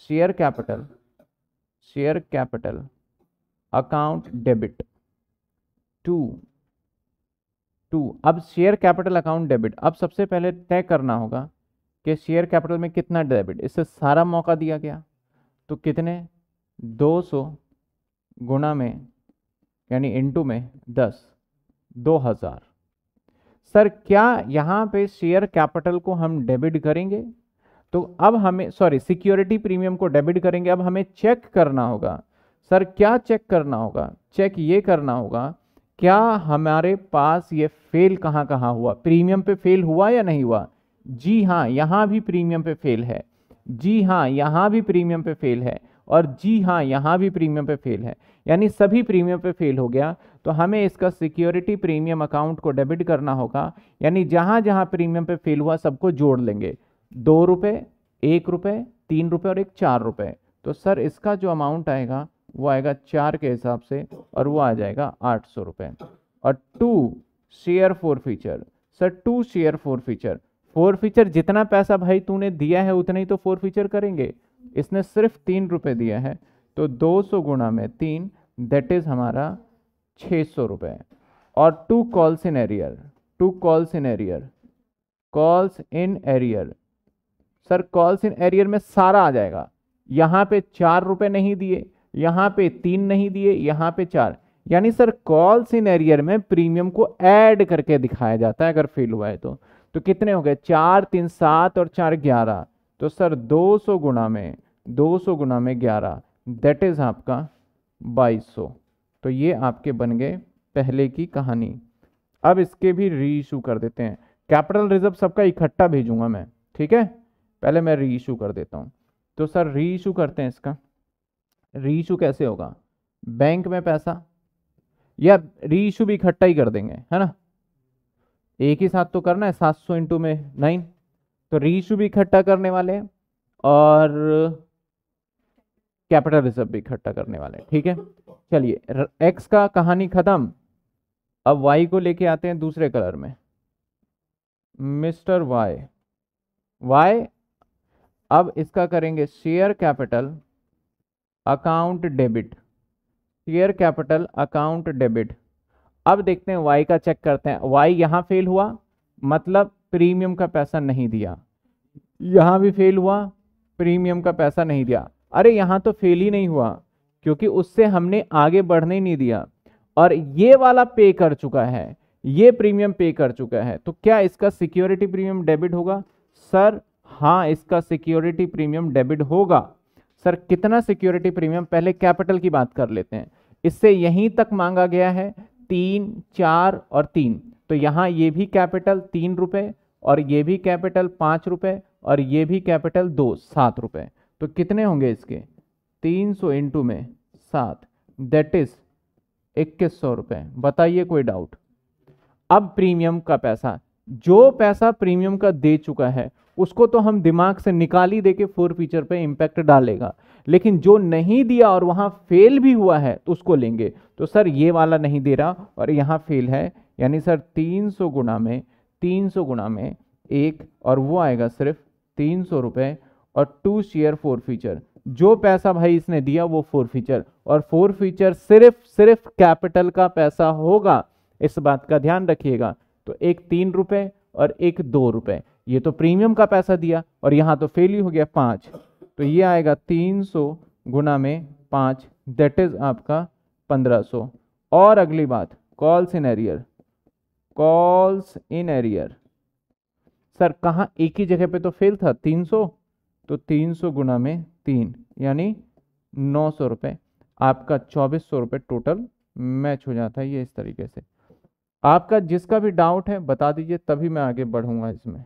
share capital share capital account debit to to अब शेयर कैपिटल अकाउंट डेबिट अब सबसे पहले तय करना होगा कि शेयर कैपिटल में कितना डेबिट इससे सारा मौका दिया गया तो कितने 200 गुणा में यानी इनटू में 10 2000 सर क्या यहाँ पे शेयर कैपिटल को हम डेबिट करेंगे तो अब हमें सॉरी सिक्योरिटी प्रीमियम को डेबिट करेंगे अब हमें चेक करना होगा सर क्या चेक करना होगा चेक ये करना होगा क्या हमारे पास ये फेल कहाँ कहाँ हुआ प्रीमियम पे फेल हुआ या नहीं हुआ जी हाँ यहाँ भी प्रीमियम पे फेल है जी हाँ यहाँ भी प्रीमियम पे फेल है और जी हाँ यहाँ भी प्रीमियम पे फेल है यानी सभी प्रीमियम पे फेल हो गया तो हमें इसका सिक्योरिटी प्रीमियम अकाउंट को डेबिट करना होगा यानी जहाँ जहाँ प्रीमियम पे फेल हुआ सबको जोड़ लेंगे दो रुपये एक रुपये तीन रुपये और एक चार रुपये तो सर इसका जो अमाउंट आएगा वो आएगा चार के हिसाब से और वो आ जाएगा आठ सौ रुपये और to share forfeiture sir to share forfeiture forfeiture जितना पैसा भाई तूने दिया है उतना ही तो फोर फीचर करेंगे इसने सिर्फ तीन रुपये दिया है तो दो सौ गुणा में तीन दैट इज़ हमारा छः सौ रुपये और to calls in arrear to calls in arrear calls in arrear sir calls in arrear में सारा आ जाएगा यहाँ पे चार रुपये नहीं दिए यहाँ पे तीन नहीं दिए यहाँ पे चार यानी सर कॉल्स इन एरियर में प्रीमियम को ऐड करके दिखाया जाता है अगर फेल हुआ है तो तो कितने हो गए चार तीन सात और चार ग्यारह तो सर 200 गुणा में 200 गुणा में ग्यारह दैट इज़ आपका 2200 तो ये आपके बन गए पहले की कहानी अब इसके भी री इशू कर देते हैं कैपिटल रिजर्व सबका इकट्ठा भेजूंगा मैं ठीक है पहले मैं री इशू कर देता हूँ तो सर री इशू करते हैं इसका री इशू कैसे होगा बैंक में पैसा या री इशू भी इकट्ठा ही कर देंगे है ना एक ही साथ तो करना है सात सौ इंटू में नाइन तो रीशू भी इकट्ठा करने वाले हैं और कैपिटल रिजर्व भी इकट्ठा करने वाले हैं ठीक है चलिए एक्स का कहानी खत्म अब वाई को लेके आते हैं दूसरे कलर में मिस्टर वाई वाई अब इसका करेंगे share capital account debit share capital account debit अब देखते हैं वाई का चेक करते हैं वाई यहाँ फेल हुआ मतलब प्रीमियम का पैसा नहीं दिया यहाँ भी फेल हुआ प्रीमियम का पैसा नहीं दिया अरे यहां तो फेल ही नहीं हुआ क्योंकि उससे हमने आगे बढ़ने ही नहीं दिया और ये वाला पे कर चुका है ये प्रीमियम पे कर चुका है तो क्या इसका सिक्योरिटी प्रीमियम डेबिट होगा सर हाँ इसका सिक्योरिटी प्रीमियम डेबिट होगा सर कितना सिक्योरिटी प्रीमियम पहले कैपिटल की बात कर लेते हैं इससे यहीं तक मांगा गया है तीन चार और तीन तो यहाँ ये भी कैपिटल तीन रुपये और ये भी कैपिटल पाँच रुपये और ये भी कैपिटल दो सात रुपये तो कितने होंगे इसके तीन सौ इंटू में सात दैट इज़ इक्कीस सौ रुपये बताइए कोई डाउट अब प्रीमियम का पैसा जो पैसा प्रीमियम का दे चुका है उसको तो हम दिमाग से निकाल ही दे के फोर फीचर पर इम्पैक्ट डालेगा लेकिन जो नहीं दिया और वहाँ फेल भी हुआ है तो उसको लेंगे तो सर ये वाला नहीं दे रहा और यहाँ फेल है यानी सर 300 गुना में 300 गुना में एक और वो आएगा सिर्फ तीन सौ रुपये और टू शेयर फोर फीचर जो पैसा भाई इसने दिया वो फोर फीचर और फोर फीचर सिर्फ सिर्फ कैपिटल का पैसा होगा इस बात का ध्यान रखिएगा तो एक तीन रुपये और एक दो रुपये ये तो प्रीमियम का पैसा दिया और यहाँ तो फेल ही हो गया पाँच तो ये आएगा तीन सौ गुना में पाँच दैट इज़ आपका पंद्रह सौ और अगली बात calls in arrear calls in arrear sir कहाँ एक ही जगह पे तो फेल था तीन सौ तो तीन सौ गुना में तीन यानी नौ सौ रुपये आपका चौबीस सौ रुपये टोटल मैच हो जाता है ये इस तरीके से आपका जिसका भी डाउट है बता दीजिए तभी मैं आगे बढ़ूंगा इसमें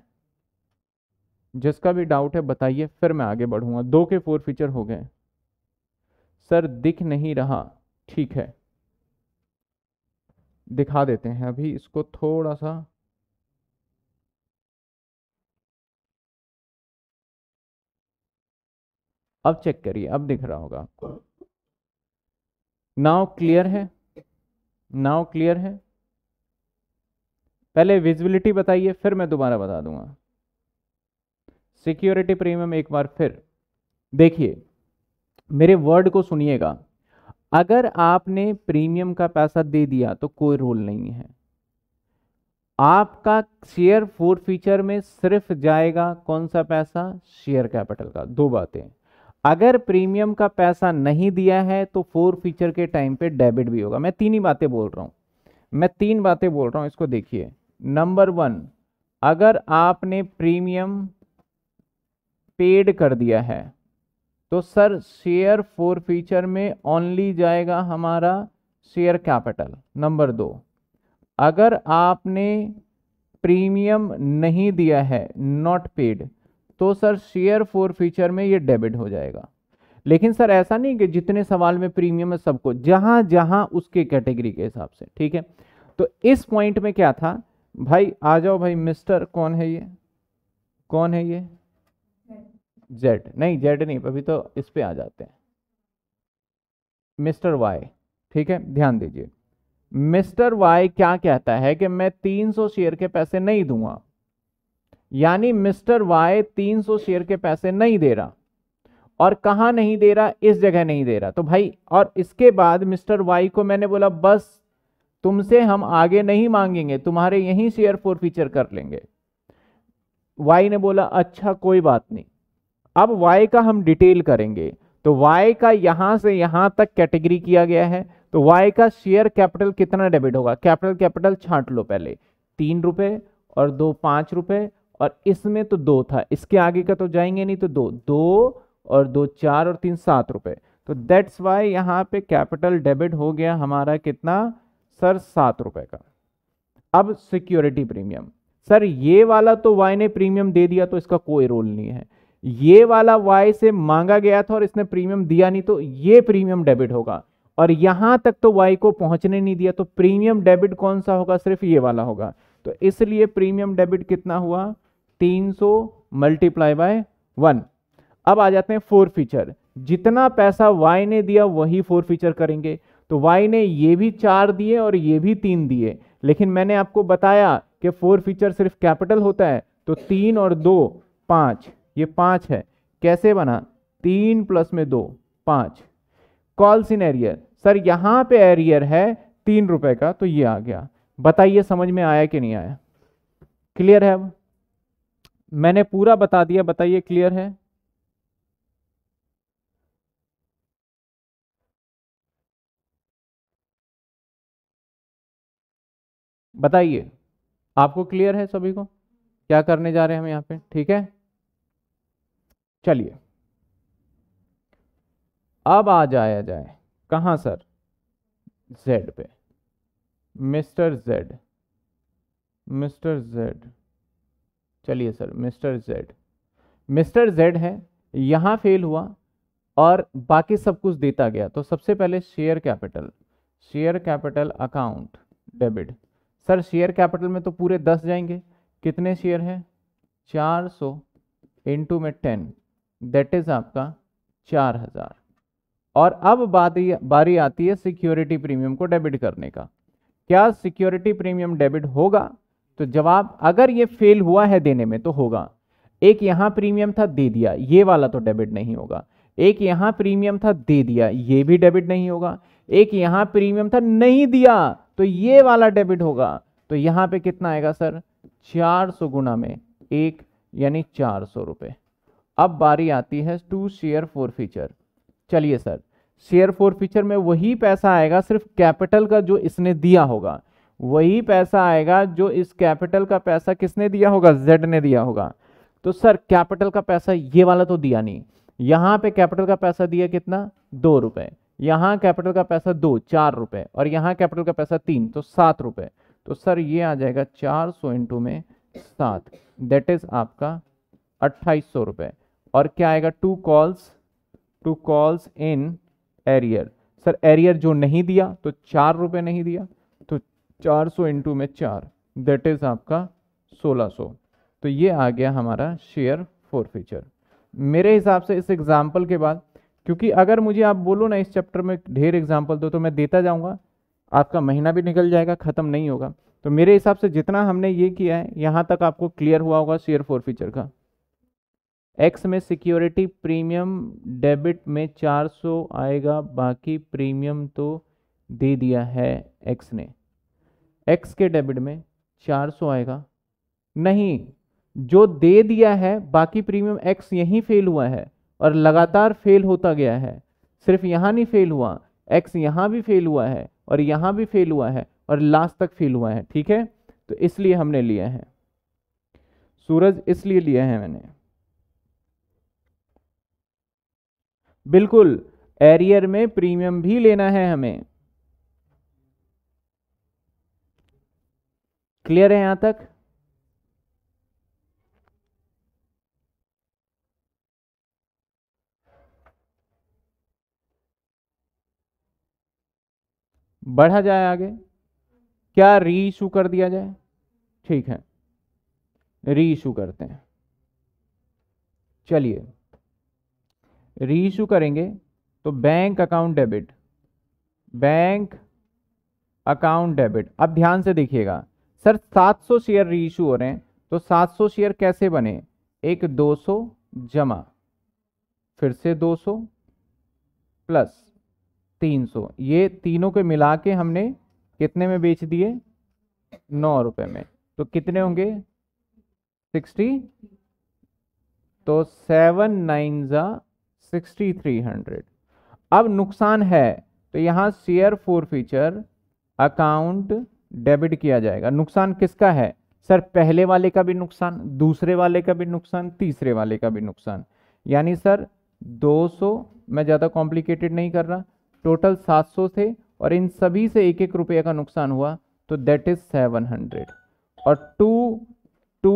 जिसका भी डाउट है बताइए फिर मैं आगे बढ़ूंगा दो के फोर फीचर हो गए सर दिख नहीं रहा ठीक है दिखा देते हैं अभी इसको थोड़ा सा अब चेक करिए अब दिख रहा होगा आपको नाव क्लियर है नाव क्लियर है पहले विजिबिलिटी बताइए फिर मैं दोबारा बता दूंगा सिक्योरिटी प्रीमियम एक बार फिर देखिए मेरे वर्ड को सुनिएगा अगर आपने प्रीमियम का पैसा दे दिया तो कोई रोल नहीं है आपका शेयर फोर फीचर में सिर्फ जाएगा कौन सा पैसा शेयर कैपिटल का दो बातें अगर प्रीमियम का पैसा नहीं दिया है तो फोर फीचर के टाइम पे डेबिट भी होगा मैं तीन ही बातें बोल रहा हूं मैं तीन बातें बोल रहा हूं इसको देखिए नंबर वन अगर आपने प्रीमियम पेड कर दिया है तो सर शेयर फोर फीचर में ओनली जाएगा हमारा शेयर कैपिटल नंबर दो अगर आपने प्रीमियम नहीं दिया है नॉट पेड तो सर शेयर फोर फीचर में ये डेबिट हो जाएगा लेकिन सर ऐसा नहीं कि जितने सवाल में प्रीमियम है सबको जहां जहां उसके कैटेगरी के हिसाब से ठीक है तो इस पॉइंट में क्या था भाई आ जाओ भाई मिस्टर कौन है ये कौन है ये जेड नहीं जेड नहीं अभी तो इस पर आ जाते हैं मिस्टर वाई ठीक है ध्यान दीजिए मिस्टर वाई क्या कहता है कि मैं 300 शेयर के पैसे नहीं दूंगा यानी मिस्टर वाई 300 शेयर के पैसे नहीं दे रहा और कहा नहीं दे रहा इस जगह नहीं दे रहा तो भाई और इसके बाद मिस्टर वाई को मैंने बोला बस तुमसे हम आगे नहीं मांगेंगे तुम्हारे यहीं शेयर फोर फीचर कर लेंगे वाई ने बोला अच्छा कोई बात नहीं अब y का हम डिटेल करेंगे तो y का यहां से यहां तक कैटेगरी किया गया है तो y का शेयर कैपिटल कितना डेबिट होगा कैपिटल कैपिटल छांट लो पहले तीन रुपए और दो पांच रुपए और इसमें तो दो था इसके आगे का तो जाएंगे नहीं तो दो दो और दो चार और तीन सात रुपए तो दैट्स वाई यहाँ पे कैपिटल डेबिट हो गया हमारा कितना सर सात रुपए का अब सिक्योरिटी प्रीमियम सर ये वाला तो वाई ने प्रीमियम दे दिया तो इसका कोई रोल नहीं है ये वाला वाई से मांगा गया था और इसने प्रीमियम दिया नहीं तो ये प्रीमियम डेबिट होगा और यहां तक तो वाई को पहुंचने नहीं दिया तो प्रीमियम डेबिट कौन सा होगा सिर्फ ये वाला होगा तो इसलिए प्रीमियम डेबिट कितना हुआ 300 सौ मल्टीप्लाई बाय वन अब आ जाते हैं फोर फीचर जितना पैसा वाई ने दिया वही फोर फीचर करेंगे तो वाई ने ये भी चार दिए और ये भी तीन दिए लेकिन मैंने आपको बताया कि फोर फीचर सिर्फ कैपिटल होता है तो तीन और दो पाँच ये पाँच है कैसे बना तीन प्लस में दो पाँच कॉल्स इन एरियर सर यहाँ पे एरियर है तीन रुपए का तो ये आ गया बताइए समझ में आया कि नहीं आया क्लियर है अब मैंने पूरा बता दिया बताइए क्लियर है बताइए आपको क्लियर है सभी को क्या करने जा रहे हैं हम यहाँ पे ठीक है चलिए अब आ जाया जाए कहाँ सर जेड पे मिस्टर जेड मिस्टर जेड चलिए sir mister Z mister Z है यहाँ फेल हुआ और बाकी सब कुछ देता गया तो सबसे पहले share capital share capital account debit sir share capital में तो पूरे दस जाएंगे कितने शेयर हैं चार सौ इंटू में टेन दैट इज़ आपका चार हज़ार और अब बारी बारी आती है सिक्योरिटी प्रीमियम को डेबिट करने का क्या सिक्योरिटी प्रीमियम डेबिट होगा तो जवाब अगर ये फेल हुआ है देने में तो होगा एक यहां प्रीमियम था दे दिया ये वाला तो डेबिट नहीं होगा एक यहां प्रीमियम था दे दिया ये भी डेबिट नहीं होगा एक यहाँ प्रीमियम था नहीं दिया तो ये वाला डेबिट होगा तो यहां पे कितना आएगा सर चार सौ गुना में एक यानी चार सौ रुपये अब बारी आती है टू शेयर फोर फीचर चलिए सर शेयर फोर फीचर में वही पैसा आएगा सिर्फ कैपिटल का जो इसने दिया होगा वही पैसा आएगा जो इस कैपिटल का पैसा किसने दिया होगा जेड ने दिया होगा तो सर कैपिटल का पैसा ये वाला तो दिया नहीं यहाँ पे कैपिटल का पैसा दिया कितना दो रुपए यहाँ कैपिटल का पैसा दो चार रुपए और यहाँ कैपिटल का पैसा तीन तो सात रुपए तो सर ये आ जाएगा चार सौ इंटू में सात दैट इज आपका अट्ठाईस सौ रुपए और क्या आएगा to calls to calls in arrear sir arrear जो नहीं दिया तो चार रुपये नहीं दिया तो चार सौ इंटू में चार दैट इज़ आपका सोलह सौ तो ये आ गया हमारा शेयर फोर फीचर मेरे हिसाब से इस एग्ज़ाम्पल के बाद क्योंकि अगर मुझे आप बोलो ना इस चैप्टर में ढेर एग्जाम्पल दो तो मैं देता जाऊँगा आपका महीना भी निकल जाएगा ख़त्म नहीं होगा तो मेरे हिसाब से जितना हमने ये किया है यहाँ तक आपको क्लियर हुआ होगा शेयर फोर फीचर का एक्स में सिक्योरिटी प्रीमियम डेबिट में 400 आएगा बाकी प्रीमियम तो दे दिया है एक्स ने एक्स के डेबिट में 400 आएगा नहीं जो दे दिया है बाकी प्रीमियम एक्स यहीं फेल हुआ है और लगातार फेल होता गया है सिर्फ यहाँ नहीं फेल हुआ एक्स यहाँ भी फेल हुआ है और यहाँ भी फेल हुआ है और लास्ट तक फेल हुआ है ठीक है तो इसलिए हमने लिया है सूरज इसलिए लिया है मैंने बिल्कुल एरियर में प्रीमियम भी लेना है हमें क्लियर है यहां तक बढ़ा जाए आगे क्या री इशू कर दिया जाए ठीक है री इशू करते हैं चलिए री इशू करेंगे तो bank account debit bank account debit अब ध्यान से देखिएगा सर 700 शेयर री इशू हो रहे हैं तो 700 शेयर कैसे बने एक 200 जमा फिर से 200 प्लस 300 ये तीनों के मिला के हमने कितने में बेच दिए नौ रुपये में तो कितने होंगे सिक्सटी तो सेवन नाइन ज़ा सिक्सटी थ्री हंड्रेड अब नुकसान है तो यहाँ share forfeiture account debit किया जाएगा नुकसान किसका है सर पहले वाले का भी नुकसान दूसरे वाले का भी नुकसान तीसरे वाले का भी नुकसान यानी सर 200 मैं ज़्यादा कॉम्प्लिकेटेड नहीं कर रहा टोटल 700 थे और इन सभी से एक एक रुपये का नुकसान हुआ तो दैट इज़ 700 और to to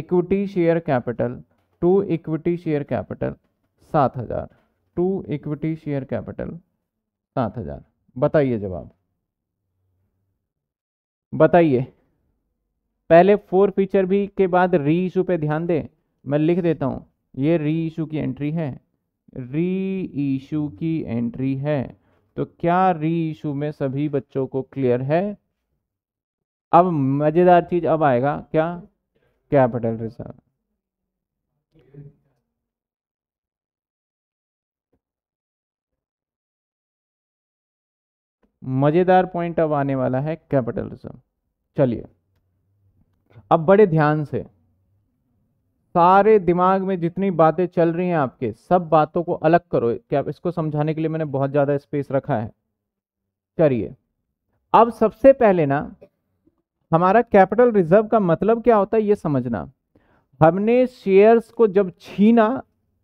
equity share capital to equity share capital सात हजार टू इक्विटी शेयर कैपिटल सात हजार बताइए जवाब बताइए पहले फोर फीचर भी के बाद री इशू पे ध्यान दें मैं लिख देता हूँ ये री इशू की एंट्री है री इशू की एंट्री है तो क्या री इशू में सभी बच्चों को क्लियर है अब मज़ेदार चीज़ अब आएगा क्या कैपिटल रिजर्व मज़ेदार पॉइंट अब आने वाला है कैपिटलिज्म चलिए अब बड़े ध्यान से सारे दिमाग में जितनी बातें चल रही हैं आपके सब बातों को अलग करो क्या इसको समझाने के लिए मैंने बहुत ज़्यादा स्पेस रखा है करिए अब सबसे पहले ना हमारा कैपिटल रिजर्व का मतलब क्या होता है ये समझना हमने शेयर्स को जब छीना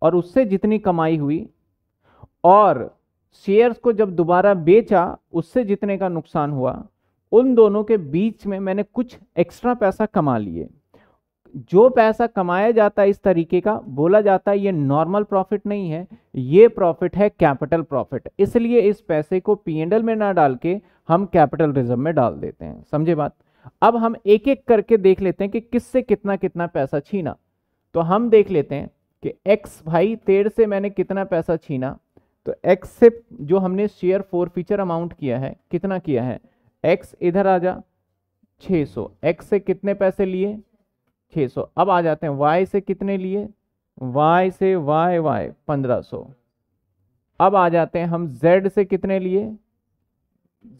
और उससे जितनी कमाई हुई और शेयर्स को जब दोबारा बेचा उससे जितने का नुकसान हुआ उन दोनों के बीच में मैंने कुछ एक्स्ट्रा पैसा कमा लिए जो पैसा कमाया जाता है इस तरीके का बोला जाता है ये नॉर्मल प्रॉफिट नहीं है ये प्रॉफिट है कैपिटल प्रॉफिट इसलिए इस पैसे को पी एल में ना डाल के हम कैपिटल रिजर्व में डाल देते हैं समझे बात अब हम एक एक करके देख लेते हैं कि किससे कितना कितना पैसा छीना तो हम देख लेते हैं कि एक्स भाई तेर से मैंने कितना पैसा छीना तो एक्स से जो हमने शेयर फोर फीचर अमाउंट किया है कितना किया है एक्स इधर आ जा 600 एक्स से कितने पैसे लिए 600 अब आ जाते हैं वाई से कितने लिए वाई से वाई वाई 1500 अब आ जाते हैं हम जेड से कितने लिए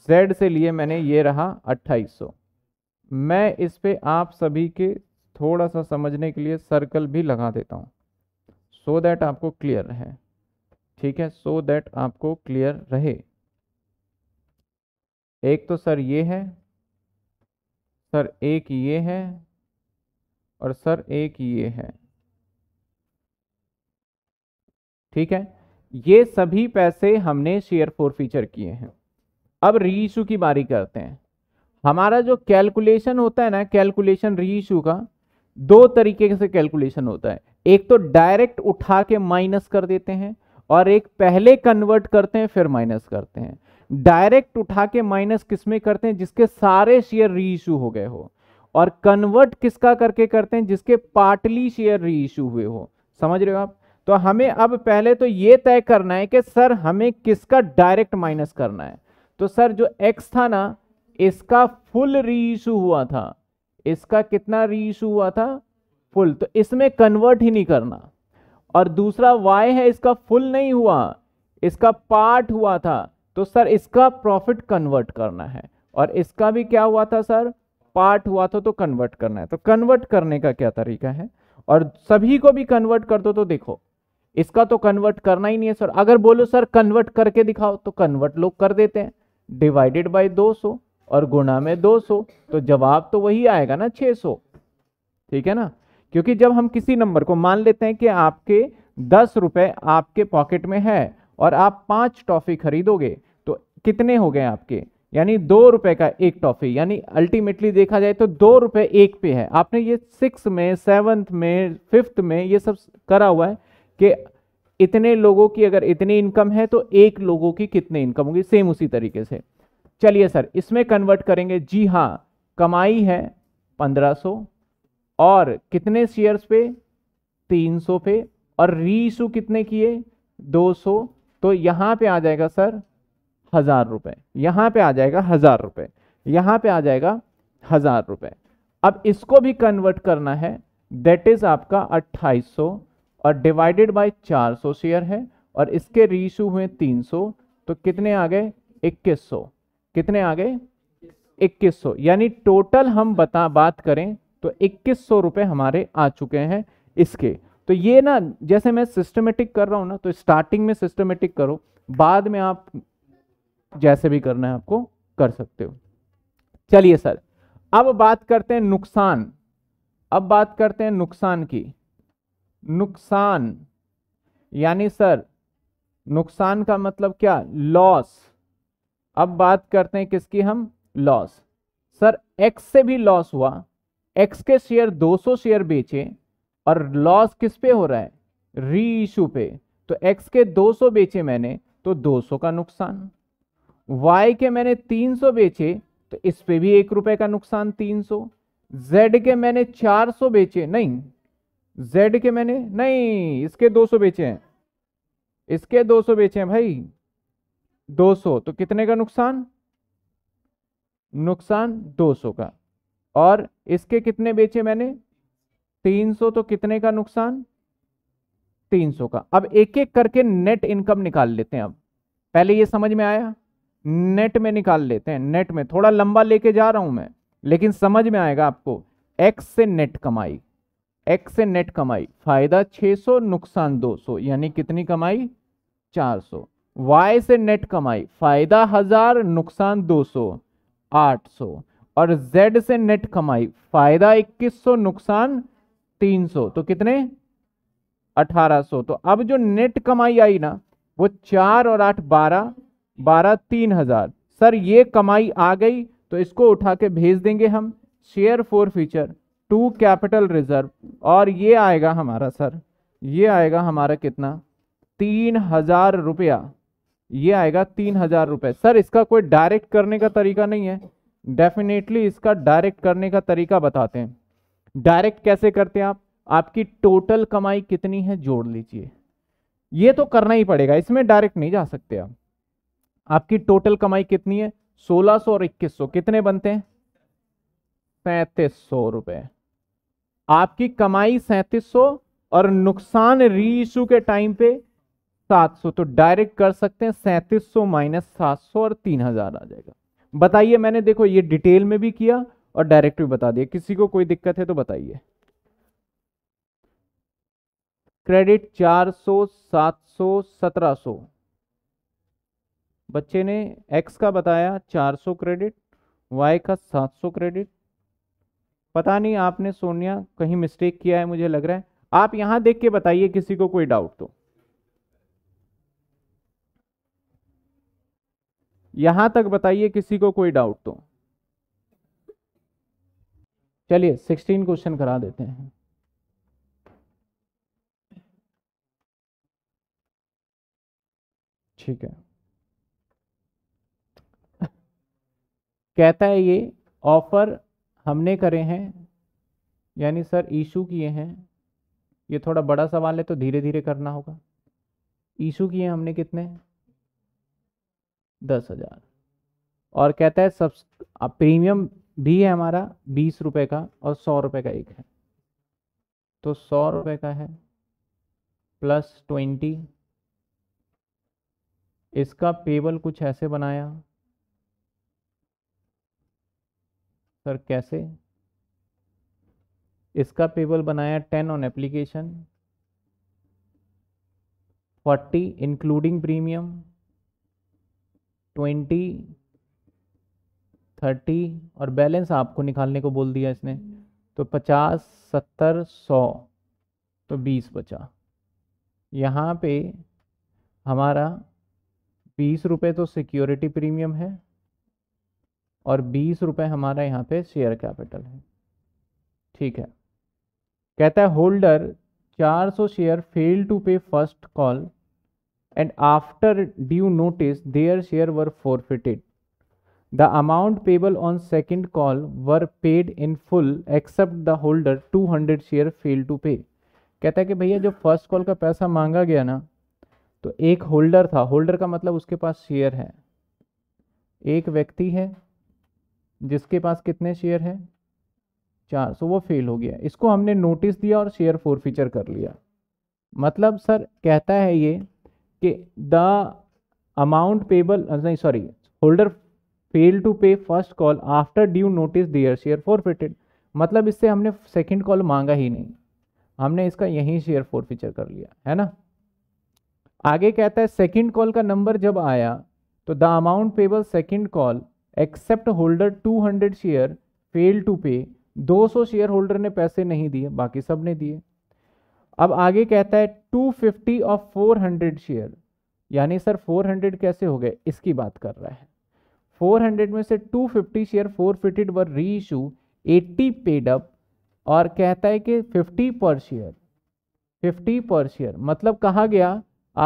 जेड से लिए मैंने ये रहा 2800 मैं इस पर आप सभी के थोड़ा सा समझने के लिए सर्कल भी लगा देता हूँ सो so दैट आपको क्लियर है ठीक है सो so दैट आपको क्लियर रहे एक तो सर ये है सर एक ये है और सर एक ये है ठीक है ये सभी पैसे हमने शेयर फोर फीचर किए हैं अब रीइशू की बारी करते हैं हमारा जो कैलकुलेशन होता है ना कैलकुलेशन रीइशू का दो तरीके से कैलकुलेशन होता है एक तो डायरेक्ट उठा के माइनस कर देते हैं और एक पहले कन्वर्ट करते हैं फिर माइनस करते हैं डायरेक्ट उठा के माइनस किसमें करते हैं जिसके सारे शेयर री इशू हो गए हो और कन्वर्ट किसका करके करते हैं जिसके पार्टली शेयर री इशू हुए हो समझ रहे हो आप तो हमें अब पहले तो ये तय करना है कि सर हमें किसका डायरेक्ट माइनस करना है तो सर जो एक्स था ना इसका फुल री इशू हुआ था इसका कितना री इशू हुआ था फुल तो इसमें कन्वर्ट ही नहीं करना और दूसरा वाई है इसका फुल नहीं हुआ इसका पार्ट हुआ था तो सर इसका प्रॉफिट कन्वर्ट करना है और इसका भी क्या हुआ था सर पार्ट हुआ था तो कन्वर्ट करना है तो कन्वर्ट करने का क्या तरीका है और सभी को भी कन्वर्ट कर दो तो देखो इसका तो कन्वर्ट करना ही नहीं है सर अगर बोलो सर कन्वर्ट करके दिखाओ तो कन्वर्ट लोग कर देते हैं डिवाइडेड बाय 200 और गुणा में 200 तो जवाब तो वही आएगा ना 600 ठीक है ना क्योंकि जब हम किसी नंबर को मान लेते हैं कि आपके दस रुपये आपके पॉकेट में है और आप पाँच टॉफ़ी खरीदोगे तो कितने हो गए आपके यानी दो रुपए का एक टॉफ़ी यानी अल्टीमेटली देखा जाए तो दो रुपए एक पे है आपने ये सिक्स में सेवन्थ में फिफ्थ में ये सब करा हुआ है कि इतने लोगों की अगर इतनी इनकम है तो एक लोगों की कितने इनकम होगी सेम उसी तरीके से चलिए सर इसमें कन्वर्ट करेंगे जी हाँ कमाई है पंद्रह सौ और कितने शेयर्स पे 300 पे और री इशू कितने किए 200 तो यहाँ पे आ जाएगा सर हज़ार रुपये यहाँ पे आ जाएगा हज़ार रुपये यहाँ पे आ जाएगा हज़ार रुपये अब इसको भी कन्वर्ट करना है दैट इज़ आपका अट्ठाईस सौ और डिवाइडेड बाय चार सौ शेयर है और इसके इशू हुए तीन सौ तो कितने आ गए इक्कीस सौ कितने आ गए इक्कीस सौ यानी टोटल हम बता बात करें तो इक्कीस सौ रुपये हमारे आ चुके हैं इसके तो ये ना जैसे मैं सिस्टमेटिक कर रहा हूँ ना तो स्टार्टिंग में सिस्टमेटिक करो बाद में आप जैसे भी करना है आपको कर सकते हो चलिए सर अब बात करते हैं नुकसान अब बात करते हैं नुकसान की नुकसान यानी सर नुकसान का मतलब क्या लॉस अब बात करते हैं किसकी हम लॉस सर एक्स से भी लॉस हुआ एक्स के शेयर 200 शेयर बेचे और लॉस किस पे हो रहा है री इशू पे तो एक्स के 200 बेचे मैंने तो 200 का नुकसान वाई के मैंने 300 बेचे तो इस पे भी एक रुपए का नुकसान 300 जेड के मैंने 400 बेचे नहीं जेड के मैंने नहीं इसके 200 बेचे हैं इसके 200 बेचे हैं भाई 200 तो कितने का नुकसान नुकसान 200 का और इसके कितने बेचे मैंने 300 तो कितने का नुकसान 300 का अब एक एक करके नेट इनकम निकाल लेते हैं अब पहले ये समझ में आया नेट में निकाल लेते हैं नेट में थोड़ा लंबा लेके जा रहा हूं मैं लेकिन समझ में आएगा आपको एक्स से नेट कमाई एक्स से नेट कमाई फायदा 600 नुकसान 200 यानी कितनी कमाई 400 वाई से नेट कमाई फायदा हजार नुकसान 200 800 और Z से नेट कमाई फायदा 2100 नुकसान 300 तो कितने 1800 तो अब जो नेट कमाई आई ना वो चार और आठ बारह बारह तीन हजार सर ये कमाई आ गई तो इसको उठा के भेज देंगे हम share four feature to capital reserve और ये आएगा हमारा सर ये आएगा हमारा कितना तीन हजार रुपया ये आएगा तीन हजार रुपये सर इसका कोई डायरेक्ट करने का तरीका नहीं है डेफिनेटली इसका डायरेक्ट करने का तरीका बताते हैं डायरेक्ट कैसे करते हैं आप आपकी टोटल कमाई कितनी है जोड़ लीजिए ये तो करना ही पड़ेगा इसमें डायरेक्ट नहीं जा सकते आप आपकी टोटल कमाई कितनी है 1600 और 2100 कितने बनते हैं सैतीस सौ रुपए आपकी कमाई सैंतीस सौ और नुकसान री इशू के टाइम पे 700 तो डायरेक्ट कर सकते हैं सैंतीस सौ माइनस सात और तीन हजार आ जाएगा बताइए मैंने देखो ये डिटेल में भी किया और डायरेक्ट भी बता दिया किसी को कोई दिक्कत है तो बताइए क्रेडिट 400 700 1700 बच्चे ने एक्स का बताया 400 क्रेडिट वाई का 700 क्रेडिट पता नहीं आपने सोनिया कहीं मिस्टेक किया है मुझे लग रहा है आप यहां देख के बताइए किसी को कोई डाउट तो यहां तक बताइए किसी को कोई डाउट तो चलिए सिक्सटीन क्वेश्चन करा देते हैं ठीक है कहता है ये ऑफर हमने करे हैं यानी सर इशू किए हैं ये थोड़ा बड़ा सवाल है तो धीरे धीरे करना होगा इशू किए हमने कितने दस हज़ार और कहता है सब प्रीमियम भी है हमारा बीस रुपए का और सौ रुपए का एक है तो सौ रुपए का है प्लस ट्वेंटी इसका पेबल कुछ ऐसे बनाया सर कैसे इसका पेबल बनाया ten on application forty including premium twenty thirty और बैलेंस आपको निकालने को बोल दिया इसने हम्म। तो पचास सत्तर सौ तो बीस बचा यहाँ पे हमारा बीस रुपये तो सिक्योरिटी प्रीमियम है और बीस रुपये हमारा यहाँ पे शेयर कैपिटल है ठीक है कहता है holder 400 share fail to pay first call and after due notice their share were forfeited the amount payable on second call were paid in full except the holder two hundred share fail to pay कहता है कि भैया जो first call का पैसा मांगा गया ना तो एक होल्डर था होल्डर का मतलब उसके पास शेयर है एक व्यक्ति है जिसके पास कितने शेयर हैं चार सो वो फेल हो गया इसको हमने नोटिस दिया और शेयर फोरफीचर कर लिया मतलब सर कहता है ये कि द अमाउंट पेबल नहीं sorry holder fail to pay first call after due notice their share forfeited मतलब इससे हमने सेकेंड कॉल मांगा ही नहीं हमने इसका यहीं शेयर फीचर कर लिया है ना आगे कहता है सेकेंड कॉल का नंबर जब आया तो the amount payable second call except holder 200 share fail to pay 200 share shareholder ने पैसे नहीं दिए बाकी सब ने दिए अब आगे कहता है 250 ऑफ 400 शेयर यानी सर 400 कैसे हो गए इसकी बात कर रहा है 400 में से 250 शेयर फोर फिटेड वर री इशू एट्टी पेड अप और कहता है कि 50 पर शेयर 50 पर शेयर मतलब कहा गया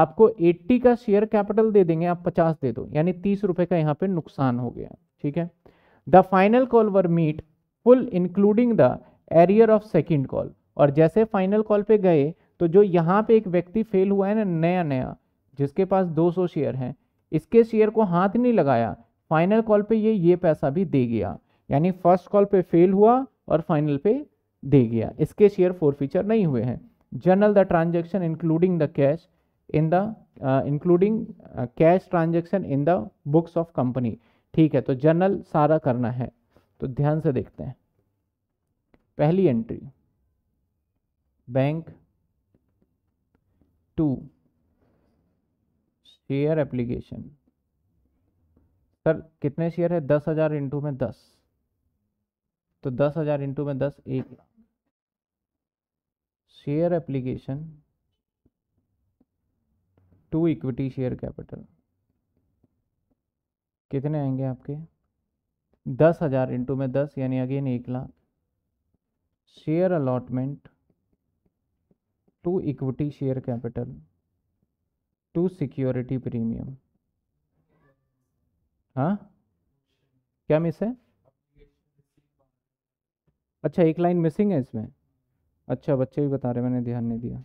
आपको 80 का शेयर कैपिटल दे देंगे आप 50 दे दो यानी तीस रुपए का यहाँ पे नुकसान हो गया ठीक है the final call were meet full including the arrear of second call और जैसे फाइनल कॉल पे गए तो जो यहाँ पे एक व्यक्ति फेल हुआ है ना नया नया जिसके पास 200 शेयर हैं इसके शेयर को हाथ नहीं लगाया फाइनल कॉल पे ये ये पैसा भी दे गया यानी फर्स्ट कॉल पे फेल हुआ और फाइनल पे दे गया इसके शेयर फोर फीचर नहीं हुए हैं journal the transaction including the cash in the including cash transaction in the books of company ठीक है तो जनरल सारा करना है तो ध्यान से देखते हैं पहली entry bank to share application sir कितने शेयर है दस हज़ार इंटू में दस तो दस हज़ार इंटू में दस एक लाख share application to equity share capital कितने आएंगे आपके दस हज़ार इंटू में दस यानी अगेन एक लाख share allotment to equity share capital to security premium हाँ क्या मिस है अच्छा एक लाइन मिसिंग है इसमें अच्छा बच्चे भी बता रहे मैंने ध्यान नहीं दिया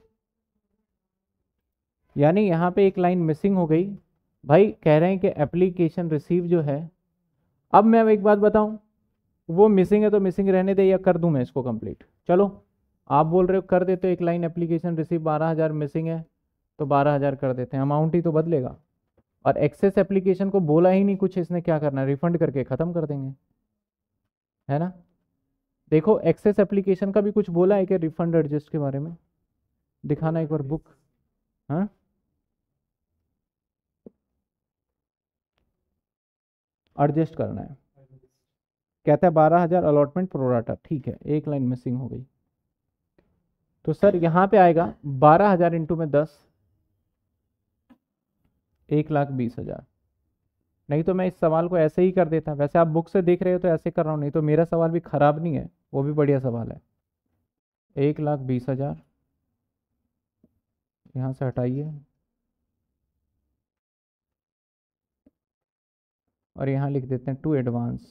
यानी यहाँ पे एक लाइन मिसिंग हो गई भाई कह रहे हैं कि एप्लीकेशन रिसीव जो है अब मैं अब एक बात बताऊं वो मिसिंग है तो मिसिंग रहने दे या कर दूं मैं इसको कंप्लीट चलो आप बोल रहे हो कर देते हो एक लाइन एप्लीकेशन रिसीव बारह हज़ार मिसिंग है तो बारह हज़ार कर देते हैं अमाउंट ही तो बदलेगा और एक्सेस एप्लीकेशन को बोला ही नहीं कुछ इसने क्या करना है रिफंड करके ख़त्म कर देंगे है ना देखो एक्सेस एप्लीकेशन का भी कुछ बोला है कि रिफंड एडजस्ट के बारे में दिखाना एक बार बुक हाँ एडजस्ट करना है कहता है बारह हज़ार अलॉटमेंट प्रोराटा ठीक है एक लाइन मिसिंग हो गई तो सर यहाँ पे आएगा बारह हजार इंटू में दस एक लाख बीस हजार नहीं तो मैं इस सवाल को ऐसे ही कर देता वैसे आप बुक से देख रहे हो तो ऐसे कर रहा हूँ नहीं तो मेरा सवाल भी ख़राब नहीं है वो भी बढ़िया सवाल है एक लाख बीस हजार यहाँ से हटाइए और यहाँ लिख देते हैं टू एडवांस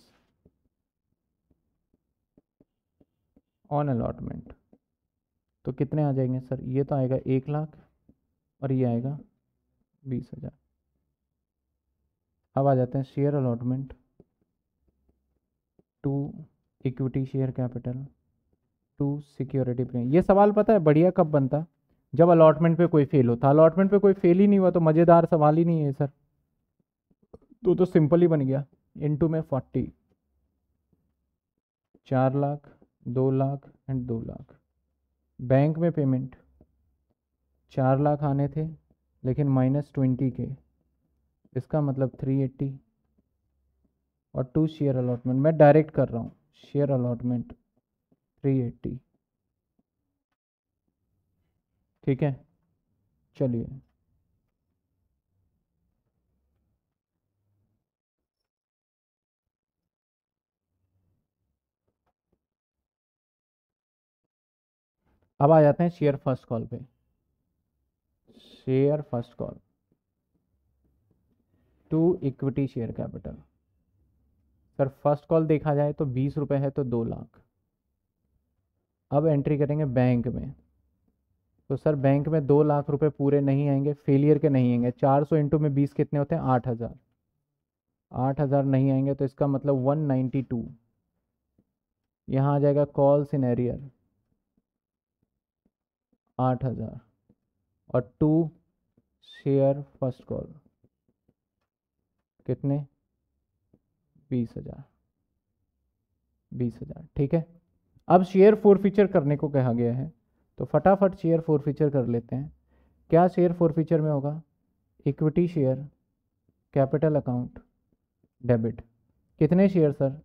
ऑन अलॉटमेंट तो कितने आ जाएंगे सर ये तो आएगा एक लाख और ये आएगा बीस हज़ार अब आ जाते हैं share allotment to equity share capital to security premium ये सवाल पता है बढ़िया कब बनता जब अलॉटमेंट पे कोई फेल होता अलॉटमेंट पे कोई फेल ही नहीं हुआ तो मज़ेदार सवाल ही नहीं है सर तो तो सिंपल ही बन गया इनटू में फोर्टी चार लाख दो लाख एंड दो लाख बैंक में पेमेंट चार लाख आने थे लेकिन माइनस ट्वेंटी के इसका मतलब थ्री एट्टी और टू शेयर अलॉटमेंट मैं डायरेक्ट कर रहा हूँ शेयर अलॉटमेंट थ्री एट्टी ठीक है चलिए अब आ जाते हैं शेयर फर्स्ट कॉल पे share first call to equity share capital sir first call देखा जाए तो बीस रुपये है तो दो लाख अब एंट्री करेंगे बैंक में तो सर बैंक में दो लाख रुपए पूरे नहीं आएंगे फेलियर के नहीं आएंगे चार सौ इंटू में बीस कितने होते हैं आठ हज़ार आठ हज़ार नहीं आएंगे तो इसका मतलब वन नाइन्टी टू यहाँ आ जाएगा कॉल सिनेरियर आठ हज़ार और टू शेयर फर्स्ट कॉल कितने बीस हज़ार बीस हज़ार ठीक है अब शेयर फोर फीचर करने को कहा गया है तो फटाफट शेयर फोर फीचर कर लेते हैं क्या शेयर फोर फीचर में होगा equity share capital account debit कितने शेयर सर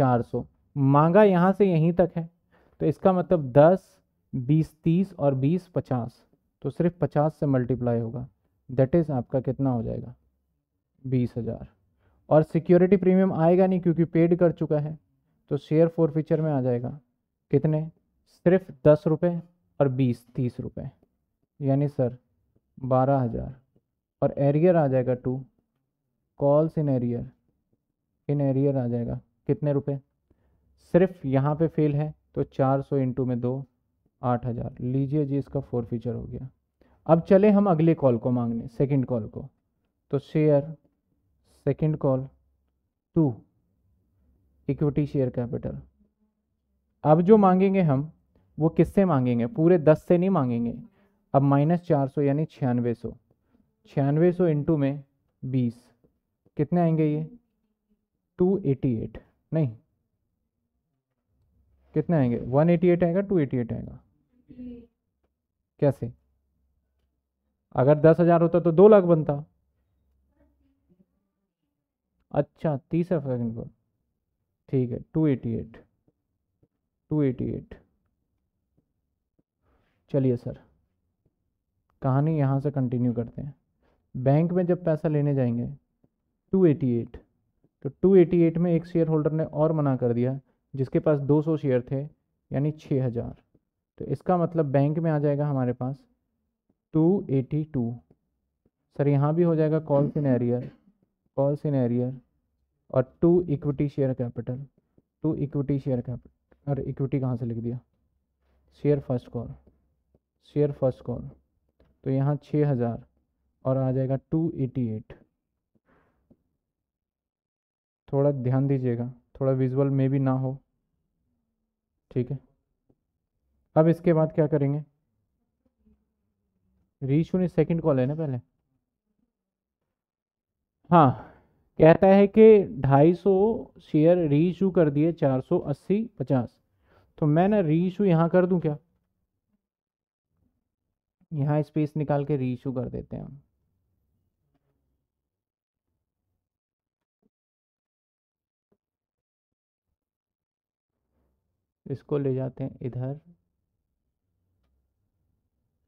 400 मांगा यहाँ से यहीं तक है तो इसका मतलब दस बीस तीस और बीस पचास तो सिर्फ पचास से मल्टीप्लाई होगा दैट इज़ आपका कितना हो जाएगा बीस हज़ार और सिक्योरिटी प्रीमियम आएगा नहीं क्योंकि पेड कर चुका है तो शेयर फोर फीचर में आ जाएगा कितने सिर्फ दस रुपये और बीस तीस रुपये यानी सर बारह हज़ार और एरियर आ जाएगा to calls in arrear in arrear आ जाएगा कितने रुपये सिर्फ यहाँ पे फेल है तो चार सौ इंटू में दो आठ हज़ार लीजिए जी इसका फोर फीचर हो गया अब चले हम अगले कॉल को मांगने सेकंड कॉल को तो share second call to equity share capital अब जो मांगेंगे हम वो किससे मांगेंगे पूरे दस से नहीं मांगेंगे अब माइनस चार सौ यानी छियानवे सौ छियानवे सौ इंटू में बीस कितने आएंगे ये टू एटी एट नहीं कितने आएंगे वन एटी एट आएगा टू एटी एट आएगा कैसे अगर दस हजार होता तो दो लाख बनता अच्छा तीस अफगान गोल्ड ठीक है two eighty eight two eighty eight चलिए सर कहानी यहाँ से कंटिन्यू करते हैं बैंक में जब पैसा लेने जाएंगे टू एटी एट तो टू एटी एट में एक शेयर होल्डर ने और मना कर दिया जिसके पास दो सौ शेयर थे यानी छः हज़ार तो इसका मतलब बैंक में आ जाएगा हमारे पास टू एटी टू सर यहाँ भी हो जाएगा कॉल सिनेरियर कॉल सिनेरियर और to equity share capital to equity share capital और इक्विटी कहाँ से लिख दिया share first call share first call तो यहाँ छः हज़ार और आ जाएगा टू एटी एट थोड़ा ध्यान दीजिएगा थोड़ा विजुअल में भी ना हो ठीक है अब इसके बाद क्या करेंगे रीशू ने सेकंड कॉल है ना पहले हाँ कहता है कि 250 शेयर रीशू कर दिए 480 50 तो मैं ना रीशू यहाँ कर दूँ क्या यहाँ स्पेस निकाल के रीशू कर देते हैं हम इसको ले जाते हैं इधर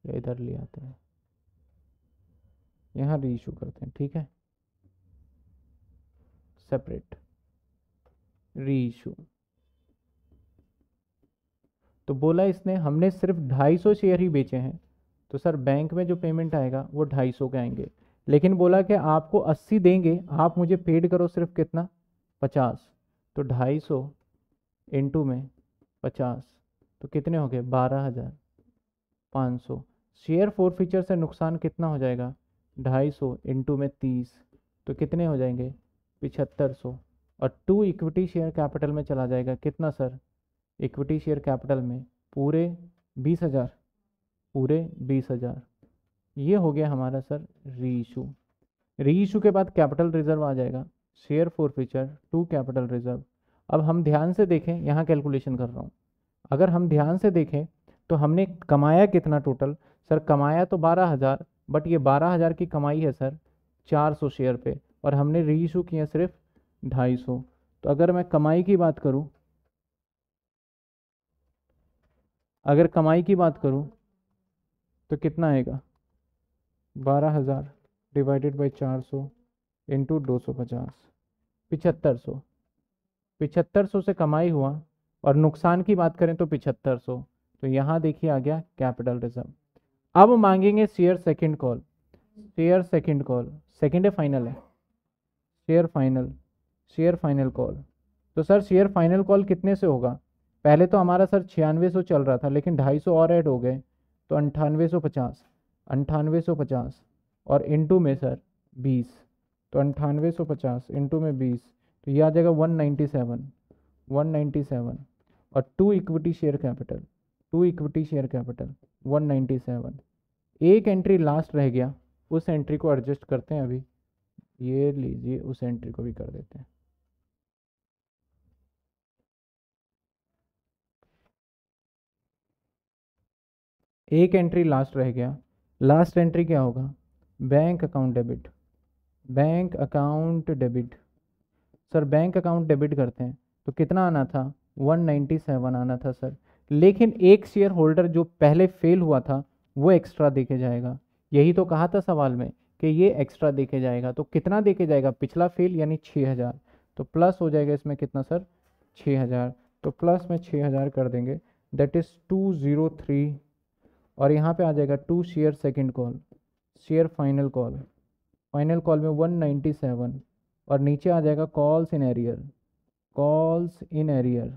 या इधर ले आते हैं यहाँ रीइशू करते हैं ठीक है सेपरेट रीइशू तो बोला इसने हमने सिर्फ 250 शेयर ही बेचे हैं तो सर बैंक में जो पेमेंट आएगा वो 250 के आएंगे लेकिन बोला कि आपको 80 देंगे आप मुझे पेड करो सिर्फ कितना 50 तो 250 सौ इंटू में 50 तो कितने हो गए बारह हज़ार पाँच सौ शेयर फोर फीचर से नुकसान कितना हो जाएगा ढाई सौ इंटू में तीस तो कितने हो जाएंगे पिछहत्तर सौ और टू इक्विटी शेयर कैपिटल में चला जाएगा कितना सर इक्विटी शेयर कैपिटल में पूरे बीस हज़ार पूरे बीस हज़ार ये हो गया हमारा सर री इशू री इशू के बाद कैपिटल रिजर्व आ जाएगा share four feature to capital reserve अब हम ध्यान से देखें यहाँ कैलकुलेशन कर रहा हूँ अगर हम ध्यान से देखें तो हमने कमाया कितना टोटल सर कमाया तो बारह हज़ार बट ये बारह हज़ार की कमाई है सर चार सौ शेयर पे और हमने रीइशू किया सिर्फ ढाई सौ तो अगर मैं कमाई की बात करूँ अगर कमाई की बात करूँ तो कितना आएगा बारह हज़ार डिवाइडेड बाई चार सौ इंटू दो सौ पचास पिछहत्तर सौ पिछहत्तर सौ से कमाई हुआ और नुकसान की बात करें तो पिछहत्तर सौ तो यहाँ देखिए आ गया कैपिटल रिजर्व अब मांगेंगे share second call share second call second final है share final share final call तो सर शेयर फाइनल कॉल कितने से होगा पहले तो हमारा सर छियानवे सौ चल रहा था लेकिन ढाई सौ और ऐड हो गए तो अंठानवे सौ पचास अंठानवे सौ पचास और इंटू में सर बीस तो अंठानवे सौ पचास इंटू में बीस तो यह आ जाएगा one ninety seven one ninety seven और to equity share capital to equity share capital 197 एक एंट्री लास्ट रह गया उस एंट्री को एडजस्ट करते हैं अभी ये लीजिए उस एंट्री को भी कर देते हैं एक एंट्री लास्ट रह गया लास्ट एंट्री क्या होगा bank account debit bank account debit sir bank account debit करते हैं तो कितना आना था 197 आना था सर लेकिन एक शेयर होल्डर जो पहले फेल हुआ था वो एक्स्ट्रा देखे जाएगा यही तो कहा था सवाल में कि ये एक्स्ट्रा देखे जाएगा तो कितना देखे जाएगा पिछला फेल यानी छः हज़ार तो प्लस हो जाएगा इसमें कितना सर छः हज़ार तो प्लस में छः हज़ार कर देंगे that is two zero three और यहाँ पे आ जाएगा to share second call share final call final call में वन नाइन्टी सेवन और नीचे आ जाएगा calls in arrear calls in arrear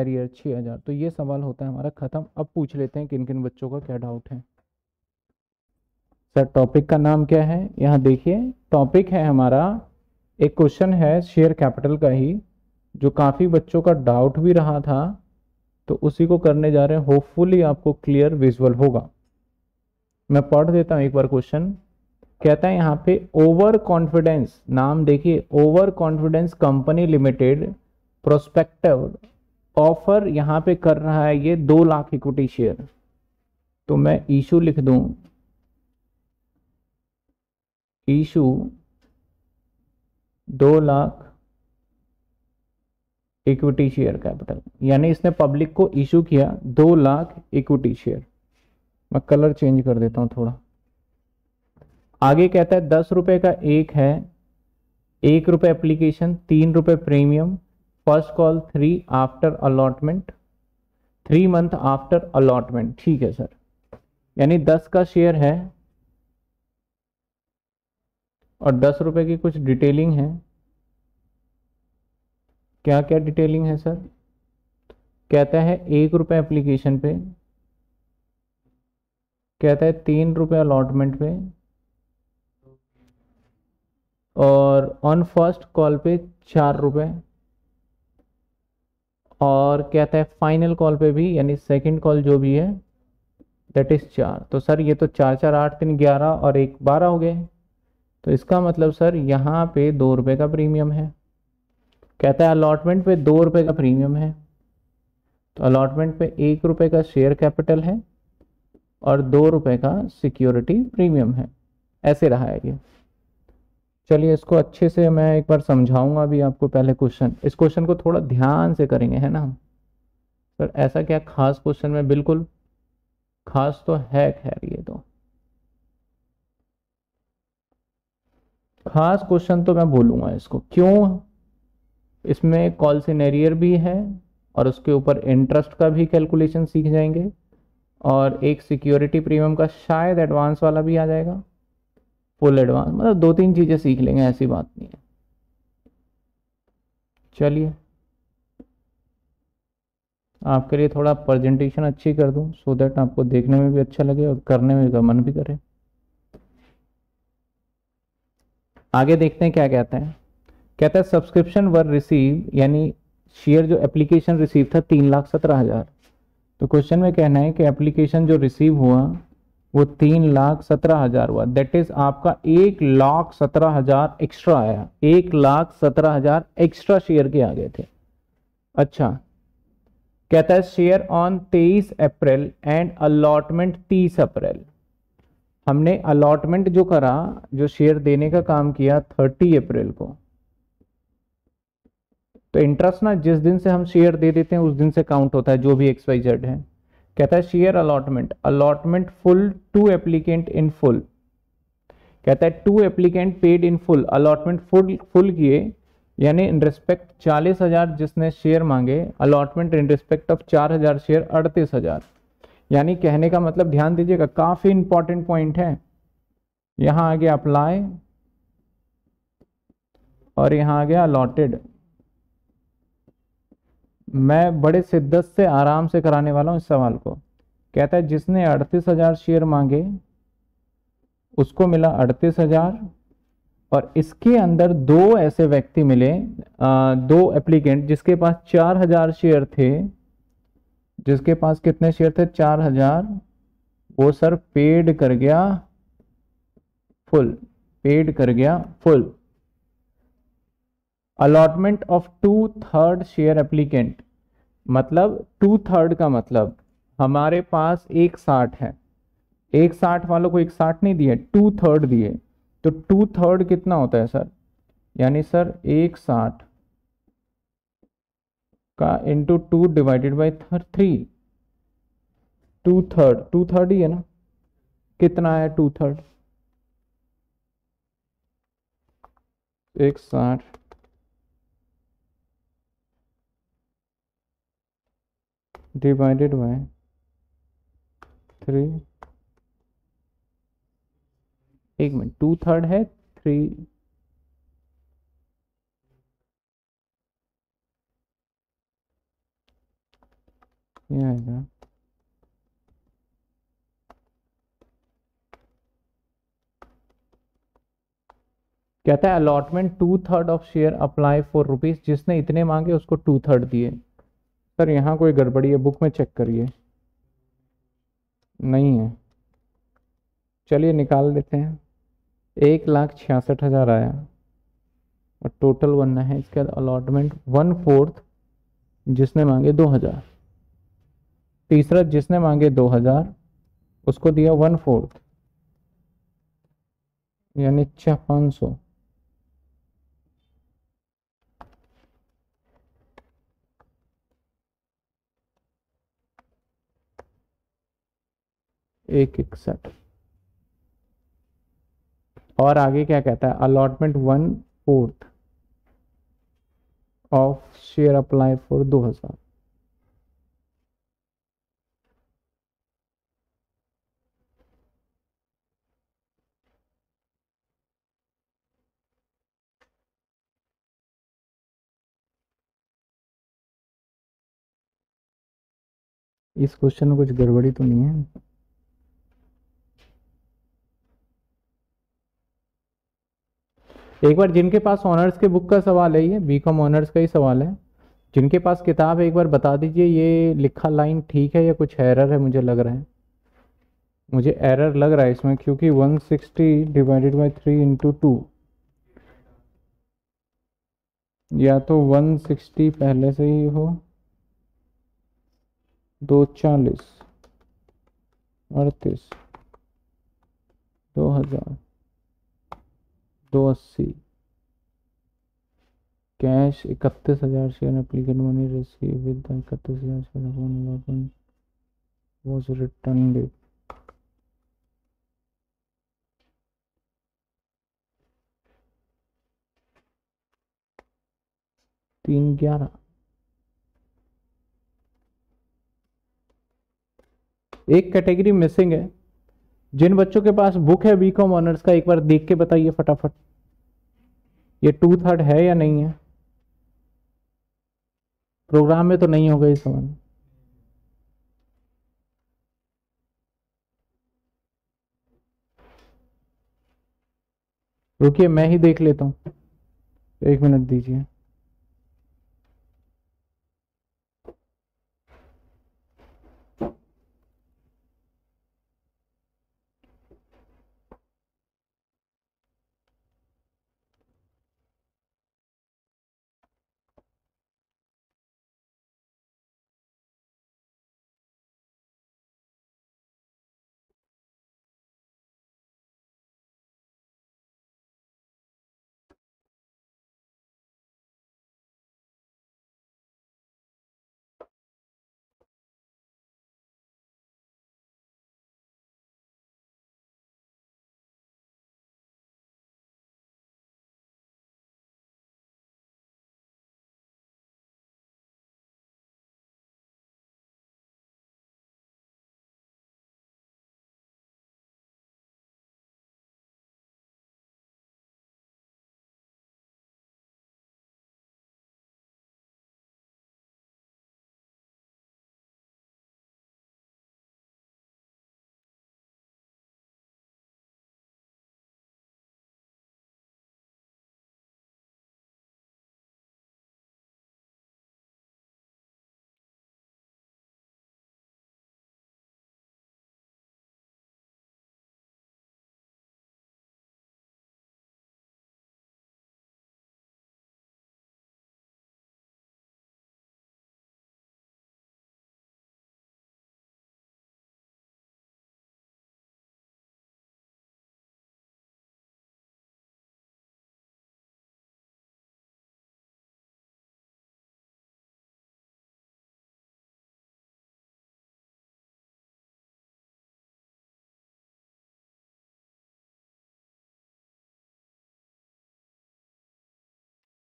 arrear छः हज़ार तो ये सवाल होता है हमारा ख़त्म अब पूछ लेते हैं किन किन बच्चों का क्या डाउट है सर टॉपिक का नाम क्या है यहाँ देखिए टॉपिक है हमारा एक क्वेश्चन है शेयर कैपिटल का ही जो काफ़ी बच्चों का डाउट भी रहा था तो उसी को करने जा रहे हैं होपफुली आपको क्लियर विजुअल होगा मैं पढ़ देता हूँ एक बार क्वेश्चन कहता है यहाँ पे ओवर कॉन्फिडेंस नाम देखिए over confidence company limited prospective offer यहां पे कर रहा है ये दो लाख इक्विटी शेयर तो मैं इशू लिख दू इशू दो लाख इक्विटी शेयर कैपिटल यानी इसने पब्लिक को इशू किया दो लाख इक्विटी शेयर मैं कलर चेंज कर देता हूं थोड़ा आगे कहता है दस रुपए का एक है एक रुपए एप्लीकेशन तीन रुपए premium first call three after allotment three month after allotment ठीक है सर यानी दस का शेयर है और दस रुपये की कुछ डिटेलिंग है क्या क्या डिटेलिंग है सर कहता है एक रुपये एप्लीकेशन पे कहता है तीन रुपये अलॉटमेंट पे और ऑन फर्स्ट कॉल पे चार रुपये और कहता है फाइनल कॉल पे भी यानी सेकंड कॉल जो भी है दैट इज़ चार तो सर ये तो चार चार आठ तीन ग्यारह और एक बारह हो गए तो इसका मतलब सर यहाँ पे दो रुपये का प्रीमियम है कहता है अलॉटमेंट पे दो रुपये का प्रीमियम है तो अलॉटमेंट पे एक रुपये का शेयर कैपिटल है और दो रुपये का सिक्योरिटी प्रीमियम है ऐसे रहा है ये चलिए इसको अच्छे से मैं एक बार समझाऊंगा अभी आपको पहले क्वेश्चन इस क्वेश्चन को थोड़ा ध्यान से करेंगे है ना पर ऐसा क्या खास क्वेश्चन में बिल्कुल खास तो है खैर ये तो खास क्वेश्चन तो मैं बोलूँगा इसको क्यों इसमें कॉल सिनेरियर भी है और उसके ऊपर इंटरेस्ट का भी कैलकुलेशन सीख जाएंगे और एक सिक्योरिटी प्रीमियम का शायद एडवांस वाला भी आ जाएगा फुल एडवांस मतलब दो तीन चीज़ें सीख लेंगे ऐसी बात नहीं है चलिए आपके लिए थोड़ा प्रेजेंटेशन अच्छी कर दूं सो देट आपको देखने में भी अच्छा लगे और करने में का मन भी करे आगे देखते हैं क्या कहते हैं कहता है सब्सक्रिप्शन वर रिसीव यानी शेयर जो एप्लीकेशन रिसीव था तीन लाख सत्रह हज़ार तो क्वेश्चन में कहना है कि एप्लीकेशन जो रिसीव हुआ वो तीन लाख सत्रह हजार हुआ दैट इज आपका एक लाख सत्रह हजार एक्स्ट्रा आया एक लाख सत्रह हजार एक्स्ट्रा शेयर के आ गए थे अच्छा कहता है शेयर ऑन तेईस अप्रैल एंड अलॉटमेंट तीस अप्रैल हमने अलॉटमेंट जो करा जो शेयर देने का काम किया थर्टी अप्रैल को तो इंटरेस्ट ना जिस दिन से हम शेयर दे देते हैं उस दिन से काउंट होता है जो भी एक्स जेड है कहता है share allotment allotment full to applicant in full कहता है to applicant paid in full allotment full full किए यानी इन रिस्पेक्ट चालीस हजार जिसने शेयर मांगे अलॉटमेंट इन रिस्पेक्ट ऑफ चार हजार शेयर अड़तीस हजार यानी कहने का मतलब ध्यान दीजिएगा काफी इंपॉर्टेंट पॉइंट है यहां आ गया अप्लाई और यहां आ गया अलॉटेड मैं बड़े शिद्दत से आराम से कराने वाला हूँ इस सवाल को कहता है जिसने अड़तीस हजार शेयर मांगे उसको मिला अड़तीस हजार और इसके अंदर दो ऐसे व्यक्ति मिले दो एप्लीकेंट जिसके पास चार हजार शेयर थे जिसके पास कितने शेयर थे चार हजार वो सर पेड कर गया फुल पेड कर गया full allotment of two third share applicant मतलब टू थर्ड का मतलब हमारे पास एक साठ है एक साठ वालों को एक साठ नहीं दिए टू थर्ड दिए तो टू थर्ड कितना होता है सर यानी सर एक साठ का into two divided by three two third two third ही है ना कितना है टू थर्ड एक साठ डिवाइडेड बाय थ्री एक मिनट टू थर्ड है थ्री ये आएगा कहता है allotment two third of share apply for rupees जिसने इतने मांगे उसको टू थर्ड दिए सर यहाँ कोई गड़बड़ी है बुक में चेक करिए नहीं है चलिए निकाल देते हैं एक लाख छियासठ हज़ार आया और टोटल बनना है इसके बाद अलॉटमेंट वन फोर्थ जिसने मांगे दो हज़ार तीसरा जिसने मांगे दो हज़ार उसको दिया वन फोर्थ यानी छः पाँच सौ एक इकसठ और आगे क्या कहता है allotment one fourth of share apply for दो हजार इस क्वेश्चन में कुछ गड़बड़ी तो नहीं है एक बार जिनके पास ऑनर्स के बुक का सवाल है ये बी कॉम ऑनर्स का ही सवाल है जिनके पास किताब है एक बार बता दीजिए ये लिखा लाइन ठीक है या कुछ एरर है मुझे लग रहा है मुझे एरर लग रहा है इसमें क्योंकि 160 sixty divided by three into two या तो 160 पहले से ही हो दो चालीस अड़तीस दो हज़ार दो अस्सी कैश इकतीस हज़ार share application money receive with इकतीस हज़ार share upon eleven was return date तीन ग्यारह एक कैटेगरी मिसिंग है जिन बच्चों के पास बुक है बी कॉम ऑनर्स का एक बार देख के बताइए फटाफट ये टू थर्ड है या नहीं है प्रोग्राम में तो नहीं होगा इस समय रुकिए मैं ही देख लेता हूँ एक मिनट दीजिए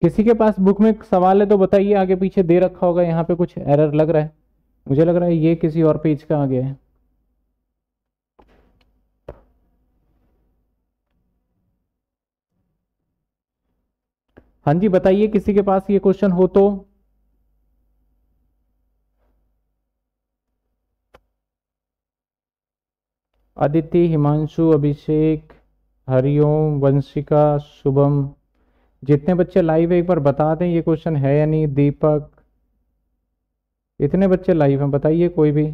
किसी के पास बुक में सवाल है तो बताइए आगे पीछे दे रखा होगा यहाँ पे कुछ एरर लग रहा है मुझे लग रहा है ये किसी और पेज का आ गया है हाँ जी बताइए किसी के पास ये क्वेश्चन हो तो आदित्य हिमांशु अभिषेक हरिओम वंशिका शुभम जितने बच्चे लाइव है एक बार बता दें ये क्वेश्चन है या नहीं दीपक इतने बच्चे लाइव हैं बताइए कोई भी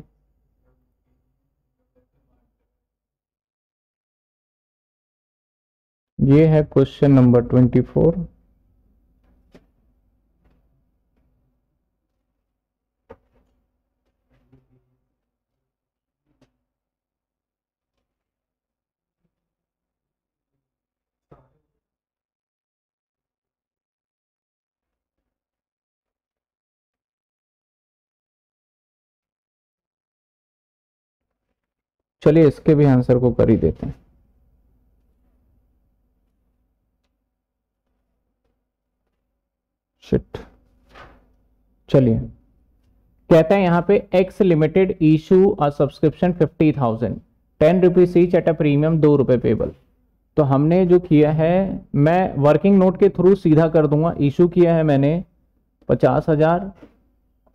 ये है क्वेश्चन नंबर ट्वेंटी फोर चलिए इसके भी आंसर को कर ही देते हैं शिट चलिए कहता है यहां पे X limited issue a subscription fifty thousand ten rupees each at a premium दो रुपए पेबल तो हमने जो किया है मैं वर्किंग नोट के थ्रू सीधा कर दूंगा इशू किया है मैंने पचास हजार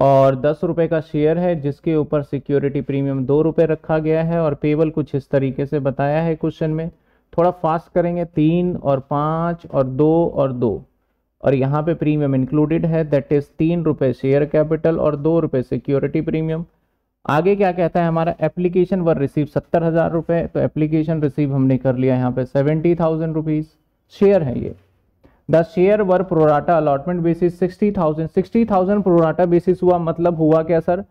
और दस रुपये का शेयर है जिसके ऊपर सिक्योरिटी प्रीमियम दो रुपये रखा गया है और पेबल कुछ इस तरीके से बताया है क्वेश्चन में थोड़ा फास्ट करेंगे तीन और पाँच और दो और दो और यहाँ पे प्रीमियम इंक्लूडेड है दैट इज़ तीन रुपये शेयर कैपिटल और दो रुपये सिक्योरिटी प्रीमियम आगे क्या कहता है हमारा एप्लीकेशन वर रिसीव सत्तर हज़ार रुपये तो एप्लीकेशन रिसीव हमने कर लिया यहाँ पे सेवेंटी थाउजेंड रुपीज़ शेयर है ये the share were pro rata allotment basis sixty thousand sixty thousand pro rata basis हुआ मतलब हुआ क्या सर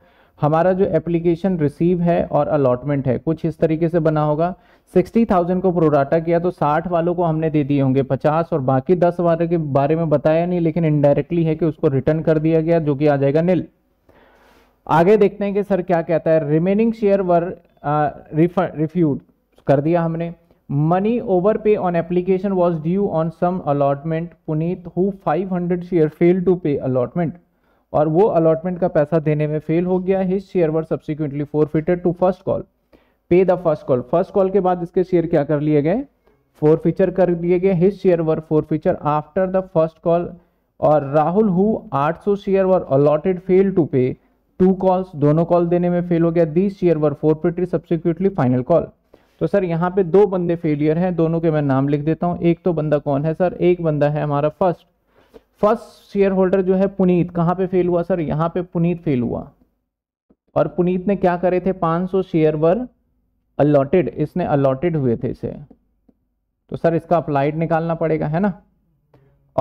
हमारा जो एप्लीकेशन रिसीव है और अलॉटमेंट है कुछ इस तरीके से बना होगा सिक्सटी थाउजेंड को प्रोराटा किया तो साठ वालों को हमने दे दिए होंगे पचास और बाकी दस वाले के बारे में बताया नहीं लेकिन इनडायरेक्टली है कि उसको रिटर्न कर दिया गया जो कि आ जाएगा नील आगे देखते हैं कि सर क्या कहता है रिमेनिंग शेयर वर रिफ्यूड कर दिया हमने money pay on application was due on sum allotment Puneet who five 500 share fail to pay allotment और वो अलॉटमेंट का पैसा देने में फेल हो गया his share were subsequently forfeited to first call pay the first call first call के बाद इसके शेयर क्या कर लिए गए फोर फीचर कर दिए गए his share were forfeit after the first call और Rahul who 800 share were allotted fail to pay two calls दोनों कॉल देने में फेल हो गया the share were forfeited subsequently final call तो सर यहाँ पे दो बंदे फेलियर हैं दोनों के मैं नाम लिख देता हूँ एक तो बंदा कौन है सर एक बंदा है हमारा फर्स्ट फर्स्ट शेयर होल्डर जो है पुनीत कहाँ पे फेल हुआ सर यहाँ पे पुनीत फेल हुआ और पुनीत ने क्या करे थे 500 शेयर वर अलॉटेड इसने अलॉटेड हुए थे इसे तो सर इसका अप्लाइड निकालना पड़ेगा है ना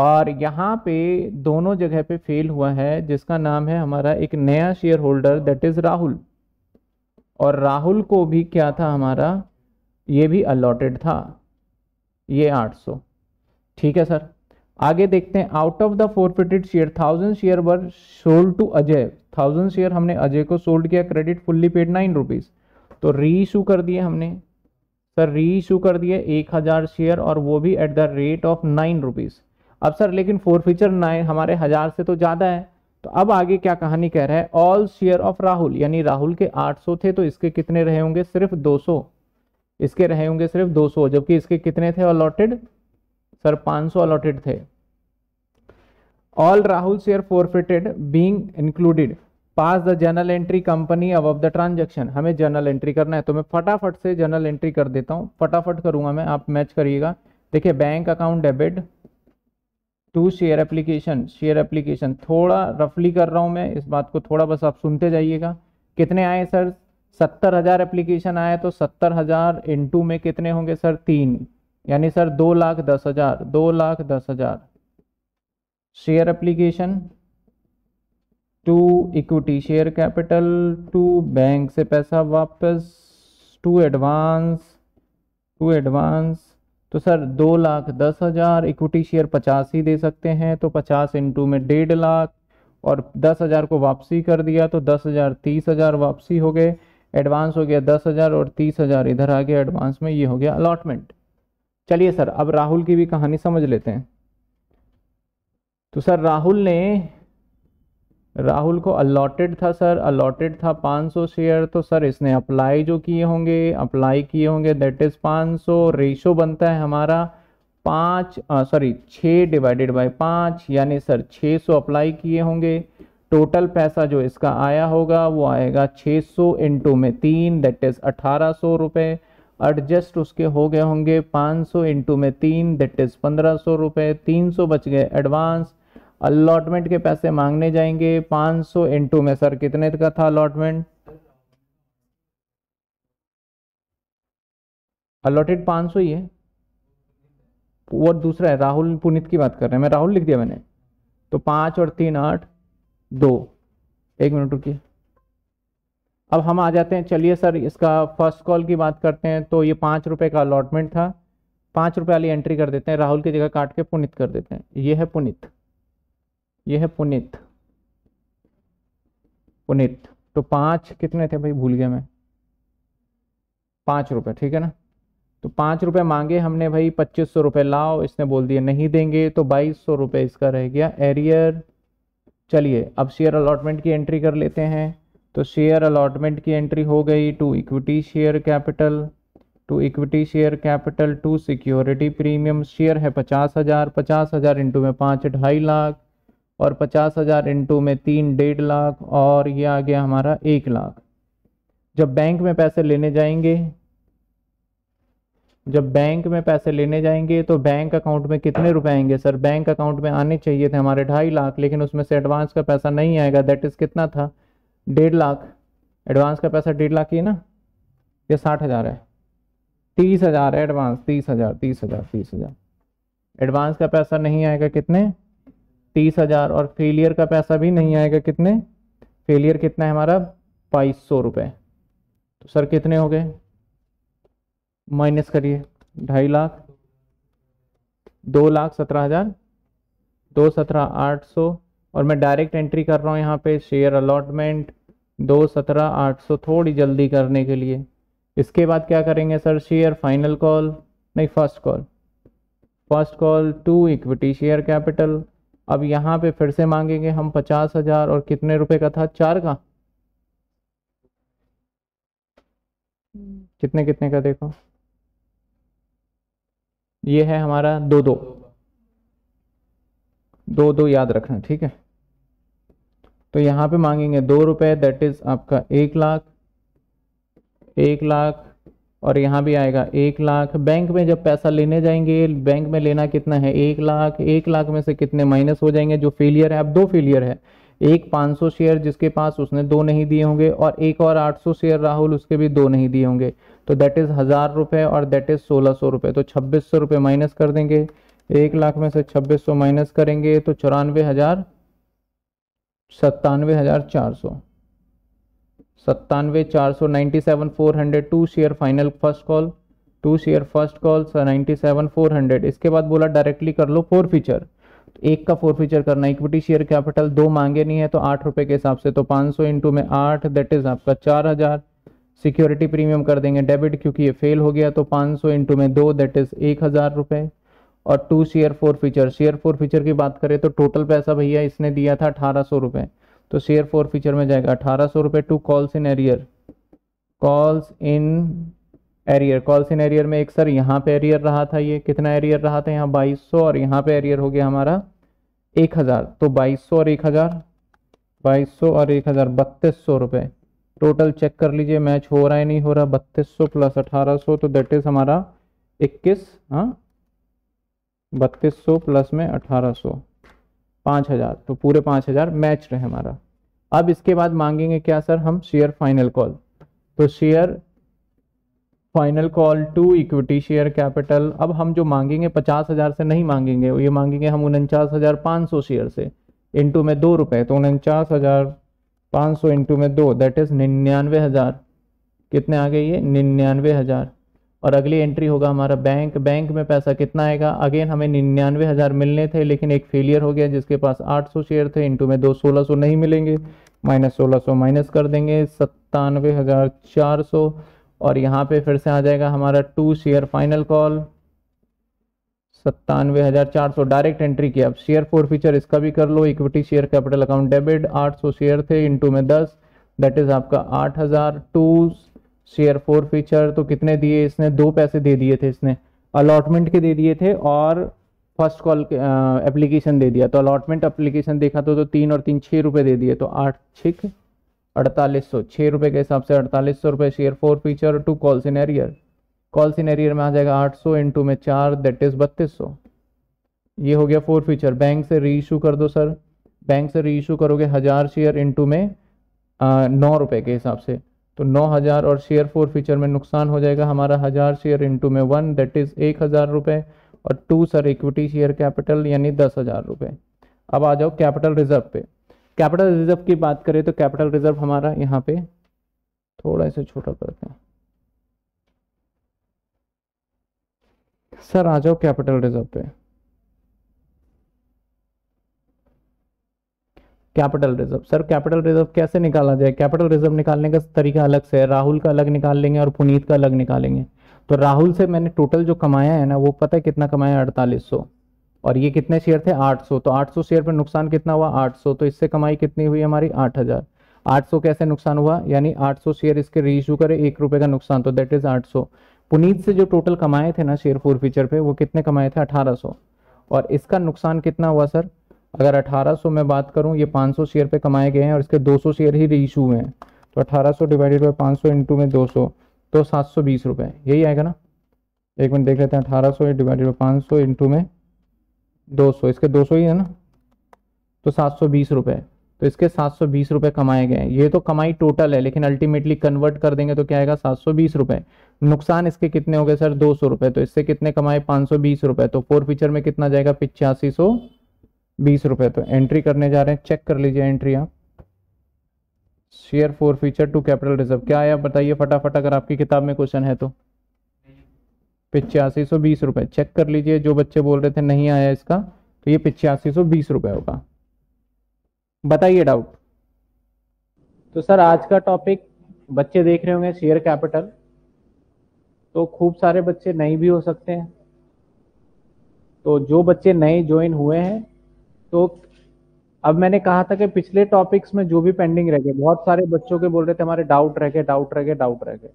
और यहाँ पे दोनों जगह पे फेल हुआ है जिसका नाम है हमारा एक नया shareholder that is Rahul और राहुल को भी क्या था हमारा ये भी अलॉटेड था ये 800 ठीक है सर आगे देखते हैं out of the forfeited share thousand share were sold to Ajay thousand share हमने अजय को सोल्ड किया credit fully paid nine rupees तो री इशू कर दिए हमने सर री इशू कर दिए एक हज़ार शेयर और वो भी at the rate of nine rupees अब सर लेकिन फोर फीचर नाइन हमारे हज़ार से तो ज़्यादा है तो अब आगे क्या कहानी कह रहा है ऑल शेयर ऑफ राहुल यानी राहुल के आठ थे तो इसके कितने रहे होंगे सिर्फ दो इसके रहे होंगे सिर्फ 200 जबकि इसके कितने थे अलॉटेड सर 500 अलॉटेड थे all Rahul share forfeited being included pass the journal entry company अब ऑफ द ट्रांजेक्शन हमें जर्नल एंट्री करना है तो मैं फटाफट से जर्नल एंट्री कर देता हूँ फटाफट करूंगा मैं आप मैच करिएगा देखिए bank account debit to share application share application थोड़ा रफली कर रहा हूँ मैं इस बात को थोड़ा बस आप सुनते जाइएगा कितने आए सर सत्तर हजार एप्लीकेशन आए तो सत्तर हजार इंटू में कितने होंगे सर तीन यानी सर दो लाख दस हजार दो लाख दस हजार share application to equity share capital to bank से पैसा वापस टू एडवांस टू एडवांस तो सर दो लाख दस हज़ार इक्विटी शेयर पचास ही दे सकते हैं तो पचास इंटू में डेढ़ लाख और दस हज़ार को वापसी कर दिया तो दस हज़ार तीस हज़ार वापसी हो गए एडवांस हो गया दस हज़ार और तीस हज़ार इधर आ गया एडवांस में ये हो गया अलॉटमेंट चलिए सर अब राहुल की भी कहानी समझ लेते हैं तो सर राहुल ने राहुल को अलॉटेड था सर अलॉटेड था 500 शेयर तो सर इसने अप्लाई जो किए होंगे अप्लाई किए होंगे दैट इज़ 500 रेशो बनता है हमारा पाँच सॉरी छः डिवाइडेड बाय पाँच यानी सर 600 अप्लाई किए होंगे टोटल पैसा जो इसका आया होगा वो आएगा 600 सौ इंटू में तीन दैट इज़ अठारह सौ रुपये एडजस्ट उसके हो गए होंगे 500 सौ इंटू में तीन दैट इज़ पंद्रह सौ रुपये तीन सौ बच गए एडवांस अलॉटमेंट के पैसे मांगने जाएंगे 500 सौ इंटू में सर कितने का था अलॉटमेंट अलॉटेड 500 ही है वो दूसरा है राहुल पुनित की बात कर रहे हैं मैं राहुल लिख दिया मैंने तो पाँच और तीन आठ दो एक मिनट रुकिए अब हम आ जाते हैं चलिए सर इसका फर्स्ट कॉल की बात करते हैं तो ये पाँच रुपये का अलॉटमेंट था पाँच रुपये वाली एंट्री कर देते हैं राहुल की जगह काट के पुनित कर देते हैं ये है पुनित ये है पुनित पुनित तो पाँच कितने थे भाई भूल गया मैं पाँच रुपये ठीक है ना तो पाँच रुपये मांगे हमने भाई पच्चीस सौ रुपये लाओ इसने बोल दिया नहीं देंगे तो बाईस सौ रुपये इसका रह गया एरियर चलिए अब शेयर अलॉटमेंट की एंट्री कर लेते हैं तो शेयर अलॉटमेंट की एंट्री हो गई to equity share capital to equity share capital to security premium share है पचास हज़ार पचास हज़ार इंटू में पाँच ढाई लाख और पचास हज़ार इंटू में तीन डेढ़ लाख और ये आ गया हमारा एक लाख जब बैंक में पैसे लेने जाएंगे जब बैंक में पैसे लेने जाएंगे तो बैंक अकाउंट में कितने रुपए आएंगे सर बैंक अकाउंट में आने चाहिए थे हमारे ढाई लाख लेकिन उसमें से एडवांस का पैसा नहीं आएगा दैट इज़ कितना था डेढ़ लाख एडवांस का पैसा डेढ़ लाख ही ना ये साठ हज़ार है तीस हज़ार है एडवांस तीस हज़ार तीस हज़ार तीस हज़ार एडवांस का पैसा नहीं आएगा कितने तीस हज़ार और फेलियर का पैसा भी नहीं आएगा कितने फेलियर कितना है हमारा बाईस सौ रुपये तो सर कितने हो गए माइनस करिए ढाई लाख दो लाख सत्रह हज़ार दो सत्रह आठ सौ और मैं डायरेक्ट एंट्री कर रहा हूँ यहाँ पे शेयर अलॉटमेंट दो सत्रह आठ सौ थोड़ी जल्दी करने के लिए इसके बाद क्या करेंगे सर शेयर फाइनल कॉल नहीं first call first call to equity share capital अब यहाँ पे फिर से मांगेंगे हम पचास हजार और कितने रुपए का था चार का हम्म। कितने कितने का देखो ये है हमारा दो दो दो दो याद रखना ठीक है तो यहां पे मांगेंगे दो रुपए दैट इज आपका एक लाख एक लाख और यहां भी आएगा एक लाख बैंक में जब पैसा लेने जाएंगे बैंक में लेना कितना है एक लाख एक लाख में से कितने माइनस हो जाएंगे जो फेलियर है अब दो फेलियर है एक 500 शेयर जिसके पास उसने दो नहीं दिए होंगे और एक और 800 शेयर राहुल उसके भी दो नहीं दिए होंगे तो दैट इज़ हज़ार रुपए और दैट इज़ सोलह सौ रुपए तो छब्बीस सौ रुपए माइनस कर देंगे एक लाख में से छब्बीस सौ माइनस करेंगे तो चौरानवे हज़ार सत्तानवे हज़ार चार सौ सत्तानवे चार सौ ninety seven four hundred to share final first call to share first call ninety seven four hundred इसके बाद बोला डायरेक्टली कर लो फोर फीचर एक का फोर फीचर करना इक्विटी शेयर कैपिटल दो मांगे नहीं है तो आठ रुपए के हिसाब से तो पांच सौ इंटू में आठ दैट इज आपका चार हजार सिक्योरिटी प्रीमियम कर देंगे डेबिट क्योंकि ये फेल हो गया तो 500 सौ इंटू में दो दैट इज़ एक हज़ार रुपये और to share forfeit share four feature की बात करें तो टोटल पैसा भैया इसने दिया था अठारह सौ रुपये तो शेयर फोर फीचर में जाएगा अठारह सौ रुपये to calls in arrear calls in arrear calls in arrear में एक सर यहाँ पे एरियर रहा था ये कितना एरियर रहा था यहाँ सौ और यहाँ पे एरियर हो गया हमारा हजार तो सौ और बाईस सौ और हजार बत्तीस सौ रुपये टोटल चेक कर लीजिए मैच हो रहा है नहीं हो रहा बत्तीस सौ प्लस अठारह सौ तो दैट इज़ हमारा इक्कीस हाँ बत्तीस सौ प्लस में अठारह सौ पाँच हज़ार तो पूरे पाँच हज़ार मैच रहे हमारा अब इसके बाद मांगेंगे क्या सर हम शेयर फाइनल कॉल तो share final call to equity share capital अब हम जो मांगेंगे पचास हज़ार से नहीं मांगेंगे ये मांगेंगे हम उनचास हज़ार पाँच सौ शेयर से इंटू में दो रुपए तो उनचास हज़ार पाँच सौ इंटू में दो दैट इज़ निन्यानवे हज़ार कितने आ गए ये निन्यानवे हज़ार और अगली एंट्री होगा हमारा बैंक बैंक में पैसा कितना आएगा अगेन हमें निन्यानवे हज़ार मिलने थे लेकिन एक फेलियर हो गया जिसके पास आठ सौ शेयर थे इंटू में दो सोलह सौ नहीं मिलेंगे माइनस सोलह सौ माइनस कर देंगे सत्तानवे हज़ार चार सौ और यहाँ पर फिर से आ जाएगा हमारा टू शेयर फाइनल कॉल सत्तानवे हज़ार चार सौ डायरेक्ट एंट्री किया अब शेयर फोर फीचर इसका भी कर लो equity share capital account debit आठ सौ शेयर थे टू में दस दैट इज़ आपका आठ हज़ार टू शेयर फोर फीचर तो कितने दिए इसने दो पैसे दे दिए थे इसने अलॉटमेंट के दे दिए थे और फर्स्ट कॉल एप्लीकेशन दे दिया तो अलॉटमेंट एप्लीकेशन देखा तो, तो तीन और तीन छः रुपये दे दिए तो आठ छिक अड़तालीस सौ छः रुपये के हिसाब से अड़तालीस सौ रुपये share four feature to call in arrear call सीनेरियर में आ जाएगा 800 सौ इंटू में चार दैट इज़ बत्तीस सौ ये हो गया फोर फीचर बैंक से री इशू कर दो सर बैंक से री इशू करोगे हज़ार शेयर इंटू में आ, नौ रुपये के हिसाब से तो नौ हज़ार और शेयर फोर फीचर में नुकसान हो जाएगा हमारा हज़ार शेयर इंटू में वन दैट इज़ एक हज़ार रुपये और to sir equity share capital यानी दस हज़ार रुपये अब आ जाओ कैपिटल रिजर्व पे कैपिटल रिजर्व की बात करें तो कैपिटल रिजर्व हमारा यहाँ पे थोड़ा सा छोटा करते हैं सर आ जाओ कैपिटल रिजर्व पे capital reserve sir capital reserve कैसे निकाला जाए कैपिटल रिजर्व निकालने का तरीका अलग से है राहुल का अलग निकाल लेंगे और पुनीत का अलग निकालेंगे तो राहुल से मैंने टोटल जो कमाया है ना वो पता है कितना कमाया अड़तालीस सौ और ये कितने शेयर थे 800 तो 800 शेयर पर नुकसान कितना हुआ 800 तो इससे कमाई कितनी हुई हमारी 8000 800 कैसे नुकसान हुआ यानी 800 शेयर इसके रीइशू करे एक रुपए का नुकसान तो दैट इज 800 पुनीत से जो टोटल कमाए थे ना शेयर फोर फीचर पे वो कितने कमाए थे 1800 और इसका नुकसान कितना हुआ सर अगर 1800 में बात करूं ये 500 शेयर पे कमाए गए हैं और इसके 200 शेयर ही रीइशू हुए हैं तो 1800 डिवाइडेड बाई 500 सौ इंटू में सौ तो सात सौ बीस रुपये यही आएगा ना एक मिनट देख लेते हैं अठारह सौ डिवाइडेड बाई पाँच सौ इंटू में दो सौ इसके दो सौ ही है ना तो सात सौ बीस रुपये तो इसके सात सौ बीस कमाए गए ये तो कमाई टोटल है लेकिन अल्टीमेटली कन्वर्ट कर देंगे तो क्या आएगा सात सौ बीस नुकसान इसके कितने हो गए सर दो सौ रुपए तो इससे कितने कमाए पाँच सौ बीस रुपए तो फोर फीचर में कितना जाएगा पिचासी सौ बीस रुपए तो एंट्री करने जा रहे हैं चेक कर लीजिए एंट्री आप share four feature to capital reserve क्या आया बताइए फटाफट अगर आपकी किताब में क्वेश्चन है तो पिचासी सौ बीस रुपए चेक कर लीजिए जो बच्चे बोल रहे थे नहीं आया इसका तो ये पिचासी सौ बीस होगा बताइए डाउट तो सर आज का टॉपिक बच्चे देख रहे होंगे शेयर कैपिटल तो खूब सारे बच्चे नए भी हो सकते हैं तो जो बच्चे नए ज्वाइन हुए हैं तो अब मैंने कहा था कि पिछले टॉपिक्स में जो भी पेंडिंग रह गए बहुत सारे बच्चों के बोल रहे थे हमारे डाउट रह गए डाउट रह गए डाउट रह गए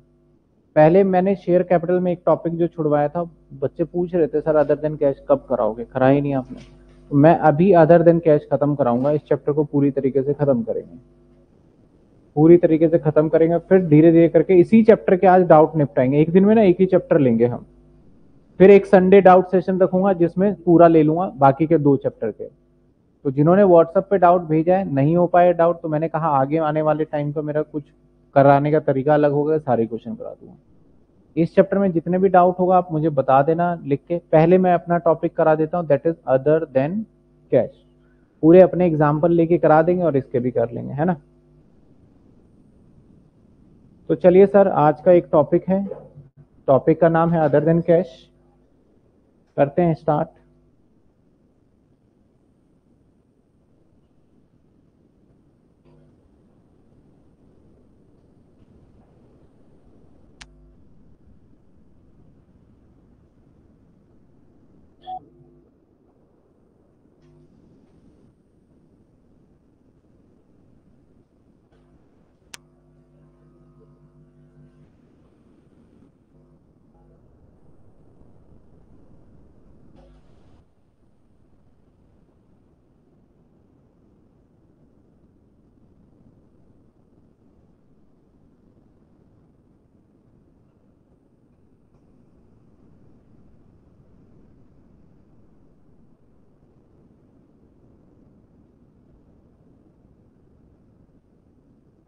पहले मैंने शेयर कैपिटल में एक टॉपिक जो छुड़वाया था बच्चे पूछ रहे थे सर अदर देन कैश कब कराओगे करा ही नहीं आपने मैं अभी अदर देन कैश खत्म कराऊंगा इस चैप्टर को पूरी तरीके से खत्म करेंगे पूरी तरीके से खत्म करेंगे फिर धीरे धीरे करके इसी चैप्टर के आज डाउट निपटाएंगे एक दिन में ना एक ही चैप्टर लेंगे हम फिर एक संडे डाउट सेशन रखूंगा जिसमें पूरा ले लूंगा बाकी के दो चैप्टर के तो जिन्होंने व्हाट्सएप पे डाउट भेजा है नहीं हो पाया डाउट तो मैंने कहा आगे आने वाले टाइम पर मेरा कुछ कराने का तरीका अलग होगा सारे क्वेश्चन करा दूंगा इस चैप्टर में जितने भी डाउट होगा आप मुझे बता देना लिख के पहले मैं अपना टॉपिक करा देता हूँ that is other than cash पूरे अपने एग्जाम्पल लेके करा देंगे और इसके भी कर लेंगे है ना तो चलिए सर आज का एक टॉपिक है टॉपिक का नाम है अदर देन कैश करते हैं स्टार्ट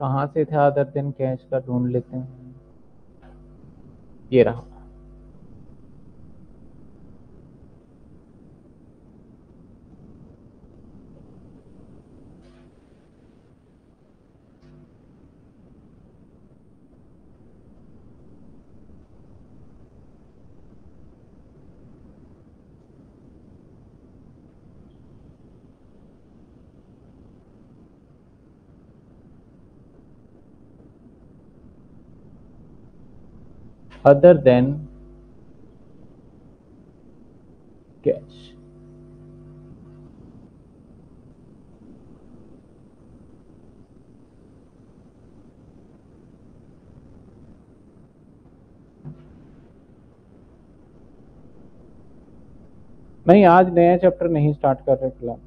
कहाँ से था आदर दिन कैश का ढूंढ लेते हैं ये रहा other than cash. नहीं आज नया चैप्टर नहीं स्टार्ट कर रहे फिलहाल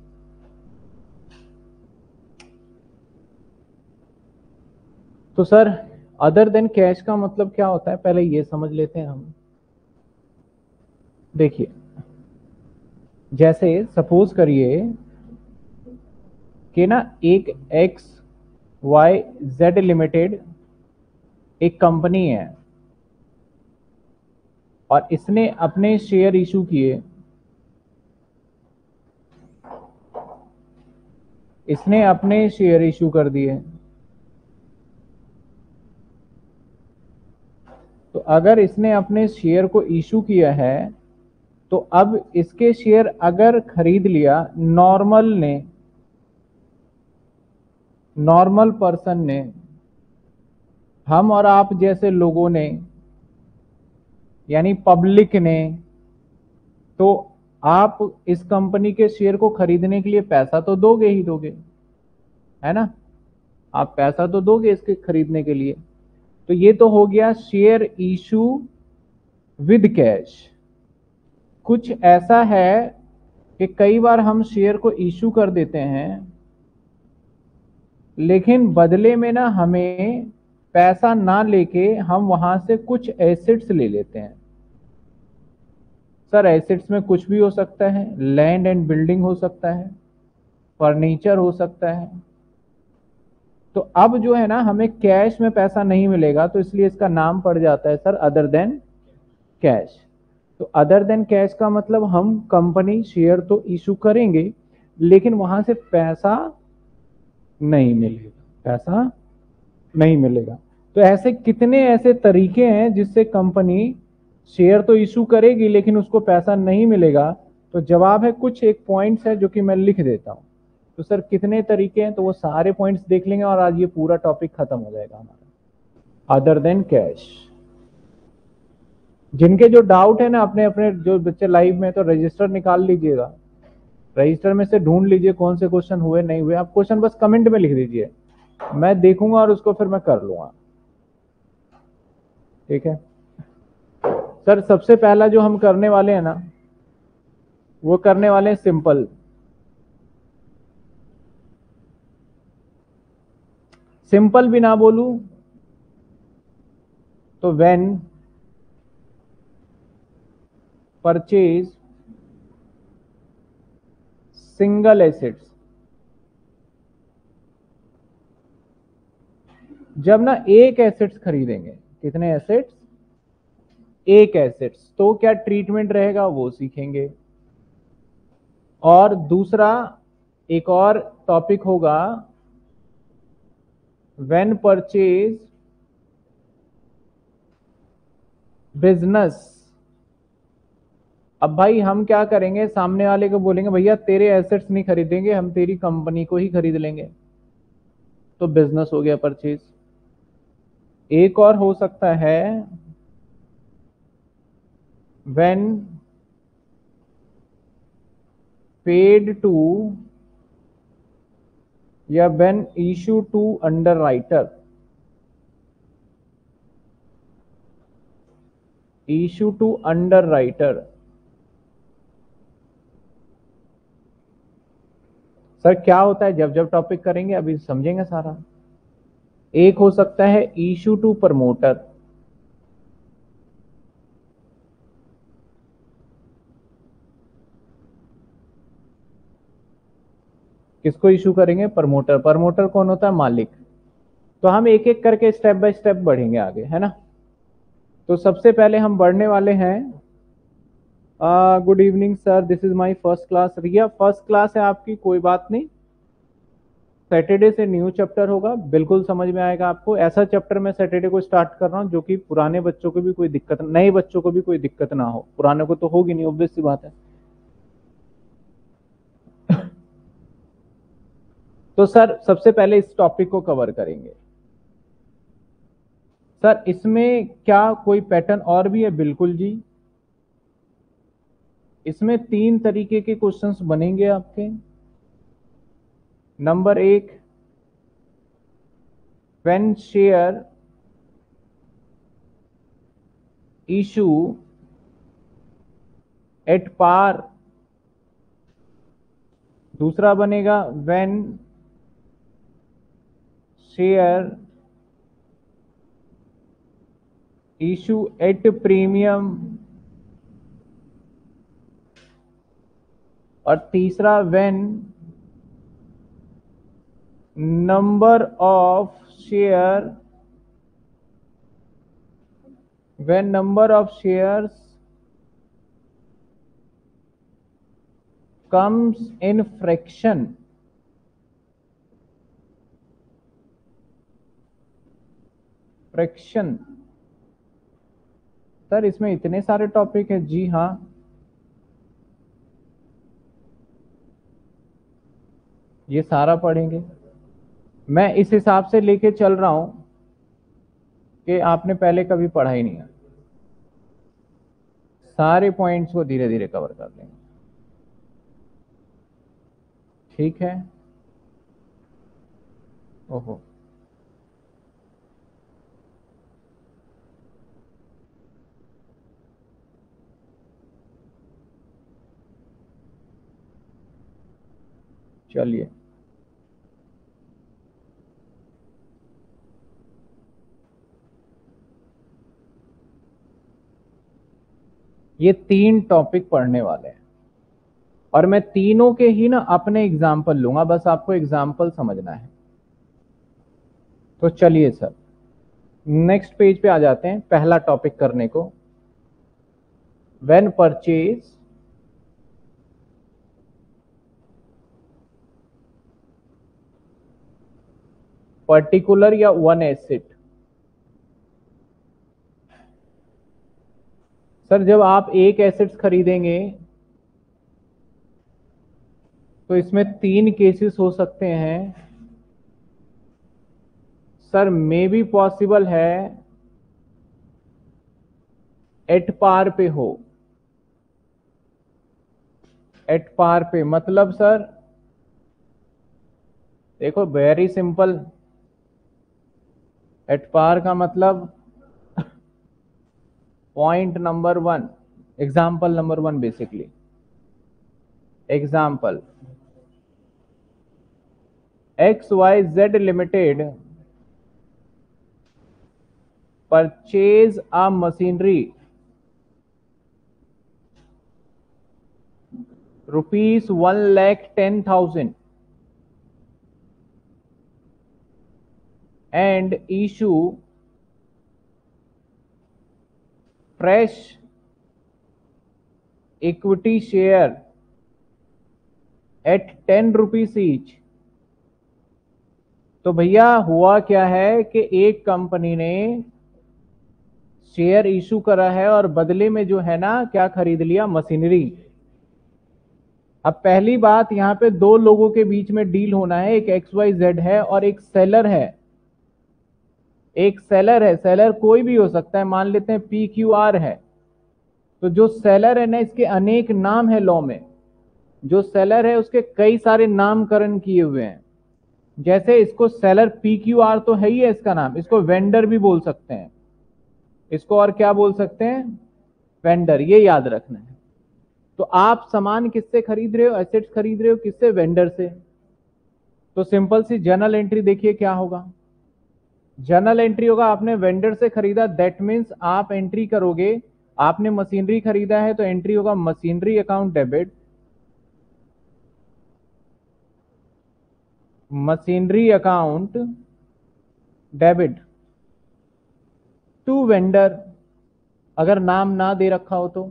तो सर अदर देन कैश का मतलब क्या होता है पहले ये समझ लेते हैं हम देखिए जैसे सपोज करिए कि ना एक एक्स वाई जेड लिमिटेड एक कंपनी है और इसने अपने शेयर इशू किए इसने अपने शेयर इशू कर दिए तो अगर इसने अपने शेयर को इशू किया है तो अब इसके शेयर अगर खरीद लिया नॉर्मल ने नॉर्मल पर्सन ने हम और आप जैसे लोगों ने यानी पब्लिक ने तो आप इस कंपनी के शेयर को खरीदने के लिए पैसा तो दोगे ही दोगे है ना आप पैसा तो दोगे इसके खरीदने के लिए तो ये तो हो गया शेयर इशू विद कैश कुछ ऐसा है कि कई बार हम शेयर को इशू कर देते हैं लेकिन बदले में ना हमें पैसा ना लेके हम वहां से कुछ एसेट्स ले लेते हैं सर एसेट्स में कुछ भी हो सकता है लैंड एंड बिल्डिंग हो सकता है फर्नीचर हो सकता है तो अब जो है ना हमें कैश में पैसा नहीं मिलेगा तो इसलिए इसका नाम पड़ जाता है सर अदर देन कैश तो अदर देन कैश का मतलब हम कंपनी शेयर तो इशू करेंगे लेकिन वहां से पैसा नहीं मिलेगा पैसा नहीं मिलेगा तो ऐसे कितने ऐसे तरीके हैं जिससे कंपनी शेयर तो इशू करेगी लेकिन उसको पैसा नहीं मिलेगा तो जवाब है कुछ एक पॉइंट्स है जो कि मैं लिख देता हूं तो सर कितने तरीके हैं तो वो सारे पॉइंट्स देख लेंगे और आज ये पूरा टॉपिक खत्म हो जाएगा हमारा अदर देन कैश जिनके जो डाउट है ना अपने अपने जो बच्चे लाइव में तो रजिस्टर निकाल लीजिएगा रजिस्टर में से ढूंढ लीजिए कौन से क्वेश्चन हुए नहीं हुए आप क्वेश्चन बस कमेंट में लिख दीजिए मैं देखूंगा और उसको फिर मैं कर लूंगा ठीक है सर सबसे पहला जो हम करने वाले हैं ना वो करने वाले हैं सिंपल सिंपल भी ना बोलू तो वेन परचेज सिंगल एसेट्स जब ना एक एसेट्स खरीदेंगे कितने एसेट्स एक एसेट्स तो क्या ट्रीटमेंट रहेगा वो सीखेंगे और दूसरा एक और टॉपिक होगा when purchase business अब भाई हम क्या करेंगे सामने वाले को बोलेंगे भैया तेरे एसेट्स नहीं खरीदेंगे हम तेरी कंपनी को ही खरीद लेंगे तो बिजनेस हो गया परचेज एक और हो सकता है वेन पेड टू या when issue to underwriter issue to underwriter sir क्या होता है जब जब टॉपिक करेंगे अभी समझेंगे सारा एक हो सकता है इशू टू प्रमोटर किसको इशू करेंगे प्रमोटर प्रमोटर कौन होता है मालिक तो हम एक एक करके स्टेप बाय स्टेप बढ़ेंगे आगे है ना तो सबसे पहले हम बढ़ने वाले हैं good evening sir this is my first class Riya first class है आपकी कोई बात नहीं सैटरडे से न्यू चैप्टर होगा बिल्कुल समझ में आएगा आपको ऐसा चैप्टर मैं सैटरडे को स्टार्ट कर रहा हूँ जो कि पुराने बच्चों को भी कोई दिक्कत नए बच्चों को भी कोई दिक्कत ना हो पुराने को तो होगी नहीं ऑब्वियस सी बात है तो सर सबसे पहले इस टॉपिक को कवर करेंगे सर इसमें क्या कोई पैटर्न और भी है बिल्कुल जी इसमें तीन तरीके के क्वेश्चंस बनेंगे आपके नंबर एक when share issue at par दूसरा बनेगा when share issue at premium और तीसरा when number of share when number of share comes in fraction fraction sir इसमें इतने सारे टॉपिक है जी हाँ ये सारा पढ़ेंगे मैं इस हिसाब से लेके चल रहा हूं कि आपने पहले कभी पढ़ा ही नहीं है सारे पॉइंट्स को धीरे धीरे कवर कर लेंगे ठीक है ओहो चलिए ये तीन टॉपिक पढ़ने वाले हैं और मैं तीनों के ही ना अपने एग्जाम्पल लूंगा बस आपको एग्जाम्पल समझना है तो चलिए सर नेक्स्ट पेज पे आ जाते हैं पहला टॉपिक करने को वेन परचेज पर्टिकुलर या वन एसिड सर जब आप एक एसिड्स खरीदेंगे तो इसमें तीन केसेस हो सकते हैं सर मे बी पॉसिबल है एट पार पे हो एट पार पे मतलब सर देखो वेरी सिंपल एट पार का मतलब point number one example number one basically example X Y Z limited purchase a machinery rupees one lakh ten thousand and issue fresh equity share at ten rupees each तो भैया हुआ क्या है कि एक company ने शेयर इशू करा है और बदले में जो है ना क्या खरीद लिया मशीनरी अब पहली बात यहां पे दो लोगों के बीच में डील होना है एक एक्स वाई जेड है और एक सेलर है एक सेलर है सेलर कोई भी हो सकता है मान लेते हैं पी क्यू आर है तो जो सेलर है ना इसके अनेक नाम है लॉ में जो सेलर है उसके कई सारे नामकरण किए हुए हैं जैसे इसको सेलर पी क्यू आर तो है ही है इसका नाम इसको वेंडर भी बोल सकते हैं इसको और क्या बोल सकते हैं वेंडर ये याद रखना है तो आप सामान किससे खरीद रहे हो एसेट्स खरीद रहे हो किससे वेंडर से तो सिंपल सी जनरल एंट्री देखिए क्या होगा जर्नल एंट्री होगा आपने वेंडर से खरीदा दैट मीन्स आप एंट्री करोगे आपने मशीनरी खरीदा है तो एंट्री होगा machinery account debit machinery account debit to vendor अगर नाम ना दे रखा हो तो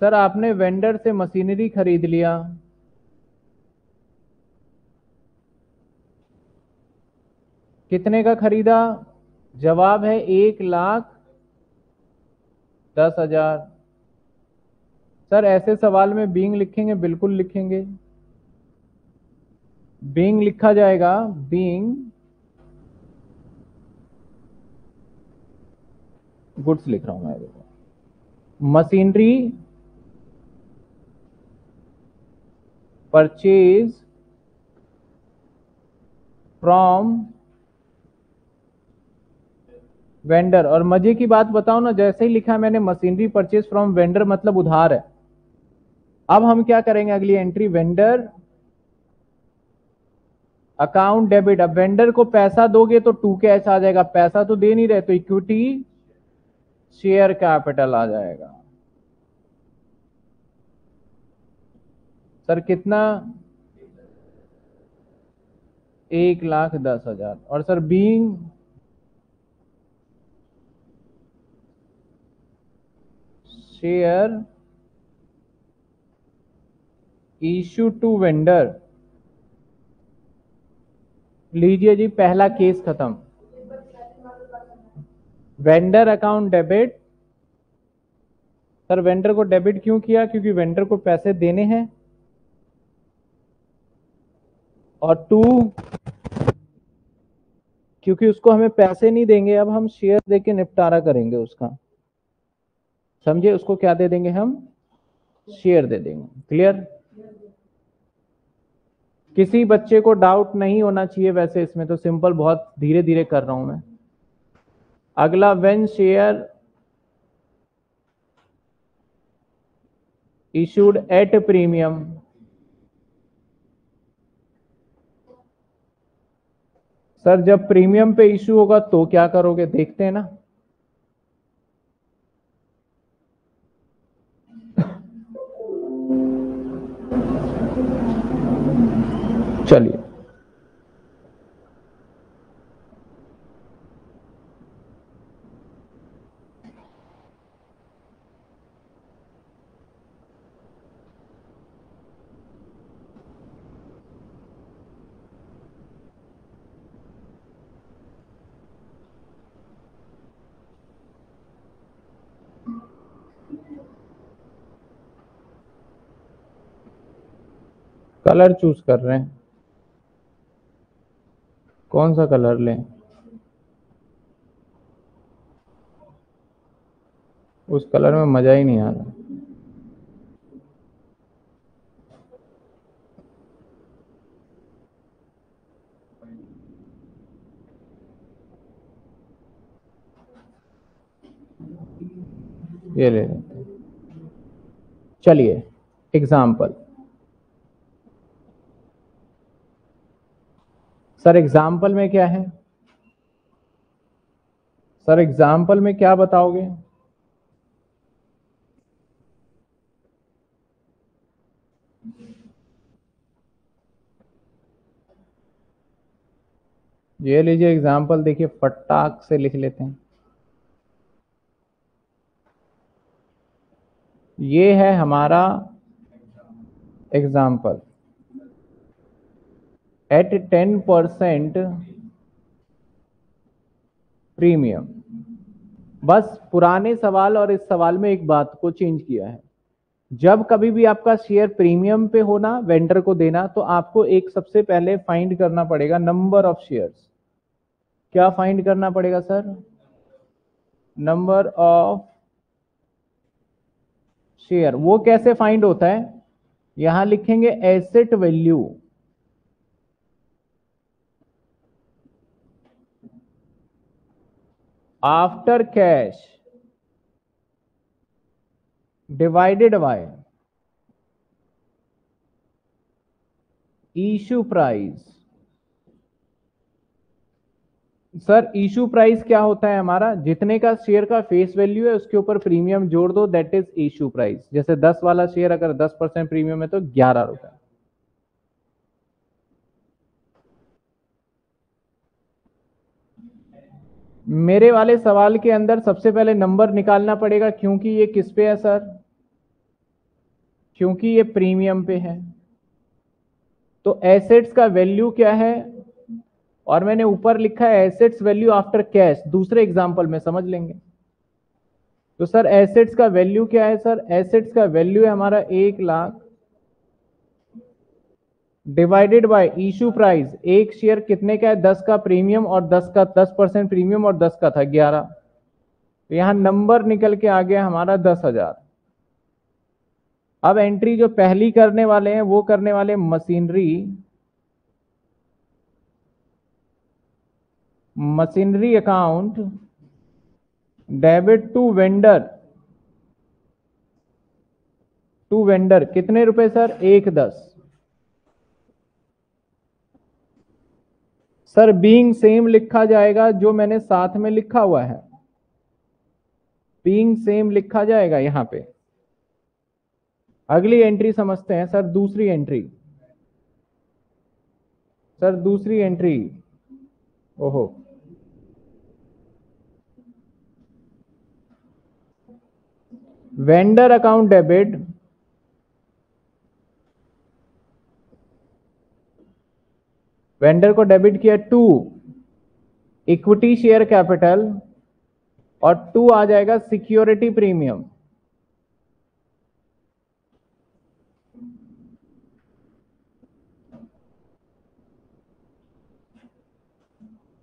सर आपने वेंडर से मशीनरी खरीद लिया कितने का खरीदा जवाब है एक लाख दस हजार सर ऐसे सवाल में बींग लिखेंगे बिल्कुल लिखेंगे बींग लिखा जाएगा बींग गुड्स लिख रहा हूं मैं देखो मशीनरी परचेज फ्रॉम वेंडर और मजे की बात बताओ ना जैसे ही लिखा मैंने मशीनरी परचेज फ्रॉम वेंडर मतलब उधार है अब हम क्या करेंगे अगली एंट्री वेंडर अकाउंट डेबिट अब वेंडर को पैसा दोगे तो टू कैश आ जाएगा पैसा तो दे नहीं रहे तो इक्विटी शेयर कैपिटल आ जाएगा सर कितना एक लाख दस हजार और sir being share issue to vendor लीजिए जी पहला केस खत्म vendor account debit sir vendor को डेबिट क्यों किया क्योंकि वेंडर को पैसे देने हैं और टू क्योंकि उसको हमें पैसे नहीं देंगे अब हम शेयर देके निपटारा करेंगे उसका समझे उसको क्या दे देंगे हम शेयर दे देंगे क्लियर किसी बच्चे को डाउट नहीं होना चाहिए वैसे इसमें तो सिंपल बहुत धीरे धीरे कर रहा हूं मैं अगला when share issued at premium sir जब प्रीमियम पे इशू होगा तो क्या करोगे देखते हैं ना चलिए कलर चूज कर रहे हैं कौन सा कलर लें उस कलर में मज़ा ही नहीं आ रहा ये ले लेते चलिए एग्जाम्पल सर एग्जाम्पल में क्या है सर एग्जाम्पल में क्या बताओगे ये लीजिए एग्जाम्पल देखिए फटाक से लिख लेते हैं ये है हमारा example at ten percent premium बस पुराने सवाल और इस सवाल में एक बात को चेंज किया है जब कभी भी आपका शेयर प्रीमियम पे होना वेंडर को देना तो आपको एक सबसे पहले फाइंड करना पड़ेगा नंबर ऑफ शेयर्स क्या फाइंड करना पड़ेगा सर नंबर ऑफ शेयर वो कैसे फाइंड होता है यहां लिखेंगे asset value after cash divided by issue price sir issue price क्या होता है हमारा जितने का शेयर का फेस वैल्यू है उसके ऊपर प्रीमियम जोड़ दो दैट इज इशू प्राइस जैसे 10 वाला शेयर अगर 10 परसेंट प्रीमियम है तो ग्यारह रुपए मेरे वाले सवाल के अंदर सबसे पहले नंबर निकालना पड़ेगा क्योंकि ये किस पे है सर क्योंकि ये प्रीमियम पे है तो एसेट्स का वैल्यू क्या है और मैंने ऊपर लिखा है एसेट्स वैल्यू आफ्टर कैश दूसरे एग्जाम्पल में समझ लेंगे तो सर एसेट्स का वैल्यू क्या है सर एसेट्स का वैल्यू है हमारा एक lakh divided by issue price एक शेयर कितने का है दस का प्रीमियम और दस का दस परसेंट प्रीमियम और दस का था ग्यारह तो यहां नंबर निकल के आ गया हमारा दस हजार अब एंट्री जो पहली करने वाले हैं वो करने वाले machinery machinery account debit to vendor to vendor कितने रुपए सर एक दस सर बीइंग सेम लिखा जाएगा जो मैंने साथ में लिखा हुआ है बीइंग सेम लिखा जाएगा यहां पे अगली एंट्री समझते हैं सर दूसरी एंट्री सर दूसरी एंट्री ओहो वेंडर अकाउंट डेबिट वेंडर को डेबिट किया टू इक्विटी शेयर कैपिटल और टू आ जाएगा सिक्योरिटी प्रीमियम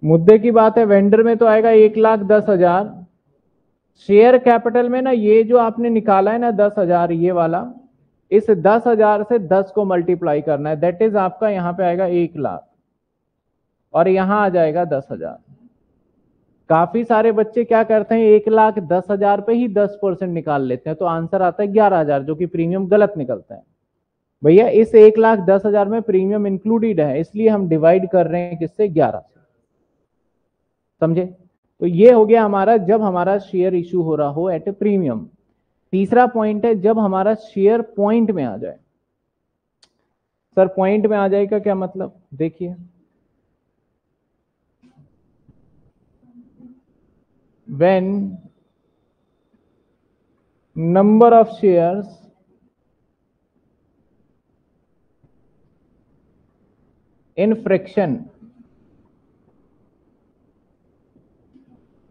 मुद्दे की बात है वेंडर में तो आएगा एक लाख दस हजार शेयर कैपिटल में ना ये जो आपने निकाला है ना दस हजार ये वाला इस दस हजार से दस को मल्टीप्लाई करना है दैट इज आपका यहां पे आएगा एक लाख और यहां आ जाएगा दस हजार काफी सारे बच्चे क्या करते हैं एक लाख दस हजार पे ही दस परसेंट निकाल लेते हैं तो आंसर आता है ग्यारह हजार जो कि प्रीमियम गलत निकलता है भैया इस एक लाख दस हजार में प्रीमियम इंक्लूडेड है इसलिए हम डिवाइड कर रहे हैं किससे ग्यारह से समझे तो ये हो गया हमारा जब हमारा शेयर इश्यू हो रहा हो एट ए प्रीमियम तीसरा पॉइंट है जब हमारा शेयर पॉइंट में आ जाए सर पॉइंट में आ जाएगा क्या मतलब देखिए when number of shares in fraction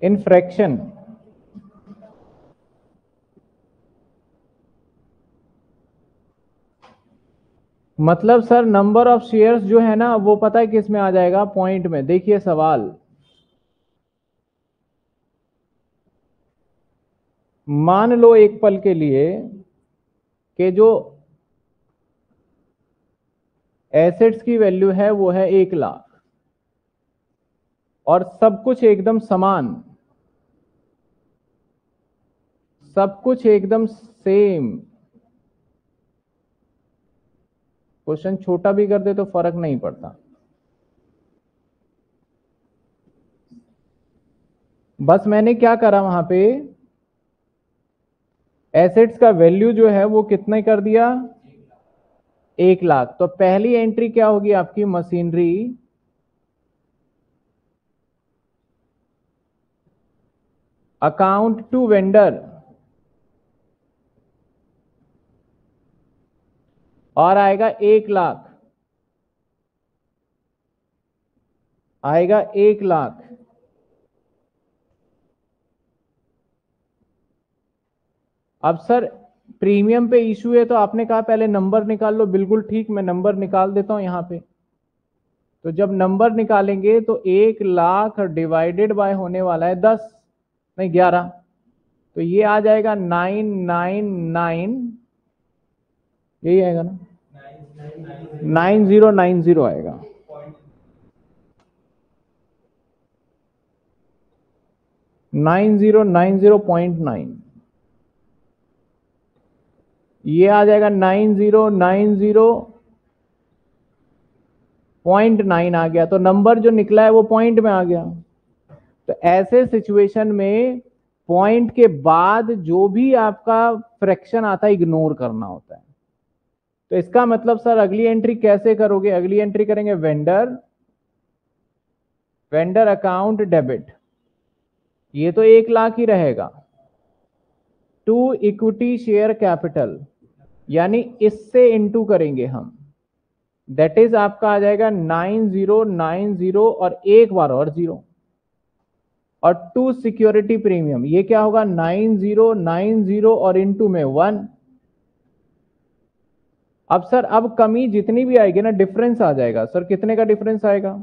in fraction मतलब सर नंबर ऑफ शेयर्स जो है ना वो पता है किस में आ जाएगा पॉइंट में देखिए सवाल मान लो एक पल के लिए कि जो एसेट्स की वैल्यू है वो है एक लाख और सब कुछ एकदम समान सब कुछ एकदम सेम क्वेश्चन छोटा भी कर दे तो फर्क नहीं पड़ता बस मैंने क्या करा वहां पे एसेट्स का वैल्यू जो है वो कितने कर दिया एक लाख तो पहली एंट्री क्या होगी आपकी मशीनरी अकाउंट टू वेंडर और आएगा एक लाख आएगा एक लाख अब सर प्रीमियम पे इशू है तो आपने कहा पहले नंबर निकाल लो बिल्कुल ठीक मैं नंबर निकाल देता हूं यहां पे तो जब नंबर निकालेंगे तो एक लाख डिवाइडेड बाय होने वाला है दस नहीं ग्यारह तो ये आ जाएगा नाइन नाइन नाइन यही आएगा ना नाइन जीरो नाइन जीरो आएगा nine zero nine zero point nine ये आ जाएगा nine zero nine zero point nine आ गया तो नंबर जो निकला है वो पॉइंट में आ गया तो ऐसे सिचुएशन में पॉइंट के बाद जो भी आपका फ्रैक्शन आता है इग्नोर करना होता है तो इसका मतलब सर अगली एंट्री कैसे करोगे अगली एंट्री करेंगे वेंडर वेंडर अकाउंट डेबिट ये तो एक लाख ही रहेगा टू इक्विटी शेयर कैपिटल यानी इससे इंटू करेंगे हम दैट इज आपका आ जाएगा नाइन जीरो नाइन जीरो और एक बार और जीरो और टू सिक्योरिटी प्रीमियम ये क्या होगा नाइन जीरो नाइन जीरो और इंटू में वन अब सर अब कमी जितनी भी आएगी ना डिफरेंस आ जाएगा सर कितने का डिफरेंस आएगा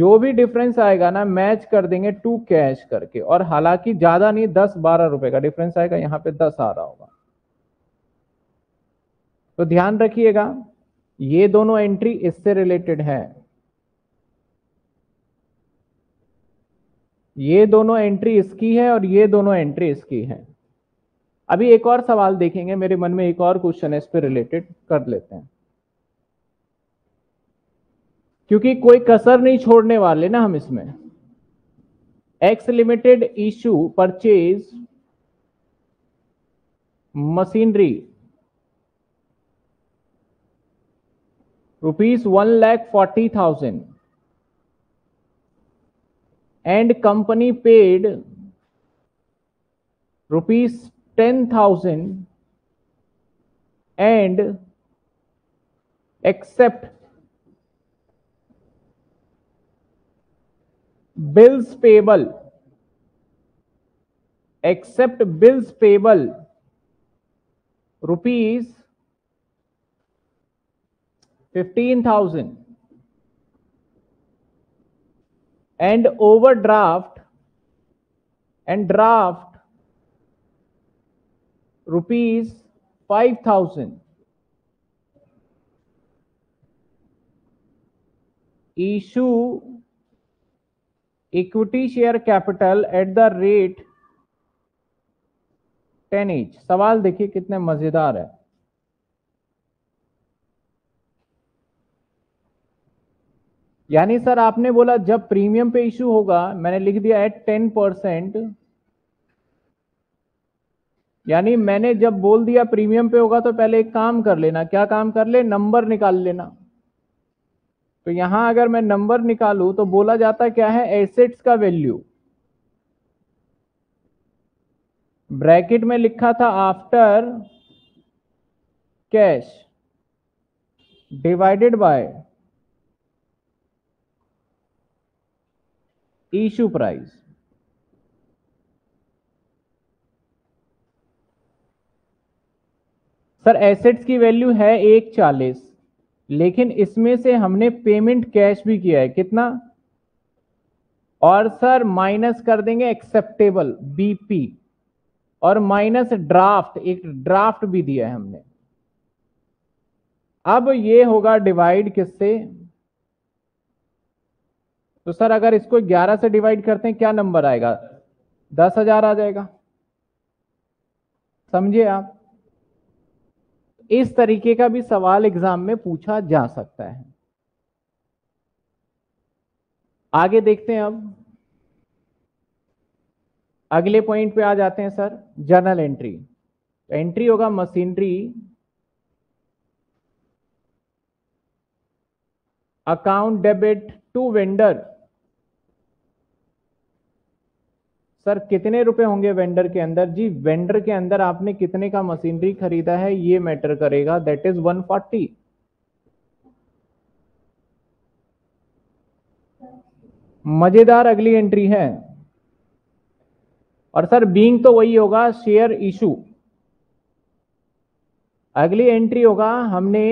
जो भी डिफरेंस आएगा ना मैच कर देंगे टू कैश करके और हालांकि ज्यादा नहीं दस बारह रुपए का डिफरेंस आएगा यहां पे दस आ रहा होगा तो ध्यान रखिएगा ये दोनों एंट्री इससे रिलेटेड है ये दोनों एंट्री इसकी है और ये दोनों एंट्री इसकी है अभी एक और सवाल देखेंगे मेरे मन में एक और क्वेश्चन है इस पर रिलेटेड कर लेते हैं क्योंकि कोई कसर नहीं छोड़ने वाले ना हम इसमें X limited issue purchase machinery rupees one lakh forty thousand and company paid rupees ten thousand and accept bills payable accept bills payable rupees fifteen thousand and overdraft and draft rupees five thousand issue equity share capital at the rate ten each सवाल देखिए कितने मजेदार है यानी sir आपने बोला जब premium पे इश्यू होगा मैंने लिख दिया एट टेन परसेंट यानी मैंने जब बोल दिया प्रीमियम पे होगा तो पहले एक काम कर लेना क्या काम कर ले नंबर निकाल लेना तो यहां अगर मैं नंबर निकालू तो बोला जाता क्या है एसेट्स का वैल्यू ब्रैकेट में लिखा था after cash divided by issue price sir assets की वैल्यू है एक चालीस लेकिन इसमें से हमने पेमेंट कैश भी किया है कितना और सर माइनस कर देंगे एक्सेप्टेबल बीपी और माइनस ड्राफ्ट एक ड्राफ्ट भी दिया है हमने अब ये होगा डिवाइड किससे तो सर अगर इसको 11 से डिवाइड करते हैं क्या नंबर आएगा दस हजार आ जाएगा समझे आप इस तरीके का भी सवाल एग्जाम में पूछा जा सकता है आगे देखते हैं अब अगले पॉइंट पे आ जाते हैं सर जर्नल एंट्री एंट्री होगा machinery account debit to vendor sir कितने रुपए होंगे वेंडर के अंदर जी वेंडर के अंदर आपने कितने का मशीनरी खरीदा है ये मैटर करेगा दैट इज 140 मजेदार अगली एंट्री है और सर बींग तो वही होगा शेयर इशू अगली एंट्री होगा हमने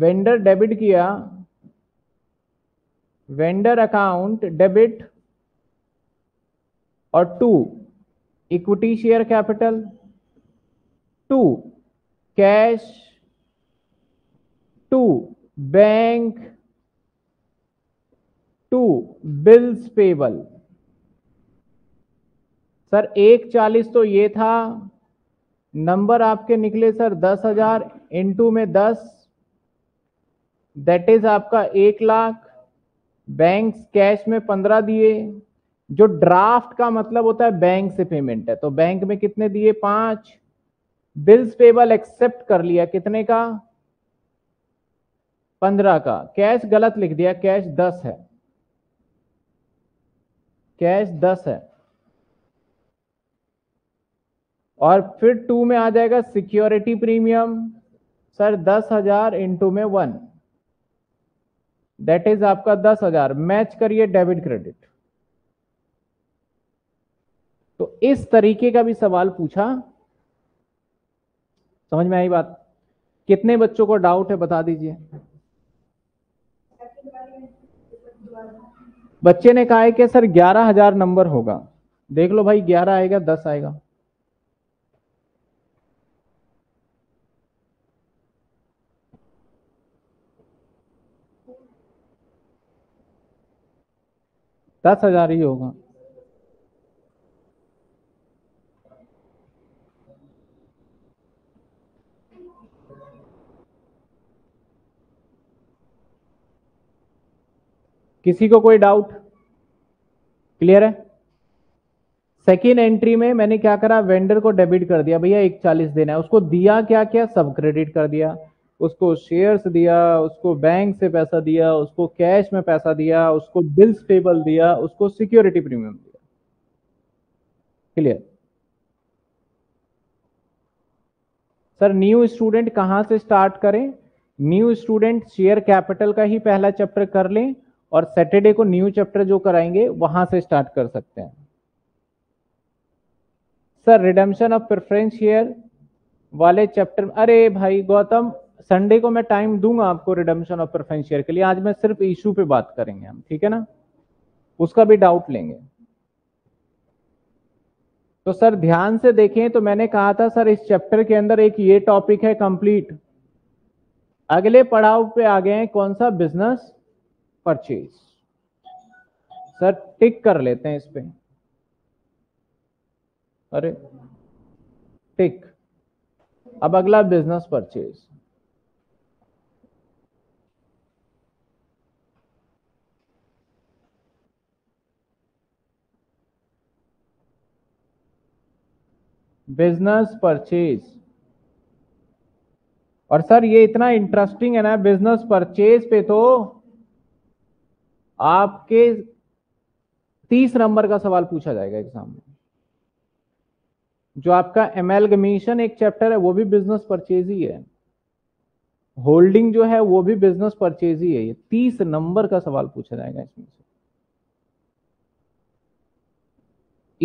वेंडर डेबिट किया वेंडर अकाउंट डेबिट और to equity share capital to cash to bank to bills payable sir एक चालीस तो ये था नंबर आपके निकले सर दस हजार इंटू में दस दैट इज आपका एक लाख बैंक कैश में पंद्रह दिए जो ड्राफ्ट का मतलब होता है बैंक से पेमेंट है तो बैंक में कितने दिए पांच बिल्स पेबल एक्सेप्ट कर लिया कितने का पंद्रह का कैश गलत लिख दिया कैश दस है कैश दस है और फिर टू में आ जाएगा सिक्योरिटी प्रीमियम सर दस हजार इंटू में वन दैट इज आपका दस हजार मैच करिए डेबिट क्रेडिट तो इस तरीके का भी सवाल पूछा समझ में आई बात कितने बच्चों को डाउट है बता दीजिए बच्चे ने कहा है कि सर ग्यारह हजार नंबर होगा देख लो भाई ग्यारह आएगा दस आएगा दस हजार ही होगा किसी को कोई डाउट क्लियर है सेकेंड एंट्री में मैंने क्या करा वेंडर को डेबिट कर दिया भैया एक चालीस देना है उसको दिया क्या क्या सब क्रेडिट कर दिया उसको शेयर्स दिया उसको बैंक से पैसा दिया उसको कैश में पैसा दिया उसको बिल्स पेबल दिया उसको सिक्योरिटी प्रीमियम दिया क्लियर सर न्यू स्टूडेंट कहां से स्टार्ट करें न्यू स्टूडेंट शेयर कैपिटल का ही पहला चैप्टर कर लें और सैटरडे को न्यू चैप्टर जो कराएंगे वहां से स्टार्ट कर सकते हैं sir redemption of preference share वाले चैप्टर अरे भाई गौतम संडे को मैं टाइम दूंगा आपको रिडम्शन ऑफ प्रेफरेंस शेयर के लिए आज मैं सिर्फ इशू पे बात करेंगे हम ठीक है ना उसका भी डाउट लेंगे तो सर ध्यान से देखें तो मैंने कहा था सर इस चैप्टर के अंदर एक ये टॉपिक है कंप्लीट अगले पड़ाव पे आ गए हैं कौन सा बिजनेस परचेज सर टिक कर लेते हैं इस पे अरे टिक अब अगला बिजनेस परचेज बिजनेस परचेज और सर ये इतना इंटरेस्टिंग है ना बिजनेस परचेज पे तो आपके तीस नंबर का सवाल पूछा जाएगा एग्जाम में जो आपका एमेलगमेशन एक चैप्टर है वो भी बिजनेस परचेज ही है होल्डिंग जो है वो भी बिजनेस परचेज ही है ये तीस नंबर का सवाल पूछा जाएगा इसमें से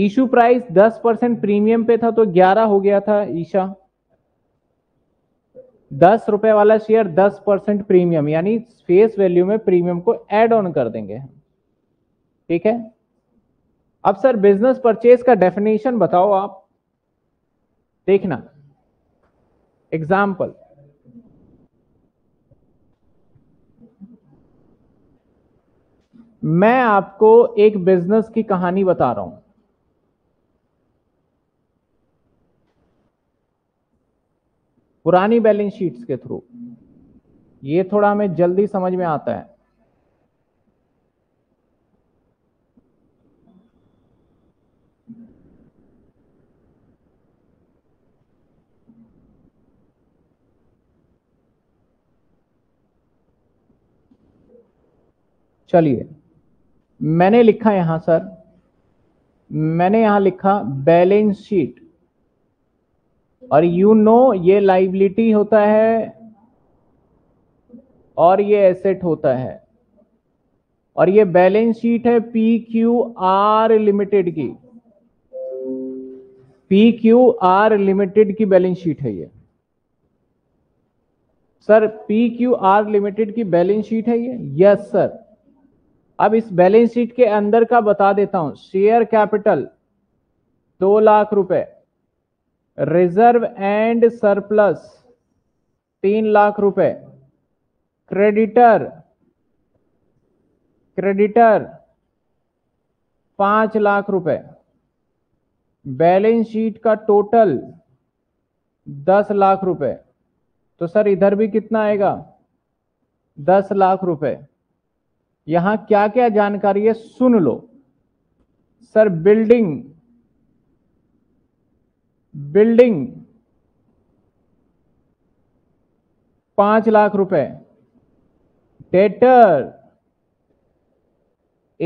इशू प्राइस दस परसेंट प्रीमियम पे था तो ग्यारह हो गया था ईशा दस रुपए वाला शेयर दस परसेंट प्रीमियम यानी फेस वैल्यू में प्रीमियम को एड ऑन कर देंगे ठीक है अब सर बिजनेस परचेज का डेफिनेशन बताओ आप देखना एग्जाम्पल मैं आपको एक बिजनेस की कहानी बता रहा हूं पुरानी बैलेंस शीट्स के थ्रू ये थोड़ा हमें जल्दी समझ में आता है चलिए मैंने लिखा यहां सर मैंने यहां लिखा बैलेंस शीट और यू you नो know, ये लाइबिलिटी होता है और ये एसेट होता है और ये बैलेंस शीट है पी क्यू आर लिमिटेड की पी क्यू आर लिमिटेड की बैलेंस शीट है ये sir P Q R limited की बैलेंस शीट है ये यस सर अब इस बैलेंस शीट के अंदर का बता देता हूं शेयर कैपिटल दो लाख रुपए रिजर्व एंड सरप्लस तीन लाख रुपए क्रेडिटर क्रेडिटर पांच लाख रुपए बैलेंस शीट का टोटल दस लाख रुपए तो सर इधर भी कितना आएगा दस लाख रुपए यहां क्या क्या जानकारी है सुन लो सर बिल्डिंग बिल्डिंग पांच लाख रुपए डेटर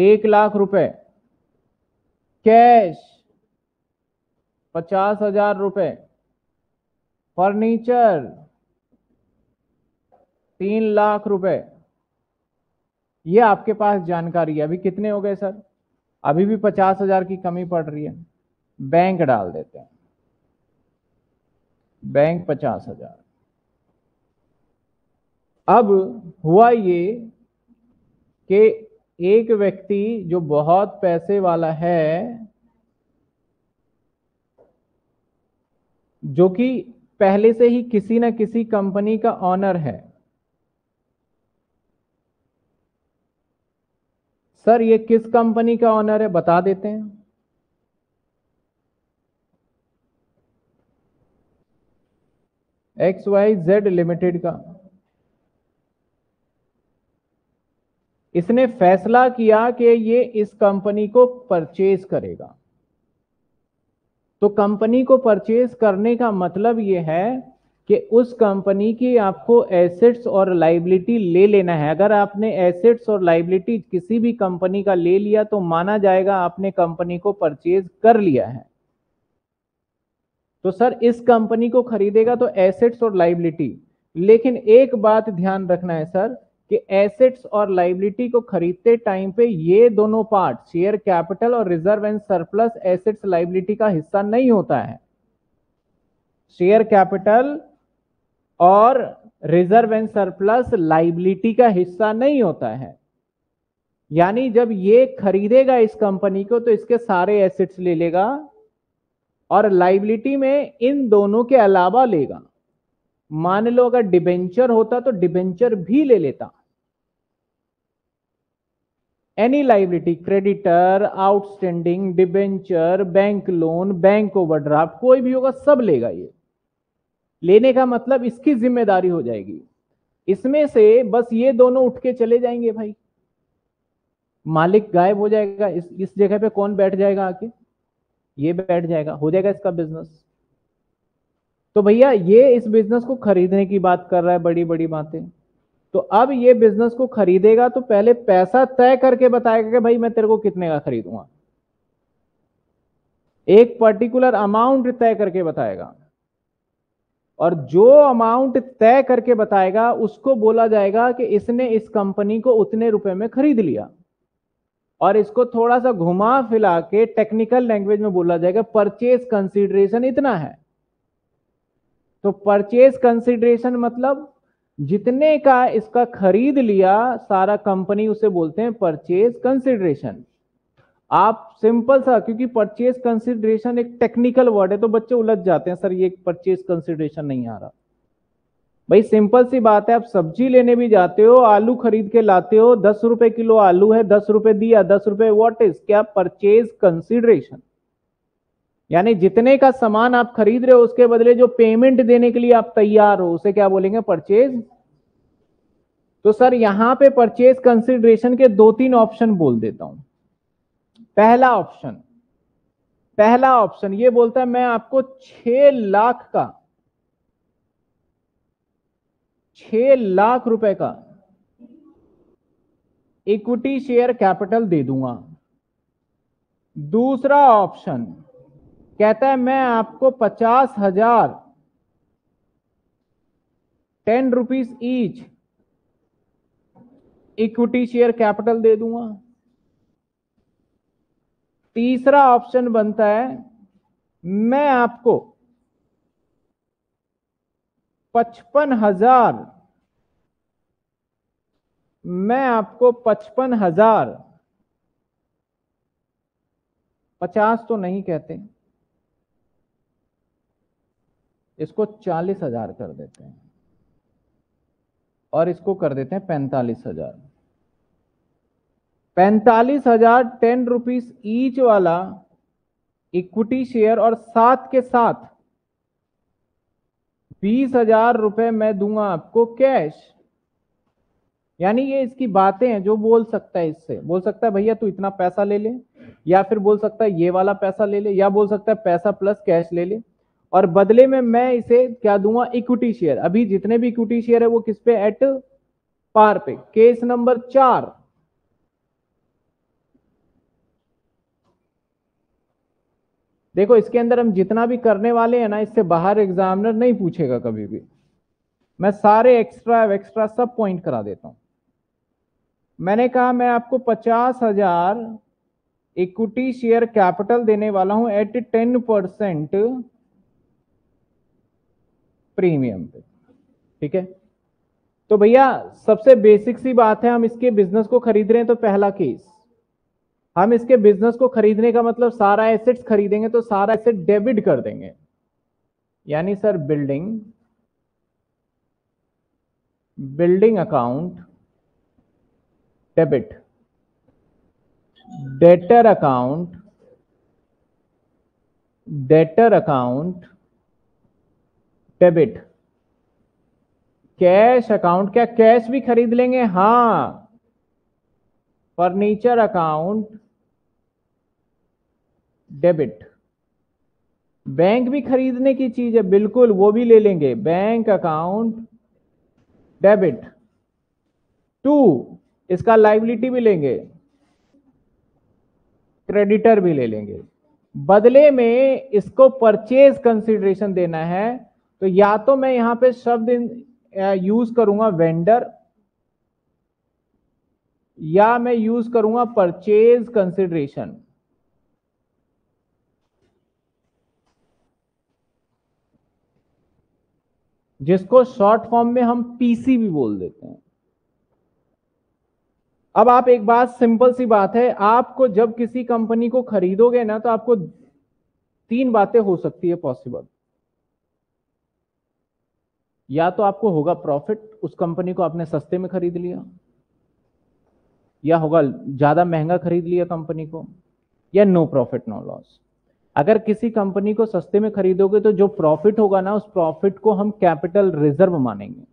एक लाख रुपए कैश पचास हजार रुपए फर्नीचर तीन लाख रुपए ये आपके पास जानकारी है अभी कितने हो गए सर अभी भी पचास हजार की कमी पड़ रही है बैंक डाल देते हैं बैंक पचास हजार अब हुआ ये कि एक व्यक्ति जो बहुत पैसे वाला है जो कि पहले से ही किसी ना किसी कंपनी का ऑनर है सर ये किस कंपनी का ऑनर है बता देते हैं एक्स वाई जेड लिमिटेड का इसने फैसला किया कि ये इस कंपनी को परचेज करेगा तो कंपनी को परचेज करने का मतलब ये है कि उस कंपनी की आपको एसेट्स और लाइबिलिटी ले लेना है अगर आपने एसेट्स और लाइबिलिटी किसी भी कंपनी का ले लिया तो माना जाएगा आपने कंपनी को परचेज कर लिया है तो सर इस कंपनी को खरीदेगा तो एसेट्स और लाइबिलिटी लेकिन एक बात ध्यान रखना है सर कि एसेट्स और लाइबिलिटी को खरीदते टाइम पे ये दोनों पार्ट शेयर कैपिटल और reserve and surplus assets liability का हिस्सा नहीं होता है शेयर कैपिटल और रिजर्व एंड सरप्लस लाइबिलिटी का हिस्सा नहीं होता है यानी जब ये खरीदेगा इस कंपनी को तो इसके सारे एसेट्स ले लेगा और लाइबिलिटी में इन दोनों के अलावा लेगा मान लो अगर डिबेंचर होता तो डिबेंचर भी ले लेता any liability creditor outstanding debenture bank loan bank overdraft कोई भी होगा सब लेगा ये लेने का मतलब इसकी जिम्मेदारी हो जाएगी इसमें से बस ये दोनों उठ के चले जाएंगे भाई मालिक गायब हो जाएगा इस इस जगह पे कौन बैठ जाएगा आके ये बैठ जाएगा हो जाएगा इसका बिजनेस तो भैया ये इस बिजनेस को खरीदने की बात कर रहा है बड़ी बड़ी बातें तो अब ये बिजनेस को खरीदेगा तो पहले पैसा तय करके बताएगा कि भाई मैं तेरे को कितने का खरीदूंगा एक पर्टिकुलर अमाउंट तय करके बताएगा और जो अमाउंट तय करके बताएगा उसको बोला जाएगा कि इसने इस कंपनी को उतने रुपए में खरीद लिया और इसको थोड़ा सा घुमा फिला के टेक्निकल लैंग्वेज में बोला जाएगा परचेज कंसिडरेशन इतना है तो परचेज कंसिडरेशन मतलब जितने का इसका खरीद लिया सारा कंपनी उसे बोलते हैं परचेज कंसिडरेशन आप सिंपल सा क्योंकि परचेज कंसिडरेशन एक टेक्निकल वर्ड है तो बच्चे उलझ जाते हैं सर ये परचेज कंसिडरेशन नहीं आ रहा भाई सिंपल सी बात है आप सब्जी लेने भी जाते हो आलू खरीद के लाते हो दस रुपए किलो आलू है दस रुपए दिया दस रुपए वॉट इज क्या परचेज कंसिडरेशन यानी जितने का सामान आप खरीद रहे हो उसके बदले जो पेमेंट देने के लिए आप तैयार हो उसे क्या बोलेंगे परचेज तो सर यहां पे परचेज कंसिडरेशन के दो तीन ऑप्शन बोल देता हूं पहला ऑप्शन पहला ऑप्शन ये बोलता है मैं आपको छह लाख का छह लाख रुपए का इक्विटी शेयर कैपिटल दे दूंगा दूसरा ऑप्शन कहता है मैं आपको पचास हजार ten rupees each equity share capital दे दूंगा तीसरा ऑप्शन बनता है मैं आपको पचपन हजार मैं आपको पचपन हजार पचास तो नहीं कहते इसको चालीस हजार कर देते हैं और इसको कर देते हैं पैंतालीस हजार पैंतालीस हजार टेन रुपीज ईच वाला इक्विटी शेयर और साथ के साथ बीस हजार रुपए मैं दूंगा आपको कैश यानी ये इसकी बातें हैं जो बोल सकता है इससे बोल सकता है भैया तू इतना पैसा ले ले या फिर बोल सकता है ये वाला पैसा ले ले या बोल सकता है पैसा प्लस कैश ले ले और बदले में मैं इसे क्या दूंगा इक्विटी शेयर अभी जितने भी इक्विटी शेयर है वो किस पे एट पार पे केस नंबर चार देखो इसके अंदर हम जितना भी करने वाले हैं ना इससे बाहर एग्जामिनर नहीं पूछेगा कभी भी मैं सारे एक्स्ट्रा एक्स्ट्रा सब पॉइंट करा देता हूं मैंने कहा मैं आपको पचास हजार इक्विटी शेयर कैपिटल देने वाला हूं एट टेन परसेंट प्रीमियम पे ठीक है तो भैया सबसे बेसिक सी बात है हम इसके बिजनेस को खरीद रहे हैं तो पहला केस हम इसके बिजनेस को खरीदने का मतलब सारा एसेट्स खरीदेंगे तो सारा एसेट डेबिट कर देंगे यानी sir building building account debit debtor account debtor account debit cash account क्या कैश भी खरीद लेंगे हां फर्नीचर अकाउंट डेबिट बैंक भी खरीदने की चीज है बिल्कुल वो भी ले लेंगे बैंक अकाउंट डेबिट टू इसका लाइबिलिटी भी लेंगे क्रेडिटर भी ले लेंगे बदले में इसको परचेज कंसिडरेशन देना है तो या तो मैं यहां पे शब्द यूज करूंगा वेंडर या मैं यूज करूंगा परचेज कंसिडरेशन जिसको शॉर्ट फॉर्म में हम पीसी भी बोल देते हैं अब आप एक बात सिंपल सी बात है आपको जब किसी कंपनी को खरीदोगे ना तो आपको तीन बातें हो सकती है पॉसिबल या तो आपको होगा प्रॉफिट उस कंपनी को आपने सस्ते में खरीद लिया या होगा ज्यादा महंगा खरीद लिया कंपनी को या नो प्रॉफिट नो लॉस अगर किसी कंपनी को सस्ते में खरीदोगे तो जो प्रॉफिट होगा ना उस प्रॉफिट को हम कैपिटल रिजर्व मानेंगे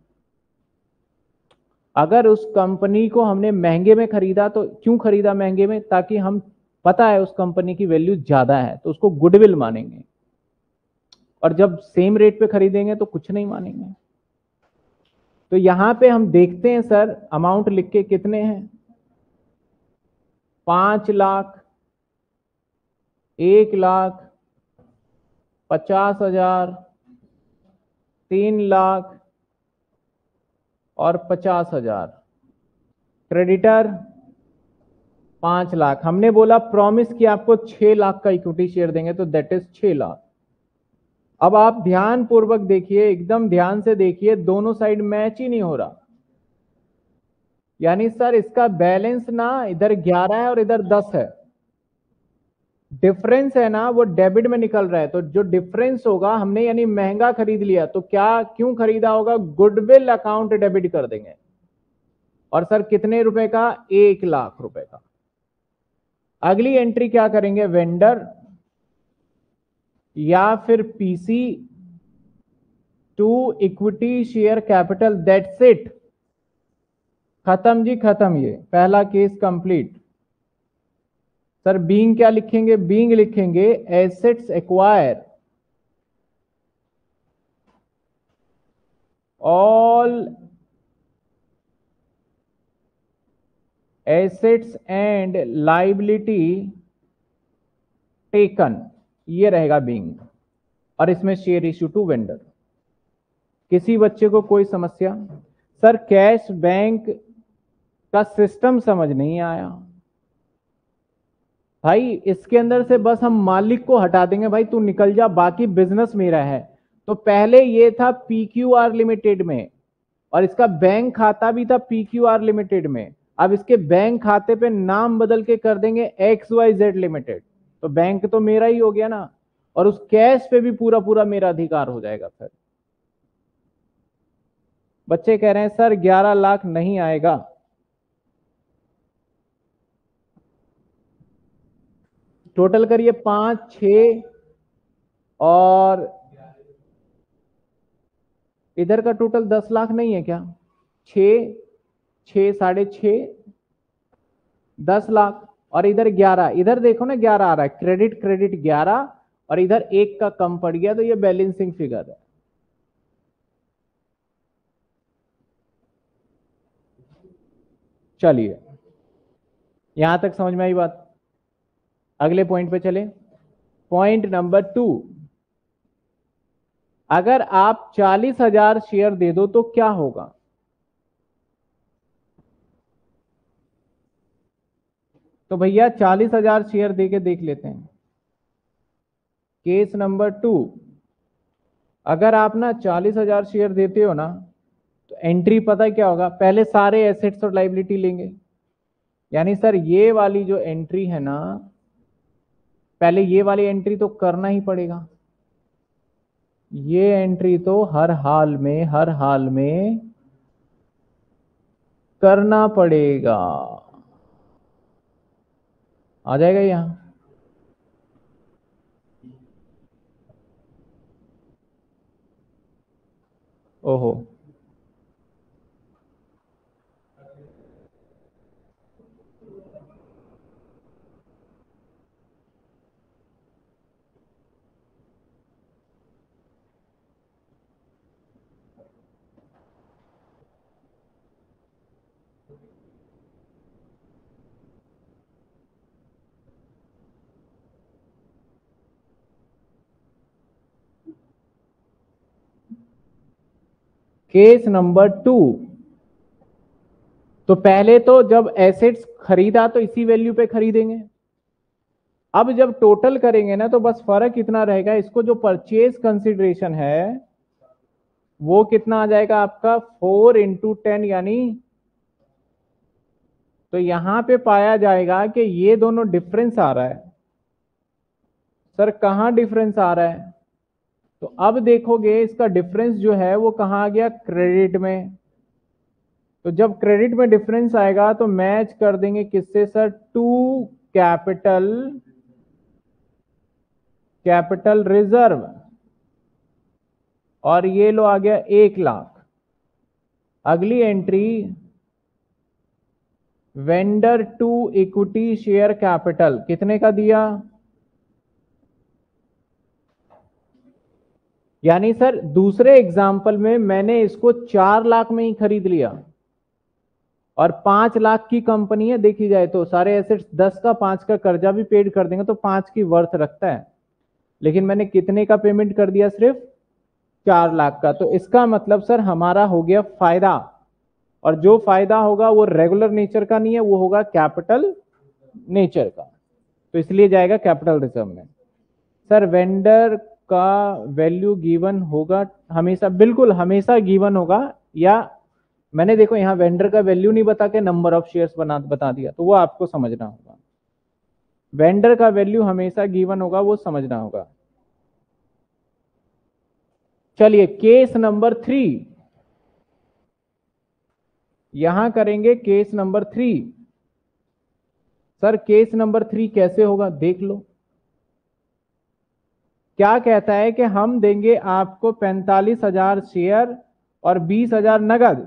अगर उस कंपनी को हमने महंगे में खरीदा तो क्यों खरीदा महंगे में ताकि हम पता है उस कंपनी की वैल्यू ज्यादा है तो उसको गुडविल मानेंगे और जब सेम रेट पे खरीदेंगे तो कुछ नहीं मानेंगे तो यहां पे हम देखते हैं सर अमाउंट लिख के कितने हैं पांच लाख एक लाख पचास हजार तीन लाख और पचास हजार क्रेडिटर पांच लाख हमने बोला प्रॉमिस कि आपको छह लाख का इक्विटी शेयर देंगे तो दैट इज छह लाख अब आप ध्यान पूर्वक देखिए एकदम ध्यान से देखिए दोनों साइड मैच ही नहीं हो रहा यानी सर इसका बैलेंस ना इधर ग्यारह है और इधर दस है डिफरेंस है ना वो डेबिट में निकल रहा है तो जो डिफरेंस होगा हमने यानी महंगा खरीद लिया तो क्या क्यों खरीदा होगा गुडविल अकाउंट डेबिट कर देंगे और सर कितने रुपए का एक लाख रुपए का अगली एंट्री क्या करेंगे वेंडर या फिर PC to equity share capital that's it खत्म जी खत्म ये पहला केस कंप्लीट सर बींग क्या लिखेंगे बींग लिखेंगे assets acquire all assets and liability taken ये रहेगा बींग और इसमें शेयर इश्यू टू वेंडर किसी बच्चे को कोई समस्या सर कैश बैंक का सिस्टम समझ नहीं आया भाई इसके अंदर से बस हम मालिक को हटा देंगे भाई तू निकल जा बाकी बिजनेस मेरा है तो पहले ये था पी क्यू आर लिमिटेड में और इसका बैंक खाता भी था पी क्यू आर लिमिटेड में अब इसके बैंक खाते पे नाम बदल के कर देंगे एक्स वाई जेड लिमिटेड तो बैंक तो मेरा ही हो गया ना और उस कैश पे भी पूरा पूरा मेरा अधिकार हो जाएगा फिर बच्चे कह रहे हैं सर 11 लाख नहीं आएगा टोटल करिए पांच छ और इधर का टोटल दस लाख नहीं है क्या छ छ साढ़े छ दस लाख और इधर ग्यारह इधर देखो ना ग्यारह आ रहा है क्रेडिट क्रेडिट ग्यारह और इधर एक का कम पड़ गया तो ये बैलेंसिंग फिगर है चलिए यहां तक समझ में आई बात अगले पॉइंट पे चले पॉइंट नंबर टू अगर आप चालीस हजार शेयर दे दो तो क्या होगा तो भैया चालीस हजार शेयर दे के देख लेते हैं केस नंबर टू अगर आप ना चालीस हजार शेयर देते हो ना तो एंट्री पता क्या होगा पहले सारे एसेट्स और लाइबिलिटी लेंगे यानी सर ये वाली जो एंट्री है ना पहले ये वाली एंट्री तो करना ही पड़ेगा ये एंट्री तो हर हाल में हर हाल में करना पड़ेगा आ जाएगा यहां ओहो केस नंबर टू तो पहले तो जब एसेट्स खरीदा तो इसी वैल्यू पे खरीदेंगे अब जब टोटल करेंगे ना तो बस फर्क इतना रहेगा इसको जो परचेज कंसिडरेशन है वो कितना आ जाएगा आपका फोर इंटू टेन यानी तो यहां पे पाया जाएगा कि ये दोनों डिफरेंस आ रहा है सर कहां डिफरेंस आ रहा है तो अब देखोगे इसका डिफरेंस जो है वो कहा आ गया क्रेडिट में तो जब क्रेडिट में डिफरेंस आएगा तो मैच कर देंगे किससे sir to capital capital reserve और ये लो आ गया एक लाख अगली entry vendor to equity share capital कितने का दिया यानी सर दूसरे एग्जाम्पल में मैंने इसको चार लाख में ही खरीद लिया और पांच लाख की कंपनी है देखी जाए तो सारे एसेट्स दस का पांच का कर्जा भी पेड कर देंगे तो पांच की वर्थ रखता है लेकिन मैंने कितने का पेमेंट कर दिया सिर्फ चार लाख का तो इसका मतलब सर हमारा हो गया फायदा और जो फायदा होगा वो रेगुलर नेचर का नहीं है वो होगा कैपिटल नेचर का तो इसलिए जाएगा कैपिटल रिजर्व में सर वेंडर का वैल्यू गिवन होगा हमेशा बिल्कुल हमेशा गिवन होगा या मैंने देखो यहाँ वेंडर का वैल्यू नहीं बता के नंबर ऑफ शेयर्स बना बता दिया तो वो आपको समझना होगा वेंडर का वैल्यू हमेशा गिवन होगा वो समझना होगा चलिए केस नंबर थ्री यहां करेंगे case number three sir case number three कैसे होगा देख लो क्या कहता है कि हम देंगे आपको पैंतालीस हजार शेयर और बीस हजार नगद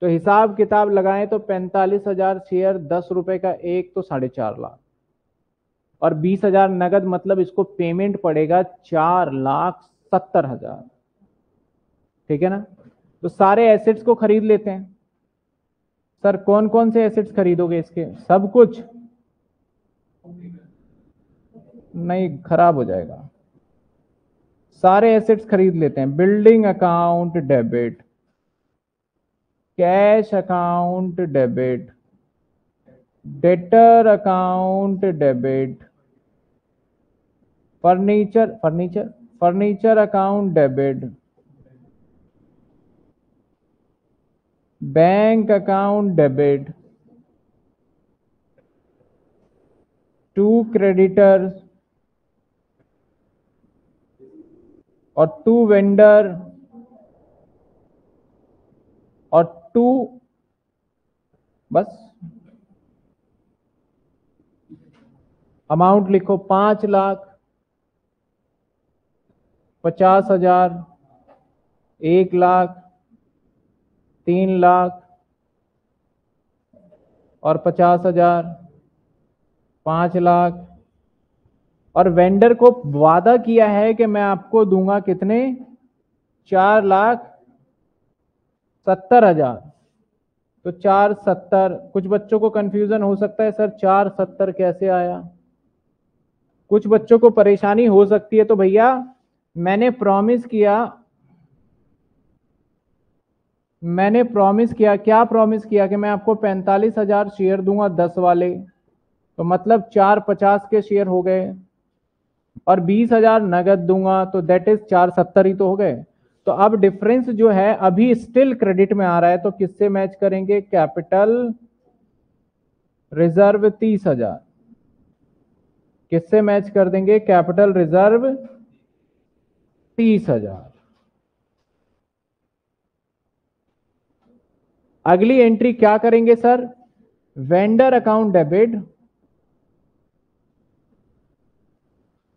तो हिसाब किताब लगाएं तो पैंतालीस हजार शेयर दस रुपए का एक तो साढ़े चार लाख और बीस हजार नगद मतलब इसको पेमेंट पड़ेगा चार लाख सत्तर हजार ठीक है ना तो सारे एसेट्स को खरीद लेते हैं सर कौन कौन से एसेट्स खरीदोगे इसके सब कुछ नहीं खराब हो जाएगा सारे एसेट्स खरीद लेते हैं building account debit cash account debit debtor account debit furniture furniture furniture account debit bank account debit to creditors और टू वेंडर और टू बस अमाउंट लिखो पांच लाख पचास हजार एक लाख तीन लाख और पचास हजार पांच लाख और वेंडर को वादा किया है कि मैं आपको दूंगा कितने चार लाख सत्तर हजार तो चार सत्तर कुछ बच्चों को कंफ्यूजन हो सकता है सर चार सत्तर कैसे आया कुछ बच्चों को परेशानी हो सकती है तो भैया मैंने प्रॉमिस किया मैंने प्रॉमिस किया क्या प्रॉमिस किया कि मैं आपको पैंतालीस हजार शेयर दूंगा दस वाले तो मतलब चार पचास के शेयर हो गए और बीस हजार नगद दूंगा तो देट इज चार सत्तर ही तो हो गए तो अब डिफरेंस जो है अभी स्टिल क्रेडिट में आ रहा है तो किससे मैच करेंगे कैपिटल रिजर्व तीस हजार किससे मैच कर देंगे कैपिटल रिजर्व तीस हजार अगली एंट्री क्या करेंगे सर वेंडर अकाउंट डेबिट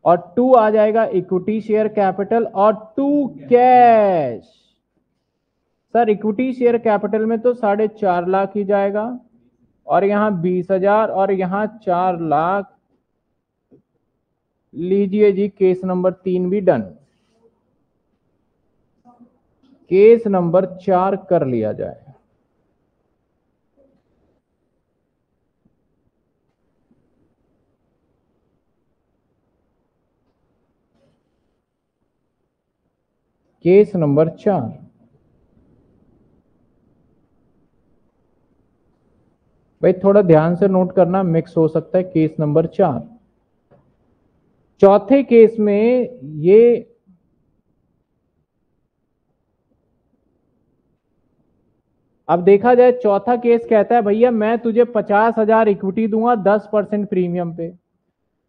और टू आ जाएगा इक्विटी शेयर कैपिटल और to cash sir equity share capital में तो साढ़े चार लाख ही जाएगा और यहां बीस हजार और यहां चार लाख लीजिए जी केस नंबर तीन भी डन केस नंबर चार कर लिया जाए केस नंबर चार भाई थोड़ा ध्यान से नोट करना मिक्स हो सकता है केस नंबर चार चौथे केस में ये अब देखा जाए चौथा केस कहता है भैया मैं तुझे पचास हजार इक्विटी दूंगा दस परसेंट प्रीमियम पे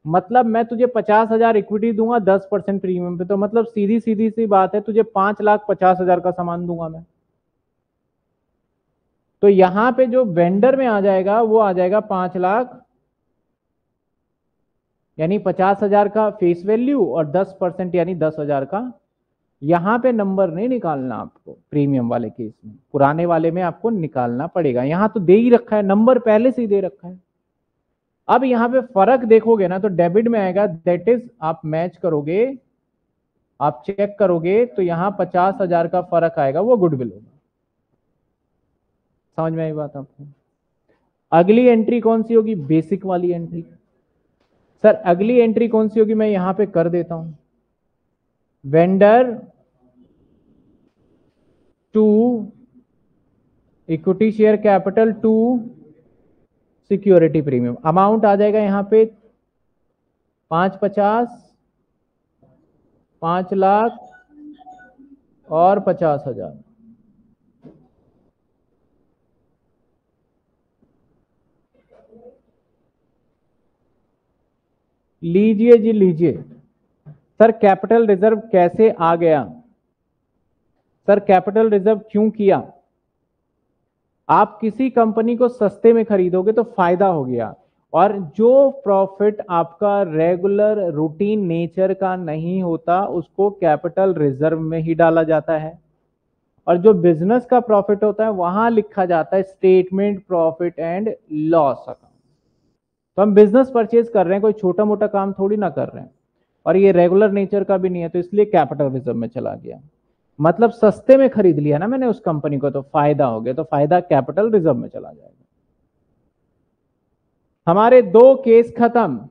मतलब मैं तुझे पचास हजार इक्विटी दूंगा दस परसेंट प्रीमियम पे तो मतलब सीधी सीधी सी बात है तुझे पांच लाख पचास हजार का सामान दूंगा मैं तो यहां पे जो वेंडर में आ जाएगा वो आ जाएगा पांच लाख यानी पचास हजार का फेस वैल्यू और दस परसेंट यानी दस हजार का यहां पे नंबर नहीं निकालना आपको प्रीमियम वाले केस में पुराने वाले में आपको निकालना पड़ेगा यहां तो दे ही रखा है नंबर पहले से ही दे रखा है अब यहां पे फर्क देखोगे ना तो डेबिट में आएगा दैट इज आप मैच करोगे आप चेक करोगे तो यहां पचास हजार का फर्क आएगा वो गुडविल होगा समझ में आई बात आपको अगली एंट्री कौन सी होगी बेसिक वाली एंट्री सर अगली एंट्री कौन सी होगी मैं यहां पे कर देता हूं vendor to equity share capital to security premium amount आ जाएगा यहाँ पे पाँच पचास पाँच लाख और पचास हजार लीजिए जी लीजिए सर कैपिटल रिजर्व कैसे आ गया सर कैपिटल रिजर्व क्यों किया आप किसी कंपनी को सस्ते में खरीदोगे तो फायदा हो गया और जो प्रॉफिट आपका रेगुलर रूटीन नेचर का नहीं होता उसको कैपिटल रिजर्व में ही डाला जाता है और जो बिजनेस का प्रॉफिट होता है वहां लिखा जाता है statement profit and loss account तो हम बिजनेस परचेज कर रहे हैं कोई छोटा मोटा काम थोड़ी ना कर रहे हैं और ये रेगुलर नेचर का भी नहीं है तो इसलिए कैपिटल रिजर्व में चला गया मतलब सस्ते में खरीद लिया ना मैंने उस कंपनी को तो फायदा हो गया तो फायदा कैपिटल रिजर्व में चला जाएगा हमारे दो केस खत्म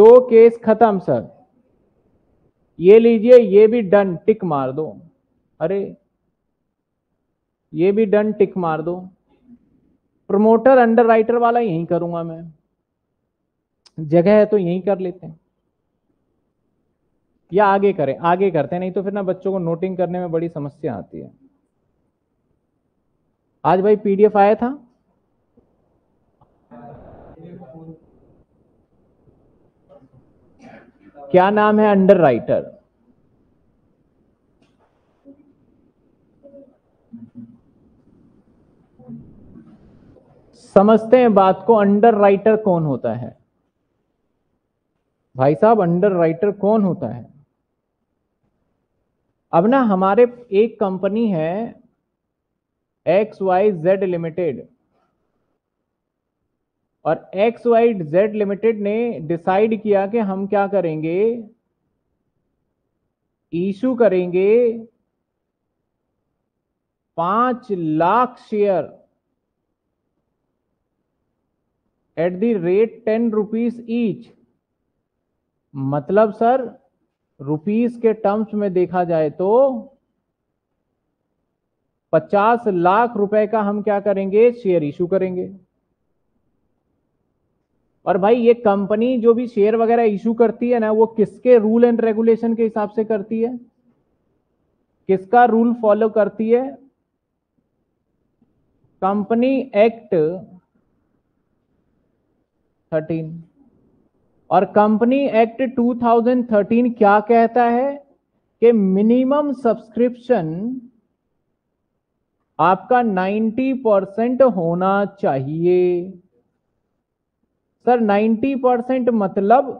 दो केस खत्म सर ये लीजिए ये भी डन टिक मार दो अरे ये भी डन टिक मार दो प्रमोटर अंडरराइटर वाला यही करूंगा मैं जगह है तो यही कर लेते हैं या आगे करें आगे करते हैं नहीं तो फिर ना बच्चों को नोटिंग करने में बड़ी समस्या आती है आज भाई पीडीएफ आया था क्या नाम है अंडर राइटर समझते हैं बात को अंडर राइटर कौन होता है भाई साहब अंडर राइटर कौन होता है अब ना हमारे एक कंपनी है एक्स वाई जेड लिमिटेड और एक्स वाई जेड लिमिटेड ने डिसाइड किया कि हम क्या करेंगे इशू करेंगे पांच lakh share at the rate ten rupees each मतलब सर रुपीस के टर्म्स में देखा जाए तो 50 लाख रुपए का हम क्या करेंगे शेयर इशू करेंगे और भाई ये कंपनी जो भी शेयर वगैरह इशू करती है ना वो किसके रूल एंड रेगुलेशन के हिसाब से करती है किसका रूल फॉलो करती है कंपनी एक्ट थर्टीन और कंपनी एक्ट 2013 क्या कहता है कि मिनिमम सब्सक्रिप्शन आपका 90 परसेंट होना चाहिए सर 90 परसेंट मतलब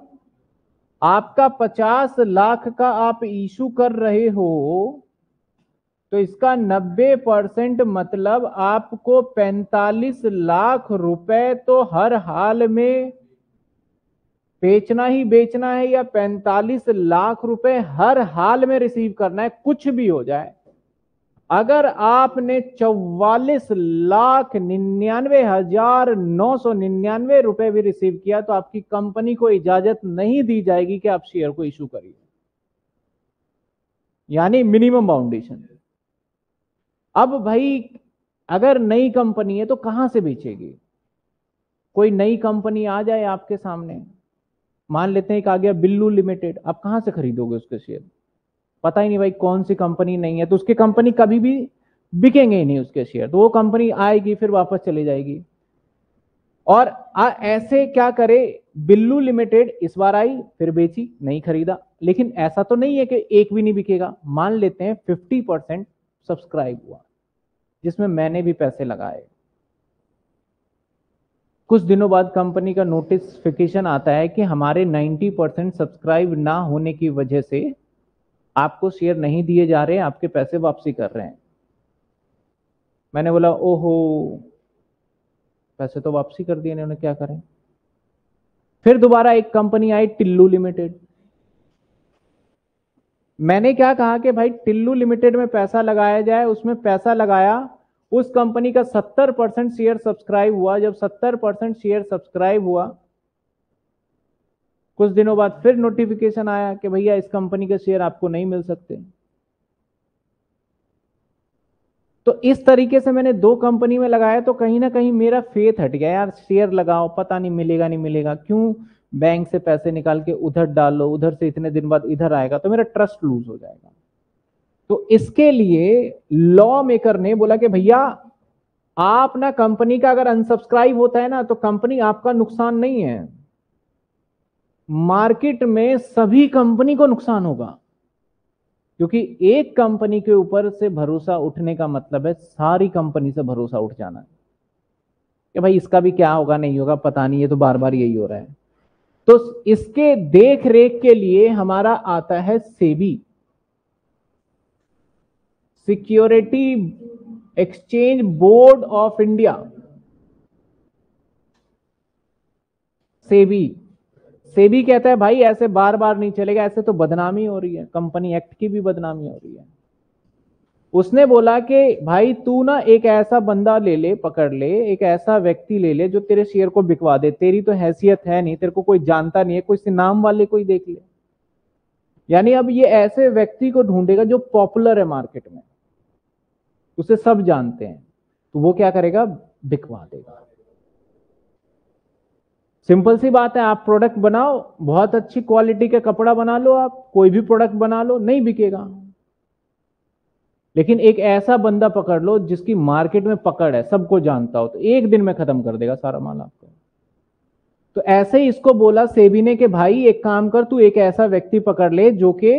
आपका 50 लाख का आप इशू कर रहे हो तो इसका 90 परसेंट मतलब आपको 45 लाख रुपए तो हर हाल में बेचना ही बेचना है या 45 लाख रुपए हर हाल में रिसीव करना है कुछ भी हो जाए अगर आपने चौवालीस लाख निन्यानवे हजार नौ सौ निन्यानवे रुपए भी रिसीव किया तो आपकी कंपनी को इजाजत नहीं दी जाएगी कि आप शेयर को इशू करिए यानी मिनिमम बाउंडेशन अब भाई अगर नई कंपनी है तो कहां से बेचेगी कोई नई कंपनी आ जाए आपके सामने मान लेते हैं एक आ गया बिल्लू लिमिटेड आप कहाँ से खरीदोगे उसके शेयर पता ही नहीं भाई कौन सी कंपनी नहीं है तो उसकी कंपनी कभी भी बिकेंगे ही नहीं उसके शेयर तो वो कंपनी आएगी फिर वापस चली जाएगी और आ, ऐसे क्या करे बिल्लू लिमिटेड इस बार आई फिर बेची नहीं खरीदा लेकिन ऐसा तो नहीं है कि एक भी नहीं बिकेगा मान लेते हैं 50 परसेंट सब्सक्राइब हुआ जिसमें मैंने भी पैसे लगाए कुछ दिनों बाद कंपनी का नोटिसफिकेशन आता है कि हमारे 90 परसेंट सब्सक्राइब ना होने की वजह से आपको शेयर नहीं दिए जा रहे आपके पैसे वापसी कर रहे हैं मैंने बोला ओहो पैसे तो वापसी कर दिए इन्होंने क्या करें फिर दोबारा एक कंपनी आई टिल्लू लिमिटेड मैंने क्या कहा कि भाई टिल्लू लिमिटेड में पैसा लगाया जाए उसमें पैसा लगाया उस कंपनी का 70 परसेंट शेयर सब्सक्राइब हुआ जब 70 परसेंट शेयर सब्सक्राइब हुआ कुछ दिनों बाद फिर नोटिफिकेशन आया कि भैया इस कंपनी के शेयर आपको नहीं मिल सकते तो इस तरीके से मैंने दो कंपनी में लगाया तो कहीं ना कहीं मेरा फेथ हट गया यार शेयर लगाओ पता नहीं मिलेगा नहीं मिलेगा क्यों बैंक से पैसे निकाल के उधर डाल लो उधर से इतने दिन बाद इधर आएगा तो मेरा ट्रस्ट लूज हो जाएगा तो इसके लिए लॉ मेकर ने बोला कि भैया आप ना कंपनी का अगर अनसब्सक्राइब होता है ना तो कंपनी आपका नुकसान नहीं है मार्केट में सभी कंपनी को नुकसान होगा क्योंकि एक कंपनी के ऊपर से भरोसा उठने का मतलब है सारी कंपनी से भरोसा उठ जाना कि भाई इसका भी क्या होगा नहीं होगा पता नहीं ये तो बार बार यही हो रहा है तो इसके देख रेख के लिए हमारा आता है SEBI security exchange board of India SEBI SEBI कहता है भाई ऐसे बार बार नहीं चलेगा ऐसे तो बदनामी हो रही है कंपनी एक्ट की भी बदनामी हो रही है उसने बोला कि भाई तू ना एक ऐसा बंदा ले ले पकड़ ले एक ऐसा व्यक्ति ले ले जो तेरे शेयर को बिकवा दे तेरी तो हैसियत है नहीं तेरे को कोई जानता नहीं है कोई से नाम वाले कोई देख ले यानी अब ये ऐसे व्यक्ति को ढूंढेगा जो पॉपुलर है मार्केट में उसे सब जानते हैं तो वो क्या करेगा बिकवा देगा सिंपल सी बात है आप प्रोडक्ट बनाओ बहुत अच्छी क्वालिटी का कपड़ा बना लो आप कोई भी प्रोडक्ट बना लो नहीं बिकेगा लेकिन एक ऐसा बंदा पकड़ लो जिसकी मार्केट में पकड़ है सबको जानता हो तो एक दिन में खत्म कर देगा सारा माल आपको तो ऐसे ही इसको बोला ने के भाई एक काम कर तू एक ऐसा व्यक्ति पकड़ ले जो कि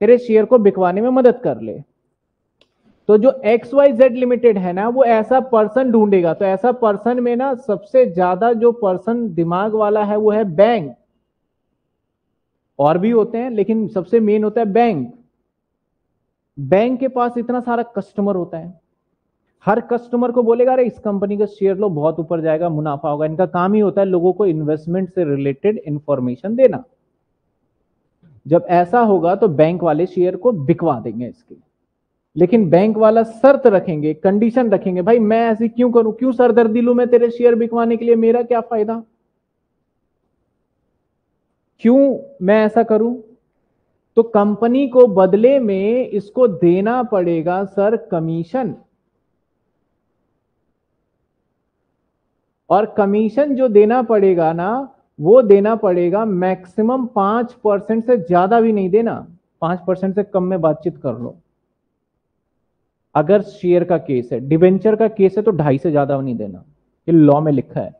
तेरे शेयर को बिकवाने में मदद कर ले तो जो एक्स वाई जेड लिमिटेड है ना वो ऐसा पर्सन ढूंढेगा तो ऐसा पर्सन में ना सबसे ज्यादा जो पर्सन दिमाग वाला है वो है बैंक और भी होते हैं लेकिन सबसे मेन होता है बैंक बैंक के पास इतना सारा कस्टमर होता है हर कस्टमर को बोलेगा अरे इस कंपनी का शेयर लो बहुत ऊपर जाएगा मुनाफा होगा इनका काम ही होता है लोगों को इन्वेस्टमेंट से रिलेटेड इंफॉर्मेशन देना जब ऐसा होगा तो बैंक वाले शेयर को बिकवा देंगे इसके लेकिन बैंक वाला शर्त रखेंगे कंडीशन रखेंगे भाई मैं ऐसी क्यों करूं क्यों सरदर्दी लू मैं तेरे शेयर बिकवाने के लिए मेरा क्या फायदा क्यों मैं ऐसा करूं तो कंपनी को बदले में इसको देना पड़ेगा सर कमीशन और कमीशन जो देना पड़ेगा ना वो देना पड़ेगा मैक्सिमम पांच परसेंट से ज्यादा भी नहीं देना पांच परसेंट से कम में बातचीत कर लो अगर शेयर का केस है डिवेंचर का केस है तो ढाई से ज्यादा नहीं देना ये लॉ में लिखा है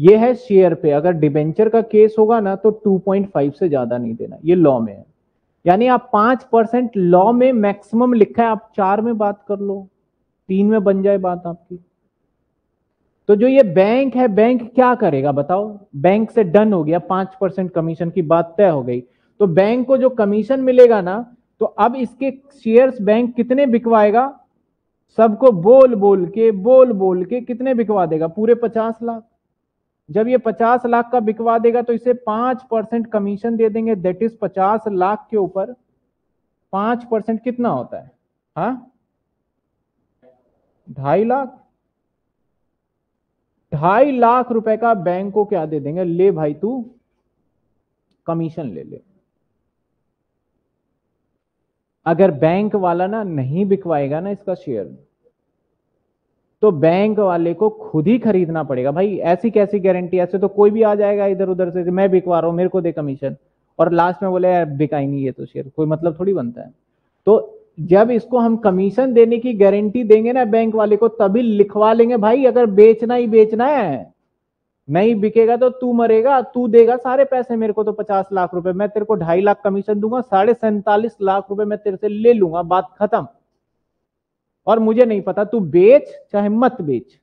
ये है शेयर पे अगर डिबेंचर का केस होगा ना तो 2.5 से ज्यादा नहीं देना ये लॉ में है यानी आप पांच परसेंट लॉ में मैक्सिमम लिखा है आप चार में बात कर लो तीन में बन जाए बात आपकी तो जो ये बैंक है बैंक क्या करेगा बताओ बैंक से डन हो गया पांच परसेंट कमीशन की बात तय हो गई तो बैंक को जो कमीशन मिलेगा ना तो अब इसके शेयर्स बैंक कितने बिकवाएगा सबको बोल बोल के बोल बोल के कितने बिकवा देगा पूरे पचास लाख जब ये पचास लाख का बिकवा देगा तो इसे पांच परसेंट कमीशन दे देंगे दैट इज पचास लाख के ऊपर पांच परसेंट कितना होता है हा ढाई लाख ढाई लाख रुपए का बैंक को क्या दे देंगे ले भाई तू कमीशन ले ले अगर बैंक वाला ना नहीं बिकवाएगा ना इसका शेयर तो बैंक वाले को खुद ही खरीदना पड़ेगा भाई ऐसी कैसी गारंटी ऐसे तो कोई भी आ जाएगा इधर उधर से मैं बिकवा रहा हूं मेरे को दे कमीशन और लास्ट में बोले यार बिकाएंगे ये नहीं है तो शेयर कोई मतलब थोड़ी बनता है तो जब इसको हम कमीशन देने की गारंटी देंगे ना बैंक वाले को तभी लिखवा लेंगे भाई अगर बेचना ही बेचना है नहीं बिकेगा तो तू मरेगा तू देगा सारे पैसे मेरे को तो पचास लाख रुपए मैं तेरे को ढाई लाख कमीशन दूंगा साढ़े सैंतालीस लाख रुपए मैं तेरे से ले लूंगा बात खत्म और मुझे नहीं पता तू बेच चाहे मत बेच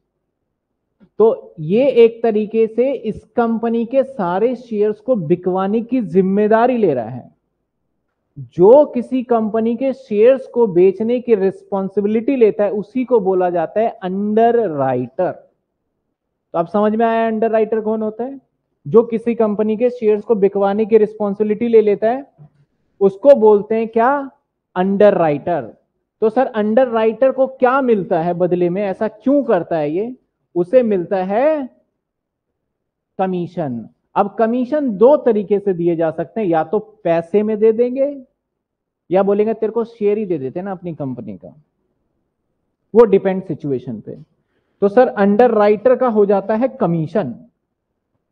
तो ये एक तरीके से इस कंपनी के सारे शेयर्स को बिकवाने की जिम्मेदारी ले रहा है जो किसी कंपनी के शेयर्स को बेचने की रिस्पॉन्सिबिलिटी लेता है उसी को बोला जाता है अंडर राइटर तो आप समझ में आया अंडर राइटर कौन होता है जो किसी कंपनी के शेयर्स को बिकवाने की रिस्पॉन्सिबिलिटी ले लेता है उसको बोलते हैं क्या अंडर राइटर तो सर अंडर राइटर को क्या मिलता है बदले में ऐसा क्यों करता है ये उसे मिलता है कमीशन अब कमीशन दो तरीके से दिए जा सकते हैं या तो पैसे में दे देंगे या बोलेंगे तेरे को शेयर ही दे देते ना अपनी कंपनी का वो डिपेंड सिचुएशन पे तो सर अंडर राइटर का हो जाता है कमीशन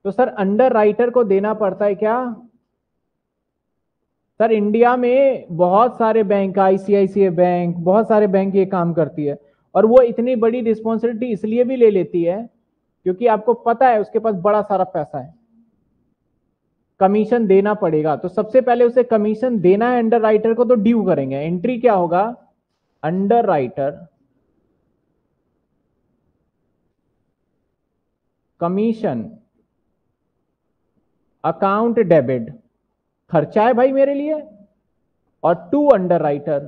तो सर अंडर राइटर को देना पड़ता है क्या सर इंडिया में बहुत सारे बैंक आईसीआईसीआई बैंक बहुत सारे बैंक ये काम करती है और वो इतनी बड़ी रिस्पॉन्सिबिलिटी इसलिए भी ले लेती है क्योंकि आपको पता है उसके पास बड़ा सारा पैसा है कमीशन देना पड़ेगा तो सबसे पहले उसे कमीशन देना है अंडर राइटर को तो ड्यू करेंगे एंट्री क्या होगा underwriter commission account debit खर्चा है भाई मेरे लिए और to underwriter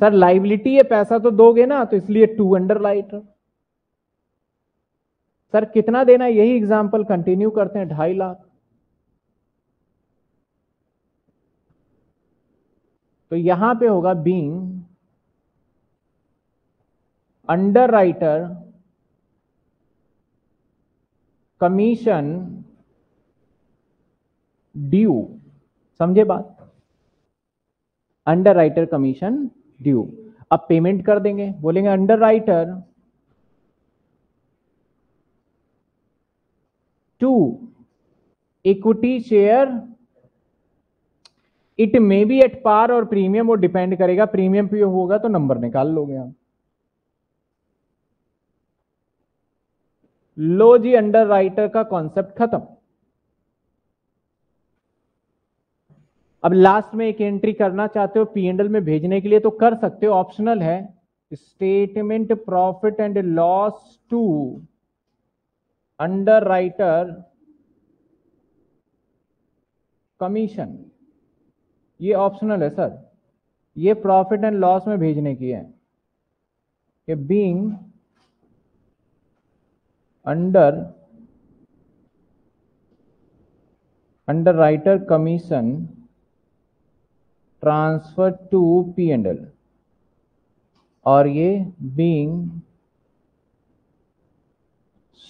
sir liability है पैसा तो दोगे ना तो इसलिए टू अंडर राइटर सर कितना देना यही एग्जाम्पल कंटिन्यू करते हैं ढाई लाख तो यहां पे होगा बींग underwriter कमीशन ड्यू समझे बात अंडर राइटर कमीशन ड्यू अब पेमेंट कर देंगे बोलेंगे underwriter to equity share it may be at par और प्रीमियम वो डिपेंड करेगा प्रीमियम पे होगा तो नंबर निकाल लोगे आप लो जी अंडर राइटर का कॉन्सेप्ट खत्म अब लास्ट में एक एंट्री करना चाहते हो पीएनएल में भेजने के लिए तो कर सकते हो ऑप्शनल है statement profit and loss to underwriter commission ये ऑप्शनल है सर ये प्रॉफिट एंड लॉस में भेजने की है being under underwriter commission transfer to P and L और ये being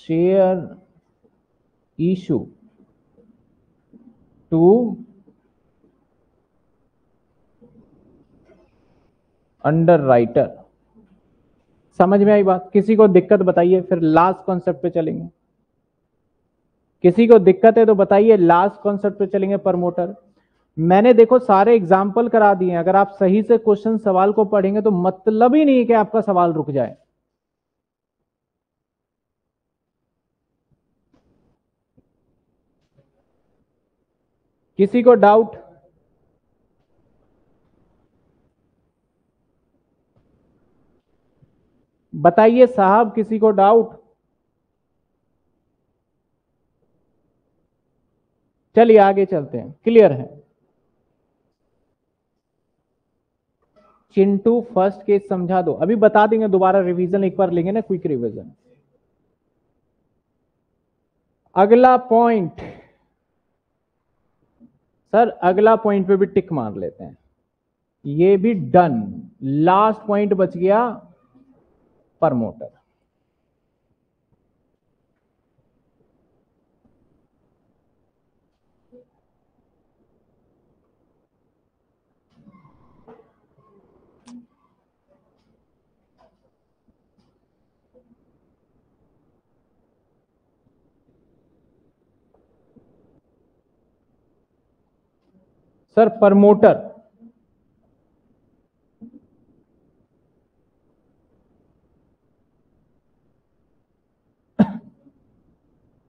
share issue to underwriter समझ में आई बात किसी को दिक्कत बताइए फिर लास्ट कॉन्सेप्ट पे चलेंगे किसी को दिक्कत है तो बताइए लास्ट कॉन्सेप्ट पे चलेंगे प्रमोटर मैंने देखो सारे एग्जाम्पल करा दिए अगर आप सही से क्वेश्चन सवाल को पढ़ेंगे तो मतलब ही नहीं कि आपका सवाल रुक जाए किसी को डाउट बताइए साहब किसी को डाउट चलिए आगे चलते हैं क्लियर है चिंटू फर्स्ट केस समझा दो अभी बता देंगे दोबारा रिवीजन एक बार लेंगे ना क्विक रिवीजन अगला पॉइंट सर अगला पॉइंट पे भी टिक मार लेते हैं ये भी डन लास्ट पॉइंट बच गया प्रमोटर सर प्रमोटर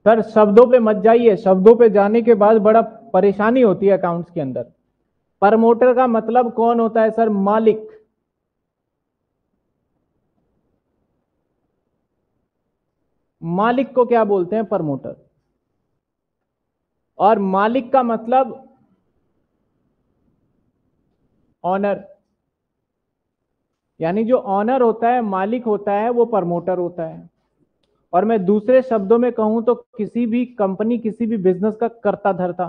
सर शब्दों पे मत जाइए शब्दों पे जाने के बाद बड़ा परेशानी होती है अकाउंट्स के अंदर प्रमोटर का मतलब कौन होता है सर मालिक मालिक को क्या बोलते हैं प्रमोटर और मालिक का मतलब ऑनर यानी जो ऑनर होता है मालिक होता है वो प्रमोटर होता है और मैं दूसरे शब्दों में कहूं तो किसी भी कंपनी किसी भी बिजनेस का करता धरता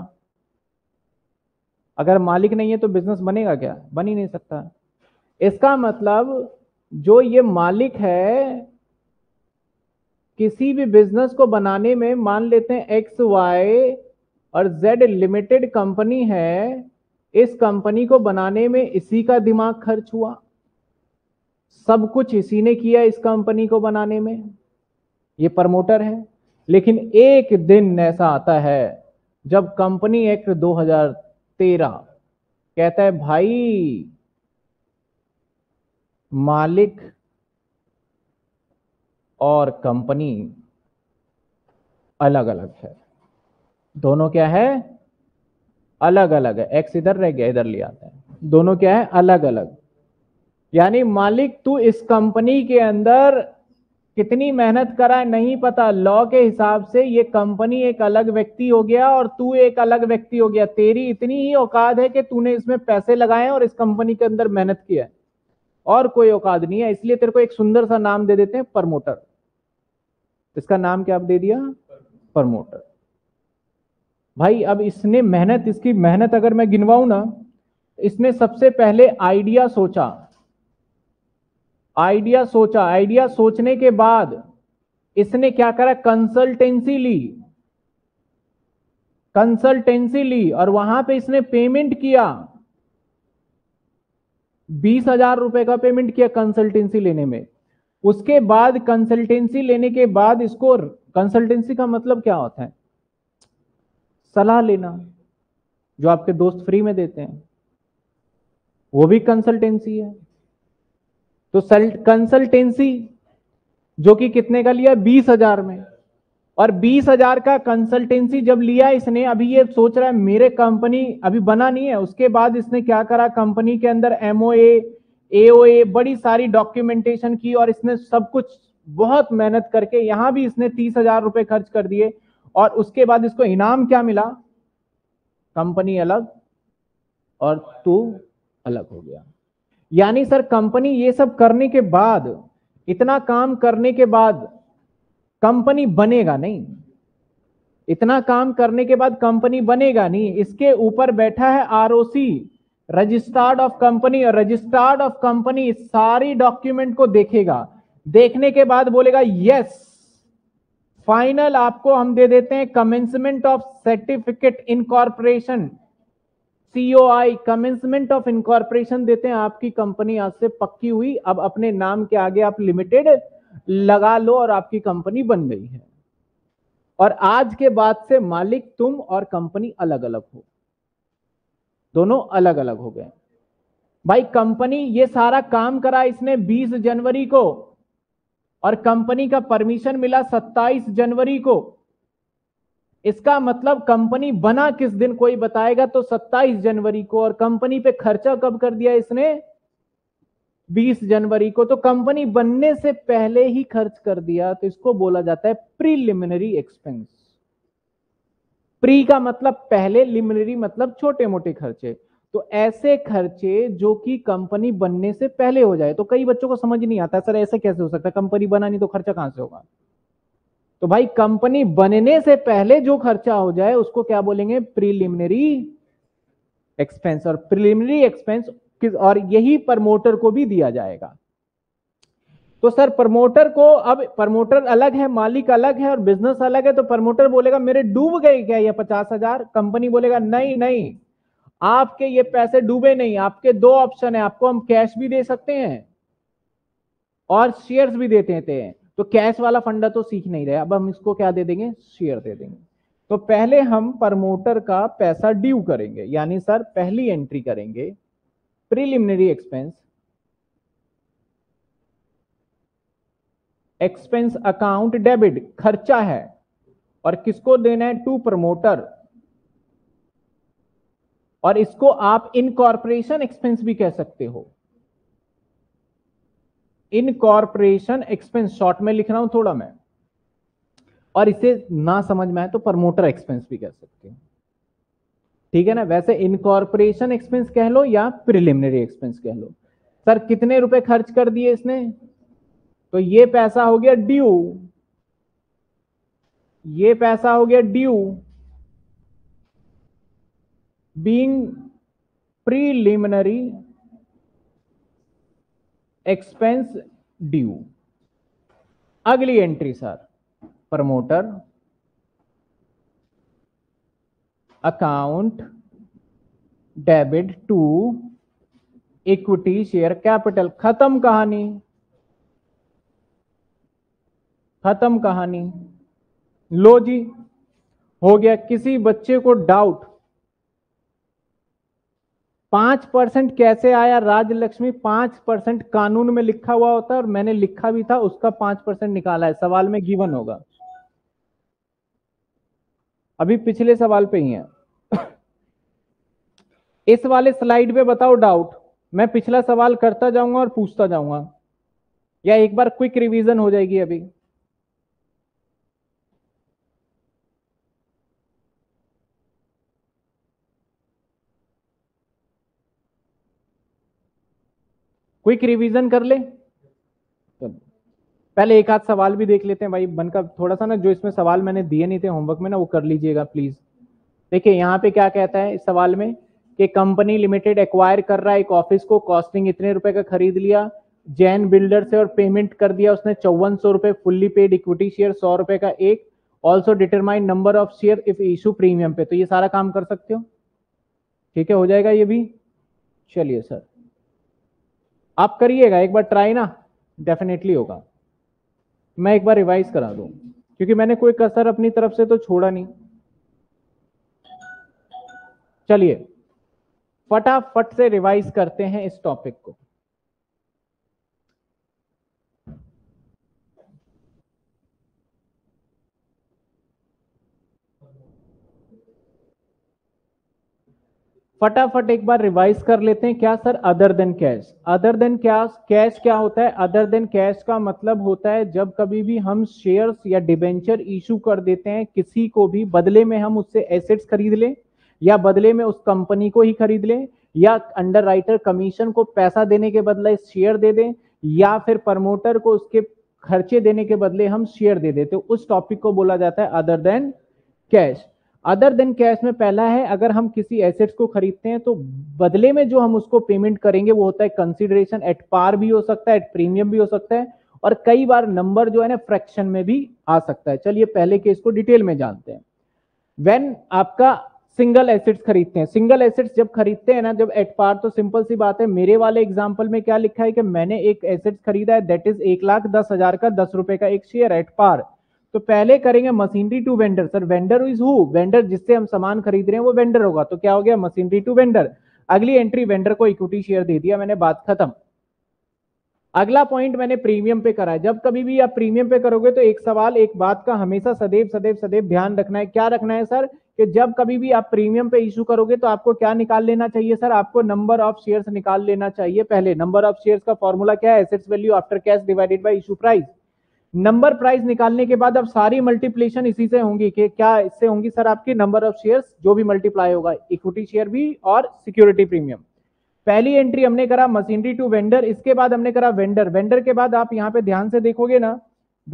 अगर मालिक नहीं है तो बिजनेस बनेगा क्या बन ही नहीं सकता इसका मतलब जो ये मालिक है किसी भी बिजनेस को बनाने में मान लेते हैं एक्स वाई और जेड लिमिटेड कंपनी है इस कंपनी को बनाने में इसी का दिमाग खर्च हुआ सब कुछ इसी ने किया इस कंपनी को बनाने में ये प्रमोटर है लेकिन एक दिन ऐसा आता है जब कंपनी एक्ट 2013 कहता है भाई मालिक और कंपनी अलग अलग है दोनों क्या है अलग अलग है एक्स इधर रह गया इधर ले आता है दोनों क्या है अलग अलग यानी मालिक तू इस कंपनी के अंदर कितनी मेहनत करा है नहीं पता लॉ के हिसाब से ये कंपनी एक अलग व्यक्ति हो गया और तू एक अलग व्यक्ति हो गया तेरी इतनी ही औकात है कि तूने इसमें पैसे लगाए और इस कंपनी के अंदर मेहनत किया है और कोई औकात नहीं है इसलिए तेरे को एक सुंदर सा नाम दे देते हैं प्रमोटर इसका नाम क्या आप दे दिया प्रमोटर भाई अब इसने मेहनत इसकी मेहनत अगर मैं गिनवाऊ ना इसने सबसे पहले आइडिया सोचा आइडिया सोचा आइडिया सोचने के बाद इसने क्या करा कंसल्टेंसी ली कंसल्टेंसी ली और वहां पे इसने पेमेंट किया बीस हजार रुपए का पेमेंट किया कंसल्टेंसी लेने में उसके बाद कंसल्टेंसी लेने के बाद इसको कंसल्टेंसी का मतलब क्या होता है सलाह लेना जो आपके दोस्त फ्री में देते हैं वो भी कंसल्टेंसी है तो कंसल्टेंसी जो कि कितने का लिया बीस हजार में और बीस हजार का कंसल्टेंसी जब लिया इसने अभी ये सोच रहा है मेरे कंपनी अभी बना नहीं है उसके बाद इसने क्या करा कंपनी के अंदर एमओए ए बड़ी सारी डॉक्यूमेंटेशन की और इसने सब कुछ बहुत मेहनत करके यहां भी इसने तीस हजार रुपए खर्च कर दिए और उसके बाद इसको इनाम क्या मिला कंपनी अलग और तू अलग हो गया यानी सर कंपनी ये सब करने के बाद इतना काम करने के बाद कंपनी बनेगा नहीं इतना काम करने के बाद कंपनी बनेगा नहीं इसके ऊपर बैठा है आरओसी रजिस्टर्ड ऑफ कंपनी और रजिस्टर्ड ऑफ कंपनी सारी डॉक्यूमेंट को देखेगा देखने के बाद बोलेगा यस फाइनल आपको हम दे देते हैं commencement of certificate incorporation COI commencement of incorporation देते हैं आपकी कंपनी आज से पक्की हुई अब अपने नाम के आगे आप लिमिटेड लगा लो और आपकी कंपनी बन गई है और आज के बाद से मालिक तुम और कंपनी अलग अलग हो दोनों अलग अलग हो गए भाई कंपनी ये सारा काम करा इसने 20 जनवरी को और कंपनी का परमिशन मिला 27 जनवरी को इसका मतलब कंपनी बना किस दिन कोई बताएगा तो 27 जनवरी को और कंपनी पे खर्चा कब कर दिया इसने 20 जनवरी को तो कंपनी बनने से पहले ही खर्च कर दिया तो इसको बोला जाता है प्रीलिमिनरी एक्सपेंस प्री का मतलब पहले लिमिनरी मतलब छोटे मोटे खर्चे तो ऐसे खर्चे जो कि कंपनी बनने से पहले हो जाए तो कई बच्चों को समझ नहीं आता सर ऐसे कैसे हो सकता है कंपनी बना नहीं तो खर्चा कहां से होगा तो भाई कंपनी बनने से पहले जो खर्चा हो जाए उसको क्या बोलेंगे प्रीलिमिनरी एक्सपेंस और प्रीलिमिनरी एक्सपेंस किस और यही प्रमोटर को भी दिया जाएगा तो सर प्रमोटर को अब प्रमोटर अलग है मालिक अलग है और बिजनेस अलग है तो प्रमोटर बोलेगा मेरे डूब गए क्या ये पचास हजार कंपनी बोलेगा नहीं नहीं आपके ये पैसे डूबे नहीं आपके दो ऑप्शन है आपको हम कैश भी दे सकते हैं और शेयर्स भी देते हैं तो कैश वाला फंडा तो सीख नहीं रहे अब हम इसको क्या दे देंगे शेयर दे देंगे तो पहले हम प्रमोटर का पैसा ड्यू करेंगे यानी सर पहली एंट्री करेंगे preliminary expense expense account debit खर्चा है और किसको देना है टू प्रमोटर और इसको आप इनकॉर्पोरेशन एक्सपेंस भी कह सकते हो इनकॉर्पोरेशन एक्सपेंस शॉर्ट में लिख रहा हूं थोड़ा मैं और इसे ना समझ में आए तो प्रमोटर एक्सपेंस भी कह सकते हैं ठीक है ना वैसे इनकॉर्पोरेशन एक्सपेंस कह लो या प्रिलिमिनरी एक्सपेंस कह लो सर कितने रुपए खर्च कर दिए इसने तो ये पैसा हो गया ड्यू ये पैसा हो गया due being preliminary expense due अगली entry sir promoter account debit to equity share capital खत्म कहानी खत्म कहानी लो जी हो गया किसी बच्चे को डाउट पांच परसेंट कैसे आया राजलक्ष्मी लक्ष्मी पांच परसेंट कानून में लिखा हुआ होता है और मैंने लिखा भी था उसका पांच परसेंट निकाला है सवाल में गिवन होगा अभी पिछले सवाल पे ही है इस वाले स्लाइड पे बताओ डाउट मैं पिछला सवाल करता जाऊंगा और पूछता जाऊंगा या एक बार क्विक रिवीजन हो जाएगी अभी क्विक रिवीजन कर ले तो पहले एक आध सवाल भी देख लेते हैं भाई बन का थोड़ा सा ना जो इसमें सवाल मैंने दिए नहीं थे होमवर्क में ना वो कर लीजिएगा प्लीज देखिए यहाँ पे क्या कहता है इस सवाल में कि कंपनी लिमिटेड एक्वायर कर रहा है एक ऑफिस को कॉस्टिंग इतने रुपए का खरीद लिया जैन बिल्डर से और पेमेंट कर दिया उसने चौवन सौ रुपए फुल्ली पेड इक्विटी शेयर सौ रुपए का एक also determine number of share if issue premium पे तो ये सारा काम कर सकते हो ठीक है हो जाएगा ये भी चलिए सर आप करिएगा एक बार ट्राई ना डेफिनेटली होगा मैं एक बार रिवाइज करा दू क्योंकि मैंने कोई कसर अपनी तरफ से तो छोड़ा नहीं चलिए फटाफट से रिवाइज करते हैं इस टॉपिक को फटाफट एक बार रिवाइज कर लेते हैं क्या sir other than cash other than cash cash क्या होता है अदर देन कैश का मतलब होता है जब कभी भी हम शेयर्स या डिबेंचर इशू कर देते हैं किसी को भी बदले में हम उससे एसेट्स खरीद लें या बदले में उस कंपनी को ही खरीद लें या अंडर कमीशन को पैसा देने के बदले शेयर दे दें या फिर प्रमोटर को उसके खर्चे देने के बदले हम शेयर दे देते तो उस टॉपिक को बोला जाता है other than cash other than cash में पहला है अगर हम किसी एसेट्स को खरीदते हैं तो बदले में जो हम उसको पेमेंट करेंगे वो होता है कंसिडरेशन एट पार भी हो सकता है एट प्रीमियम भी हो सकता है और कई बार नंबर जो है ना फ्रैक्शन में भी आ सकता है चलिए पहले केस को डिटेल में जानते हैं वेन आपका सिंगल एसेट्स खरीदते हैं सिंगल एसेट्स जब खरीदते हैं ना जब एट पार तो सिंपल सी बात है मेरे वाले एग्जाम्पल में क्या लिखा है कि मैंने एक एसेट्स खरीदा है दैट इज एक लाख दस हजार का दस रुपए का एक शेयर एट पार तो पहले करेंगे machinery to vendor sir vendor is who vendor जिससे हम सामान खरीद रहे हैं वो वेंडर होगा तो क्या हो गया मशीनरी टू वेंडर अगली एंट्री वेंडर को इक्विटी शेयर दे दिया मैंने बात खत्म अगला पॉइंट मैंने प्रीमियम पे करा है जब कभी भी आप प्रीमियम पे करोगे तो एक सवाल एक बात का हमेशा सदैव सदैव सदैव ध्यान रखना है क्या रखना है सर कि जब कभी भी आप प्रीमियम पे इशू करोगे तो आपको क्या निकाल लेना चाहिए सर आपको नंबर ऑफ शेयर्स निकाल लेना चाहिए पहले नंबर ऑफ शेयर्स का फॉर्मूला क्या है assets value after cash divided by issue price number price निकालने के बाद अब सारी मल्टीप्लेशन इसी से होंगी कि क्या इससे होंगी सर आपकी नंबर ऑफ शेयर जो भी मल्टीप्लाई होगा इक्विटी शेयर भी और सिक्योरिटी प्रीमियम पहली एंट्री हमने करा मशीनरी टू वेंडर इसके बाद हमने करा वेंडर वेंडर के बाद आप यहाँ पे ध्यान से देखोगे ना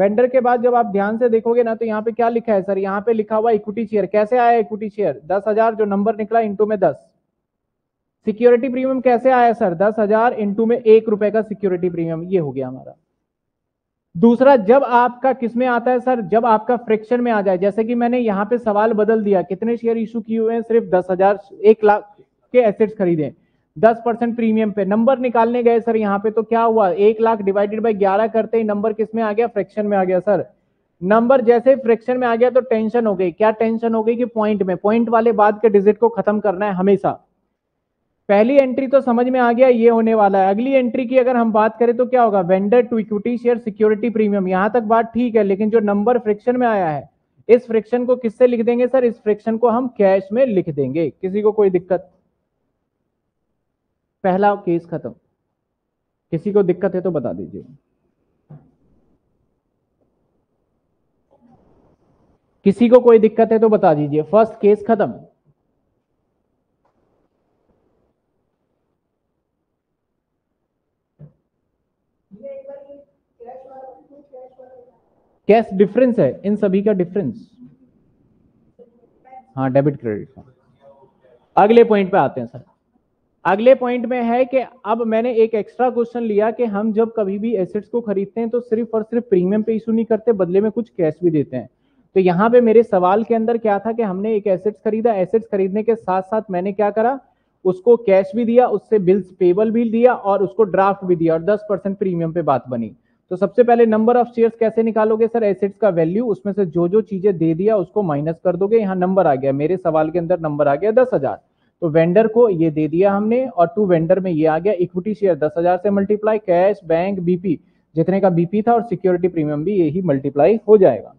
वेंडर के बाद जब आप ध्यान से देखोगे ना तो यहाँ पे क्या लिखा है सर यहाँ पे लिखा हुआ इक्विटी शेयर कैसे आया इक्विटी शेयर दस हजार जो नंबर निकला इंटू में दस सिक्योरिटी प्रीमियम कैसे आया सर दस हजार इंटू में एक रुपए का सिक्योरिटी प्रीमियम ये हो गया हमारा दूसरा जब आपका किसमें आता है सर जब आपका फ्रिक्शन में आ जाए जैसे कि मैंने यहाँ पे सवाल बदल दिया कितने शेयर इशू किए हुए हैं सिर्फ दस हजार एक लाख के एसेट्स खरीदे दस परसेंट प्रीमियम पे नंबर निकालने गए सर यहाँ पे तो क्या हुआ एक लाख डिवाइडेड बाई ग्यारह करते ही नंबर किसमें आ गया फ्रिक्शन में आ गया सर नंबर जैसे फ्रिक्शन में आ गया तो टेंशन हो गई क्या टेंशन हो गई कि पॉइंट में पॉइंट वाले बाद के डिजिट को खत्म करना है हमेशा पहली एंट्री तो समझ में आ गया ये होने वाला है अगली एंट्री की अगर हम बात करें तो क्या होगा vendor to equity share security premium यहां तक बात ठीक है लेकिन जो नंबर फ्रिक्शन में आया है इस फ्रिक्शन को किससे लिख देंगे सर इस फ्रिक्शन को हम कैश में लिख देंगे किसी को कोई दिक्कत पहला केस खत्म किसी को दिक्कत है तो बता दीजिए किसी को कोई दिक्कत है तो बता दीजिए फर्स्ट केस खत्म कैश डिफरेंस है इन सभी का डिफरेंस हाँ डेबिट क्रेडिट का अगले पॉइंट पे आते हैं सर अगले पॉइंट में है कि अब मैंने एक एक्स्ट्रा क्वेश्चन लिया कि हम जब कभी भी एसेट्स को खरीदते हैं तो सिर्फ और सिर्फ प्रीमियम पे इशू नहीं करते बदले में कुछ कैश भी देते हैं तो यहाँ पे मेरे सवाल के अंदर क्या था कि हमने एक एसेट्स खरीदा एसेट्स खरीदने के साथ साथ मैंने क्या करा उसको कैश भी दिया उससे बिल्स पेबल भी दिया और उसको ड्राफ्ट भी दिया और दस परसेंट प्रीमियम पे बात बनी तो सबसे पहले नंबर ऑफ शेयर्स कैसे निकालोगे सर एसेट्स का वैल्यू उसमें से जो जो चीजें दे दिया उसको माइनस कर दोगे यहाँ नंबर आ गया मेरे सवाल के अंदर नंबर आ गया दस हजार तो वेंडर को ये दे दिया हमने और टू वेंडर में ये आ गया इक्विटी शेयर दस हजार से मल्टीप्लाई कैश बैंक बीपी जितने का बीपी था और सिक्योरिटी प्रीमियम भी यही मल्टीप्लाई हो जाएगा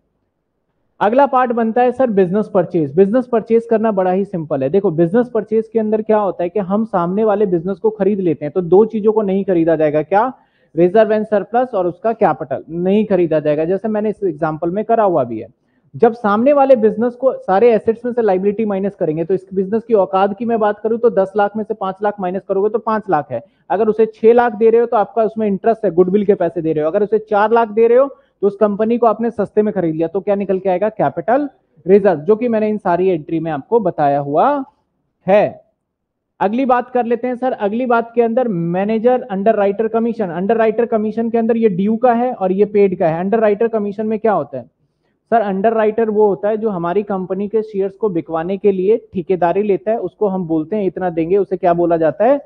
अगला पार्ट बनता है sir business purchase business purchase करना बड़ा ही सिंपल है देखो बिजनेस परचेज के अंदर क्या होता है कि हम सामने वाले बिजनेस को खरीद लेते हैं तो दो चीजों को नहीं खरीदा जाएगा क्या रिजर्व एंड सरप्लस और उसका कैपिटल नहीं खरीदा जाएगा जैसे मैंने इस एग्जाम्पल में करा हुआ भी है जब सामने वाले बिजनेस को सारे एसेट्स में से लाइबिलिटी माइनस करेंगे तो इस बिजनेस की औकात की मैं बात करूं तो दस लाख में से पांच लाख माइनस करोगे तो पांच लाख है अगर उसे छह लाख दे रहे हो तो आपका उसमें इंटरेस्ट है गुडविल के पैसे दे रहे हो अगर उसे चार लाख दे रहे हो तो उस कंपनी को आपने सस्ते में खरीद लिया तो क्या निकल के आएगा कैपिटल रिजर्व जो कि मैंने इन सारी एंट्री में आपको बताया हुआ है अगली बात कर लेते हैं सर अगली बात के अंदर manager underwriter commission underwriter commission के अंदर ये ड्यू का है और ये पेड का है अंडर राइटर कमीशन में क्या होता है सर अंडर राइटर वो होता है जो हमारी कंपनी के शेयर्स को बिकवाने के लिए ठेकेदारी लेता है उसको हम बोलते हैं इतना देंगे उसे क्या बोला जाता है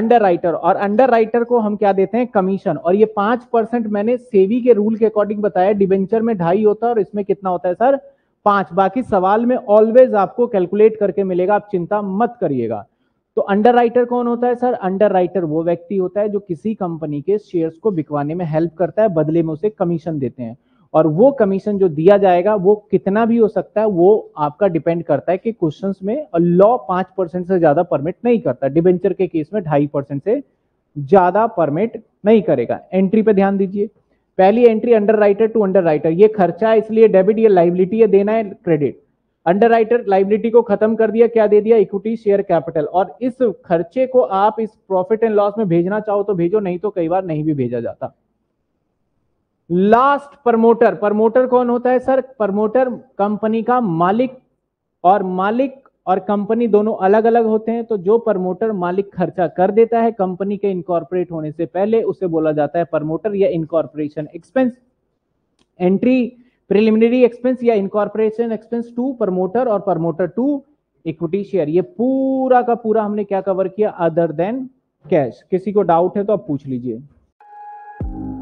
अंडर राइटर और अंडर राइटर को हम क्या देते हैं कमीशन और ये पांच परसेंट मैंने सेवी के रूल के अकॉर्डिंग बताया डिबेंचर में ढाई होता है और इसमें कितना होता है सर पांच बाकी सवाल में ऑलवेज आपको कैलकुलेट करके मिलेगा आप चिंता मत करिएगा तो राइटर कौन होता है सर राइटर वो व्यक्ति होता है जो किसी कंपनी के शेयर्स को बिकवाने में हेल्प करता है बदले में उसे कमीशन देते हैं और वो कमीशन जो दिया जाएगा वो कितना भी हो सकता है वो आपका डिपेंड करता है कि क्वेश्चन में लॉ पांच परसेंट से ज्यादा परमिट नहीं करता डिबेंचर के केस में ढाई परसेंट से ज्यादा परमिट नहीं करेगा एंट्री पे ध्यान दीजिए पहली entry underwriter to underwriter ये खर्चा है इसलिए डेबिट या लाइबिलिटी या देना है क्रेडिट अंडर राइटर लाइबिलिटी को खत्म कर दिया क्या दे दिया इक्विटी शेयर कैपिटल और इस खर्चे को आप इस प्रॉफिट एंड लॉस में भेजना चाहो तो भेजो नहीं तो कई बार नहीं भी भेजा जाता लास्ट प्रमोटर प्रमोटर कौन होता है सर प्रमोटर कंपनी का मालिक और मालिक और कंपनी दोनों अलग अलग होते हैं तो जो प्रमोटर मालिक खर्चा कर देता है कंपनी के इनकॉर्पोरेट होने से पहले उसे बोला जाता है प्रमोटर या incorporation expense entry preliminary expense या इनकॉर्पोरेशन एक्सपेंस टू प्रमोटर और प्रमोटर टू इक्विटी शेयर ये पूरा का पूरा हमने क्या कवर किया अदर देन कैश किसी को डाउट है तो आप पूछ लीजिए